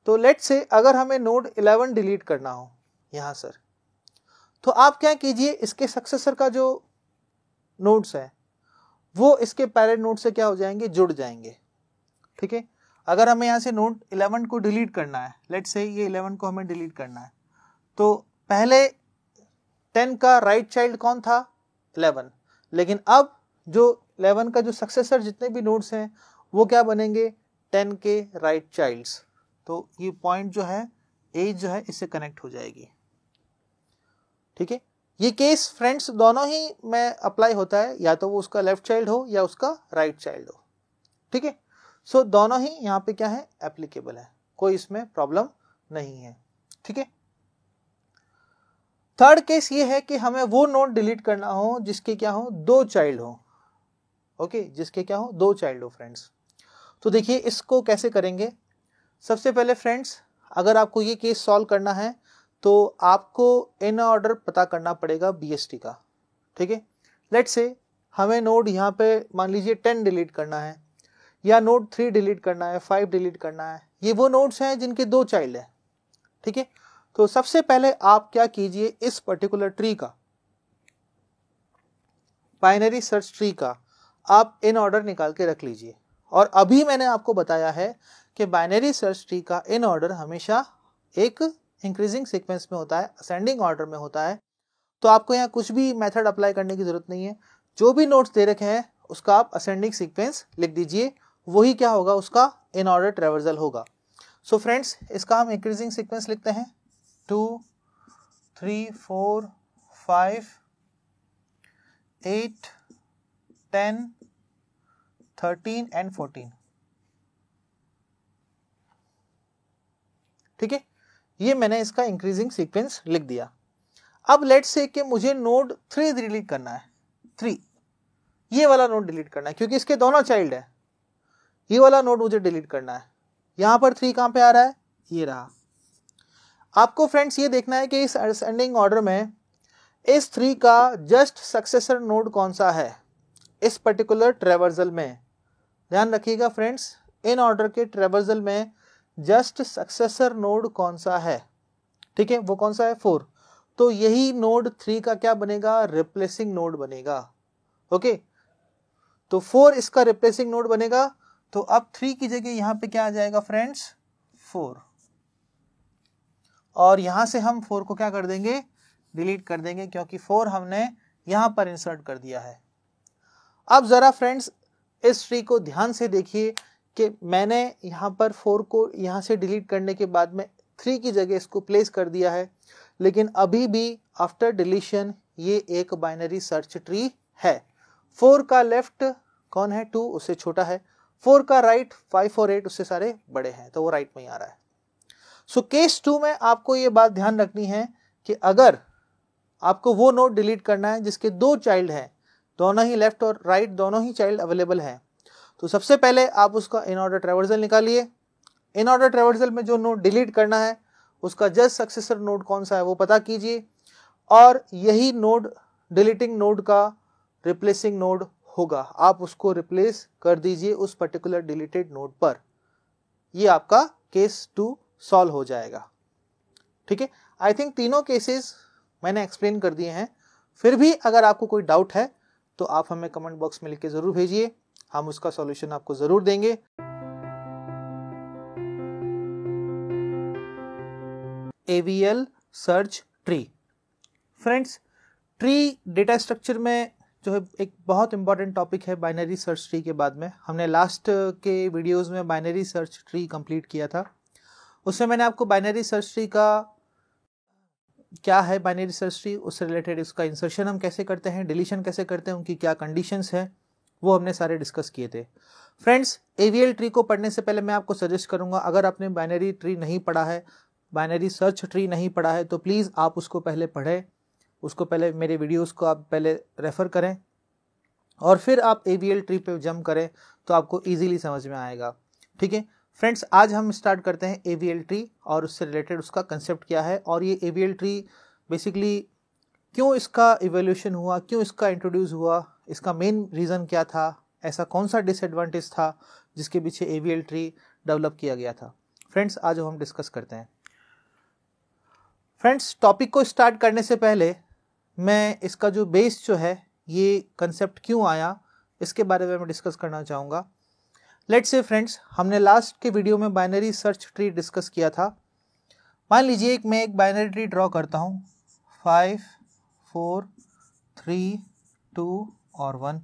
तो लेट से अगर हमें नोड 11 डिलीट करना हो यहाँ सर तो आप क्या कीजिए इसके सक्सेसर का जो नोड्स है वो इसके पैरेंट नोड से क्या हो जाएंगे जुड़ जाएंगे ठीक है अगर हमें यहाँ से नोड 11 को डिलीट करना है लेट से ये 11 को हमें डिलीट करना है तो पहले 10 का राइट right चाइल्ड कौन था 11 लेकिन अब जो 11 का जो सक्सेसर जितने भी नोड्स हैं वो क्या बनेंगे टेन के राइट right चाइल्ड्स तो ये पॉइंट जो है एज जो है इससे कनेक्ट हो जाएगी ठीक है ये केस फ्रेंड्स दोनों ही में अप्लाई होता है या तो वो उसका लेफ्ट चाइल्ड हो या उसका राइट right चाइल्ड हो ठीक है सो दोनों ही यहाँ पे क्या है एप्लीकेबल है कोई इसमें प्रॉब्लम नहीं है ठीक है थर्ड केस ये है कि हमें वो नोट डिलीट करना हो जिसके क्या हो दो चाइल्ड हो ओके जिसके क्या हो दो चाइल्ड हो फ्रेंड्स तो देखिए इसको कैसे करेंगे सबसे पहले फ्रेंड्स अगर आपको ये केस सॉल्व करना है तो आपको इन ऑर्डर पता करना पड़ेगा बी का ठीक है लेट से हमें नोड यहाँ पे मान लीजिए टेन डिलीट करना है या नोड थ्री डिलीट करना है फाइव डिलीट करना है ये वो नोड्स हैं जिनके दो चाइल्ड हैं ठीक है तो सबसे पहले आप क्या कीजिए इस पर्टिकुलर ट्री का बाइनरी सर्च ट्री का आप इन ऑर्डर निकाल के रख लीजिए और अभी मैंने आपको बताया है कि बाइनरी सर्च ट्री का इन ऑर्डर हमेशा एक इंक्रीजिंग सीक्वेंस में होता है असेंडिंग ऑर्डर में होता है तो आपको यहाँ कुछ भी मेथड अप्लाई करने की ज़रूरत नहीं है जो भी नोट्स दे रखे हैं उसका आप असेंडिंग सीक्वेंस लिख दीजिए वही क्या होगा उसका इन ऑर्डर ट्रेवर्जल होगा सो so फ्रेंड्स इसका हम इंक्रीजिंग सीक्वेंस लिखते हैं two three four five eight ten thirteen and fourteen ठीक है ये मैंने इसका इंक्रीजिंग सीक्वेंस लिख दिया अब लेट से कि मुझे नोड थ्री डिलीट करना है थ्री ये वाला नोड डिलीट करना है क्योंकि इसके दोनों चाइल्ड है ये वाला नोड मुझे डिलीट करना है यहां पर थ्री कहां पे आ रहा है ये रहा आपको फ्रेंड्स ये देखना है कि इस असेंडिंग ऑर्डर में इस थ्री का जस्ट सक्सेसर नोड कौन सा है इस पर्टिकुलर ट्रेवर्जल में ध्यान रखिएगा फ्रेंड्स इन ऑर्डर के ट्रेवर्जल में जस्ट सक्सेसर नोड कौन सा है ठीक है वो कौन सा है फोर तो यही नोड थ्री का क्या बनेगा रिप्लेसिंग नोड बनेगा ओके तो फोर इसका रिप्लेसिंग नोड बनेगा तो अब थ्री की जगह यहां पे क्या आ जाएगा फ्रेंड्स फोर और यहां से हम फोर को क्या कर देंगे डिलीट कर देंगे क्योंकि फोर हमने यहां पर इंसर्ट कर दिया है अब जरा फ्रेंड्स इस ट्री को ध्यान से देखिए कि मैंने यहाँ पर फोर को यहाँ से डिलीट करने के बाद में थ्री की जगह इसको प्लेस कर दिया है लेकिन अभी भी आफ्टर डिलीशन ये एक बाइनरी सर्च ट्री है फोर का लेफ्ट कौन है टू उससे छोटा है फोर का राइट फाइव और एट उससे सारे बड़े हैं तो वो राइट में ही आ रहा है सो केस टू में आपको ये बात ध्यान रखनी है कि अगर आपको वो नोट डिलीट करना है जिसके दो चाइल्ड हैं दोनों ही लेफ्ट और राइट right, दोनों ही चाइल्ड अवेलेबल हैं तो सबसे पहले आप उसका इन ऑर्डर ट्रेवर्सल निकालिए इन ऑर्डर ट्रेवर्सल में जो नोट डिलीट करना है उसका जस्ट सक्सेसर नोड कौन सा है वो पता कीजिए और यही नोड डिलीटिंग नोड का रिप्लेसिंग नोड होगा आप उसको रिप्लेस कर दीजिए उस पर्टिकुलर डिलीटेड नोड पर ये आपका केस टू सॉल्व हो जाएगा ठीक है आई थिंक तीनों केसेस मैंने एक्सप्लेन कर दिए हैं फिर भी अगर आपको कोई डाउट है तो आप हमें कमेंट बॉक्स में लिख के ज़रूर भेजिए हम उसका सॉल्यूशन आपको ज़रूर देंगे AVL search tree friends tree data structure में जो है एक बहुत इंपॉर्टेंट टॉपिक है बाइनरी सर्च ट्री के बाद में हमने लास्ट के वीडियोस में बाइनरी सर्च ट्री कंप्लीट किया था उसमें मैंने आपको बाइनरी सर्च ट्री का क्या है बाइनरी सर्च ट्री उससे रिलेटेड उसका इंसर्शन हम कैसे करते हैं डिलीशन कैसे करते हैं उनकी क्या कंडीशंस हैं वो हमने सारे डिस्कस किए थे फ्रेंड्स एवीएल ट्री को पढ़ने से पहले मैं आपको सजेस्ट करूंगा अगर आपने बाइनरी ट्री नहीं पढ़ा है बाइनरी सर्च ट्री नहीं पढ़ा है तो प्लीज़ आप उसको पहले पढ़ें उसको पहले मेरे वीडियोस को आप पहले रेफ़र करें और फिर आप ए ट्री पे जम करें तो आपको ईजिली समझ में आएगा ठीक है फ्रेंड्स आज हम स्टार्ट करते हैं ए ट्री और उससे रिलेटेड उसका कंसेप्ट क्या है और ये ए ट्री बेसिकली क्यों इसका इवोल्यूशन हुआ क्यों इसका इंट्रोड्यूस हुआ इसका मेन रीज़न क्या था ऐसा कौन सा डिसएडवांटेज था जिसके पीछे ए ट्री डेवलप किया गया था फ्रेंड्स आज हम डिस्कस करते हैं फ्रेंड्स टॉपिक को स्टार्ट करने से पहले मैं इसका जो बेस जो है ये कंसेप्ट क्यों आया इसके बारे में मैं डिस्कस करना चाहूँगा लेट्स से फ्रेंड्स हमने लास्ट के वीडियो में बाइनरी सर्च ट्री डिस्कस किया था मान लीजिए एक मैं एक बाइनरी ट्री ड्रॉ करता हूँ फाइव फोर थ्री टू और वन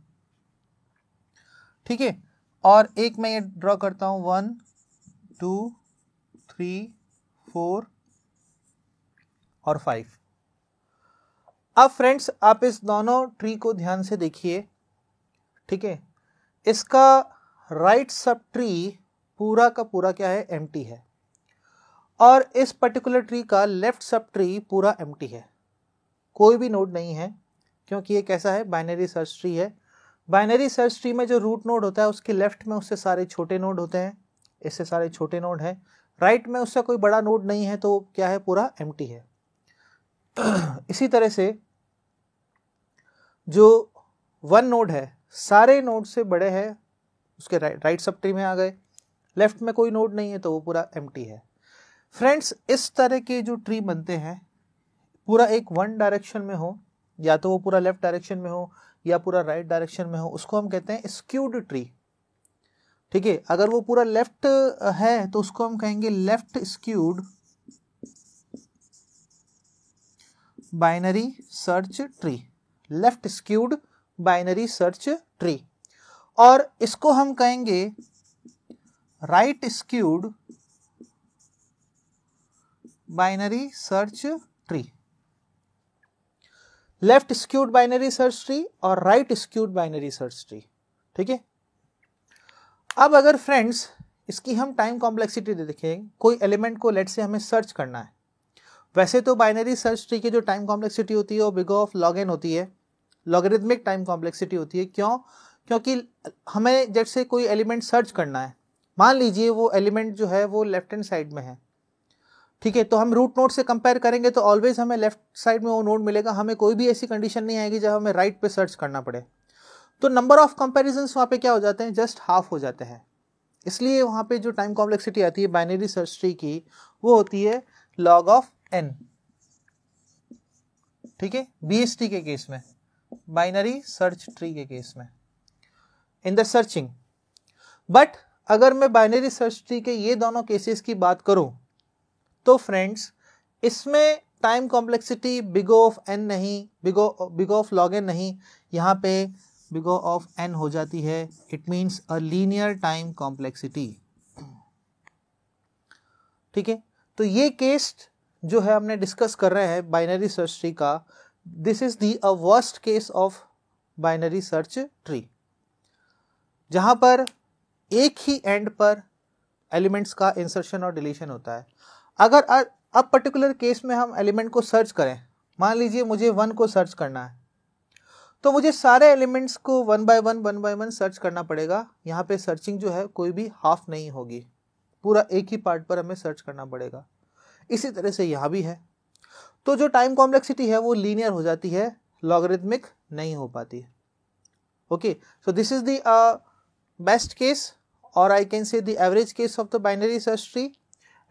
ठीक है और एक मैं ये ड्रॉ करता हूँ वन टू थ्री फोर और फाइव अब फ्रेंड्स आप इस दोनों ट्री को ध्यान से देखिए ठीक है इसका राइट सब ट्री पूरा का पूरा क्या है एम्प्टी है और इस पर्टिकुलर ट्री का लेफ्ट सब ट्री पूरा एम्प्टी है कोई भी नोड नहीं है क्योंकि ये कैसा है बाइनरी सर्च ट्री है बाइनरी सर्च ट्री में जो रूट नोड होता है उसके लेफ्ट में उससे सारे छोटे नोड होते हैं इससे सारे छोटे नोड हैं राइट में उससे कोई बड़ा नोड नहीं है तो क्या है पूरा एम है *clears throat* इसी तरह से जो वन नोड है सारे नोड से बड़े हैं उसके राइट राइट सब ट्री में आ गए लेफ्ट में कोई नोड नहीं है तो वो पूरा एम है फ्रेंड्स इस तरह के जो ट्री बनते हैं पूरा एक वन डायरेक्शन में हो या तो वो पूरा लेफ्ट डायरेक्शन में हो या पूरा राइट right डायरेक्शन में हो उसको हम कहते हैं स्क्यूड ट्री ठीक है अगर वो पूरा लेफ्ट है तो उसको हम कहेंगे left skewed binary search tree left skewed binary search tree और इसको हम कहेंगे right skewed binary search tree left skewed binary search tree और right skewed binary search tree ठीक है अब अगर फ्रेंड्स इसकी हम टाइम कॉम्प्लेक्सिटी देखें कोई एलिमेंट को लेट से हमें सर्च करना है वैसे तो बाइनरी सर्च ट्री की जो टाइम कॉम्प्लेक्सिटी होती है वो बिग ऑफ लॉग एन होती है लॉगरिथमिक टाइम कॉम्प्लेक्सिटी होती है क्यों क्योंकि हमें जैसे कोई एलिमेंट सर्च करना है मान लीजिए वो एलिमेंट जो है वो लेफ्ट हैंड साइड में है ठीक है तो हम रूट नोड से कंपेयर करेंगे तो ऑलवेज हमें लेफ्ट साइड में वो नोड मिलेगा हमें कोई भी ऐसी कंडीशन नहीं आएगी जब हमें राइट right पे सर्च करना पड़े तो नंबर ऑफ कंपेरिजन वहाँ पे क्या हो जाते हैं जस्ट हाफ हो जाते हैं इसलिए वहाँ पे जो टाइम कॉम्प्लेक्सिटी आती है बाइनरी सर्च ट्री की वो होती है लॉग ऑफ एन ठीक है बी के केस में बाइनरी सर्च ट्री के केस में इन द सर्चिंग बट अगर मैं बाइनरी सर्च ट्री के ये दोनों केसेस की बात करूं तो फ्रेंड्स इसमें time complexity big of n नहीं big O big of log n नहीं यहाँ पे बिगो ऑफ एन हो जाती है it means a linear time complexity ठीक है तो ये केस जो है हमने डिस्कस कर रहे हैं बाइनरी सर्च ट्री का this is the a worst case of binary search tree जहाँ पर एक ही एंड पर एलिमेंट्स का इंसर्शन और डिलीशन होता है अगर अब पर्टिकुलर केस में हम एलिमेंट को सर्च करें मान लीजिए मुझे वन को सर्च करना है तो मुझे सारे एलिमेंट्स को one by one one by one search करना पड़ेगा यहाँ पे सर्चिंग जो है कोई भी हाफ नहीं होगी पूरा एक ही पार्ट पर हमें सर्च करना पड़ेगा इसी तरह से यहाँ भी है तो जो टाइम कॉम्प्लेक्सिटी है वो लीनियर हो जाती है लॉगरिथमिक नहीं हो पाती okay so this is the best case और I can say the average case of the binary search tree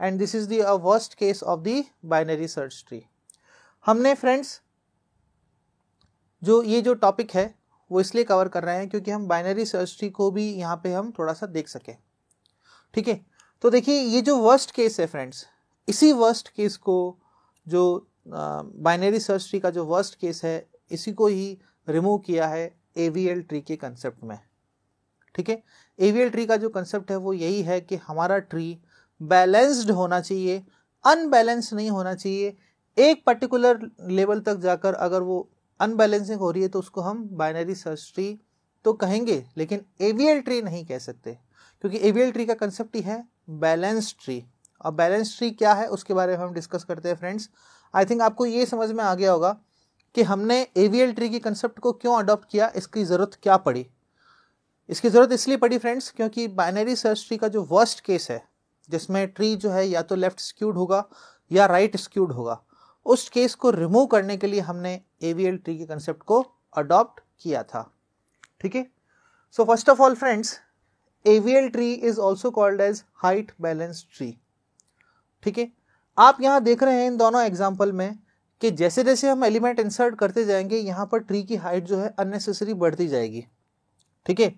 and this is the worst case of the binary search tree हमने friends जो ये जो topic है वो इसलिए cover कर रहे हैं क्योंकि हम बाइनरी सर्च ट्री को भी यहाँ पे हम थोड़ा सा देख सकें ठीक है तो देखिए ये जो वर्स्ट केस है फ्रेंड्स इसी वर्स्ट केस को जो बाइनरी सर्च ट्री का जो वर्स्ट केस है इसी को ही रिमूव किया है ए ट्री के कंसेप्ट में ठीक है ए ट्री का जो कंसेप्ट है वो यही है कि हमारा ट्री बैलेंस्ड होना चाहिए अनबैलेंस नहीं होना चाहिए एक पर्टिकुलर लेवल तक जाकर अगर वो अनबैलेंसिंग हो रही है तो उसको हम बाइनरी सर्च ट्री तो कहेंगे लेकिन एवियल ट्री नहीं कह सकते क्योंकि एवियल ट्री का कंसेप्ट ही है बैलेंस ट्री और बैलेंस ट्री क्या है उसके बारे में हम डिस्कस करते हैं फ्रेंड्स आई थिंक आपको ये समझ में आ गया होगा कि हमने एवियल ट्री की कंसेप्ट को क्यों अडॉप्ट किया इसकी ज़रूरत क्या पड़ी इसकी ज़रूरत इसलिए पड़ी फ्रेंड्स क्योंकि बाइनरी सर्च ट्री का जो वर्स्ट केस है जिसमें ट्री जो है या तो लेफ्ट स्क्यूड होगा या राइट right स्क्यूड होगा उस केस को रिमूव करने के लिए हमने एवीएल ट्री के कंसेप्ट को अडॉप्ट किया था ठीक है so first of all friends AVL tree is also called as height balance tree ठीक है आप यहां देख रहे हैं इन दोनों एग्जाम्पल में कि जैसे जैसे हम एलिमेंट इंसर्ट करते जाएंगे यहां पर ट्री की हाइट जो है अननेसेसरी बढ़ती जाएगी ठीक है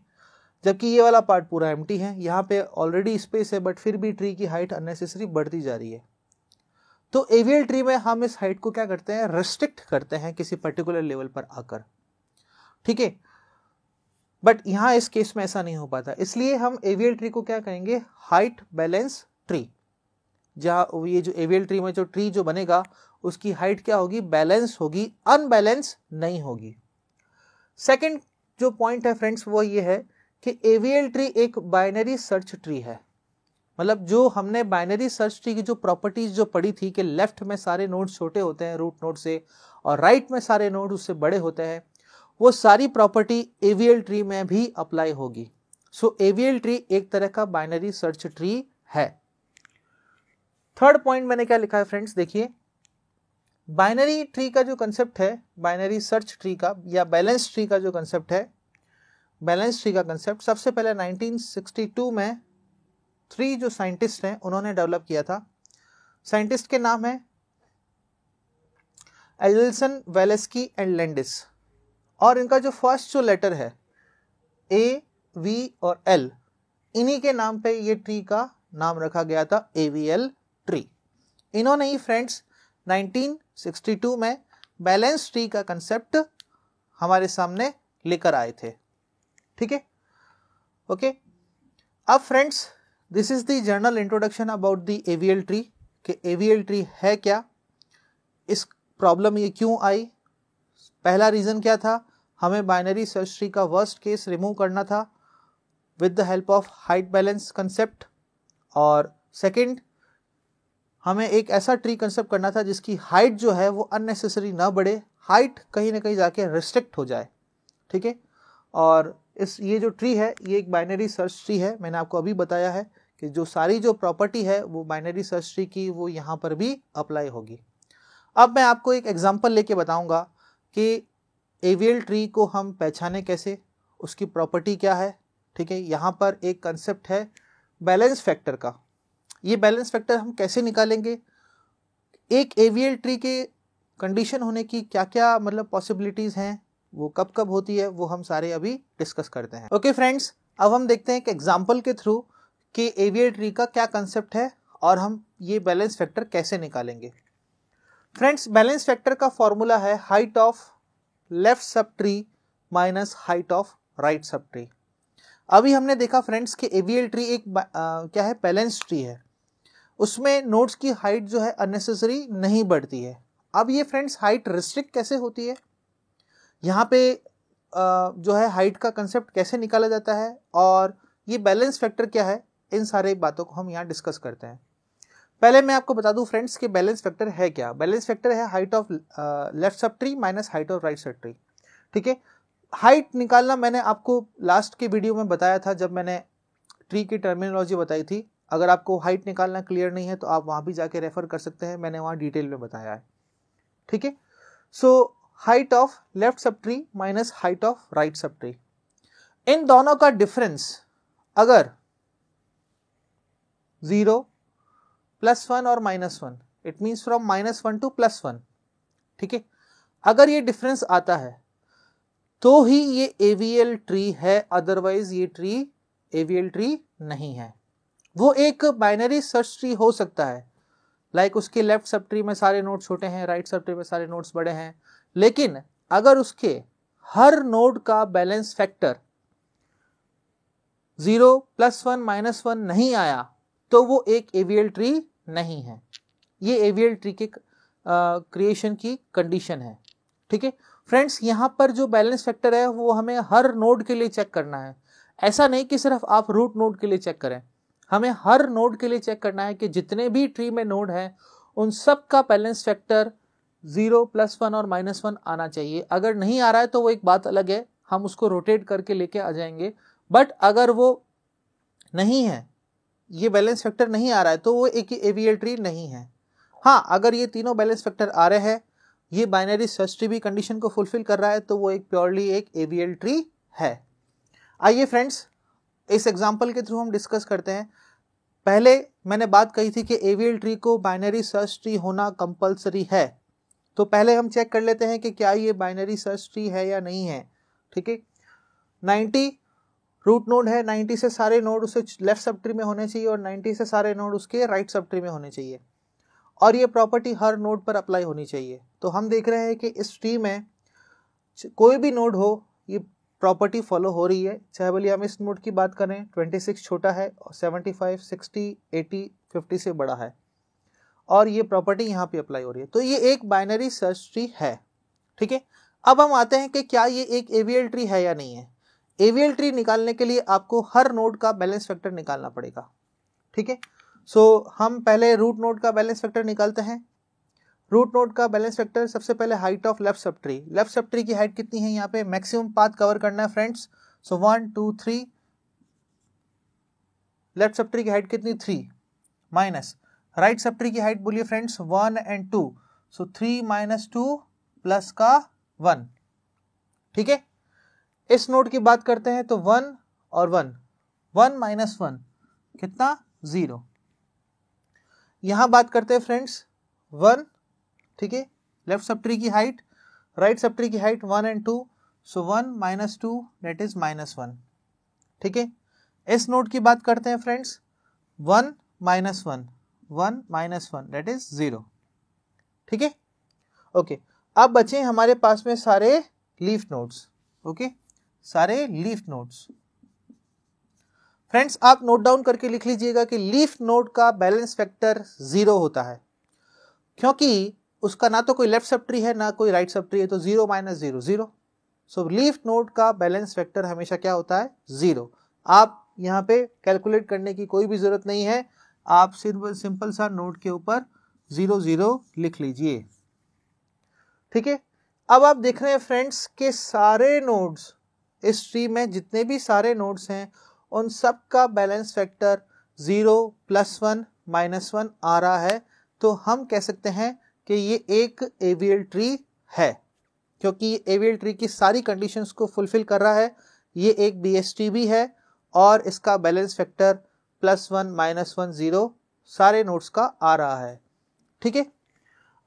जबकि ये वाला पार्ट पूरा एम है यहाँ पे ऑलरेडी स्पेस है बट फिर भी ट्री की हाइट अननेसेसरी बढ़ती जा रही है तो एवियल ट्री में हम इस हाइट को क्या करते हैं रेस्ट्रिक्ट करते हैं किसी पर्टिकुलर लेवल पर आकर ठीक है बट यहाँ इस केस में ऐसा नहीं हो पाता इसलिए हम एवियल ट्री को क्या कहेंगे हाइट बैलेंस ट्री जहाँ ये जो एवियल ट्री में जो ट्री जो बनेगा उसकी हाइट क्या होगी बैलेंस होगी अनबैलेंस नहीं होगी सेकेंड जो पॉइंट है फ्रेंड्स वो ये है कि एवीएल ट्री एक बाइनरी सर्च ट्री है मतलब जो हमने बाइनरी सर्च ट्री की जो प्रॉपर्टीज जो पढ़ी थी कि लेफ्ट में सारे नोड छोटे होते हैं रूट नोड से और राइट में सारे नोड उससे बड़े होते हैं वो सारी प्रॉपर्टी एवीएल ट्री में भी अप्लाई होगी सो एवीएल ट्री एक तरह का बाइनरी सर्च ट्री है थर्ड पॉइंट मैंने क्या लिखा है फ्रेंड्स देखिए बाइनरी ट्री का जो कंसेप्ट है बाइनरी सर्च ट्री का या बैलेंस ट्री का जो कंसेप्ट है बैलेंस ट्री का कंसेप्ट सबसे पहले 1962 में थ्री जो साइंटिस्ट हैं उन्होंने डेवलप किया था साइंटिस्ट के नाम है एल्सन वेलेस्की एंड लैंडिस और इनका जो फर्स्ट जो लेटर है ए वी और एल इन्हीं के नाम पे ये ट्री का नाम रखा गया था ए वी एल ट्री इन्होंने ही फ्रेंड्स 1962 में बैलेंस ट्री का कंसेप्ट हमारे सामने लेकर आए थे ठीक है ओके अब friends this is the general introduction about the AVL tree कि एवीएल ट्री है क्या इस प्रॉब्लम ये क्यों आई पहला रीज़न क्या था हमें बाइनरी सर्च ट्री का वर्स्ट केस रिमूव करना था with the help of height balance concept और सेकंड हमें एक ऐसा ट्री कंसेप्ट करना था जिसकी हाइट जो है वो अननेसेसरी ना बढ़े हाइट कहीं ना कहीं जाके रिस्ट्रिक्ट हो जाए ठीक है और इस ये जो ट्री है ये एक बाइनरी सर्च ट्री है मैंने आपको अभी बताया है कि जो सारी जो प्रॉपर्टी है वो बाइनरी सर्च ट्री की वो यहाँ पर भी अप्लाई होगी अब मैं आपको एक एग्जाम्पल लेके बताऊँगा कि एवियल ट्री को हम पहचाने कैसे उसकी प्रॉपर्टी क्या है ठीक है यहाँ पर एक कंसेप्ट है बैलेंस फैक्टर का ये बैलेंस फैक्टर हम कैसे निकालेंगे एक एवियल ट्री के कंडीशन होने की क्या क्या मतलब पॉसिबिलिटीज़ हैं वो कब कब होती है वो हम सारे अभी डिस्कस करते हैं ओके okay फ्रेंड्स अब हम देखते हैं एक एग्जाम्पल के थ्रू कि ट्री का क्या कंसेप्ट है और हम ये बैलेंस फैक्टर कैसे निकालेंगे फ्रेंड्स बैलेंस फैक्टर का फॉर्मूला है हाइट ऑफ लेफ्ट सब subtree minus height of right सब ट्री अभी हमने देखा फ्रेंड्स कि एवियल ट्री एक आ, क्या है बैलेंस ट्री है उसमें नोट्स की हाइट जो है अननेसेसरी नहीं बढ़ती है अब ये फ्रेंड्स हाइट रिस्ट्रिक्ट कैसे होती है यहाँ पे जो है हाइट का कंसेप्ट कैसे निकाला जाता है और ये बैलेंस फैक्टर क्या है इन सारे बातों को हम यहाँ डिस्कस करते हैं पहले मैं आपको बता दूं फ्रेंड्स कि बैलेंस फैक्टर है क्या बैलेंस फैक्टर है हाइट ऑफ लेफ्ट सब subtree minus height of right सब ट्री ठीक है हाइट निकालना मैंने आपको लास्ट के वीडियो में बताया था जब मैंने ट्री की टर्मिनोलॉजी बताई थी अगर आपको हाइट निकालना क्लियर नहीं है तो आप वहाँ भी जाके रेफर कर सकते हैं मैंने वहाँ डिटेल में बताया है ठीक है सो हाइट ऑफ लेफ्ट सब subtree minus height of right सब ट्री इन दोनों का डिफरेंस अगर जीरो प्लस वन और minus one it mean from minus one to plus one ठीक है अगर ये डिफरेंस आता है तो ही ये एवीएल ट्री है अदरवाइज ये ट्री एवीएल ट्री नहीं है वो एक बाइनरी सर्च ट्री हो सकता है लाइक like उसके लेफ्ट सब ट्री में सारे नोट्स छोटे हैं राइट सब ट्री में सारे नोट्स बड़े हैं लेकिन अगर उसके हर नोड का balance factor zero plus one minus one नहीं आया तो वो एक एवियल ट्री नहीं है ये एवियल ट्री के क्रिएशन की कंडीशन है ठीक है फ्रेंड्स यहां पर जो बैलेंस फैक्टर है वो हमें हर नोड के लिए चेक करना है ऐसा नहीं कि सिर्फ आप रूट नोड के लिए चेक करें हमें हर नोड के लिए चेक करना है कि जितने भी ट्री में नोड हैं उन सब का balance factor zero plus one और माइनस वन आना चाहिए अगर नहीं आ रहा है तो वो एक बात अलग है हम उसको रोटेट करके लेके आ जाएंगे बट अगर वो नहीं है ये बैलेंस फैक्टर नहीं आ रहा है तो वो एक एवीएल ट्री नहीं है हाँ अगर ये तीनों बैलेंस फैक्टर आ रहे हैं ये बाइनरी सर्च ट्री भी कंडीशन को फुलफिल कर रहा है तो वो एक प्योरली एक एवीएल ट्री है आइए फ्रेंड्स इस एग्जाम्पल के थ्रू हम डिस्कस करते हैं पहले मैंने बात कही थी कि एवीएल ट्री को बाइनरी सर्च ट्री होना कंपल्सरी है तो पहले हम चेक कर लेते हैं कि क्या ये बाइनरी सर्च ट्री है या नहीं है ठीक है 90 रूट नोड है 90 से सारे नोड उसे लेफ्ट सब ट्री में होने चाहिए और 90 से सारे नोड उसके राइट सब ट्री में होने चाहिए और ये प्रॉपर्टी हर नोड पर अप्लाई होनी चाहिए तो हम देख रहे हैं कि इस ट्री में कोई भी नोड हो ये प्रॉपर्टी फॉलो हो रही है चाहे बोलिए हम इस नोड की बात करें 26 छोटा है और 75, 60, 80, 50 से बड़ा है और ये प्रॉपर्टी यहाँ पे अप्लाई हो रही है तो ये एक बाइनरी सर्च ट्री है ठीक है अब हम आते हैं कि क्या ये एक एवीएल ट्री है या नहीं है एवीएल ट्री निकालने के लिए आपको हर नोड का बैलेंस फैक्टर निकालना पड़ेगा ठीक है सो हम पहले रूट नोड का बैलेंस फैक्टर निकालते हैं रूट नोड का बैलेंस फैक्टर सबसे पहले हाइट ऑफ लेफ्ट सब ट्री लेफ्ट सब ट्री की हाइट कितनी है यहाँ पे मैक्सिमम पाथ कवर करना है friends so one two three left सब ट्री की हाइट कितनी थ्री माइनस राइट सब ट्री की हाइट बोलिए friends one and two so three minus two plus का वन ठीक है इस नोड की बात करते हैं तो वन और वन वन माइनस वन कितना जीरो यहां बात करते हैं फ्रेंड्स वन ठीक है लेफ्ट सब ट्री की हाइट राइट सब ट्री की height one and two so one minus two that is minus one ठीक है इस नोड की बात करते हैं friends one minus one one minus one that is zero ठीक है ओके अब बचे हमारे पास में सारे लीफ नोट्स ओके सारे लीफ नोट्स फ्रेंड्स आप नोट डाउन करके लिख लीजिएगा कि लीफ नोड का बैलेंस फैक्टर ज़ीरो होता है क्योंकि उसका ना तो कोई लेफ्ट सब ट्री है ना कोई राइट सब ट्री है तो zero minus zero zero so leaf node का बैलेंस फैक्टर हमेशा क्या होता है ज़ीरो आप यहां पे कैलकुलेट करने की कोई भी ज़रूरत नहीं है आप सिर्फ सिंपल सा नोट के ऊपर ज़ीरो ज़ीरो लिख लीजिए ठीक है अब आप देख रहे हैं फ्रेंड्स के सारे नोड्स इस ट्री में जितने भी सारे नोड्स हैं उन सब का balance factor zero plus one minus one आ रहा है तो हम कह सकते हैं कि ये एक एवियल ट्री है क्योंकि ये एवियल ट्री की सारी कंडीशंस को फुलफिल कर रहा है ये एक बी भी है और इसका balance factor plus one minus one zero सारे नोट्स का आ रहा है ठीक है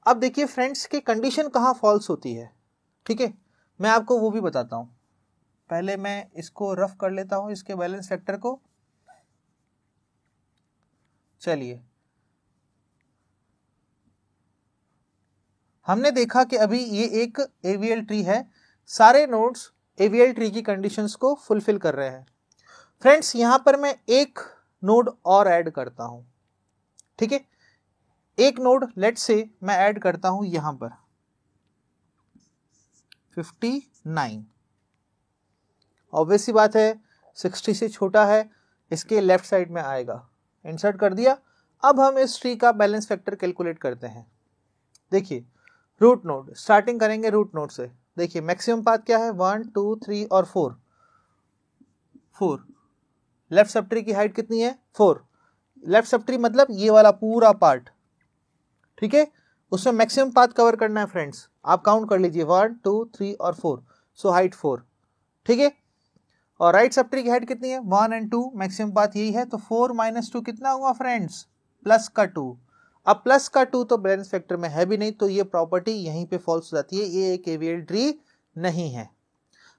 अब देखिए फ्रेंड्स की कंडीशन कहाँ फॉल्स होती है ठीक है मैं आपको वो भी बताता हूँ पहले मैं इसको रफ कर लेता हूँ इसके बैलेंस सेक्टर को चलिए हमने देखा कि अभी ये एक एवीएल ट्री है सारे नोड्स एवीएल ट्री की कंडीशंस को फुलफिल कर रहे हैं फ्रेंड्स यहां पर मैं एक नोड और ऐड करता हूं ठीक है एक नोड लेट से मैं ऐड करता हूं यहां पर 59 ऑब्वियस ही बात है 60 से छोटा है इसके लेफ्ट साइड में आएगा इंसर्ट कर दिया अब हम इस ट्री का बैलेंस फैक्टर कैलकुलेट करते हैं देखिए रूट नोड स्टार्टिंग करेंगे रूट नोड से देखिए मैक्सिमम पाथ क्या है वन टू थ्री और फोर फोर लेफ्ट सबट्री की हाइट कितनी है फोर लेफ्ट सबट्री मतलब ये वाला पूरा पार्ट ठीक है उसमें मैक्सिमम पाथ कवर करना है फ्रेंड्स आप काउंट कर लीजिए वन टू थ्री और फोर सो हाइट फोर ठीक है और राइट सब की हाइट कितनी है one and two maximum path यही है तो फोर माइनस टू कितना हुआ फ्रेंड्स प्लस का टू अब प्लस का टू तो बैलेंस फैक्टर में है भी नहीं तो ये प्रॉपर्टी यहीं पे फॉल्स हो जाती है ये एक एवियल ट्री नहीं है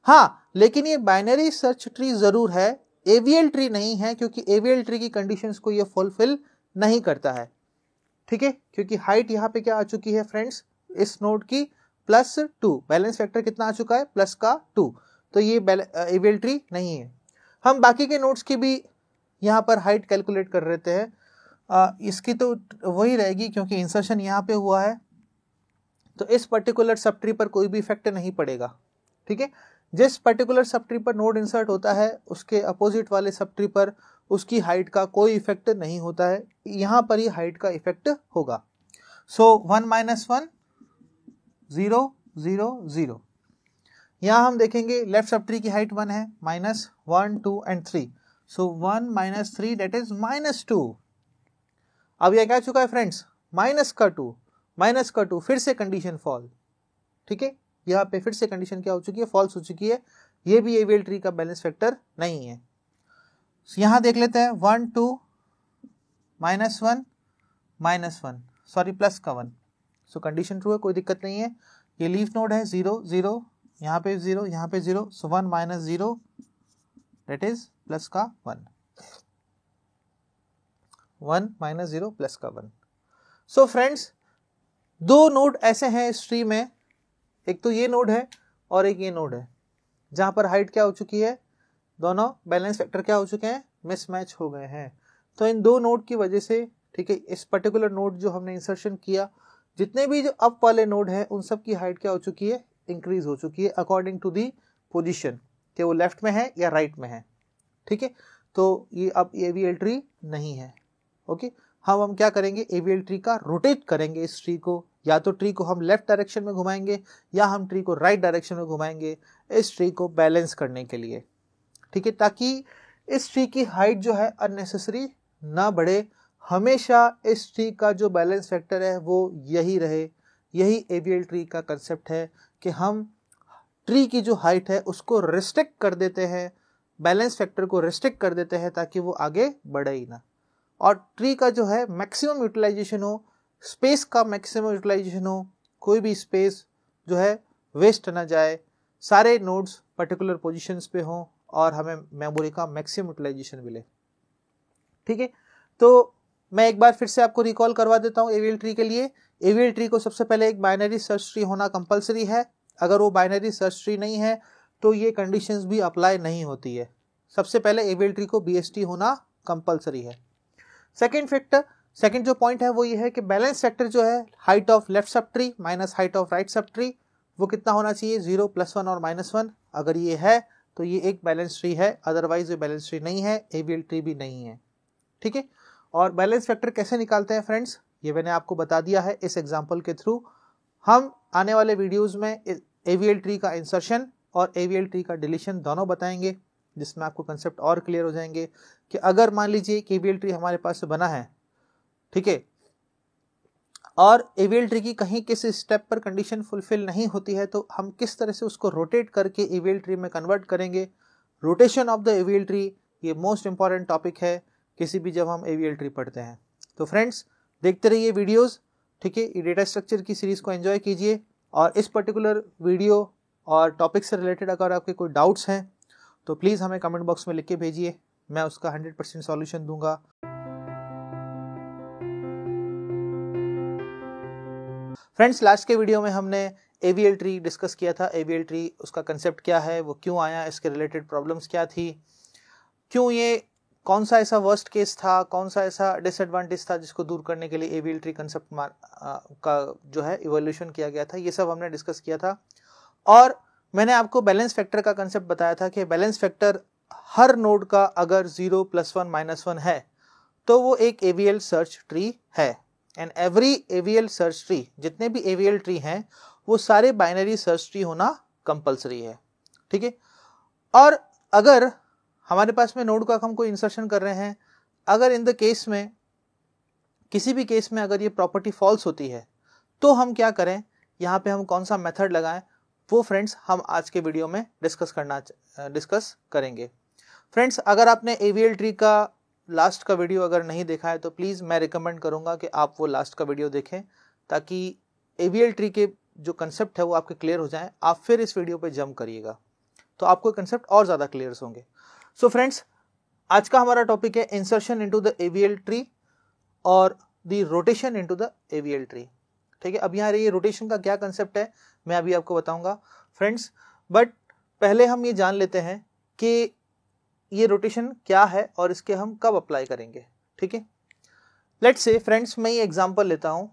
हाँ लेकिन ये बाइनरी सर्च ट्री ज़रूर है एवियल ट्री नहीं है क्योंकि एवियल ट्री की कंडीशंस को ये फुलफिल नहीं करता है ठीक है क्योंकि हाइट यहाँ पे क्या आ चुकी है फ्रेंड्स इस नोड की प्लस टू बैलेंस फैक्टर कितना आ चुका है प्लस का टू तो ये एवियल ट्री नहीं है हम बाकी के नोट्स की भी यहाँ पर हाइट कैलकुलेट कर रहे हैं इसकी तो वही रहेगी क्योंकि इंसर्शन यहाँ पे हुआ है तो इस पर्टिकुलर सब ट्री पर कोई भी इफेक्ट नहीं पड़ेगा ठीक है जिस पर्टिकुलर सब ट्री पर नोड इंसर्ट होता है उसके अपोजिट वाले सब ट्री पर उसकी हाइट का कोई इफेक्ट नहीं होता है यहाँ पर ही हाइट का इफेक्ट होगा so one minus one zero zero zero यहाँ हम देखेंगे लेफ्ट सब ट्री की हाइट वन है minus one two and three so one minus three that is minus two अब यह क्या चुका है फ्रेंड्स माइनस का टू माइनस का टू फिर से कंडीशन फॉल ठीक है यहाँ पे फिर से कंडीशन क्या हो चुकी है फॉल्स हो चुकी है ये भी एवीएल ट्री का बैलेंस फैक्टर नहीं है so, यहाँ देख लेते हैं one two minus one minus one sorry plus का वन सो कंडीशन ट्रू है कोई दिक्कत नहीं है ये लीफ नोड है जीरो जीरो यहाँ पे जीरो यहाँ पे zero so one minus zero that is plus का one one minus zero plus का वन सो फ्रेंड्स दो नोड ऐसे हैं इस ट्री में एक तो ये नोड है और एक ये नोड है जहां पर हाइट क्या हो चुकी है दोनों बैलेंस फैक्टर क्या हो चुके हैं मिसमैच हो गए हैं तो इन दो नोड की वजह से ठीक है इस पर्टिकुलर नोड जो हमने इंसर्शन किया जितने भी जो अप वाले नोड हैं उन सब की हाइट क्या हो चुकी है इंक्रीज हो चुकी है अकॉर्डिंग टू दी पोजिशन कि वो लेफ्ट में है या राइट में है ठीक है तो ये अब ए वी एल ट्री नहीं है ओके हम हम क्या करेंगे ए वी एल ट्री का रोटेट करेंगे इस ट्री को या तो ट्री को हम लेफ्ट डायरेक्शन में घुमाएंगे या हम ट्री को राइट डायरेक्शन में घुमाएंगे इस ट्री को बैलेंस करने के लिए ठीक है ताकि इस ट्री की हाइट जो है अननेसेसरी ना बढ़े हमेशा इस ट्री का जो बैलेंस फैक्टर है वो यही रहे यही एवियल ट्री का कंसेप्ट है कि हम ट्री की जो हाइट है उसको रिस्ट्रिक्ट कर देते हैं बैलेंस फैक्टर को रिस्ट्रिक्ट कर देते हैं ताकि वो आगे बढ़े ही ना और ट्री का जो है मैक्सिमम यूटिलाइजेशन हो स्पेस का मैक्सिमम यूटिलाइजेशन हो कोई भी स्पेस जो है वेस्ट ना जाए सारे नोड्स पर्टिकुलर पोजीशंस पे हों और हमें मेमोरी का मैक्सिमम यूटिलाइजेशन मिले ठीक है तो मैं एक बार फिर से आपको रिकॉल करवा देता हूँ एवीएल ट्री के लिए एवीएल ट्री को सबसे पहले एक बाइनरी सर्च ट्री होना कंपलसरी है अगर वो बाइनरी सर्च ट्री नहीं है तो ये कंडीशंस भी अप्लाई नहीं होती है सबसे पहले एवीएल ट्री को बीएसटी होना कंपलसरी है सेकेंड फैक्टर सेकंड जो पॉइंट है वो ये है कि बैलेंस फैक्टर जो है हाइट ऑफ लेफ्ट सब subtree minus height of right सब ट्री वो कितना होना चाहिए जीरो प्लस वन और माइनस वन अगर ये है तो ये एक बैलेंस ट्री है अदरवाइज ये बैलेंस ट्री नहीं है ए ट्री भी नहीं है ठीक है और बैलेंस फैक्टर कैसे निकालते हैं फ्रेंड्स ये मैंने आपको बता दिया है इस एग्जाम्पल के थ्रू हम आने वाले वीडियोज़ में ए ट्री का इंसर्शन और ए ट्री का डिलीशन दोनों बताएंगे जिसमें आपको कंसेप्ट और क्लियर हो जाएंगे कि अगर मान लीजिए कि एल ट्री हमारे पास बना है ठीक है और ट्री की कहीं किस स्टेप पर कंडीशन फुलफिल नहीं होती है तो हम किस तरह से उसको रोटेट करके ट्री में कन्वर्ट करेंगे रोटेशन ऑफ द एवियल ये मोस्ट इंपॉर्टेंट टॉपिक है किसी भी जब हम एवियल पढ़ते हैं तो फ्रेंड्स देखते रहिए वीडियोस ठीक है ये डेटा स्ट्रक्चर की सीरीज़ को एंजॉय कीजिए और इस पर्टिकुलर वीडियो और टॉपिक से रिलेटेड अगर आपके कोई डाउट्स हैं तो प्लीज़ हमें कमेंट बॉक्स में लिख के भेजिए मैं उसका हंड्रेड परसेंट सॉल्यूशन दूंगा फ्रेंड्स लास्ट के वीडियो में हमने ए ट्री डिस्कस किया था ए ट्री उसका कंसेप्ट क्या है वो क्यों आया इसके रिलेटेड प्रॉब्लम्स क्या थी क्यों ये कौन सा ऐसा वर्स्ट केस था कौन सा ऐसा डिसएडवांटेज था जिसको दूर करने के लिए ए ट्री कंसेप्ट का जो है इवोल्यूशन किया गया था ये सब हमने डिस्कस किया था और मैंने आपको बैलेंस फैक्टर का कंसेप्ट बताया था कि बैलेंस फैक्टर हर नोड का अगर zero plus one minus one है तो वो एक ए सर्च ट्री है and every AVL search tree जितने भी एवीएल ट्री हैं वो सारे बाइनरी सर्च ट्री होना कंपलसरी है ठीक है और अगर हमारे पास में नोड का हम कोई इंसर्शन कर रहे हैं अगर इन द केस में किसी भी केस में अगर ये प्रॉपर्टी फॉल्स होती है तो हम क्या करें यहाँ पे हम कौन सा मेथड लगाएं वो फ्रेंड्स हम आज के वीडियो में डिस्कस करना डिस्कस करेंगे फ्रेंड्स अगर आपने एवीएल ट्री का लास्ट का वीडियो अगर नहीं देखा है तो प्लीज़ मैं रिकमेंड करूँगा कि आप वो लास्ट का वीडियो देखें ताकि ए ट्री के जो कंसेप्ट है वो आपके क्लियर हो जाए आप फिर इस वीडियो पर जम करिएगा तो आपको कंसेप्ट और ज़्यादा क्लियर होंगे सो so फ्रेंड्स आज का हमारा टॉपिक है insertion into the AVL tree और the rotation into the AVL tree ठीक है अब यहाँ ये रोटेशन का क्या कंसेप्ट है मैं अभी आपको बताऊंगा फ्रेंड्स बट पहले हम ये जान लेते हैं कि ये रोटेशन क्या है और इसके हम कब अप्लाई करेंगे ठीक है लेट्स से फ्रेंड्स मैं ये एग्जांपल लेता हूँ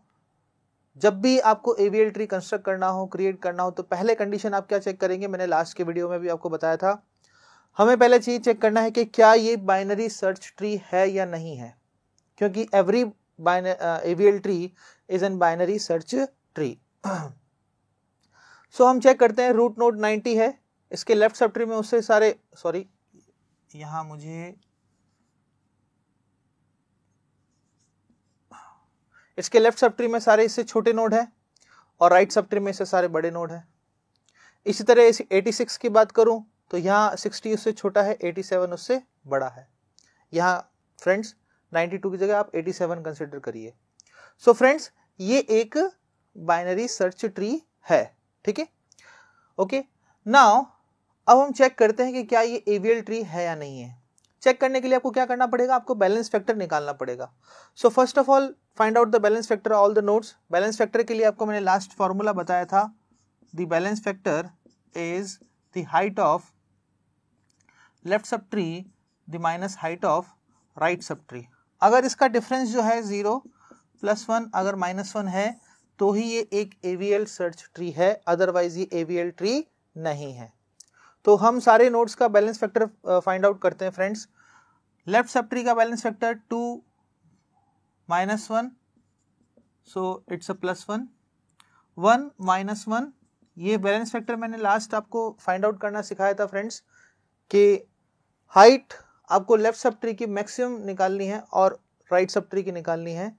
जब भी आपको एवीएल ट्री कंस्ट्रक्ट करना हो क्रिएट करना हो तो पहले कंडीशन आप क्या चेक करेंगे मैंने लास्ट के वीडियो में भी आपको बताया था हमें पहले चीज चेक करना है कि क्या ये बाइनरी सर्च ट्री है या नहीं है क्योंकि every AVL tree is an binary search tree so हम चेक करते हैं रूट नोट 90 है इसके लेफ्ट सब ट्री में उससे सारे सॉरी यहाँ मुझे इसके लेफ्ट सब ट्री में सारे इससे छोटे नोड हैं और राइट सब ट्री में इससे सारे बड़े नोड हैं इसी तरह इस 86 की बात करूं तो यहाँ 60 उससे छोटा है 87 उससे बड़ा है यहाँ फ्रेंड्स 92 की जगह आप 87 सेवन कंसिडर करिए सो फ्रेंड्स ये एक बाइनरी सर्च ट्री है ठीक है ओके नाउ अब हम चेक करते हैं कि क्या ये एवियल ट्री है या नहीं है चेक करने के लिए आपको क्या करना पड़ेगा आपको बैलेंस फैक्टर निकालना पड़ेगा so first of all find out the balance factor all the notes balance factor के लिए आपको मैंने लास्ट फॉर्मूला बताया था the balance factor is the height of left सब subtree the minus height of right सब ट्री अगर इसका डिफरेंस जो है ज़ीरो प्लस वन अगर माइनस वन है तो ही ये एक एवीएल सर्च ट्री है अदरवाइज ये एवीएल ट्री नहीं है तो हम सारे नोट्स का बैलेंस फैक्टर फाइंड आउट करते हैं फ्रेंड्स लेफ्ट सब ट्री का balance factor two minus one so it's a plus one one minus one ये बैलेंस फैक्टर मैंने लास्ट आपको फाइंड आउट करना सिखाया था फ्रेंड्स कि हाइट आपको लेफ्ट सब ट्री की मैक्सिमम निकालनी है और राइट सब ट्री की निकालनी है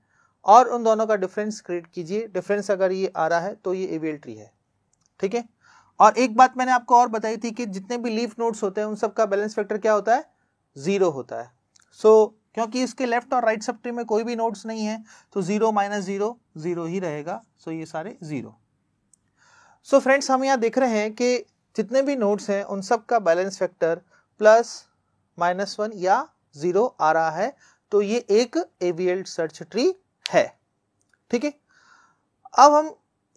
और उन दोनों का डिफरेंस क्रिएट कीजिए डिफरेंस अगर ये आ रहा है तो ये एवियल ट्री है ठीक है और एक बात मैंने आपको और बताई थी कि जितने भी लीफ नोड्स होते हैं उन सबका बैलेंस फैक्टर क्या होता है ज़ीरो होता है सो so, क्योंकि इसके लेफ्ट और राइट सब ट्री में कोई भी नोड्स नहीं है तो ज़ीरो माइनस ज़ीरो ज़ीरो ही रहेगा सो so, ये सारे ज़ीरो सो फ्रेंड्स हम यहाँ देख रहे हैं कि जितने भी नोड्स हैं उन सब का balance factor plus minus one या ज़ीरो आ रहा है तो ये एक एवीएल सर्च ट्री है ठीक है अब हम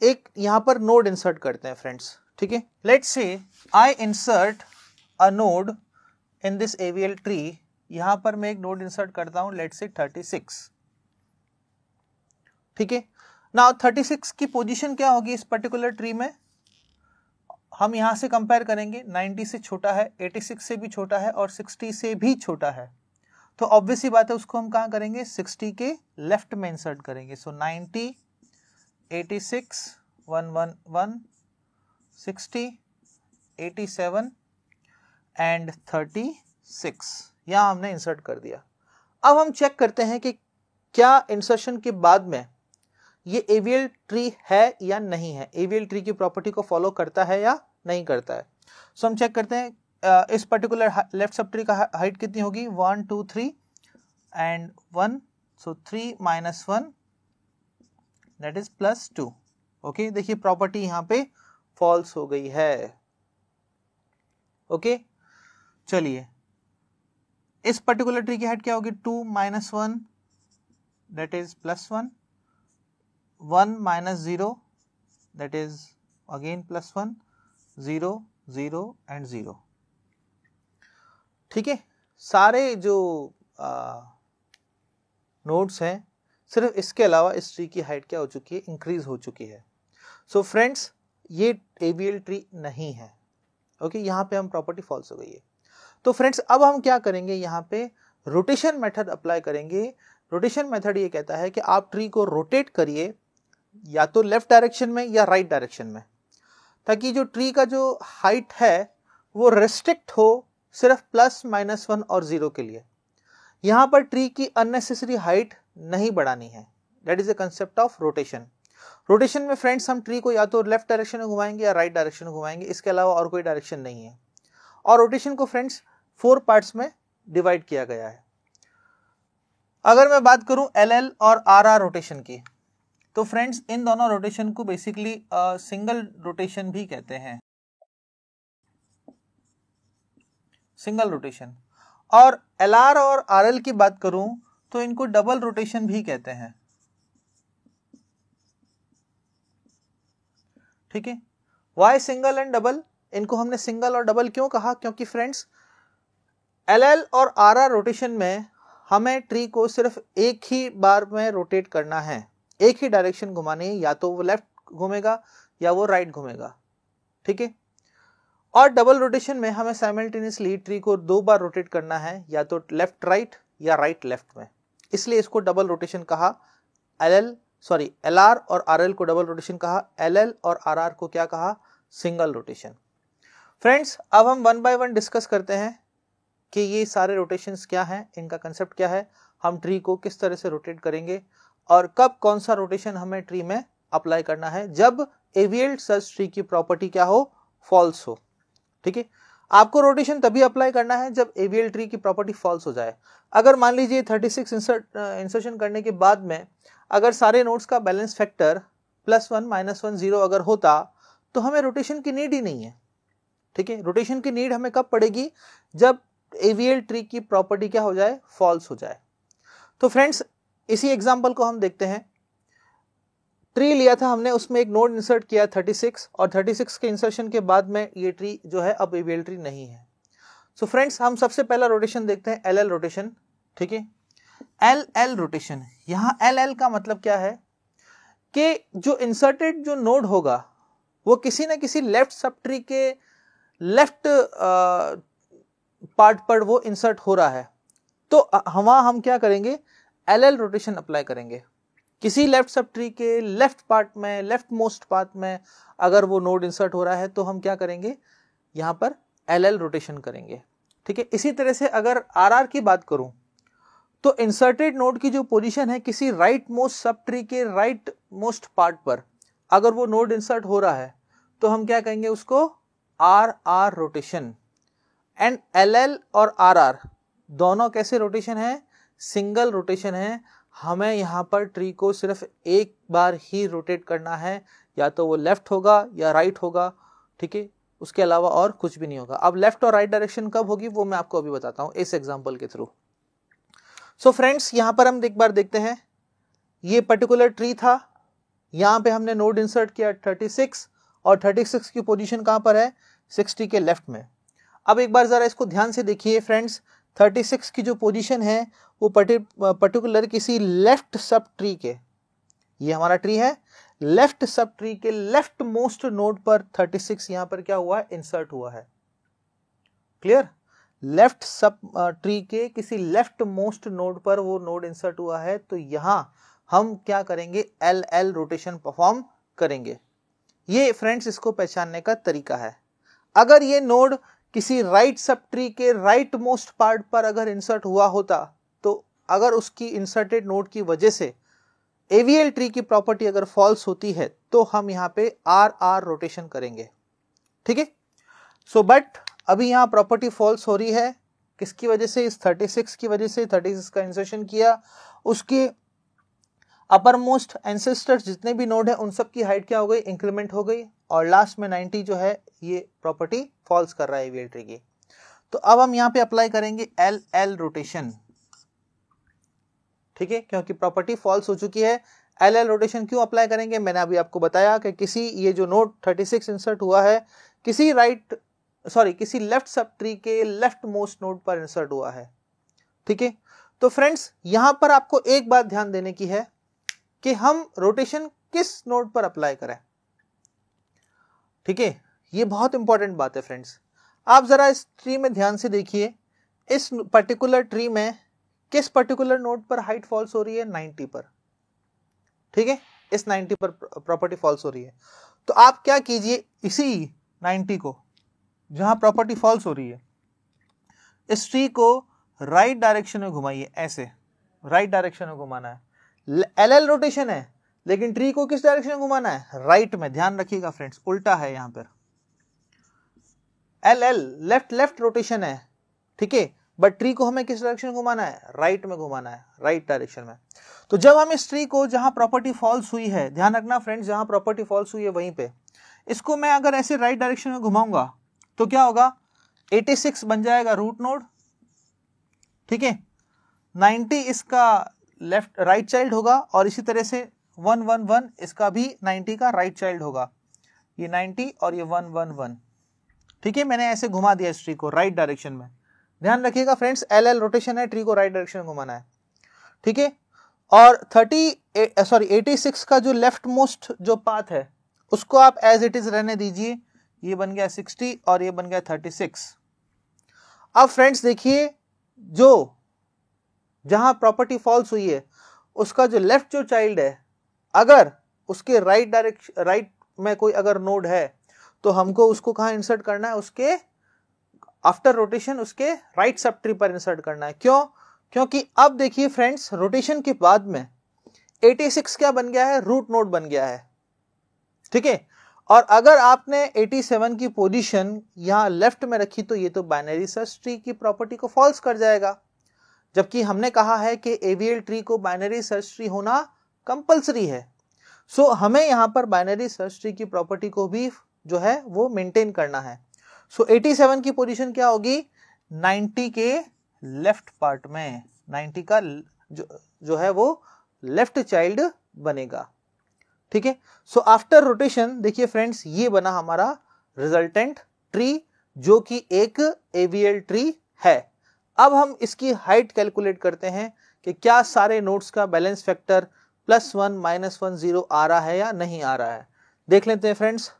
एक यहाँ पर नोड इंसर्ट करते हैं फ्रेंड्स ठीक है let say I insert a node in this AVL tree यहां पर मैं एक नोड इंसर्ट करता हूं लेट से 36 ठीक है नाउ 36 की पोजीशन क्या होगी इस पर्टिकुलर ट्री में हम यहां से कंपेयर करेंगे 90 से छोटा है 86 से भी छोटा है और 60 से भी छोटा है तो ऑब्वियस ही बात है उसको हम कहा करेंगे 60 के लेफ्ट में इंसर्ट करेंगे सो so, 90 86 111 60, 87 एंड 36 यहाँ हमने इंसर्ट कर दिया अब हम चेक करते हैं कि क्या इंसर्शन के बाद में ये एवियल ट्री है या नहीं है एवियल ट्री की प्रॉपर्टी को फॉलो करता है या नहीं करता है सो so, हम चेक करते हैं uh, इस पर्टिकुलर लेफ्ट सब ट्री का हाइट कितनी होगी one two three and one so three minus one that is plus two okay देखिए प्रॉपर्टी यहाँ पे फॉल्स हो गई है ओके चलिए इस पर्टिकुलर ट्री की हेड क्या होगी two minus one that is plus one one minus zero that is again plus one zero zero and zero ठीक है सारे जो नोट्स हैं सिर्फ इसके अलावा इस ट्री की हाइट क्या हो चुकी है इंक्रीज हो चुकी है सो so फ्रेंड्स ये एल ट्री नहीं है ओके यहाँ पे हम प्रॉपर्टी फॉल्स हो गई है तो फ्रेंड्स अब हम क्या करेंगे यहाँ पे रोटेशन मेथड अप्लाई करेंगे रोटेशन मेथड ये कहता है कि आप ट्री को रोटेट करिए या तो लेफ्ट डायरेक्शन में या राइट right डायरेक्शन में ताकि जो ट्री का जो हाइट है वो रेस्ट्रिक्ट हो सिर्फ प्लस माइनस वन और ज़ीरो के लिए यहाँ पर ट्री की अननेसेसरी हाइट नहीं बढ़ानी है that is a concept of rotation rotation में फ्रेंड्स हम ट्री को या तो लेफ्ट डायरेक्शन में घुमाएंगे या राइट डायरेक्शन में घुमाएंगे इसके अलावा और कोई डायरेक्शन नहीं है और रोटेशन को फ्रेंड्स फोर पार्ट्स में डिवाइड किया गया है अगर मैं बात करूं एल और आर रोटेशन की तो फ्रेंड्स इन दोनों रोटेशन को बेसिकली सिंगल रोटेशन भी कहते हैं सिंगल रोटेशन और एल और आर की बात करूं तो इनको डबल रोटेशन भी कहते हैं ठीक है वाई सिंगल एंड डबल इनको हमने सिंगल और डबल क्यों कहा क्योंकि फ्रेंड्स एल एल और आर आर रोटेशन में हमें ट्री को सिर्फ एक ही बार में रोटेट करना है एक ही डायरेक्शन घुमानी है या तो वो लेफ्ट घूमेगा या वो राइट घूमेगा ठीक है और डबल रोटेशन में हमें साइमल्टेनियसली ट्री को दो बार रोटेट करना है या तो लेफ्ट राइट या राइट लेफ्ट में इसलिए इसको डबल रोटेशन कहा एल एल सॉरी एल और आर को डबल रोटेशन कहा एल और आर को क्या कहा सिंगल रोटेशन फ्रेंड्स अब हम वन बाय वन डिस्कस करते हैं कि ये सारे रोटेशंस क्या हैं इनका कंसेप्ट क्या है हम ट्री को किस तरह से रोटेट करेंगे और कब कौन सा रोटेशन हमें ट्री में अप्लाई करना है जब एवियल सर्च ट्री की प्रॉपर्टी क्या हो फॉल्स हो ठीक है आपको रोटेशन तभी अप्लाई करना है जब एवियल ट्री की प्रॉपर्टी फॉल्स हो जाए अगर मान लीजिए थर्टी सिक्स इंसर्ट इंसर्शन करने के बाद में अगर सारे नोट्स का balance factor plus one minus one zero अगर होता तो हमें रोटेशन की नीड ही नहीं है ठीक है रोटेशन की नीड हमें कब पड़ेगी जब एवीएल ट्री की प्रॉपर्टी क्या हो जाए फॉल्स हो जाए तो फ्रेंड्स इसी एग्जाम्पल को हम देखते हैं ट्री लिया था हमने उसमें एक नोड इंसर्ट किया 36 और 36 के इंसर्शन के बाद में ये ट्री जो है अब एवीएल ट्री नहीं है सो so फ्रेंड्स हम सबसे पहला रोटेशन देखते हैं एल एल रोटेशन ठीक है एल एल रोटेशन है एल एल का मतलब क्या है कि जो इंसर्टेड जो नोड होगा वो किसी ना किसी लेफ्ट सब ट्री के लेफ्ट पार्ट पर वो इंसर्ट हो रहा है तो वहाँ हम क्या करेंगे एल एल रोटेशन अप्लाई करेंगे किसी लेफ्ट सब ट्री के लेफ्ट पार्ट में लेफ्ट मोस्ट पार्ट में अगर वो नोड इंसर्ट हो रहा है तो हम क्या करेंगे यहाँ पर एल एल रोटेशन करेंगे ठीक है इसी तरह से अगर आर आर की बात करूँ तो इंसर्टेड नोड की जो पोजीशन है किसी राइट मोस्ट सब ट्री के राइट मोस्ट पार्ट पर अगर वो नोड इंसर्ट हो रहा है तो हम क्या कहेंगे उसको R R rotation and L L और आर आर दोनों कैसे रोटेशन है सिंगल रोटेशन है हमें यहाँ पर ट्री को सिर्फ एक बार ही रोटेट करना है या तो वो लेफ्ट होगा या राइट होगा ठीक है उसके अलावा और कुछ भी नहीं होगा अब लेफ्ट और राइट डायरेक्शन कब होगी वो मैं आपको अभी बताता हूँ इस एग्जाम्पल के थ्रू सो फ्रेंड्स यहां पर हम एक बार देखते हैं ये पर्टिकुलर ट्री था यहां पे हमने नोड इंसर्ट किया 36 और 36 की पोजीशन कहां पर है 60 के लेफ्ट में अब एक बार ज़रा इसको ध्यान से देखिए फ्रेंड्स 36 की जो पोजीशन है वो पर्टिकुलर किसी लेफ्ट सब ट्री के ये हमारा ट्री है लेफ्ट सब ट्री के लेफ्ट मोस्ट नोड पर 36 सिक्स यहां पर क्या हुआ है इंसर्ट हुआ है क्लियर लेफ्ट सब ट्री के किसी लेफ्ट मोस्ट नोड पर वो नोड इंसर्ट हुआ है तो यहाँ हम क्या करेंगे एल एल रोटेशन परफॉर्म करेंगे ये फ्रेंड्स इसको पहचानने का तरीका है अगर ये नोड किसी राइट सब ट्री के राइट मोस्ट पार्ट पर अगर इंसर्ट हुआ होता तो अगर उसकी इंसर्टेड नोड की वजह से एवीएल ट्री की प्रॉपर्टी अगर फॉल्स होती है तो हम यहाँ पे आर आर रोटेशन करेंगे ठीक है सो बट अभी यहाँ प्रॉपर्टी फॉल्स हो रही है किसकी वजह से इस थर्टी सिक्स की वजह से थर्टी सिक्स का इंसर्शन किया उसके अपर मोस्ट एंसेस्टर्स जितने भी नोड हैं उन सब की हाइट क्या हो गई इंक्रीमेंट हो गई और लास्ट में नाइन्टी जो है ये प्रॉपर्टी फॉल्स कर रहा है वी ट्री की तो अब हम यहाँ पे अप्लाई करेंगे एल एल रोटेशन ठीक है क्योंकि प्रॉपर्टी फॉल्स हो चुकी है एल एल रोटेशन क्यों अप्लाई करेंगे मैंने अभी आपको बताया कि किसी ये जो नोट 36 इंसर्ट हुआ है किसी राइट right सॉरी किसी लेफ्ट सब ट्री के लेफ्ट मोस्ट नोड पर इंसर्ट हुआ है ठीक है तो फ्रेंड्स यहां पर आपको एक बात ध्यान देने की है कि हम रोटेशन किस नोड पर अप्लाई करें ठीक है ये बहुत इंपॉर्टेंट बात है फ्रेंड्स आप जरा इस ट्री में ध्यान से देखिए इस पर्टिकुलर ट्री में किस पर्टिकुलर नोड पर हाइट फॉल्स हो रही है 90 पर ठीक है इस 90 पर प्रॉपर्टी फॉल्स हो रही है तो आप क्या कीजिए इसी 90 को जहां प्रॉपर्टी फॉल्स हो रही है इस ट्री को राइट डायरेक्शन में घुमाइए ऐसे राइट डायरेक्शन में घुमाना है एल एल रोटेशन है लेकिन ट्री को किस डायरेक्शन में घुमाना है राइट में ध्यान रखिएगा फ्रेंड्स उल्टा है यहां पर L L left left rotation है ठीक है बट ट्री को हमें किस डायरेक्शन में घुमाना है राइट right में घुमाना है राइट right डायरेक्शन में तो जब हम इस ट्री को जहां प्रॉपर्टी फॉल्स हुई है ध्यान रखना फ्रेंड्स जहां प्रॉपर्टी फॉल्स हुई है वहीं पे इसको मैं अगर ऐसे राइट right डायरेक्शन में घुमाऊंगा तो क्या होगा 86 बन जाएगा रूट नोड ठीक है 90 इसका लेफ्ट राइट चाइल्ड होगा और इसी तरह से 111 इसका भी 90 का राइट चाइल्ड होगा ये 90 और ये 111 ठीक है मैंने ऐसे घुमा दिया इस ट्री को राइट डायरेक्शन में ध्यान रखिएगा फ्रेंड्स एल एल रोटेशन है ट्री को राइट डायरेक्शन में घुमाना है ठीक है और 30 सॉरी 86 का जो लेफ्ट मोस्ट जो पाथ है उसको आप एज इट इज रहने दीजिए ये बन गया 60 और ये बन गया 36 अब फ्रेंड्स देखिए जो जहां प्रॉपर्टी फॉल्स हुई है उसका जो लेफ्ट जो चाइल्ड है अगर उसके राइट डायरेक्शन राइट में कोई अगर नोड है तो हमको उसको कहा इंसर्ट करना है उसके आफ्टर रोटेशन उसके राइट सब ट्री पर इंसर्ट करना है क्यों क्योंकि अब देखिए फ्रेंड्स रोटेशन के बाद में 86 क्या बन गया है रूट नोड बन गया है ठीक है और अगर आपने 87 की पोजीशन यहाँ लेफ्ट में रखी तो ये तो बाइनरी सर्च ट्री की प्रॉपर्टी को फॉल्स कर जाएगा जबकि हमने कहा है कि एवीएल ट्री को बाइनरी सर्च ट्री होना कंपलसरी है सो so, हमें यहाँ पर बाइनरी सर्च ट्री की प्रॉपर्टी को भी जो है वो मेंटेन करना है सो so, 87 की पोजीशन क्या होगी 90 के लेफ्ट पार्ट में 90 का जो, जो है वो लेफ्ट चाइल्ड बनेगा ठीक है सो आफ्टर रोटेशन देखिए फ्रेंड्स ये बना हमारा रिजल्टेंट ट्री जो कि एक एवीएल ट्री है अब हम इसकी हाइट कैलकुलेट करते हैं कि क्या सारे नोट्स का balance factor plus one minus one zero आ रहा है या नहीं आ रहा है देख लेते हैं फ्रेंड्स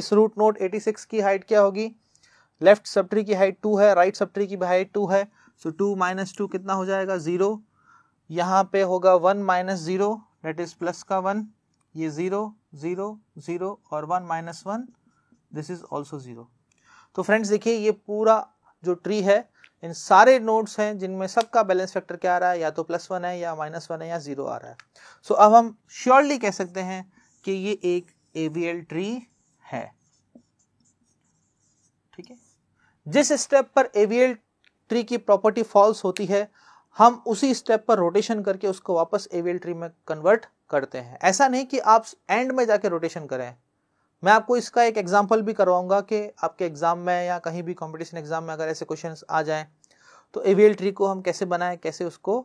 इस रूट नोट 86 की हाइट क्या होगी लेफ्ट सब ट्री की हाइट टू है राइट सब ट्री की हाइट टू है सो टू माइनस टू कितना हो जाएगा ज़ीरो यहाँ पे होगा one minus zero that is plus का वन ये ज़ीरो ज़ीरो ज़ीरो और one minus one this is also zero तो फ्रेंड्स देखिए ये पूरा जो ट्री है इन सारे नोड्स हैं जिनमें सबका बैलेंस फैक्टर क्या आ रहा है या तो प्लस वन है या माइनस वन है या ज़ीरो आ रहा है सो so, अब हम श्योरली कह सकते हैं कि ये एक एवीएल ट्री है ठीक है जिस स्टेप पर एवीएल ट्री की प्रॉपर्टी फॉल्स होती है हम उसी स्टेप पर रोटेशन करके उसको वापस एवीएल ट्री में कन्वर्ट करते हैं ऐसा नहीं कि आप एंड में जाके रोटेशन करें मैं आपको इसका एक एग्जाम्पल भी करवाऊंगा कि आपके एग्जाम में या कहीं भी कॉम्पिटिशन एग्जाम में अगर ऐसे क्वेश्चन आ जाए तो एवीएल ट्री को हम कैसे बनाएं कैसे उसको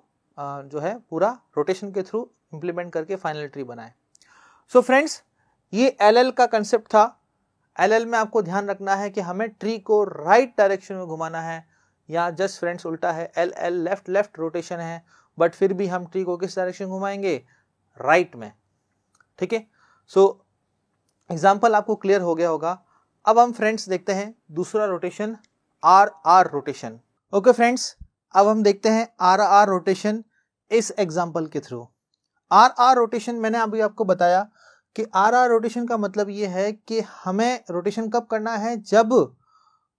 जो है पूरा रोटेशन के थ्रू इम्प्लीमेंट करके फाइनल ट्री बनाएं सो so फ्रेंड्स ये एलएल का कंसेप्ट था एलएल में आपको ध्यान रखना है कि हमें ट्री को राइट डायरेक्शन में घुमाना है या जस्ट फ्रेंड्स उल्टा है L L left left rotation है बट फिर भी हम ट्री को किस डायरेक्शन घुमाएंगे राइट में ठीक है सो एग्जाम्पल आपको क्लियर हो गया होगा अब हम फ्रेंड्स देखते हैं दूसरा rotation R R rotation okay friends अब हम देखते हैं आर आर रोटेशन इस एग्जाम्पल के थ्रू आर आर रोटेशन मैंने अभी आपको बताया कि आर आर रोटेशन का मतलब ये है कि हमें रोटेशन कब करना है जब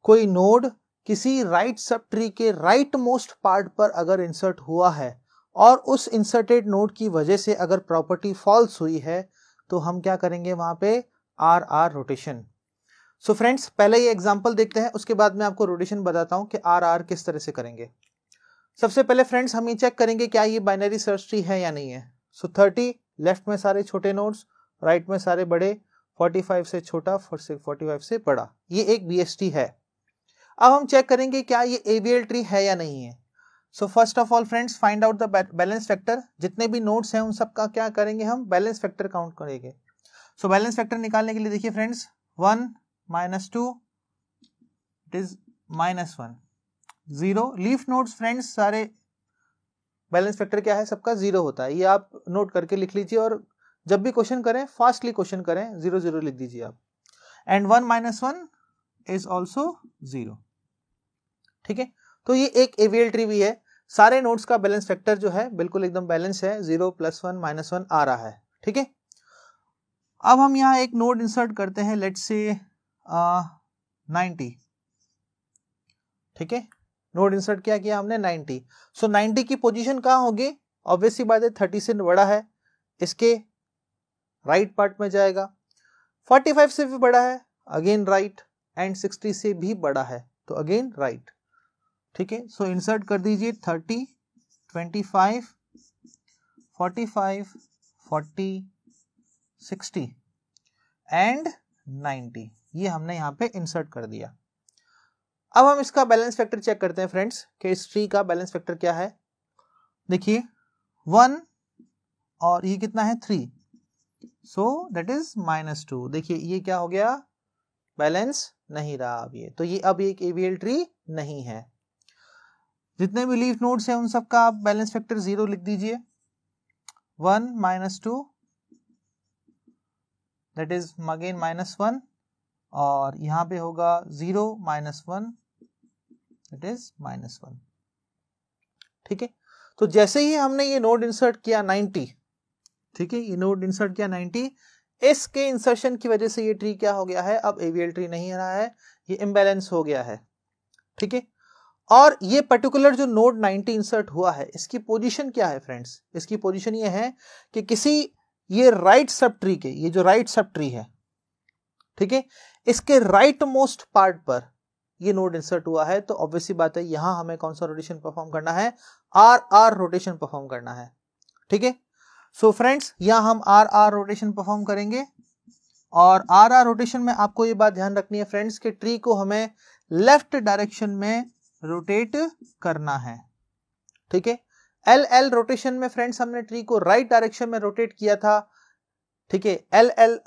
कोई नोड किसी राइट सब ट्री के राइट मोस्ट पार्ट पर अगर इंसर्ट हुआ है और उस इंसर्टेड नोड की वजह से अगर प्रॉपर्टी फॉल्स हुई है तो हम क्या करेंगे वहां पे R R rotation so friends पहले ये एग्जाम्पल देखते हैं उसके बाद मैं आपको रोटेशन बताता हूँ कि आर आर किस तरह से करेंगे सबसे पहले फ्रेंड्स हम ये चेक करेंगे क्या ये बाइनरी सर्च ट्री है या नहीं है सो थर्टी लेफ्ट में सारे छोटे नोट्स राइट में सारे बड़े फोर्टी फाइव से छोटा फोर्टी फाइव से बड़ा ये एक बी है अब हम चेक करेंगे क्या ये ए ट्री है या नहीं है so first of all friends find out the balance factor जितने भी नोट्स हैं उन सब का क्या करेंगे हम बैलेंस फैक्टर काउंट करेंगे सो बैलेंस फैक्टर निकालने के लिए देखिए friends one minus two it is minus one zero leaf nodes friends सारे बैलेंस फैक्टर क्या है सबका जीरो होता है ये आप नोट करके लिख लीजिए और जब भी क्वेश्चन करें फास्टली क्वेश्चन करें जीरो जीरो लिख दीजिए आप and one minus one is also zero ठीक है तो ये एक एवीएल ट्री भी है सारे नोट्स का बैलेंस फैक्टर जो है बिल्कुल एकदम बैलेंस है zero plus one minus one आ रहा है ठीक है अब हम यहाँ एक नोड इंसर्ट करते हैं लेट से नाइन्टी ठीक है नोड इंसर्ट क्या किया हमने 90 सो so, 90 की पोजीशन कहाँ होगी ऑब्वियसली बात है 30 से बड़ा है इसके राइट right पार्ट में जाएगा 45 से भी बड़ा है अगेन राइट एंड 60 से भी बड़ा है तो अगेन राइट ठीक है सो इंसर्ट कर दीजिए thirty twenty five forty five forty sixty and ninety ये हमने यहाँ पे इंसर्ट कर दिया अब हम इसका बैलेंस फैक्टर चेक करते हैं फ्रेंड्स कि इस ट्री का बैलेंस फैक्टर क्या है देखिए वन और ये कितना है three so that is minus two देखिए ये क्या हो गया बैलेंस नहीं रहा अब ये तो ये अब एक एवीएल ट्री नहीं है जितने भी लीफ नोड्स हैं उन सब का आप बैलेंस फैक्टर जीरो लिख दीजिए one minus two that is again minus one और यहां पे होगा zero minus one that is minus one ठीक है तो जैसे ही हमने ये नोड इंसर्ट किया नाइनटी ठीक है ये नोड इंसर्ट किया नाइनटी एस के इंसर्शन की वजह से ये ट्री क्या हो गया है अब एवीएल ट्री नहीं रहा है ये इम्बेलेंस हो गया है ठीक है और ये पर्टिकुलर जो नोड 90 इंसर्ट हुआ है इसकी पोजीशन क्या है फ्रेंड्स इसकी पोजीशन ये है कि किसी ये राइट सब ट्री के ये जो राइट सब ट्री है ठीक है इसके राइट मोस्ट पार्ट पर ये नोड इंसर्ट हुआ है तो ऑब्वियसली बात है यहां हमें कौन सा रोटेशन परफॉर्म करना है आर आर रोटेशन परफॉर्म करना है ठीक है सो फ्रेंड्स यहां हम आर आर रोटेशन परफॉर्म करेंगे और आर आर रोटेशन में आपको ये बात ध्यान रखनी है फ्रेंड्स के ट्री को हमें लेफ्ट डायरेक्शन में रोटेट करना है ठीक है एल एल रोटेशन में फ्रेंड्स हमने ट्री को राइट डायरेक्शन में रोटेट किया था ठीक है L L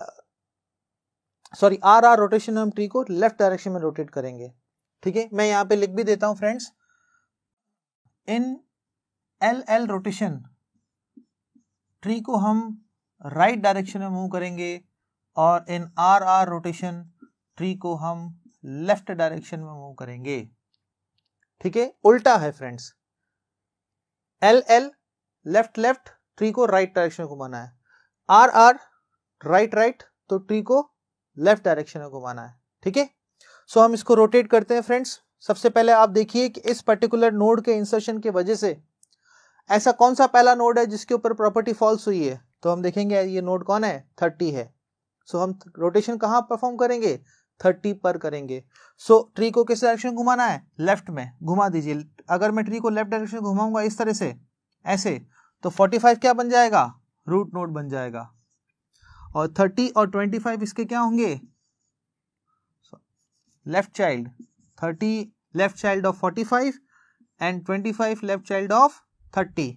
sorry R R rotation हम ट्री को लेफ्ट डायरेक्शन में रोटेट करेंगे ठीक है मैं यहां पे लिख भी देता हूं friends in L L rotation tree को हम राइट right डायरेक्शन में मूव करेंगे और in R R rotation tree को हम लेफ्ट डायरेक्शन में मूव करेंगे ठीक है उल्टा है friends L L left left tree को राइट डायरेक्शन में घुमाना है आर आर राइट राइट तो ट्री को लेफ्ट डायरेक्शन में घुमाना है ठीक है सो हम इसको रोटेट करते हैं फ्रेंड्स सबसे पहले आप देखिए कि इस पर्टिकुलर नोड के इंसर्शन की वजह से ऐसा कौन सा पहला नोड है जिसके ऊपर प्रॉपर्टी फॉल्स हुई है तो हम देखेंगे ये नोड कौन है थर्टी है सो so, हम रोटेशन कहाँ परफॉर्म करेंगे थर्टी पर करेंगे सो so, ट्री को किस डायरेक्शन घुमाना है लेफ्ट में घुमा दीजिए अगर मैं ट्री को लेफ्ट डायरेक्शन घुमाऊंगा इस तरह से ऐसे तो 45 क्या बन जाएगा रूट नोट बन जाएगा और 30 और 25 इसके क्या होंगे left child 30 left child of 45 and 25 left child of 30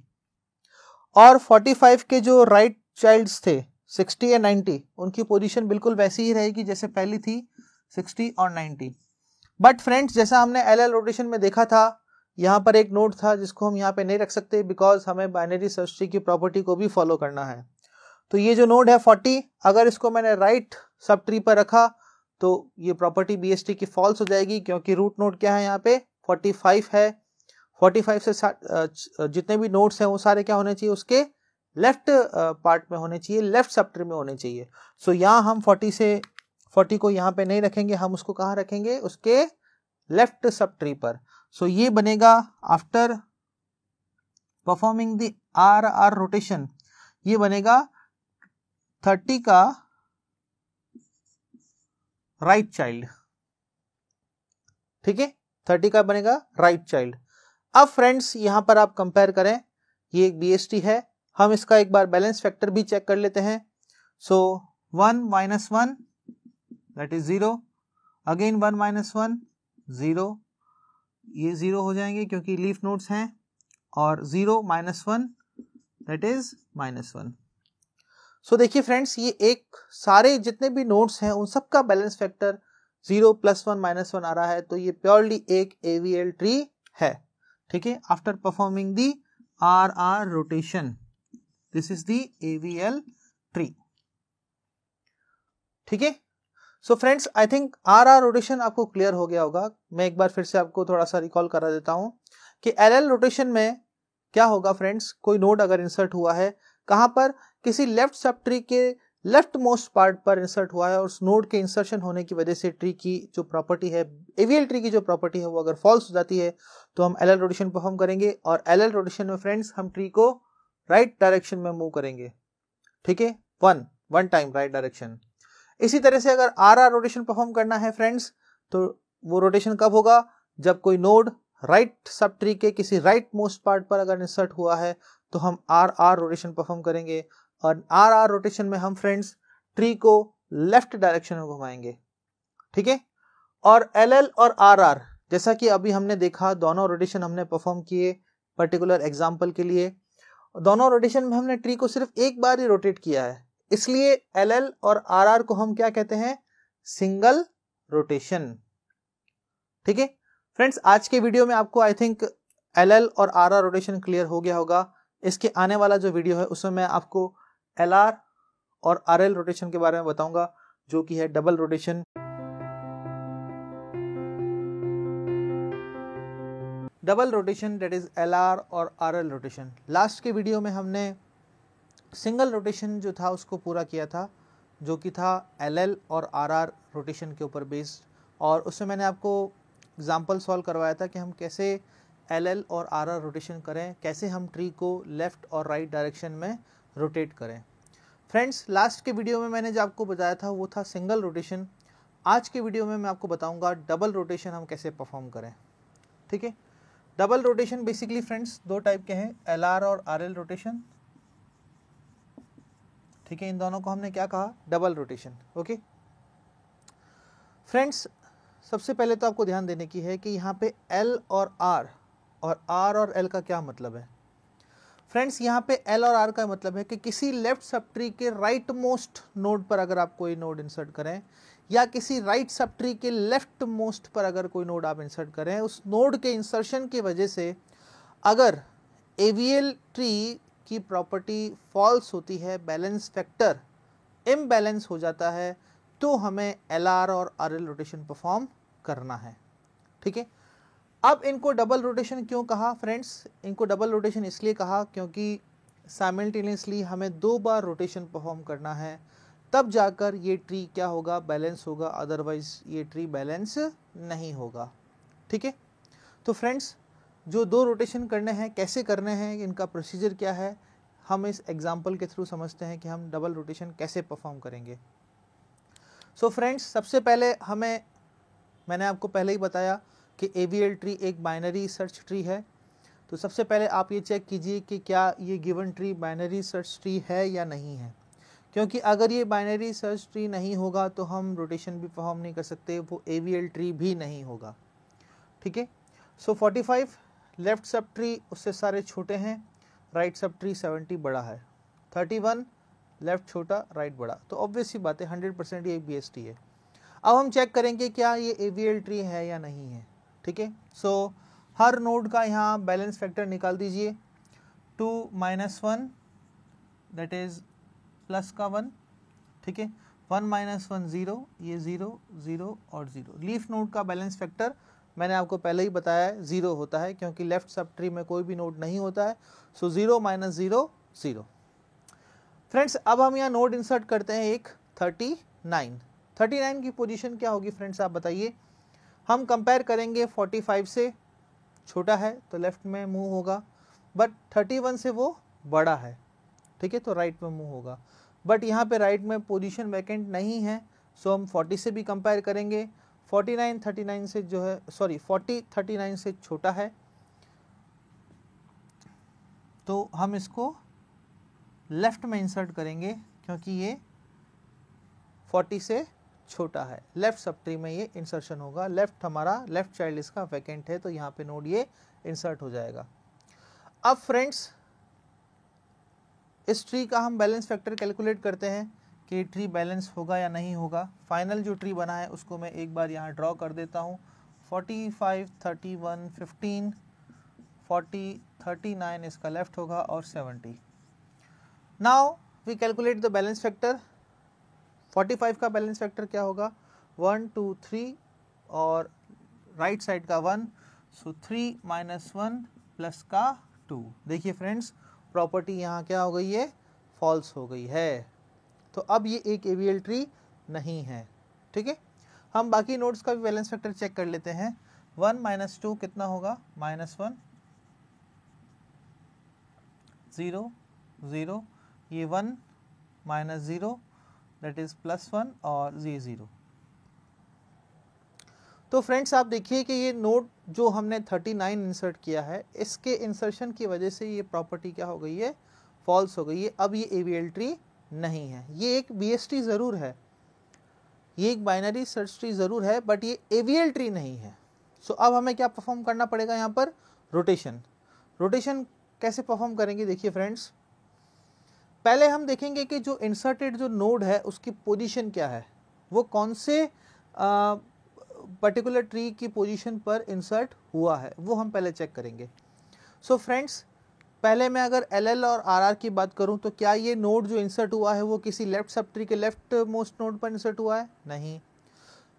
और 45 के जो राइट right चाइल्ड्स थे 60 एंड 90 उनकी पोजीशन बिल्कुल वैसी ही रहेगी जैसे पहली थी 60 और 90 बट फ्रेंड्स जैसा हमने एल एल रोटेशन में देखा था यहाँ पर एक नोट था जिसको हम यहाँ पे नहीं रख सकते बिकॉज हमें बाइनरी सर्च ट्री की प्रॉपर्टी को भी फॉलो करना है तो ये जो नोड है 40 अगर इसको मैंने राइट सब ट्री पर रखा तो ये प्रॉपर्टी बी की फॉल्स हो जाएगी क्योंकि रूट नोड क्या है यहाँ पे 45 है 45 से जितने भी नोड्स हैं वो सारे क्या होने चाहिए उसके लेफ्ट पार्ट में होने चाहिए लेफ्ट सब ट्री में होने चाहिए सो so, यहाँ हम 40 से फोर्टी को यहाँ पे नहीं रखेंगे हम उसको कहाँ रखेंगे उसके लेफ्ट सब ट्री पर सो so, ये बनेगा after performing the R R rotation ये बनेगा थर्टी का राइट चाइल्ड ठीक है थर्टी का बनेगा राइट चाइल्ड अब फ्रेंड्स यहां पर आप कंपेयर करें ये एक बी है हम इसका एक बार बैलेंस फैक्टर भी चेक कर लेते हैं so one minus one that is zero again one minus one zero ये ज़ीरो हो जाएंगे क्योंकि लीफ नोट्स हैं और zero minus one that is minus one so देखिए फ्रेंड्स ये एक सारे जितने भी नोट्स हैं उन सबका balance factor zero plus one minus one आ रहा है तो ये प्योरली एक एवीएल ट्री है ठीक है after performing the R R rotation this is the AVL tree ठीक है so friends I think R R rotation आपको क्लियर हो गया होगा मैं एक बार फिर से आपको थोड़ा सा रिकॉल करा देता हूँ कि एल एल रोटेशन में क्या होगा फ्रेंड्स कोई नोड अगर इंसर्ट हुआ है कहाँ पर किसी लेफ्ट सब ट्री के लेफ्ट मोस्ट पार्ट पर इंसर्ट हुआ है और उस नोड के इंसर्शन होने की वजह से ट्री की जो प्रॉपर्टी है एवियल ट्री की जो प्रॉपर्टी है वो अगर फॉल्स हो जाती है तो हम एल एल रोटेशन परफॉर्म करेंगे और एल एल रोटेशन में फ्रेंड्स हम ट्री को राइट right डायरेक्शन में मूव करेंगे ठीक है one one time right direction इसी तरह से अगर आर आर रोटेशन परफॉर्म करना है फ्रेंड्स तो वो रोटेशन कब होगा जब कोई नोड राइट सब ट्री के किसी राइट मोस्ट पार्ट पर अगर इंसर्ट हुआ है तो हम आर आर रोटेशन परफॉर्म करेंगे और आर आर रोटेशन में हम फ्रेंड्स ट्री को लेफ्ट डायरेक्शन में घुमाएंगे ठीक है और एल एल और आर आर जैसा कि अभी हमने देखा दोनों रोटेशन हमने परफॉर्म किए पर्टिकुलर एग्जाम्पल के लिए दोनों रोटेशन में हमने ट्री को सिर्फ एक बार ही रोटेट किया है इसलिए एल एल और आर आर को हम क्या कहते हैं सिंगल रोटेशन ठीक है फ्रेंड्स आज के वीडियो में आपको आई थिंक एल एल और आर आर रोटेशन क्लियर हो गया होगा इसके आने वाला जो वीडियो है उसमें मैं आपको एल आर और आर एल रोटेशन के बारे में बताऊंगा जो कि है double rotation double rotation that is L और आर एल रोटेशन लास्ट के वीडियो में हमने सिंगल रोटेशन जो था उसको पूरा किया था जो कि था एल और आर रोटेशन के ऊपर बेस्ड और उसमें मैंने आपको एग्ज़ाम्पल सॉल्व करवाया था कि हम कैसे एल और आर रोटेशन करें कैसे हम ट्री को लेफ़्ट और राइट right डायरेक्शन में रोटेट करें फ्रेंड्स लास्ट के वीडियो में मैंने जो आपको बताया था वो था सिंगल रोटेशन आज के वीडियो में मैं आपको बताऊंगा डबल रोटेशन हम कैसे परफॉर्म करें ठीक है डबल रोटेशन बेसिकली फ्रेंड्स दो टाइप के हैं एल और आर रोटेशन ठीक है इन दोनों को हमने क्या कहा डबल रोटेशन ओके फ्रेंड्स सबसे पहले तो आपको ध्यान देने की है कि यहाँ पे एल और आर और आर और एल का क्या मतलब है फ्रेंड्स यहाँ पे एल और आर का मतलब है कि किसी लेफ्ट सब ट्री के राइट मोस्ट नोड पर अगर आप कोई नोड इंसर्ट करें या किसी राइट सब ट्री के लेफ्ट मोस्ट पर अगर कोई नोड आप इंसर्ट करें उस नोड के इंसर्शन की वजह से अगर एवीएल ट्री की प्रॉपर्टी फॉल्स होती है बैलेंस फैक्टर इम्बैलेंस हो जाता है तो हमें एल और आर रोटेशन परफॉर्म करना है ठीक है अब इनको डबल रोटेशन क्यों कहा फ्रेंड्स इनको डबल रोटेशन इसलिए कहा क्योंकि साइमल्टेनियसली हमें दो बार रोटेशन परफॉर्म करना है तब जाकर ये ट्री क्या होगा बैलेंस होगा अदरवाइज ये ट्री बैलेंस नहीं होगा ठीक है तो फ्रेंड्स जो दो रोटेशन करने हैं कैसे करने हैं इनका प्रोसीजर क्या है हम इस एग्जाम्पल के थ्रू समझते हैं कि हम डबल रोटेशन कैसे परफॉर्म करेंगे सो so फ्रेंड्स सबसे पहले हमें मैंने आपको पहले ही बताया कि ए ट्री एक बाइनरी सर्च ट्री है तो सबसे पहले आप ये चेक कीजिए कि क्या ये given tree binary search tree है या नहीं है क्योंकि अगर ये बाइनरी सर्च ट्री नहीं होगा तो हम रोटेशन भी परफॉर्म नहीं कर सकते वो ए ट्री भी नहीं होगा ठीक है सो फोर्टी फाइव लेफ्ट सब ट्री उससे सारे छोटे हैं राइट सब ट्री सेवेंटी बड़ा है थर्टी वन लेफ्ट छोटा राइट बड़ा तो ऑब्वियस ही बात है हंड्रेड परसेंट ये बी एस टी है अब हम चेक करेंगे क्या ये ए एल ट्री है या नहीं है ठीक है सो हर नोड का यहाँ बैलेंस फैक्टर निकाल दीजिए two minus one that is plus का वन ठीक है वन माइनस वन ज़ीरो ये ज़ीरो ज़ीरो और ज़ीरो लीफ नोड का बैलेंस फैक्टर मैंने आपको पहले ही बताया है ज़ीरो होता है क्योंकि लेफ़्ट सब ट्री में कोई भी नोड नहीं होता है so zero minus zero zero friends अब हम यहाँ नोड इंसर्ट करते हैं एक थर्टी नाइन थर्टी नाइन की पोजीशन क्या होगी फ्रेंड्स आप बताइए हम कंपेयर करेंगे फोर्टी फाइव से छोटा है तो लेफ़्ट में मूव होगा बट थर्टी वन से वो बड़ा है ठीक है तो राइट में मूव होगा बट यहाँ पे राइट में पोजीशन वैकेंट नहीं है सो हम फोर्टी से भी कंपेयर करेंगे फोर्टी नाइन थर्टी नाइन से जो है सॉरी फोर्टी थर्टी नाइन से छोटा है तो हम इसको लेफ़्ट में इंसर्ट करेंगे क्योंकि ये फोर्टी से छोटा है लेफ़्ट सब ट्री में ये इंसर्शन होगा लेफ़्ट हमारा लेफ़्ट चाइल्ड इसका वैकेंट है तो यहाँ पे नोड ये इंसर्ट हो जाएगा अब फ्रेंड्स इस ट्री का हम बैलेंस फैक्टर कैलकुलेट करते हैं कि ट्री बैलेंस होगा या नहीं होगा फाइनल जो ट्री बना है उसको मैं एक बार यहाँ ड्रॉ कर देता हूँ forty five thirty one fifteen forty thirty nine इसका लेफ्ट होगा और seventy now we calculate the balance factor forty five का बैलेंस फैक्टर क्या होगा वन टू थ्री और राइट right साइड का one so three minus one plus का two देखिए फ्रेंड्स प्रॉपर्टी यहाँ क्या हो गई है फॉल्स हो गई है तो अब ये एक एवियल ट्री नहीं है ठीक है हम बाकी नोड्स का भी बैलेंस फैक्टर चेक कर लेते हैं वन माइनस टू कितना होगा माइनस वन ज़ीरो ज़ीरो ये one minus zero that is plus one और ये ज़ीरो तो फ्रेंड्स आप देखिए कि ये नोट जो हमने 39 इंसर्ट किया है इसके इंसर्शन की वजह से ये प्रॉपर्टी क्या हो गई है फॉल्स हो गई है अब ये एवीएल ट्री नहीं है ये एक बी एस टी ज़रूर है ये एक बाइनरी सर्च ट्री ज़रूर है बट ये एवीएल ट्री नहीं है सो so, अब हमें क्या परफॉर्म करना पड़ेगा यहाँ पर रोटेशन रोटेशन कैसे परफॉर्म करेंगे देखिए फ्रेंड्स पहले हम देखेंगे कि जो इंसर्टेड जो नोड है उसकी पोजीशन क्या है वो कौन से पर्टिकुलर ट्री की पोजीशन पर इंसर्ट हुआ है वो हम पहले चेक करेंगे सो so, फ्रेंड्स पहले मैं अगर एल और आर की बात करूँ तो क्या ये नोड जो इंसर्ट हुआ है वो किसी लेफ्ट सब ट्री के लेफ्ट मोस्ट नोड पर इंसर्ट हुआ है नहीं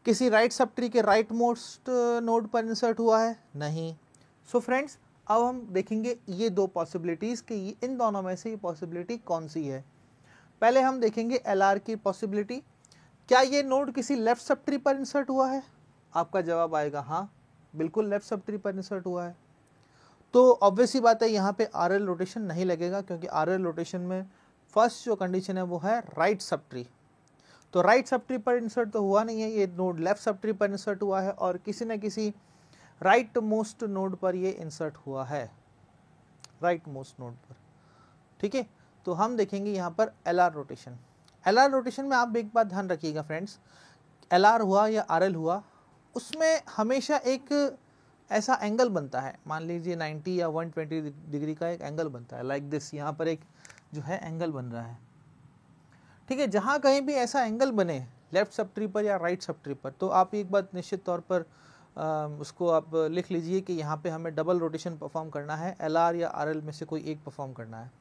किसी राइट सब ट्री के राइट मोस्ट नोड पर इंसर्ट हुआ है नहीं सो so फ्रेंड्स अब हम देखेंगे ये दो पॉसिबिलिटीज़ कि इन दोनों में से ये पॉसिबिलिटी कौन सी है पहले हम देखेंगे एल की पॉसिबिलिटी क्या ये नोड किसी लेफ्ट सब ट्री पर इंसर्ट हुआ है आपका जवाब आएगा हाँ बिल्कुल लेफ्ट सब ट्री पर इंसर्ट हुआ है तो ऑब्वियसली बात है यहाँ पे आर एल रोटेशन नहीं लगेगा क्योंकि आर एल रोटेशन में फर्स्ट जो कंडीशन है वो है राइट सब ट्री तो राइट सब ट्री पर इंसर्ट तो हुआ नहीं है ये नोड लेफ्ट सब ट्री पर इंसर्ट हुआ है और किसी न किसी राइट मोस्ट नोड पर ये इंसर्ट हुआ है राइट मोस्ट नोड पर ठीक है तो हम देखेंगे यहाँ पर L R rotation L R rotation में आप एक बात ध्यान रखिएगा फ्रेंड्स एल आर हुआ या आर एल हुआ उसमें हमेशा एक ऐसा एंगल बनता है मान लीजिए 90 या 120 डिग्री का एक एंगल बनता है लाइक दिस यहाँ पर एक जो है एंगल बन रहा है ठीक है जहाँ कहीं भी ऐसा एंगल बने लेफ्ट सब ट्री पर या राइट सब ट्री पर तो आप एक बात निश्चित तौर पर आ, उसको आप लिख लीजिए कि यहाँ पे हमें डबल रोटेशन परफॉर्म करना है एल या आर में से कोई एक परफॉर्म करना है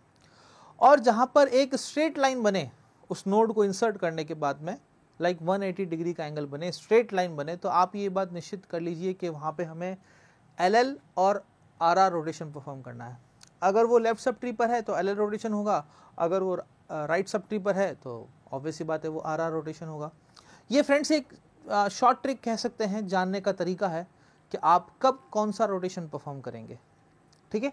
और जहाँ पर एक स्ट्रेट लाइन बने उस नोड को इंसर्ट करने के बाद में लाइक like 180 डिग्री का एंगल बने स्ट्रेट लाइन बने तो आप ये बात निश्चित कर लीजिए कि वहाँ पे हमें एल और आर आर रोटेशन परफॉर्म करना है अगर वो लेफ्ट सब ट्री पर है तो एल एल रोटेशन होगा अगर वो राइट सब ट्री पर है तो ऑब्वियस ही बात है वो आर आर रोटेशन होगा ये फ्रेंड्स एक शॉर्ट ट्रिक कह सकते हैं जानने का तरीका है कि आप कब कौन सा रोटेशन परफॉर्म करेंगे ठीक है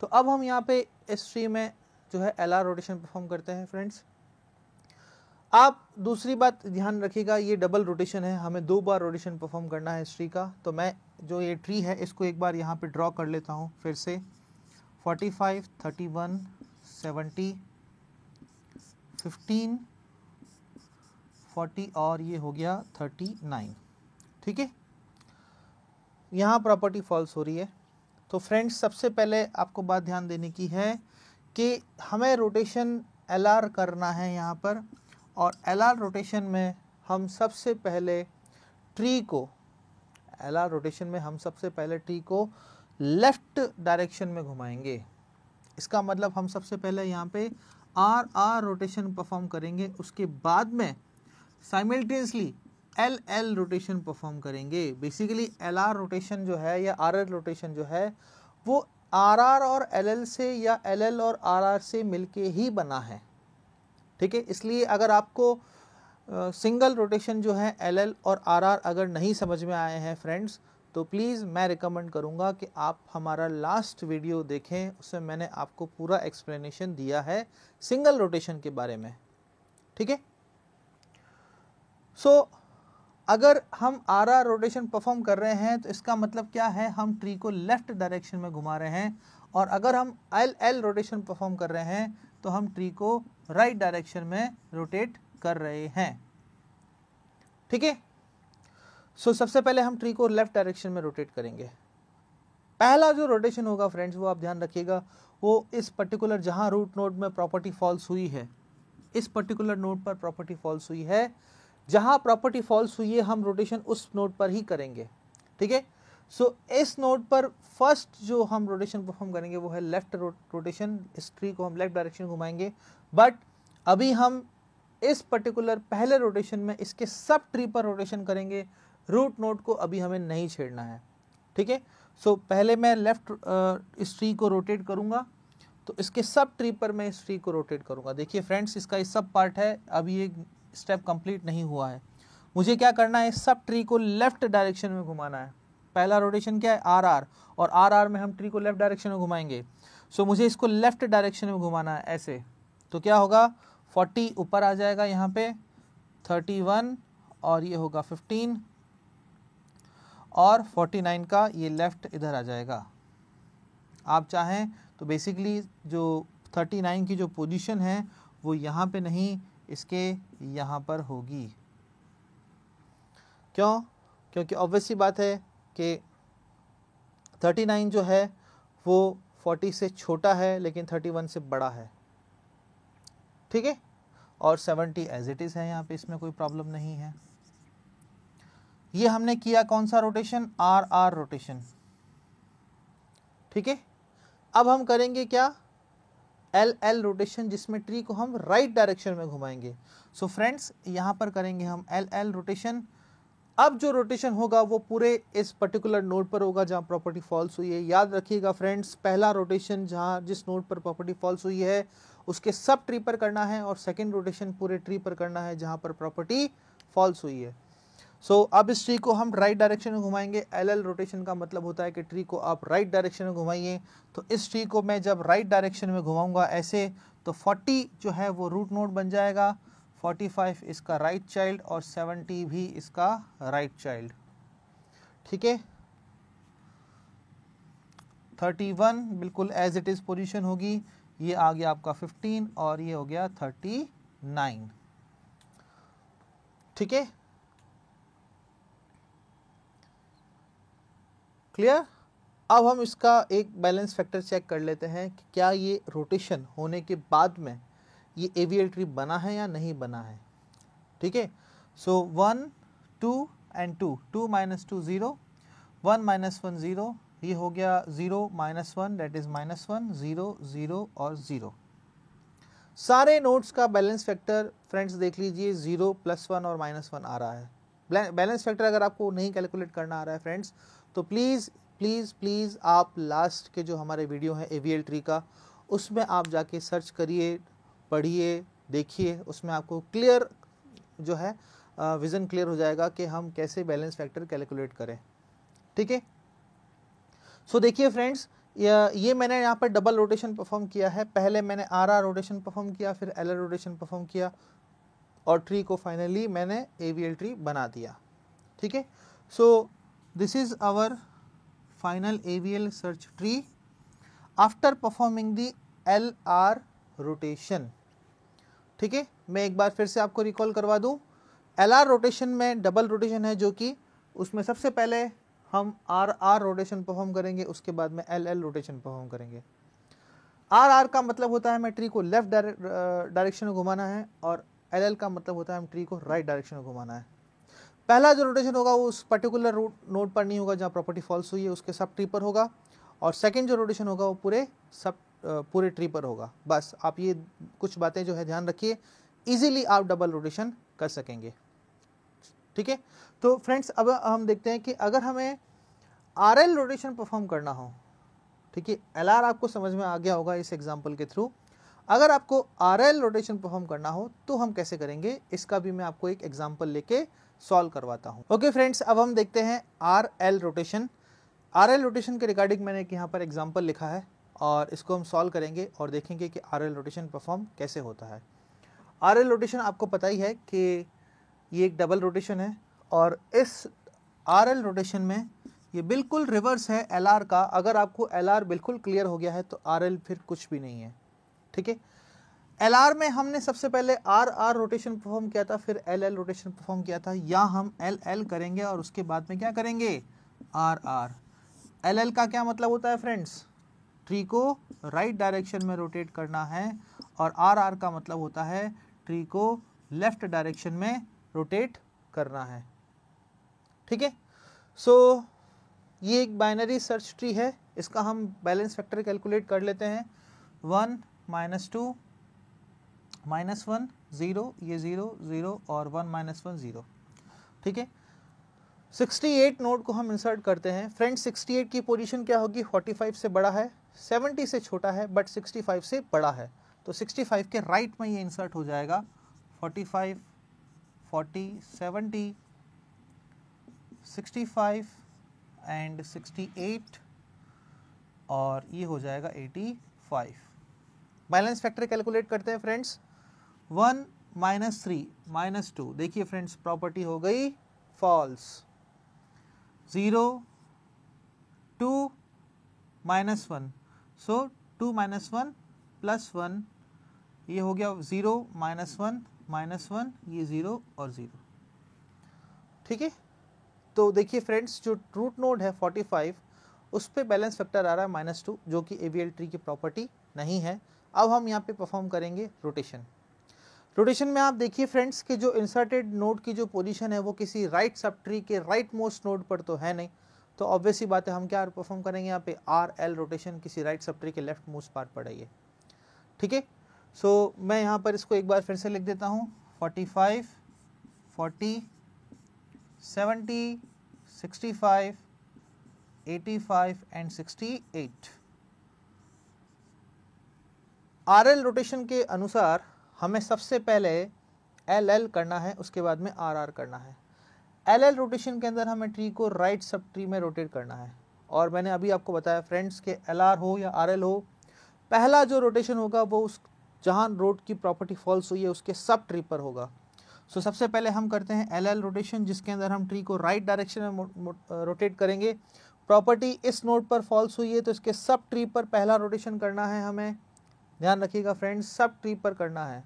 तो अब हम यहाँ पे इस ट्री में जो है एल आर रोटेशन परफॉर्म करते हैं फ्रेंड्स आप दूसरी बात ध्यान रखिएगा ये डबल रोटेशन है हमें दो बार रोटेशन परफॉर्म करना है हिस्ट्री का तो मैं जो ये ट्री है इसको एक बार यहाँ पे ड्रॉ कर लेता हूँ फिर से 45, 31, 70, फिफ्टीन 40 और ये हो गया 39 ठीक है यहाँ प्रॉपर्टी फॉल्स हो रही है तो फ्रेंड्स सबसे पहले आपको बात ध्यान देने की है कि हमें रोटेशन एल आर करना है यहाँ पर और एल आर रोटेशन में हम सबसे पहले ट्री को एल आर रोटेशन में हम सबसे पहले टी को लेफ्ट डायरेक्शन में घुमाएंगे इसका मतलब हम सबसे पहले यहाँ पे आर आर रोटेशन परफॉर्म करेंगे उसके बाद में simultaneously L L rotation perform करेंगे बेसिकली एल आर रोटेशन जो है या आर एल रोटेशन जो है वो आर आर और एल एल से या एल एल और आर आर से मिलके ही बना है ठीक है इसलिए अगर आपको सिंगल रोटेशन जो है एल और आर अगर नहीं समझ में आए हैं फ्रेंड्स तो प्लीज़ मैं रिकमेंड करूँगा कि आप हमारा लास्ट वीडियो देखें उसमें मैंने आपको पूरा एक्सप्लेनेशन दिया है सिंगल रोटेशन के बारे में ठीक है सो अगर हम आर आर रोटेशन परफॉर्म कर रहे हैं तो इसका मतलब क्या है हम ट्री को लेफ्ट डायरेक्शन में घुमा रहे हैं और अगर हम एल एल रोटेशन परफॉर्म कर रहे हैं तो हम ट्री को राइट right डायरेक्शन में रोटेट कर रहे हैं ठीक है सो सबसे पहले हम ट्री को लेफ्ट डायरेक्शन में रोटेट करेंगे पहला जो रोटेशन होगा फ्रेंड्स वो आप ध्यान रखिएगा वो इस पर्टिकुलर जहां रूट नोड में प्रॉपर्टी फॉल्स हुई है इस पर्टिकुलर नोड पर प्रॉपर्टी फॉल्स हुई है जहां प्रॉपर्टी फॉल्स हुई है हम रोटेशन उस नोड पर ही करेंगे ठीक है सो इस नोड पर फर्स्ट जो हम रोटेशन परफॉर्म करेंगे वो है लेफ्ट रोटेशन इस ट्री को हम लेफ्ट डायरेक्शन घुमाएंगे बट अभी हम इस पर्टिकुलर पहले रोटेशन में इसके सब ट्री पर रोटेशन करेंगे रूट नोट को अभी हमें नहीं छेड़ना है ठीक है सो पहले मैं लेफ्ट इस ट्री को रोटेट करूंगा तो इसके सब ट्री पर मैं इस ट्री को रोटेट करूंगा देखिए फ्रेंड्स इसका इस सब पार्ट है अभी ये स्टेप कंप्लीट नहीं हुआ है मुझे क्या करना है सब ट्री को लेफ्ट डायरेक्शन में घुमाना है पहला रोटेशन क्या है आर आर और आर आर में हम ट्री को लेफ्ट डायरेक्शन में घुमाएंगे सो so, मुझे इसको लेफ्ट डायरेक्शन में घुमाना है ऐसे तो क्या होगा फोर्टी ऊपर आ जाएगा यहाँ पे थर्टी वन और ये होगा फिफ्टीन और फोर्टी नाइन का ये लेफ़्ट इधर आ जाएगा आप चाहें तो बेसिकली जो थर्टी नाइन की जो पोजीशन है वो यहाँ पे नहीं इसके यहाँ पर होगी क्यों क्योंकि ऑब्वियसली बात है कि थर्टी नाइन जो है वो फोर्टी से छोटा है लेकिन थर्टी वन से बड़ा है ठीक है और 70 एज इट इज़ है यहाँ पे इसमें कोई प्रॉब्लम नहीं है ये हमने किया कौन सा रोटेशन आर आर रोटेशन ठीक है अब हम करेंगे क्या एल एल रोटेशन जिसमें ट्री को हम राइट right डायरेक्शन में घुमाएंगे सो so फ्रेंड्स यहां पर करेंगे हम एल एल रोटेशन अब जो रोटेशन होगा वो पूरे इस पर्टिकुलर नोड पर होगा जहां प्रॉपर्टी फॉल्स हुई है याद रखिएगा फ्रेंड्स पहला रोटेशन जहां जिस नोड पर प्रॉपर्टी फॉल्स हुई है उसके सब ट्री पर करना है और सेकेंड रोटेशन पूरे ट्री पर करना है जहाँ पर प्रॉपर्टी फॉल्स हुई है सो so, अब इस ट्री को हम राइट डायरेक्शन में घुमाएंगे एल एल रोटेशन का मतलब होता है कि ट्री को आप राइट डायरेक्शन में घुमाइए तो इस ट्री को मैं जब राइट डायरेक्शन में घुमाऊंगा ऐसे तो 40 जो है वो रूट नोड बन जाएगा 45 इसका राइट right चाइल्ड और 70 भी इसका राइट चाइल्ड ठीक है 31 बिल्कुल एज इट इज़ पोजिशन होगी ये आ गया आपका 15 और ये हो गया 39 ठीक है क्लियर अब हम इसका एक बैलेंस फैक्टर चेक कर लेते हैं कि क्या ये रोटेशन होने के बाद में ये एवियल ट्री बना है या नहीं बना है ठीक है so one two and two two minus two zero one minus one zero ये हो गया zero minus one that is minus one zero zero और ज़ीरो सारे नोट्स का बैलेंस फैक्टर फ्रेंड्स देख लीजिए ज़ीरो प्लस वन और माइनस वन आ रहा है बैलेंस फैक्टर अगर आपको नहीं कैलकुलेट करना आ रहा है फ्रेंड्स तो प्लीज़ प्लीज़ प्लीज़ आप लास्ट के जो हमारे वीडियो हैं ए ट्री का उसमें आप जाके सर्च करिए पढ़िए देखिए उसमें आपको क्लियर जो है विज़न क्लियर हो जाएगा कि हम कैसे बैलेंस फैक्टर कैलकुलेट करें ठीक है सो देखिए फ्रेंड्स ये मैंने यहाँ पर डबल रोटेशन परफॉर्म किया है पहले मैंने आर आर रोटेशन परफॉर्म किया फिर एल आर रोटेशन परफॉर्म किया और ट्री को फाइनली मैंने ए वी एल ट्री बना दिया ठीक है so this is our final L search tree after performing the L R rotation ठीक है मैं एक बार फिर से आपको रिकॉल करवा दूं आर रोटेशन में डबल रोटेशन है जो कि उसमें सबसे पहले हम आर आर रोटेशन परफॉर्म करेंगे उसके बाद में एल एल रोटेशन परफॉर्म करेंगे आर आर का मतलब होता है हमें ट्री को लेफ्ट डायरेक्शन में घुमाना है और एल एल का मतलब होता है हमें ट्री को राइट डायरेक्शन में घुमाना है पहला जो रोटेशन होगा वो उस पर्टिकुलर रूट नोड पर नहीं होगा जहाँ प्रॉपर्टी फॉल्स हुई है उसके सब ट्री पर होगा और सेकेंड जो रोटेशन होगा वो पूरे सब पूरे ट्री पर होगा बस आप ये कुछ बातें जो है ध्यान रखिए ईजिली आप डबल रोटेशन कर सकेंगे ठीक है तो फ्रेंड्स अब हम देखते हैं कि अगर हमें आर एल रोटेशन परफॉर्म करना हो ठीक है एल आर आपको समझ में आ गया होगा इस एग्जाम्पल के थ्रू अगर आपको आर एल रोटेशन परफॉर्म करना हो तो हम कैसे करेंगे इसका भी मैं आपको एक एग्जाम्पल लेके सॉल्व करवाता हूँ ओके फ्रेंड्स अब हम देखते हैं R L rotation R L rotation के रिगार्डिंग मैंने एक यहाँ पर एग्जाम्पल लिखा है और इसको हम सॉल्व करेंगे और देखेंगे कि आर एल रोटेशन परफॉर्म कैसे होता है आर एल रोटेशन आपको पता ही है कि ये एक डबल रोटेशन है और इस आर एल रोटेशन में ये बिल्कुल रिवर्स है एल आर का अगर आपको एल आर बिल्कुल क्लियर हो गया है तो आर एल फिर कुछ भी नहीं है ठीक है एल आर में हमने सबसे पहले आर आर रोटेशन परफॉर्म किया था फिर एल एल रोटेशन परफॉर्म किया था या हम एल एल करेंगे और उसके बाद में क्या करेंगे आर आर एल एल का क्या मतलब होता है फ्रेंड्स ट्री को राइट डायरेक्शन में रोटेट करना है और आर आर का मतलब होता है ट्री को लेफ्ट डायरेक्शन में रोटेट करना है ठीक है सो ये एक बाइनरी सर्च ट्री है इसका हम बैलेंस फैक्टर कैलकुलेट कर लेते हैं one minus two minus one zero ये ज़ीरो ज़ीरो और वन माइनस वन ज़ीरो ठीक है 68 नोड को हम इंसर्ट करते हैं फ्रेंड 68 की पोजीशन क्या होगी 45 से बड़ा है 70 से छोटा है बट 65 से बड़ा है तो 65 के राइट में ये इंसर्ट हो जाएगा 45 40 70 65 एंड 68 और ये हो जाएगा 85 बैलेंस फैक्टर कैलकुलेट करते हैं friends one minus three minus two देखिए फ्रेंड्स प्रॉपर्टी हो गई false zero two minus one so two minus one plus one ये हो गया zero minus one minus one ये ज़ीरो और ज़ीरो ठीक है तो देखिए फ्रेंड्स जो रूट नोड है 45 उस पर बैलेंस फैक्टर आ रहा है माइनस टू जो कि ए ट्री की प्रॉपर्टी नहीं है अब हम यहाँ पे परफॉर्म करेंगे रोटेशन रोटेशन में आप देखिए फ्रेंड्स कि जो इंसर्टेड नोड की जो पोजीशन है वो किसी राइट सब ट्री के राइट मोस्ट नोड पर तो है नहीं तो ऑब्वियसली बात है हम क्या परफॉर्म करेंगे यहाँ पे आर एल रोटेशन किसी राइट सब ट्री के लेफ्ट मोस्ट पार पड़ेगी ठीक है सो so, मैं यहाँ पर इसको एक बार फिर से लिख देता हूँ forty five forty seventy 65, 85 and 68 rotation के अनुसार हमें सबसे पहले एल एल करना है उसके बाद में आर आर करना है एल एल रोटेशन के अंदर हमें ट्री को राइट सब ट्री में रोटेट करना है और मैंने अभी आपको बताया फ्रेंड्स के एल आर हो या आर एल हो पहला जो रोटेशन होगा वो उस जहाँ रोड की प्रॉपर्टी फॉल्स हुई है उसके सब ट्री पर होगा सो so, सबसे पहले हम करते हैं एल एल रोटेशन जिसके अंदर हम ट्री को राइट डायरेक्शन में रोटेट करेंगे प्रॉपर्टी इस नोट पर फॉल्स हुई है तो इसके सब ट्री पर पहला रोटेशन करना है हमें ध्यान रखिएगा फ्रेंड्स सब ट्री पर करना है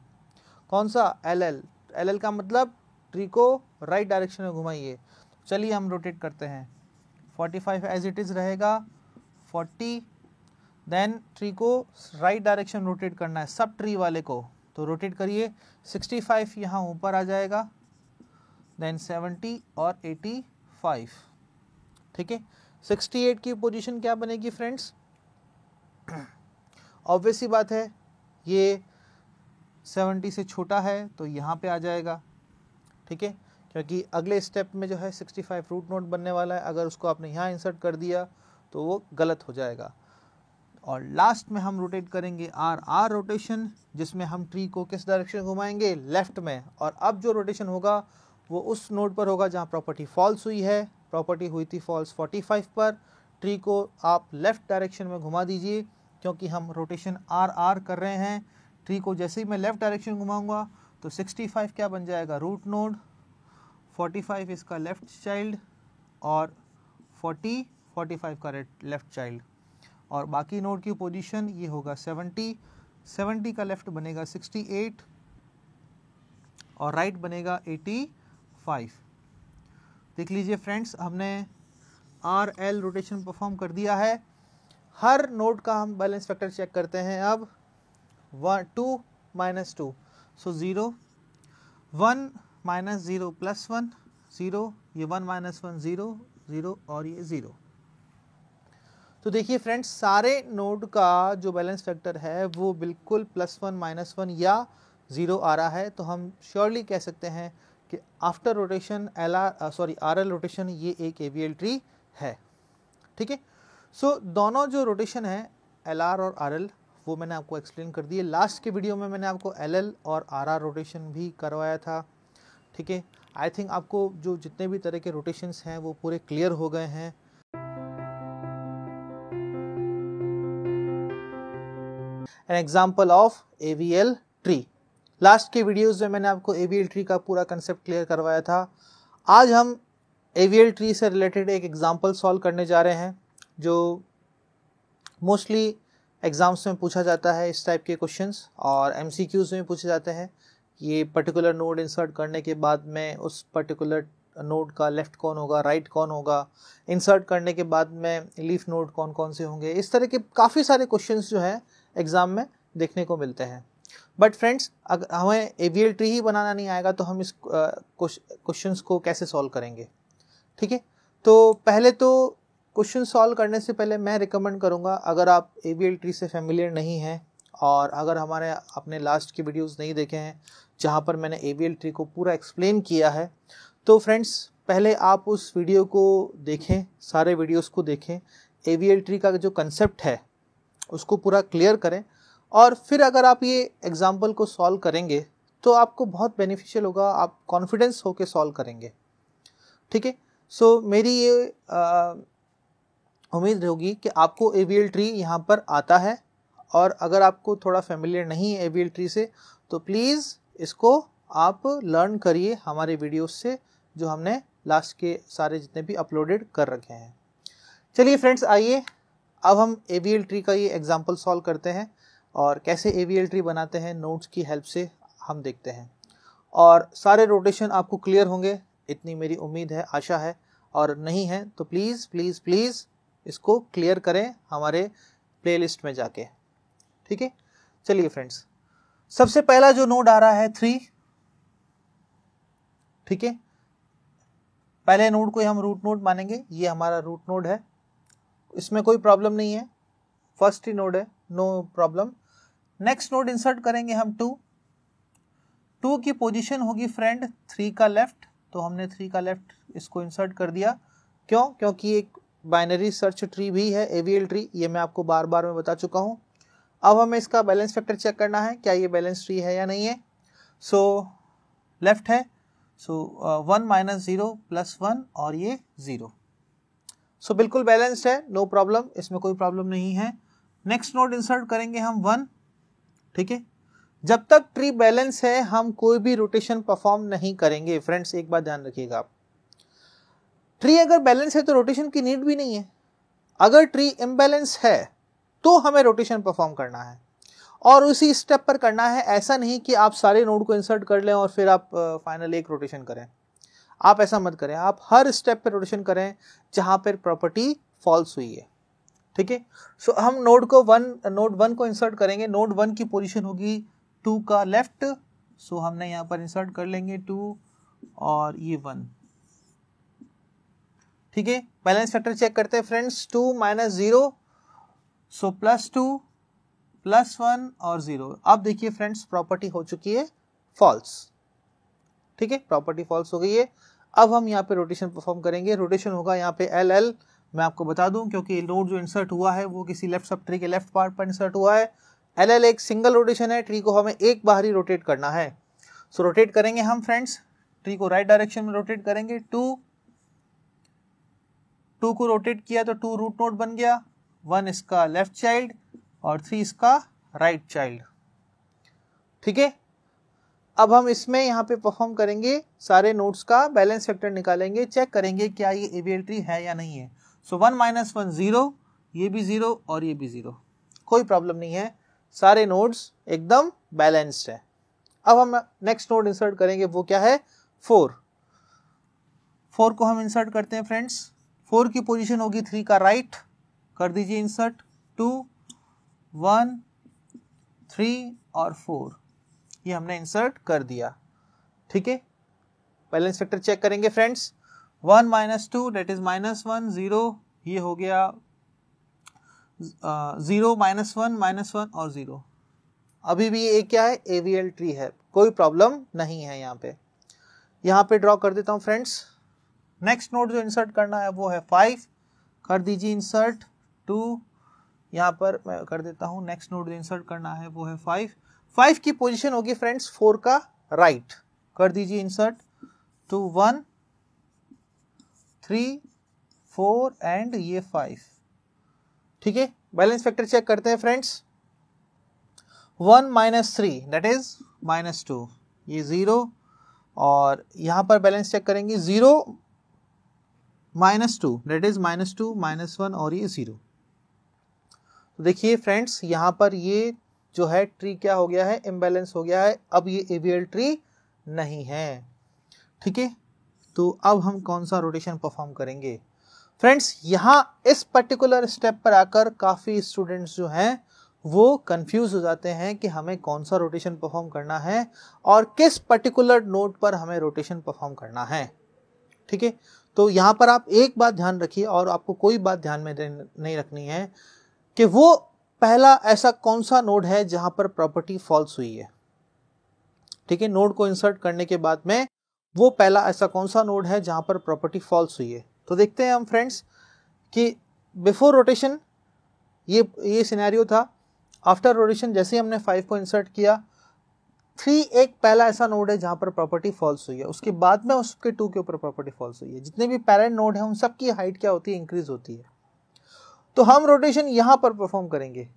कौन सा एल एल एल एल का मतलब ट्री को राइट डायरेक्शन में घुमाइए चलिए हम रोटेट करते हैं 45 एज इट इज़ रहेगा 40 देन ट्री को राइट डायरेक्शन रोटेट करना है सब ट्री वाले को तो रोटेट करिए 65 फाइव यहाँ ऊपर आ जाएगा देन 70 और 85 ठीक है 68 की पोजीशन क्या बनेगी फ्रेंड्स ऑब्वियस ही बात है ये 70 से छोटा है तो यहाँ पे आ जाएगा ठीक है क्योंकि अगले स्टेप में जो है 65 रूट नोट बनने वाला है अगर उसको आपने यहाँ इंसर्ट कर दिया तो वो गलत हो जाएगा और लास्ट में हम रोटेट करेंगे आर आर रोटेशन जिसमें हम ट्री को किस डायरेक्शन घुमाएंगे लेफ्ट में और अब जो रोटेशन होगा वो उस नोड पर होगा जहाँ प्रॉपर्टी फॉल्स हुई है प्रॉपर्टी हुई थी फॉल्स 45 पर ट्री को आप लेफ़्ट डायरेक्शन में घुमा दीजिए क्योंकि हम रोटेशन आर आर कर रहे हैं ट्री को जैसे ही मैं लेफ़्ट डायरेक्शन घुमाऊंगा तो 65 क्या बन जाएगा रूट नोड 45 इसका लेफ़्ट चाइल्ड और 40 45 का लेफ़्ट चाइल्ड और बाकी नोड की पोजीशन ये होगा 70 70 का लेफ्ट बनेगा 68 और राइट बनेगा 85 देख लीजिए फ्रेंड्स हमने आर एल रोटेशन परफॉर्म कर दिया है हर नोड का हम बैलेंस फैक्टर चेक करते हैं अब one two minus two so zero one minus zero plus one zero ये one minus one zero zero और ये ज़ीरो तो देखिए फ्रेंड्स सारे नोड का जो बैलेंस फैक्टर है वो बिल्कुल प्लस वन माइनस वन या ज़ीरो आ रहा है तो हम श्योरली कह सकते हैं कि after rotation L R sorry R L rotation ये एक ए वी एल ट्री है ठीक है सो दोनों जो रोटेशन है एल आर और आर एल वो मैंने आपको एक्सप्लेन कर दिए लास्ट के वीडियो में मैंने आपको एल एल और आर आर रोटेशन भी करवाया था ठीक है आई थिंक आपको जो जितने भी तरह के रोटेशंस हैं वो पूरे क्लियर हो गए हैं an example of A V L tree last के वीडियोज़ में मैंने आपको ए वी एल ट्री का पूरा कंसेप्ट क्लियर करवाया था आज हम ए वी एल ट्री से रिलेटेड एक एग्ज़ाम्पल सॉल्व करने जा रहे हैं जो मोस्टली एग्ज़ाम्स में पूछा जाता है इस टाइप के क्वेश्चंस और एम सी क्यूज़ में पूछे जाते हैं ये पर्टिकुलर नोड इंसर्ट करने के बाद में उस पर्टिकुलर नोड का लेफ़्ट कौन होगा राइट कौन होगा इंसर्ट करने के बाद में लीफ नोड कौन कौन से होंगे इस तरह के काफ़ी सारे क्वेश्चंस जो हैं एग्ज़ाम में देखने को मिलते हैं बट फ्रेंड्स अगर हमें एवियल ट्री ही बनाना नहीं आएगा तो हम इस क्वेश्चंस को कैसे सॉल्व करेंगे ठीक है तो पहले तो क्वेश्चन सॉल्व करने से पहले मैं रिकमेंड करूँगा अगर आप ए वी एल ट्री से फेमिलियर नहीं हैं और अगर हमारे अपने लास्ट के वीडियोज़ नहीं देखे हैं जहाँ पर मैंने ए वी एल ट्री को पूरा एक्सप्लेन किया है तो फ्रेंड्स पहले आप उस वीडियो को देखें सारे वीडियोस को देखें ए वी एल ट्री का जो कंसेप्ट है उसको पूरा क्लियर करें और फिर अगर आप ये एग्ज़ाम्पल को सॉल्व करेंगे तो आपको बहुत बेनिफिशियल होगा आप कॉन्फिडेंस होकर सॉल्व करेंगे ठीक है सो मेरी ये उम्मीद होगी कि आपको ए ट्री यहाँ पर आता है और अगर आपको थोड़ा फेमिलियर नहीं है ए ट्री से तो प्लीज़ इसको आप लर्न करिए हमारे वीडियोस से जो हमने लास्ट के सारे जितने भी अपलोडेड कर रखे हैं चलिए फ्रेंड्स आइए अब हम ए ट्री का ये एग्जाम्पल सॉल्व करते हैं और कैसे ए ट्री बनाते हैं नोट्स की हेल्प से हम देखते हैं और सारे रोटेशन आपको क्लियर होंगे इतनी मेरी उम्मीद है आशा है और नहीं है तो प्लीज़ प्लीज़ प्लीज़ इसको क्लियर करें हमारे प्लेलिस्ट में जाके ठीक है चलिए फ्रेंड्स सबसे पहला जो नोड आ रहा है थ्री ठीक है पहले नोड को हम रूट नोड मानेंगे ये हमारा रूट नोड है इसमें कोई प्रॉब्लम नहीं है फर्स्ट ही नोड है no problem next node insert करेंगे हम टू टू की पोजीशन होगी फ्रेंड थ्री का लेफ्ट तो हमने थ्री का लेफ्ट इसको इंसर्ट कर दिया क्यों क्योंकि एक बाइनरी सर्च ट्री भी है एवीएल ट्री ये मैं आपको बार बार में बता चुका हूँ अब हमें इसका बैलेंस फैक्टर चेक करना है क्या ये बैलेंस ट्री है या नहीं है सो so, लेफ्ट है so one minus zero plus one और ये ज़ीरो सो बिल्कुल बैलेंस्ड है नो प्रॉब्लम इसमें कोई प्रॉब्लम नहीं है नेक्स्ट नोड इंसर्ट करेंगे हम वन ठीक है जब तक ट्री बैलेंस है हम कोई भी रोटेशन परफॉर्म नहीं करेंगे फ्रेंड्स एक बात ध्यान रखिएगा आप ट्री अगर बैलेंस है तो रोटेशन की नीड भी नहीं है अगर ट्री इम्बैलेंस है तो हमें रोटेशन परफॉर्म करना है और उसी स्टेप पर करना है ऐसा नहीं कि आप सारे नोड को इंसर्ट कर लें और फिर आप फाइनल uh, एक रोटेशन करें आप ऐसा मत करें आप हर स्टेप पर रोटेशन करें जहाँ पर प्रॉपर्टी फॉल्स हुई है ठीक है सो हम नोड को वन नोड वन को इंसर्ट करेंगे नोड वन की पोजीशन होगी टू का लेफ्ट सो हमने यहाँ पर इंसर्ट कर लेंगे टू और ये वन ठीक है बैलेंस फैक्टर चेक करते हैं friends two minus zero so plus two plus one और ज़ीरो अब देखिए फ्रेंड्स प्रॉपर्टी हो चुकी है फॉल्स ठीक है प्रॉपर्टी फॉल्स हो गई है अब हम यहाँ पे रोटेशन परफॉर्म करेंगे रोटेशन होगा यहाँ पे एल एल मैं आपको बता दूं क्योंकि नोड जो इंसर्ट हुआ है वो किसी लेफ्ट सब ट्री के लेफ्ट पार्ट पर इंसर्ट हुआ है एल एल एक सिंगल रोटेशन है ट्री को हमें एक बार ही रोटेट करना है सो so, रोटेट करेंगे हम फ्रेंड्स ट्री को राइट डायरेक्शन में रोटेट करेंगे टू टू को रोटेट किया तो टू रूट नोट बन गया वन इसका लेफ्ट चाइल्ड और थ्री इसका राइट चाइल्ड ठीक है अब हम इसमें यहाँ पे परफॉर्म करेंगे सारे नोट्स का बैलेंस फैक्टर निकालेंगे चेक करेंगे क्या ये एविएटरी है या नहीं है so one minus one zero ये भी ज़ीरो और ये भी ज़ीरो कोई प्रॉब्लम नहीं है सारे नोट्स एकदम बैलेंस्ड है अब हम नेक्स्ट नोट इंसर्ट करेंगे वो क्या है फोर फोर को हम इंसर्ट करते हैं फ्रेंड्स फोर की पोजिशन होगी थ्री का राइट right. कर दीजिए इंसर्ट टू वन थ्री और फोर ये हमने इंसर्ट कर दिया ठीक है बैलेंस फैक्टर चेक करेंगे friends one minus two that is minus one zero ये हो गया zero uh, minus one minus one और जीरो अभी भी ये क्या है एवीएल ट्री है कोई प्रॉब्लम नहीं है यहाँ पे यहाँ पे ड्रॉ कर देता हूँ फ्रेंड्स नेक्स्ट नोट जो इंसर्ट करना है वो है फाइव कर दीजिए इंसर्ट टू यहाँ पर मैं कर देता हूँ नेक्स्ट नोट जो इंसर्ट करना है वो है फाइव फाइव की पोजीशन होगी फ्रेंड्स फोर का राइट right. कर दीजिए इंसर्ट टू तो वन थ्री फोर एंड ये फाइव ठीक है बैलेंस फैक्टर चेक करते हैं friends one minus three that is minus two ये ज़ीरो और यहां पर बैलेंस चेक करेंगे zero minus two that is minus two minus one और ये ज़ीरो तो देखिए फ्रेंड्स यहां पर ये जो है ट्री क्या हो गया है इम्बेलेंस हो गया है अब ये एवियल ट्री नहीं है ठीक है तो अब हम कौन सा रोटेशन परफॉर्म करेंगे फ्रेंड्स यहाँ इस पर्टिकुलर स्टेप पर आकर काफ़ी स्टूडेंट्स जो हैं वो कंफ्यूज हो जाते हैं कि हमें कौन सा रोटेशन परफॉर्म करना है और किस पर्टिकुलर नोट पर हमें रोटेशन परफॉर्म करना है ठीक है तो यहाँ पर आप एक बात ध्यान रखिए और आपको कोई बात ध्यान में नहीं रखनी है कि वो पहला ऐसा कौन सा नोड है जहां पर प्रॉपर्टी फॉल्स हुई है ठीक है नोड को इंसर्ट करने के बाद में वो पहला ऐसा कौन सा नोड है जहां पर प्रॉपर्टी फॉल्स हुई है तो देखते हैं हम फ्रेंड्स कि बिफोर रोटेशन ये ये सिनेरियो था आफ्टर रोटेशन जैसे हमने फाइव को इंसर्ट किया थ्री एक पहला ऐसा नोड है जहां पर प्रॉपर्टी फॉल्स हुई है उसके बाद में उसके टू के ऊपर प्रॉपर्टी फॉल्स हुई है जितने भी पैरेंट नोड है उन सबकी हाइट क्या होती है इंक्रीज होती है तो हम रोटेशन यहां पर परफॉर्म करेंगे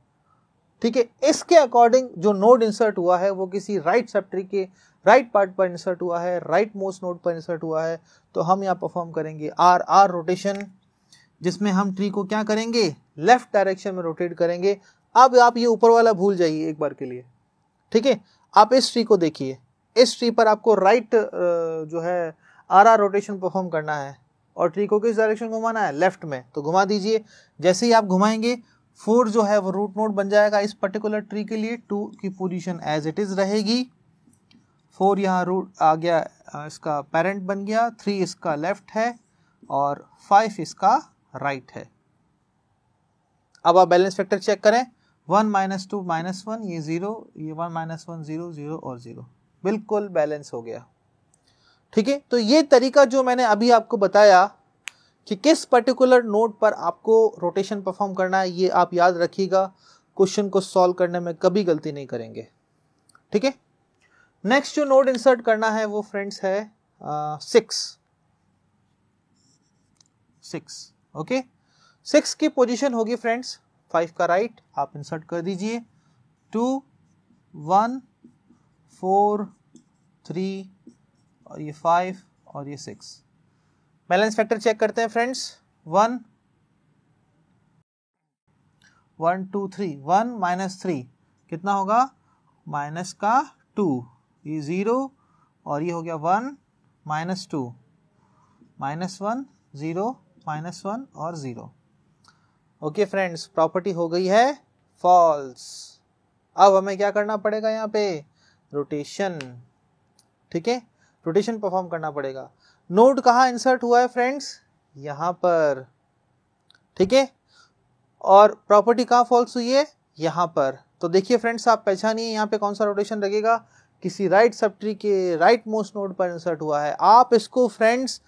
ठीक है इसके अकॉर्डिंग जो नोड इंसर्ट हुआ है वो किसी राइट सेप्ट्री के राइट पार्ट पर इंसर्ट हुआ है राइट मोस्ट नोड पर इंसर्ट हुआ है तो हम यहाँ परफॉर्म करेंगे आर आर रोटेशन जिसमें हम ट्री को क्या करेंगे लेफ्ट डायरेक्शन में रोटेट करेंगे अब आप ये ऊपर वाला भूल जाइए एक बार के लिए ठीक है आप इस ट्री को देखिए इस ट्री पर आपको राइट right, जो है आर आर रोटेशन परफॉर्म करना है और ट्री को किस डायरेक्शन घुमाना है लेफ्ट में तो घुमा दीजिए जैसे ही आप घुमाएंगे फोर जो है वो रूट नोट बन जाएगा इस पर्टिकुलर ट्री के लिए टू की पोजीशन एज इट इज़ रहेगी फोर यहाँ रूट आ गया इसका पेरेंट बन गया थ्री इसका लेफ्ट है और फाइव इसका राइट है अब आप बैलेंस फैक्टर चेक करें one minus two minus one ये ज़ीरो ये one minus one zero zero और ज़ीरो बिल्कुल बैलेंस हो गया ठीक है तो ये तरीका जो मैंने अभी आपको बताया कि किस पर्टिकुलर नोट पर आपको रोटेशन परफॉर्म करना है ये आप याद रखिएगा क्वेश्चन को सॉल्व करने में कभी गलती नहीं करेंगे ठीक है नेक्स्ट जो नोट इंसर्ट करना है वो फ्रेंड्स है सिक्स सिक्स ओके सिक्स की पोजीशन होगी फ्रेंड्स फाइव का राइट right, आप इंसर्ट कर दीजिए टू वन फोर थ्री और ये फाइव और ये सिक्स बैलेंस फैक्टर चेक करते हैं friends one one two three one minus three कितना होगा माइनस का टू ये ज़ीरो और ये हो गया one minus two minus one zero minus one और ज़ीरो ओके फ्रेंड्स प्रॉपर्टी हो गई है फॉल्स अब हमें क्या करना पड़ेगा यहाँ पे रोटेशन ठीक है रोटेशन परफॉर्म करना पड़ेगा नोड कहाँ इंसर्ट हुआ है फ्रेंड्स यहाँ पर ठीक है और प्रॉपर्टी कहाँ फॉल्स हुई है यहाँ पर तो देखिए फ्रेंड्स आप पहचानिए यहाँ पे कौन सा रोटेशन लगेगा किसी राइट सब ट्री के राइट मोस्ट नोड पर इंसर्ट हुआ है आप इसको friends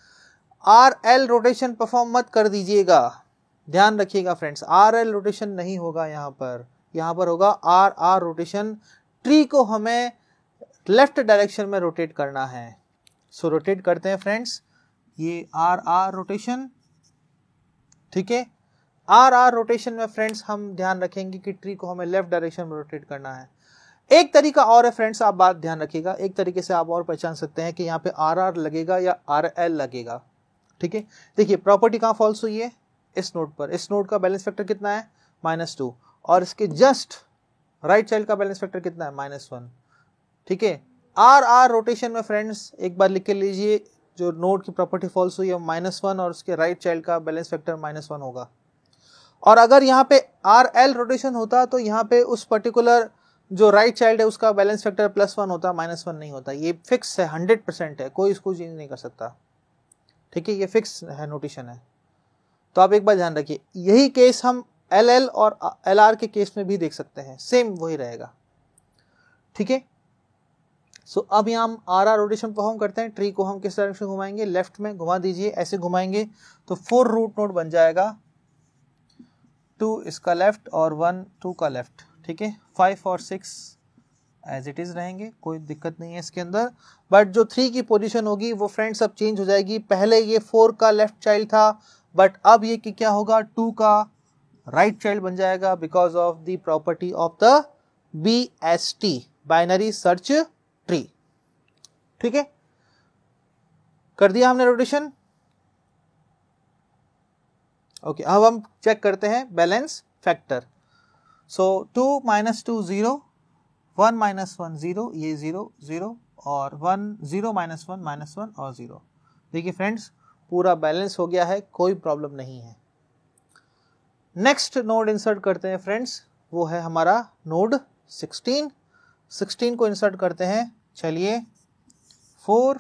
R L rotation perform मत कर दीजिएगा ध्यान रखिएगा फ्रेंड्स आर एल रोटेशन नहीं होगा यहाँ पर यहाँ पर होगा आर आर रोटेशन ट्री को हमें लेफ्ट डायरेक्शन में रोटेट करना है सो रोटेट करते हैं फ्रेंड्स ये आर आर रोटेशन ठीक है आर आर रोटेशन में फ्रेंड्स हम ध्यान रखेंगे कि ट्री को हमें लेफ्ट डायरेक्शन में रोटेट करना है एक तरीका और है फ्रेंड्स आप बात ध्यान रखिएगा एक तरीके से आप और पहचान सकते हैं कि यहाँ पे आर आर लगेगा या आर एल लगेगा ठीक है देखिए प्रॉपर्टी कहाँ फॉल्स हुई है इस नोट पर इस नोट का बैलेंस फैक्टर कितना है माइनस टू और इसके जस्ट राइट साइड का बैलेंस फैक्टर कितना है माइनस वन ठीक है आर आर रोटेशन में फ्रेंड्स एक बार लिख के लीजिए जो नोड की प्रॉपर्टी फॉल्स हुई है माइनस वन और उसके राइट चाइल्ड का बैलेंस फैक्टर माइनस वन होगा और अगर यहाँ पे आर एल रोटेशन होता तो यहाँ पे उस पर्टिकुलर जो राइट right चाइल्ड है उसका बैलेंस फैक्टर प्लस वन होता माइनस वन नहीं होता ये फिक्स है हंड्रेड परसेंट है कोई इसको चेंज नहीं कर सकता ठीक है ये फिक्स है नोटेशन है तो आप एक बार ध्यान रखिए यही केस हम एल एल और एल आर के केस में भी देख सकते हैं सेम वही रहेगा ठीक है सो अब यहाँ हम आर आर रोटेशन परफॉर्म करते हैं ट्री को हम किस डायरेक्शन घुमाएंगे लेफ्ट में घुमा दीजिए ऐसे घुमाएंगे तो फोर रूट नोट बन जाएगा टू इसका लेफ्ट और वन टू का लेफ्ट ठीक है फाइव और सिक्स एज इट इज़ रहेंगे कोई दिक्कत नहीं है इसके अंदर बट जो थ्री की पोजिशन होगी वो फ्रेंड्स अब चेंज हो जाएगी पहले ये फोर का लेफ्ट चाइल्ड था बट अब ये कि क्या होगा टू का राइट right चाइल्ड बन जाएगा because of the property of the B S T binary search ठीक है कर दिया हमने रोटेशन ओके अब हम चेक करते हैं balance factor so two minus two zero one minus one zero ये ज़ीरो ज़ीरो और one zero minus one minus one और ज़ीरो देखिए फ्रेंड्स पूरा बैलेंस हो गया है कोई प्रॉब्लम नहीं है नेक्स्ट नोड इंसर्ट करते हैं फ्रेंड्स वो है हमारा नोड 16 16 को इंसर्ट करते हैं चलिए फोर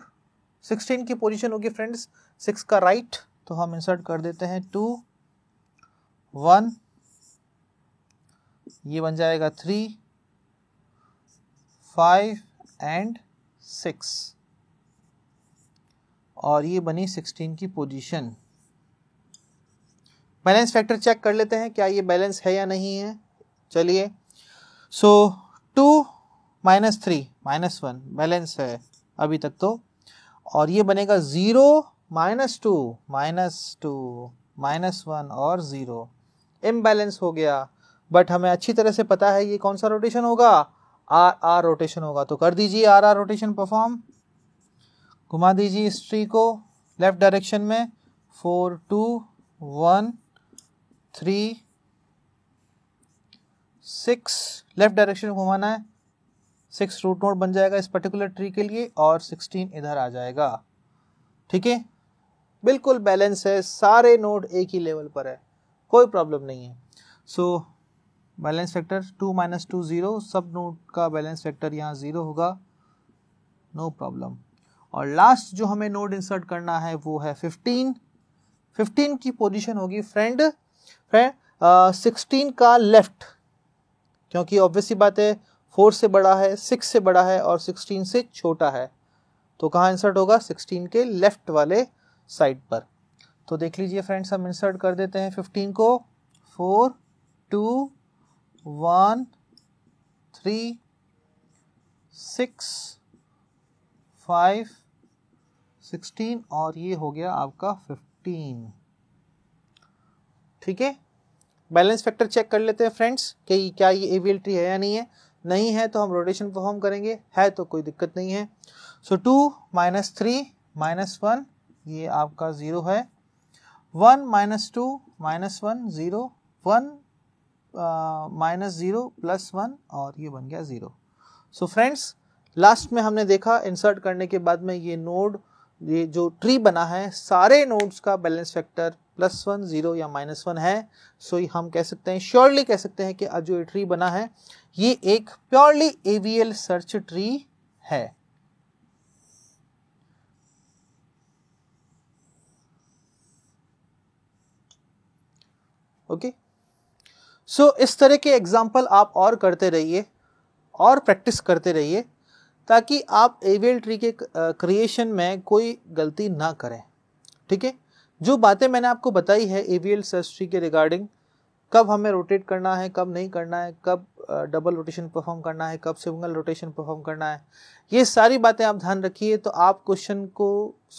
सिक्सटीन की पोजीशन होगी फ्रेंड्स सिक्स का राइट तो हम इंसर्ट कर देते हैं टू वन ये बन जाएगा थ्री फाइव एंड सिक्स और ये बनी सिक्सटीन की पोजीशन बैलेंस फैक्टर चेक कर लेते हैं क्या ये बैलेंस है या नहीं है चलिए so two minus three minus one balance है अभी तक तो और ये बनेगा zero minus two minus two minus one और ज़ीरो इम्बैलेंस हो गया बट हमें अच्छी तरह से पता है ये कौन सा रोटेशन होगा आर आर रोटेशन होगा तो कर दीजिए आर आर रोटेशन परफॉर्म घुमा दीजिए इस ट्री को लेफ्ट डायरेक्शन में four two one three six left direction घुमाना है सिक्स रूट नोड बन जाएगा इस पर्टिकुलर ट्री के लिए और सिक्सटीन इधर आ जाएगा ठीक है बिल्कुल बैलेंस है सारे नोड एक ही लेवल पर है कोई प्रॉब्लम नहीं है so balance factor two minus two zero सब नोड का बैलेंस फैक्टर यहाँ ज़ीरो होगा नो प्रॉब्लम और लास्ट जो हमें नोड इंसर्ट करना है वो है फिफ्टीन फिफ्टीन की पोजिशन होगी फ्रेंड फ्रेंड सिक्सटीन का लेफ्ट क्योंकि ऑब्वियसली बात है फोर से बड़ा है सिक्स से बड़ा है और सिक्सटीन से छोटा है तो कहाँ इंसर्ट होगा सिक्सटीन के लेफ्ट वाले साइड पर तो देख लीजिए फ्रेंड्स हम इंसर्ट कर देते हैं फिफ्टीन को four two one three six five sixteen और ये हो गया आपका फिफ्टीन ठीक है बैलेंस फैक्टर चेक कर लेते हैं फ्रेंड्स कि क्या ये ए है या नहीं है नहीं है तो हम रोटेशन परफॉर्म करेंगे है तो कोई दिक्कत नहीं है so two minus three minus one ये आपका ज़ीरो है one minus two minus one zero one minus zero plus one और ये बन गया ज़ीरो सो फ्रेंड्स लास्ट में हमने देखा इंसर्ट करने के बाद में ये नोड ये जो ट्री बना है सारे नोड्स का balance factor plus one zero या माइनस वन है सो so, हम कह सकते हैं श्योरली कह सकते हैं कि आज जो ये ट्री बना है ये एक प्योरली एवीएल सर्च ट्री है ओके okay? सो so, इस तरह के एग्जाम्पल आप और करते रहिए और प्रैक्टिस करते रहिए ताकि आप एवियल ट्री के क्रिएशन में कोई गलती ना करें ठीक है जो बातें मैंने आपको बताई है एवियल सर्च ट्री के रिगार्डिंग कब हमें रोटेट करना है कब नहीं करना है कब डबल रोटेशन परफॉर्म करना है कब सिंगल रोटेशन परफॉर्म करना है ये सारी बातें आप ध्यान रखिए तो आप क्वेश्चन को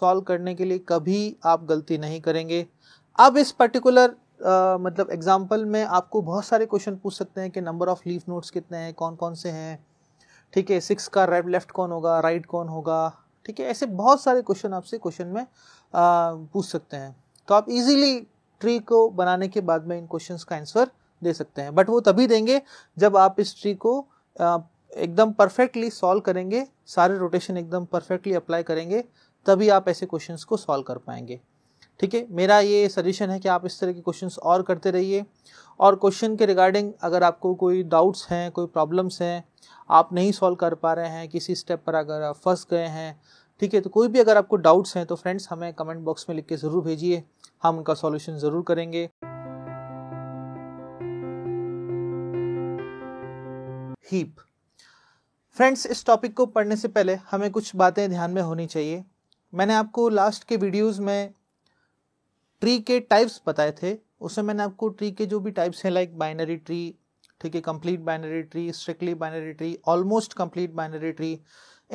सॉल्व करने के लिए कभी आप गलती नहीं करेंगे अब इस पर्टिकुलर Uh, मतलब एग्जाम्पल में आपको बहुत सारे क्वेश्चन पूछ सकते हैं कि नंबर ऑफ लीफ नोट्स कितने हैं कौन कौन से हैं ठीक है सिक्स का राइट लेफ्ट कौन होगा राइट कौन होगा ठीक है ऐसे बहुत सारे क्वेश्चन आपसे क्वेश्चन में आ, पूछ सकते हैं तो आप इजीली ट्री को बनाने के बाद में इन क्वेश्चंस का आंसर दे सकते हैं बट वो तभी देंगे जब आप इस ट्री को आ, एकदम परफेक्टली सॉल्व करेंगे सारे रोटेशन एकदम परफेक्टली अप्लाई करेंगे तभी आप ऐसे क्वेश्चंस को सॉल्व कर पाएंगे ठीक है मेरा ये सजेशन है कि आप इस तरह के क्वेश्चंस और करते रहिए और क्वेश्चन के रिगार्डिंग अगर आपको कोई डाउट्स हैं कोई प्रॉब्लम्स हैं आप नहीं सॉल्व कर पा रहे हैं किसी स्टेप पर अगर आप फंस गए हैं ठीक है तो कोई भी अगर आपको डाउट्स हैं तो फ्रेंड्स हमें कमेंट बॉक्स में लिख के ज़रूर भेजिए हम उनका सॉल्यूशन ज़रूर करेंगे हीप फ्रेंड्स इस टॉपिक को पढ़ने से पहले हमें कुछ बातें ध्यान में होनी चाहिए मैंने आपको लास्ट के वीडियोस में ट्री के टाइप्स बताए थे उसमें मैंने आपको ट्री के जो भी टाइप्स हैं लाइक बाइनरी ट्री ठीक है complete binary tree strictly binary tree almost complete binary tree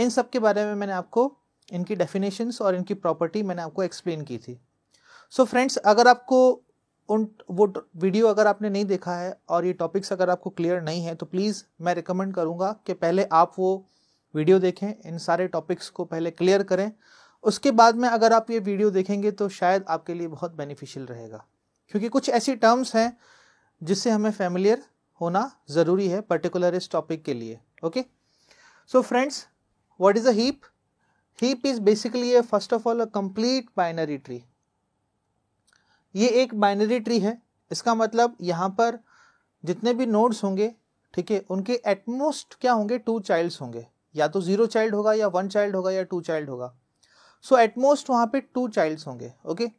इन सब के बारे में मैंने आपको इनकी डेफिनेशंस और इनकी प्रॉपर्टी मैंने आपको एक्सप्लेन की थी सो so फ्रेंड्स अगर आपको उन वो वीडियो अगर आपने नहीं देखा है और ये टॉपिक्स अगर आपको क्लियर नहीं है तो प्लीज़ मैं रिकमेंड करूँगा कि पहले आप वो वीडियो देखें इन सारे टॉपिक्स को पहले क्लियर करें उसके बाद में अगर आप ये वीडियो देखेंगे तो शायद आपके लिए बहुत बेनिफिशियल रहेगा क्योंकि कुछ ऐसी टर्म्स हैं जिससे हमें फैमिलियर होना ज़रूरी है पर्टिकुलर इस टॉपिक के लिए okay so friends what is up heap is basically basically a first of all a complete binary ये एक बाइनरी ट्री है इसका मतलब यहाँ पर जितने भी नोड्स होंगे ठीक है उनके एटमोस्ट क्या होंगे टू चाइल्ड्स होंगे या तो ज़ीरो चाइल्ड होगा या वन चाइल्ड होगा या टू चाइल्ड होगा सो एटमोस्ट वहाँ पे टू चाइल्ड्स होंगे okay okay?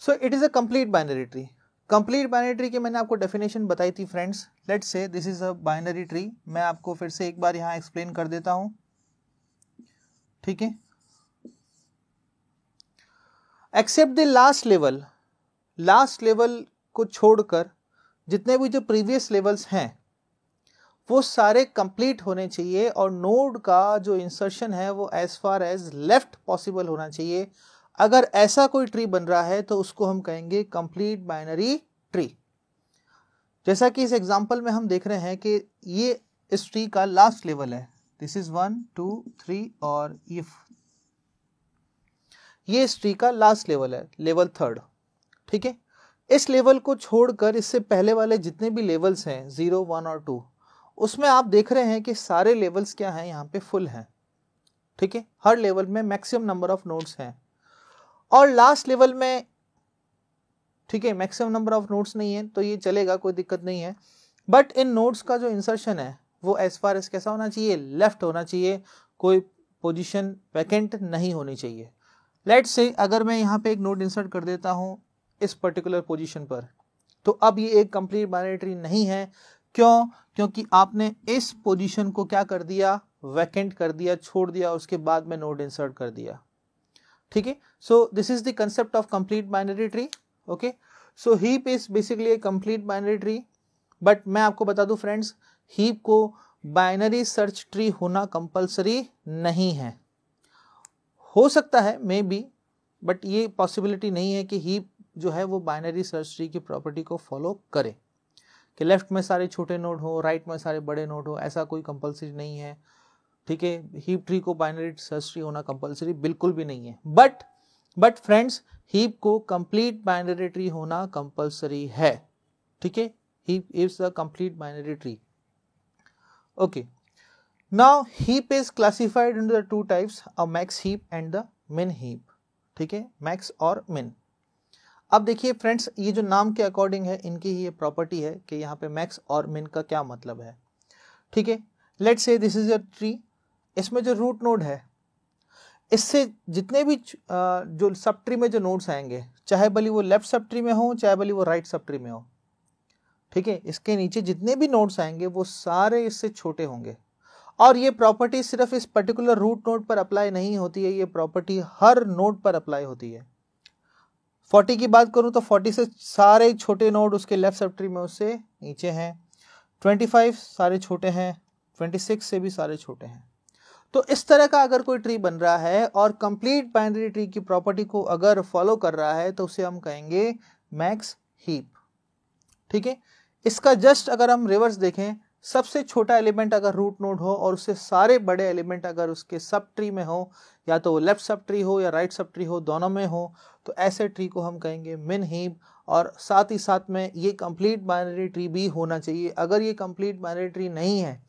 So it is a complete binary tree complete binary tree की मैंने आपको डेफिनेशन बताई थी friends let's say this is a binary tree मैं आपको फिर से एक बार यहाँ एक्सप्लेन कर देता हूँ ठीक है except the last level last level को छोड़कर जितने भी जो प्रीवियस लेवल्स हैं वो सारे कंप्लीट होने चाहिए और नोड का जो इंसर्शन है वो as far as left possible होना चाहिए अगर ऐसा कोई ट्री बन रहा है तो उसको हम कहेंगे कंप्लीट बाइनरी ट्री जैसा कि इस एग्जाम्पल में हम देख रहे हैं कि ये इस ट्री का लास्ट लेवल है this is one two three और ये ये इस ट्री का लास्ट लेवल है लेवल थर्ड ठीक है इस लेवल को छोड़कर इससे पहले वाले जितने भी लेवल्स हैं जीरो वन और टू उसमें आप देख रहे हैं कि सारे लेवल्स क्या हैं यहाँ पे फुल हैं ठीक है हर लेवल में मैक्सिमम नंबर ऑफ नोड्स हैं और लास्ट लेवल में ठीक है मैक्सिमम नंबर ऑफ नोट्स नहीं है तो ये चलेगा कोई दिक्कत नहीं है बट इन नोट्स का जो इंसर्शन है वो एज फार एज कैसा होना चाहिए लेफ्ट होना चाहिए कोई पोजिशन वैकेंट नहीं होनी चाहिए लेट से अगर मैं यहाँ पे एक नोट इंसर्ट कर देता हूँ इस पर्टिकुलर पोजिशन पर तो अब ये एक कंप्लीट बायोट्री नहीं है क्यों क्योंकि आपने इस पोजीशन को क्या कर दिया वैकेंट कर दिया छोड़ दिया उसके बाद में नोट इंसर्ट कर दिया ठीक है so this is the concept of complete binary tree okay so heap is basically a complete binary tree but मैं आपको बता दूं फ्रेंड्स हीप को बाइनरी सर्च ट्री होना कंपलसरी नहीं है हो सकता है मे बी बट ये पॉसिबिलिटी नहीं है कि हीप जो है वो बाइनरी सर्च ट्री की प्रॉपर्टी को फॉलो करे कि लेफ्ट में सारे छोटे नोड हो राइट में सारे बड़े नोड हो ऐसा कोई कंपलसरी नहीं है ठीक है हीप ट्री को बाइनरी सर्च ट्री होना कंपलसरी बिल्कुल भी नहीं है बट बट फ्रेंड्स हीप को कंप्लीट बाइनरी ट्री होना कंपलसरी है ठीक है heap is a complete binary tree okay now heap is classified in the two types a max heap and the min heap ठीक है मैक्स और मिन अब देखिए फ्रेंड्स ये जो नाम के अकॉर्डिंग है इनकी ही ये प्रॉपर्टी है कि यहाँ पे मैक्स और मिन का क्या मतलब है ठीक है let say this is a tree इसमें जो रूट नोड है इससे जितने भी जो सब ट्री में जो नोड्स आएंगे चाहे भली वो लेफ्ट सब ट्री में हो चाहे भली वो राइट सब ट्री में हो ठीक है इसके नीचे जितने भी नोड्स आएंगे वो सारे इससे छोटे होंगे और ये प्रॉपर्टी सिर्फ इस पर्टिकुलर रूट नोड पर अप्लाई नहीं होती है ये प्रॉपर्टी हर नोड पर अप्लाई होती है 40 की बात करूं तो 40 से सारे छोटे नोड उसके लेफ्ट सब ट्री में उससे नीचे हैं 25 सारे छोटे हैं 26 से भी सारे छोटे हैं तो इस तरह का अगर कोई ट्री बन रहा है और कंप्लीट बाइनरी ट्री की प्रॉपर्टी को अगर फॉलो कर रहा है तो उसे हम कहेंगे मैक्स हीप ठीक है इसका जस्ट अगर हम रिवर्स देखें सबसे छोटा एलिमेंट अगर रूट नोड हो और उससे सारे बड़े एलिमेंट अगर उसके सब ट्री में हो या तो लेफ्ट सब ट्री हो या राइट सब ट्री हो दोनों में हो तो ऐसे ट्री को हम कहेंगे मिन हीप और साथ ही साथ में ये कंप्लीट बाइनरी ट्री भी होना चाहिए अगर ये कंप्लीट बाइनरी ट्री नहीं है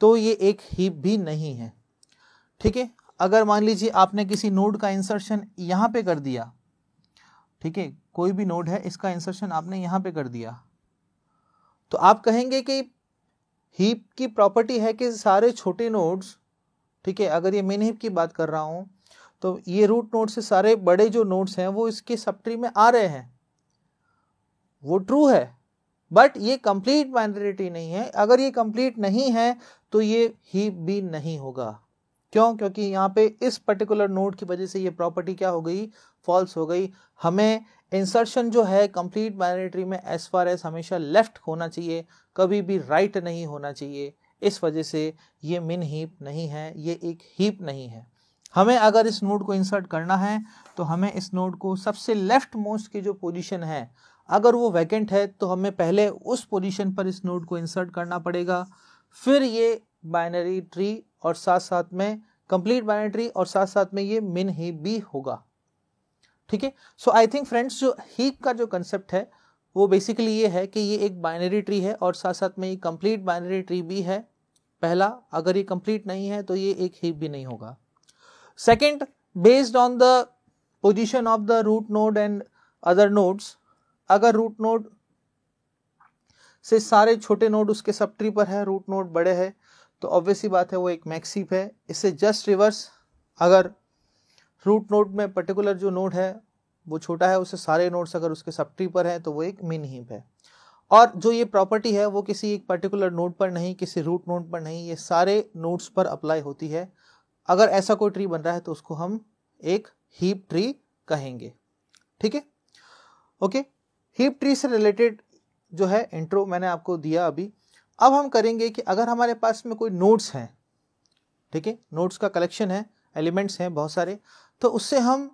तो ये एक हीप भी नहीं है ठीक है अगर मान लीजिए आपने किसी नोड का इंसर्शन यहाँ पे कर दिया ठीक है कोई भी नोड है इसका इंसर्शन आपने यहाँ पे कर दिया तो आप कहेंगे कि हीप की प्रॉपर्टी है कि सारे छोटे नोड्स ठीक है अगर ये मेन हीप की बात कर रहा हूँ तो ये रूट नोड से सारे बड़े जो नोड्स हैं वो इसके सप्ट्री में आ रहे हैं वो ट्रू है बट ये कंप्लीट माइनॉरिटी नहीं है अगर ये कंप्लीट नहीं है तो ये हीप भी नहीं होगा क्यों क्योंकि यहाँ पे इस पर्टिकुलर नोड की वजह से ये प्रॉपर्टी क्या हो गई फॉल्स हो गई हमें इंसर्शन जो है कंप्लीट बाइनरी में एज फार एज हमेशा लेफ्ट होना चाहिए कभी भी राइट right नहीं होना चाहिए इस वजह से ये मिन हीप नहीं है ये एक हीप नहीं है हमें अगर इस नोड को इंसर्ट करना है तो हमें इस नोड को सबसे लेफ्ट मोस्ट की जो पोजिशन है अगर वो वैकेंट है तो हमें पहले उस पोजिशन पर इस नोड को इंसर्ट करना पड़ेगा फिर ये बाइनरी ट्री और साथ साथ में कंप्लीट बाइनेटरी और साथ साथ में ये मिन ही भी होगा ठीक है सो आई थिंक फ्रेंड्स जो हीप का जो कंसेप्ट है वो बेसिकली ये है कि ये एक बाइनरी ट्री है और साथ साथ में ये कंप्लीट बाइनरी ट्री भी है पहला अगर ये कंप्लीट नहीं है तो ये एक हीप भी नहीं होगा second based on the position of the root node and other nodes अगर रूट नोड से सारे छोटे नोड उसके सब ट्री पर है रूट नोड बड़े हैं तो ऑब्वियस ही बात है वो एक मैक्सिप है इससे जस्ट रिवर्स अगर रूट नोड में पर्टिकुलर जो नोड है वो छोटा है उससे सारे नोड्स अगर उसके सब ट्री पर हैं तो वो एक मिन हीप है और जो ये प्रॉपर्टी है वो किसी एक पर्टिकुलर नोड पर नहीं किसी रूट नोड पर नहीं ये सारे नोड्स पर अप्लाई होती है अगर ऐसा कोई ट्री बन रहा है तो उसको हम एक हीप ट्री कहेंगे ठीक है ओके हीप ट्री से रिलेटेड जो है इंट्रो मैंने आपको दिया अभी अब हम करेंगे कि अगर हमारे पास में कोई नोट्स हैं ठीक है नोट्स का कलेक्शन है एलिमेंट्स हैं बहुत सारे तो उससे हम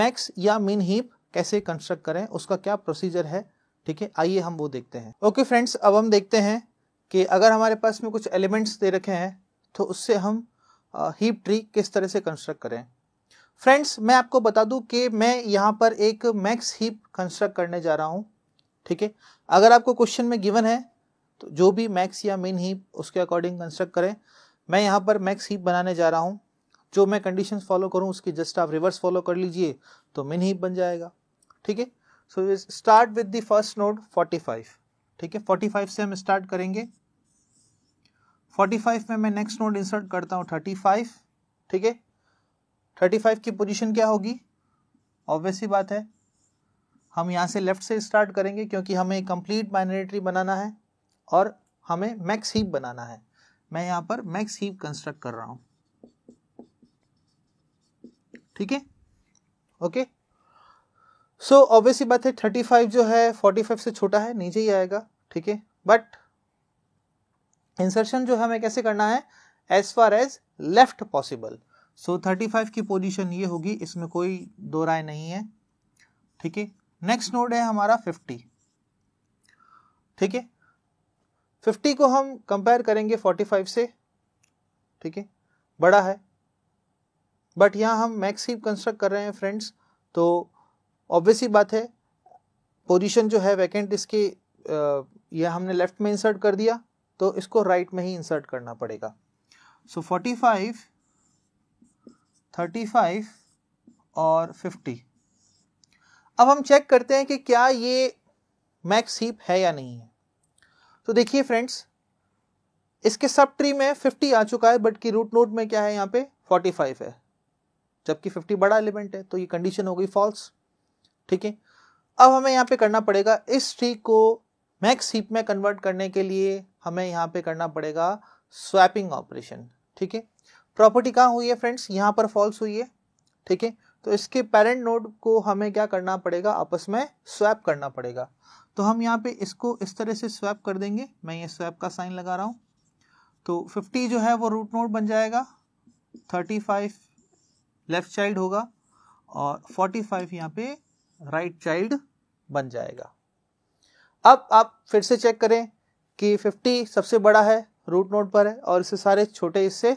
मैक्स या मिन हीप कैसे कंस्ट्रक्ट करें उसका क्या प्रोसीजर है ठीक है आइए हम वो देखते हैं ओके फ्रेंड्स अब हम देखते हैं कि अगर हमारे पास में कुछ एलिमेंट्स दे रखे हैं तो उससे हम हीप ट्री किस तरह से कंस्ट्रक्ट करें फ्रेंड्स मैं आपको बता दूं कि मैं यहाँ पर एक मैक्स हीप कंस्ट्रक्ट करने जा रहा हूँ ठीक है अगर आपको क्वेश्चन में गिवन है तो जो भी मैक्स या मिन हीप उसके अकॉर्डिंग कंस्ट्रक्ट करें मैं यहाँ पर मैक्स हीप बनाने जा रहा हूँ जो मैं कंडीशन फॉलो करूँ उसकी जस्ट आप रिवर्स फॉलो कर लीजिए तो मिन हीप बन जाएगा ठीक है so start with the first node 45 ठीक है 45 से हम स्टार्ट करेंगे 45 में मैं नेक्स्ट नोड इंसर्ट करता हूँ 35 ठीक है 35 की पोजीशन क्या होगी ऑब्वियस ही बात है हम यहाँ से लेफ्ट से स्टार्ट करेंगे क्योंकि हमें कंप्लीट बाइनरी ट्री बनाना है और हमें मैक्स हीप बनाना है मैं यहां पर मैक्स हीप कंस्ट्रक्ट कर रहा हूं ठीक है ओके सो ऑब्वियसली बात है थर्टी फाइव जो है फोर्टी फाइव से छोटा है नीचे ही आएगा ठीक है बट इंसर्शन जो है हमें कैसे करना है as far as left possible so thirty five की पोजीशन ये होगी इसमें कोई दो राय नहीं है ठीक है नेक्स्ट नोड है हमारा फिफ्टी ठीक है 50 को हम कंपेयर करेंगे 45 से ठीक है बड़ा है बट यहाँ हम मैक्स हीप कंस्ट्रक्ट कर रहे हैं फ्रेंड्स तो ऑब्वियसली बात है पोजीशन जो है वैकेंट इसकी यह हमने लेफ्ट में इंसर्ट कर दिया तो इसको राइट right में ही इंसर्ट करना पड़ेगा so forty five thirty five और फिफ्टी अब हम चेक करते हैं कि क्या ये मैक्स हीप है या नहीं है तो देखिए फ्रेंड्स इसके सब ट्री में 50 आ चुका है बट की रूट नोट में क्या है यहाँ पे 45 है जबकि 50 बड़ा एलिमेंट है तो ये कंडीशन हो गई फॉल्स ठीक है अब हमें यहाँ पे करना पड़ेगा इस ट्री को मैक्स हीप में कन्वर्ट करने के लिए हमें यहाँ पे करना पड़ेगा स्वैपिंग ऑपरेशन ठीक है प्रॉपर्टी कहाँ हुई है फ्रेंड्स यहाँ पर फॉल्स हुई है ठीक है तो इसके पेरेंट नोड को हमें क्या करना पड़ेगा आपस में स्वैप करना पड़ेगा तो हम यहाँ पे इसको इस तरह से स्वैप कर देंगे मैं ये स्वैप का साइन लगा रहा हूँ तो 50 जो है वो रूट नोट बन जाएगा 35 लेफ़्ट चाइल्ड होगा और 45 फाइव यहाँ पे राइट right चाइल्ड बन जाएगा अब आप फिर से चेक करें कि 50 सबसे बड़ा है रूट नोड पर है और इससे सारे छोटे इससे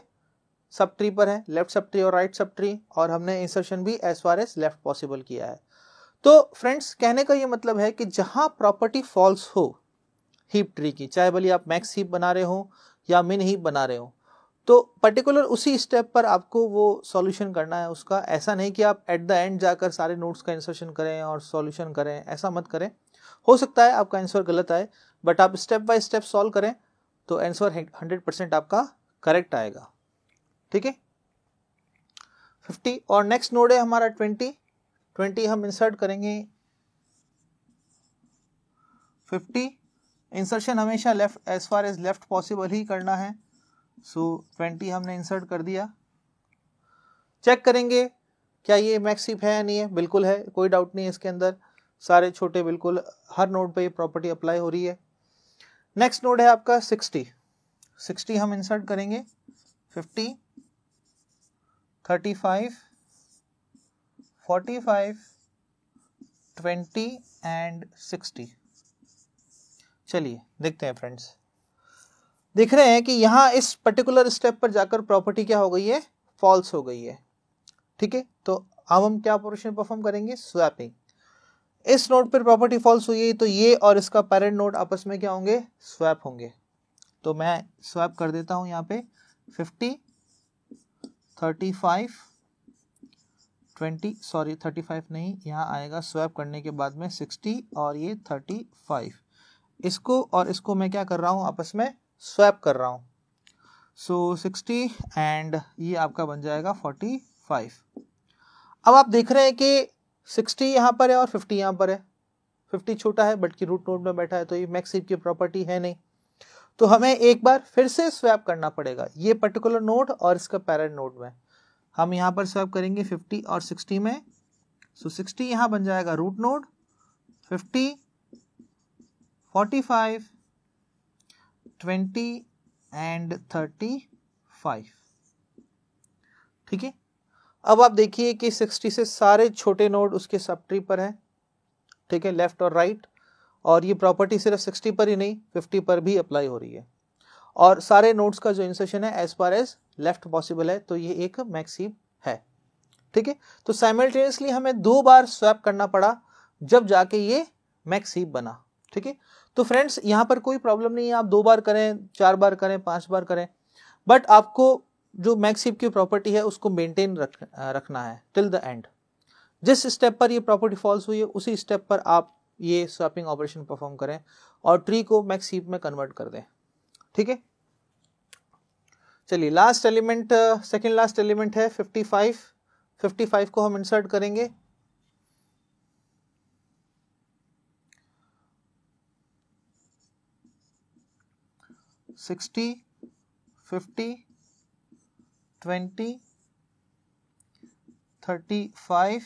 सब ट्री पर है लेफ्ट सब ट्री और राइट right सब ट्री और हमने इंसर्शन भी as far as left possible किया है तो फ्रेंड्स कहने का ये मतलब है कि जहाँ प्रॉपर्टी फॉल्स हो हीप ट्री की चाहे भले आप मैक्स हीप बना रहे हो या मिन हीप बना रहे हो तो पर्टिकुलर उसी स्टेप पर आपको वो सॉल्यूशन करना है उसका ऐसा नहीं कि आप एट द एंड जाकर सारे नोट्स का इंसर्शन करें और सॉल्यूशन करें ऐसा मत करें हो सकता है आपका आंसर गलत आए बट आप स्टेप बाय स्टेप सॉल्व करें तो आंसर हंड्रेड परसेंट आपका करेक्ट आएगा ठीक है फिफ्टी और नेक्स्ट नोड है हमारा ट्वेंटी ट्वेंटी हम इंसर्ट करेंगे फिफ्टी इंसर्शन हमेशा left as far as left possible ही करना है सो so, ट्वेंटी हमने इंसर्ट कर दिया चेक करेंगे क्या ये मैक्स है या नहीं है बिल्कुल है कोई डाउट नहीं है इसके अंदर सारे छोटे बिल्कुल हर नोड पे ये प्रॉपर्टी अप्लाई हो रही है नेक्स्ट नोड है आपका सिक्सटी सिक्सटी हम इंसर्ट करेंगे फिफ्टी थर्टी फाइव 45, 20 एंड 60 चलिए देखते हैं फ्रेंड्स देख रहे हैं कि यहां इस पर्टिकुलर स्टेप पर जाकर प्रॉपर्टी क्या हो गई है फॉल्स हो गई है ठीक है तो अब हम क्या ऑपरेशन परफॉर्म करेंगे स्वैपिंग इस नोट पर प्रॉपर्टी फॉल्स हुई है तो ये और इसका पेरेंट नोट आपस में क्या होंगे स्वैप होंगे तो मैं स्वैप कर देता हूं यहाँ पे fifty thirty five twenty sorry thirty five नहीं यहाँ आएगा स्वैप करने के बाद में सिक्सटी और ये थर्टी फाइव इसको और इसको मैं क्या कर रहा हूँ आपस में स्वैप कर रहा हूँ सो सिक्सटी एंड ये आपका बन जाएगा फोर्टी फाइव अब आप देख रहे हैं कि सिक्सटी यहाँ पर है और फिफ्टी यहाँ पर है फिफ्टी छोटा है बट कि रूट नोट में बैठा है तो ये मैक्स की प्रॉपर्टी है नहीं तो हमें एक बार फिर से स्वैप करना पड़ेगा ये पर्टिकुलर नोट और इसका पैरेंट नोट में हम यहाँ पर सर्व करेंगे फिफ्टी और सिक्सटी में सो सिक्सटी यहाँ बन जाएगा root node fifty forty five twenty and thirty five ठीक है अब आप देखिए कि सिक्सटी से सारे छोटे नोड उसके सब ट्री पर है ठीक है लेफ्ट और राइट right. और ये प्रॉपर्टी सिर्फ सिक्सटी पर ही नहीं फिफ्टी पर भी अप्लाई हो रही है और सारे नोड्स का जो इंसर्शन है as far as left possible है तो ये एक मैक्सिम है ठीक है तो साइमल्टेनियसली हमें दो बार स्वैप करना पड़ा जब जाके ये मैक्सिम बना ठीक है तो फ्रेंड्स यहाँ पर कोई प्रॉब्लम नहीं है आप दो बार करें चार बार करें पांच बार करें बट आपको जो मैक्सिप की प्रॉपर्टी है उसको मेंटेन रख, रखना है टिल द एंड जिस स्टेप पर ये प्रॉपर्टी फॉल्स हुई है उसी स्टेप पर आप ये स्वैपिंग ऑपरेशन परफॉर्म करें और ट्री को मैक्सिप में कन्वर्ट कर दें ठीक है चलिए last element second last element है फिफ्टी फाइव फिफ्टी फाइव को हम इंसर्ट करेंगे sixty fifty twenty thirty five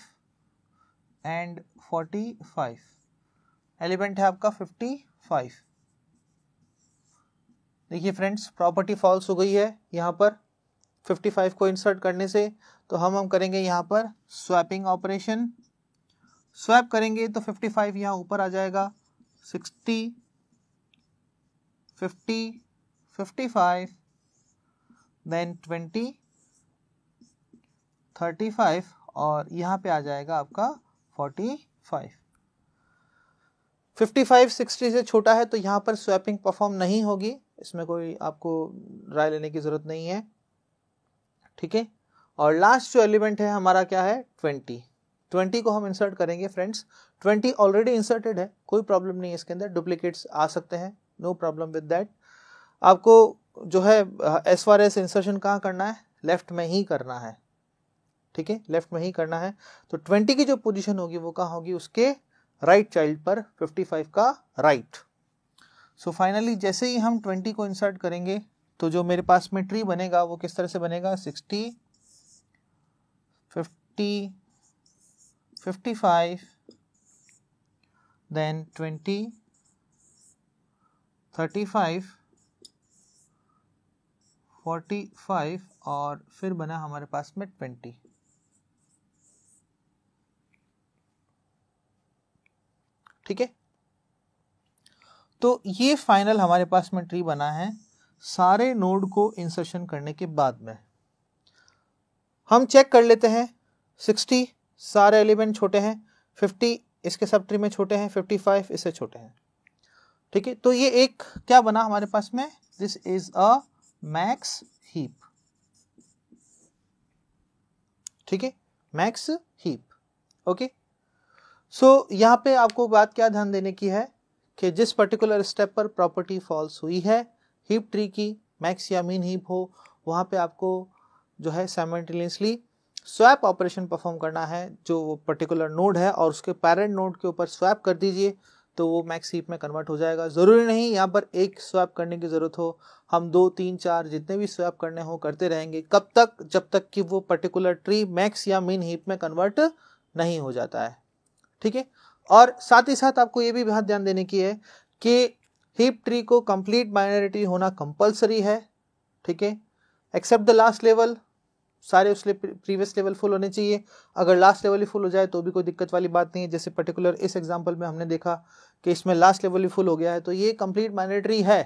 and forty five element है आपका फिफ्टी फाइव देखिए फ्रेंड्स प्रॉपर्टी फॉल्स हो गई है यहाँ पर 55 को इंसर्ट करने से तो हम हम करेंगे यहाँ पर स्वैपिंग ऑपरेशन स्वैप करेंगे तो 55 फाइव यहाँ ऊपर आ जाएगा 60 50 55 देन 20 फाइव और यहाँ पे आ जाएगा आपका forty five fifty five sixty से छोटा है तो यहाँ पर स्वैपिंग परफॉर्म नहीं होगी इसमें कोई आपको राय लेने की ज़रूरत नहीं है ठीक है और लास्ट जो एलिमेंट है हमारा क्या है ट्वेंटी ट्वेंटी को हम इंसर्ट करेंगे फ्रेंड्स ट्वेंटी ऑलरेडी इंसर्टेड है कोई प्रॉब्लम नहीं है इसके अंदर डुप्लीकेट्स आ सकते हैं नो प्रॉब्लम विद डैट आपको जो है एस फार एस इंसर्शन कहाँ करना है लेफ्ट में ही करना है ठीक है लेफ्ट में ही करना है तो ट्वेंटी की जो पोजीशन होगी वो कहाँ होगी उसके राइट right चाइल्ड पर फिफ्टी फाइव का right right. So so finally जैसे ही हम ट्वेंटी को इंसर्ट करेंगे तो जो मेरे पास में ट्री बनेगा वो किस तरह से बनेगा sixty fifty fifty five then twenty thirty five forty five और फिर बना हमारे पास में ट्वेंटी ठीक है तो ये फाइनल हमारे पास में ट्री बना है सारे नोड को इंसर्शन करने के बाद में हम चेक कर लेते हैं सिक्सटी सारे एलिमेंट छोटे हैं फिफ्टी इसके सब ट्री में छोटे हैं फिफ्टी फाइव इससे छोटे हैं ठीक है तो ये एक क्या बना हमारे पास में this is a max heap ठीक है मैक्स हीप ओके सो यहां पे आपको बात क्या ध्यान देने की है कि जिस पर्टिकुलर स्टेप पर प्रॉपर्टी फॉल्स हुई है हिप ट्री की मैक्स या मीन हिप हो वहाँ पे आपको जो है साइमल्टेनियसली स्वैप ऑपरेशन परफॉर्म करना है जो वो पर्टिकुलर नोड है और उसके पैरेंट नोड के ऊपर स्वैप कर दीजिए तो वो मैक्स हिप में कन्वर्ट हो जाएगा ज़रूरी नहीं यहाँ पर एक स्वैप करने की ज़रूरत हो हम दो तीन चार जितने भी स्वैप करने हो करते रहेंगे कब तक जब तक कि वो पर्टिकुलर ट्री मैक्स या मीन हीप में कन्वर्ट नहीं हो जाता है ठीक है और साथ ही साथ आपको ये भी बात ध्यान देने की है कि हिप ट्री को कंप्लीट माइनॉरिटी होना कंपलसरी है ठीक है एक्सेप्ट द लास्ट लेवल सारे उस प्रीवियस लेवल फुल होने चाहिए अगर लास्ट लेवल ही फुल हो जाए तो भी कोई दिक्कत वाली बात नहीं है जैसे पर्टिकुलर इस एग्जाम्पल में हमने देखा कि इसमें लास्ट लेवल ही फुल हो गया है तो ये कंप्लीट माइनॉरिटी है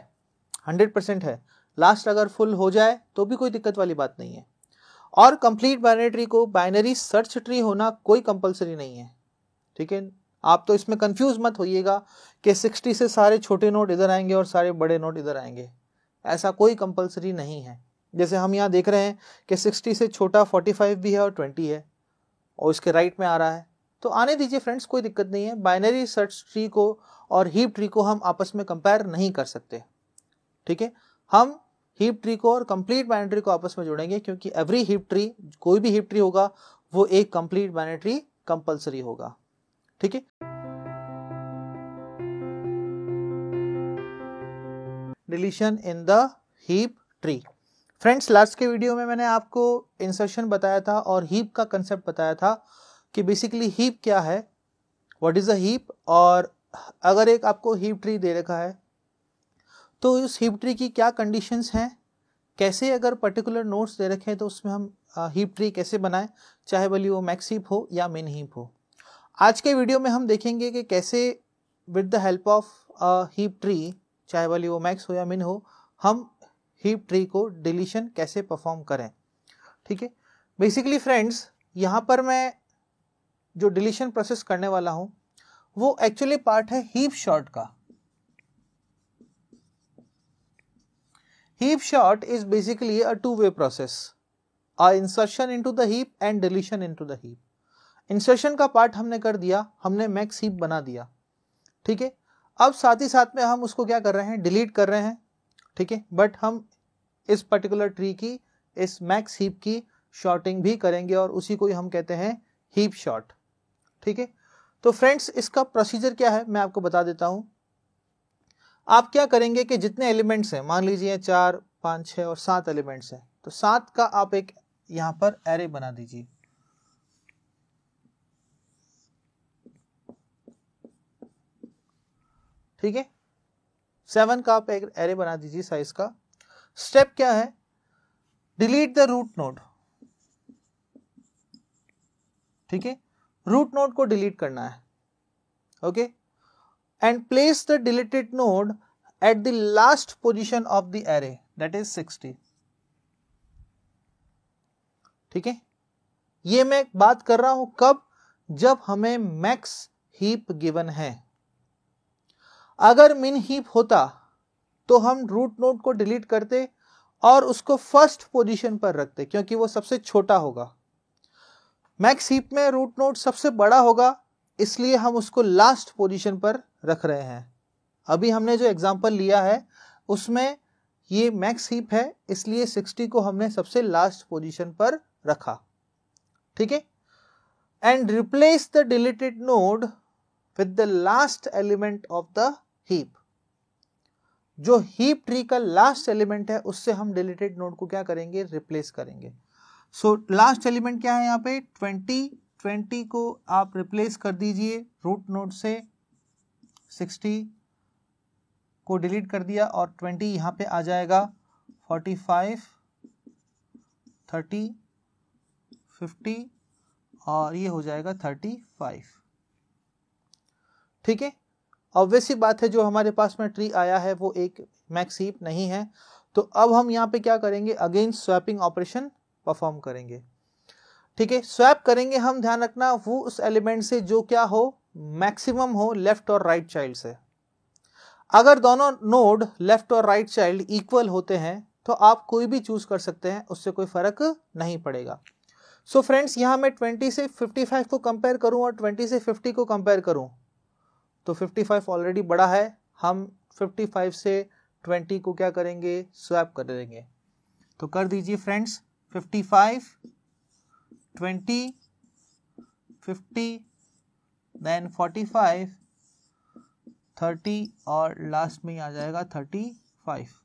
हंड्रेड परसेंट है लास्ट अगर फुल हो जाए तो भी कोई दिक्कत वाली बात नहीं है और कंप्लीट बाइनरी ट्री को बाइनरी सर्च ट्री होना कोई कंपलसरी नहीं है ठीक है आप तो इसमें कंफ्यूज मत होइएगा कि सिक्सटी से सारे छोटे नोट इधर आएंगे और सारे बड़े नोट इधर आएंगे ऐसा कोई कंपलसरी नहीं है जैसे हम यहाँ देख रहे हैं कि सिक्सटी से छोटा फोर्टी फाइव भी है और ट्वेंटी है और इसके राइट में आ रहा है तो आने दीजिए फ्रेंड्स कोई दिक्कत नहीं है बाइनरी सर्च ट्री को और हीप ट्री को हम आपस में कंपेयर नहीं कर सकते ठीक है हम हीप ट्री को और कंप्लीट बाइनरी को आपस में जोड़ेंगे क्योंकि एवरी हीप ट्री कोई भी हीप ट्री होगा वो एक कंप्लीट बाइनरी कंपलसरी होगा ठीक है deletion in the heap tree friends last के वीडियो में मैंने आपको इंसर्शन बताया था और हीप का कंसेप्ट बताया था कि बेसिकली हीप क्या है व्हाट इज़ अ हीप और अगर एक आपको हीप ट्री दे रखा है तो उस हीप ट्री की क्या कंडीशंस हैं कैसे अगर पर्टिकुलर नोट्स दे रखे हैं तो उसमें हम हीप ट्री कैसे बनाएं चाहे भले वो मैक्स हीप हो या मिन हीप हो आज के वीडियो में हम देखेंगे कि कैसे with the help of heap tree चाहे वाली वो मैक्स हो या मिन हो हम हीप ट्री को डिलीशन कैसे परफॉर्म करें ठीक है बेसिकली फ्रेंड्स यहाँ पर मैं जो डिलीशन प्रोसेस करने वाला हूँ वो एक्चुअली पार्ट है हीप शॉर्ट का heap sort is basically a two way process a insertion into the heap and deletion into the heap insertion का पार्ट हमने कर दिया हमने मैक्स हीप बना दिया ठीक है अब साथ ही साथ में हम उसको क्या कर रहे हैं डिलीट कर रहे हैं ठीक है बट हम इस पर्टिकुलर ट्री की इस मैक्स हीप की शॉर्टिंग भी करेंगे और उसी को हम कहते हैं हीप शॉर्ट ठीक है तो फ्रेंड्स इसका प्रोसीजर क्या है मैं आपको बता देता हूं आप क्या करेंगे कि जितने एलिमेंट्स हैं मान लीजिए चार पांच छ और सात एलिमेंट्स हैं तो सात का आप एक यहां पर एरे बना दीजिए ठीक है सेवन का आप एक एरे बना दीजिए साइज का स्टेप क्या है डिलीट द रूट नोड ठीक है रूट नोड को डिलीट करना है okay and place the deleted node at the last position of the array that is sixty ठीक है ये मैं बात कर रहा हूं कब जब हमें मैक्स हीप गिवन है अगर मिन हीप होता तो हम रूट नोड को डिलीट करते और उसको फर्स्ट पोजीशन पर रखते क्योंकि वो सबसे छोटा होगा मैक्स हीप में रूट नोड सबसे बड़ा होगा इसलिए हम उसको लास्ट पोजीशन पर रख रहे हैं अभी हमने जो एग्जांपल लिया है उसमें ये मैक्स हीप है इसलिए 60 को हमने सबसे लास्ट पोजीशन पर रखा ठीक है and replace the deleted node with the last element of the heap जो हीप ट्री का लास्ट एलिमेंट है उससे हम डिलीटेड नोड को क्या करेंगे रिप्लेस करेंगे सो लास्ट एलिमेंट क्या है यहाँ पे ट्वेंटी ट्वेंटी को आप रिप्लेस कर दीजिए रूट नोड से सिक्सटी को डिलीट कर दिया और ट्वेंटी यहाँ पे आ जाएगा फोर्टी फाइव थर्टी फिफ्टी और ये हो जाएगा थर्टी फाइव ठीक है ऑब्वियसली बात है जो हमारे पास में ट्री आया है वो एक मैक्स हीप नहीं है तो अब हम यहाँ पे क्या करेंगे अगेन स्वैपिंग ऑपरेशन परफॉर्म करेंगे ठीक है स्वैप करेंगे हम ध्यान रखना वो उस एलिमेंट से जो क्या हो मैक्सिमम हो लेफ्ट और राइट right चाइल्ड से अगर दोनों नोड लेफ्ट और राइट चाइल्ड इक्वल होते हैं तो आप कोई भी चूज कर सकते हैं उससे कोई फर्क नहीं पड़ेगा सो फ्रेंड्स यहां मैं 20 से 55 को कंपेयर करूं और 20 से 50 को कंपेयर करूं तो 55 ऑलरेडी बड़ा है हम 55 से 20 को क्या करेंगे स्वैप कर देंगे तो कर दीजिए फ्रेंड्स 55 20 50 देन 45 30 और लास्ट में आ जाएगा 35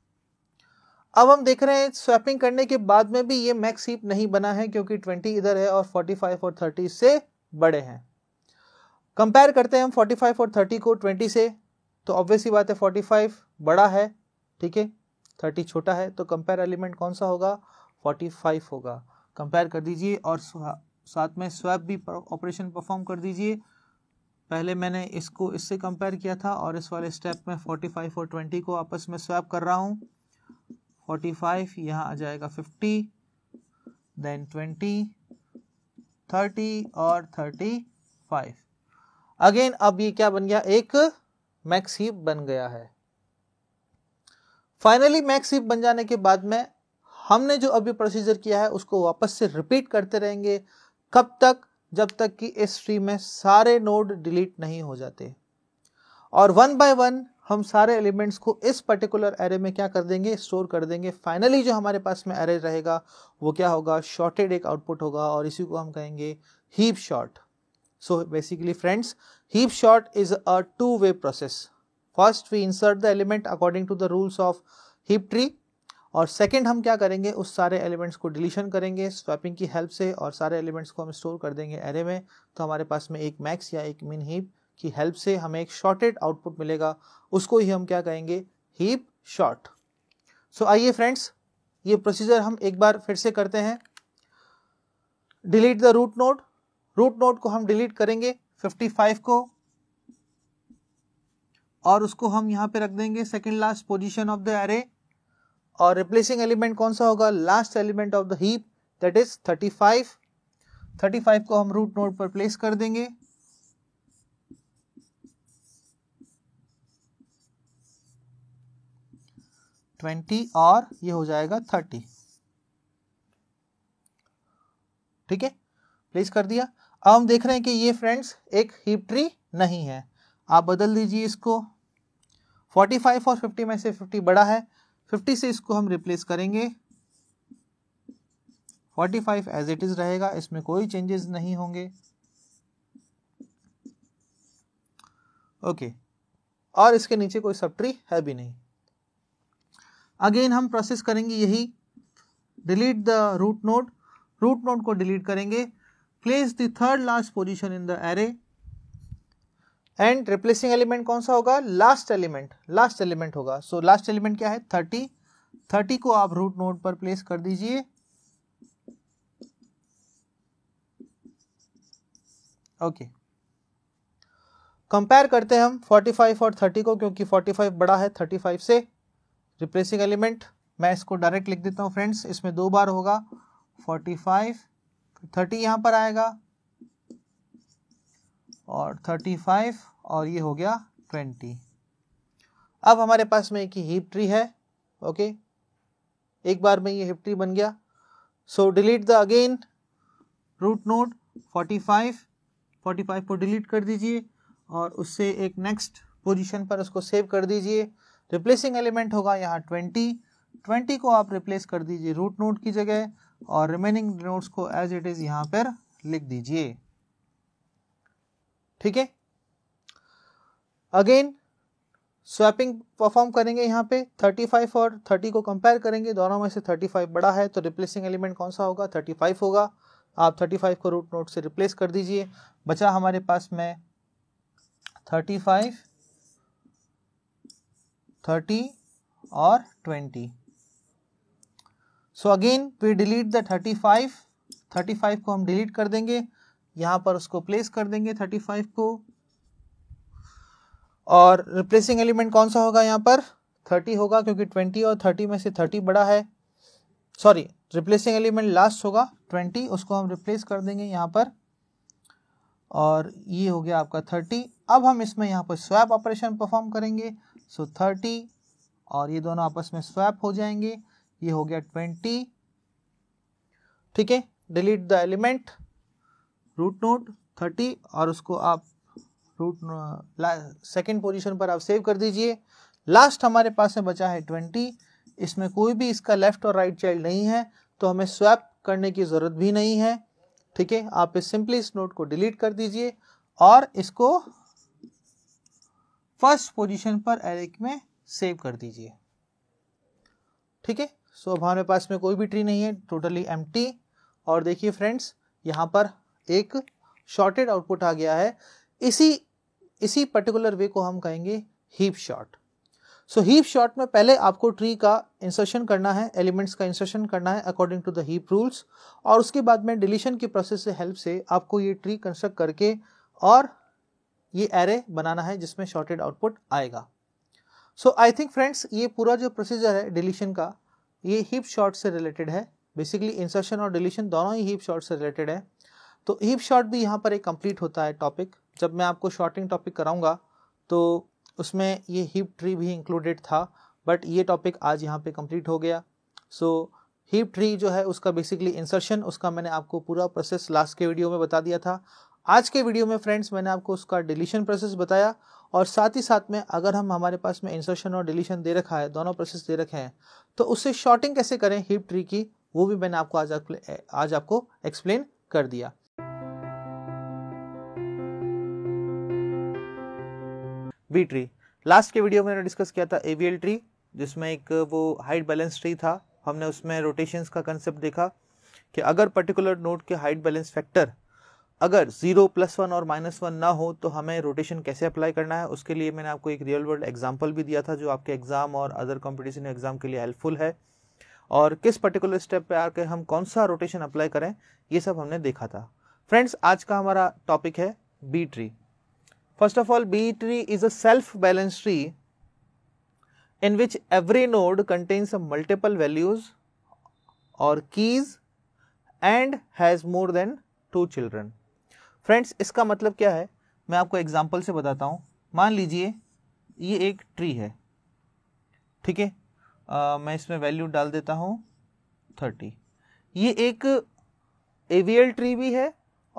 अब हम देख रहे हैं स्वैपिंग करने के बाद में भी ये मैक्स हीप नहीं बना है क्योंकि 20 इधर है और 45 और 30 से बड़े हैं कंपेयर करते हैं हम 45 और 30 को 20 से तो ऑब्वियसली बात है 45 बड़ा है ठीक है 30 छोटा है तो कंपेयर एलिमेंट कौन सा होगा 45 होगा कंपेयर कर दीजिए और साथ में स्वैप भी ऑपरेशन परफॉर्म कर दीजिए पहले मैंने इसको इससे कंपेयर किया था और इस वाले स्टेप में 45 और 20 को आपस में स्वैप कर रहा हूँ 45 फाइव यहाँ आ जाएगा 50 देन 20 30 और 35 अगेन अब ये क्या बन गया एक मैक्स हीप बन गया है फाइनली मैक्स हीप बन जाने के बाद में हमने जो अभी प्रोसीजर किया है उसको वापस से रिपीट करते रहेंगे कब तक जब तक कि इस ट्री में सारे नोड डिलीट नहीं हो जाते और वन बाय वन हम सारे एलिमेंट्स को इस पर्टिकुलर एरे में क्या कर देंगे स्टोर कर देंगे फाइनली जो हमारे पास में एरे रहेगा वो क्या होगा शॉर्टेड एक आउटपुट होगा और इसी को हम कहेंगे heap sort So basically friends, heap shot is a two-way process. First we insert the element according to the rules of heap tree और सेकेंड हम क्या करेंगे उस सारे एलिमेंट्स को डिलीशन करेंगे स्वैपिंग की हेल्प से और सारे एलिमेंट्स को हम स्टोर कर देंगे एरे में तो हमारे पास में एक मैक्स या एक मिन हीप की हेल्प से हमें एक शॉर्टेड आउटपुट मिलेगा उसको ही हम क्या कहेंगे हीप शॉर्ट सो आइए फ्रेंड्स ये प्रोसीजर हम एक बार फिर से करते हैं delete the root node root note को हम डिलीट करेंगे 55 को और उसको हम यहां पे रख देंगे second last position of the array और रिप्लेसिंग एलिमेंट कौन सा होगा last element of the heap that is 35 35 को हम रूट नोड पर प्लेस कर देंगे ट्वेंटी और ये हो जाएगा थर्टी ठीक है प्लेस कर दिया अब हम देख रहे हैं कि ये फ्रेंड्स एक हीप ट्री नहीं है आप बदल दीजिए इसको 45 और 50 में से 50 बड़ा है 50 से इसको हम रिप्लेस करेंगे 45 एज इट इज़ रहेगा इसमें कोई चेंजेस नहीं होंगे ओके okay. और इसके नीचे कोई सब ट्री है भी नहीं अगेन हम प्रोसेस करेंगे यही delete the root node root node को डिलीट करेंगे place the third last position in the array and replacing element कौन सा होगा लास्ट एलिमेंट लास्ट एलिमेंट होगा सो लास्ट एलिमेंट क्या है थर्टी थर्टी को आप रूट नोड पर प्लेस कर दीजिए ओके okay. कंपेयर करते हैं हम फोर्टी फाइव और थर्टी को क्योंकि फोर्टी फाइव बड़ा है थर्टी फाइव से रिप्लेसिंग एलिमेंट मैं इसको डायरेक्ट लिख देता हूं फ्रेंड्स इसमें दो बार होगा फोर्टी फाइव थर्टी यहां पर आएगा और थर्टी फाइव और ये हो गया ट्वेंटी अब हमारे पास में एक हीप ट्री है ओके एक बार में ये हिप ट्री बन गया so delete the again root node forty five forty five को डिलीट कर दीजिए और उससे एक नेक्स्ट पोजीशन पर उसको सेव कर दीजिए रिप्लेसिंग एलिमेंट होगा यहाँ ट्वेंटी ट्वेंटी को आप रिप्लेस कर दीजिए रूट नोड की जगह और रिमेनिंग नोट्स को एज इट इज यहां पर लिख दीजिए ठीक है अगेन स्वैपिंग परफॉर्म करेंगे यहाँ पे 35 और 30 को कंपेयर करेंगे दोनों में से 35 बड़ा है तो रिप्लेसिंग एलिमेंट कौन सा होगा 35 होगा आप 35 को रूट नोट से रिप्लेस कर दीजिए बचा हमारे पास में 35 30 और so again we delete the thirty five thirty five को हम डिलीट कर देंगे यहाँ पर उसको प्लेस कर देंगे थर्टी फाइव को और रिप्लेसिंग एलिमेंट कौन सा होगा यहाँ पर थर्टी होगा क्योंकि ट्वेंटी और थर्टी में से थर्टी बड़ा है सॉरी रिप्लेसिंग एलिमेंट लास्ट होगा ट्वेंटी उसको हम रिप्लेस कर देंगे यहाँ पर और ये हो गया आपका थर्टी अब हम इसमें यहाँ पर स्वैप ऑपरेशन परफॉर्म करेंगे सो so, थर्टी और ये दोनों आपस में स्वैप हो जाएंगे ये हो गया ट्वेंटी ठीक है delete the element root node thirty और उसको आप रूट सेकेंड पोजिशन पर आप सेव कर दीजिए लास्ट हमारे पास में बचा है ट्वेंटी इसमें कोई भी इसका लेफ्ट और राइट चाइल्ड नहीं है तो हमें स्वैप करने की ज़रूरत भी नहीं है ठीक है आप इस सिंपली इस नोट को डिलीट कर दीजिए और इसको फर्स्ट पोजीशन पर एरिक में सेव कर दीजिए ठीक है सो अब हमारे पास में कोई भी ट्री नहीं है टोटली एम और देखिए फ्रेंड्स यहाँ पर एक शॉर्टेड आउटपुट आ गया है इसी इसी पर्टिकुलर वे को हम कहेंगे heap sort so heap sort में पहले आपको ट्री का इंसर्शन करना है एलिमेंट्स का इंसर्शन करना है according to the heap rules और उसके बाद में डिलीशन की प्रोसेस से हेल्प से आपको ये ट्री कंस्ट्रक्ट करके और ये एरे बनाना है जिसमें शॉर्टेड आउटपुट आएगा सो आई थिंक फ्रेंड्स ये पूरा जो प्रोसीजर है डिलीशन का ये हिप शॉट से रिलेटेड है बेसिकली इंसर्शन और डिलीशन दोनों ही हिप शॉट से रिलेटेड है तो हिप शॉट भी यहाँ पर एक कंप्लीट होता है टॉपिक जब मैं आपको शॉर्टिंग टॉपिक कराऊंगा तो उसमें ये हिप ट्री भी इंक्लूडेड था बट ये टॉपिक आज यहाँ पे कंप्लीट हो गया सो हिप ट्री जो है उसका बेसिकली इंसर्शन उसका मैंने आपको पूरा प्रोसेस लास्ट के वीडियो में बता दिया था आज के वीडियो में फ्रेंड्स मैंने आपको उसका डिलीशन प्रोसेस बताया और साथ ही साथ में अगर हम हमारे पास में इंसर्शन और डिलीशन दे रखा है दोनों प्रोसेस दे रखे हैं तो उससे शॉर्टिंग कैसे करें हिप ट्री की वो भी मैंने आपको आज आज आपको एक्सप्लेन कर दिया बी ट्री लास्ट के वीडियो में मैंने डिस्कस किया था एवीएल ट्री जिसमें एक वो हाइट बैलेंस ट्री था हमने उसमें रोटेशंस का कंसेप्ट देखा कि अगर पर्टिकुलर नोट के हाइट बैलेंस फैक्टर अगर जीरो प्लस वन और माइनस वन ना हो तो हमें रोटेशन कैसे अप्लाई करना है उसके लिए मैंने आपको एक रियल वर्ल्ड एग्जाम्पल भी दिया था जो आपके एग्ज़ाम और अदर कॉम्पिटिशन एग्ज़ाम के लिए हेल्पफुल है और किस पर्टिकुलर स्टेप पे आकर हम कौन सा रोटेशन अप्लाई करें ये सब हमने देखा था फ्रेंड्स आज का हमारा टॉपिक है B tree first of all B tree is a self balance tree in which every node contains multiple values और keys and has more than two children friends इसका मतलब क्या है मैं आपको एग्जाम्पल से बताता हूँ मान लीजिए ये एक ट्री है ठीक है मैं इसमें वैल्यू डाल देता हूँ थर्टी ये एक एवीएल ट्री भी है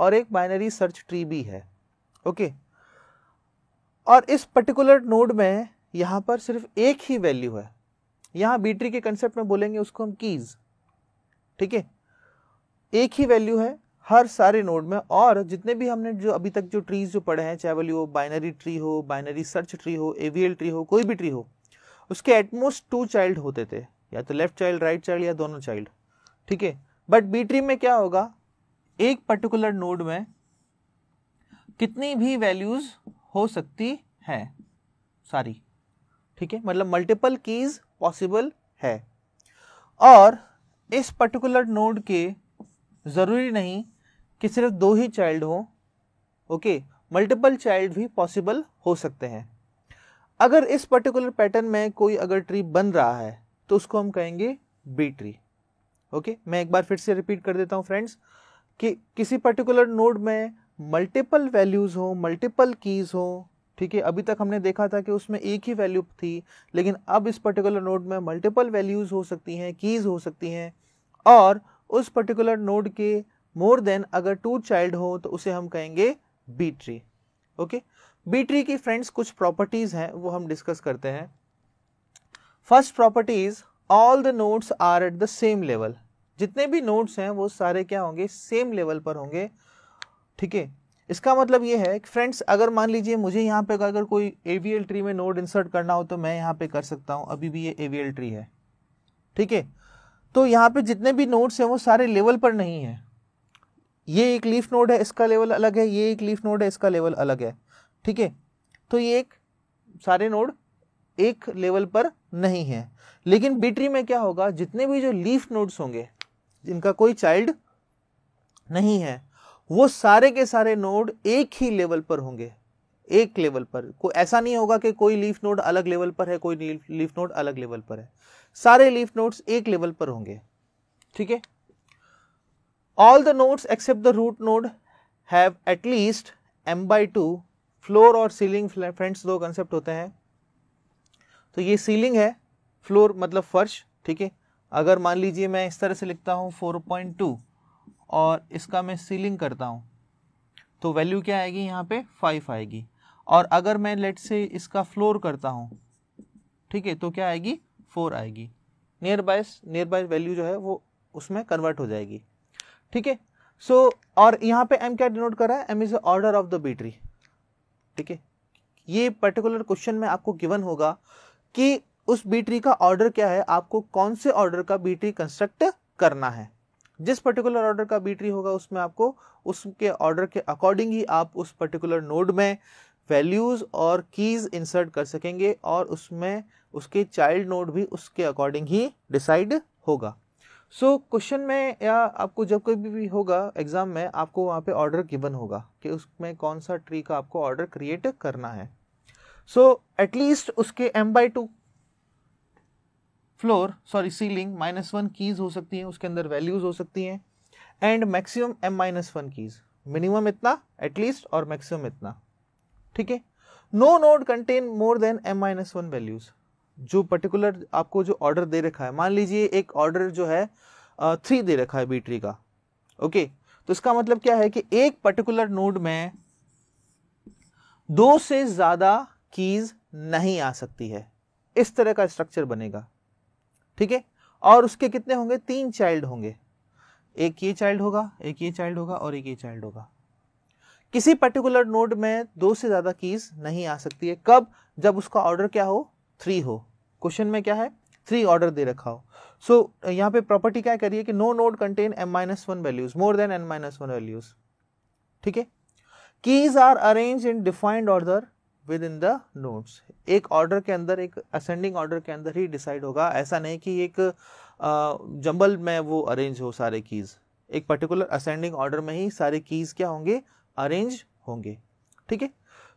और एक बाइनरी सर्च ट्री भी है ओके और इस पर्टिकुलर नोड में यहाँ पर सिर्फ एक ही वैल्यू है यहाँ बी ट्री के कंसेप्ट में बोलेंगे उसको हम कीज़ ठीक है एक ही वैल्यू है हर सारे नोड में और जितने भी हमने जो अभी तक जो ट्रीज जो पढ़े हैं चाहे वाली वो बाइनरी ट्री हो बाइनरी सर्च ट्री हो एवीएल ट्री हो कोई भी ट्री हो उसके एटमोस्ट टू चाइल्ड होते थे या तो लेफ्ट चाइल्ड राइट चाइल्ड या दोनों चाइल्ड ठीक है बट बी ट्री में क्या होगा एक पर्टिकुलर नोड में कितनी भी वैल्यूज हो सकती हैं सारी ठीक है मतलब मल्टीपल कीज पॉसिबल है और इस पर्टिकुलर नोड के ज़रूरी नहीं कि सिर्फ दो ही चाइल्ड हो ओके मल्टीपल चाइल्ड भी पॉसिबल हो सकते हैं अगर इस पर्टिकुलर पैटर्न में कोई अगर ट्री बन रहा है तो उसको हम कहेंगे बी ट्री ओके मैं एक बार फिर से रिपीट कर देता हूँ फ्रेंड्स कि किसी पर्टिकुलर नोड में मल्टीपल वैल्यूज़ हो मल्टीपल कीज़ हो ठीक है अभी तक हमने देखा था कि उसमें एक ही वैल्यू थी लेकिन अब इस पर्टिकुलर नोड में मल्टीपल वैल्यूज़ हो सकती हैं कीज़ हो सकती हैं और उस पर्टिकुलर नोड के मोर देन अगर टू चाइल्ड हो तो उसे हम कहेंगे B tree okay B tree की फ्रेंड्स कुछ प्रॉपर्टीज हैं वो हम डिस्कस करते हैं first properties all the nodes are at the same level जितने भी नोट्स हैं वो सारे क्या होंगे सेम लेवल पर होंगे ठीक है इसका मतलब ये है कि फ्रेंड्स अगर मान लीजिए मुझे यहाँ पे अगर कोई एवीएल ट्री में नोड इंसर्ट करना हो तो मैं यहाँ पे कर सकता हूँ अभी भी ये एवीएल ट्री है ठीक है तो यहाँ पे जितने भी नोट्स हैं वो सारे लेवल पर नहीं है ये एक लीफ नोड है इसका लेवल अलग है ये एक लीफ नोड है इसका लेवल अलग है ठीक है तो ये एक सारे नोड एक लेवल पर नहीं है लेकिन बीट्री में क्या होगा जितने भी जो लीफ नोड्स होंगे जिनका कोई चाइल्ड नहीं है वो सारे के सारे नोड एक ही लेवल पर होंगे एक लेवल पर कोई ऐसा नहीं होगा कि कोई लीफ नोड अलग लेवल पर है कोई लीफ नोड अलग लेवल पर है सारे लीफ नोड्स एक लेवल पर होंगे ठीक है All the nodes except the root node have at least m by two floor और सीलिंग फ्रेंड्स दो कंसेप्ट होते हैं तो ये सीलिंग है फ्लोर मतलब फर्श ठीक है अगर मान लीजिए मैं इस तरह से लिखता हूँ 4.2 और इसका मैं सीलिंग करता हूँ तो वैल्यू क्या आएगी यहाँ पे 5 आएगी और अगर मैं लेट से इसका फ्लोर करता हूँ ठीक है तो क्या आएगी 4 आएगी near by near by value जो है वो उसमें कन्वर्ट हो जाएगी ठीक है सो और यहाँ पे एम क्या डिनोट कर रहा है M is order of the B tree ठीक है ये पर्टिकुलर क्वेश्चन में आपको गिवन होगा कि उस बीटरी का ऑर्डर क्या है आपको कौन से ऑर्डर का बीटरी कंस्ट्रक्ट करना है जिस पर्टिकुलर ऑर्डर का बीटरी होगा उसमें आपको उसके ऑर्डर के अकॉर्डिंग ही आप उस पर्टिकुलर नोड में वैल्यूज़ और कीज़ इंसर्ट कर सकेंगे और उसमें उसके चाइल्ड नोड भी उसके अकॉर्डिंग ही डिसाइड होगा सो so, क्वेश्चन में या आपको जब कोई भी होगा एग्ज़ाम में आपको वहाँ पे ऑर्डर गिवन होगा कि उसमें कौन सा ट्री का आपको ऑर्डर क्रिएट करना है सो so, एटलीस्ट उसके M by two floor sorry ceiling minus one keys हो सकती हैं उसके अंदर वैल्यूज़ हो सकती हैं and maximum M minus one keys minimum इतना एटलीस्ट और मैक्सिमम इतना ठीक है no node contain more than M minus one values जो पर्टिकुलर आपको जो ऑर्डर दे रखा है मान लीजिए एक ऑर्डर जो है थ्री दे रखा है बीटरी का ओके तो इसका मतलब क्या है कि एक पर्टिकुलर नोड में दो से ज़्यादा कीज नहीं आ सकती है इस तरह का स्ट्रक्चर बनेगा ठीक है और उसके कितने होंगे तीन चाइल्ड होंगे एक ये चाइल्ड होगा एक ये चाइल्ड होगा और एक ये चाइल्ड होगा किसी पर्टिकुलर नोड में दो से ज़्यादा कीज नहीं आ सकती है कब जब उसका ऑर्डर क्या हो थ्री हो क्वेश्चन में क्या है थ्री ऑर्डर दे रखा हो सो so, यहाँ पे प्रॉपर्टी क्या करिए कि no node contain M minus one values more than N minus one values ठीक है keys are arrange in defined order within the nodes एक ऑर्डर के अंदर एक असेंडिंग ऑर्डर के अंदर ही डिसाइड होगा ऐसा नहीं कि एक जंबल में वो अरेंज हो सारे कीज़ एक पर्टिकुलर असेंडिंग ऑर्डर में ही सारे कीज़ क्या होंगे अरेंज होंगे ठीक है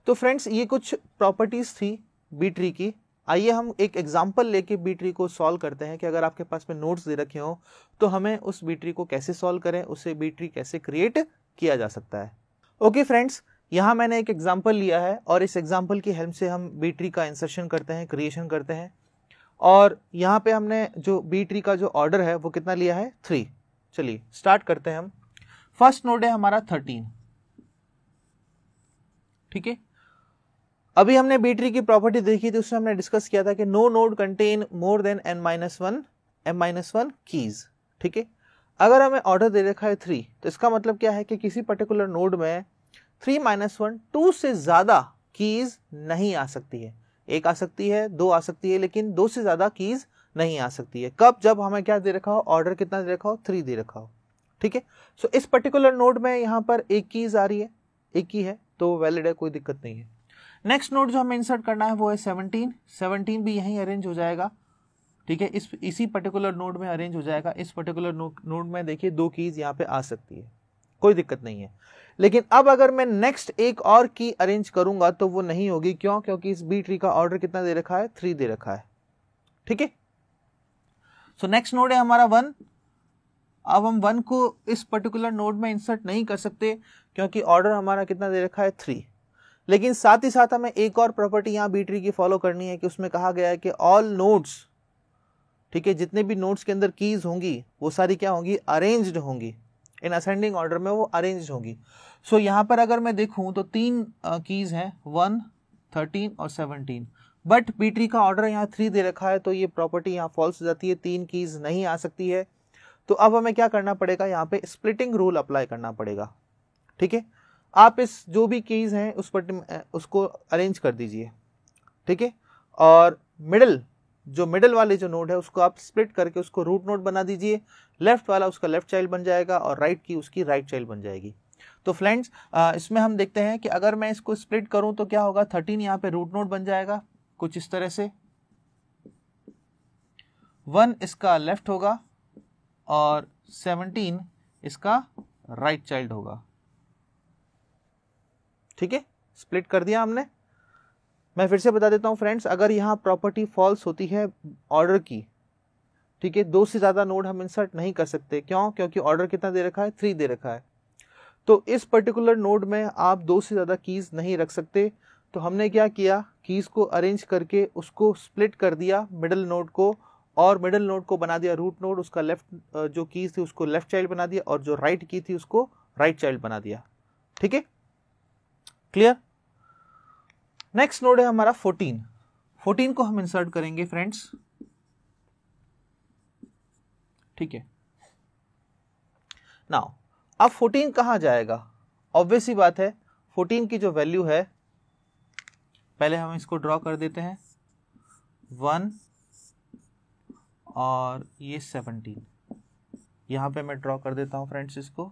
तो फ्रेंड्स ये कुछ प्रॉपर्टीज़ थी बी ट्री की आइए हम एक एग्जाम्पल लेके बी ट्री को सॉल्व करते हैं कि अगर आपके पास में नोट्स दे रखे हों तो हमें उस बी ट्री को कैसे सॉल्व करें उसे बी ट्री कैसे क्रिएट किया जा सकता है ओके फ्रेंड्स यहाँ मैंने एक एग्जाम्पल लिया है और इस एग्जाम्पल की हेल्प से हम बी ट्री का इंसर्शन करते हैं क्रिएशन करते हैं और यहाँ पे हमने जो बी ट्री का जो ऑर्डर है वो कितना लिया है थ्री चलिए स्टार्ट करते हैं हम फर्स्ट नोड है हमारा थर्टीन ठीक है अभी हमने बी ट्री की प्रॉपर्टी देखी थी उसमें हमने डिस्कस किया था कि no node contain more than N minus one M minus one keys ठीक है अगर हमें ऑर्डर दे रखा है थ्री तो इसका मतलब क्या है कि किसी पर्टिकुलर नोड में थ्री माइनस वन टू से ज़्यादा कीज नहीं आ सकती है एक आ सकती है दो आ सकती है लेकिन दो से ज़्यादा कीज नहीं आ सकती है कब जब हमें क्या दे रखा हो ऑर्डर कितना दे रखा हो थ्री दे रखा हो ठीक है सो इस पर्टिकुलर नोड में यहाँ पर एक कीज आ रही है एक ही है तो वैलिड है कोई दिक्कत नहीं है नेक्स्ट नोट जो हमें इंसर्ट करना है वो है सेवनटीन सेवनटीन भी यहीं अरेंज हो जाएगा ठीक है इस इसी पर्टिकुलर नोट में अरेंज हो जाएगा इस पर्टिकुलर नोट में देखिए दो कीज यहाँ पे आ सकती है कोई दिक्कत नहीं है लेकिन अब अगर मैं नेक्स्ट एक और की अरेंज करूंगा तो वो नहीं होगी क्यों क्योंकि इस बी ट्री का ऑर्डर कितना दे रखा है थ्री दे रखा है ठीक है सो नेक्स्ट नोड है हमारा वन अब हम वन को इस पर्टिकुलर नोड में इंसर्ट नहीं कर सकते क्योंकि ऑर्डर हमारा कितना दे रखा है थ्री लेकिन साथ ही साथ हमें एक और प्रॉपर्टी यहाँ बी ट्री की फॉलो करनी है कि उसमें कहा गया है कि ऑल नोट्स ठीक है जितने भी नोट्स के अंदर कीज होंगी वो सारी क्या होंगी अरेंज्ड होंगी इन असेंडिंग ऑर्डर में वो अरेंज होंगी सो so, यहाँ पर अगर मैं देखूँ तो तीन कीज़ हैं वन थर्टीन और सेवनटीन बट बी ट्री का ऑर्डर यहाँ थ्री दे रखा है तो ये प्रॉपर्टी यहाँ फॉल्स हो जाती है तीन कीज़ नहीं आ सकती है तो अब हमें क्या करना पड़ेगा यहाँ पे स्प्लिटिंग रूल अप्लाई करना पड़ेगा ठीक है आप इस जो भी कीज़ हैं उस पर उसको अरेंज कर दीजिए ठीक है और मिडल जो मिडल वाले जो नोड है उसको आप स्प्लिट करके उसको रूट नोड बना दीजिए लेफ्ट वाला उसका लेफ्ट चाइल्ड बन जाएगा और राइट right की उसकी राइट चाइल्ड बन जाएगी तो फ्रेंड्स इसमें हम देखते हैं कि अगर मैं इसको स्प्लिट करूं तो क्या होगा थर्टीन यहाँ पे रूट नोड बन जाएगा कुछ इस तरह से वन इसका लेफ्ट होगा और सेवनटीन इसका राइट right चाइल्ड होगा ठीक है स्प्लिट कर दिया हमने मैं फिर से बता देता हूँ फ्रेंड्स अगर यहाँ प्रॉपर्टी फॉल्स होती है ऑर्डर की ठीक है दो से ज़्यादा नोड हम इंसर्ट नहीं कर सकते क्यों क्योंकि ऑर्डर कितना दे रखा है थ्री दे रखा है तो इस पर्टिकुलर नोड में आप दो से ज़्यादा कीज़ नहीं रख सकते तो हमने क्या किया कीज़ को अरेंज करके उसको स्प्लिट कर दिया मिडल नोड को और मिडल नोड को बना दिया रूट नोड उसका लेफ्ट जो कीज़ थी उसको लेफ्ट चाइल्ड बना दिया और जो राइट right की थी उसको राइट right चाइल्ड बना दिया ठीक है क्लियर नेक्स्ट नोड है हमारा फोर्टीन फोर्टीन को हम इंसर्ट करेंगे फ्रेंड्स ठीक है नाउ अब फोर्टीन कहाँ जाएगा ऑब्वियस ही बात है फोर्टीन की जो वैल्यू है पहले हम इसको ड्रॉ कर देते हैं वन और ये सेवनटीन यहां पे मैं ड्रॉ कर देता हूं फ्रेंड्स इसको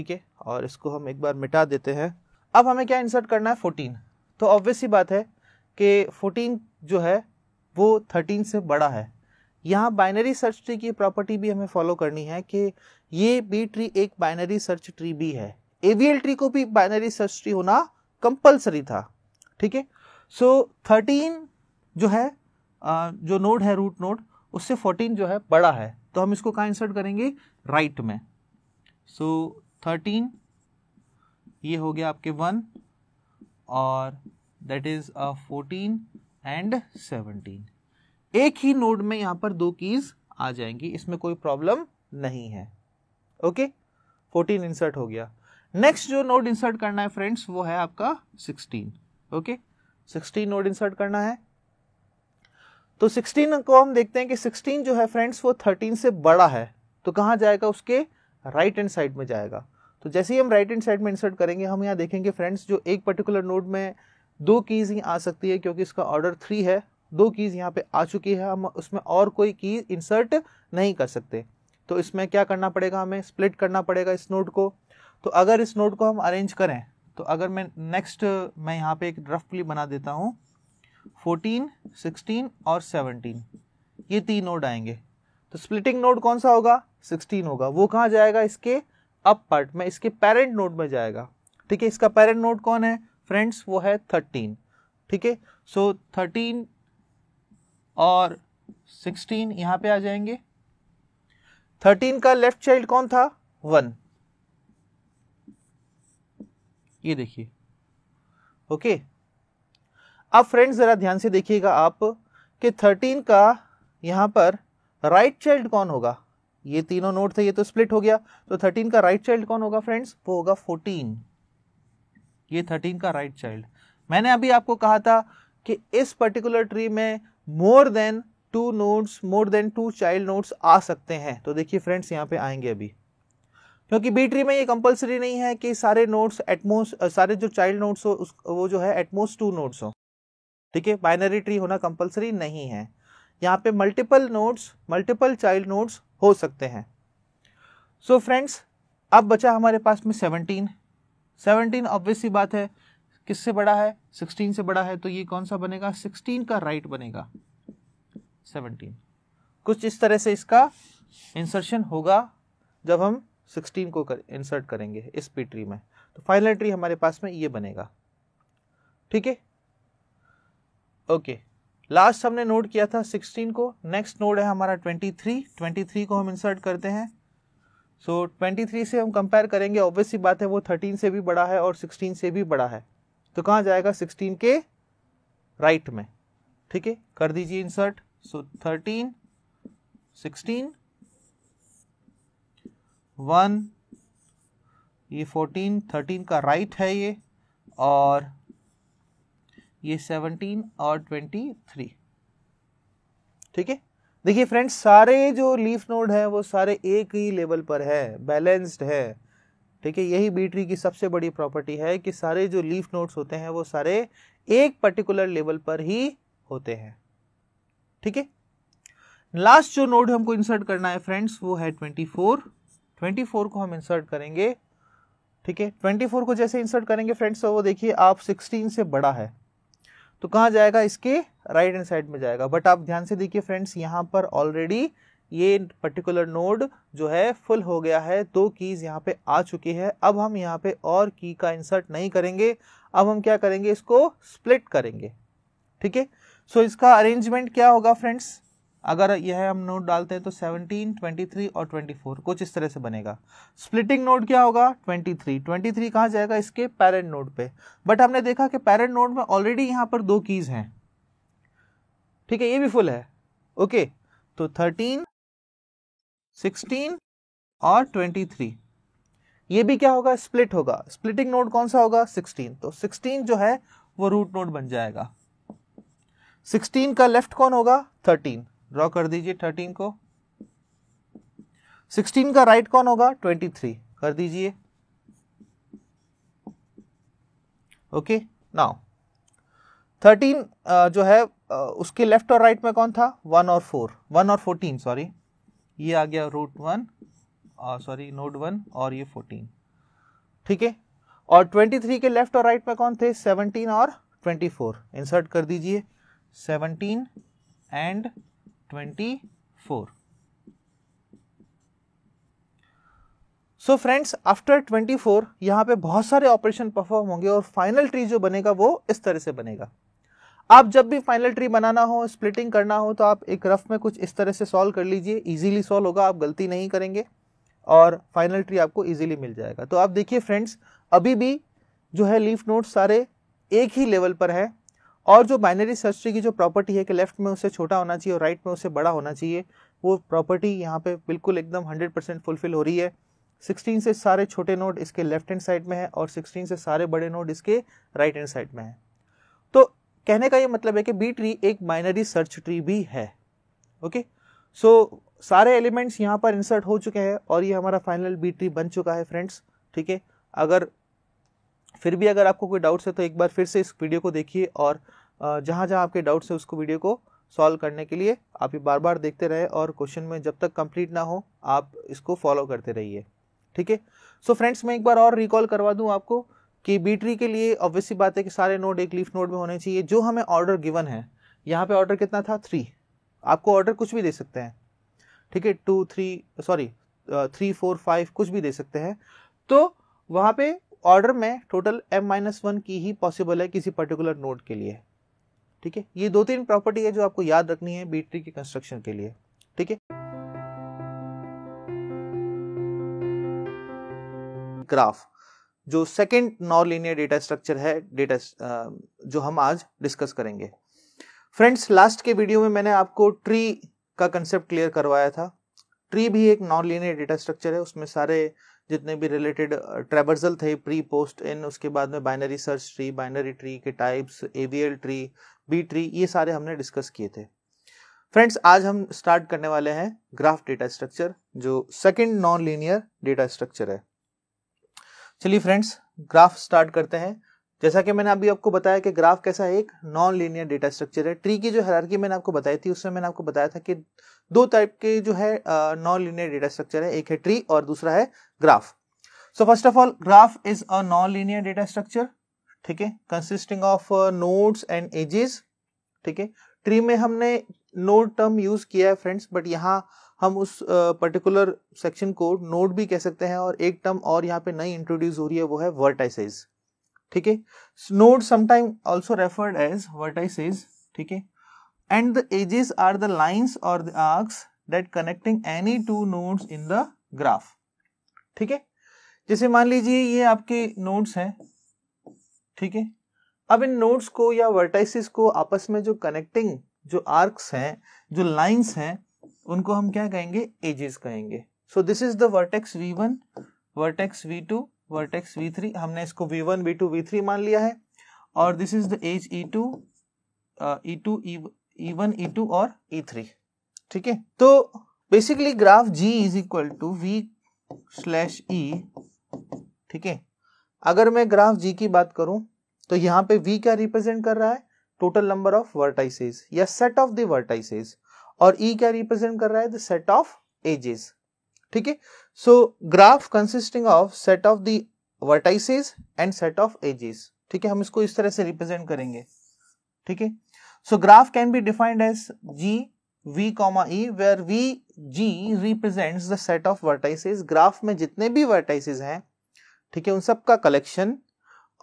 ठीक है और इसको हम एक बार मिटा देते हैं अब हमें क्या इंसर्ट करना है फोर्टीन तो ऑब्वियस ही बात है कि फोर्टीन जो है वो थर्टीन से बड़ा है यहाँ बाइनरी सर्च ट्री की प्रॉपर्टी भी हमें फॉलो करनी है कि ये बी ट्री एक बाइनरी सर्च ट्री भी है एवीएल ट्री को भी बाइनरी सर्च ट्री होना कंपलसरी था ठीक है सो थर्टीन जो है जो नोड है रूट नोड उससे फोर्टीन जो है बड़ा है तो हम इसको कहाँ इंसर्ट करेंगे राइट right में सो थर्टीन ये हो गया आपके वन और that is a fourteen and seventeen एक ही नोड में यहां पर दो कीज आ जाएंगी इसमें कोई प्रॉब्लम नहीं है ओके फोर्टीन इंसर्ट हो गया नेक्स्ट जो नोड इंसर्ट करना है फ्रेंड्स वो है आपका sixteen okay sixteen node insert करना है तो सिक्सटीन को हम देखते हैं कि सिक्सटीन जो है फ्रेंड्स वो थर्टीन से बड़ा है तो कहां जाएगा उसके राइट एंड साइड में जाएगा तो जैसे ही हम राइट एंड साइड में इंसर्ट करेंगे हम यहाँ देखेंगे फ्रेंड्स जो एक पर्टिकुलर नोड में दो कीज़ ही आ सकती है क्योंकि इसका ऑर्डर थ्री है दो कीज़ यहाँ पे आ चुकी है हम उसमें और कोई की इंसर्ट नहीं कर सकते तो इसमें क्या करना पड़ेगा हमें स्प्लिट करना पड़ेगा इस नोट को तो अगर इस नोट को हम अरेंज करें तो अगर मैं नेक्स्ट मैं यहाँ पे एक रफली बना देता हूँ 14, 16 और 17 ये तीन नोड आएंगे तो स्प्लिटिंग नोड कौन सा होगा सिक्सटीन होगा वो कहाँ जाएगा इसके अप पार्ट में इसके पेरेंट नोट में जाएगा ठीक है इसका पेरेंट नोट कौन है फ्रेंड्स वो है थर्टीन ठीक है सो थर्टीन और सिक्सटीन यहाँ पे आ जाएंगे थर्टीन का लेफ्ट चाइल्ड कौन था वन ये देखिए ओके अब फ्रेंड्स ज़रा ध्यान से देखिएगा आप कि थर्टीन का यहां पर राइट right चाइल्ड कौन होगा ये तीनों नोड थे ये तो स्प्लिट हो गया तो थर्टीन का राइट चाइल्ड कौन होगा फ्रेंड्स वो होगा फोर्टीन ये थर्टीन का राइट चाइल्ड मैंने अभी आपको कहा था कि इस पर्टिकुलर ट्री में more than two nodes more than two child nodes आ सकते हैं तो देखिए फ्रेंड्स यहाँ पे आएंगे अभी क्योंकि बी ट्री में ये कंपलसरी नहीं है कि सारे नोट्स एटमोस्ट सारे जो चाइल्ड नोट्स हो उस वो जो है एटमोस्ट टू नोट्स हो ठीक है बाइनरी ट्री होना कंपलसरी नहीं है यहाँ पे multiple nodes multiple child nodes हो सकते हैं सो so फ्रेंड्स अब बचा हमारे पास में सेवनटीन सेवनटीन ऑब्वियस बात है किससे बड़ा है सिक्सटीन से बड़ा है तो ये कौन सा बनेगा सिक्सटीन का राइट बनेगा सेवनटीन कुछ इस तरह से इसका इंसर्शन होगा जब हम सिक्सटीन को कर, इंसर्ट करेंगे इस पी ट्री में तो फाइनल ट्री हमारे पास में ये बनेगा ठीक है ओके लास्ट हमने नोट किया था 16 को नेक्स्ट नोड है हमारा 23 23 को हम इंसर्ट करते हैं सो so, 23 से हम कंपेयर करेंगे ऑब्वियसली बात है वो 13 से भी बड़ा है और 16 से भी बड़ा है तो कहाँ जाएगा 16 के राइट right में ठीक है कर दीजिए insert so thirteen sixteen one ये फोर्टीन थर्टीन का राइट right है ये और ये सेवनटीन और ट्वेंटी थ्री ठीक है देखिए फ्रेंड्स सारे जो लीफ नोड है वो सारे एक ही लेवल पर है बैलेंस्ड है ठीक है यही बी ट्री की सबसे बड़ी प्रॉपर्टी है कि सारे जो लीफ नोड्स होते हैं वो सारे एक पर्टिकुलर लेवल पर ही होते हैं ठीक है लास्ट जो नोड हमको इंसर्ट करना है फ्रेंड्स वो है ट्वेंटी फोर ट्वेंटी फोर को हम इंसर्ट करेंगे ठीक है ट्वेंटी फोर को जैसे इंसर्ट करेंगे फ्रेंड्स तो वो देखिए आप सिक्सटीन से बड़ा है तो कहाँ जाएगा इसके राइट हैंड साइड में जाएगा बट आप ध्यान से देखिए फ्रेंड्स यहाँ पर ऑलरेडी ये पर्टिकुलर नोड जो है फुल हो गया है दो कीज़ यहाँ पे आ चुकी है अब हम यहाँ पे और की का इंसर्ट नहीं करेंगे अब हम क्या करेंगे इसको स्प्लिट करेंगे ठीक है सो इसका अरेंजमेंट क्या होगा फ्रेंड्स अगर यह हम नोट डालते हैं तो 17, 23 और 24 कुछ इस तरह से बनेगा स्प्लिटिंग नोट क्या होगा 23, 23 कहाँ जाएगा इसके पैरेंट नोट पे बट हमने देखा कि पैरेंट नोट में ऑलरेडी यहाँ पर दो कीज हैं ठीक है ये भी फुल है ओके तो 13, 16 और 23 ये भी क्या होगा स्प्लिट होगा स्प्लिटिंग नोट कौन सा होगा 16 तो 16 जो है वो रूट नोट बन जाएगा 16 का लेफ्ट कौन होगा थर्टीन ड्रॉ कर दीजिए थर्टीन को सिक्सटीन का राइट कौन होगा ट्वेंटी थ्री कर दीजिए ओके नाउ थर्टीन जो है uh, उसके लेफ्ट और राइट में कौन था वन और फोर वन और फोर्टीन सॉरी ये आ गया root one sorry node one और ये फोर्टीन ठीक है और ट्वेंटी थ्री के लेफ्ट और राइट में कौन थे सेवनटीन और ट्वेंटी फोर इंसर्ट कर दीजिए seventeen and 24. So friends after 24 यहाँ पे बहुत सारे ऑपरेशन परफॉर्म होंगे और फाइनल ट्री जो बनेगा वो इस तरह से बनेगा आप जब भी फाइनल ट्री बनाना हो स्प्लिटिंग करना हो तो आप एक रफ में कुछ इस तरह से सॉल्व कर लीजिए इजीली सॉल्व होगा आप गलती नहीं करेंगे और फाइनल ट्री आपको इजीली मिल जाएगा तो आप देखिए फ्रेंड्स अभी भी जो है लीफ नोट सारे एक ही लेवल पर है और जो बाइनरी सर्च ट्री की जो प्रॉपर्टी है कि लेफ्ट में उससे छोटा होना चाहिए और राइट में उससे बड़ा होना चाहिए वो प्रॉपर्टी यहाँ पे बिल्कुल एकदम हंड्रेड परसेंट फुलफिल हो रही है सिक्सटीन से सारे छोटे नोड इसके लेफ्ट हैंड साइड में है और सिक्सटीन से सारे बड़े नोड इसके राइट हैंड साइड में है तो कहने का ये मतलब है कि बी ट्री एक बाइनरी सर्च ट्री भी है ओके सो so, सारे एलिमेंट्स यहाँ पर इंसर्ट हो चुके हैं और ये हमारा फाइनल बी ट्री बन चुका है फ्रेंड्स ठीक है अगर फिर भी अगर आपको कोई डाउट्स है तो एक बार फिर से इस वीडियो को देखिए और जहाँ जहाँ आपके डाउट्स हैं उसको वीडियो को सॉल्व करने के लिए आप ये बार बार देखते रहे और क्वेश्चन में जब तक कंप्लीट ना हो आप इसको फॉलो करते रहिए ठीक है सो फ्रेंड्स मैं एक बार और रिकॉल करवा दूँ आपको कि बी के लिए ऑब्वियसली बात है कि सारे नोट एक लीफ नोट में होने चाहिए जो हमें ऑर्डर गिवन है यहाँ पे ऑर्डर कितना था थ्री आपको ऑर्डर कुछ भी दे सकते हैं ठीक है two three sorry three four five कुछ भी दे सकते हैं तो वहाँ पे ऑर्डर में टोटल एम माइनस वन की ही पॉसिबल है किसी पर्टिकुलर नोड के लिए ठीक है ये दो तीन प्रॉपर्टी है जो आपको याद रखनी है बी ट्री के कंस्ट्रक्शन के लिए ठीक है ग्राफ जो second non linear data structure है डेटा जो हम आज डिस्कस करेंगे फ्रेंड्स लास्ट के वीडियो में मैंने आपको ट्री का कंसेप्ट क्लियर करवाया था ट्री भी एक नॉन लीनियर डेटा स्ट्रक्चर है उसमें सारे जितने भी रिलेटेड ट्रेबर्सल थे प्री पोस्ट इन उसके बाद में binary search tree binary tree के types AVL tree B tree ये सारे हमने डिस्कस किए थे फ्रेंड्स आज हम स्टार्ट करने वाले हैं ग्राफ डेटा स्ट्रक्चर जो second non linear data structure है चलिए फ्रेंड्स ग्राफ स्टार्ट करते हैं जैसा कि मैंने अभी आपको बताया कि ग्राफ कैसा है एक नॉन लीनियर डेटा स्ट्रक्चर है ट्री की जो हरारकी मैंने आपको बताई थी उसमें मैंने आपको बताया था कि दो टाइप के जो है नॉन लीनियर डेटा स्ट्रक्चर है एक है ट्री और दूसरा है graph so first of all graph is a non linear data structure ठीक है consisting of nodes and edges ठीक है ट्री में हमने नोड टर्म यूज किया है फ्रेंड्स बट यहाँ हम उस पर्टिकुलर सेक्शन को नोड भी कह सकते हैं और एक टर्म और यहाँ पे नई इंट्रोड्यूस हो रही है वो है वर्टाइसेज ठीक है node sometime also referred as vertices ठीक है and the edges are the lines or the arcs that connecting any two nodes in the graph ठीक है जैसे मान लीजिए ये आपके नोड्स हैं ठीक है अब इन नोड्स को या वर्टाइसिस को आपस में जो कनेक्टिंग जो आर्क्स हैं जो लाइंस हैं उनको हम क्या कहेंगे एजेस कहेंगे so this is the vertex V one vertex V two vertex V three हमने इसको V one V two V three मान लिया है और this is the edge E two E two one E two और E e three ठीक है तो basically graph G is equal to V slash E ठीक है अगर मैं ग्राफ जी की बात करूं तो यहाँ पे वी क्या रिप्रेजेंट कर रहा है टोटल नंबर ऑफ वर्टाइसेस या सेट ऑफ दर्टाइसेज और ई e क्या रिप्रेजेंट कर रहा है द सेट ऑफ एजेस ठीक है so graph consisting of set of vertices and set of edges ठीक है हम इसको इस तरह से रिप्रेजेंट करेंगे ठीक है So graph can be defined as G, V, comma E where V, G represents the set of vertices. Graph में जितने भी vertices हैं ठीक है उन सब का collection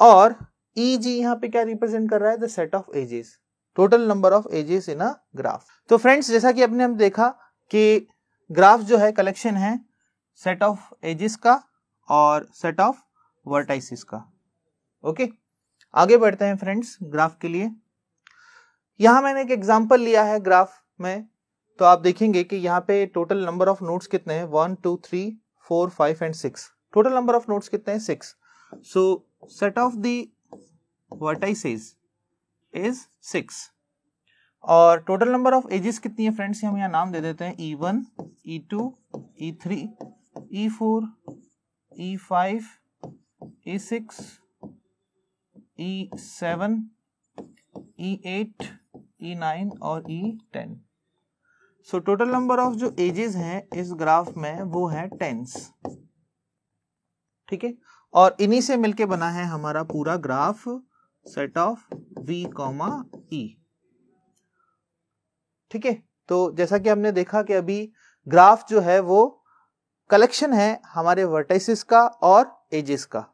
और E, G यहाँ पे क्या represent कर रहा है The set of edges. Total number of edges in a graph. तो friends जैसा कि अपने हम देखा कि graph जो है collection है set of edges का और सेट ऑफ वर्टाइसिस का ओके आगे बढ़ते हैं फ्रेंड्स ग्राफ के लिए यहां मैंने एक एग्जाम्पल लिया है ग्राफ में तो आप देखेंगे कि यहाँ पे टोटल नंबर ऑफ नोट्स कितने हैं one two three four five and six total number of nodes कितने हैं six so set of vertices is six और टोटल नंबर ऑफ एजेस कितनी है फ्रेंड्स हम यहाँ नाम दे देते हैं E one E two E three E four E five E six E seven E eight E e nine और E ten so total number of जो एजेस हैं इस ग्राफ में वो है टेंस ठीक है और इन्हीं से मिलके बना है हमारा पूरा graph set of V comma E ठीक है तो जैसा कि हमने देखा कि अभी ग्राफ जो है वो कलेक्शन है हमारे वर्टेसिस का और एजेस का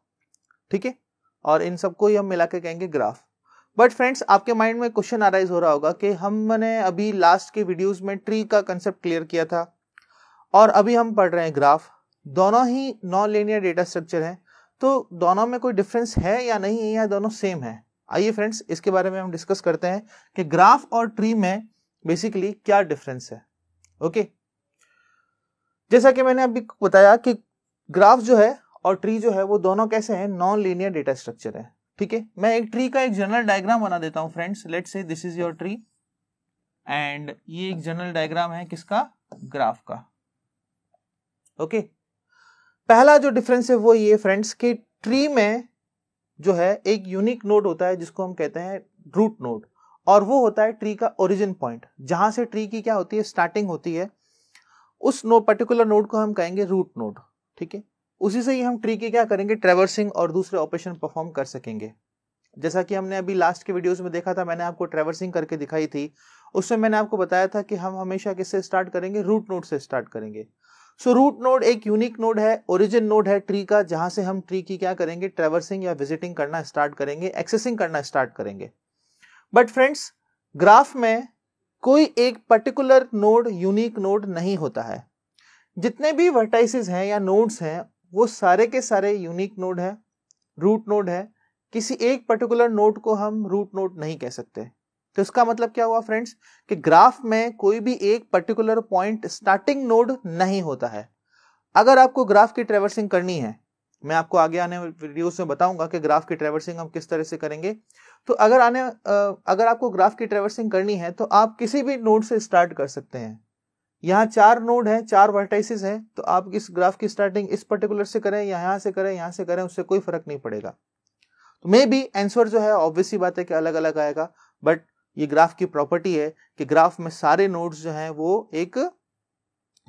ठीक है और इन सबको ही हम मिला के कहेंगे ग्राफ बट फ्रेंड्स आपके माइंड में क्वेश्चन अराइज हो रहा होगा कि हमने अभी लास्ट के वीडियोस में ट्री का कंसेप्ट क्लियर किया था और अभी हम पढ़ रहे हैं ग्राफ दोनों ही नॉन लेनियर डेटा स्ट्रक्चर हैं तो दोनों में कोई डिफरेंस है या नहीं है या दोनों सेम है आइए फ्रेंड्स इसके बारे में हम डिस्कस करते हैं कि ग्राफ और ट्री में बेसिकली क्या डिफरेंस है ओके जैसा कि मैंने अभी बताया कि ग्राफ जो है और ट्री जो है वो दोनों कैसे हैं नॉन लीनियर डेटा स्ट्रक्चर है ठीक है मैं एक ट्री का एक जनरल डायग्राम बना देता हूँ friends let's say this is your tree and ये एक जनरल डायग्राम है किसका ग्राफ का ओके okay. पहला जो डिफरेंस है वो ये फ्रेंड्स कि ट्री में जो है एक यूनिक नोड होता है जिसको हम कहते हैं रूट नोड और वो होता है ट्री का ओरिजिन पॉइंट जहां से ट्री की क्या होती है स्टार्टिंग होती है उस नो पर्टिकुलर नोड को हम कहेंगे रूट नोड ठीक है उसी से ही हम ट्री की क्या करेंगे ट्रेवर्सिंग और दूसरे ऑपरेशन परफॉर्म कर सकेंगे जैसा कि हमने अभी लास्ट के वीडियोस में देखा था मैंने आपको ट्रेवर्सिंग करके दिखाई थी उसमें मैंने आपको बताया था कि हम हमेशा किससे स्टार्ट करेंगे रूट नोड से स्टार्ट करेंगे सो रूट नोड एक यूनिक नोड है ओरिजिन नोड है ट्री का जहां से हम ट्री की क्या करेंगे ट्रेवर्सिंग या विजिटिंग करना स्टार्ट करेंगे एक्सेसिंग करना स्टार्ट करेंगे बट फ्रेंड्स ग्राफ में कोई एक पर्टिकुलर नोड यूनिक नोड नहीं होता है जितने भी वर्टाइसिस हैं या नोड्स हैं वो सारे के सारे यूनिक नोड है रूट नोड है किसी एक पर्टिकुलर नोड को हम रूट नोड नहीं कह सकते तो इसका मतलब क्या हुआ फ्रेंड्स कि ग्राफ में कोई भी एक पर्टिकुलर पॉइंट स्टार्टिंग नोड नहीं होता है अगर आपको ग्राफ की ट्रेवर्सिंग करनी है मैं आपको आगे आने वीडियोस में बताऊंगा कि ग्राफ की ट्रेवर्सिंग हम किस तरह से करेंगे तो अगर आने अगर आपको ग्राफ की ट्रेवर्सिंग करनी है तो आप किसी भी नोड से स्टार्ट कर सकते हैं यहाँ चार नोड है चार वर्टाइसिस हैं तो आप इस ग्राफ की स्टार्टिंग इस पर्टिकुलर से करें या यहाँ से करें यहाँ से करें उससे कोई फर्क नहीं पड़ेगा तो मे बी एंसर जो है ऑब्वियसली बात है कि अलग अलग आएगा बट ये ग्राफ की प्रॉपर्टी है कि ग्राफ में सारे नोड्स जो हैं वो एक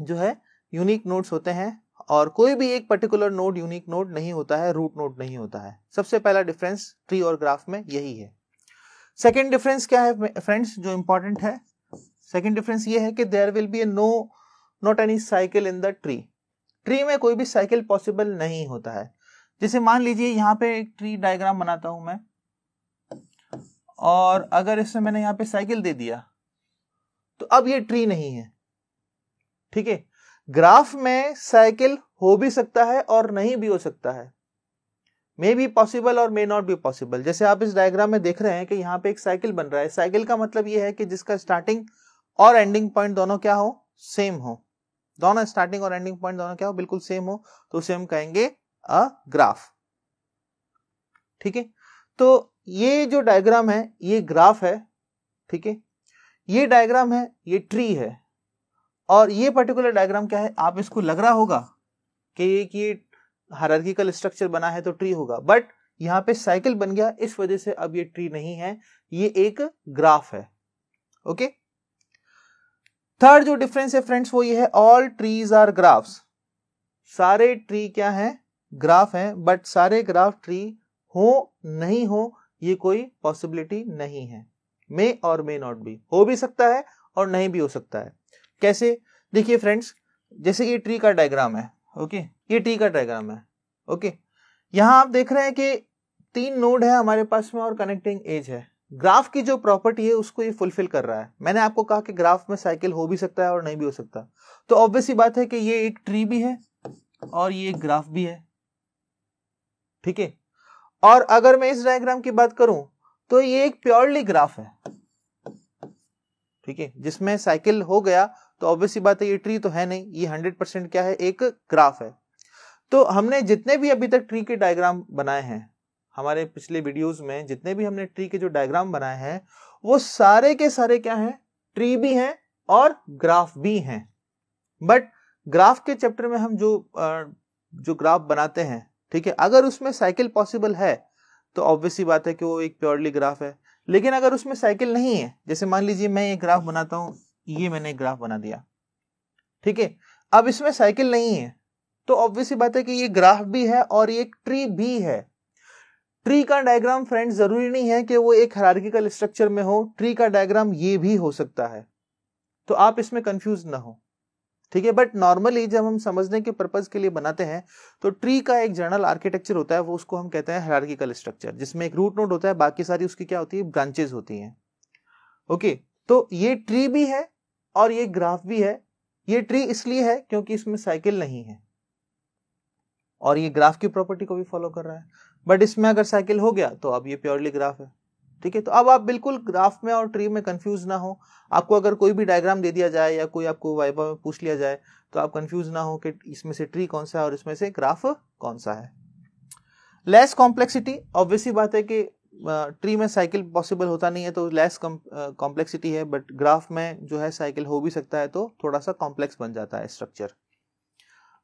जो है यूनिक नोड्स होते हैं और कोई भी एक पर्टिकुलर नोड यूनिक नोड नहीं होता है रूट नोड नहीं होता है सबसे पहला डिफरेंस ट्री और ग्राफ में यही है सेकेंड डिफरेंस क्या है फ्रेंड्स जो इंपॉर्टेंट है सेकेंड डिफरेंस ये है कि there will be a no not any cycle in the tree tree में कोई भी साइकिल पॉसिबल नहीं होता है जैसे मान लीजिए यहाँ पे एक ट्री डायग्राम बनाता हूं मैं और अगर इसमें मैंने यहाँ पे साइकिल दे दिया तो अब ये ट्री नहीं है ठीक है ग्राफ में साइकिल हो भी सकता है और नहीं भी हो सकता है मे बी पॉसिबल और मे नॉट बी पॉसिबल जैसे आप इस डायग्राम में देख रहे हैं कि यहाँ पे एक साइकिल बन रहा है साइकिल का मतलब ये है कि जिसका स्टार्टिंग और एंडिंग पॉइंट दोनों क्या हो सेम हो दोनों स्टार्टिंग और एंडिंग पॉइंट दोनों क्या हो बिल्कुल सेम हो तो उसे हम कहेंगे अ ग्राफ ठीक है तो ये जो डायग्राम है ये ग्राफ है ठीक है ये डायग्राम है ये ट्री है और ये पर्टिकुलर डायग्राम क्या है आप इसको लग रहा होगा कि ये कि हायरार्किकल स्ट्रक्चर बना है तो ट्री होगा बट यहां पे साइकिल बन गया इस वजह से अब ये ट्री नहीं है ये एक ग्राफ है ओके थर्ड जो डिफरेंस है फ्रेंड्स वो ये है ऑल ट्रीज आर ग्राफ्स सारे ट्री क्या है ग्राफ है बट सारे ग्राफ ट्री हो नहीं हो ये कोई पॉसिबिलिटी नहीं है मे और मे नॉट बी हो भी सकता है और नहीं भी हो सकता है कैसे देखिए फ्रेंड्स जैसे ये ट्री का डायग्राम है ओके ये ट्री का डायग्राम है ओके यहां आप देख रहे हैं कि तीन नोड है हमारे पास में और कनेक्टिंग एज है ग्राफ की जो प्रॉपर्टी है उसको ये फुलफिल कर रहा है मैंने आपको कहा कि ग्राफ में साइकिल हो भी सकता है और नहीं भी हो सकता तो ऑब्वियस ही बात है कि ये एक ट्री भी है और ये एक ग्राफ भी है ठीक है और अगर मैं इस डायग्राम की बात करूं तो ये एक प्योरली ग्राफ है ठीक है जिसमें साइकिल हो गया तो ऑब्वियसली बात है ये ट्री तो है नहीं ये हंड्रेड परसेंट क्या है एक ग्राफ है तो हमने जितने भी अभी तक ट्री के डायग्राम बनाए हैं हमारे पिछले वीडियोस में जितने भी हमने ट्री के जो डायग्राम बनाए हैं वो सारे के सारे क्या हैं ट्री भी हैं और ग्राफ भी हैं बट ग्राफ के चैप्टर में हम जो जो ग्राफ बनाते हैं ठीक है अगर उसमें साइकिल पॉसिबल है तो ऑब्वियसली बात है कि वो एक प्योरली ग्राफ है लेकिन अगर उसमें साइकिल नहीं है जैसे मान लीजिए मैं ये ग्राफ बनाता हूँ ये मैंने एक ग्राफ बना दिया ठीक है अब इसमें साइकिल नहीं है तो ऑब्वियसली बात है कि ये ग्राफ भी है और ये ट्री भी है ट्री का डायग्राम फ्रेंड्स जरूरी नहीं है कि वो एक हरारकिकल स्ट्रक्चर में हो ट्री का डायग्राम ये भी हो सकता है तो आप इसमें कंफ्यूज ना हो ठीक है बट नॉर्मली जब हम समझने के पर्पज के लिए बनाते हैं तो ट्री का एक जनरल आर्किटेक्चर होता है वो उसको हम कहते हैं हरारकिकल स्ट्रक्चर जिसमें एक रूट नोड होता है बाकी सारी उसकी क्या होती है ब्रांचेज होती है ओके तो ये ट्री भी है और ये ग्राफ भी है ये ट्री इसलिए है क्योंकि इसमें साइकिल नहीं है और ये ग्राफ की प्रॉपर्टी को भी फॉलो कर रहा है बट इसमें अगर साइकिल हो गया तो अब ये प्योरली ग्राफ है ठीक है तो अब आप बिल्कुल ग्राफ में और ट्री में कंफ्यूज ना हो आपको अगर कोई भी डायग्राम दे दिया जाए या कोई आपको वाइबा में पूछ लिया जाए तो आप कंफ्यूज ना हो कि इसमें से ट्री कौन सा है और इसमें से ग्राफ कौन सा है लेस कॉम्प्लेक्सिटी ऑब्वियसली बात है कि ट्री में साइकिल पॉसिबल होता नहीं है तो लेस कॉम्प्लेक्सिटी है बट ग्राफ में जो है साइकिल हो भी सकता है तो थोड़ा सा कॉम्प्लेक्स बन जाता है स्ट्रक्चर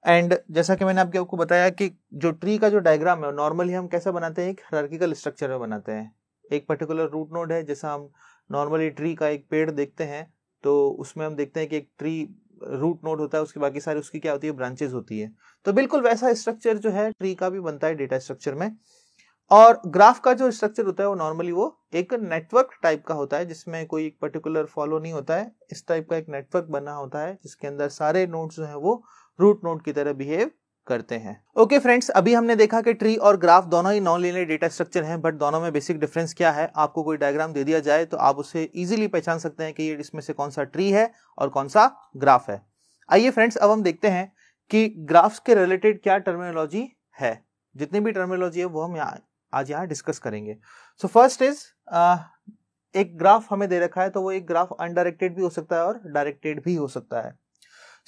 एंड जैसा कि मैंने आपके आपको बताया कि जो ट्री का जो डायग्राम है नॉर्मली हम कैसे बनाते हैं एक हरार्किकल स्ट्रक्चर में बनाते हैं एक पर्टिकुलर रूट नोड है जैसा हम नॉर्मली ट्री का एक पेड़ देखते हैं तो उसमें हम देखते हैं कि एक ट्री रूट नोड होता है उसके बाकी सारी उसकी क्या होती है ब्रांचेज होती है तो बिल्कुल वैसा स्ट्रक्चर जो है ट्री का भी बनता है डेटा स्ट्रक्चर में और ग्राफ का जो स्ट्रक्चर होता है वो नॉर्मली वो एक नेटवर्क टाइप का होता है जिसमें कोई एक पर्टिकुलर फॉलो नहीं होता है इस टाइप का एक नेटवर्क बना होता है जिसके अंदर सारे नोड्स जो है वो रूट नोड की तरह बिहेव करते हैं ओके okay फ्रेंड्स अभी हमने देखा कि ट्री और ग्राफ दोनों ही नॉन लीनियर डेटा स्ट्रक्चर हैं बट दोनों में बेसिक डिफरेंस क्या है आपको कोई डायग्राम दे दिया जाए तो आप उसे इजीली पहचान सकते हैं कि ये इसमें से कौन सा ट्री है और कौन सा ग्राफ है आइए फ्रेंड्स अब हम देखते हैं कि ग्राफ्स के रिलेटेड क्या टर्मिनोलॉजी है जितनी भी टर्मिनोलॉजी है वो हम यहाँ आज यहाँ डिस्कस करेंगे सो फर्स्ट इज एक ग्राफ हमें दे रखा है तो वो एक ग्राफ अनडायरेक्टेड भी हो सकता है और डायरेक्टेड भी हो सकता है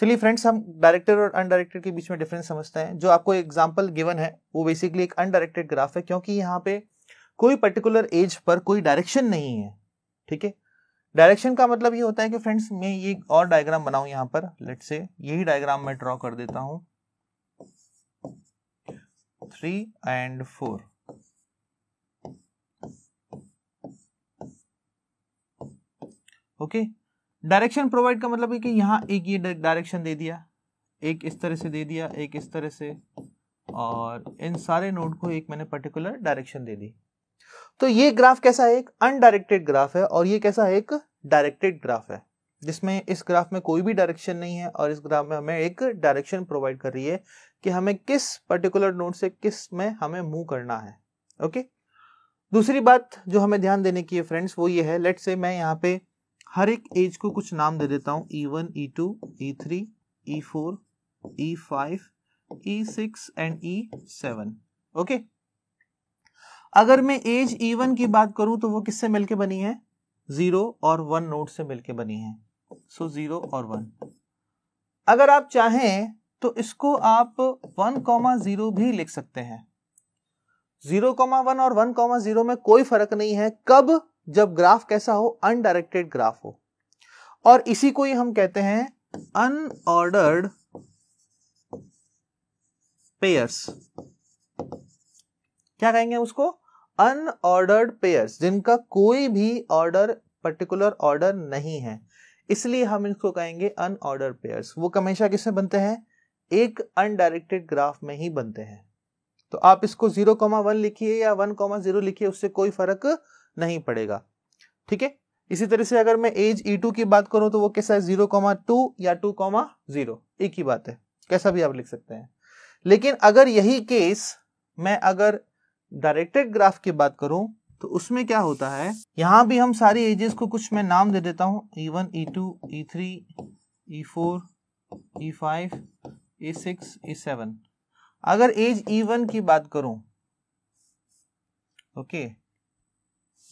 चलिए फ्रेंड्स हम डायरेक्टेड और अनडायरेक्टेड के बीच में डिफरेंस समझते हैं जो आपको एग्जाम्पल गिवन है वो बेसिकली एक अनडायरेक्टेड ग्राफ है क्योंकि यहाँ पे कोई पर्टिकुलर एज पर कोई डायरेक्शन नहीं है ठीक है डायरेक्शन का मतलब ये होता है कि फ्रेंड्स मैं ये और डायग्राम बनाऊ यहाँ पर लेट से यही डायग्राम मैं ड्रॉ कर देता हूं three and four okay okay? Direction provide का मतलब है कि यहाँ एक ये डायरेक्शन दे दिया एक इस तरह से दे दिया एक इस तरह से और इन सारे नोड को एक मैंने पर्टिकुलर डायरेक्शन दे दी तो ये ग्राफ कैसा है एक अनडायरेक्टेड ग्राफ है और ये कैसा है एक डायरेक्टेड ग्राफ है जिसमें इस ग्राफ में कोई भी डायरेक्शन नहीं है और इस ग्राफ में हमें एक डायरेक्शन प्रोवाइड कर रही है कि हमें किस पर्टिकुलर नोड से किस में हमें मूव करना है ओके दूसरी बात जो हमें ध्यान देने की है फ्रेंड्स वो ये है लेट से मैं यहाँ पे हर एक एज को कुछ नाम दे देता हूँ E one E two E three E four E five E six and E seven okay अगर मैं एज ई वन की बात करूं तो वो किससे मिलके बनी है जीरो और वन नोट से मिलके बनी है सो जीरो और वन अगर आप चाहें तो इसको आप वन कॉमा जीरो भी लिख सकते हैं जीरो कॉमा वन और वन कॉमा जीरो में कोई फर्क नहीं है कब जब ग्राफ कैसा हो अनडायरेक्टेड ग्राफ हो और इसी को ही हम कहते हैं अनऑर्डर्ड पेयर्स क्या कहेंगे उसको अनऑर्डर्ड पेयर्स जिनका कोई भी ऑर्डर पर्टिकुलर ऑर्डर नहीं है इसलिए हम इनको कहेंगे अनऑर्डर पेयर्स वो हमेशा किसमें बनते हैं एक अनडायरेक्टेड ग्राफ में ही बनते हैं तो आप इसको जीरो कॉमा वन लिखिए या वन कॉमा जीरो लिखिए उससे कोई फर्क नहीं पड़ेगा ठीक है इसी तरह से अगर मैं एज ई टू की बात करूं तो वो कैसा है जीरो कॉमा टू या टू कॉमा जीरो एक ही बात है कैसा भी आप लिख सकते हैं लेकिन अगर यही केस मैं अगर डायरेक्टेड ग्राफ की बात करूं तो उसमें क्या होता है यहां भी हम सारी एजेस को कुछ मैं नाम दे देता हूं E one E two E three E four E five E six E seven अगर एज ई वन की बात करूं okay okay,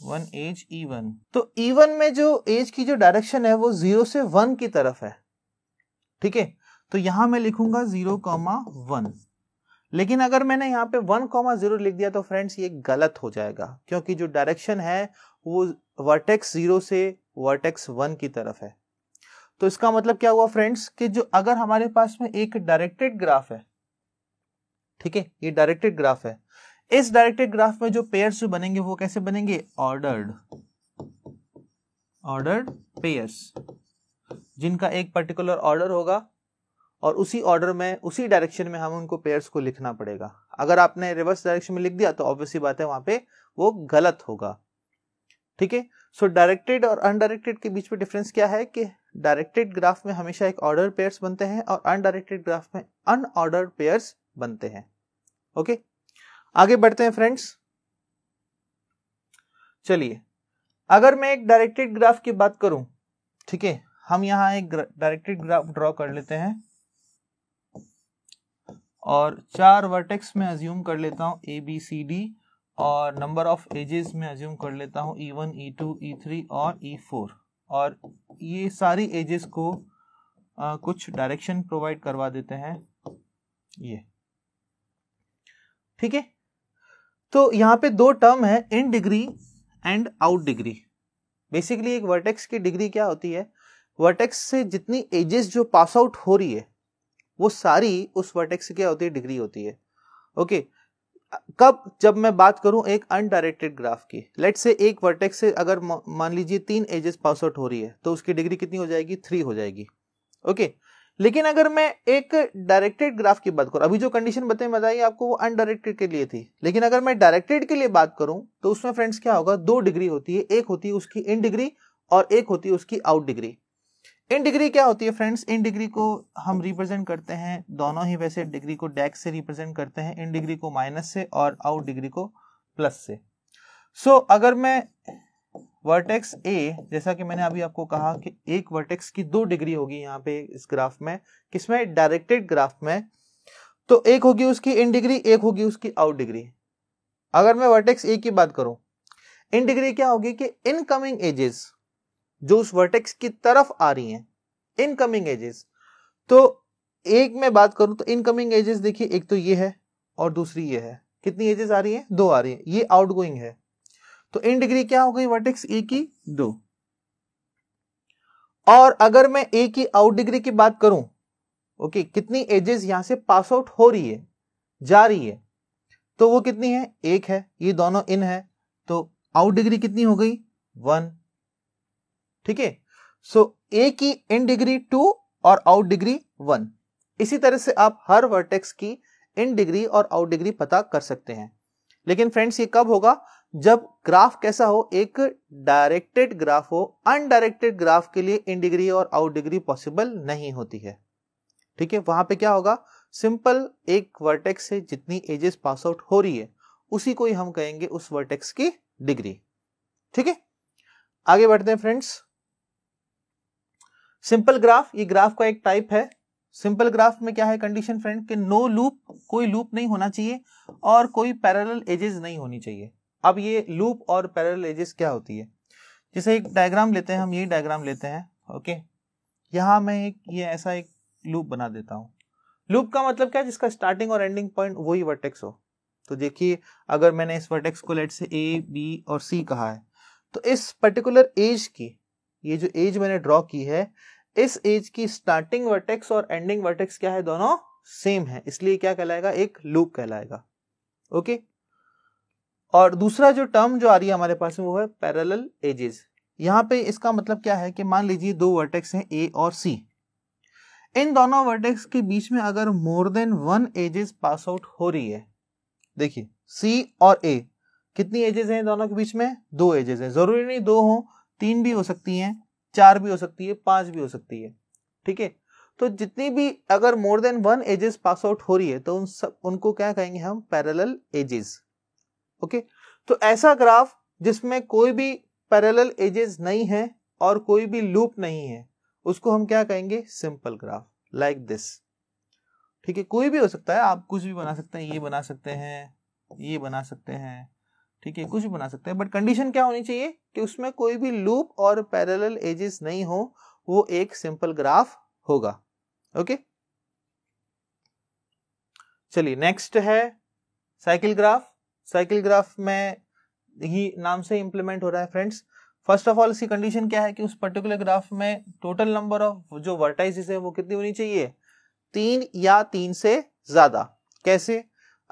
one edge E one तो ई वन में जो एज की जो डायरेक्शन है वो जीरो से वन की तरफ है ठीक है तो यहां मैं लिखूंगा जीरो कॉमा वन लेकिन अगर मैंने यहाँ पे वन कॉमा जीरो लिख दिया तो फ्रेंड्स ये गलत हो जाएगा क्योंकि जो डायरेक्शन है वो वर्टेक्स जीरो से वर्टेक्स वन की तरफ है तो इसका मतलब क्या हुआ फ्रेंड्स कि जो अगर हमारे पास में एक डायरेक्टेड ग्राफ है ठीक है ये डायरेक्टेड ग्राफ है इस डायरेक्टेड ग्राफ में जो पेयर्स जो बनेंगे वो कैसे बनेंगे ऑर्डर्ड ऑर्डर्ड पेयर्स जिनका एक पर्टिकुलर ऑर्डर होगा और उसी ऑर्डर में उसी डायरेक्शन में हम उनको पेयर्स को लिखना पड़ेगा अगर आपने रिवर्स डायरेक्शन में लिख दिया तो ऑब्वियसली बात है वहां पे वो गलत होगा ठीक है सो डायरेक्टेड और अनडायरेक्टेड के बीच में डिफरेंस क्या है कि डायरेक्टेड ग्राफ में हमेशा एक ऑर्डर पेयर्स बनते हैं और अनडायरेक्टेड ग्राफ में अनऑर्डर्ड पेयर्स बनते हैं ओके okay? आगे बढ़ते हैं फ्रेंड्स चलिए अगर मैं एक डायरेक्टेड ग्राफ की बात करूं ठीक है हम यहां एक डायरेक्टेड ग्राफ ड्रॉ कर लेते हैं और चार वर्टेक्स में अज्यूम कर लेता हूं ए बी सी डी और नंबर ऑफ एजेस में अज्यूम कर लेता हूं E one E two E three और ई e फोर और ये सारी एजेस को आ, कुछ डायरेक्शन प्रोवाइड करवा देते हैं ये ठीक है तो यहाँ पे दो टर्म है in degree and out degree basically एक वर्टेक्स की डिग्री क्या होती है वर्टेक्स से जितनी एजेस जो पास आउट हो रही है वो सारी उस वर्टेक्स की क्या होती है डिग्री होती है ओके okay. कब जब मैं बात करूं एक अनडायरेक्टेड ग्राफ की लेट से एक वर्टेक्स से अगर मान लीजिए तीन एजेस पास आउट हो रही है तो उसकी डिग्री कितनी हो जाएगी थ्री हो जाएगी ओके okay. लेकिन अगर मैं एक डायरेक्टेड ग्राफ की बात करूं अभी जो कंडीशन बताई बताई आपको वो अनडायरेक्टेड के लिए थी लेकिन अगर मैं डायरेक्टेड के लिए बात करूं तो उसमें फ्रेंड्स क्या होगा दो डिग्री होती है एक होती है उसकी इन डिग्री और एक होती है उसकी आउट डिग्री इन डिग्री क्या होती है फ्रेंड्स इन डिग्री को हम रिप्रेजेंट करते हैं दोनों ही वैसे डिग्री को डैक्स से रिप्रेजेंट करते हैं इन डिग्री को माइनस से और आउट डिग्री को प्लस से सो so, अगर मैं वर्टेक्स ए जैसा कि मैंने अभी आपको कहा कि एक वर्टेक्स की दो डिग्री होगी यहाँ पे इस ग्राफ में किसमें डायरेक्टेड ग्राफ में तो एक होगी उसकी इन डिग्री एक होगी उसकी आउट डिग्री अगर मैं वर्टेक्स ए की बात करूं इन डिग्री क्या होगी कि इनकमिंग एजेस जो उस वर्टेक्स की तरफ आ रही हैं इनकमिंग एजेस तो एक में बात करूं तो इनकमिंग एजेस देखिए एक तो ये है और दूसरी ये है कितनी एजेस आ रही है दो आ रही है ये आउट है तो इन डिग्री क्या हो गई वर्टेक्स ए की दो और अगर मैं ए की आउट डिग्री की बात करूं ओके कितनी एजेस यहां से पास आउट हो रही है जा रही है तो वो कितनी है एक है ये दोनों इन है तो आउट डिग्री कितनी हो गई वन ठीक है सो ए की इन डिग्री टू और आउट डिग्री वन इसी तरह से आप हर वर्टेक्स की इन डिग्री और आउट डिग्री पता कर सकते हैं लेकिन फ्रेंड्स ये कब होगा जब ग्राफ कैसा हो एक डायरेक्टेड ग्राफ हो अनडायरेक्टेड ग्राफ के लिए इन डिग्री और आउट डिग्री पॉसिबल नहीं होती है ठीक है वहां पे क्या होगा सिंपल एक वर्टेक्स से जितनी एजेस पास आउट हो रही है उसी को ही हम कहेंगे उस वर्टेक्स की डिग्री ठीक है आगे बढ़ते हैं फ्रेंड्स सिंपल ग्राफ ये ग्राफ का एक टाइप है सिंपल ग्राफ में क्या है कंडीशन फ्रेंड कि नो लूप कोई लूप नहीं होना चाहिए और कोई पैरेलल एजेस नहीं होनी चाहिए अब ये लूप और पैरल एजेस क्या होती है जैसे एक डायग्राम लेते हैं हम यही डायग्राम लेते हैं ओके यहाँ मैं एक ये ऐसा एक लूप बना देता हूँ लूप का मतलब क्या है जिसका स्टार्टिंग और एंडिंग पॉइंट वही वर्टेक्स हो तो देखिए अगर मैंने इस वर्टेक्स को लेट से ए बी और सी कहा है तो इस पर्टिकुलर एज की ये जो एज मैंने ड्रॉ की है इस एज की स्टार्टिंग वर्टेक्स और एंडिंग वर्टेक्स क्या है दोनों सेम है इसलिए क्या कहलाएगा एक लूप कहलाएगा ओके और दूसरा जो टर्म जो आ रही है हमारे पास वो है पैरेलल एजेस यहाँ पे इसका मतलब क्या है कि मान लीजिए दो वर्टेक्स हैं ए और सी इन दोनों वर्टेक्स के बीच में अगर more than one edges pass out हो रही है देखिए सी और ए कितनी एजेस हैं दोनों के बीच में दो एजेस हैं जरूरी नहीं दो हो तीन भी हो सकती हैं चार भी हो सकती है पांच भी हो सकती है ठीक है तो जितनी भी अगर more than one edges pass out हो रही है तो उन सब उनको क्या कहेंगे हम पैरेलल एजेस ओके तो ऐसा ग्राफ जिसमें कोई भी पैरेलल एजेस नहीं है और कोई भी लूप नहीं है उसको हम क्या कहेंगे सिंपल ग्राफ लाइक दिस ठीक है कोई भी हो सकता है आप कुछ भी बना सकते हैं ये बना सकते हैं ये बना सकते हैं ठीक है कुछ भी बना सकते हैं बट कंडीशन क्या होनी चाहिए कि उसमें कोई भी लूप और पैरेलल एजेस नहीं हो वो एक सिंपल ग्राफ होगा ओके चलिए नेक्स्ट है साइकिल ग्राफ साइकिल ग्राफ में ही नाम से इम्प्लीमेंट हो रहा है फ्रेंड्स फर्स्ट ऑफ ऑल इसकी कंडीशन क्या है कि उस पर्टिकुलर ग्राफ में टोटल नंबर ऑफ जो वर्टाइजेस है वो कितनी होनी चाहिए तीन या तीन से ज्यादा कैसे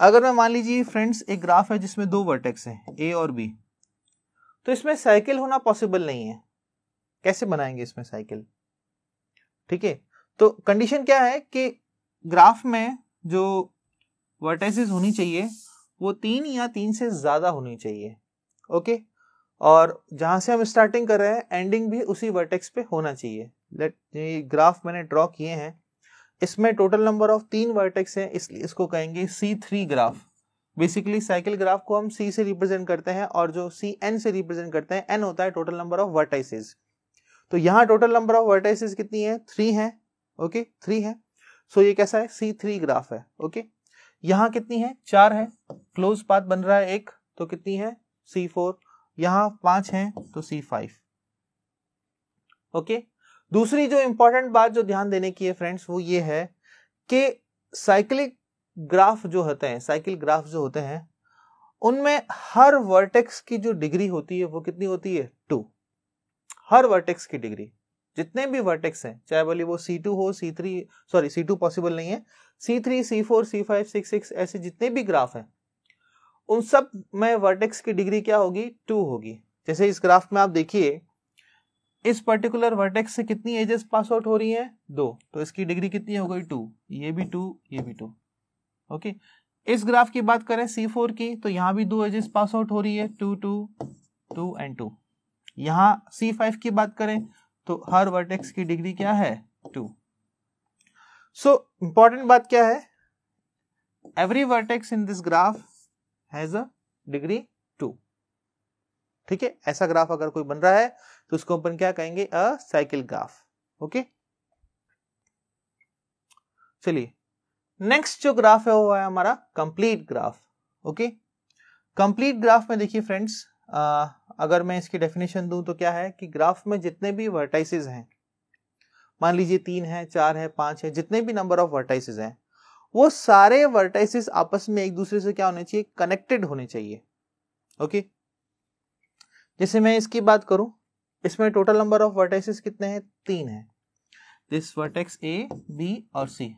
अगर मैं मान लीजिए फ्रेंड्स एक ग्राफ है जिसमें दो वर्टेक्स हैं ए और बी तो इसमें साइकिल होना पॉसिबल नहीं है कैसे बनाएंगे इसमें साइकिल ठीक है तो कंडीशन क्या है कि ग्राफ में जो वर्टेसेस होनी चाहिए वो तीन या तीन से ज़्यादा होनी चाहिए ओके और जहां से हम स्टार्टिंग कर रहे हैं एंडिंग भी उसी वर्टेक्स पे होना चाहिए लेट ये ग्राफ मैंने ड्रॉ किए हैं इसमें टोटल नंबर ऑफ तीन वर्टेक्स हैं इसलिए इसको कहेंगे C three graph basically cycle graph को हम सी से रिप्रेजेंट करते हैं और जो सी एन से रिप्रेजेंट करते हैं एन होता है टोटल नंबर ऑफ वर्टाइसिस तो यहाँ टोटल नंबर ऑफ वर्टाइसिस कितनी है थ्री है ओके थ्री है सो ये कैसा है सी थ्री ग्राफ है ओके okay? यहां कितनी है चार है क्लोज पाथ बन रहा है एक तो कितनी है सी फोर यहां पांच है तो सी फाइव ओके दूसरी जो इंपॉर्टेंट बात जो ध्यान देने की है फ्रेंड्स वो ये है कि साइक्लिक ग्राफ जो होते हैं साइकिल ग्राफ जो होते हैं उनमें हर वर्टेक्स की जो डिग्री होती है वो कितनी होती है टू हर वर्टेक्स की डिग्री जितने भी वर्टेक्स हैं चाहे बोली वो सी टू हो C three sorry C two possible नहीं है C three C four C five six six ऐसे जितने भी ग्राफ हैं उन सब में वर्टेक्स की डिग्री क्या होगी टू होगी जैसे इस ग्राफ में आप देखिए इस पर्टिकुलर वर्टेक्स से कितनी एजेस पास आउट हो रही हैं दो तो इसकी डिग्री कितनी हो गई टू ये भी टू ये भी टू ओके इस ग्राफ की बात करें सी फोर की तो यहाँ भी दो एजेस पास आउट हो रही है two two two and two यहाँ सी फाइव की बात करें तो हर वर्टेक्स की डिग्री क्या है टू सो इंपॉर्टेंट बात क्या है every vertex in this graph has a degree two ठीक है ऐसा ग्राफ अगर कोई बन रहा है तो उसको अपन क्या कहेंगे अ साइकिल ग्राफ ओके चलिए नेक्स्ट जो ग्राफ है वो है हमारा complete graph okay complete graph में देखिए फ्रेंड्स अगर मैं इसकी डेफिनेशन दूं तो क्या है कि ग्राफ में जितने भी वर्टाइसिस हैं मान लीजिए तीन है चार है पांच है जितने भी नंबर ऑफ वर्टाइसिस हैं वो सारे वर्टाइसिस आपस में एक दूसरे से क्या होने चाहिए कनेक्टेड होने चाहिए ओके जैसे मैं इसकी बात करूं इसमें टोटल नंबर ऑफ वर्टाइसिस कितने हैं तीन है दिस वर्टेक्स ए बी और C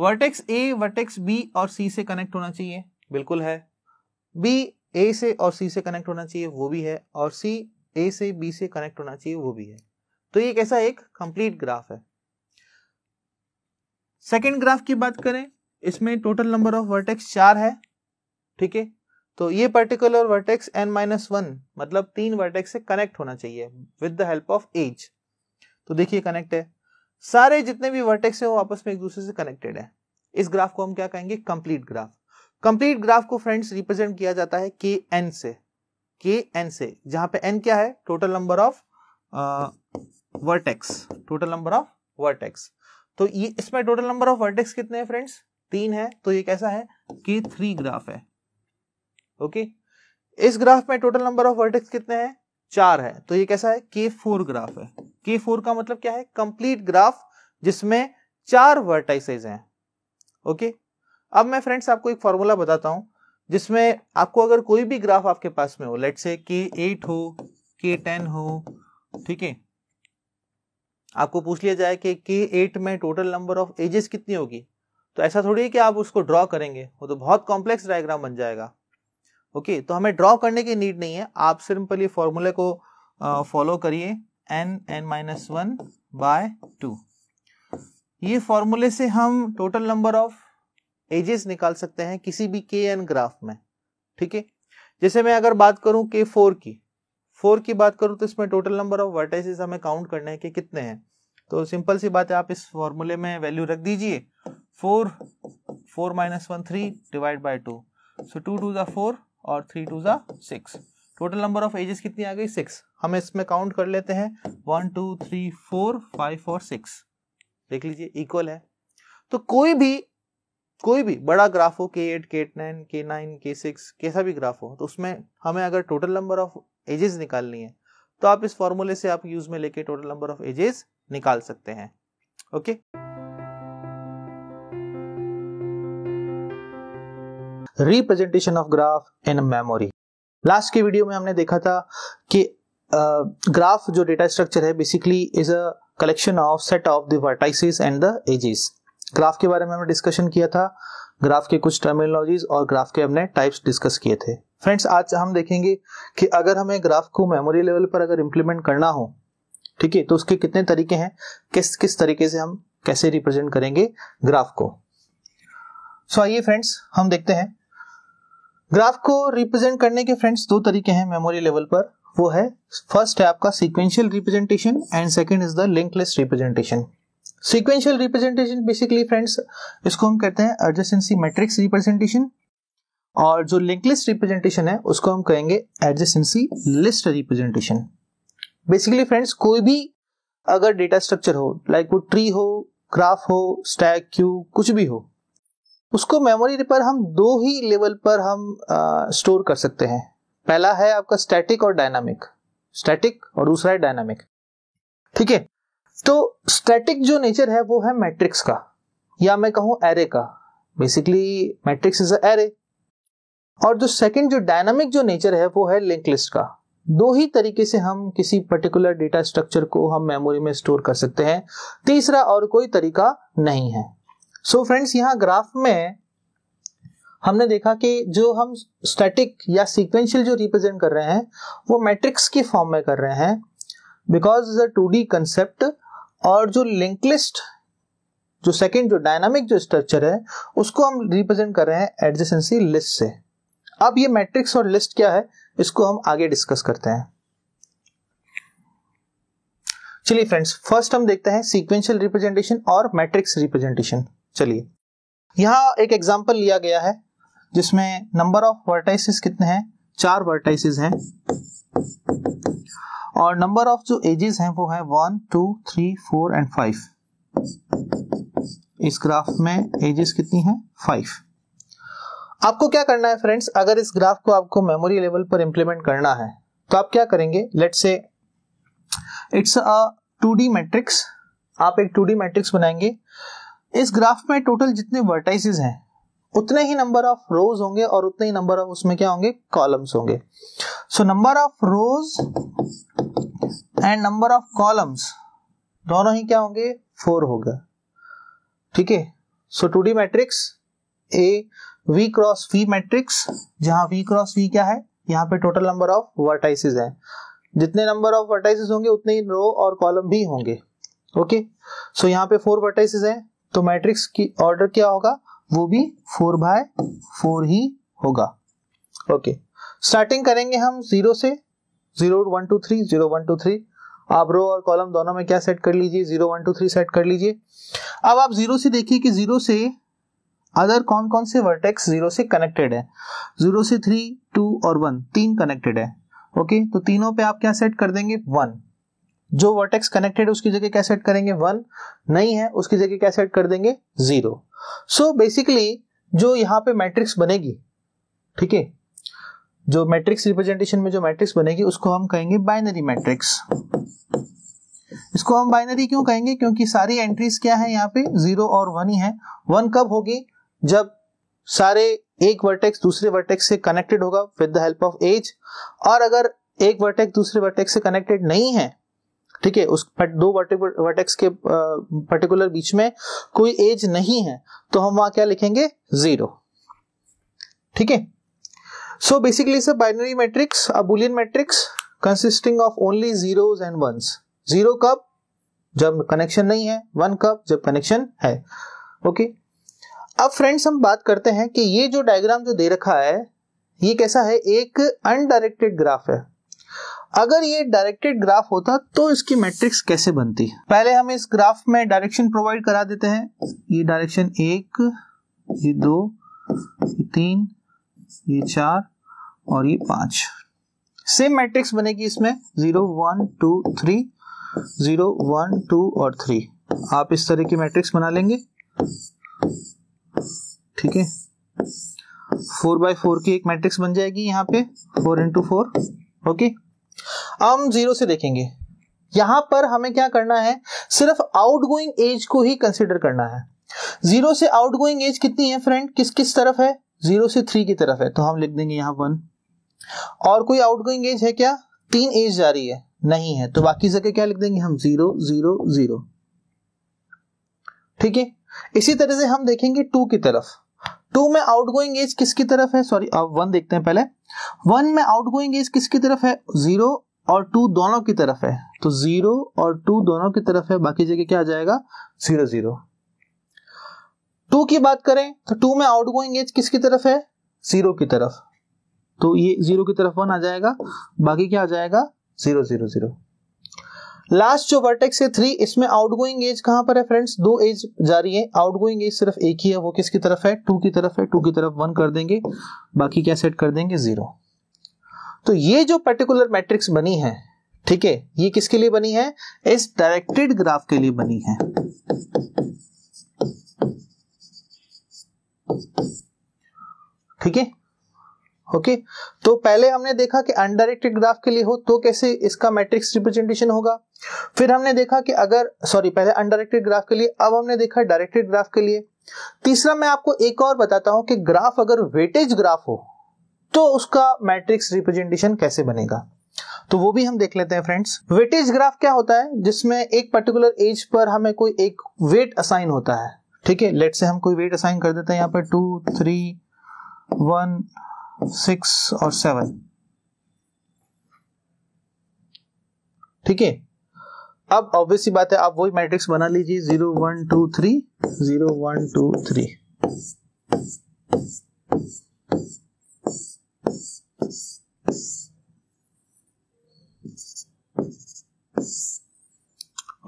vertex A vertex B और सी से कनेक्ट होना चाहिए बिल्कुल है बी ए से और सी से कनेक्ट होना चाहिए वो भी है और सी ए से बी से कनेक्ट होना चाहिए वो भी है तो ये कैसा एक कंप्लीट ग्राफ है सेकेंड ग्राफ की बात करें इसमें टोटल नंबर ऑफ वर्टेक्स चार है ठीक है तो ये particular vertex N minus one मतलब तीन वर्टेक्स से कनेक्ट होना चाहिए with the help of edge तो देखिए कनेक्ट है सारे जितने भी वर्टेक्स है वो आपस में एक दूसरे से कनेक्टेड है इस ग्राफ को हम क्या कहेंगे कंप्लीट ग्राफ कंप्लीट ग्राफ को फ्रेंड्स रिप्रेजेंट किया जाता है के एन से के एन से जहां पे एन क्या है total number of vertex total number of vertex तो ये इसमें टोटल नंबर ऑफ वर्टेक्स कितने हैं फ्रेंड्स तीन है तो ये कैसा है कि थ्री ग्राफ है ओके okay? इस ग्राफ में टोटल नंबर ऑफ वर्टेक्स कितने हैं चार है तो ये कैसा है के फोर ग्राफ है के फोर का मतलब क्या है कंप्लीट ग्राफ जिसमें चार वर्टाइसेज हैं ओके okay? अब मैं फ्रेंड्स आपको एक फॉर्मूला बताता हूं जिसमें आपको अगर कोई भी ग्राफ आपके पास में हो लेट से के एट हो के टेन हो ठीक है आपको पूछ लिया जाए कि के एट में टोटल नंबर ऑफ एजेस कितनी होगी तो ऐसा थोड़ी है कि आप उसको ड्रॉ करेंगे वो तो बहुत कॉम्प्लेक्स डायग्राम बन जाएगा ओके तो हमें ड्रॉ करने की नीड नहीं है आप सिंपली फॉर्मूले को फॉलो करिए N N minus one by two ये फॉर्मूले से हम टोटल नंबर ऑफ एजेस निकाल सकते हैं किसी भी के एन ग्राफ में ठीक है जैसे मैं अगर बात करूं के फोर की फोर की बात करूँ तो इसमें टोटल नंबर ऑफ वर्टाइसिस हमें काउंट करने हैं कि कितने हैं तो सिंपल सी बात है आप इस फॉर्मूले में वैल्यू रख दीजिए four four minus one three divide by two so two two ज़ा फोर और थ्री टू ज़ा six total number of edges कितनी आ गई सिक्स हम इसमें काउंट कर लेते हैं one two three four five और सिक्स देख लीजिए इक्वल है तो कोई भी कोई भी बड़ा ग्राफ हो K eight K eight nine K nine K six कैसा भी ग्राफ हो तो उसमें हमें अगर टोटल नंबर ऑफ एजेस निकालनी है तो आप इस फॉर्मूले से आप यूज में लेके टोटल नंबर ऑफ एजेस निकाल सकते हैं okay representation of graph in memory last के वीडियो में हमने देखा था कि ग्राफ uh, जो डेटा स्ट्रक्चर है basically is a collection of set of the vertices and the edges graph के बारे में हमने डिस्कशन किया था ग्राफ के कुछ टर्मिनोलॉजीज और ग्राफ के हमने टाइप्स डिस्कस किए थे फ्रेंड्स आज हम देखेंगे कि अगर हमें ग्राफ को मेमोरी लेवल पर अगर इम्प्लीमेंट करना हो ठीक है तो उसके कितने तरीके हैं किस किस तरीके से हम कैसे रिप्रेजेंट करेंगे ग्राफ को सो आइए फ्रेंड्स हम देखते हैं ग्राफ को रिप्रेजेंट करने के फ्रेंड्स दो तरीके हैं मेमोरी लेवल पर वो है फर्स्ट है आपका sequential representation and second is the link list representation sequential representation basically friends इसको हम कहते हैं एडजेसेंसी मैट्रिक्स रिप्रेजेंटेशन और जो लिंक लिस्ट रिप्रेजेंटेशन है उसको हम कहेंगे adjacency list representation basically friends कोई भी अगर डेटा स्ट्रक्चर हो लाइक वो ट्री हो ग्राफ हो स्टैक क्यू कुछ भी हो उसको मेमोरी पर हम दो ही लेवल पर हम स्टोर कर सकते हैं पहला है आपका स्टैटिक और डायनामिक स्टैटिक और दूसरा है डायनामिक ठीक है तो स्टैटिक जो नेचर है वो है मैट्रिक्स का या मैं कहूँ एरे का basically matrix is a array और जो सेकंड जो डायनामिक जो नेचर है वो है लिंक लिस्ट का दो ही तरीके से हम किसी पर्टिकुलर डेटा स्ट्रक्चर को हम मेमोरी में स्टोर कर सकते हैं तीसरा और कोई तरीका नहीं है सो so फ्रेंड्स यहाँ ग्राफ में हमने देखा कि जो हम स्टैटिक या सीक्वेंशियल जो रिप्रेजेंट कर रहे हैं वो मैट्रिक्स के फॉर्म में कर रहे हैं because is a two D concept और जो लिंक लिस्ट जो सेकेंड जो डायनामिक जो स्ट्रक्चर है उसको हम रिप्रेजेंट कर रहे हैं एडजेसेंसी लिस्ट से अब ये मैट्रिक्स और लिस्ट क्या है इसको हम आगे डिस्कस करते हैं चलिए फ्रेंड्स फर्स्ट हम देखते हैं सीक्वेंशियल रिप्रेजेंटेशन और मैट्रिक्स रिप्रेजेंटेशन चलिए यहां एक एग्जाम्पल लिया गया है जिसमें नंबर ऑफ वर्टाइसिस कितने हैं चार वर्टाइसिस हैं और नंबर ऑफ जो एजेस हैं वो है one two three four and five इस ग्राफ में एजेस कितनी हैं फाइव आपको क्या करना है फ्रेंड्स अगर इस ग्राफ को आपको मेमोरी लेवल पर इंप्लीमेंट करना है तो आप क्या करेंगे let say it's a two D matrix आप एक टू डी मैट्रिक्स बनाएंगे इस ग्राफ में टोटल जितने वर्टाइसिस हैं उतने ही नंबर ऑफ रोज होंगे और उतने ही नंबर ऑफ उसमें क्या होंगे कॉलम्स होंगे so number of rows and number of columns दोनों ही क्या होंगे फोर होगा ठीक है so two D matrix a v cross v matrix जहां v क्रॉस v क्या है यहाँ पे टोटल नंबर ऑफ वर्टाइसिस हैं जितने नंबर ऑफ वर्टाइसिस होंगे उतने ही रो और कॉलम भी होंगे ओके सो यहाँ पे फोर वर्टाइसिस हैं तो मैट्रिक्स की ऑर्डर क्या होगा वो भी फोर बाय फोर ही होगा ओके स्टार्टिंग करेंगे हम जीरो से zero one two three zero one two three आप रो और कॉलम दोनों में क्या सेट कर लीजिए zero one two three set कर लीजिए अब आप जीरो से देखिए कि जीरो से अदर कौन कौन से वर्टेक्स जीरो से कनेक्टेड है जीरो से थ्री टू और वन तीन कनेक्टेड है ओके तो तीनों पे आप क्या सेट कर देंगे वन जो वर्टेक्स कनेक्टेड है उसकी जगह क्या सेट करेंगे वन नहीं है उसकी जगह क्या सेट कर देंगे जीरो सो बेसिकली जो यहाँ पे मैट्रिक्स बनेगी ठीक है जो मैट्रिक्स रिप्रेजेंटेशन में जो मैट्रिक्स बनेगी उसको हम कहेंगे बाइनरी मैट्रिक्स इसको हम बाइनरी क्यों कहेंगे क्योंकि सारी एंट्रीज क्या है यहाँ पे जीरो और वन ही है वन कब होगी जब सारे एक वर्टेक्स दूसरे वर्टेक्स से कनेक्टेड होगा with the help of edge और अगर एक वर्टेक्स दूसरे वर्टेक्स से कनेक्टेड नहीं है ठीक है उस दो वर्टेक्स के पर्टिकुलर बीच में कोई एज नहीं है तो हम वहां क्या लिखेंगे जीरो ठीक है so basically sir binary matrix a boolean matrix consisting of only zeros and ones zero कब जब कनेक्शन नहीं है वन कब जब कनेक्शन है ओके okay? अब फ्रेंड्स हम बात करते हैं कि ये जो डायग्राम जो दे रखा है ये कैसा है एक अनडायरेक्टेड ग्राफ है अगर ये डायरेक्टेड ग्राफ होता तो इसकी मैट्रिक्स कैसे बनती पहले हम इस ग्राफ में डायरेक्शन प्रोवाइड करा देते हैं ये डायरेक्शन एक ये दो ये तीन ये चार और ये पांच सेम मैट्रिक्स बनेगी इसमें zero one two three zero one two और थ्री आप इस तरह की मैट्रिक्स बना लेंगे ठीक है फोर बाय फोर की एक मैट्रिक्स बन जाएगी यहाँ पे फोर इंटू फोर ओके हम जीरो से देखेंगे यहां पर हमें क्या करना है सिर्फ आउटगोइंग एज को ही कंसिडर करना है जीरो से आउटगोइंग एज कितनी है फ्रेंड किस किस तरफ है जीरो से थ्री की तरफ है तो हम लिख देंगे यहां वन और कोई आउटगोइंग एज है क्या तीन एज जा रही है नहीं है तो बाकी जगह क्या लिख देंगे हम जीरो जीरो जीरो ठीक है इसी तरह से हम देखेंगे टू की तरफ टू में आउट गोइंग एज किसकी तरफ है सॉरी अब वन देखते हैं पहले वन में आउट गोइंग एज किसकी तरफ है जीरो और टू दोनों की तरफ है तो जीरो और टू दोनों की तरफ है बाकी जगह क्या आ जाएगा जीरो जीरो टू की बात करें तो टू में आउट गोइंग एज किसकी तरफ है जीरो की तरफ तो ये जीरो की तरफ वन आ जाएगा बाकी क्या आ जाएगा जीरो जीरो जीरो लास्ट जो वर्टेक्स है थ्री इसमें आउटगोइंग एज कहां पर है फ्रेंड्स दो एज जारी है आउटगोइंग एज सिर्फ एक ही है वो किसकी तरफ है टू की तरफ है टू की तरफ वन कर देंगे बाकी क्या सेट कर देंगे जीरो तो ये जो पर्टिकुलर मैट्रिक्स बनी है ठीक है ये किसके लिए बनी है इस डायरेक्टेड ग्राफ के लिए बनी है ठीक है ओके तो पहले हमने देखा कि अनडायरेक्टेड ग्राफ के लिए हो तो कैसे इसका मैट्रिक्स रिप्रेजेंटेशन होगा फिर हमने देखा कि अगर सॉरी पहले अनडायरेक्टेड ग्राफ के लिए अब हमने देखा डायरेक्टेड ग्राफ के लिए तीसरा मैं आपको एक और बताता हूं कि ग्राफ अगर वेटेज ग्राफ हो तो उसका मैट्रिक्स रिप्रेजेंटेशन कैसे बनेगा तो वो भी हम देख लेते हैं फ्रेंड्स वेटेज ग्राफ क्या होता है जिसमें एक पर्टिकुलर एज पर हमें कोई एक वेट असाइन होता है ठीक है लेट से हम कोई वेट असाइन कर देते हैं यहाँ पर टू थ्री वन सिक्स और सेवन ठीक है अब ऑब्वियस बात है आप वही मैट्रिक्स बना लीजिए zero one two three zero one two three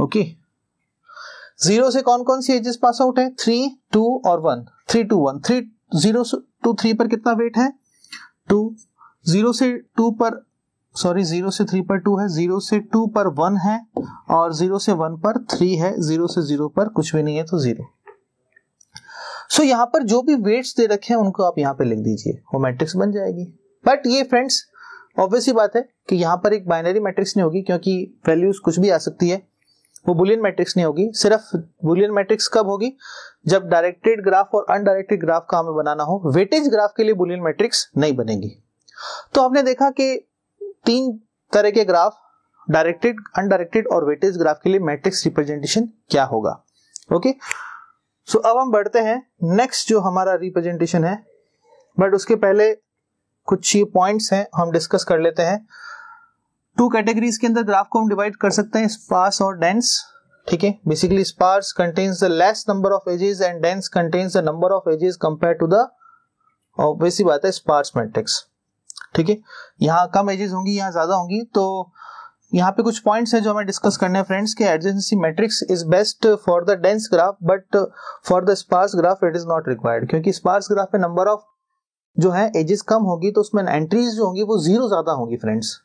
okay zero से कौन कौन सी एजेस पास आउट है थ्री टू और one three two one three zero two three पर कितना वेट है टू जीरो से टू पर सॉरी जीरो से थ्री पर टू है जीरो से टू पर वन है और जीरो से वन पर थ्री है जीरो से जीरो पर कुछ भी नहीं है तो जीरो सो so, यहां पर जो भी वेट्स दे रखे हैं उनको आप यहां पे लिख दीजिए वो मैट्रिक्स बन जाएगी बट ये फ्रेंड्स ऑब्वियस ही बात है कि यहां पर एक बाइनरी मैट्रिक्स नहीं होगी क्योंकि वैल्यूज कुछ भी आ सकती है वो बुलियन मैट्रिक्स नहीं होगी सिर्फ बुलियन मैट्रिक्स कब होगी जब डायरेक्टेड ग्राफ और अनडायरेक्टेड ग्राफ का हमें बनाना हो वेटेज ग्राफ के लिए बुलियन मैट्रिक्स नहीं बनेगी तो हमने देखा कि तीन तरह के ग्राफ डायरेक्टेड अनडायरेक्टेड और वेटेज ग्राफ के लिए मैट्रिक्स रिप्रेजेंटेशन क्या होगा ओके सो अब हम बढ़ते हैं नेक्स्ट जो हमारा रिप्रेजेंटेशन है बट उसके पहले कुछ ये पॉइंट्स हैं हम डिस्कस कर लेते हैं टू कैटेगरीज के अंदर ग्राफ को हम डिवाइड कर सकते हैं स्पार्स और डेंस ठीक है basically sparse contains the less number of edges and dense contains the number of edges compare to the obvious बात है स्पार्स मैट्रिक्स ठीक है यहाँ कम एजेस होंगी यहाँ ज्यादा होंगी तो यहाँ पे कुछ पॉइंट्स हैं जो हमें डिस्कस करने हैं फ्रेंड्स के adjacency matrix is best for the dense graph but for the sparse graph it is not required क्योंकि स्पार्स ग्राफ में नंबर ऑफ जो है एजेस कम होगी तो उसमें एंट्रीज जो होंगी वो जीरो ज्यादा होंगी फ्रेंड्स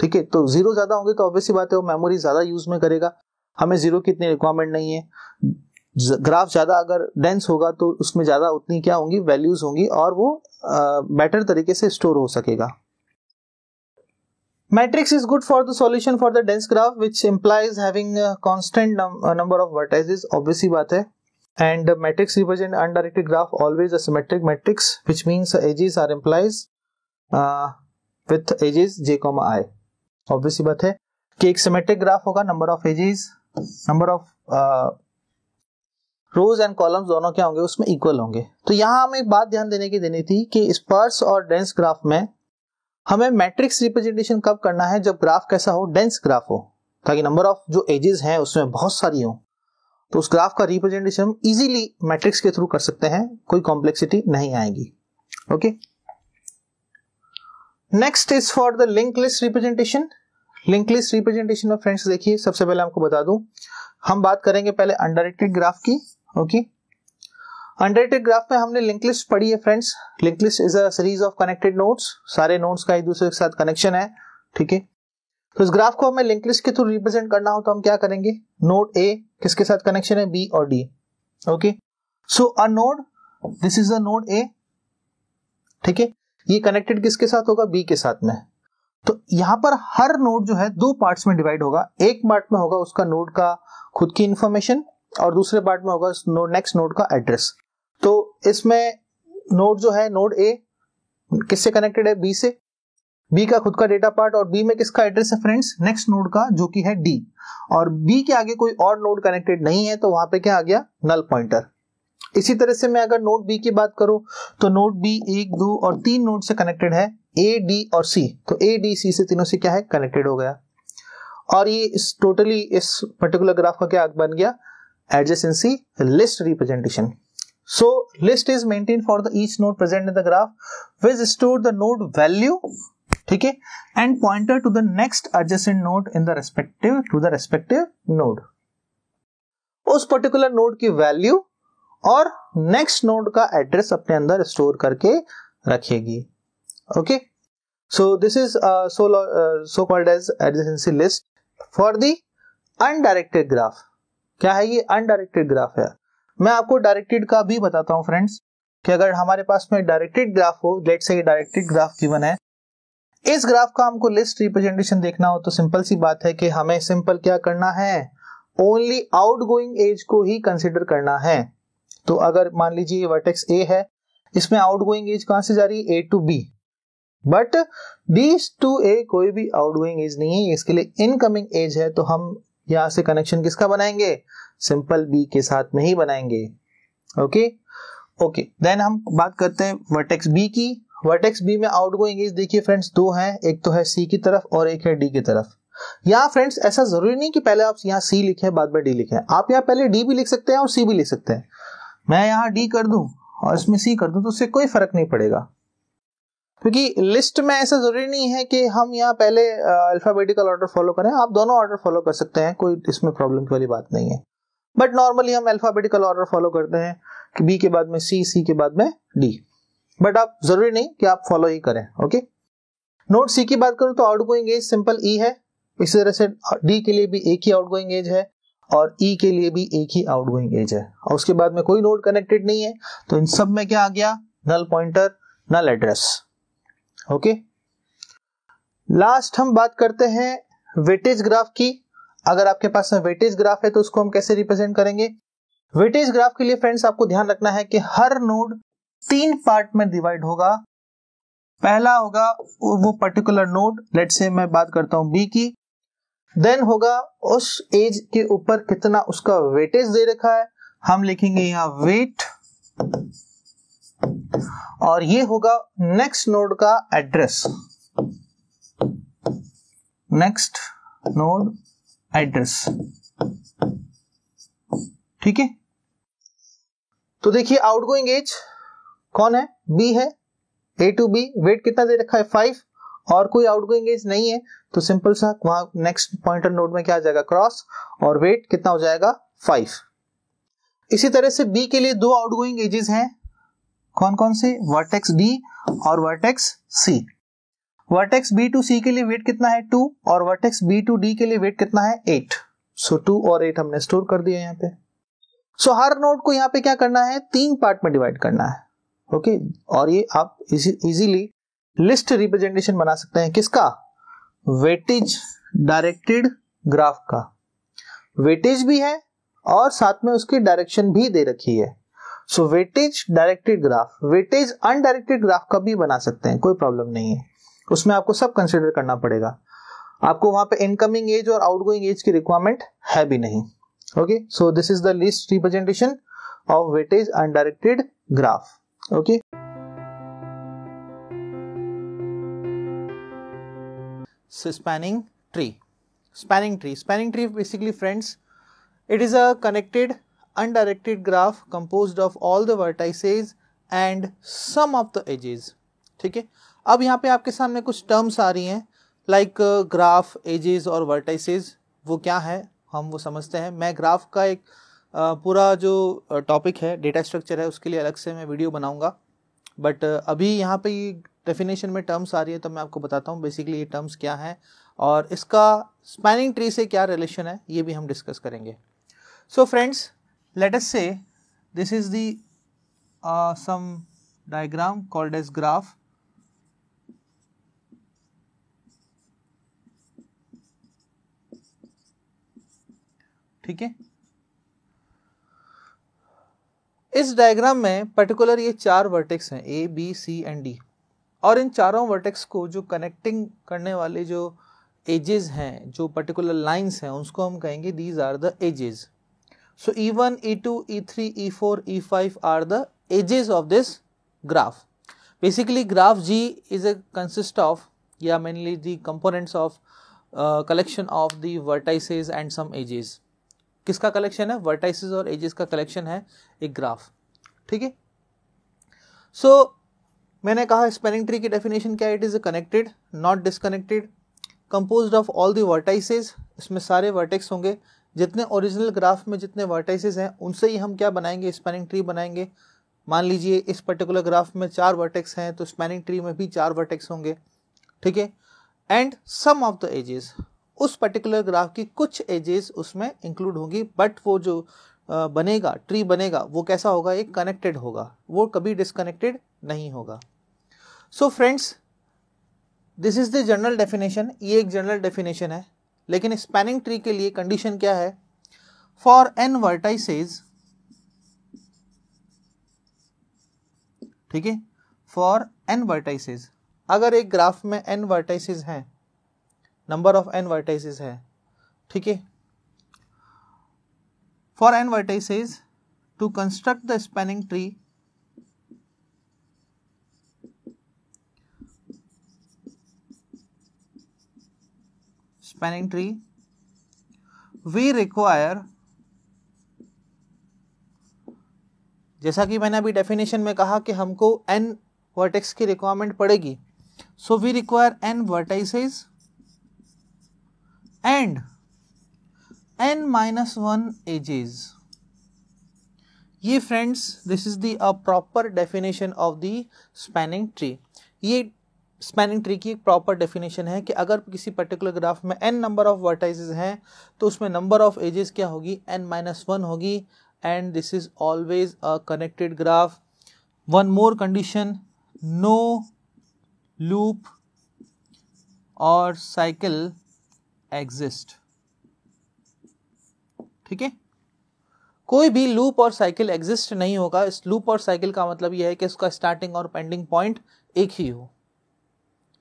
ठीक है तो जीरो ज्यादा होंगे तो ऑब्वियस बात है वो मेमोरी ज्यादा यूज में करेगा हमें जीरो की इतनी रिक्वायरमेंट नहीं है ग्राफ ज्यादा अगर डेंस होगा तो उसमें ज्यादा उतनी क्या होंगी वैल्यूज होंगी और वो बेटर तरीके से स्टोर हो सकेगा matrix is good for the solution for the dense graph which implies having constant number of obvious obviously बात है and matrix represent undirected graph always symmetric matrix which means edges are implies with edges J comma I obvious बात है कि एक symmetric graph होगा number of edges number of rows and columns दोनों क्या होंगे उसमें इक्वल होंगे तो यहां हमें एक बात ध्यान देने की देनी थी कि स्पर्स और डेंस ग्राफ में हमें मैट्रिक्स रिप्रेजेंटेशन कब करना है जब ग्राफ कैसा हो डेंस ग्राफ हो ताकि नंबर ऑफ जो एजेस हैं उसमें बहुत सारी हो तो उस ग्राफ का रिप्रेजेंटेशन हम इजीली मैट्रिक्स के थ्रू कर सकते हैं कोई कॉम्प्लेक्सिटी नहीं आएगी okay okay? Next is for the link list representation link list representation में फ्रेंड्स देखिए सबसे पहले आपको बता दू हम बात करेंगे पहले अंडररेटेड ग्राफ की ओके अंडररेटेड ग्राफ में हमने लिंक लिस्ट पढ़ी है friends link list is as of connected nodes सारे नोड्स का एक दूसरे के साथ कनेक्शन है ठीक है तो इस ग्राफ को हमें लिंक लिस्ट के थ्रू रिप्रेजेंट करना हो तो हम क्या करेंगे नोड ए किसके साथ कनेक्शन है बी और D okay so a node this is a node A ठीक है ये कनेक्टेड किसके साथ होगा बी के साथ में तो यहां पर हर नोड जो है दो पार्ट्स में डिवाइड होगा एक पार्ट में होगा उसका नोड का खुद की इंफॉर्मेशन और दूसरे पार्ट में होगा नेक्स्ट नोड का एड्रेस तो इसमें नोड जो है नोड ए किससे कनेक्टेड है बी से बी का खुद का डेटा पार्ट और बी में किसका एड्रेस है फ्रेंड्स नेक्स्ट नोड का जो कि है डी और बी के आगे कोई और नोड कनेक्टेड नहीं है तो वहां पे क्या आ गया नल पॉइंटर इसी तरह से मैं अगर नोट बी की बात करूं तो नोट बी एक दो और तीन नोट से कनेक्टेड है ए डी और सी तो ए डी सी से तीनों से क्या है कनेक्टेड हो गया और ये इस टोटली इस पर्टिकुलर ग्राफ का क्या बन गया adjacency list representation so list is maintain for the each node present in the graph which store the node value ठीक है and pointer to the next adjacent node in the respective to the respective node उस particular node की value और next node का address अपने अंदर store करके रखेगी okay so this is so so called as adjacency list for the undirected graph क्या है ये अनडायरेक्टेड ग्राफ है मैं आपको डायरेक्टेड का भी बताता हूँ फ्रेंड्स कि अगर हमारे पास में डायरेक्टेड ग्राफ हो let say directed graph given है इस ग्राफ का हमको लिस्ट रिप्रेजेंटेशन देखना हो तो सिंपल सी बात है कि हमें सिंपल क्या करना है ओनली आउट गोइंग एज को ही कंसिडर करना है तो अगर मान लीजिए ये वर्टेक्स ए है इसमें आउट गोइंग एज कहां से जा रही है A to B but D to A कोई भी आउट गोइंग एज नहीं है इसके लिए इनकमिंग एज है तो हम यहां से कनेक्शन किसका बनाएंगे सिंपल बी के साथ में ही बनाएंगे ओके ओके देन हम बात करते हैं वर्टेक्स बी की वर्टेक्स बी में आउट गोइंग एज देखिए फ्रेंड्स दो हैं एक तो है सी की तरफ और एक है डी की तरफ यहाँ फ्रेंड्स ऐसा जरूरी नहीं कि पहले आप यहाँ सी लिखे बाद में डी लिखे आप यहाँ पहले डी भी लिख सकते हैं और सी भी लिख सकते हैं मैं यहाँ डी कर दूं और इसमें सी कर दूं तो उससे कोई फर्क नहीं पड़ेगा क्योंकि लिस्ट में ऐसा जरूरी नहीं है कि हम यहाँ पहले अल्फाबेटिकल ऑर्डर फॉलो करें आप दोनों ऑर्डर फॉलो कर सकते हैं कोई इसमें प्रॉब्लम की वाली बात नहीं है बट नॉर्मली हम अल्फाबेटिकल ऑर्डर फॉलो करते हैं कि बी के बाद में सी सी के बाद में डी बट आप जरूरी नहीं कि आप फॉलो ही करें ओके नोट सी की बात करूं तो outgoing edge simple E है इसी तरह से डी के लिए भी एक ही आउट गोइंग एज है और ई e के लिए भी एक ही आउटगोइंग एज है और उसके बाद में कोई नोड कनेक्टेड नहीं है तो इन सब में क्या आ गया null pointer null address okay last हम बात करते हैं वेटेज ग्राफ की अगर आपके पास में वेटेज ग्राफ है तो उसको हम कैसे रिप्रेजेंट करेंगे वेटेज ग्राफ के लिए फ्रेंड्स आपको ध्यान रखना है कि हर नोड तीन पार्ट में डिवाइड होगा पहला होगा वो पर्टिकुलर नोड लेट से मैं बात करता हूं बी की देन होगा उस एज के ऊपर कितना उसका वेटेज दे रखा है हम लिखेंगे यहां वेट और ये होगा नेक्स्ट नोड का एड्रेस नेक्स्ट नोड एड्रेस ठीक है तो देखिए आउटगोइंग एज कौन है बी है ए टू बी वेट कितना दे रखा है फाइव और कोई आउटगोइंग एज नहीं है तो सिंपल सा वहां नेक्स्ट पॉइंटर नोड में क्या आ जाएगा क्रॉस और वेट कितना हो जाएगा फाइव इसी तरह से बी के लिए दो आउटगोइंग एजेस हैं कौन कौन से वर्टेक्स डी और vertex C vertex B to C के लिए वेट कितना है टू और वर्टेक्स बी टू डी के लिए वेट कितना है एट सो टू और एट हमने स्टोर कर दिया यहाँ पे सो so, हर नोड को यहाँ पे क्या करना है तीन पार्ट में डिवाइड करना है ओके okay? और ये आप इजीली लिस्ट रिप्रेजेंटेशन बना सकते हैं किसका वेटेज डायरेक्टेड ग्राफ का वेटेज भी है और साथ में उसकी डायरेक्शन भी दे रखी है so weightage directed graph weightage undirected graph का भी बना सकते हैं कोई प्रॉब्लम नहीं है उसमें आपको सब कंसिडर करना पड़ेगा आपको वहां पे इनकमिंग एज और आउटगोइंग एज की रिक्वायरमेंट है भी नहीं okay so this is the list representation of weightage undirected graph okay spanning tree spanning tree spanning tree basically friends it is a connected undirected graph composed of all the vertices and sum of the edges ठीक है अब यहाँ पे आपके सामने कुछ terms आ रही हैं लाइक ग्राफ एजेस और वर्टाइसेस वो क्या है हम वो समझते हैं मैं ग्राफ का एक uh, पूरा जो टॉपिक है डेटा स्ट्रक्चर है उसके लिए अलग से मैं वीडियो बनाऊंगा बट uh, अभी यहाँ पे डेफिनेशन में टर्म्स आ रही है तो मैं आपको बताता हूँ बेसिकली ये टर्म्स क्या हैं और इसका स्पैनिंग ट्री से क्या रिलेशन है ये भी हम डिस्कस करेंगे so friends let us see this is the some diagram called as graph ठीक है इस डायग्राम में पर्टिकुलर ये चार वर्टेक्स हैं A B C and D और इन चारों वर्टेक्स को जो कनेक्टिंग करने वाले जो एजेस हैं जो पर्टिकुलर लाइंस हैं उसको हम कहेंगे these are the edges so E one E two E three E four E five are the edges of this graph basically graph G is a consist of या mainly the components of collection of the the and some edges किसका collection है vertices और edges का collection है एक graph ठीक है so मैंने कहा स्पेनिंग ट्री की डेफिनेशन क्या it is connected not disconnected compose of all the vertices इसमें सारे वर्टेक्स होंगे जितने ओरिजिनल ग्राफ में जितने वर्टाइसेज हैं उनसे ही हम क्या बनाएंगे स्पेनिंग ट्री बनाएंगे मान लीजिए इस पर्टिकुलर ग्राफ में चार वर्टेक्स हैं तो स्पेनिंग ट्री में भी चार वर्टेक्स होंगे ठीक है and some of the edges उस पर्टिकुलर ग्राफ की कुछ एजेस उसमें इंक्लूड होंगी बट वो जो बनेगा ट्री बनेगा वो कैसा होगा एक कनेक्टेड होगा वो कभी डिसकनेक्टेड नहीं होगा so friends this is the general definition ये एक जनरल डेफिनेशन है लेकिन स्पैनिंग ट्री के लिए कंडीशन क्या है फॉर एन वर्टाइसेज ठीक है फॉर एन वर्टाइसेज अगर एक ग्राफ में एन वर्टाइसेज हैं नंबर ऑफ एन वर्टाइसेज है ठीक है for n vertices to construct the spanning tree spanning tree we require जैसा कि मैंने अभी डेफिनेशन में कहा कि हमको n वर्टेक्स की रिक्वायरमेंट पड़ेगी so we require n vertices and n minus one edges ये friends this is the proper definition of the spanning tree ये स्पैनिंग ट्री की एक प्रॉपर डेफिनेशन है कि अगर किसी पर्टिकुलर ग्राफ में एन नंबर ऑफ वर्टाइजेज हैं तो उसमें नंबर ऑफ एजेस क्या होगी एन माइनस वन होगी and this is always a connected graph one more condition no loop और साइकिल एग्जिस्ट ठीक है कोई भी लूप और साइकिल एग्जिस्ट नहीं होगा इस लूप और साइकिल का मतलब यह है कि उसका स्टार्टिंग और पेंडिंग पॉइंट एक ही हो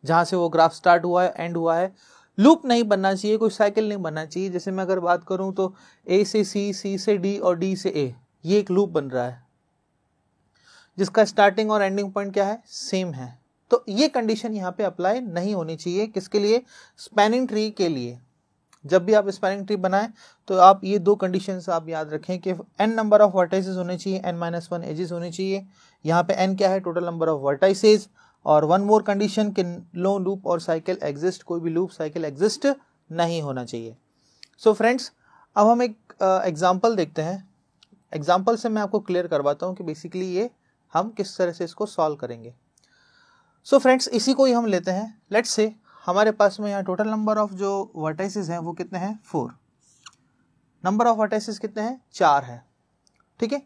जहाँ से वो ग्राफ स्टार्ट हुआ है एंड हुआ है लूप नहीं बनना चाहिए कोई साइकिल नहीं बनना चाहिए जैसे मैं अगर बात करूँ तो ए से सी सी से डी और डी से ए ये एक लूप बन रहा है जिसका स्टार्टिंग और एंडिंग पॉइंट क्या है सेम है तो ये कंडीशन यहाँ पे अप्लाई नहीं होनी चाहिए किसके लिए स्पैनिंग ट्री के लिए जब भी आप स्पैनिंग ट्री बनाएं तो आप ये दो कंडीशन आप याद रखें कि एन नंबर ऑफ वर्टाइसेज होने चाहिए एन माइनस वन एजेस होने चाहिए यहाँ पे एन क्या है टोटल नंबर ऑफ वर्टाइसेज और वन मोर कंडीशन कि नो लूप और साइकिल एग्जिस्ट कोई भी लूप साइकिल एग्जिस्ट नहीं होना चाहिए सो so फ्रेंड्स अब हम एक एग्जाम्पल uh, देखते हैं एग्जाम्पल से मैं आपको क्लियर करवाता हूँ कि बेसिकली ये हम किस तरह से इसको सॉल्व करेंगे सो so फ्रेंड्स इसी को ही हम लेते हैं लेट्स से हमारे पास में यहाँ टोटल नंबर ऑफ जो वर्टाइसिस हैं वो कितने हैं फोर नंबर ऑफ वर्टाइसिस कितने हैं चार हैं ठीक है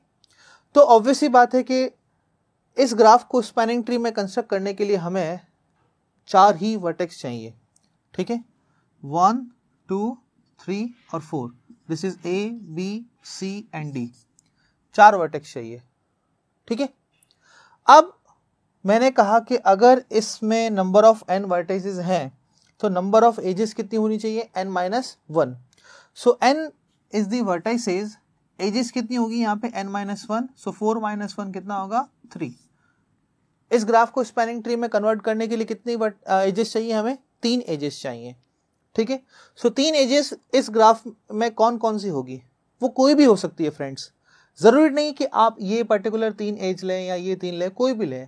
तो ऑब्वियसली बात है कि इस ग्राफ को स्पैनिंग ट्री में कंस्ट्रक्ट करने के लिए हमें चार ही वर्टेक्स चाहिए ठीक है वन टू थ्री और four this is A B C and D चार वर्टेक्स चाहिए ठीक है अब मैंने कहा कि अगर इसमें नंबर ऑफ एन वर्टेक्सेस हैं तो नंबर ऑफ एजेस कितनी होनी चाहिए n minus one so n is the vertices edges कितनी होगी यहाँ पे n minus one so four minus one कितना होगा थ्री इस ग्राफ को स्पैनिंग ट्री में कन्वर्ट करने के लिए कितनी एजेस चाहिए हमें तीन एजेस चाहिए ठीक है सो तीन एजेस इस ग्राफ में कौन कौन सी होगी वो कोई भी हो सकती है फ्रेंड्स ज़रूरी नहीं कि आप ये पर्टिकुलर तीन एज लें या ये तीन लें कोई भी लें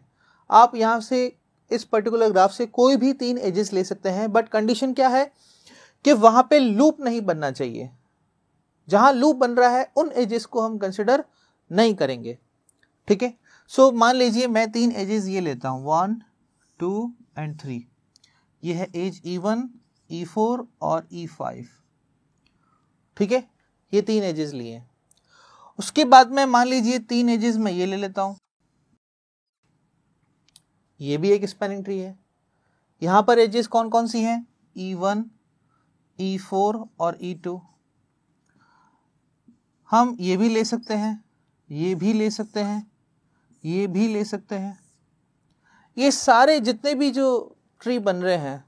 आप यहाँ से इस पर्टिकुलर ग्राफ से कोई भी तीन एजेस ले सकते हैं बट कंडीशन क्या है कि वहां पे लूप नहीं बनना चाहिए जहाँ लूप बन रहा है उन एजेस को हम कंसिडर नहीं करेंगे ठीक है सो so, मान लीजिए मैं तीन एजेस ये लेता हूँ वन टू एंड थ्री ये है edge E one E four और ई e फाइव ठीक है ये तीन एजेस लिए उसके बाद में मान लीजिए तीन एजेस में ये ले लेता हूँ ये भी एक स्पेनिंग ट्री है यहाँ पर एजेस कौन कौन सी हैं ई वन ई फोर और ई e टू हम ये भी ले सकते हैं ये भी ले सकते हैं ये भी ले सकते हैं ये सारे जितने भी जो ट्री बन रहे हैं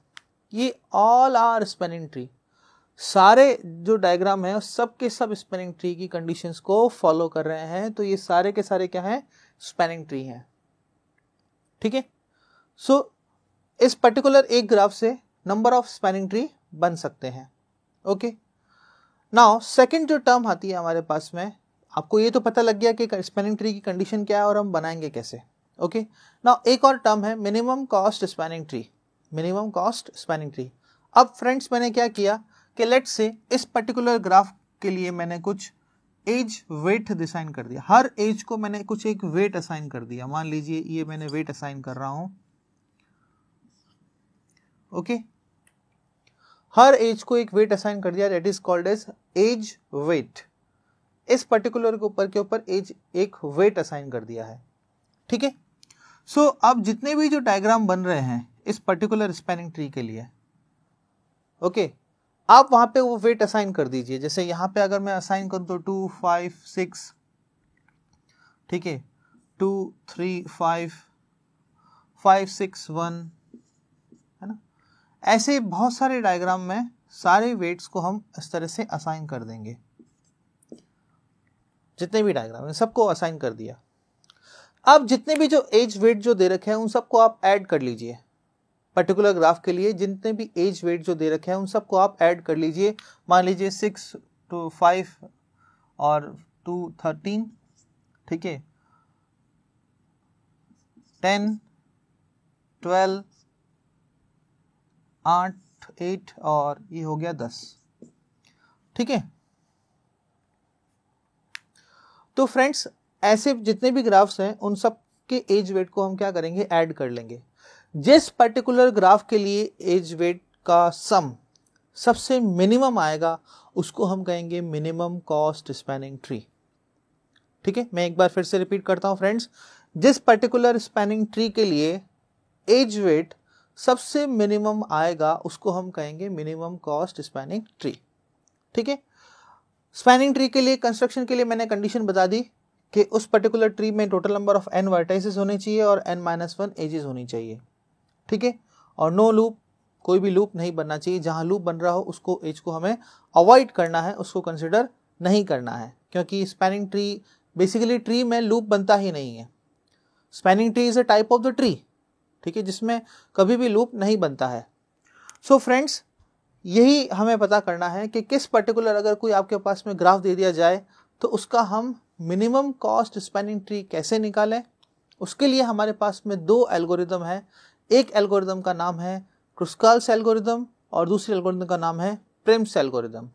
ये ऑल आर स्पेनिंग ट्री सारे जो डायग्राम है सब के सब स्पेनिंग ट्री की कंडीशंस को फॉलो कर रहे हैं तो ये सारे के सारे क्या हैं स्पेनिंग ट्री हैं ठीक है सो so, इस पर्टिकुलर एक ग्राफ से नंबर ऑफ स्पेनिंग ट्री बन सकते हैं ओके नाउ सेकंड जो टर्म आती है हमारे पास में आपको ये तो पता लग गया कि स्पैनिंग ट्री की कंडीशन क्या है और हम बनाएंगे कैसे ओके ना एक और टर्म है minimum cost spanning tree minimum cost spanning tree अब फ्रेंड्स मैंने क्या किया कि लेट से इस पर्टिकुलर ग्राफ के लिए मैंने कुछ एज वेट डिसाइन कर दिया हर एज को मैंने कुछ एक वेट असाइन कर दिया मान लीजिए ये मैंने वेट असाइन कर रहा हूं ओके okay? हर एज को एक वेट असाइन कर दिया that is called as edge weight इस पर्टिकुलर के ऊपर के ऊपर एज एक वेट असाइन कर दिया है ठीक है सो अब जितने भी जो डायग्राम बन रहे हैं इस पर्टिकुलर स्पेनिंग ट्री के लिए ओके आप वहां पे वो वेट असाइन कर दीजिए जैसे यहां पे अगर मैं असाइन करूं तो टू फाइव सिक्स ठीक है two three five five six one है ना ऐसे बहुत सारे डायग्राम में सारे वेट्स को हम इस तरह से असाइन कर देंगे जितने भी डायग्राम हैं सबको असाइन कर दिया अब जितने भी जो एज वेट जो दे रखे हैं उन सबको आप ऐड कर लीजिए पर्टिकुलर ग्राफ के लिए जितने भी एज वेट जो दे रखे हैं उन सबको आप ऐड कर लीजिए मान लीजिए सिक्स टू फाइव और टू थर्टीन ठीक है टेन ट्वेल्व आठ एट और ये हो गया दस ठीक है तो फ्रेंड्स ऐसे जितने भी ग्राफ्स हैं उन सब के एज वेट को हम क्या करेंगे ऐड कर लेंगे जिस पर्टिकुलर ग्राफ के लिए एज वेट का सम सबसे मिनिमम आएगा उसको हम कहेंगे मिनिमम कॉस्ट स्पैनिंग ट्री ठीक है मैं एक बार फिर से रिपीट करता हूँ फ्रेंड्स जिस पर्टिकुलर स्पैनिंग ट्री के लिए एज वेट सबसे मिनिमम आएगा उसको हम कहेंगे मिनिमम कॉस्ट स्पैनिंग ट्री ठीक है स्पैनिंग ट्री के लिए कंस्ट्रक्शन के लिए मैंने कंडीशन बता दी कि उस पर्टिकुलर ट्री में total number of n vertices होने चाहिए और एन माइनस वन एजेस होनी चाहिए ठीक है और नो लूप कोई भी लूप नहीं बनना चाहिए जहाँ लूप बन रहा हो उसको एज को हमें अवॉइड करना है उसको कंसिडर नहीं करना है क्योंकि स्पैनिंग ट्री बेसिकली ट्री में लूप बनता ही नहीं है spanning tree is a type of the tree ठीक है जिसमें कभी भी लूप नहीं बनता है सो so फ्रेंड्स यही हमें पता करना है कि किस पर्टिकुलर अगर कोई आपके पास में ग्राफ दे दिया जाए तो उसका हम मिनिमम कॉस्ट स्पेनिंग ट्री कैसे निकालें उसके लिए हमारे पास में दो एल्गोरिदम है एक एल्गोरिदम का नाम है क्रुस्काल्स एल्गोरिदम और दूसरी एल्गोरिदम का नाम है प्रेम्स एल्गोरिदम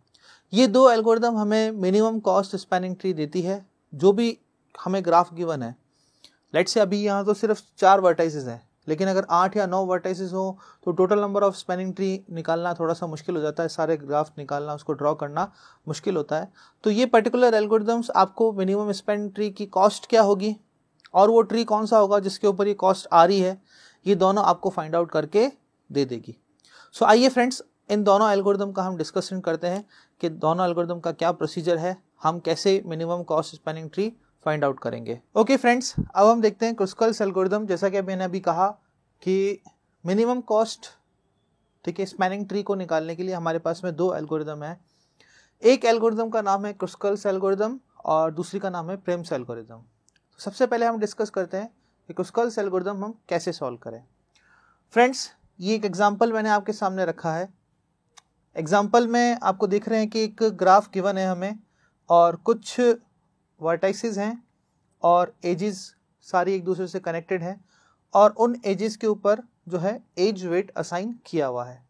ये दो एल्गोरिदम हमें मिनिमम कॉस्ट स्पेनिंग ट्री देती है जो भी हमें ग्राफ गिवन है लेट से अभी यहाँ तो सिर्फ चार वर्टाइज हैं लेकिन अगर आठ या नौ वर्टाइसिस हो तो total number of spanning tree निकालना थोड़ा सा मुश्किल हो जाता है सारे ग्राफ निकालना उसको ड्रॉ करना मुश्किल होता है तो ये पर्टिकुलर एल्गोरिदम्स आपको मिनिमम स्पेन ट्री की कॉस्ट क्या होगी और वो ट्री कौन सा होगा जिसके ऊपर ये कॉस्ट आ रही है ये दोनों आपको फाइंड आउट करके दे देगी सो so, आइए फ्रेंड्स इन दोनों एल्गोरिदम का हम डिस्कशन करते हैं कि दोनों एल्गोरिदम का क्या प्रोसीजर है हम कैसे minimum cost spanning tree find out करेंगे ओके फ्रेंड्स अब हम देखते हैं क्रिस्कल्स एल्गोरिदम जैसा कि मैंने अभी कहा कि मिनिमम कॉस्ट ठीक है स्पैनिंग ट्री को निकालने के लिए हमारे पास में दो एल्गोरिदम है एक एल्गोरिदम का नाम है क्रिस्कल्स एल्गोरिदम और दूसरी का नाम है प्रेम्स एल्गोरिदम तो सबसे पहले हम डिस्कस करते हैं कि क्रिस्कल्स एल्गोरिदम हम कैसे सॉल्व करें फ्रेंड्स ये एक एग्जाम्पल मैंने आपके सामने रखा है एग्जाम्पल में आपको देख रहे हैं कि एक ग्राफ गिवन है हमें और कुछ वर्टाइसिस हैं और एजेस सारी एक दूसरे से कनेक्टेड हैं और उन एजिस के ऊपर जो है एज वेट असाइन किया हुआ है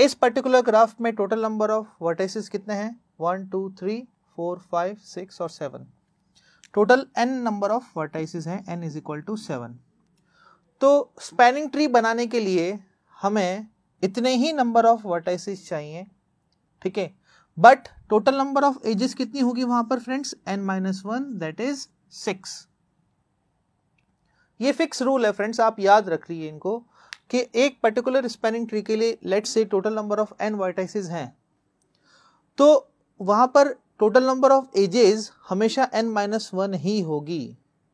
इस पर्टिकुलर ग्राफ में टोटल नंबर ऑफ वर्टाइसिस कितने हैं one two three four five six और seven total N number of vertices हैं n is equal to seven तो स्पैनिंग ट्री बनाने के लिए हमें इतने ही नंबर ऑफ वर्टाइसिस चाहिए ठीक है but total number of edges कितनी होगी वहां पर friends n minus one that is six ये फिक्स रूल है फ्रेंड्स आप याद रख लीजिए इनको कि एक पर्टिकुलर स्पेनिंग ट्री के लिए let say total number of n vertices हैं तो वहां पर टोटल नंबर ऑफ एजेस हमेशा एन माइनस वन ही होगी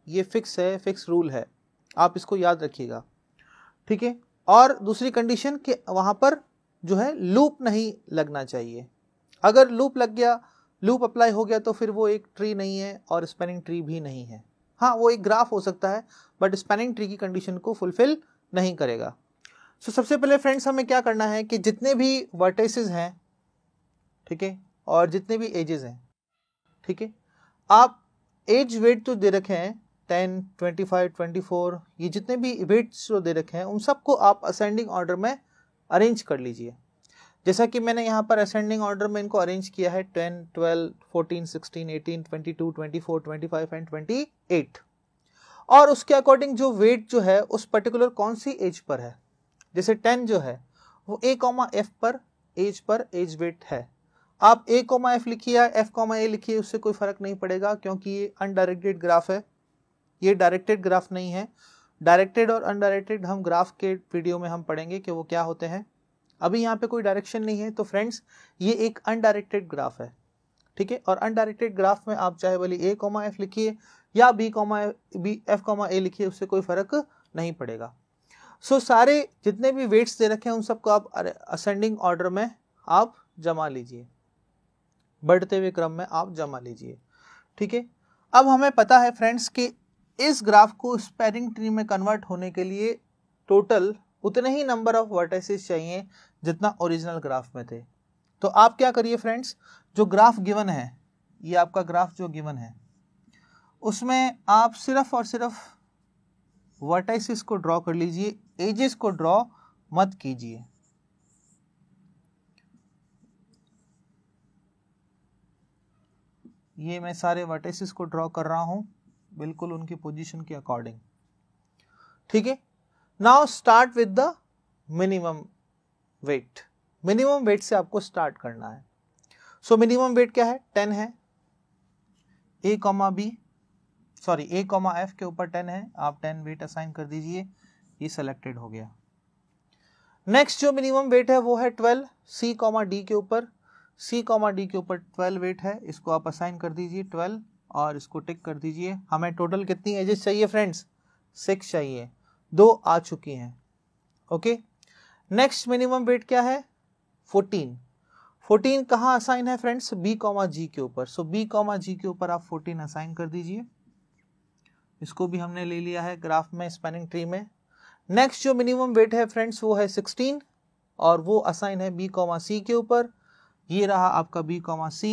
ये फिक्स है फिक्स रूल है आप इसको याद रखिएगा ठीक है और दूसरी कंडीशन कि वहां पर जो है लूप नहीं लगना चाहिए अगर लूप लग गया लूप अप्लाई हो गया तो फिर वो एक ट्री नहीं है और स्पेनिंग ट्री भी नहीं है हाँ वो एक ग्राफ हो सकता है बट स्पेनिंग ट्री की कंडीशन को फुलफिल नहीं करेगा सो so, सबसे पहले फ्रेंड्स हमें क्या करना है कि जितने भी वर्टेस हैं ठीक है और जितने भी एजेस हैं ठीक है आप एज वेट तो दे रखे हैं ten twenty five twenty four ये जितने भी वेट्स जो दे रखे हैं उन सबको आप असेंडिंग ऑर्डर में अरेंज कर लीजिए जैसा कि मैंने यहाँ पर असेंडिंग ऑर्डर में इनको अरेंज किया है ten twelve fourteen sixteen eighteen twenty two twenty four twenty five and twenty eight और उसके अकॉर्डिंग जो वेट जो है उस पर्टिकुलर कौन सी एज पर है जैसे टेन जो है वो ए कॉमा एफ पर एज पर एज वेट है आप ए कॉमा एफ लिखिए या एफ कॉमा ए लिखिए उससे कोई फर्क नहीं पड़ेगा क्योंकि ये अनडायरेक्टेड ग्राफ है ये डायरेक्टेड ग्राफ नहीं है डायरेक्टेड और अनडायरेक्टेड हम ग्राफ के वीडियो में हम पढ़ेंगे कि वो क्या होते हैं अभी यहाँ पे कोई डायरेक्शन नहीं है तो फ्रेंड्स ये एक अनडायरेक्टेड ग्राफ है ठीक है और अनडायरेक्टेड ग्राफ में आप चाहे वाली ए कॉमा एफ लिखिए या B comma B F comma A लिखिए उससे कोई फर्क नहीं पड़ेगा सो so, सारे जितने भी वेट्स दे रखे हैं उन सबको आप असेंडिंग ऑर्डर में आप जमा लीजिए बढ़ते हुए क्रम में आप जमा लीजिए ठीक है अब हमें पता है फ्रेंड्स कि इस ग्राफ को स्पेरिंग ट्री में कन्वर्ट होने के लिए टोटल उतने ही नंबर ऑफ वर्टेसिस चाहिए जितना ओरिजिनल ग्राफ में थे तो आप क्या करिए फ्रेंड्स जो ग्राफ गिवन है ये आपका ग्राफ जो गिवन है उसमें आप सिर्फ और सिर्फ वर्टाइसिस को ड्रॉ कर लीजिए एजेस को ड्रॉ मत कीजिए ये मैं सारे वर्टाइसिस को ड्रॉ कर रहा हूं बिल्कुल उनकी पोजीशन के अकॉर्डिंग ठीक है now start with the minimum weight minimum weight से आपको स्टार्ट करना है सो मिनिमम वेट क्या है टेन है A comma B sorry A comma F के ऊपर टेन है आप टेन वेट असाइन कर दीजिए ये सिलेक्टेड हो गया नेक्स्ट जो मिनिमम वेट है वो है ट्वेल्व सी कॉमा डी के ऊपर सी कॉमा डी के ऊपर ट्वेल्व वेट है इसको आप असाइन कर दीजिए ट्वेल्व और इसको टिक कर दीजिए हमें टोटल कितनी एजेस चाहिए फ्रेंड्स सिक्स चाहिए दो आ चुकी हैं ओके नेक्स्ट मिनिमम वेट क्या है फोर्टीन फोर्टीन कहाँ असाइन है फ्रेंड्स बी कॉमा जी के ऊपर सो बी कॉमा जी के ऊपर आप फोर्टीन असाइन कर दीजिए इसको भी हमने ले लिया है ग्राफ में स्पेनिंग ट्री में नेक्स्ट जो मिनिमम वेट है फ्रेंड्स वो है सिक्सटीन और वो असाइन है बी कॉमा सी के ऊपर ये रहा आपका B comma C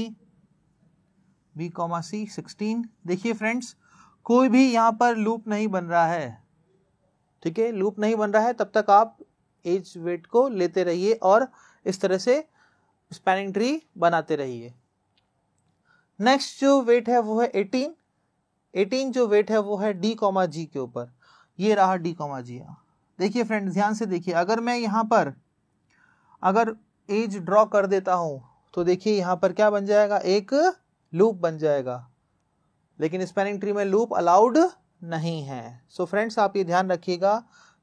B comma C sixteen देखिए फ्रेंड्स कोई भी यहाँ पर लूप नहीं बन रहा है ठीक है लूप नहीं बन रहा है तब तक आप एज वेट को लेते रहिए और इस तरह से स्पैनिंग ट्री बनाते रहिए नेक्स्ट जो वेट है वो है एटीन एटीन जो वेट है वो है डी कॉमा जी के ऊपर ये रहा डी कॉमा जी हाँ। देखिए फ्रेंड ध्यान से देखिए अगर मैं यहाँ पर अगर एज ड्रॉ कर देता हूँ तो देखिए यहाँ पर क्या बन जाएगा एक लूप बन जाएगा लेकिन स्पैनिंग ट्री में लूप अलाउड नहीं है सो so फ्रेंड्स आप ये ध्यान रखिएगा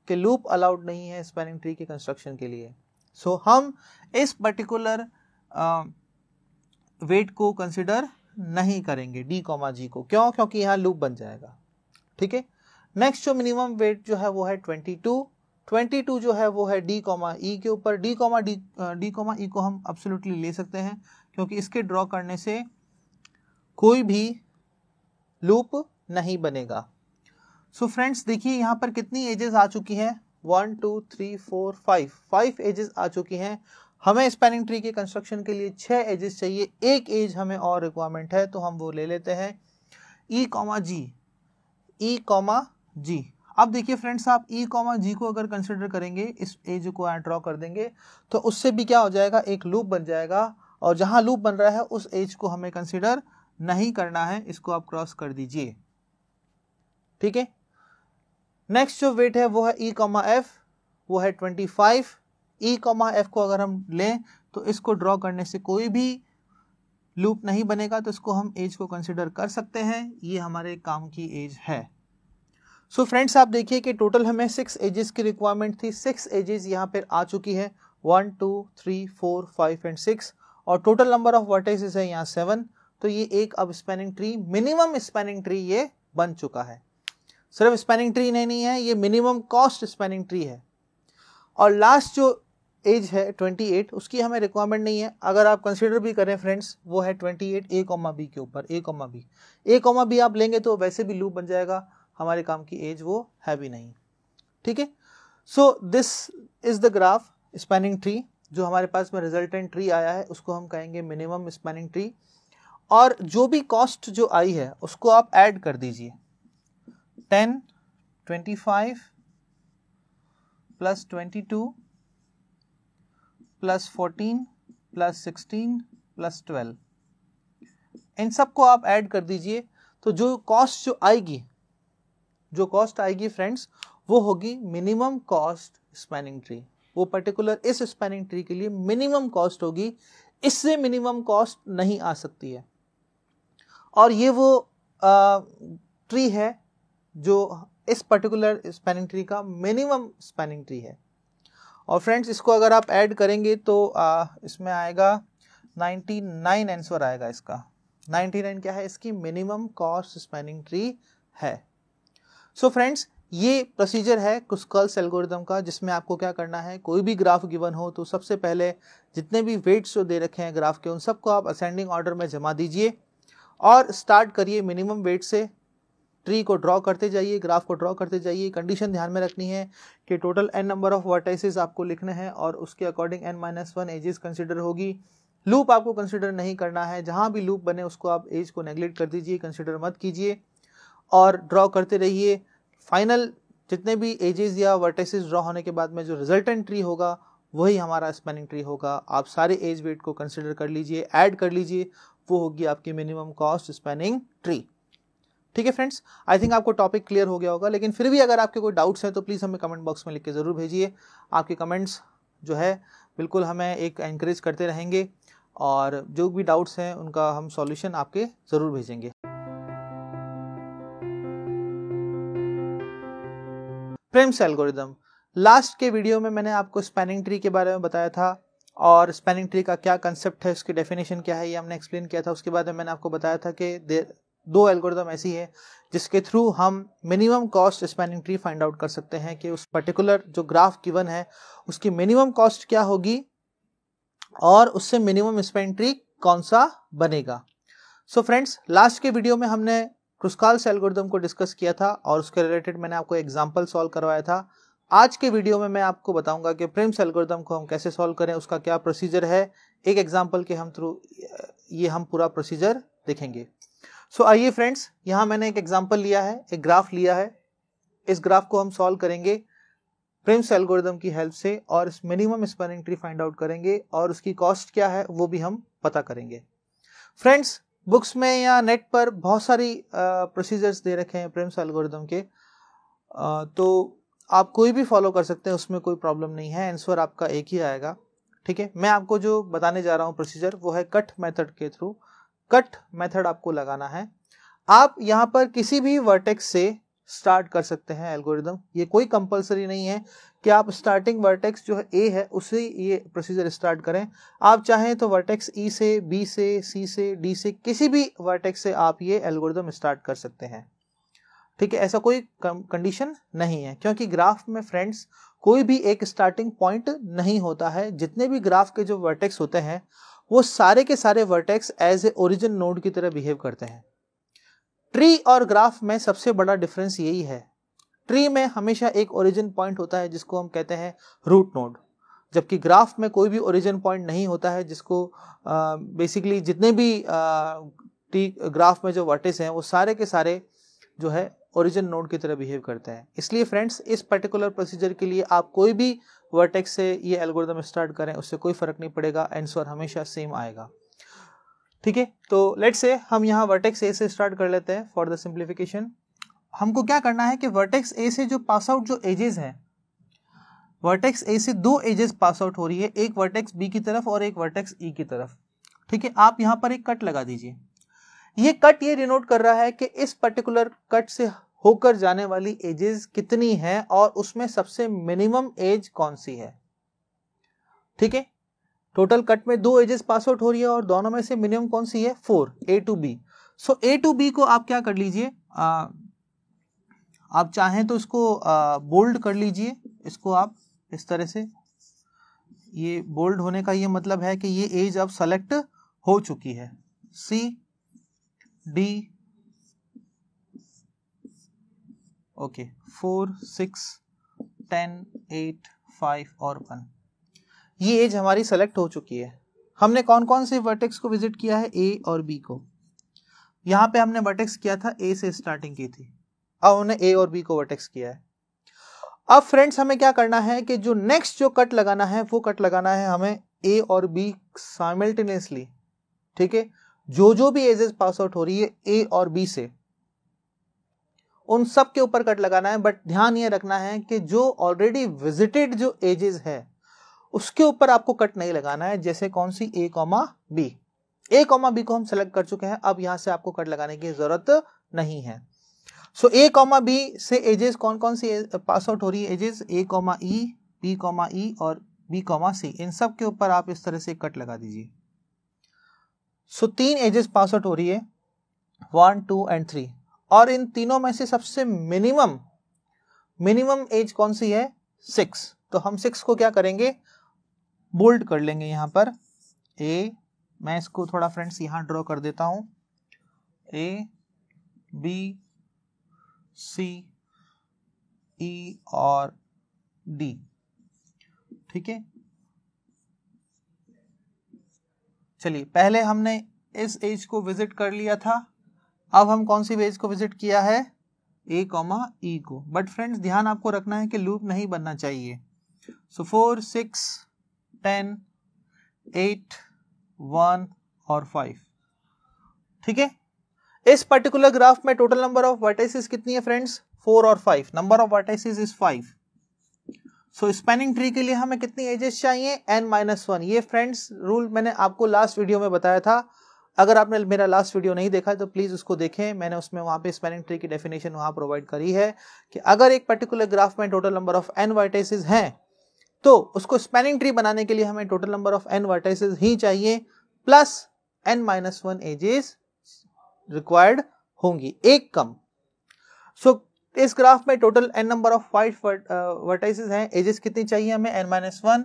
कि लूप अलाउड नहीं है स्पेनिंग ट्री के कंस्ट्रक्शन के लिए सो so, हम इस पर्टिकुलर वेट को कंसिडर नहीं करेंगे डी कॉमा जी को क्यों क्योंकि यहाँ लूप बन जाएगा ठीक है नेक्स्ट जो मिनिमम वेट जो है वो है ट्वेंटी टू ट्वेंटी टू जो है वो है डी कॉमा ई के ऊपर D comma D D comma E को हम अब्सोल्युटली ले सकते हैं क्योंकि इसके ड्रॉ करने से कोई भी लूप नहीं बनेगा सो फ्रेंड्स देखिए यहाँ पर कितनी एजेस आ चुकी हैं one two three four five five edges आ चुकी हैं हमें स्पेनिंग ट्री के कंस्ट्रक्शन के लिए छः एजेस चाहिए एक एज हमें और रिक्वायरमेंट है तो हम वो ले लेते हैं ई कॉमा जी ई कॉमा जी अब देखिए फ्रेंड्स आप ई कॉमा जी को अगर कंसिडर करेंगे इस एज को ड्रॉ कर देंगे तो उससे भी क्या हो जाएगा एक लूप बन जाएगा और जहाँ लूप बन रहा है उस एज को हमें कंसिडर नहीं करना है इसको आप क्रॉस कर दीजिए ठीक है नेक्स्ट जो वेट है वो है ई कॉमा एफ वो है twenty five E comma F को अगर हम लें तो इसको ड्रॉ करने से कोई भी लूप नहीं बनेगा तो इसको हम एज को कंसिडर कर सकते हैं ये हमारे काम की एज है सो so फ्रेंड्स आप देखिए कि टोटल हमें सिक्स एजेस की रिक्वायरमेंट थी सिक्स एजेस यहाँ पर आ चुकी है one two three four five and six और टोटल नंबर ऑफ वर्टेसेस है यहाँ सेवन तो ये एक अब spanning tree minimum spanning tree ये बन चुका है सिर्फ स्पैनिंग ट्री नहीं है ये मिनिमम कॉस्ट स्पैनिंग ट्री है और लास्ट जो एज है 28 उसकी हमें रिक्वायरमेंट नहीं है अगर आप कंसिडर भी करें फ्रेंड्स वो है 28 ए कॉमा बी के ऊपर A comma B A comma B आप लेंगे तो वैसे भी लूप बन जाएगा हमारे काम की एज वो है भी नहीं ठीक है so this is the graph spanning tree जो हमारे पास में रिजल्टेंट ट्री आया है उसको हम कहेंगे मिनिमम स्पैनिंग ट्री और जो भी कॉस्ट जो आई है उसको आप ऐड कर दीजिए ten twenty five plus twenty two plus fourteen plus sixteen plus twelve इन सबको आप ऐड कर दीजिए तो जो कॉस्ट जो आएगी जो कॉस्ट आएगी फ्रेंड्स वो होगी मिनिमम कॉस्ट स्पैनिंग ट्री वो पर्टिकुलर इस स्पैनिंग ट्री के लिए मिनिमम कॉस्ट होगी इससे मिनिमम कॉस्ट नहीं आ सकती है और ये वो आ, ट्री है जो इस पर्टिकुलर स्पेनिंग ट्री का मिनिमम स्पेनिंग ट्री है और फ्रेंड्स इसको अगर आप ऐड करेंगे तो आ, इसमें आएगा 99 आंसर आएगा इसका 99 क्या है इसकी मिनिमम कॉस्ट स्पेनिंग ट्री है सो so फ्रेंड्स ये प्रोसीजर है कुस्कल्स एल्गोरिदम का जिसमें आपको क्या करना है कोई भी ग्राफ गिवन हो तो सबसे पहले जितने भी वेट्स जो दे रखे हैं ग्राफ के उन सबको आप असेंडिंग ऑर्डर में जमा दीजिए और स्टार्ट करिए मिनिमम वेट से ट्री को ड्रॉ करते जाइए ग्राफ को ड्रॉ करते जाइए कंडीशन ध्यान में रखनी है कि total N number of vertices आपको लिखने हैं और उसके according n minus one edges consider होगी लूप आपको कंसिडर नहीं करना है जहाँ भी लूप बने उसको आप एज को नेग्लेक्ट कर दीजिए कंसिडर मत कीजिए और ड्रॉ करते रहिए फाइनल जितने भी एजेस या वर्टेसेस ड्रॉ होने के बाद में जो रिजल्टेंट ट्री होगा वही हमारा स्पेनिंग ट्री होगा आप सारे एज वेट को कंसिडर कर लीजिए ऐड कर लीजिए वो होगी आपकी मिनिमम कॉस्ट स्पेनिंग ट्री ठीक है फ्रेंड्स आई थिंक आपको टॉपिक क्लियर हो गया होगा लेकिन फिर भी अगर आपके कोई डाउट्स हैं तो प्लीज़ हमें कमेंट बॉक्स में लिख के ज़रूर भेजिए आपके कमेंट्स जो है बिल्कुल हमें एक एनकरेज करते रहेंगे और जो भी डाउट्स हैं उनका हम सॉल्यूशन आपके ज़रूर भेजेंगे प्रेम्स एल्गोरिदम लास्ट के वीडियो में मैंने आपको स्पैनिंग ट्री के बारे में बताया था और स्पैनिंग ट्री का क्या कंसेप्ट है उसकी डेफिनेशन क्या है ये हमने एक्सप्लेन किया था उसके बाद मैंने आपको बताया था कि दो एल्गोरिदम ऐसी है जिसके थ्रू हम minimum cost spanning tree find out कर सकते हैं कि उस पर्टिकुलर जो ग्राफ गिवन है उसकी मिनिमम कॉस्ट क्या होगी और उससे मिनिमम स्पैनिंग ट्री कौन सा बनेगा सो फ्रेंड्स लास्ट के वीडियो में हमने क्रुस्काल्स एल्गोरिदम को डिस्कस किया था और उसके रिलेटेड मैंने आपको एग्जाम्पल सॉल्व करवाया था आज के वीडियो में मैं आपको बताऊंगा कि प्रिम्स एल्गोरिदम को हम कैसे सॉल्व करें उसका क्या प्रोसीजर है एक एग्जाम्पल के हम थ्रू ये हम पूरा प्रोसीजर देखेंगे सो आइए फ्रेंड्स यहां मैंने एक एग्जाम्पल लिया है एक ग्राफ लिया है इस ग्राफ को हम सॉल्व करेंगे प्रिम्स एल्गोरिदम की हेल्प से और इस minimum spanning tree find out करेंगे और उसकी कॉस्ट क्या है वो भी हम पता करेंगे फ्रेंड्स बुक्स में या नेट पर बहुत सारी प्रोसीजर्स दे रखे हैं प्रिम्स एल्गोरिदम के आ, तो आप कोई भी फॉलो कर सकते हैं उसमें कोई प्रॉब्लम नहीं है आंसर आपका एक ही आएगा ठीक है मैं आपको जो बताने जा रहा हूँ प्रोसीजर वो है कट मेथड के थ्रू कट मेथड आपको लगाना है आप यहां पर किसी भी वर्टेक्स से स्टार्ट कर सकते हैं एल्गोरिदम ये कोई कंपलसरी नहीं है कि आप स्टार्टिंग वर्टेक्स जो है ए है उसे ये प्रोसीजर स्टार्ट करें आप चाहें तो वर्टेक्स ई e से बी से सी से डी से किसी भी वर्टेक्स से आप ये एल्गोरिदम स्टार्ट कर सकते हैं ठीक है ऐसा कोई कंडीशन नहीं है क्योंकि ग्राफ में फ्रेंड्स कोई भी एक स्टार्टिंग पॉइंट नहीं होता है जितने भी ग्राफ के जो वर्टेक्स होते हैं वो सारे के सारे vertex as a origin node की तरह बिहेव करते हैं ट्री और ग्राफ में सबसे बड़ा डिफरेंस यही है ट्री में हमेशा एक ओरिजिन पॉइंट होता है जिसको हम कहते हैं रूट नोड जबकि ग्राफ में कोई भी ओरिजिन पॉइंट नहीं होता है जिसको बेसिकली जितने भी ट्री ग्राफ में जो वर्टेक्स हैं वो सारे के सारे जो है ओरिजिन नोड की तरह बिहेव करते हैं इसलिए फ्रेंड्स इस पर्टिकुलर प्रोसीजर के लिए आप कोई भी वर्टेक्स से ये एल्गोरिदम स्टार्ट करें उससे कोई फर्क नहीं पड़ेगा आंसर हमेशा सेम आएगा ठीक है तो लेट से हम यहाँ वर्टेक्स ए से स्टार्ट कर लेते हैं फॉर द सिंप्लीफिकेशन हमको क्या करना है कि वर्टेक्स ए से जो पास आउट जो एजेस हैं वर्टेक्स ए से दो एजेस पास आउट हो रही है एक वर्टेक्स बी की तरफ और एक वर्टेक्स ई e की तरफ ठीक है आप यहाँ पर एक कट लगा दीजिए ये कट ये डिनोट कर रहा है कि इस पर्टिकुलर कट से होकर जाने वाली एजेस कितनी हैं और उसमें सबसे मिनिमम एज कौन सी है ठीक है टोटल कट में दो एजेस पास आउट हो रही है और दोनों में से मिनिमम कौन सी है four A to B so A to B को आप क्या कर लीजिए आप चाहें तो इसको बोल्ड कर लीजिए इसको आप इस तरह से ये बोल्ड होने का ये मतलब है कि ये एज अब सेलेक्ट हो चुकी है C D okay four six ten eight five और वन ये एज हमारी सेलेक्ट हो चुकी है हमने कौन कौन से वर्टेक्स को विजिट किया है ए और बी को यहाँ पे हमने वर्टेक्स किया था ए से स्टार्टिंग की थी अब हमने ए और बी को वर्टेक्स किया है अब फ्रेंड्स हमें क्या करना है कि जो नेक्स्ट जो कट लगाना है वो कट लगाना है हमें ए और बी साइमल्टेनियसली ठीक है जो जो भी एजेस पास आउट हो रही है ए और बी से उन सब के ऊपर कट लगाना है बट ध्यान ये रखना है कि जो ऑलरेडी विजिटेड जो एजेस है उसके ऊपर आपको कट नहीं लगाना है जैसे कौन सी A comma B A comma B को हम सेलेक्ट कर चुके हैं अब यहां से आपको कट लगाने की जरूरत नहीं है सो ए कॉमा बी से एजेस कौन कौन सी पास आउट हो रही है edges A comma E B comma E और बी कॉमा सी इन सब के ऊपर आप इस तरह से कट लगा दीजिए सो तीन एजेस पास आउट हो रही है वन टू एंड थ्री और इन तीनों में से सबसे मिनिमम मिनिमम एज कौन सी है सिक्स तो हम सिक्स को क्या करेंगे बोल्ड कर लेंगे यहां पर ए मैं इसको थोड़ा फ्रेंड्स यहां ड्रॉ कर देता हूं ए बी सी ई और डी ठीक है चलिए पहले हमने इस एज को विजिट कर लिया था अब हम कौन सी एज को विजिट किया है ए कॉमा ई को बट फ्रेंड्स ध्यान आपको रखना है कि लूप नहीं बनना चाहिए so four six ten eight one और फाइव ठीक है इस पर्टिकुलर ग्राफ में टोटल नंबर ऑफ वर्टाइसिस कितनी है फ्रेंड्स फोर और five number of vertices is five so spanning tree के लिए हमें कितनी एजेस चाहिए एन माइनस वन ये फ्रेंड्स रूल मैंने आपको लास्ट वीडियो में बताया था अगर आपने मेरा लास्ट वीडियो नहीं देखा है तो प्लीज़ उसको देखें मैंने उसमें वहाँ पे स्पेनिंग ट्री की डेफिनेशन वहाँ प्रोवाइड करी है कि अगर एक पर्टिकुलर ग्राफ में total number of n vertices हैं तो उसको स्पेनिंग ट्री बनाने के लिए हमें total number of n vertices ही चाहिए plus n minus one edges required होंगी एक कम सो so, तो इस ग्राफ में total N number of white vertices हैं एजेस कितनी चाहिए हमें एन माइनस वन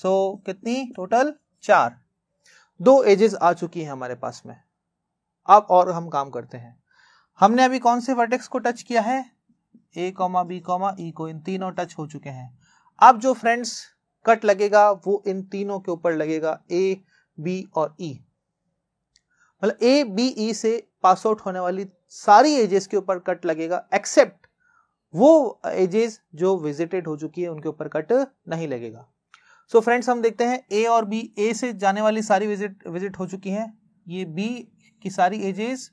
सो कितनी टोटल चार दो एजेस आ चुकी हैं हमारे पास में अब और हम काम करते हैं हमने अभी कौन से वर्टेक्स को टच किया है A comma B comma E को इन तीनों टच हो चुके हैं अब जो फ्रेंड्स कट लगेगा वो इन तीनों के ऊपर लगेगा ए बी और ई e. मतलब ए बी ई से पास आउट होने वाली सारी एजेस के ऊपर कट लगेगा एक्सेप्ट वो एजेस जो विजिटेड हो चुकी है उनके ऊपर कट नहीं लगेगा सो so फ्रेंड्स हम देखते हैं ए और बी ए से जाने वाली सारी विजिट विजिट हो चुकी है ये बी की सारी एजेस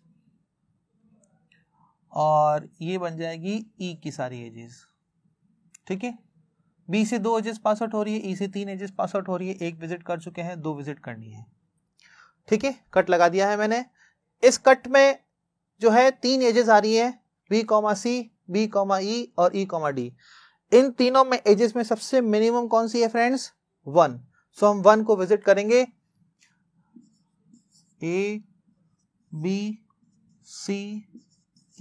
और ये बन जाएगी ई e की सारी एजेस ठीक है बी से दो एजेस पास आउट हो रही है ई e से तीन एजेस पास आउट हो रही है एक विजिट कर चुके हैं दो विजिट करनी है ठीक है कट लगा दिया है मैंने इस कट में जो है तीन एजेस आ रही है B comma C B comma E और ई कॉमा डी इन तीनों में एजेस में सबसे मिनिमम कौन सी है फ्रेंड्स वन सो हम वन को विजिट करेंगे ए बी सी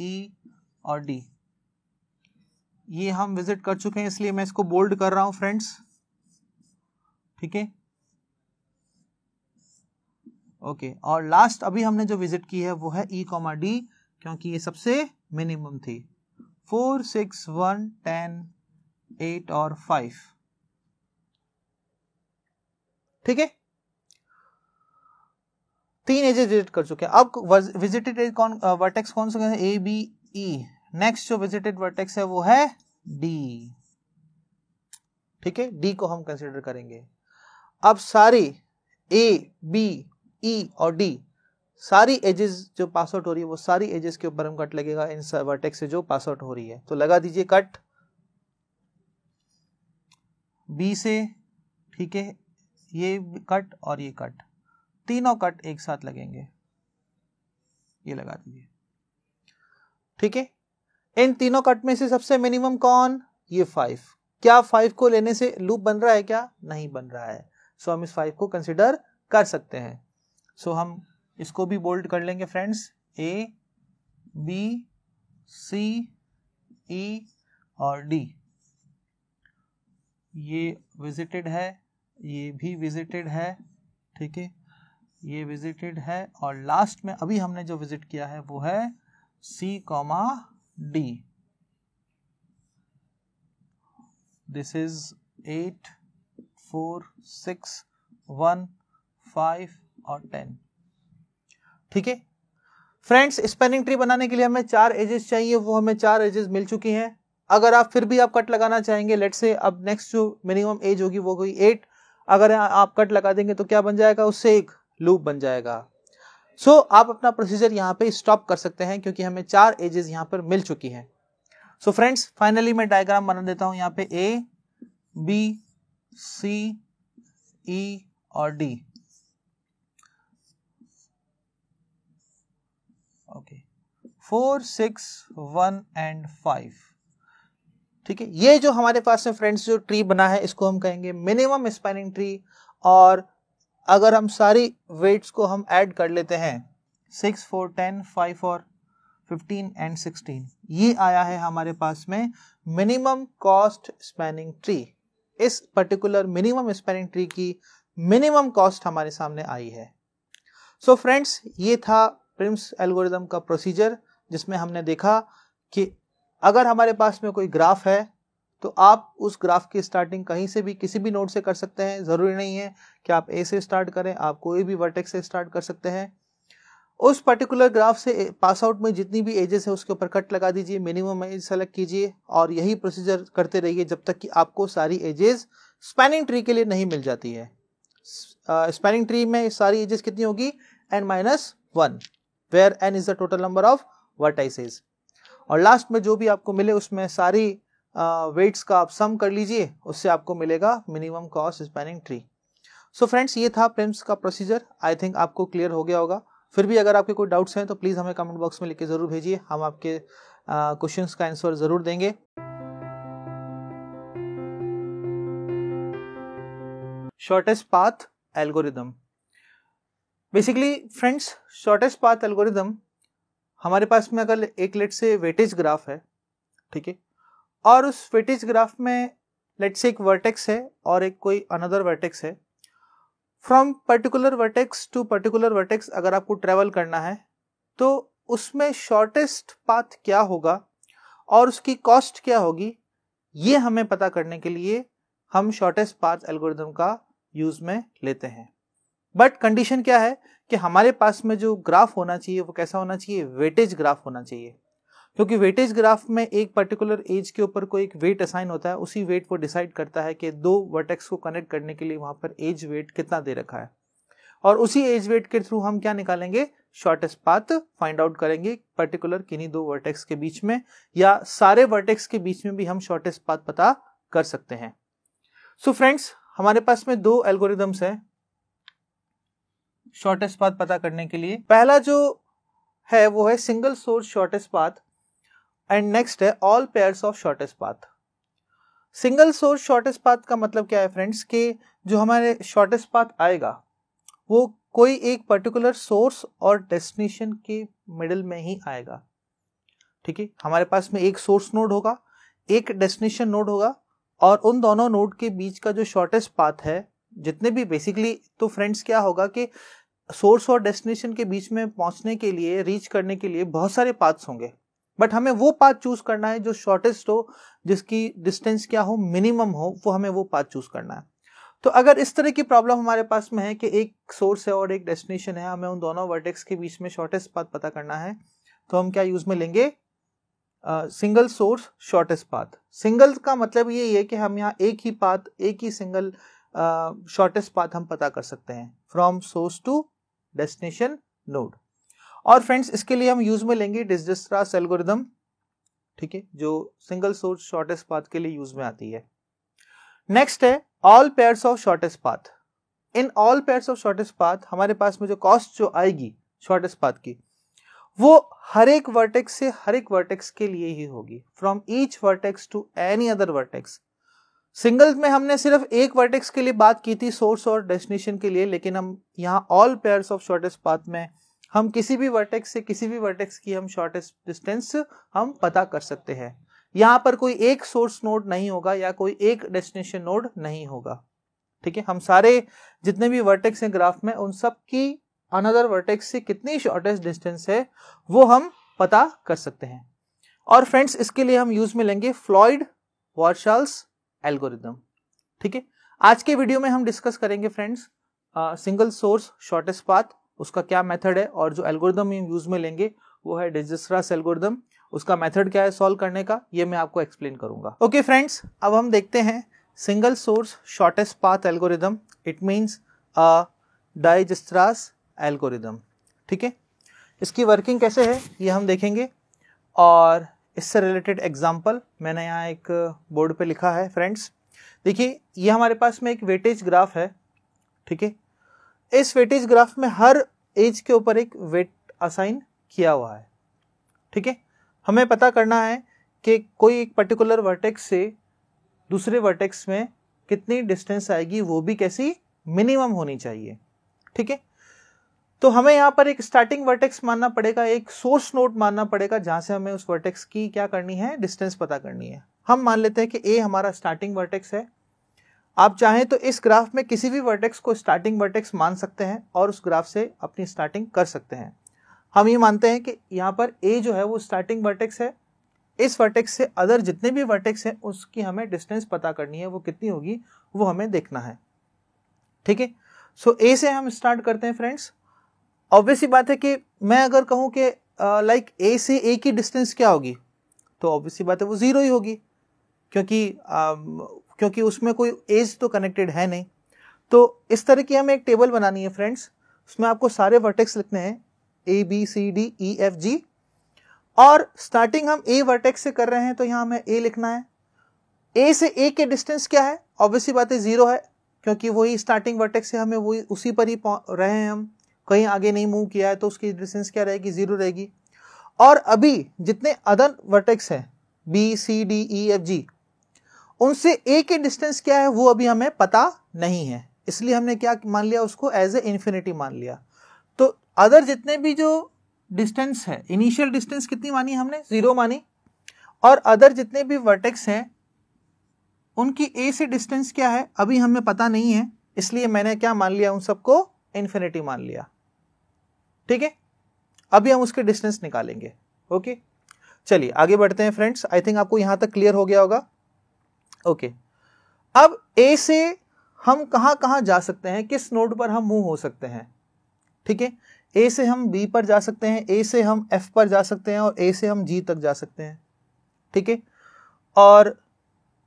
ई और डी ये हम विजिट कर चुके हैं इसलिए मैं इसको बोल्ड कर रहा हूं फ्रेंड्स ठीक है ओके okay. और लास्ट अभी हमने जो विजिट की है वो है ई कॉमा डी क्योंकि ये सबसे मिनिमम थी four six one ten eight और फाइव ठीक है तीन एजेस विजिट कर चुके हैं अब विजिटेड एज कौन वर्टेक्स कौन सा ए बी ई नेक्स्ट जो विजिटेड वर्टेक्स है वो है डी ठीक है डी को हम कंसिडर करेंगे अब सारी ए बी ई e और डी सारी एजेस जो पास आउट हो रही है वो सारी एजेस के ऊपर हम कट लगेगा इन वर्टेक्स से जो पास आउट हो रही है तो लगा दीजिए कट बी से ठीक है ये कट और ये कट तीनों कट एक साथ लगेंगे ये लगा दीजिए ठीक है इन तीनों कट में से सबसे मिनिमम कौन ये फाइव क्या फाइव को लेने से लूप बन रहा है क्या नहीं बन रहा है सो so, हम इस फाइव को कंसिडर कर सकते हैं सो हम इसको भी बोल्ड कर लेंगे फ्रेंड्स ए बी सी ई और डी ये विजिटेड है ये भी विजिटेड है ठीक है ये विजिटेड है और लास्ट में अभी हमने जो विजिट किया है वो है C comma D this is eight four six one five और टेन ठीक है फ्रेंड्स स्पेनिंग ट्री बनाने के लिए हमें चार एजेस चाहिए वो हमें चार एजेस मिल चुकी हैं अगर आप फिर भी आप कट लगाना चाहेंगे लेट से अब नेक्स्ट जो मिनिमम एज होगी वो होगी एट अगर आप कट लगा देंगे तो क्या बन जाएगा उससे एक लूप बन जाएगा सो so, आप अपना प्रोसीजर यहाँ पे स्टॉप कर सकते हैं क्योंकि हमें चार एजेस यहाँ पर मिल चुकी हैं सो फ्रेंड्स फाइनली मैं डायग्राम बना देता हूँ यहाँ पे ए बी सी ई और D four six one and five ठीक है ये जो हमारे पास में फ्रेंड्स जो ट्री बना है इसको हम कहेंगे मिनिमम स्पाइनिंग ट्री और अगर हम सारी वेट्स को हम ऐड कर लेते हैं सिक्स फोर टेन फाइव और फिफ्टीन एंड सिक्सटीन ये आया है हमारे पास में मिनिमम कॉस्ट स्पैनिंग ट्री इस पर्टिकुलर मिनिमम स्पैनिंग ट्री की मिनिमम कॉस्ट हमारे सामने आई है सो so फ्रेंड्स ये था प्रिम्स एल्गोरिदम का प्रोसीजर जिसमें हमने देखा कि अगर हमारे पास में कोई ग्राफ है तो आप उस ग्राफ की स्टार्टिंग कहीं से भी किसी भी नोड से कर सकते हैं ज़रूरी नहीं है कि आप ए से स्टार्ट करें आप कोई भी वर्टेक्स से स्टार्ट कर सकते हैं उस पर्टिकुलर ग्राफ से पास आउट में जितनी भी एजेस है उसके ऊपर कट लगा दीजिए मिनिमम एज सेलेक्ट कीजिए और यही प्रोसीजर करते रहिए जब तक कि आपको सारी एजेस स्पैनिंग ट्री के लिए नहीं मिल जाती है स्पैनिंग ट्री में सारी एजेस कितनी होगी n minus one where N is the total number of vertices और लास्ट में जो भी आपको मिले उसमें सारी वेट्स का आप सम कर लीजिए उससे आपको मिलेगा minimum cost spanning tree so friends ये था प्रेम्स का प्रोसीजर आई थिंक आपको क्लियर हो गया होगा फिर भी अगर आपके कोई डाउट्स हैं तो प्लीज़ हमें कमेंट बॉक्स में लिख के ज़रूर भेजिए हम आपके क्वेश्चंस का आंसर ज़रूर देंगे shortest path algorithm basically friends shortest path algorithm हमारे पास में अगर एक लेट से वेटेज ग्राफ है ठीक है और उस वेटेज ग्राफ में लेट से एक वर्टेक्स है और एक कोई अनदर वर्टेक्स है from particular vertex to particular vertex अगर आपको ट्रेवल करना है तो उसमें शॉर्टेस्ट पाथ क्या होगा और उसकी कॉस्ट क्या होगी ये हमें पता करने के लिए हम शॉर्टेस्ट पाथ एल्गोरिदम का यूज़ में लेते हैं बट कंडीशन क्या है कि हमारे पास में जो ग्राफ होना चाहिए वो कैसा होना चाहिए वेटेज ग्राफ होना चाहिए क्योंकि वेटेज ग्राफ में एक पर्टिकुलर एज के ऊपर कोई एक वेट असाइन होता है उसी वेट वो डिसाइड करता है कि दो वर्टेक्स को कनेक्ट करने के लिए वहां पर एज वेट कितना दे रखा है और उसी एज वेट के थ्रू हम क्या निकालेंगे शॉर्टेस्ट पाथ फाइंड आउट करेंगे पर्टिकुलर किन्हीं दो वर्टेक्स के बीच में या सारे वर्टेक्स के बीच में भी हम शॉर्टेस्ट पाथ पता कर सकते हैं सो so फ्रेंड्स हमारे पास में दो एल्गोरिदम्स हैं शॉर्टेस्ट पाथ पता करने के लिए पहला जो है वो है single source shortest path and next है all pair of shortest path single source shortest path का मतलब क्या है फ्रेंड्स कि जो हमारे शॉर्टेस्ट पाथ आएगा वो कोई एक पर्टिकुलर सोर्स और डेस्टिनेशन के मिडल में ही आएगा ठीक है हमारे पास में एक सोर्स नोड होगा एक डेस्टिनेशन नोड होगा और उन दोनों नोड के बीच का जो शॉर्टेस्ट पाथ है जितने भी बेसिकली तो फ्रेंड्स क्या होगा कि सोर्स और डेस्टिनेशन के बीच में पहुंचने के लिए रीच करने के लिए बहुत सारे पाथ्स होंगे बट हमें वो पाथ चूज करना है जो शॉर्टेस्ट हो जिसकी डिस्टेंस क्या हो मिनिमम हो वो हमें वो पाथ चूज करना है तो अगर इस तरह की प्रॉब्लम हमारे पास में है कि एक सोर्स है और एक डेस्टिनेशन है हमें उन दोनों वर्टेक्स के बीच में शॉर्टेस्ट पाथ पता करना है तो हम क्या यूज में लेंगे single source shortest path single का मतलब ये है कि हम यहाँ एक ही पाथ एक ही सिंगल शॉर्टेस्ट पाथ हम पता कर सकते हैं from source to destination node और फ्रेंड्स इसके लिए हम यूज में लेंगे डिजिस्ट्रास एल्गोरिदम ठीक है जो सिंगल सोर्स शॉर्टेस्ट पाथ के लिए यूज में आती है नेक्स्ट है all pairs of shortest path in all pairs of shortest path हमारे पास में जो कॉस्ट जो आएगी शॉर्टेस्ट पाथ की वो हर एक वर्टेक्स से हर एक वर्टेक्स के लिए ही होगी from each vertex to any other vertex singles में हमने सिर्फ एक वर्टेक्स के लिए बात की थी सोर्स और डेस्टिनेशन के लिए लेकिन हम यहाँ all pair of shortest path में हम किसी भी वर्टेक्स से किसी भी वर्टेक्स की हम शॉर्टेस्ट डिस्टेंस हम पता कर सकते हैं यहाँ पर कोई एक सोर्स नोड नहीं होगा या कोई एक डेस्टिनेशन नोड नहीं होगा ठीक है हम सारे जितने भी वर्टेक्स हैं ग्राफ में उन सब की अनदर वर्टेक्स से कितनी शॉर्टेस्ट डिस्टेंस है वो हम पता कर सकते हैं और फ्रेंड्स इसके लिए हम यूज में लेंगे फ्लॉइड वॉर्शल्स एल्गोरिदम ठीक है आज के वीडियो में हम डिस्कस करेंगे friends single source shortest path उसका क्या मेथड है और जो एल्गोरिदम यूज में लेंगे वो है डिजिस्ट्रास एल्गोरिदम उसका मेथड क्या है सॉल्व करने का ये मैं आपको एक्सप्लेन करूंगा ओके okay, फ्रेंड्स अब हम देखते हैं single source shortest path algorithm it means a Dijkstra's algorithm ठीक है इसकी वर्किंग कैसे है ये हम देखेंगे और इससे रिलेटेड एग्जाम्पल मैंने यहाँ एक बोर्ड uh, पे लिखा है फ्रेंड्स देखिए ये हमारे पास में एक वेटेज ग्राफ है ठीक है इस वेटेज ग्राफ में हर एज के ऊपर एक वेट असाइन किया हुआ है ठीक है हमें पता करना है कि कोई एक पर्टिकुलर वर्टेक्स से दूसरे वर्टेक्स में कितनी डिस्टेंस आएगी वो भी कैसी मिनिमम होनी चाहिए ठीक है तो हमें यहाँ पर एक स्टार्टिंग वर्टेक्स मानना पड़ेगा एक सोर्स नोट मानना पड़ेगा जहां से हमें उस वर्टेक्स की क्या करनी है डिस्टेंस पता करनी है हम मान लेते हैं कि ए हमारा स्टार्टिंग वर्टेक्स है आप चाहें तो इस ग्राफ में किसी भी वर्टेक्स को स्टार्टिंग वर्टेक्स मान सकते हैं और उस ग्राफ से अपनी स्टार्टिंग कर सकते हैं हम ये मानते हैं कि यहाँ पर ए जो है वो स्टार्टिंग वर्टेक्स है इस वर्टेक्स से अदर जितने भी वर्टेक्स हैं उसकी हमें डिस्टेंस पता करनी है वो कितनी होगी वो हमें देखना है ठीक है सो ए से हम स्टार्ट करते हैं फ्रेंड्स ऑब्वियस ही बात है कि मैं अगर कहूँ कि लाइक ए से ए की डिस्टेंस क्या होगी तो ऑब्वियस ही बात है वो ज़ीरो ही होगी क्योंकि uh, क्योंकि उसमें कोई एज तो कनेक्टेड है नहीं तो इस तरह की हमें एक टेबल बनानी है फ्रेंड्स उसमें आपको सारे वर्टेक्स लिखने हैं A B C D E F G और स्टार्टिंग हम ए वर्टेक्स से कर रहे हैं तो यहाँ हमें ए लिखना है ए से ए के डिस्टेंस क्या है ऑब्वियसली बात है ज़ीरो है क्योंकि वही स्टार्टिंग वर्टेक्स से हमें वही उसी पर ही रहे हैं हम कहीं आगे नहीं मूव किया है तो उसकी डिस्टेंस क्या रहेगी जीरो रहेगी और अभी जितने अदर वर्टेक्स हैं B C D E F G उनसे ए के डिस्टेंस क्या है वो अभी हमें पता नहीं है इसलिए हमने क्या मान लिया उसको एज ए इन्फिनिटी मान लिया तो अदर जितने भी जो डिस्टेंस है इनिशियल डिस्टेंस कितनी मानी हमने जीरो मानी और अदर जितने भी वर्टेक्स हैं उनकी ए से डिस्टेंस क्या है अभी हमें पता नहीं है इसलिए मैंने क्या मान लिया उन सबको इन्फिनिटी मान लिया ठीक है अभी हम उसके डिस्टेंस निकालेंगे ओके चलिए आगे बढ़ते हैं फ्रेंड्स आई थिंक आपको यहां तक क्लियर हो गया होगा ओके अब ए से हम कहां कहां जा सकते हैं किस नोड पर हम मूव हो सकते हैं ठीक है ए से हम बी पर जा सकते हैं ए से हम एफ पर जा सकते हैं और ए से हम जी तक जा सकते हैं ठीक है और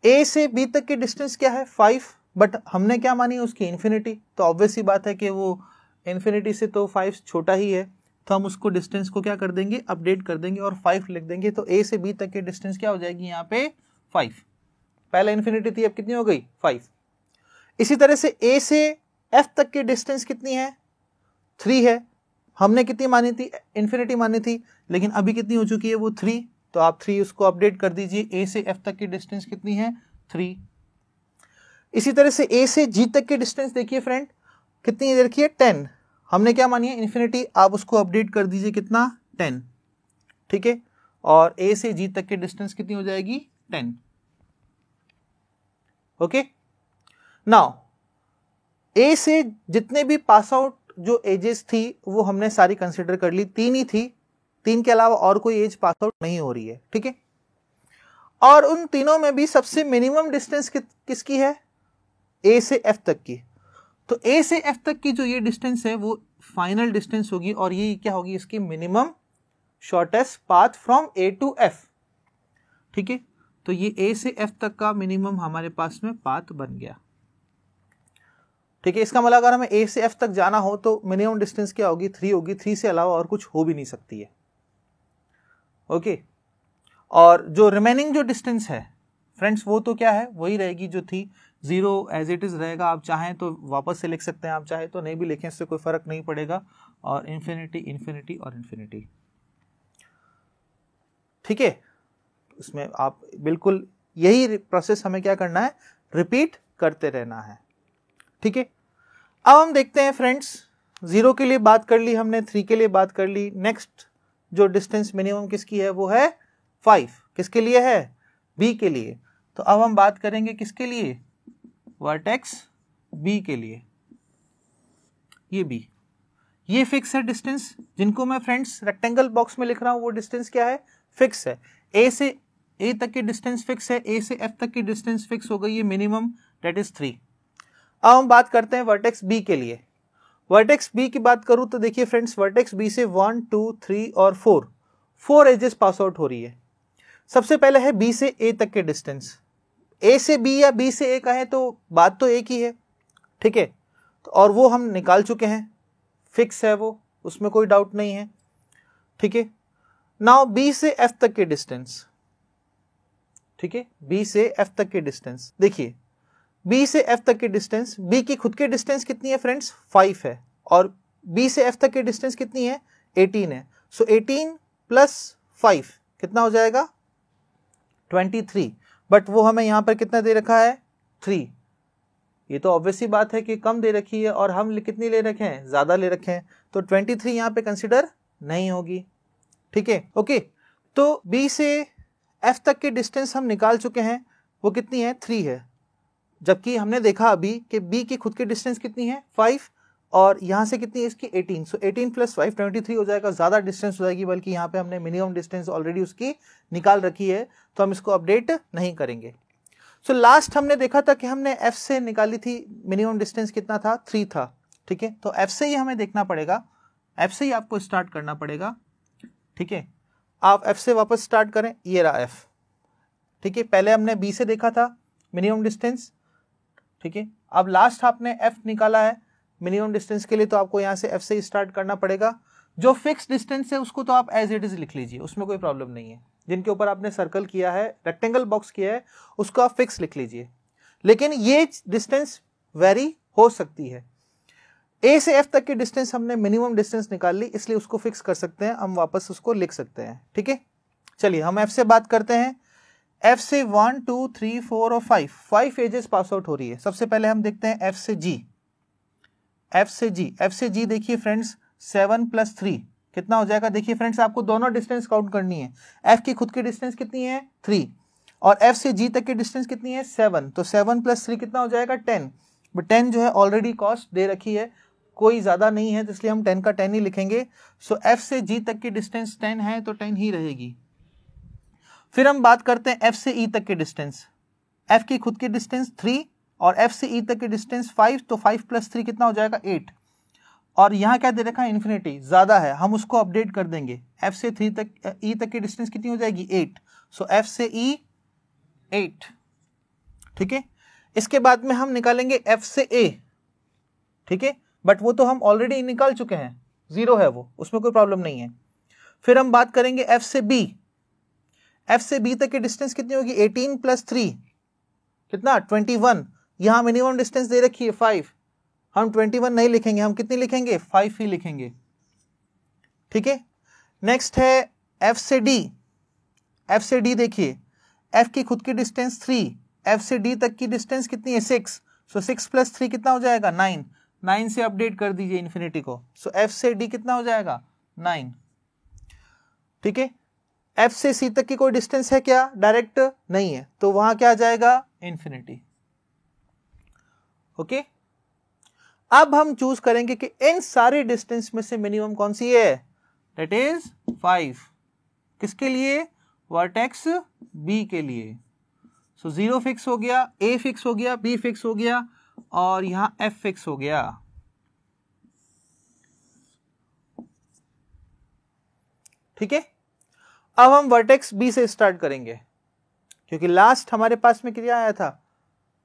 ए से बी तक की डिस्टेंस क्या है फाइव बट हमने क्या मानी उसकी इन्फिनिटी तो ऑब्वियस ही बात है कि वो इन्फिनिटी से तो फाइव छोटा ही है तो हम उसको डिस्टेंस को क्या कर देंगे अपडेट कर देंगे और फाइव लिख देंगे तो ए से बी तक की डिस्टेंस क्या हो जाएगी यहाँ पे फाइव पहले इन्फिनिटी थी अब कितनी हो गई फाइव इसी तरह से ए से एफ तक की डिस्टेंस कितनी है थ्री है हमने कितनी मानी थी इन्फिनिटी मानी थी लेकिन अभी कितनी हो चुकी है वो थ्री तो आप थ्री उसको अपडेट कर दीजिए ए से एफ तक की डिस्टेंस कितनी है थ्री इसी तरह से ए से जी तक की डिस्टेंस देखिए फ्रेंड कितनी दे रखी है टेन हमने क्या मानी है इन्फिनिटी आप उसको अपडेट कर दीजिए कितना टेन ठीक है और ए से जी तक की डिस्टेंस कितनी हो जाएगी टेन ओके नाउ ए से जितने भी पास आउट जो एजेस थी वो हमने सारी कंसिडर कर ली तीन ही थी तीन के अलावा और कोई एज पास आउट नहीं हो रही है ठीक है और उन तीनों में भी सबसे मिनिमम डिस्टेंस कि, किसकी है ए से एफ तक की तो ए से एफ तक की जो ये डिस्टेंस है वो फाइनल डिस्टेंस होगी और ये क्या होगी इसकी minimum shortest path from A to F ठीक है तो ये ए से एफ तक का मिनिमम हमारे पास में पाथ बन गया ठीक है इसका मतलब अगर हमें ए से एफ तक जाना हो तो मिनिमम डिस्टेंस क्या होगी थ्री होगी थ्री से अलावा और कुछ हो भी नहीं सकती है ओके और जो रिमेनिंग जो डिस्टेंस है फ्रेंड्स वो तो क्या है वही रहेगी जो थी जीरो एज इट इज़ रहेगा आप चाहें तो वापस से लिख सकते हैं आप चाहें तो नहीं भी लिखें इससे कोई फ़र्क नहीं पड़ेगा और इन्फिनिटी इन्फिनिटी और इन्फिनिटी ठीक है इसमें आप बिल्कुल यही प्रोसेस हमें क्या करना है रिपीट करते रहना है ठीक है अब हम देखते हैं फ्रेंड्स जीरो के लिए बात कर ली हमने थ्री के लिए बात कर ली नेक्स्ट जो डिस्टेंस मिनिमम किसकी है वो है फाइव किसके लिए है बी के लिए तो अब हम बात करेंगे किसके लिए वर्टेक्स बी के लिए ये बी ये फिक्स है डिस्टेंस जिनको मैं फ्रेंड्स रेक्टेंगल बॉक्स में लिख रहा हूं वो डिस्टेंस क्या है फिक्स है ए से ए तक की डिस्टेंस फिक्स है ए से एफ तक की डिस्टेंस फिक्स हो गई है मिनिमम डेट इज थ्री अब हम बात करते हैं वर्टेक्स बी के लिए वर्टेक्स बी की बात करूं तो देखिए फ्रेंड्स वर्टेक्स बी से वन टू थ्री और four four edges pass out हो रही है सबसे पहले है बी से ए तक के डिस्टेंस ए से बी या बी से ए का है तो बात तो एक ही है ठीक है तो और वो हम निकाल चुके हैं फिक्स है वो उसमें कोई डाउट नहीं है ठीक है नाउ बी से एफ तक के डिस्टेंस ठीक है बी से एफ तक के डिस्टेंस देखिए बी से एफ तक के डिस्टेंस बी की खुद की डिस्टेंस कितनी है फ्रेंड्स फाइव है और बी से एफ तक की डिस्टेंस कितनी है एटीन है सो एटीन प्लस फाइव कितना हो जाएगा ट्वेंटी थ्री बट वो हमें यहाँ पर कितना दे रखा है थ्री ये तो ऑब्वियसली बात है कि कम दे रखी है और हम कितनी ले रखे हैं ज़्यादा ले रखे हैं तो ट्वेंटी थ्री यहाँ पर कंसिडर नहीं होगी ठीक है ओके तो बी से एफ तक की डिस्टेंस हम निकाल चुके हैं वो कितनी है थ्री है जबकि हमने देखा अभी कि बी की खुद की डिस्टेंस कितनी है फाइव और यहाँ से कितनी है इसकी 18 so so 18 plus five twenty हो जाएगा ज़्यादा डिस्टेंस हो जाएगी बल्कि यहाँ पे हमने मिनिमम डिस्टेंस ऑलरेडी उसकी निकाल रखी है तो हम इसको अपडेट नहीं करेंगे सो so, लास्ट हमने देखा था कि हमने एफ से निकाली थी मिनिमम डिस्टेंस कितना था थ्री था ठीक है तो एफ से ही हमें देखना पड़ेगा एफ से ही आपको स्टार्ट करना पड़ेगा ठीक है आप एफ से वापस स्टार्ट करें ये रहा एफ ठीक है पहले हमने बी से देखा था मिनिमम डिस्टेंस ठीक है अब लास्ट आपने एफ निकाला है मिनिमम डिस्टेंस के लिए तो आपको यहाँ से एफ से स्टार्ट करना पड़ेगा जो फिक्स डिस्टेंस है उसको तो आप एज इट इज़ लिख लीजिए उसमें कोई प्रॉब्लम नहीं है जिनके ऊपर आपने सर्कल किया है रेक्टेंगल बॉक्स किया है उसको आप फिक्स लिख लीजिए लेकिन ये डिस्टेंस वेरी हो सकती है ए से एफ तक की डिस्टेंस हमने मिनिमम डिस्टेंस निकाल ली इसलिए उसको फिक्स कर सकते हैं हम वापस उसको लिख सकते हैं ठीक है चलिए हम एफ से बात करते हैं एफ से वन टू थ्री फोर और five five edges pass out हो रही है सबसे पहले हम देखते हैं एफ से जी एफ से जी एफ से जी देखिए फ्रेंड्स सेवन प्लस थ्री कितना हो जाएगा देखिए फ्रेंड्स आपको दोनों डिस्टेंस काउंट करनी है एफ की खुद की डिस्टेंस कितनी है थ्री और एफ से जी तक की डिस्टेंस कितनी है सेवन तो सेवन प्लस थ्री कितना हो जाएगा टेन बट टेन जो है ऑलरेडी कॉस्ट दे रखी है कोई ज़्यादा नहीं है तो इसलिए हम टेन का टेन ही लिखेंगे सो एफ से जी तक की डिस्टेंस टेन है तो टेन ही रहेगी फिर हम बात करते हैं एफ से ई e तक की डिस्टेंस एफ की खुद की डिस्टेंस थ्री और एफ से ई e तक की डिस्टेंस फाइव तो फाइव प्लस थ्री कितना हो जाएगा एट और यहाँ क्या दे रखा है इन्फिनिटी ज़्यादा है हम उसको अपडेट कर देंगे एफ से थ्री तक ई e तक की डिस्टेंस कितनी हो जाएगी एट सो एफ से ई e, एट ठीक है इसके बाद में हम निकालेंगे एफ से ए ठीक है बट वो तो हम ऑलरेडी निकाल चुके हैं ज़ीरो है वो उसमें कोई प्रॉब्लम नहीं है फिर हम बात करेंगे एफ से बी एफ से बी तक की डिस्टेंस कितनी होगी एटीन प्लस थ्री कितना ट्वेंटी वन यहाँ मिनिमम डिस्टेंस दे रखी है फाइव हम ट्वेंटी वन नहीं लिखेंगे हम कितनी लिखेंगे फाइव ही लिखेंगे ठीक है नेक्स्ट है एफ से डी एफ से डी देखिए एफ की खुद की डिस्टेंस थ्री एफ से डी तक की डिस्टेंस कितनी है six so six plus three कितना हो जाएगा नाइन नाइन से अपडेट कर दीजिए इन्फिनिटी को सो एफ से डी कितना हो जाएगा नाइन ठीक है एफ से सी तक की कोई डिस्टेंस है क्या डायरेक्ट नहीं है तो वहां क्या आ जाएगा इन्फिनिटी ओके अब हम चूज करेंगे कि इन सारे डिस्टेंस में से मिनिमम कौन सी है दैट इज फाइव किसके लिए वर्टेक्स बी के लिए सो जीरो फिक्स हो गया ए फिक्स हो गया बी फिक्स हो गया और यहां एफ फिक्स हो गया ठीक है अब हम वर्टेक्स बी से स्टार्ट करेंगे क्योंकि लास्ट हमारे पास में क्या आया था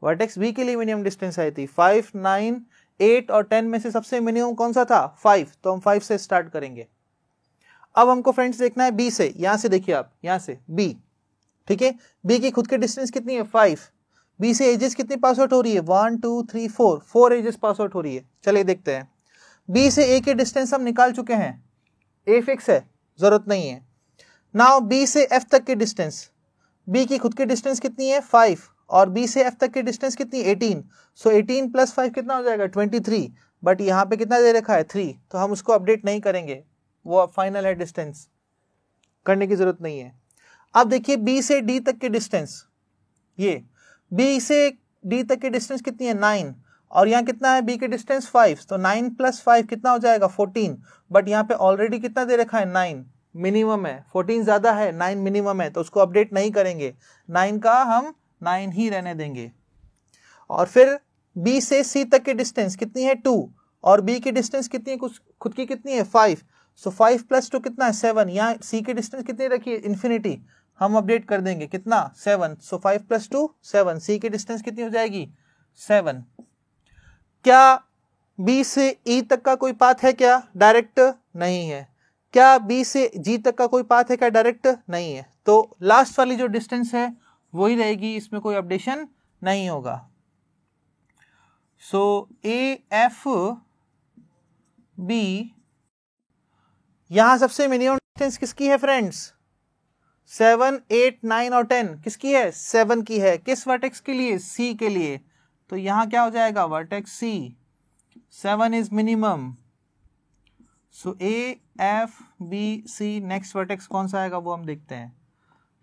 वर्टेक्स बी के लिए मिनिमम डिस्टेंस आई थी फाइव नाइन एट और टेन में से सबसे मिनिमम कौन सा था फाइव तो हम फाइव से स्टार्ट करेंगे अब हमको फ्रेंड्स देखना है बी से यहां से देखिए आप यहां से बी ठीक है बी की खुद की डिस्टेंस कितनी है फाइव बी से एजेस कितनी पास आउट हो रही है one two three four four edges pass out हो रही है चलिए देखते हैं बी से ए की डिस्टेंस हम निकाल चुके हैं ए फिक्स है जरूरत नहीं है नाउ बी से एफ तक की डिस्टेंस बी की खुद की डिस्टेंस कितनी है फाइव और बी से एफ तक की डिस्टेंस कितनी eighteen so eighteen plus five कितना हो जाएगा ट्वेंटी थ्री बट यहाँ पे कितना दे रखा है थ्री तो हम उसको अपडेट नहीं करेंगे वो अब फाइनल है डिस्टेंस करने की ज़रूरत नहीं है अब देखिए बी से डी तक की डिस्टेंस ये बी से डी तक की डिस्टेंस कितनी है नाइन और यहाँ कितना है बी के डिस्टेंस फाइव तो नाइन प्लस फाइव कितना हो जाएगा फोर्टीन बट यहाँ पे ऑलरेडी कितना दे रखा है नाइन मिनिमम है फोर्टीन ज़्यादा है नाइन मिनिमम है तो उसको अपडेट नहीं करेंगे नाइन का हम नाइन ही रहने देंगे और फिर बी से सी तक की डिस्टेंस कितनी है टू और बी की डिस्टेंस कितनी है कुछ खुद की कितनी है five so five plus two कितना है सेवन यहाँ सी की डिस्टेंस कितनी रखी है इन्फिनिटी हम अपडेट कर देंगे कितना seven so five plus two seven C की डिस्टेंस कितनी हो जाएगी सेवन क्या बी से ई e तक का कोई पाथ है क्या डायरेक्ट नहीं है क्या बी से जी तक का कोई पाथ है क्या डायरेक्ट नहीं है तो लास्ट वाली जो डिस्टेंस है वही रहेगी इसमें कोई अपडेशन नहीं होगा सो ए एफ बी यहां सबसे मिनिमम डिस्टेंस किसकी है फ्रेंड्स सेवन एट नाइन और टेन किसकी है सेवन की है किस वर्टेक्स के लिए सी के लिए तो यहां क्या हो जाएगा vertex C seven is minimum so A F B C next vertex कौन सा आएगा वो हम देखते हैं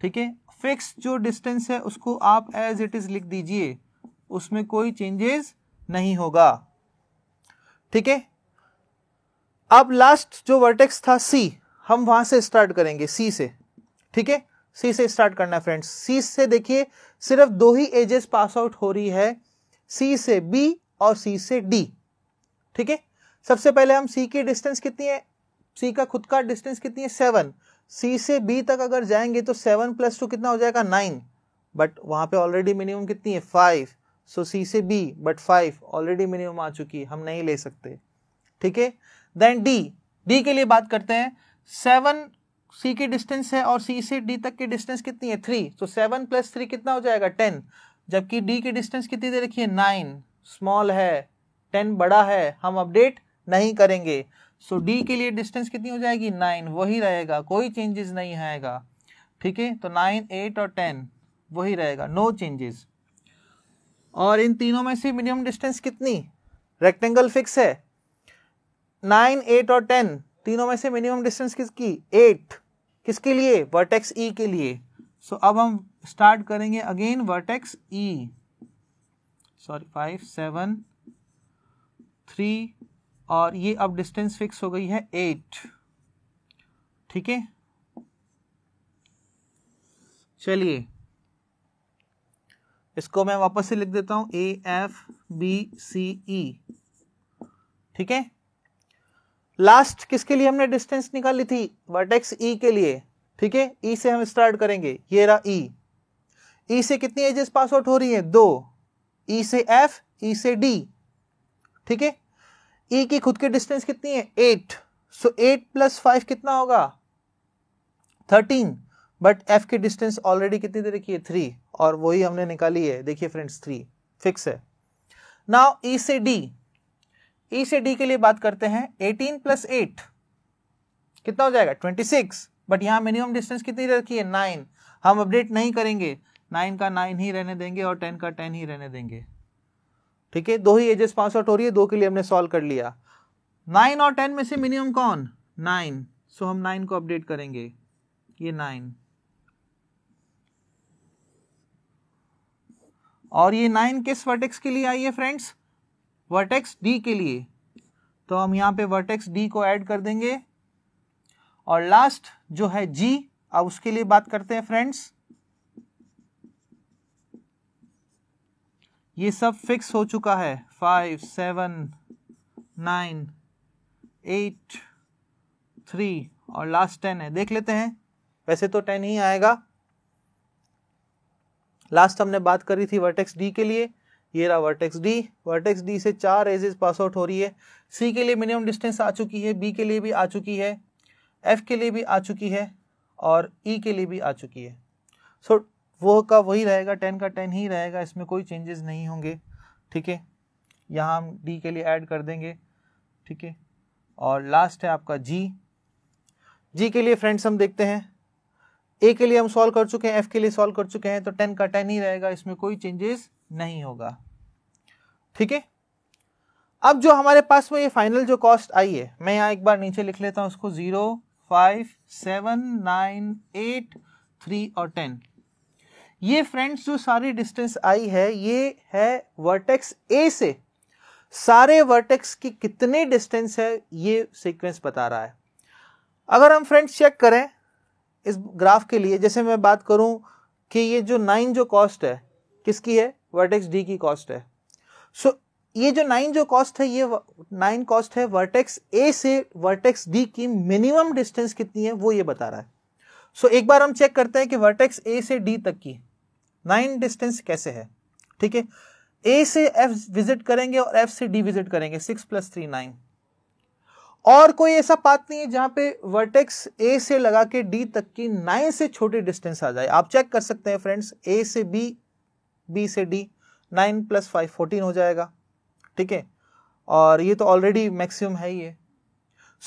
ठीक है फिक्स जो डिस्टेंस है उसको आप एज इट इज लिख दीजिए उसमें कोई चेंजेस नहीं होगा ठीक है अब लास्ट जो वर्टेक्स था सी हम वहां से स्टार्ट करेंगे सी से ठीक है सी से स्टार्ट करना है फ्रेंड्स सी से देखिए सिर्फ दो ही एजेस पास आउट हो रही है सी से बी और सी से डी ठीक है सबसे पहले हम सी की डिस्टेंस कितनी है सी का खुद का डिस्टेंस कितनी है सेवन सी से बी तक अगर जाएंगे तो सेवन प्लस टू कितना हो जाएगा नाइन बट वहाँ पे ऑलरेडी मिनिमम कितनी है फाइव सो सी से B but five already minimum आ चुकी है हम नहीं ले सकते ठीक है देन डी डी के लिए बात करते हैं सेवन सी की डिस्टेंस है और सी से डी तक की डिस्टेंस कितनी है थ्री तो सेवन प्लस थ्री कितना हो जाएगा टेन जबकि डी की डिस्टेंस कितनी दे रखी है नाइन स्मॉल है टेन बड़ा है हम अपडेट नहीं करेंगे सो so, डी के लिए डिस्टेंस कितनी हो जाएगी नाइन वही रहेगा कोई चेंजेस नहीं आएगा ठीक है तो नाइन एट और टेन वही रहेगा नो चेंजेस और इन तीनों में से मिनिमम डिस्टेंस कितनी रेक्टेंगल फिक्स है नाइन एट और टेन तीनों में से मिनिमम डिस्टेंस किसकी एट किसके लिए वर्टेक्स ई e के लिए सो so, अब हम स्टार्ट करेंगे again vertex E sorry five seven three और ये अब डिस्टेंस फिक्स हो गई है एट ठीक है चलिए इसको मैं वापस से लिख देता हूं ए एफ बी सी ई ठीक है लास्ट किसके लिए हमने डिस्टेंस निकाली थी वर्टेक्स ई e के लिए ठीक है ई e से हम स्टार्ट करेंगे ये रहा ई e. ई e से कितनी एजेस पास आउट हो रही है दो ई e से एफ ई e से डी ठीक है ए की खुद की डिस्टेंस कितनी है eight so eight plus five कितना होगा थर्टीन बट एफ की डिस्टेंस ऑलरेडी कितनी दे रखी है थ्री और वही हमने निकाली है देखिए फ्रेंड्स थ्री फिक्स है नाउ ई से डी ई से डी के लिए बात करते हैं एटीन प्लस एट कितना हो जाएगा ट्वेंटी सिक्स बट यहां मिनिमम डिस्टेंस कितनी रखी है नाइन हम अपडेट नहीं करेंगे नाइन का नाइन ही रहने देंगे और टेन का टेन ही रहने देंगे ठीक है दो ही एजेस पास आउट हो रही है दो के लिए हमने सॉल्व कर लिया नाइन और टेन में से मिनिमम कौन नाइन सो हम नाइन को अपडेट करेंगे ये नाइन और ये नाइन किस वर्टेक्स के लिए आई है फ्रेंड्स वर्टेक्स डी के लिए तो हम यहां पे वर्टेक्स डी को ऐड कर देंगे और लास्ट जो है जी अब उसके लिए बात करते हैं फ्रेंड्स ये सब फिक्स हो चुका है five seven nine eight three और लास्ट टेन है देख लेते हैं वैसे तो टेन ही आएगा लास्ट हमने बात करी थी वर्टेक्स डी के लिए ये रहा वर्टेक्स डी वर्टेक्स डी से चार एजेस पास आउट हो रही है सी के लिए मिनिमम डिस्टेंस आ चुकी है बी के लिए भी आ चुकी है एफ के लिए भी आ चुकी है और ई e के लिए भी आ चुकी है सो so, वो का वही रहेगा टेन का टेन ही रहेगा इसमें कोई चेंजेस नहीं होंगे ठीक है यहाँ हम डी के लिए ऐड कर देंगे ठीक है और लास्ट है आपका जी जी के लिए फ्रेंड्स हम देखते हैं ए के लिए हम सॉल्व कर चुके हैं एफ के लिए सॉल्व कर चुके हैं तो टेन का टेन ही रहेगा इसमें कोई चेंजेस नहीं होगा ठीक है अब जो हमारे पास में ये फाइनल जो कॉस्ट आई है मैं यहाँ एक बार नीचे लिख लेता हूँ उसको zero five seven nine eight three और टेन ये फ्रेंड्स जो सारी डिस्टेंस आई है ये है वर्टेक्स ए से सारे वर्टेक्स की कितनी डिस्टेंस है ये सीक्वेंस बता रहा है अगर हम फ्रेंड्स चेक करें इस ग्राफ के लिए जैसे मैं बात करूं कि ये जो नाइन जो कॉस्ट है किसकी है वर्टेक्स डी की कॉस्ट है सो so, ये जो नाइन जो कॉस्ट है ये नाइन कॉस्ट है वर्टेक्स ए से वर्टेक्स डी की मिनिमम डिस्टेंस कितनी है वो ये बता रहा है सो so, एक बार हम चेक करते हैं कि वर्टेक्स ए से डी तक की नाइन डिस्टेंस कैसे है ठीक है ए से एफ विजिट करेंगे और एफ से डी विजिट करेंगे सिक्स प्लस थ्री नाइन और कोई ऐसा पात नहीं है जहां पे वर्टेक्स ए से लगा के डी तक की नाइन से छोटी डिस्टेंस आ जाए आप चेक कर सकते हैं फ्रेंड्स ए से बी बी से D nine plus five fourteen हो जाएगा ठीक है और ये तो ऑलरेडी मैक्सिमम है ये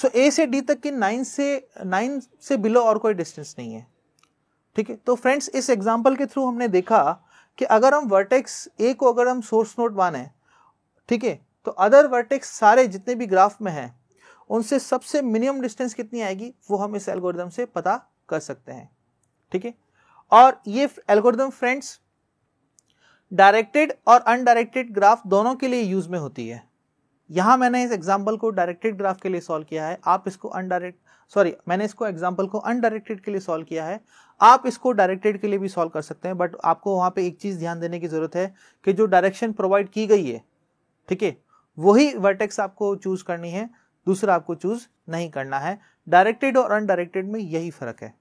सो ए से डी तक की नाइन से नाइन से बिलो और कोई डिस्टेंस नहीं है ठीक है तो फ्रेंड्स इस एग्जाम्पल के थ्रू हमने देखा कि अगर हम वर्टेक्स ए को अगर हम सोर्स नोट माने ठीक है तो अदर वर्टेक्स सारे जितने भी ग्राफ में हैं उनसे सबसे मिनिमम डिस्टेंस कितनी आएगी वो हम इस एल्गोरिदम से पता कर सकते हैं ठीक है और ये एल्गोरिदम फ्रेंड्स डायरेक्टेड और अनडायरेक्टेड ग्राफ दोनों के लिए यूज में होती है यहां मैंने इस एग्जाम्पल को डायरेक्टेड ग्राफ के लिए सॉल्व किया है आप इसको अनडायरेक्ट सॉरी मैंने इसको एग्जाम्पल को अनडायरेक्टेड के लिए सॉल्व किया है आप इसको डायरेक्टेड के लिए भी सॉल्व कर सकते हैं बट आपको वहां पे एक चीज़ ध्यान देने की ज़रूरत है कि जो डायरेक्शन प्रोवाइड की गई है ठीक है वही वर्टेक्स आपको चूज़ करनी है दूसरा आपको चूज़ नहीं करना है डायरेक्टेड और अनडायरेक्टेड में यही फ़र्क है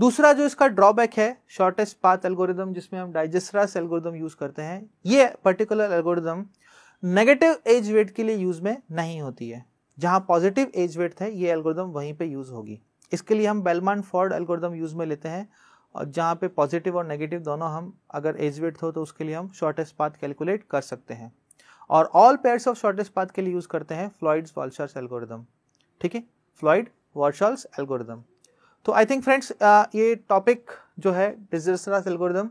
दूसरा जो इसका ड्रॉबैक है शॉर्टेस्ट पाथ एल्गोरिदम जिसमें हम डाइजेस्ट्रास एल्गोरिदम यूज़ करते हैं ये particular algorithm negative edge weight के लिए यूज में नहीं होती है जहां पॉजिटिव एज वेट है ये एल्गोरिदम वहीं पे यूज होगी इसके लिए हम बेलमान फॉर्ड एल्गोरिदम यूज में लेते हैं और जहाँ पे पॉजिटिव और नेगेटिव दोनों हम अगर एज वेट हो तो उसके लिए हम शॉर्टेस्ट पाथ कैलकुलेट कर सकते हैं और all pairs of shortest path के लिए यूज करते हैं फ्लॉइड वॉल्स एल्गोरिदम ठीक है फ्लॉइड वॉर्शल्स एल्गोरिदम तो आई थिंक फ्रेंड्स ये टॉपिक जो है Dijkstra's algorithm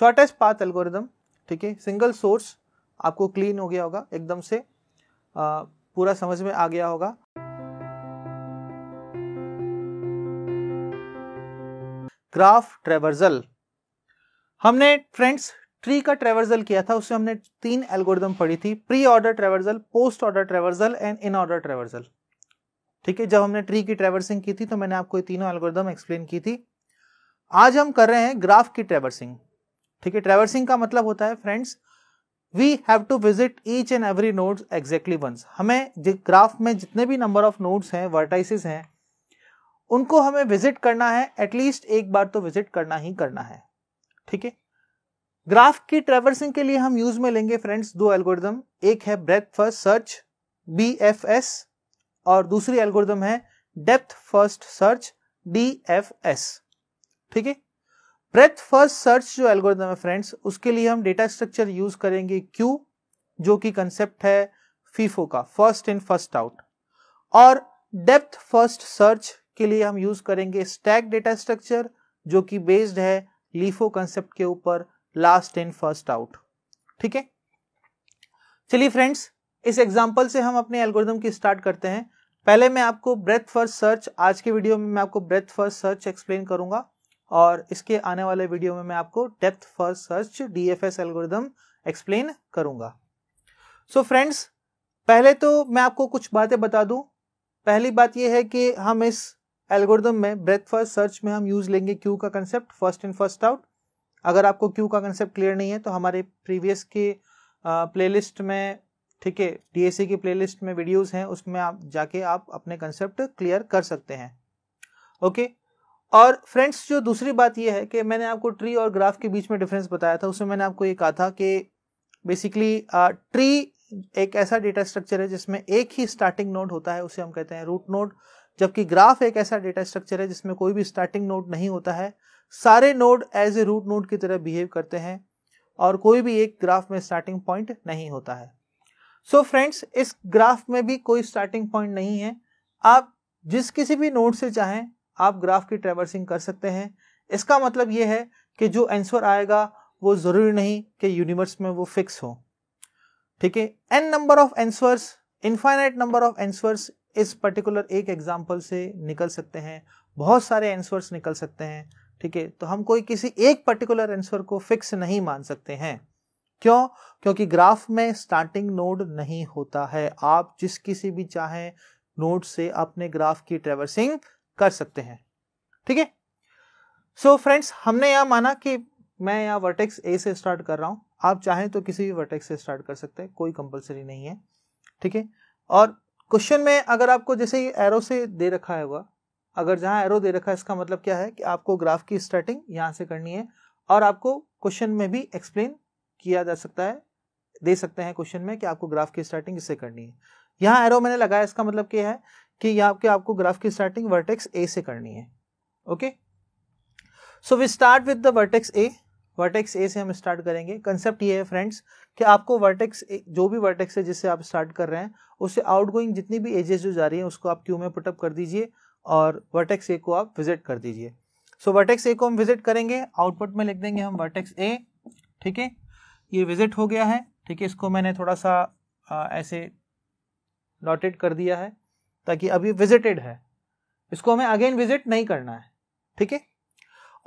shortest path algorithm ठीक है सिंगल सोर्स आपको क्लीन हो गया होगा एकदम से आ, पूरा समझ में आ गया होगा ग्राफ ट्रेवर्जल हमने फ्रेंड्स ट्री का ट्रेवर्जल किया था उसमें हमने तीन एल्गोरिदम पढ़ी थी pre order traversal post order traversal and in order traversal ठीक है जब हमने ट्री की ट्रेवर्सिंग की थी तो मैंने आपको ये तीनों एल्गोरिदम एक्सप्लेन की थी आज हम कर रहे हैं ग्राफ की ट्रेवर्सिंग ठीक है ट्रेवर्सिंग का मतलब होता है friends we have to visit each and every nodes exactly once हमें ग्राफ में जितने भी नंबर ऑफ नोड्स हैं वर्टाइसिस हैं उनको हमें विजिट करना है एटलीस्ट एक बार तो विजिट करना ही करना है ठीक है ग्राफ की ट्रेवर्सिंग के लिए हम यूज में लेंगे फ्रेंड्स दो एल्गोरिदम एक है breadth first search B F S और दूसरी एल्गोरिदम है depth first search D F S ठीक है ब्रेथ फर्स्ट सर्च जो एल्गोरिदम है फ्रेंड्स उसके लिए हम डेटा स्ट्रक्चर यूज करेंगे क्यू जो कि कंसेप्ट है फीफो का फर्स्ट इन फर्स्ट आउट और डेप्थ फर्स्ट सर्च के लिए हम यूज करेंगे स्टैक डेटा स्ट्रक्चर जो कि बेस्ड है लीफो कंसेप्ट के ऊपर लास्ट इन फर्स्ट आउट ठीक है चलिए फ्रेंड्स इस एग्जांपल से हम अपने एल्गोरिदम की स्टार्ट करते हैं पहले मैं आपको ब्रेथ फर्स्ट सर्च आज के वीडियो में मैं आपको ब्रेथ फर्स्ट सर्च एक्सप्लेन करूंगा और इसके आने वाले वीडियो में मैं आपको depth first search D F S algorithm explain करूंगा सो so फ्रेंड्स पहले तो मैं आपको कुछ बातें बता दूं पहली बात यह है कि हम इस एल्गोरिदम में ब्रेथ फर्स्ट सर्च में हम यूज़ लेंगे क्यू का concept first in first out अगर आपको क्यू का कंसेप्ट क्लियर नहीं है तो हमारे प्रीवियस के प्लेलिस्ट में ठीक है डीएससी की प्लेलिस्ट में वीडियोस हैं उसमें आप जाके आप अपने कंसेप्ट क्लियर कर सकते हैं ओके okay? और फ्रेंड्स जो दूसरी बात यह है कि मैंने आपको ट्री और ग्राफ के बीच में डिफरेंस बताया था उसमें मैंने आपको ये कहा था कि बेसिकली ट्री एक ऐसा डेटा स्ट्रक्चर है जिसमें एक ही स्टार्टिंग नोड होता है उसे हम कहते हैं रूट नोड जबकि ग्राफ एक ऐसा डेटा स्ट्रक्चर है जिसमें कोई भी स्टार्टिंग नोड नहीं होता है सारे node as a root node की तरह बिहेव करते हैं और कोई भी एक ग्राफ में स्टार्टिंग पॉइंट नहीं होता है सो so फ्रेंड्स इस ग्राफ में भी कोई स्टार्टिंग पॉइंट नहीं है आप जिस किसी भी नोड से चाहें आप ग्राफ की ट्रेवर्सिंग कर सकते हैं इसका मतलब ये है कि जो आंसर आएगा वो ज़रूरी नहीं कि यूनिवर्स में वो फिक्स हो ठीक है N number of answers infinite number of answers इस पर्टिकुलर एक एग्जाम्पल से निकल सकते हैं बहुत सारे एंसवर्स निकल सकते हैं ठीक है तो हम कोई किसी एक पर्टिकुलर एंसर को फिक्स नहीं मान सकते हैं क्यों क्योंकि ग्राफ में स्टार्टिंग नोड नहीं होता है आप जिस किसी भी चाहे नोड से अपने ग्राफ की ट्रेवर्सिंग कर सकते हैं ठीक है सो फ्रेंड्स हमने यह माना कि मैं यहाँ वर्टेक्स ए से स्टार्ट कर रहा हूँ आप चाहें तो किसी भी वर्टेक्स से स्टार्ट कर सकते हैं कोई कंपलसरी नहीं है ठीक है और क्वेश्चन में अगर आपको जैसे ये एरो से दे रखा है हुआ अगर जहाँ एरो दे रखा है इसका मतलब क्या है कि आपको ग्राफ की स्टार्टिंग यहाँ से करनी है और आपको क्वेश्चन में भी एक्सप्लेन किया जा सकता है दे सकते हैं क्वेश्चन में कि आपको ग्राफ की स्टार्टिंग इससे करनी है यहाँ एरो मैंने लगाया इसका मतलब क्या है कि यहाँ के आपको ग्राफ की स्टार्टिंग वर्टेक्स ए से करनी है okay so we start with the vertex A vertex A से हम स्टार्ट करेंगे कंसेप्ट ये है फ्रेंड्स कि आपको वर्टेक्स ए जो भी वर्टेक्स है जिससे आप स्टार्ट कर रहे हैं उससे आउटगोइंग जितनी भी एजेस जो जा रही हैं उसको आप क्यू में पुटअप कर दीजिए और वर्टेक्स ए को आप विजिट कर दीजिए सो वर्टेक्स ए को हम विजिट करेंगे आउटपुट में लिख देंगे हम वर्टेक्स ए ठीक है ये विजिट हो गया है ठीक है इसको मैंने थोड़ा सा आ, ऐसे डॉटेड कर दिया है ताकि अभी विजिटेड है इसको हमें अगेन विजिट नहीं करना है ठीक है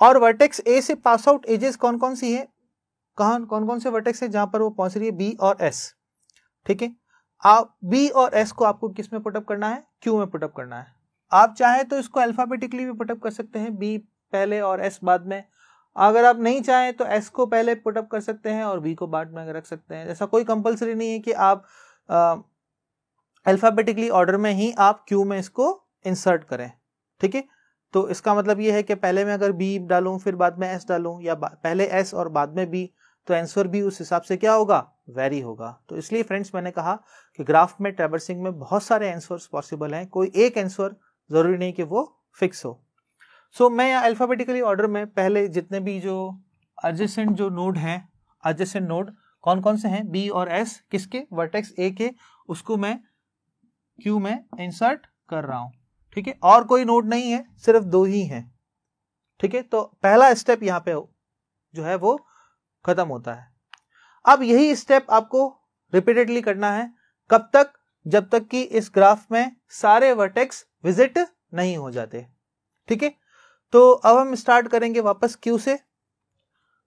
और वर्टेक्स ए से पास आउट एजेस कौन कौन सी है कहाँ कौन कौन से वर्टेक्स है जहां पर वो पहुंच रही है बी और एस ठीक है आप बी और एस को आपको किस में पुटअप करना है क्यू में पुटअप करना है आप चाहे तो इसको अल्फाबेटिकली भी पुटअप कर सकते हैं बी पहले और एस बाद में अगर आप नहीं चाहें तो एस को पहले पुटअप कर सकते हैं और बी को बाद में रख सकते हैं ऐसा कोई कंपलसरी नहीं है कि आप अल्फ़ाबेटिकली ऑर्डर में ही आप क्यू में इसको इंसर्ट करें ठीक है तो इसका मतलब ये है कि पहले मैं अगर बी डालूं फिर बाद में एस डालूं या पहले एस और बाद में बी तो आंसर भी उस हिसाब से क्या होगा वेरी होगा तो इसलिए फ्रेंड्स मैंने कहा कि ग्राफ में ट्रेवर्सिंग में बहुत सारे आंसर्स पॉसिबल हैं कोई एक आंसर ज़रूरी नहीं कि वो फिक्स हो सो so, मैं अल्फ़ाबेटिकली ऑर्डर में पहले जितने भी जो एडजेसेंट जो नोड हैं एडजेसेंट नोड कौन कौन से हैं बी और एस किसके वर्टेक्स ए के उसको मैं क्यू में इंसर्ट कर रहा हूं ठीक है और कोई नोड नहीं है सिर्फ दो ही हैं ठीक है तो पहला स्टेप यहां पे जो है वो खत्म होता है अब यही स्टेप आपको रिपीटेडली करना है कब तक जब तक कि इस ग्राफ में सारे वर्टेक्स विजिट नहीं हो जाते ठीक है तो अब हम स्टार्ट करेंगे वापस क्यू से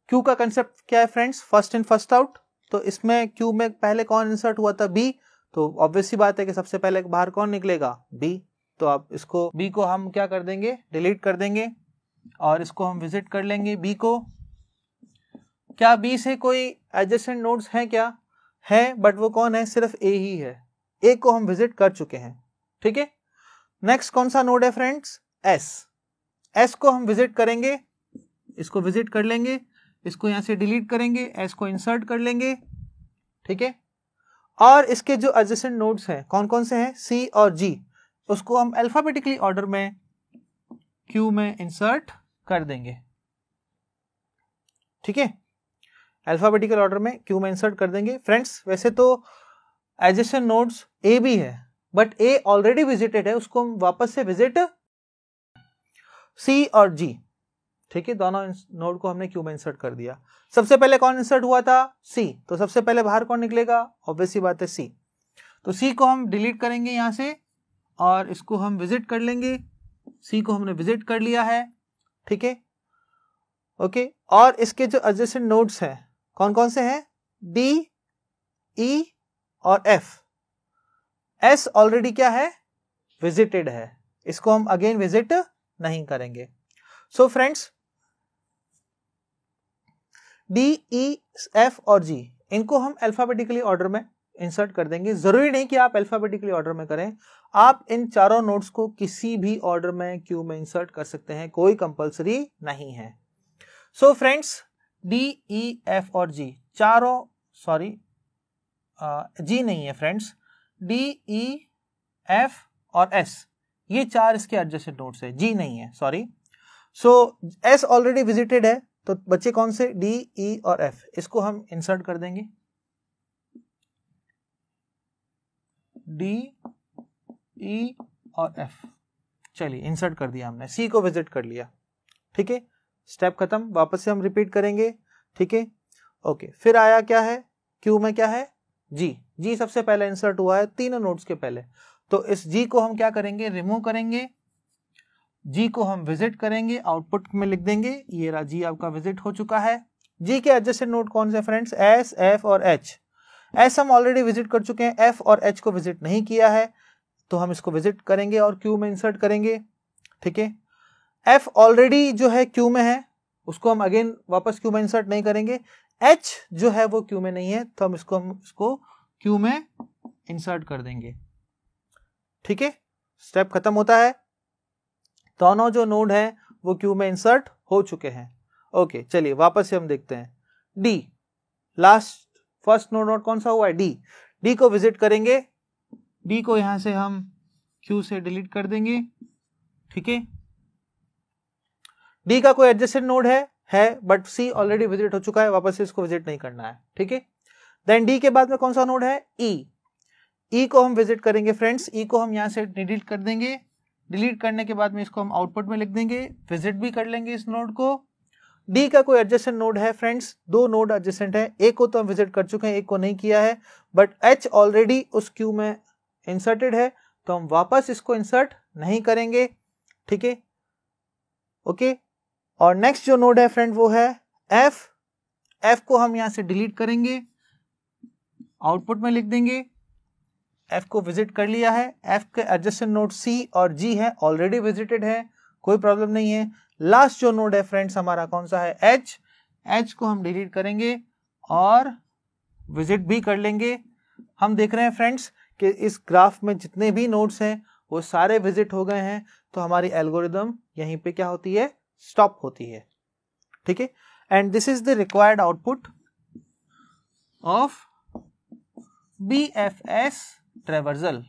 क्यू का कंसेप्ट क्या है friends first in first out तो इसमें क्यू में पहले कौन इंसर्ट हुआ था बी तो ऑब्वियस सी बात है कि सबसे पहले बाहर कौन निकलेगा बी तो आप इसको बी को हम क्या कर देंगे डिलीट कर देंगे और इसको हम विजिट कर लेंगे बी को क्या बी से कोई एडजस्टेंट नोड्स हैं क्या है बट वो कौन है सिर्फ ए ही है ए को हम विजिट कर चुके हैं ठीक है नेक्स्ट कौन सा नोड है फ्रेंड्स एस एस को हम विजिट करेंगे इसको विजिट कर लेंगे इसको यहां से डिलीट करेंगे एस को इंसर्ट कर लेंगे ठीक है और इसके जो एडजेसेंट नोड्स हैं कौन कौन से हैं सी और जी उसको हम अल्फाबेटिकली ऑर्डर में क्यू में इंसर्ट कर देंगे ठीक है अल्फाबेटिकल ऑर्डर में क्यू में इंसर्ट कर देंगे फ्रेंड्स वैसे तो एडजेसेंट नोड्स ए भी है बट ए ऑलरेडी विजिटेड है उसको हम वापस से विजिट सी और जी ठीक है दोनों नोड को हमने क्यूब में इंसर्ट कर दिया सबसे पहले कौन इंसर्ट हुआ था सी तो सबसे पहले बाहर कौन निकलेगा ऑब्वियसली बात है सी तो सी को हम डिलीट करेंगे यहाँ से और इसको हम विजिट कर लेंगे सी को हमने विजिट कर लिया है ठीक है ओके और इसके जो एडजेसेंट नोड्स हैं कौन कौन से हैं डी ई e, और एफ एस ऑलरेडी क्या है विजिटेड है इसको हम अगेन विजिट नहीं करेंगे so so friends D E F और जी इनको हम अल्फाबेटिकली ऑर्डर में इंसर्ट कर देंगे जरूरी नहीं कि आप अल्फाबेटिकली ऑर्डर में करें आप इन चारों नोट्स को किसी भी ऑर्डर में क्यू में इंसर्ट कर सकते हैं कोई कंपलसरी नहीं है so friends D E F और जी चारों सॉरी जी नहीं है फ्रेंड्स डी ई एफ और एस ये चार इसके एडजस्टेड नोट्स है जी नहीं है sorry so S already visited है तो बच्चे कौन से डी ई e और एफ इसको हम इंसर्ट कर देंगे डी ई e और एफ चलिए इंसर्ट कर दिया हमने सी को विजिट कर लिया ठीक है स्टेप खत्म वापस से हम रिपीट करेंगे ठीक है ओके फिर आया क्या है क्यू में क्या है जी जी सबसे पहले इंसर्ट हुआ है तीनों नोट्स के पहले तो इस जी को हम क्या करेंगे रिमूव करेंगे जी को हम विजिट करेंगे आउटपुट में लिख देंगे ये रहा जी आपका विजिट हो चुका है जी के एडजस्टेड नोट कौन से फ्रेंड्स एस एफ और एच एस हम ऑलरेडी विजिट कर चुके हैं एफ और एच को विजिट नहीं किया है तो हम इसको विजिट करेंगे और क्यू में इंसर्ट करेंगे ठीक है एफ ऑलरेडी जो है क्यू में है उसको हम अगेन वापस क्यू में इंसर्ट नहीं करेंगे एच जो है वो क्यू में नहीं है तो हम इसको हम इसको क्यू में इंसर्ट कर देंगे ठीक है स्टेप खत्म होता है दोनों जो नोड हैं वो क्यू में इंसर्ट हो चुके हैं ओके चलिए वापस से हम देखते हैं D last first node node कौन सा हुआ है डी डी को विजिट करेंगे डी को यहां से हम क्यू से डिलीट कर देंगे ठीक है डी का कोई एडजस्टेड नोड है है बट सी ऑलरेडी विजिट हो चुका है वापस से इसको विजिट नहीं करना है ठीक है देन डी के बाद में कौन सा नोड है ई e. ई e को हम विजिट करेंगे फ्रेंड्स ई e को हम यहां से डिलीट कर देंगे डिलीट करने के बाद में इसको हम आउटपुट में लिख देंगे विजिट भी कर लेंगे इस नोड को डी का कोई एडजस्टेंट नोड है फ्रेंड्स दो नोड एडजस्टेंट है एक को तो हम विजिट कर चुके हैं एक को नहीं किया है बट एच ऑलरेडी उस क्यू में इंसर्टेड है तो हम वापस इसको इंसर्ट नहीं करेंगे ठीक है ओके और नेक्स्ट जो नोड है फ्रेंड वो है एफ एफ को हम यहां से डिलीट करेंगे आउटपुट में लिख देंगे एफ को विजिट कर लिया है एफ के एडजस्टेंट नोड सी और जी है ऑलरेडी विजिटेड है कोई प्रॉब्लम नहीं है लास्ट जो नोड है फ्रेंड्स हमारा कौन सा है एच एच को हम डिलीट करेंगे और विजिट भी कर लेंगे हम देख रहे हैं फ्रेंड्स कि इस ग्राफ में जितने भी नोड्स हैं वो सारे विजिट हो गए हैं तो हमारी एल्गोरिदम यहीं पे क्या होती है स्टॉप होती है ठीक है and this is the required output of B F S traversal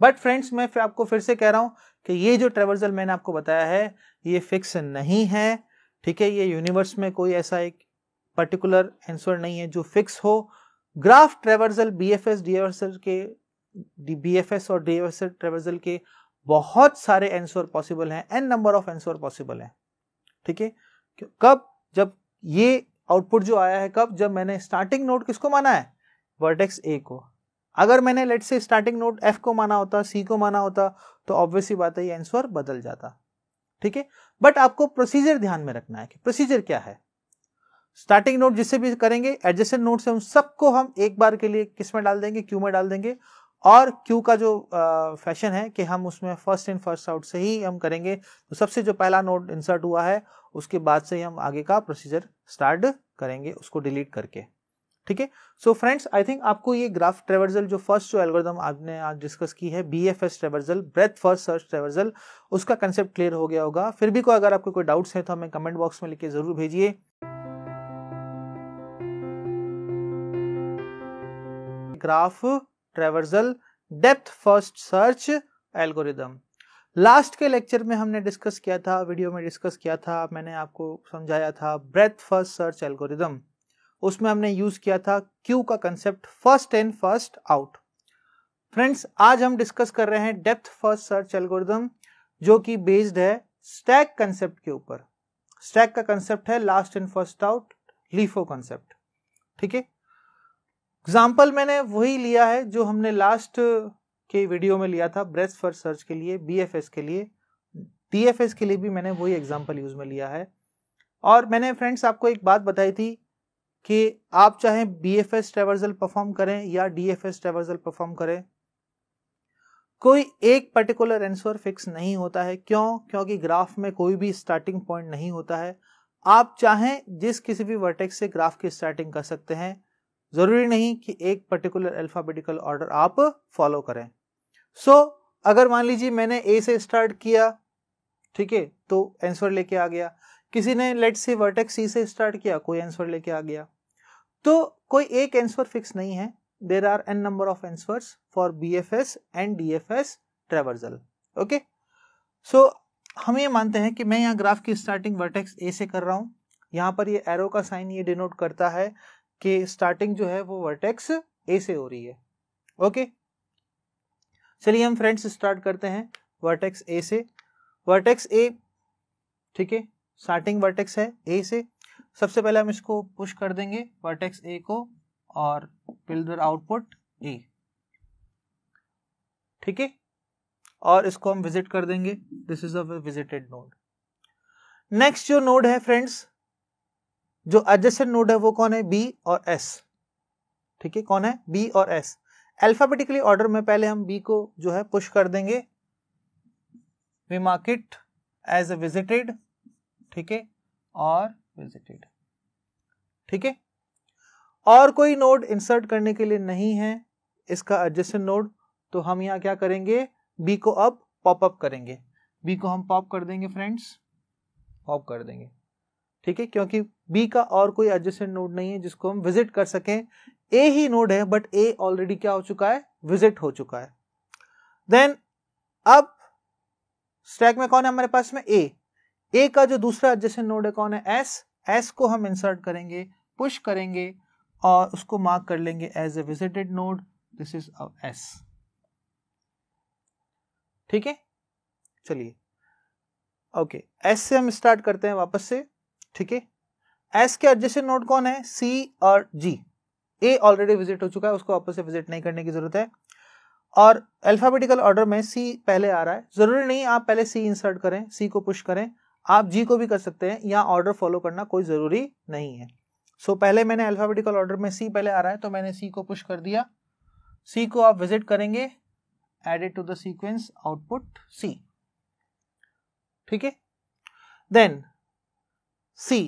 but friends मैं फिर आपको फिर से कह रहा हूँ कि ये जो ट्रेवर्जल मैंने आपको बताया है ये फिक्स नहीं है ठीक है ये यूनिवर्स में कोई ऐसा एक पर्टिकुलर आंसर नहीं है जो फिक्स हो graph traversal B F S के बी एफ एस और डी एफ ट्रेवर्जल के बहुत सारे आंसर पॉसिबल हैं N number of answer possible हैं ठीक है कब जब ये आउटपुट जो आया है कब जब मैंने स्टार्टिंग नोट किसको माना है वर्टेक्स ए को अगर मैंने लेट से स्टार्टिंग नोट एफ को माना होता सी को माना होता तो ऑब्वियसली बात है ये आंसर बदल जाता ठीक है बट आपको प्रोसीजर ध्यान में रखना है कि प्रोसीजर क्या है स्टार्टिंग नोट जिससे भी करेंगे एडजस्टेड नोट से उन सबको हम एक बार के लिए किस में डाल देंगे क्यू में डाल देंगे और क्यू का जो फैशन है कि हम उसमें फर्स्ट इन फर्स्ट आउट से ही हम करेंगे तो सबसे जो पहला नोट इंसर्ट हुआ है उसके बाद से ही हम आगे का प्रोसीजर स्टार्ट करेंगे उसको डिलीट करके ठीक है सो फ्रेंड्स आई थिंक आपको ये ग्राफ ट्रेवर्जल जो फर्स्ट जो एल्गोरिदम आपने आज डिस्कस की है B F S traversal breadth first search traversal उसका कंसेप्ट क्लियर हो गया होगा फिर भी कोई अगर आपको कोई डाउट्स हैं तो हमें कमेंट बॉक्स में लिखे जरूर भेजिए graph traversal depth first search algorithm last के लेक्चर में हमने डिस्कस किया था वीडियो में डिस्कस किया था मैंने आपको समझाया था ब्रेथ फर्स्ट सर्च एल्गोरिदम उसमें हमने यूज किया था क्यू का concept first in first out friends आज हम डिस्कस कर रहे हैं डेप्थ फर्स्ट सर्च एल्गोरिदम जो कि बेस्ड है स्टैक कंसेप्ट के ऊपर स्टैक का कंसेप्ट है last in first out LIFO concept ठीक है एग्जाम्पल मैंने वही लिया है जो हमने लास्ट के वीडियो में लिया था ब्रेस फर्स्ट सर्च के लिए बी के लिए डीएफएस के लिए भी मैंने वही एग्जाम्पल यूज में लिया है और मैंने फ्रेंड्स आपको एक बात बताई थी कि आप चाहे B F S traversal perform करें या D F S traversal perform करें कोई एक पर्टिकुलर आंसर फिक्स नहीं होता है क्यों क्योंकि ग्राफ में कोई भी स्टार्टिंग पॉइंट नहीं होता है आप चाहें जिस किसी भी वर्टेक्स से ग्राफ की स्टार्टिंग कर सकते हैं ज़रूरी नहीं कि एक पर्टिकुलर अल्फ़ाबेटिकल ऑर्डर आप फॉलो करें सो so, अगर मान लीजिए मैंने ए से स्टार्ट किया ठीक है तो आंसर लेके आ गया किसी ने लेट से वर्टेक्स सी से स्टार्ट किया कोई आंसर लेके आ गया तो कोई एक आंसर फिक्स नहीं है there are N number of answers for B F S and D F S traversal okay so हम ये मानते हैं कि मैं यहाँ ग्राफ की स्टार्टिंग वर्टेक्स ए से कर रहा हूँ यहाँ पर ये एरो का साइन ये डिनोट करता है कि स्टार्टिंग जो है वो वर्टेक्स ए से हो रही है ओके चलिए हम फ्रेंड्स स्टार्ट करते हैं वर्टेक्स ए से वर्टेक्स ए ठीक है स्टार्टिंग वर्टेक्स है ए से सबसे पहले हम इसको पुश कर देंगे वर्टेक्स ए को और बिल्डर आउटपुट ए ठीक है और इसको हम विजिट कर देंगे this is a visited node next जो नोड है फ्रेंड्स जो एडजस्टेड नोड है वो कौन है बी और एस ठीक है कौन है बी और एस अल्फाबेटिकली ऑर्डर में पहले हम बी को जो है पुश कर देंगे we marked it as a visited ठीक है और विजिटेड ठीक है और कोई नोड इंसर्ट करने के लिए नहीं है इसका एडजस्टेंट नोड तो हम यहां क्या करेंगे बी को अब पॉपअप करेंगे बी को हम पॉप कर देंगे फ्रेंड्स पॉप कर देंगे ठीक है क्योंकि बी का और कोई एडजस्टेंट नोड नहीं है जिसको हम विजिट कर सकें ए ही नोड है बट ए ऑलरेडी क्या हो चुका है विजिट हो चुका है देन अब स्टैक में कौन है हमारे पास में ए ए का जो दूसरा एडजेसेंट नोड है कौन है एस एस को हम इंसर्ट करेंगे पुश करेंगे और उसको मार्क कर लेंगे as a visited node this is S ठीक है चलिए ओके एस से हम स्टार्ट करते हैं वापस से ठीक है एस के एडजेसेंट नोड कौन है सी और जी ए ऑलरेडी विजिट हो चुका है उसको वापस से विजिट नहीं करने की जरूरत है और अल्फाबेटिकल ऑर्डर में सी पहले आ रहा है जरूरी नहीं आप पहले सी इंसर्ट करें सी को पुश करें आप जी को भी कर सकते हैं यहाँ ऑर्डर फॉलो करना कोई ज़रूरी नहीं है सो so, पहले मैंने अल्फ़ाबेटिकल ऑर्डर में सी पहले आ रहा है तो मैंने सी को पुश कर दिया सी को आप विजिट करेंगे added to the sequence output C ठीक है then C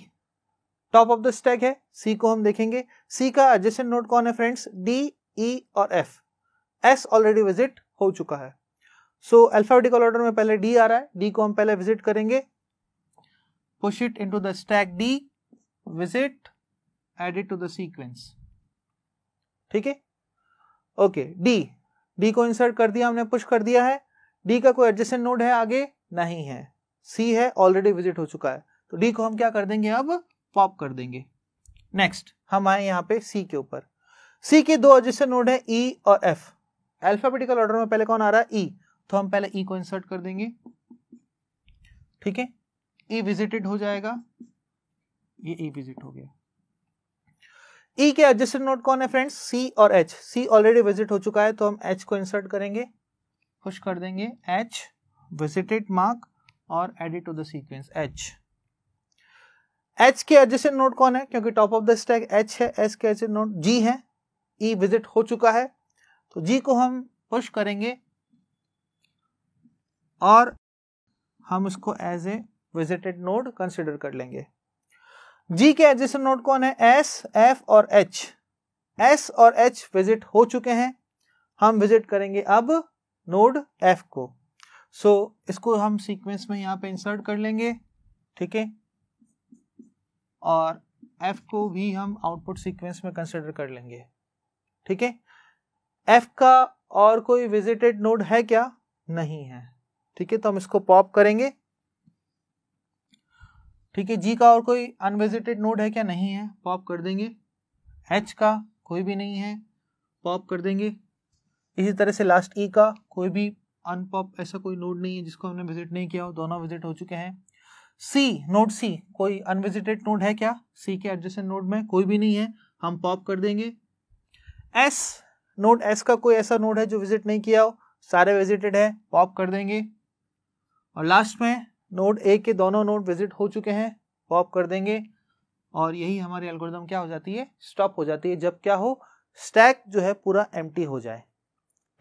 top of the stack है सी को हम देखेंगे सी का एडजेसेंट नोट कौन है फ्रेंड्स डी ई और एफ एस ऑलरेडी विजिट हो चुका है सो एल्फाबेटिकल अल्फाबेटिकल ऑर्डर में पहले डी आ रहा है डी को हम पहले विजिट करेंगे push it into the stack D, visit, add it to the sequence. ठीक है ओके D, D को इंसर्ट कर दिया हमने पुश कर दिया है D का कोई एडजेसेंट नोड है आगे नहीं है C है ऑलरेडी विजिट हो चुका है तो D को हम क्या कर देंगे अब पॉप कर देंगे नेक्स्ट हम आए यहाँ पे C के ऊपर C के दो एडजेसेंट नोड है E और F अल्फाबेटिकल ऑर्डर में पहले कौन आ रहा है E तो हम पहले E को इंसर्ट कर देंगे ठीक है ई विजिटेड हो जाएगा ये ई विजिट हो गया ई e के एडजस्टेड नोट कौन है फ्रेंड्स सी और एच सी ऑलरेडी विजिट हो चुका है तो हम एच को इंसर्ट करेंगे पुश कर देंगे एच विजिटेड मार्क और added to the sequence H H के एडजस्टेड नोट कौन है क्योंकि top of the stack H है एच के एडजस्टेड नोट जी है ई e विजिट हो चुका है तो जी को हम पुश करेंगे और हम उसको as a visited node consider कर लेंगे जी के एडजेसेंट नोड कौन है एस एफ और एच एस और एच विजिट हो चुके हैं हम विजिट करेंगे अब नोड एफ को सो so, इसको हम सीक्वेंस में यहां पे इंसर्ट कर लेंगे ठीक है और एफ को भी हम आउटपुट सीक्वेंस में कंसिडर कर लेंगे ठीक है एफ का और कोई विजिटेड नोड है क्या नहीं है ठीक है तो हम इसको पॉप करेंगे ठीक है जी का और कोई अनविजिटेड नोड है क्या नहीं है पॉप कर देंगे एच का कोई भी नहीं है पॉप कर देंगे इसी तरह से लास्ट ई e का कोई भी अनपॉप ऐसा कोई नोड नहीं है जिसको हमने विजिट नहीं किया हो दोनों विजिट हो चुके हैं सी नोड सी कोई अनविजिटेड नोड है क्या सी के एडजेसेंट नोड में कोई भी नहीं है हम पॉप कर देंगे एस नोड एस का कोई ऐसा नोड है जो विजिट नहीं किया हो सारे विजिटेड है पॉप कर देंगे और लास्ट में नोड ए के दोनों नोड विजिट हो चुके हैं पॉप कर देंगे और यही हमारी एल्गोरिदम क्या हो जाती है स्टॉप हो जाती है जब क्या हो स्टैक जो है पूरा एम हो जाए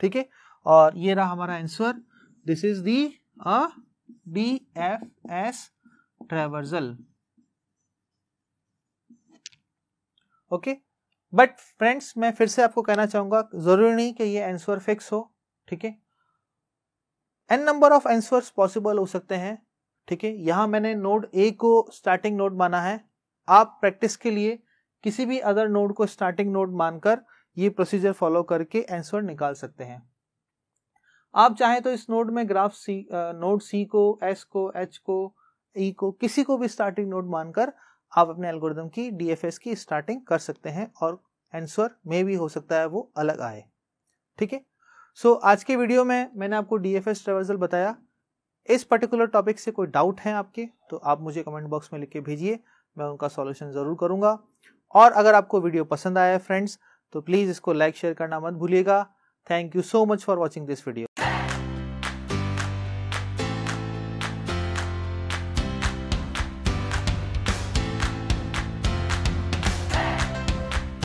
ठीक है और ये रहा हमारा answer this is the B F S traversal okay but friends मैं फिर से आपको कहना चाहूंगा जरूरी नहीं कि ये आंसर फिक्स हो ठीक है N number of answers possible हो सकते हैं ठीक है यहाँ मैंने नोड ए को स्टार्टिंग नोड माना है आप प्रैक्टिस के लिए किसी भी अदर नोड को स्टार्टिंग नोड मानकर ये प्रोसीजर फॉलो करके आंसर निकाल सकते हैं आप चाहें तो इस नोड में ग्राफ सी नोड सी को एस को एच को ई e को किसी को भी स्टार्टिंग नोड मानकर आप अपने एल्गोरिदम की डीएफएस की स्टार्टिंग कर सकते हैं और आंसर में भी हो सकता है वो अलग आए ठीक है सो आज के वीडियो में मैंने आपको डीएफएस ट्रेवर्सल बताया इस पर्टिकुलर टॉपिक से कोई डाउट है आपके तो आप मुझे कमेंट बॉक्स में लिख के भेजिए मैं उनका सॉल्यूशन ज़रूर करूंगा और अगर आपको वीडियो पसंद आया है फ्रेंड्स तो प्लीज़ इसको लाइक शेयर करना मत भूलिएगा thank you so much for watching this video